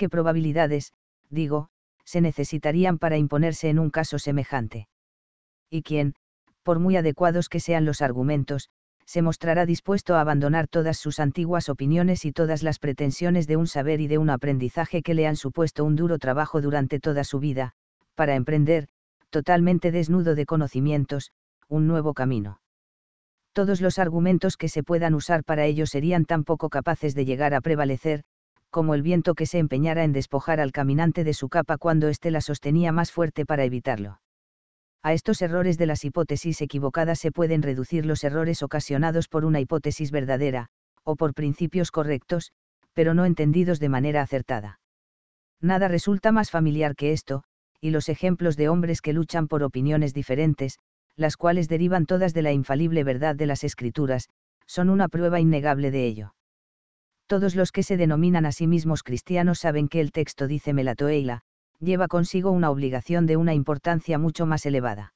Speaker 1: qué probabilidades, digo, se necesitarían para imponerse en un caso semejante. Y quien, por muy adecuados que sean los argumentos, se mostrará dispuesto a abandonar todas sus antiguas opiniones y todas las pretensiones de un saber y de un aprendizaje que le han supuesto un duro trabajo durante toda su vida, para emprender, totalmente desnudo de conocimientos, un nuevo camino. Todos los argumentos que se puedan usar para ello serían tan poco capaces de llegar a prevalecer, como el viento que se empeñara en despojar al caminante de su capa cuando éste la sostenía más fuerte para evitarlo. A estos errores de las hipótesis equivocadas se pueden reducir los errores ocasionados por una hipótesis verdadera, o por principios correctos, pero no entendidos de manera acertada. Nada resulta más familiar que esto, y los ejemplos de hombres que luchan por opiniones diferentes, las cuales derivan todas de la infalible verdad de las escrituras, son una prueba innegable de ello. Todos los que se denominan a sí mismos cristianos saben que el texto dice Melatoeila, lleva consigo una obligación de una importancia mucho más elevada.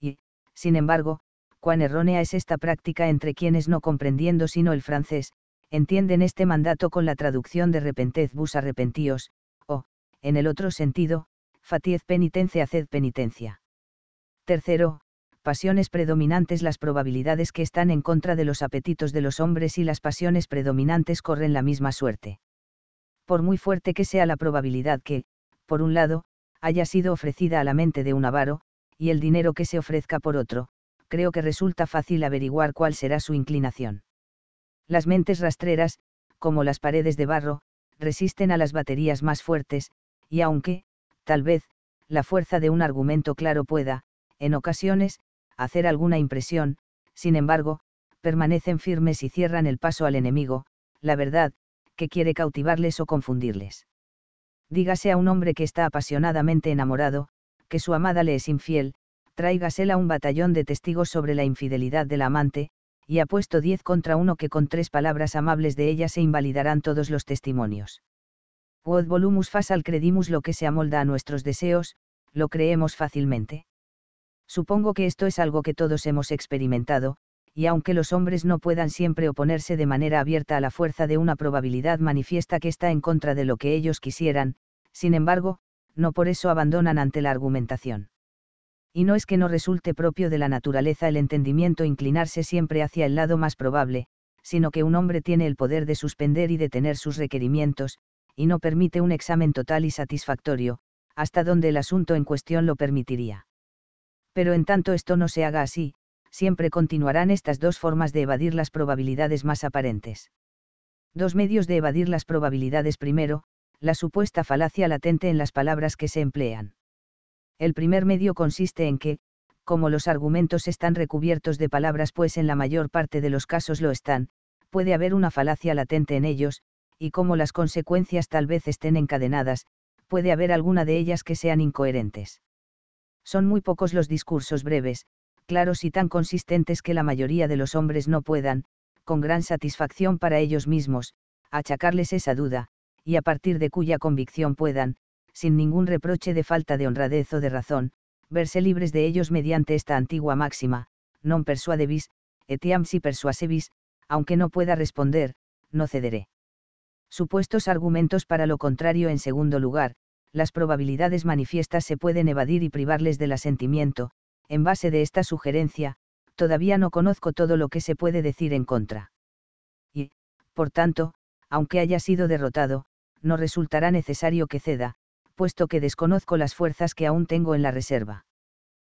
Speaker 1: Y, sin embargo, cuán errónea es esta práctica entre quienes no comprendiendo sino el francés, entienden este mandato con la traducción de repentez bus arrepentíos, o, en el otro sentido, fatiez penitencia haced penitencia. Tercero, pasiones predominantes las probabilidades que están en contra de los apetitos de los hombres y las pasiones predominantes corren la misma suerte. Por muy fuerte que sea la probabilidad que, por un lado, haya sido ofrecida a la mente de un avaro, y el dinero que se ofrezca por otro, creo que resulta fácil averiguar cuál será su inclinación. Las mentes rastreras, como las paredes de barro, resisten a las baterías más fuertes, y aunque, tal vez, la fuerza de un argumento claro pueda, en ocasiones, hacer alguna impresión, sin embargo, permanecen firmes y cierran el paso al enemigo, la verdad, que quiere cautivarles o confundirles. Dígase a un hombre que está apasionadamente enamorado, que su amada le es infiel, tráigasela un batallón de testigos sobre la infidelidad del amante, y apuesto diez contra uno que con tres palabras amables de ella se invalidarán todos los testimonios. Quod volumus fas al credimus lo que se amolda a nuestros deseos, lo creemos fácilmente. Supongo que esto es algo que todos hemos experimentado, y aunque los hombres no puedan siempre oponerse de manera abierta a la fuerza de una probabilidad manifiesta que está en contra de lo que ellos quisieran, sin embargo, no por eso abandonan ante la argumentación. Y no es que no resulte propio de la naturaleza el entendimiento inclinarse siempre hacia el lado más probable, sino que un hombre tiene el poder de suspender y detener sus requerimientos, y no permite un examen total y satisfactorio, hasta donde el asunto en cuestión lo permitiría pero en tanto esto no se haga así, siempre continuarán estas dos formas de evadir las probabilidades más aparentes. Dos medios de evadir las probabilidades primero, la supuesta falacia latente en las palabras que se emplean. El primer medio consiste en que, como los argumentos están recubiertos de palabras pues en la mayor parte de los casos lo están, puede haber una falacia latente en ellos, y como las consecuencias tal vez estén encadenadas, puede haber alguna de ellas que sean incoherentes son muy pocos los discursos breves, claros y tan consistentes que la mayoría de los hombres no puedan, con gran satisfacción para ellos mismos, achacarles esa duda, y a partir de cuya convicción puedan, sin ningún reproche de falta de honradez o de razón, verse libres de ellos mediante esta antigua máxima, non persuadebis etiam si persuasebis, aunque no pueda responder, no cederé. Supuestos argumentos para lo contrario en segundo lugar, las probabilidades manifiestas se pueden evadir y privarles del asentimiento, en base de esta sugerencia, todavía no conozco todo lo que se puede decir en contra. Y, por tanto, aunque haya sido derrotado, no resultará necesario que ceda, puesto que desconozco las fuerzas que aún tengo en la reserva.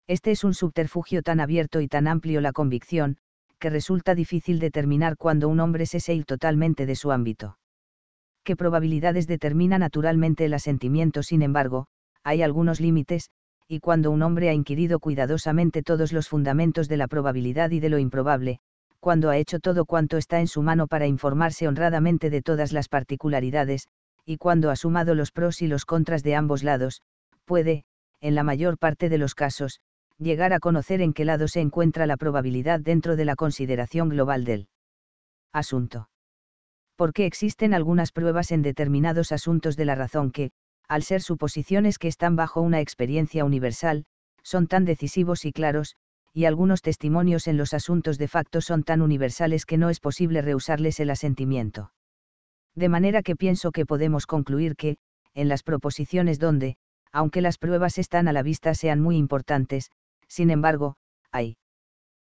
Speaker 1: Este es un subterfugio tan abierto y tan amplio la convicción, que resulta difícil determinar cuando un hombre se sale totalmente de su ámbito que probabilidades determina naturalmente el asentimiento. Sin embargo, hay algunos límites, y cuando un hombre ha inquirido cuidadosamente todos los fundamentos de la probabilidad y de lo improbable, cuando ha hecho todo cuanto está en su mano para informarse honradamente de todas las particularidades, y cuando ha sumado los pros y los contras de ambos lados, puede, en la mayor parte de los casos, llegar a conocer en qué lado se encuentra la probabilidad dentro de la consideración global del asunto porque existen algunas pruebas en determinados asuntos de la razón que, al ser suposiciones que están bajo una experiencia universal, son tan decisivos y claros, y algunos testimonios en los asuntos de facto son tan universales que no es posible rehusarles el asentimiento. De manera que pienso que podemos concluir que, en las proposiciones donde, aunque las pruebas están a la vista sean muy importantes, sin embargo, hay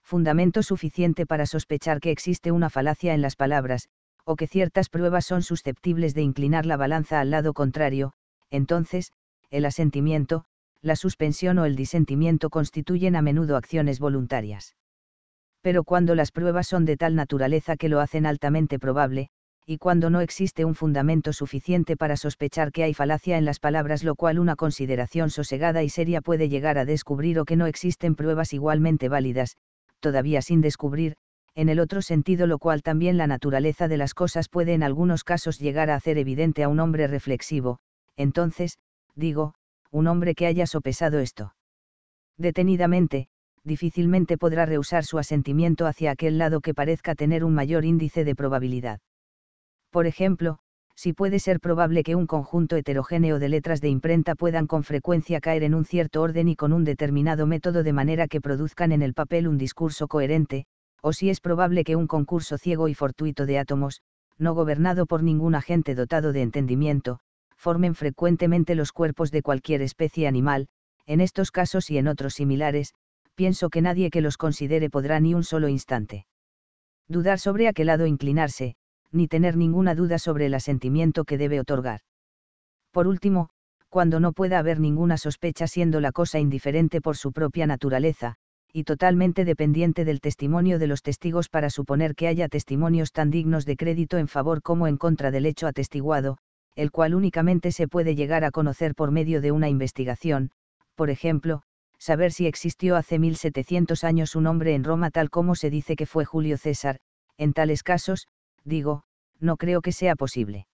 Speaker 1: fundamento suficiente para sospechar que existe una falacia en las palabras, o que ciertas pruebas son susceptibles de inclinar la balanza al lado contrario, entonces, el asentimiento, la suspensión o el disentimiento constituyen a menudo acciones voluntarias. Pero cuando las pruebas son de tal naturaleza que lo hacen altamente probable, y cuando no existe un fundamento suficiente para sospechar que hay falacia en las palabras, lo cual una consideración sosegada y seria puede llegar a descubrir o que no existen pruebas igualmente válidas, todavía sin descubrir, en el otro sentido lo cual también la naturaleza de las cosas puede en algunos casos llegar a hacer evidente a un hombre reflexivo, entonces, digo, un hombre que haya sopesado esto. Detenidamente, difícilmente podrá rehusar su asentimiento hacia aquel lado que parezca tener un mayor índice de probabilidad. Por ejemplo, si puede ser probable que un conjunto heterogéneo de letras de imprenta puedan con frecuencia caer en un cierto orden y con un determinado método de manera que produzcan en el papel un discurso coherente, o si es probable que un concurso ciego y fortuito de átomos, no gobernado por ningún agente dotado de entendimiento, formen frecuentemente los cuerpos de cualquier especie animal, en estos casos y en otros similares, pienso que nadie que los considere podrá ni un solo instante dudar sobre a qué lado inclinarse, ni tener ninguna duda sobre el asentimiento que debe otorgar. Por último, cuando no pueda haber ninguna sospecha siendo la cosa indiferente por su propia naturaleza, y totalmente dependiente del testimonio de los testigos para suponer que haya testimonios tan dignos de crédito en favor como en contra del hecho atestiguado, el cual únicamente se puede llegar a conocer por medio de una investigación, por ejemplo, saber si existió hace 1700 años un hombre en Roma tal como se dice que fue Julio César, en tales casos, digo, no creo que sea posible.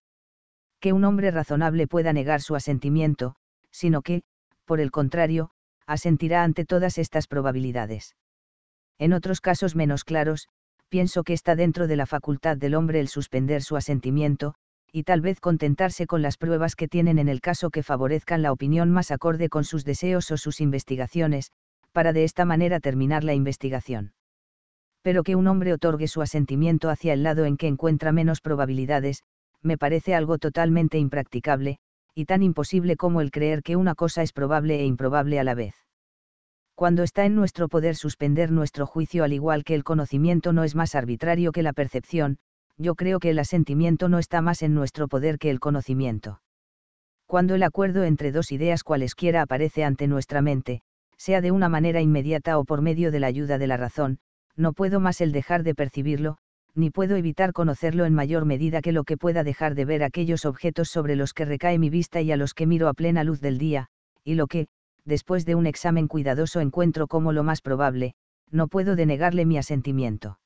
Speaker 1: Que un hombre razonable pueda negar su asentimiento, sino que, por el contrario, asentirá ante todas estas probabilidades. En otros casos menos claros, pienso que está dentro de la facultad del hombre el suspender su asentimiento, y tal vez contentarse con las pruebas que tienen en el caso que favorezcan la opinión más acorde con sus deseos o sus investigaciones, para de esta manera terminar la investigación. Pero que un hombre otorgue su asentimiento hacia el lado en que encuentra menos probabilidades, me parece algo totalmente impracticable, y tan imposible como el creer que una cosa es probable e improbable a la vez. Cuando está en nuestro poder suspender nuestro juicio al igual que el conocimiento no es más arbitrario que la percepción, yo creo que el asentimiento no está más en nuestro poder que el conocimiento. Cuando el acuerdo entre dos ideas cualesquiera aparece ante nuestra mente, sea de una manera inmediata o por medio de la ayuda de la razón, no puedo más el dejar de percibirlo, ni puedo evitar conocerlo en mayor medida que lo que pueda dejar de ver aquellos objetos sobre los que recae mi vista y a los que miro a plena luz del día, y lo que, después de un examen cuidadoso encuentro como lo más probable, no puedo denegarle mi asentimiento.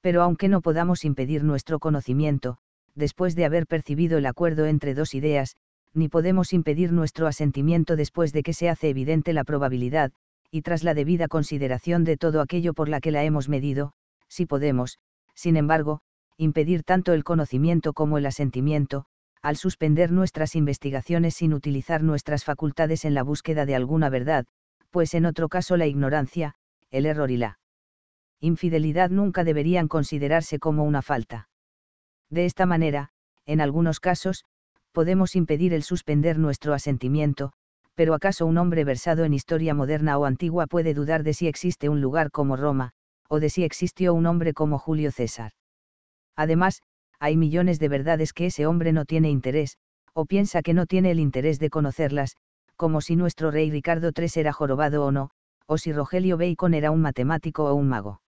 Speaker 1: Pero aunque no podamos impedir nuestro conocimiento, después de haber percibido el acuerdo entre dos ideas, ni podemos impedir nuestro asentimiento después de que se hace evidente la probabilidad, y tras la debida consideración de todo aquello por la que la hemos medido, si podemos, sin embargo, impedir tanto el conocimiento como el asentimiento, al suspender nuestras investigaciones sin utilizar nuestras facultades en la búsqueda de alguna verdad, pues en otro caso la ignorancia, el error y la infidelidad nunca deberían considerarse como una falta. De esta manera, en algunos casos, podemos impedir el suspender nuestro asentimiento, pero ¿acaso un hombre versado en historia moderna o antigua puede dudar de si existe un lugar como Roma, o de si existió un hombre como Julio César. Además, hay millones de verdades que ese hombre no tiene interés, o piensa que no tiene el interés de conocerlas, como si nuestro rey Ricardo III era jorobado o no, o si Rogelio Bacon era un matemático o un mago.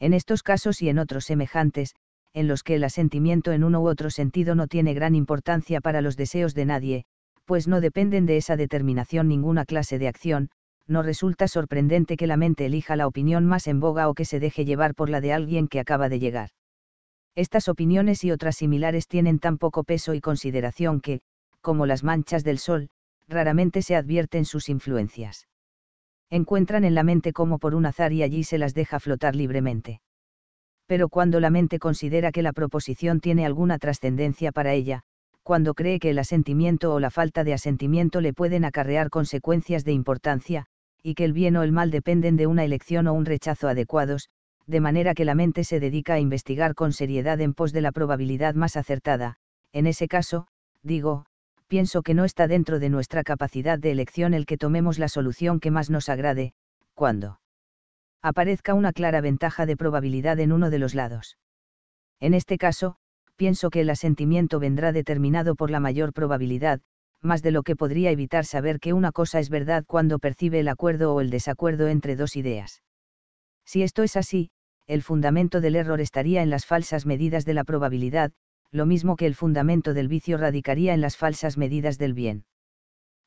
Speaker 1: En estos casos y en otros semejantes, en los que el asentimiento en uno u otro sentido no tiene gran importancia para los deseos de nadie, pues no dependen de esa determinación ninguna clase de acción, no resulta sorprendente que la mente elija la opinión más en boga o que se deje llevar por la de alguien que acaba de llegar. Estas opiniones y otras similares tienen tan poco peso y consideración que, como las manchas del sol, raramente se advierten sus influencias. Encuentran en la mente como por un azar y allí se las deja flotar libremente. Pero cuando la mente considera que la proposición tiene alguna trascendencia para ella, cuando cree que el asentimiento o la falta de asentimiento le pueden acarrear consecuencias de importancia, y que el bien o el mal dependen de una elección o un rechazo adecuados, de manera que la mente se dedica a investigar con seriedad en pos de la probabilidad más acertada, en ese caso, digo, pienso que no está dentro de nuestra capacidad de elección el que tomemos la solución que más nos agrade, cuando aparezca una clara ventaja de probabilidad en uno de los lados. En este caso, pienso que el asentimiento vendrá determinado por la mayor probabilidad, más de lo que podría evitar saber que una cosa es verdad cuando percibe el acuerdo o el desacuerdo entre dos ideas. Si esto es así, el fundamento del error estaría en las falsas medidas de la probabilidad, lo mismo que el fundamento del vicio radicaría en las falsas medidas del bien.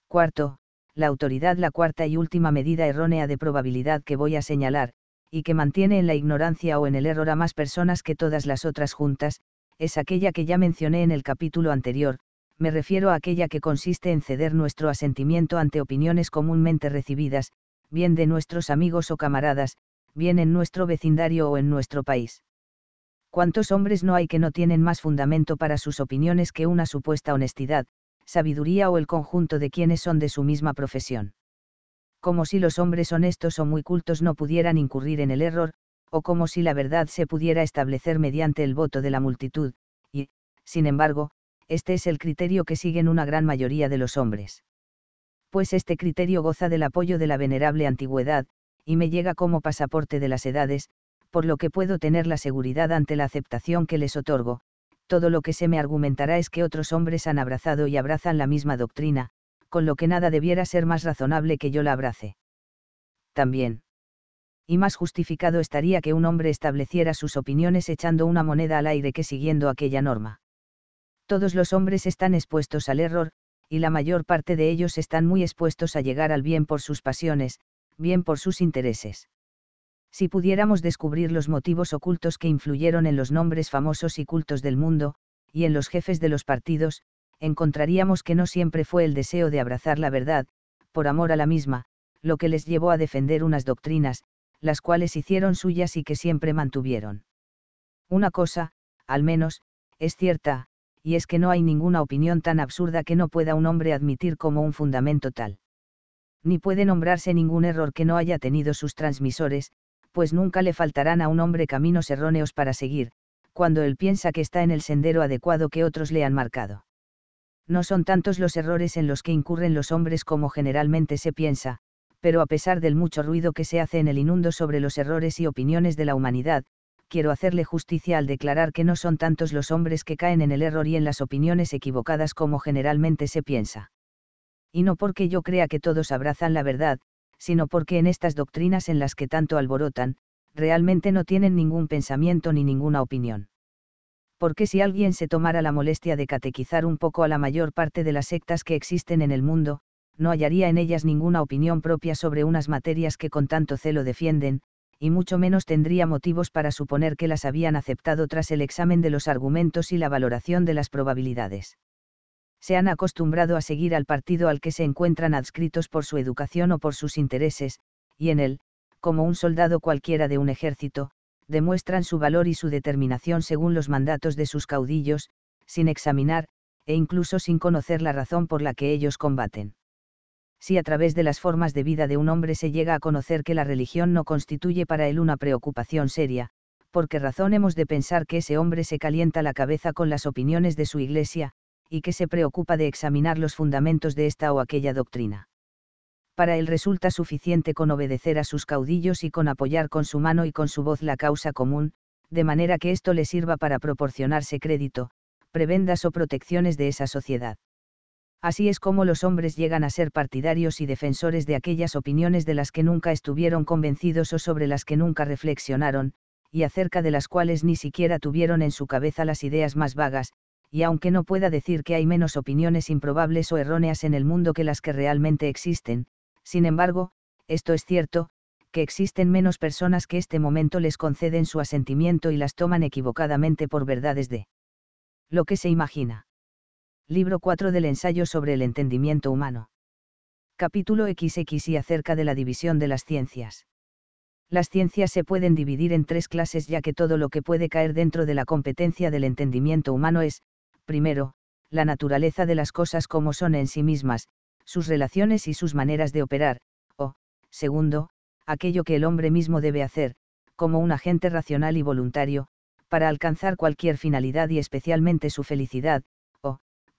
Speaker 1: Cuarto, la autoridad la cuarta y última medida errónea de probabilidad que voy a señalar, y que mantiene en la ignorancia o en el error a más personas que todas las otras juntas, es aquella que ya mencioné en el capítulo anterior, me refiero a aquella que consiste en ceder nuestro asentimiento ante opiniones comúnmente recibidas, bien de nuestros amigos o camaradas, bien en nuestro vecindario o en nuestro país. ¿Cuántos hombres no hay que no tienen más fundamento para sus opiniones que una supuesta honestidad, sabiduría o el conjunto de quienes son de su misma profesión? Como si los hombres honestos o muy cultos no pudieran incurrir en el error, o como si la verdad se pudiera establecer mediante el voto de la multitud, y, sin embargo, este es el criterio que siguen una gran mayoría de los hombres. Pues este criterio goza del apoyo de la venerable antigüedad, y me llega como pasaporte de las edades, por lo que puedo tener la seguridad ante la aceptación que les otorgo, todo lo que se me argumentará es que otros hombres han abrazado y abrazan la misma doctrina, con lo que nada debiera ser más razonable que yo la abrace. También. Y más justificado estaría que un hombre estableciera sus opiniones echando una moneda al aire que siguiendo aquella norma. Todos los hombres están expuestos al error, y la mayor parte de ellos están muy expuestos a llegar al bien por sus pasiones, bien por sus intereses. Si pudiéramos descubrir los motivos ocultos que influyeron en los nombres famosos y cultos del mundo, y en los jefes de los partidos, encontraríamos que no siempre fue el deseo de abrazar la verdad, por amor a la misma, lo que les llevó a defender unas doctrinas, las cuales hicieron suyas y que siempre mantuvieron. Una cosa, al menos, es cierta, y es que no hay ninguna opinión tan absurda que no pueda un hombre admitir como un fundamento tal. Ni puede nombrarse ningún error que no haya tenido sus transmisores, pues nunca le faltarán a un hombre caminos erróneos para seguir, cuando él piensa que está en el sendero adecuado que otros le han marcado. No son tantos los errores en los que incurren los hombres como generalmente se piensa, pero a pesar del mucho ruido que se hace en el inundo sobre los errores y opiniones de la humanidad, quiero hacerle justicia al declarar que no son tantos los hombres que caen en el error y en las opiniones equivocadas como generalmente se piensa. Y no porque yo crea que todos abrazan la verdad, sino porque en estas doctrinas en las que tanto alborotan, realmente no tienen ningún pensamiento ni ninguna opinión. Porque si alguien se tomara la molestia de catequizar un poco a la mayor parte de las sectas que existen en el mundo, no hallaría en ellas ninguna opinión propia sobre unas materias que con tanto celo defienden, y mucho menos tendría motivos para suponer que las habían aceptado tras el examen de los argumentos y la valoración de las probabilidades. Se han acostumbrado a seguir al partido al que se encuentran adscritos por su educación o por sus intereses, y en él, como un soldado cualquiera de un ejército, demuestran su valor y su determinación según los mandatos de sus caudillos, sin examinar, e incluso sin conocer la razón por la que ellos combaten si a través de las formas de vida de un hombre se llega a conocer que la religión no constituye para él una preocupación seria, porque razón hemos de pensar que ese hombre se calienta la cabeza con las opiniones de su iglesia, y que se preocupa de examinar los fundamentos de esta o aquella doctrina? Para él resulta suficiente con obedecer a sus caudillos y con apoyar con su mano y con su voz la causa común, de manera que esto le sirva para proporcionarse crédito, prebendas o protecciones de esa sociedad. Así es como los hombres llegan a ser partidarios y defensores de aquellas opiniones de las que nunca estuvieron convencidos o sobre las que nunca reflexionaron, y acerca de las cuales ni siquiera tuvieron en su cabeza las ideas más vagas, y aunque no pueda decir que hay menos opiniones improbables o erróneas en el mundo que las que realmente existen, sin embargo, esto es cierto, que existen menos personas que este momento les conceden su asentimiento y las toman equivocadamente por verdades de lo que se imagina. Libro 4 del ensayo sobre el entendimiento humano. Capítulo XXI acerca de la división de las ciencias. Las ciencias se pueden dividir en tres clases ya que todo lo que puede caer dentro de la competencia del entendimiento humano es, primero, la naturaleza de las cosas como son en sí mismas, sus relaciones y sus maneras de operar, o, segundo, aquello que el hombre mismo debe hacer, como un agente racional y voluntario, para alcanzar cualquier finalidad y especialmente su felicidad,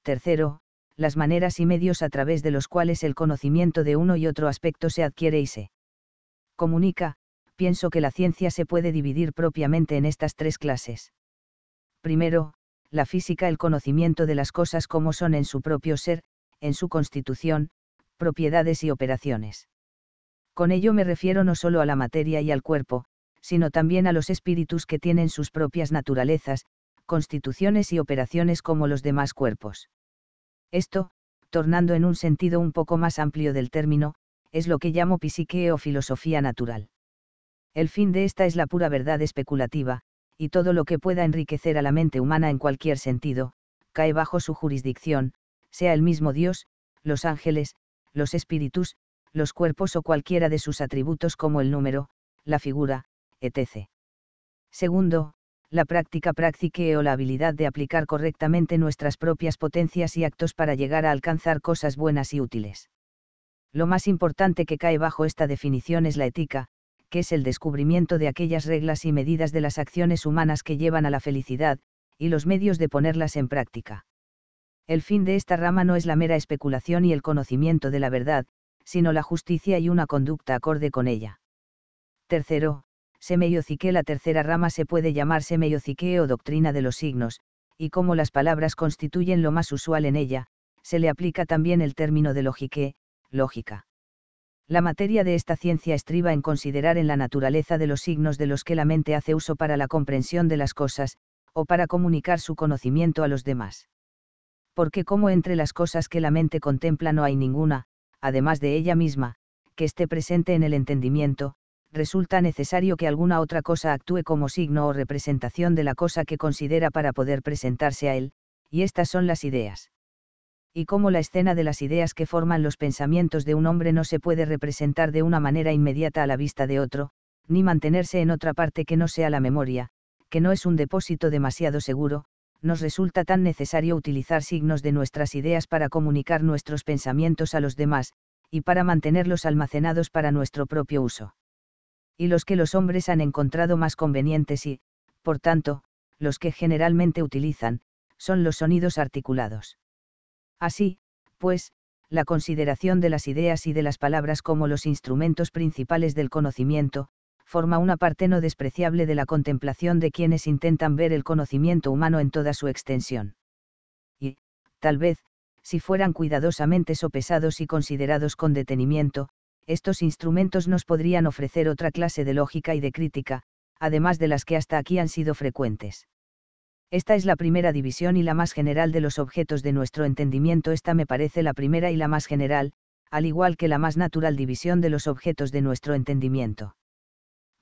Speaker 1: Tercero, las maneras y medios a través de los cuales el conocimiento de uno y otro aspecto se adquiere y se comunica, pienso que la ciencia se puede dividir propiamente en estas tres clases. Primero, la física, el conocimiento de las cosas como son en su propio ser, en su constitución, propiedades y operaciones. Con ello me refiero no solo a la materia y al cuerpo, sino también a los espíritus que tienen sus propias naturalezas, constituciones y operaciones como los demás cuerpos. Esto, tornando en un sentido un poco más amplio del término, es lo que llamo psique o filosofía natural. El fin de esta es la pura verdad especulativa, y todo lo que pueda enriquecer a la mente humana en cualquier sentido, cae bajo su jurisdicción, sea el mismo Dios, los ángeles, los espíritus, los cuerpos o cualquiera de sus atributos como el número, la figura, etc. Segundo, la práctica practique o la habilidad de aplicar correctamente nuestras propias potencias y actos para llegar a alcanzar cosas buenas y útiles. Lo más importante que cae bajo esta definición es la ética, que es el descubrimiento de aquellas reglas y medidas de las acciones humanas que llevan a la felicidad, y los medios de ponerlas en práctica. El fin de esta rama no es la mera especulación y el conocimiento de la verdad, sino la justicia y una conducta acorde con ella. Tercero, semeiocique La tercera rama se puede llamar semeiocique o doctrina de los signos, y como las palabras constituyen lo más usual en ella, se le aplica también el término de logique, lógica. La materia de esta ciencia estriba en considerar en la naturaleza de los signos de los que la mente hace uso para la comprensión de las cosas, o para comunicar su conocimiento a los demás. Porque como entre las cosas que la mente contempla no hay ninguna, además de ella misma, que esté presente en el entendimiento, resulta necesario que alguna otra cosa actúe como signo o representación de la cosa que considera para poder presentarse a él, y estas son las ideas. Y como la escena de las ideas que forman los pensamientos de un hombre no se puede representar de una manera inmediata a la vista de otro, ni mantenerse en otra parte que no sea la memoria, que no es un depósito demasiado seguro, nos resulta tan necesario utilizar signos de nuestras ideas para comunicar nuestros pensamientos a los demás, y para mantenerlos almacenados para nuestro propio uso y los que los hombres han encontrado más convenientes y, por tanto, los que generalmente utilizan, son los sonidos articulados. Así, pues, la consideración de las ideas y de las palabras como los instrumentos principales del conocimiento, forma una parte no despreciable de la contemplación de quienes intentan ver el conocimiento humano en toda su extensión. Y, tal vez, si fueran cuidadosamente sopesados y considerados con detenimiento, estos instrumentos nos podrían ofrecer otra clase de lógica y de crítica, además de las que hasta aquí han sido frecuentes. Esta es la primera división y la más general de los objetos de nuestro entendimiento. Esta me parece la primera y la más general, al igual que la más natural división de los objetos de nuestro entendimiento.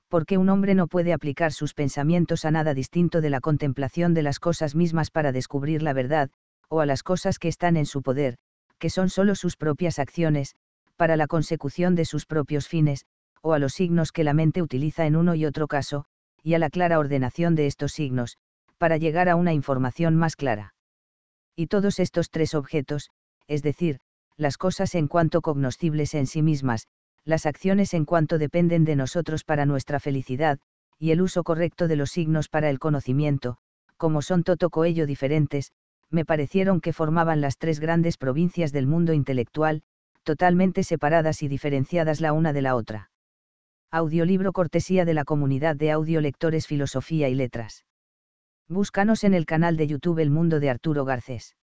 Speaker 1: Porque un hombre no puede aplicar sus pensamientos a nada distinto de la contemplación de las cosas mismas para descubrir la verdad, o a las cosas que están en su poder, que son solo sus propias acciones, para la consecución de sus propios fines, o a los signos que la mente utiliza en uno y otro caso, y a la clara ordenación de estos signos, para llegar a una información más clara. Y todos estos tres objetos, es decir, las cosas en cuanto cognoscibles en sí mismas, las acciones en cuanto dependen de nosotros para nuestra felicidad, y el uso correcto de los signos para el conocimiento, como son Toto Coello diferentes, me parecieron que formaban las tres grandes provincias del mundo intelectual, totalmente separadas y diferenciadas la una de la otra. Audiolibro cortesía de la comunidad de audiolectores Filosofía y Letras. Búscanos en el canal de YouTube El Mundo de Arturo Garcés.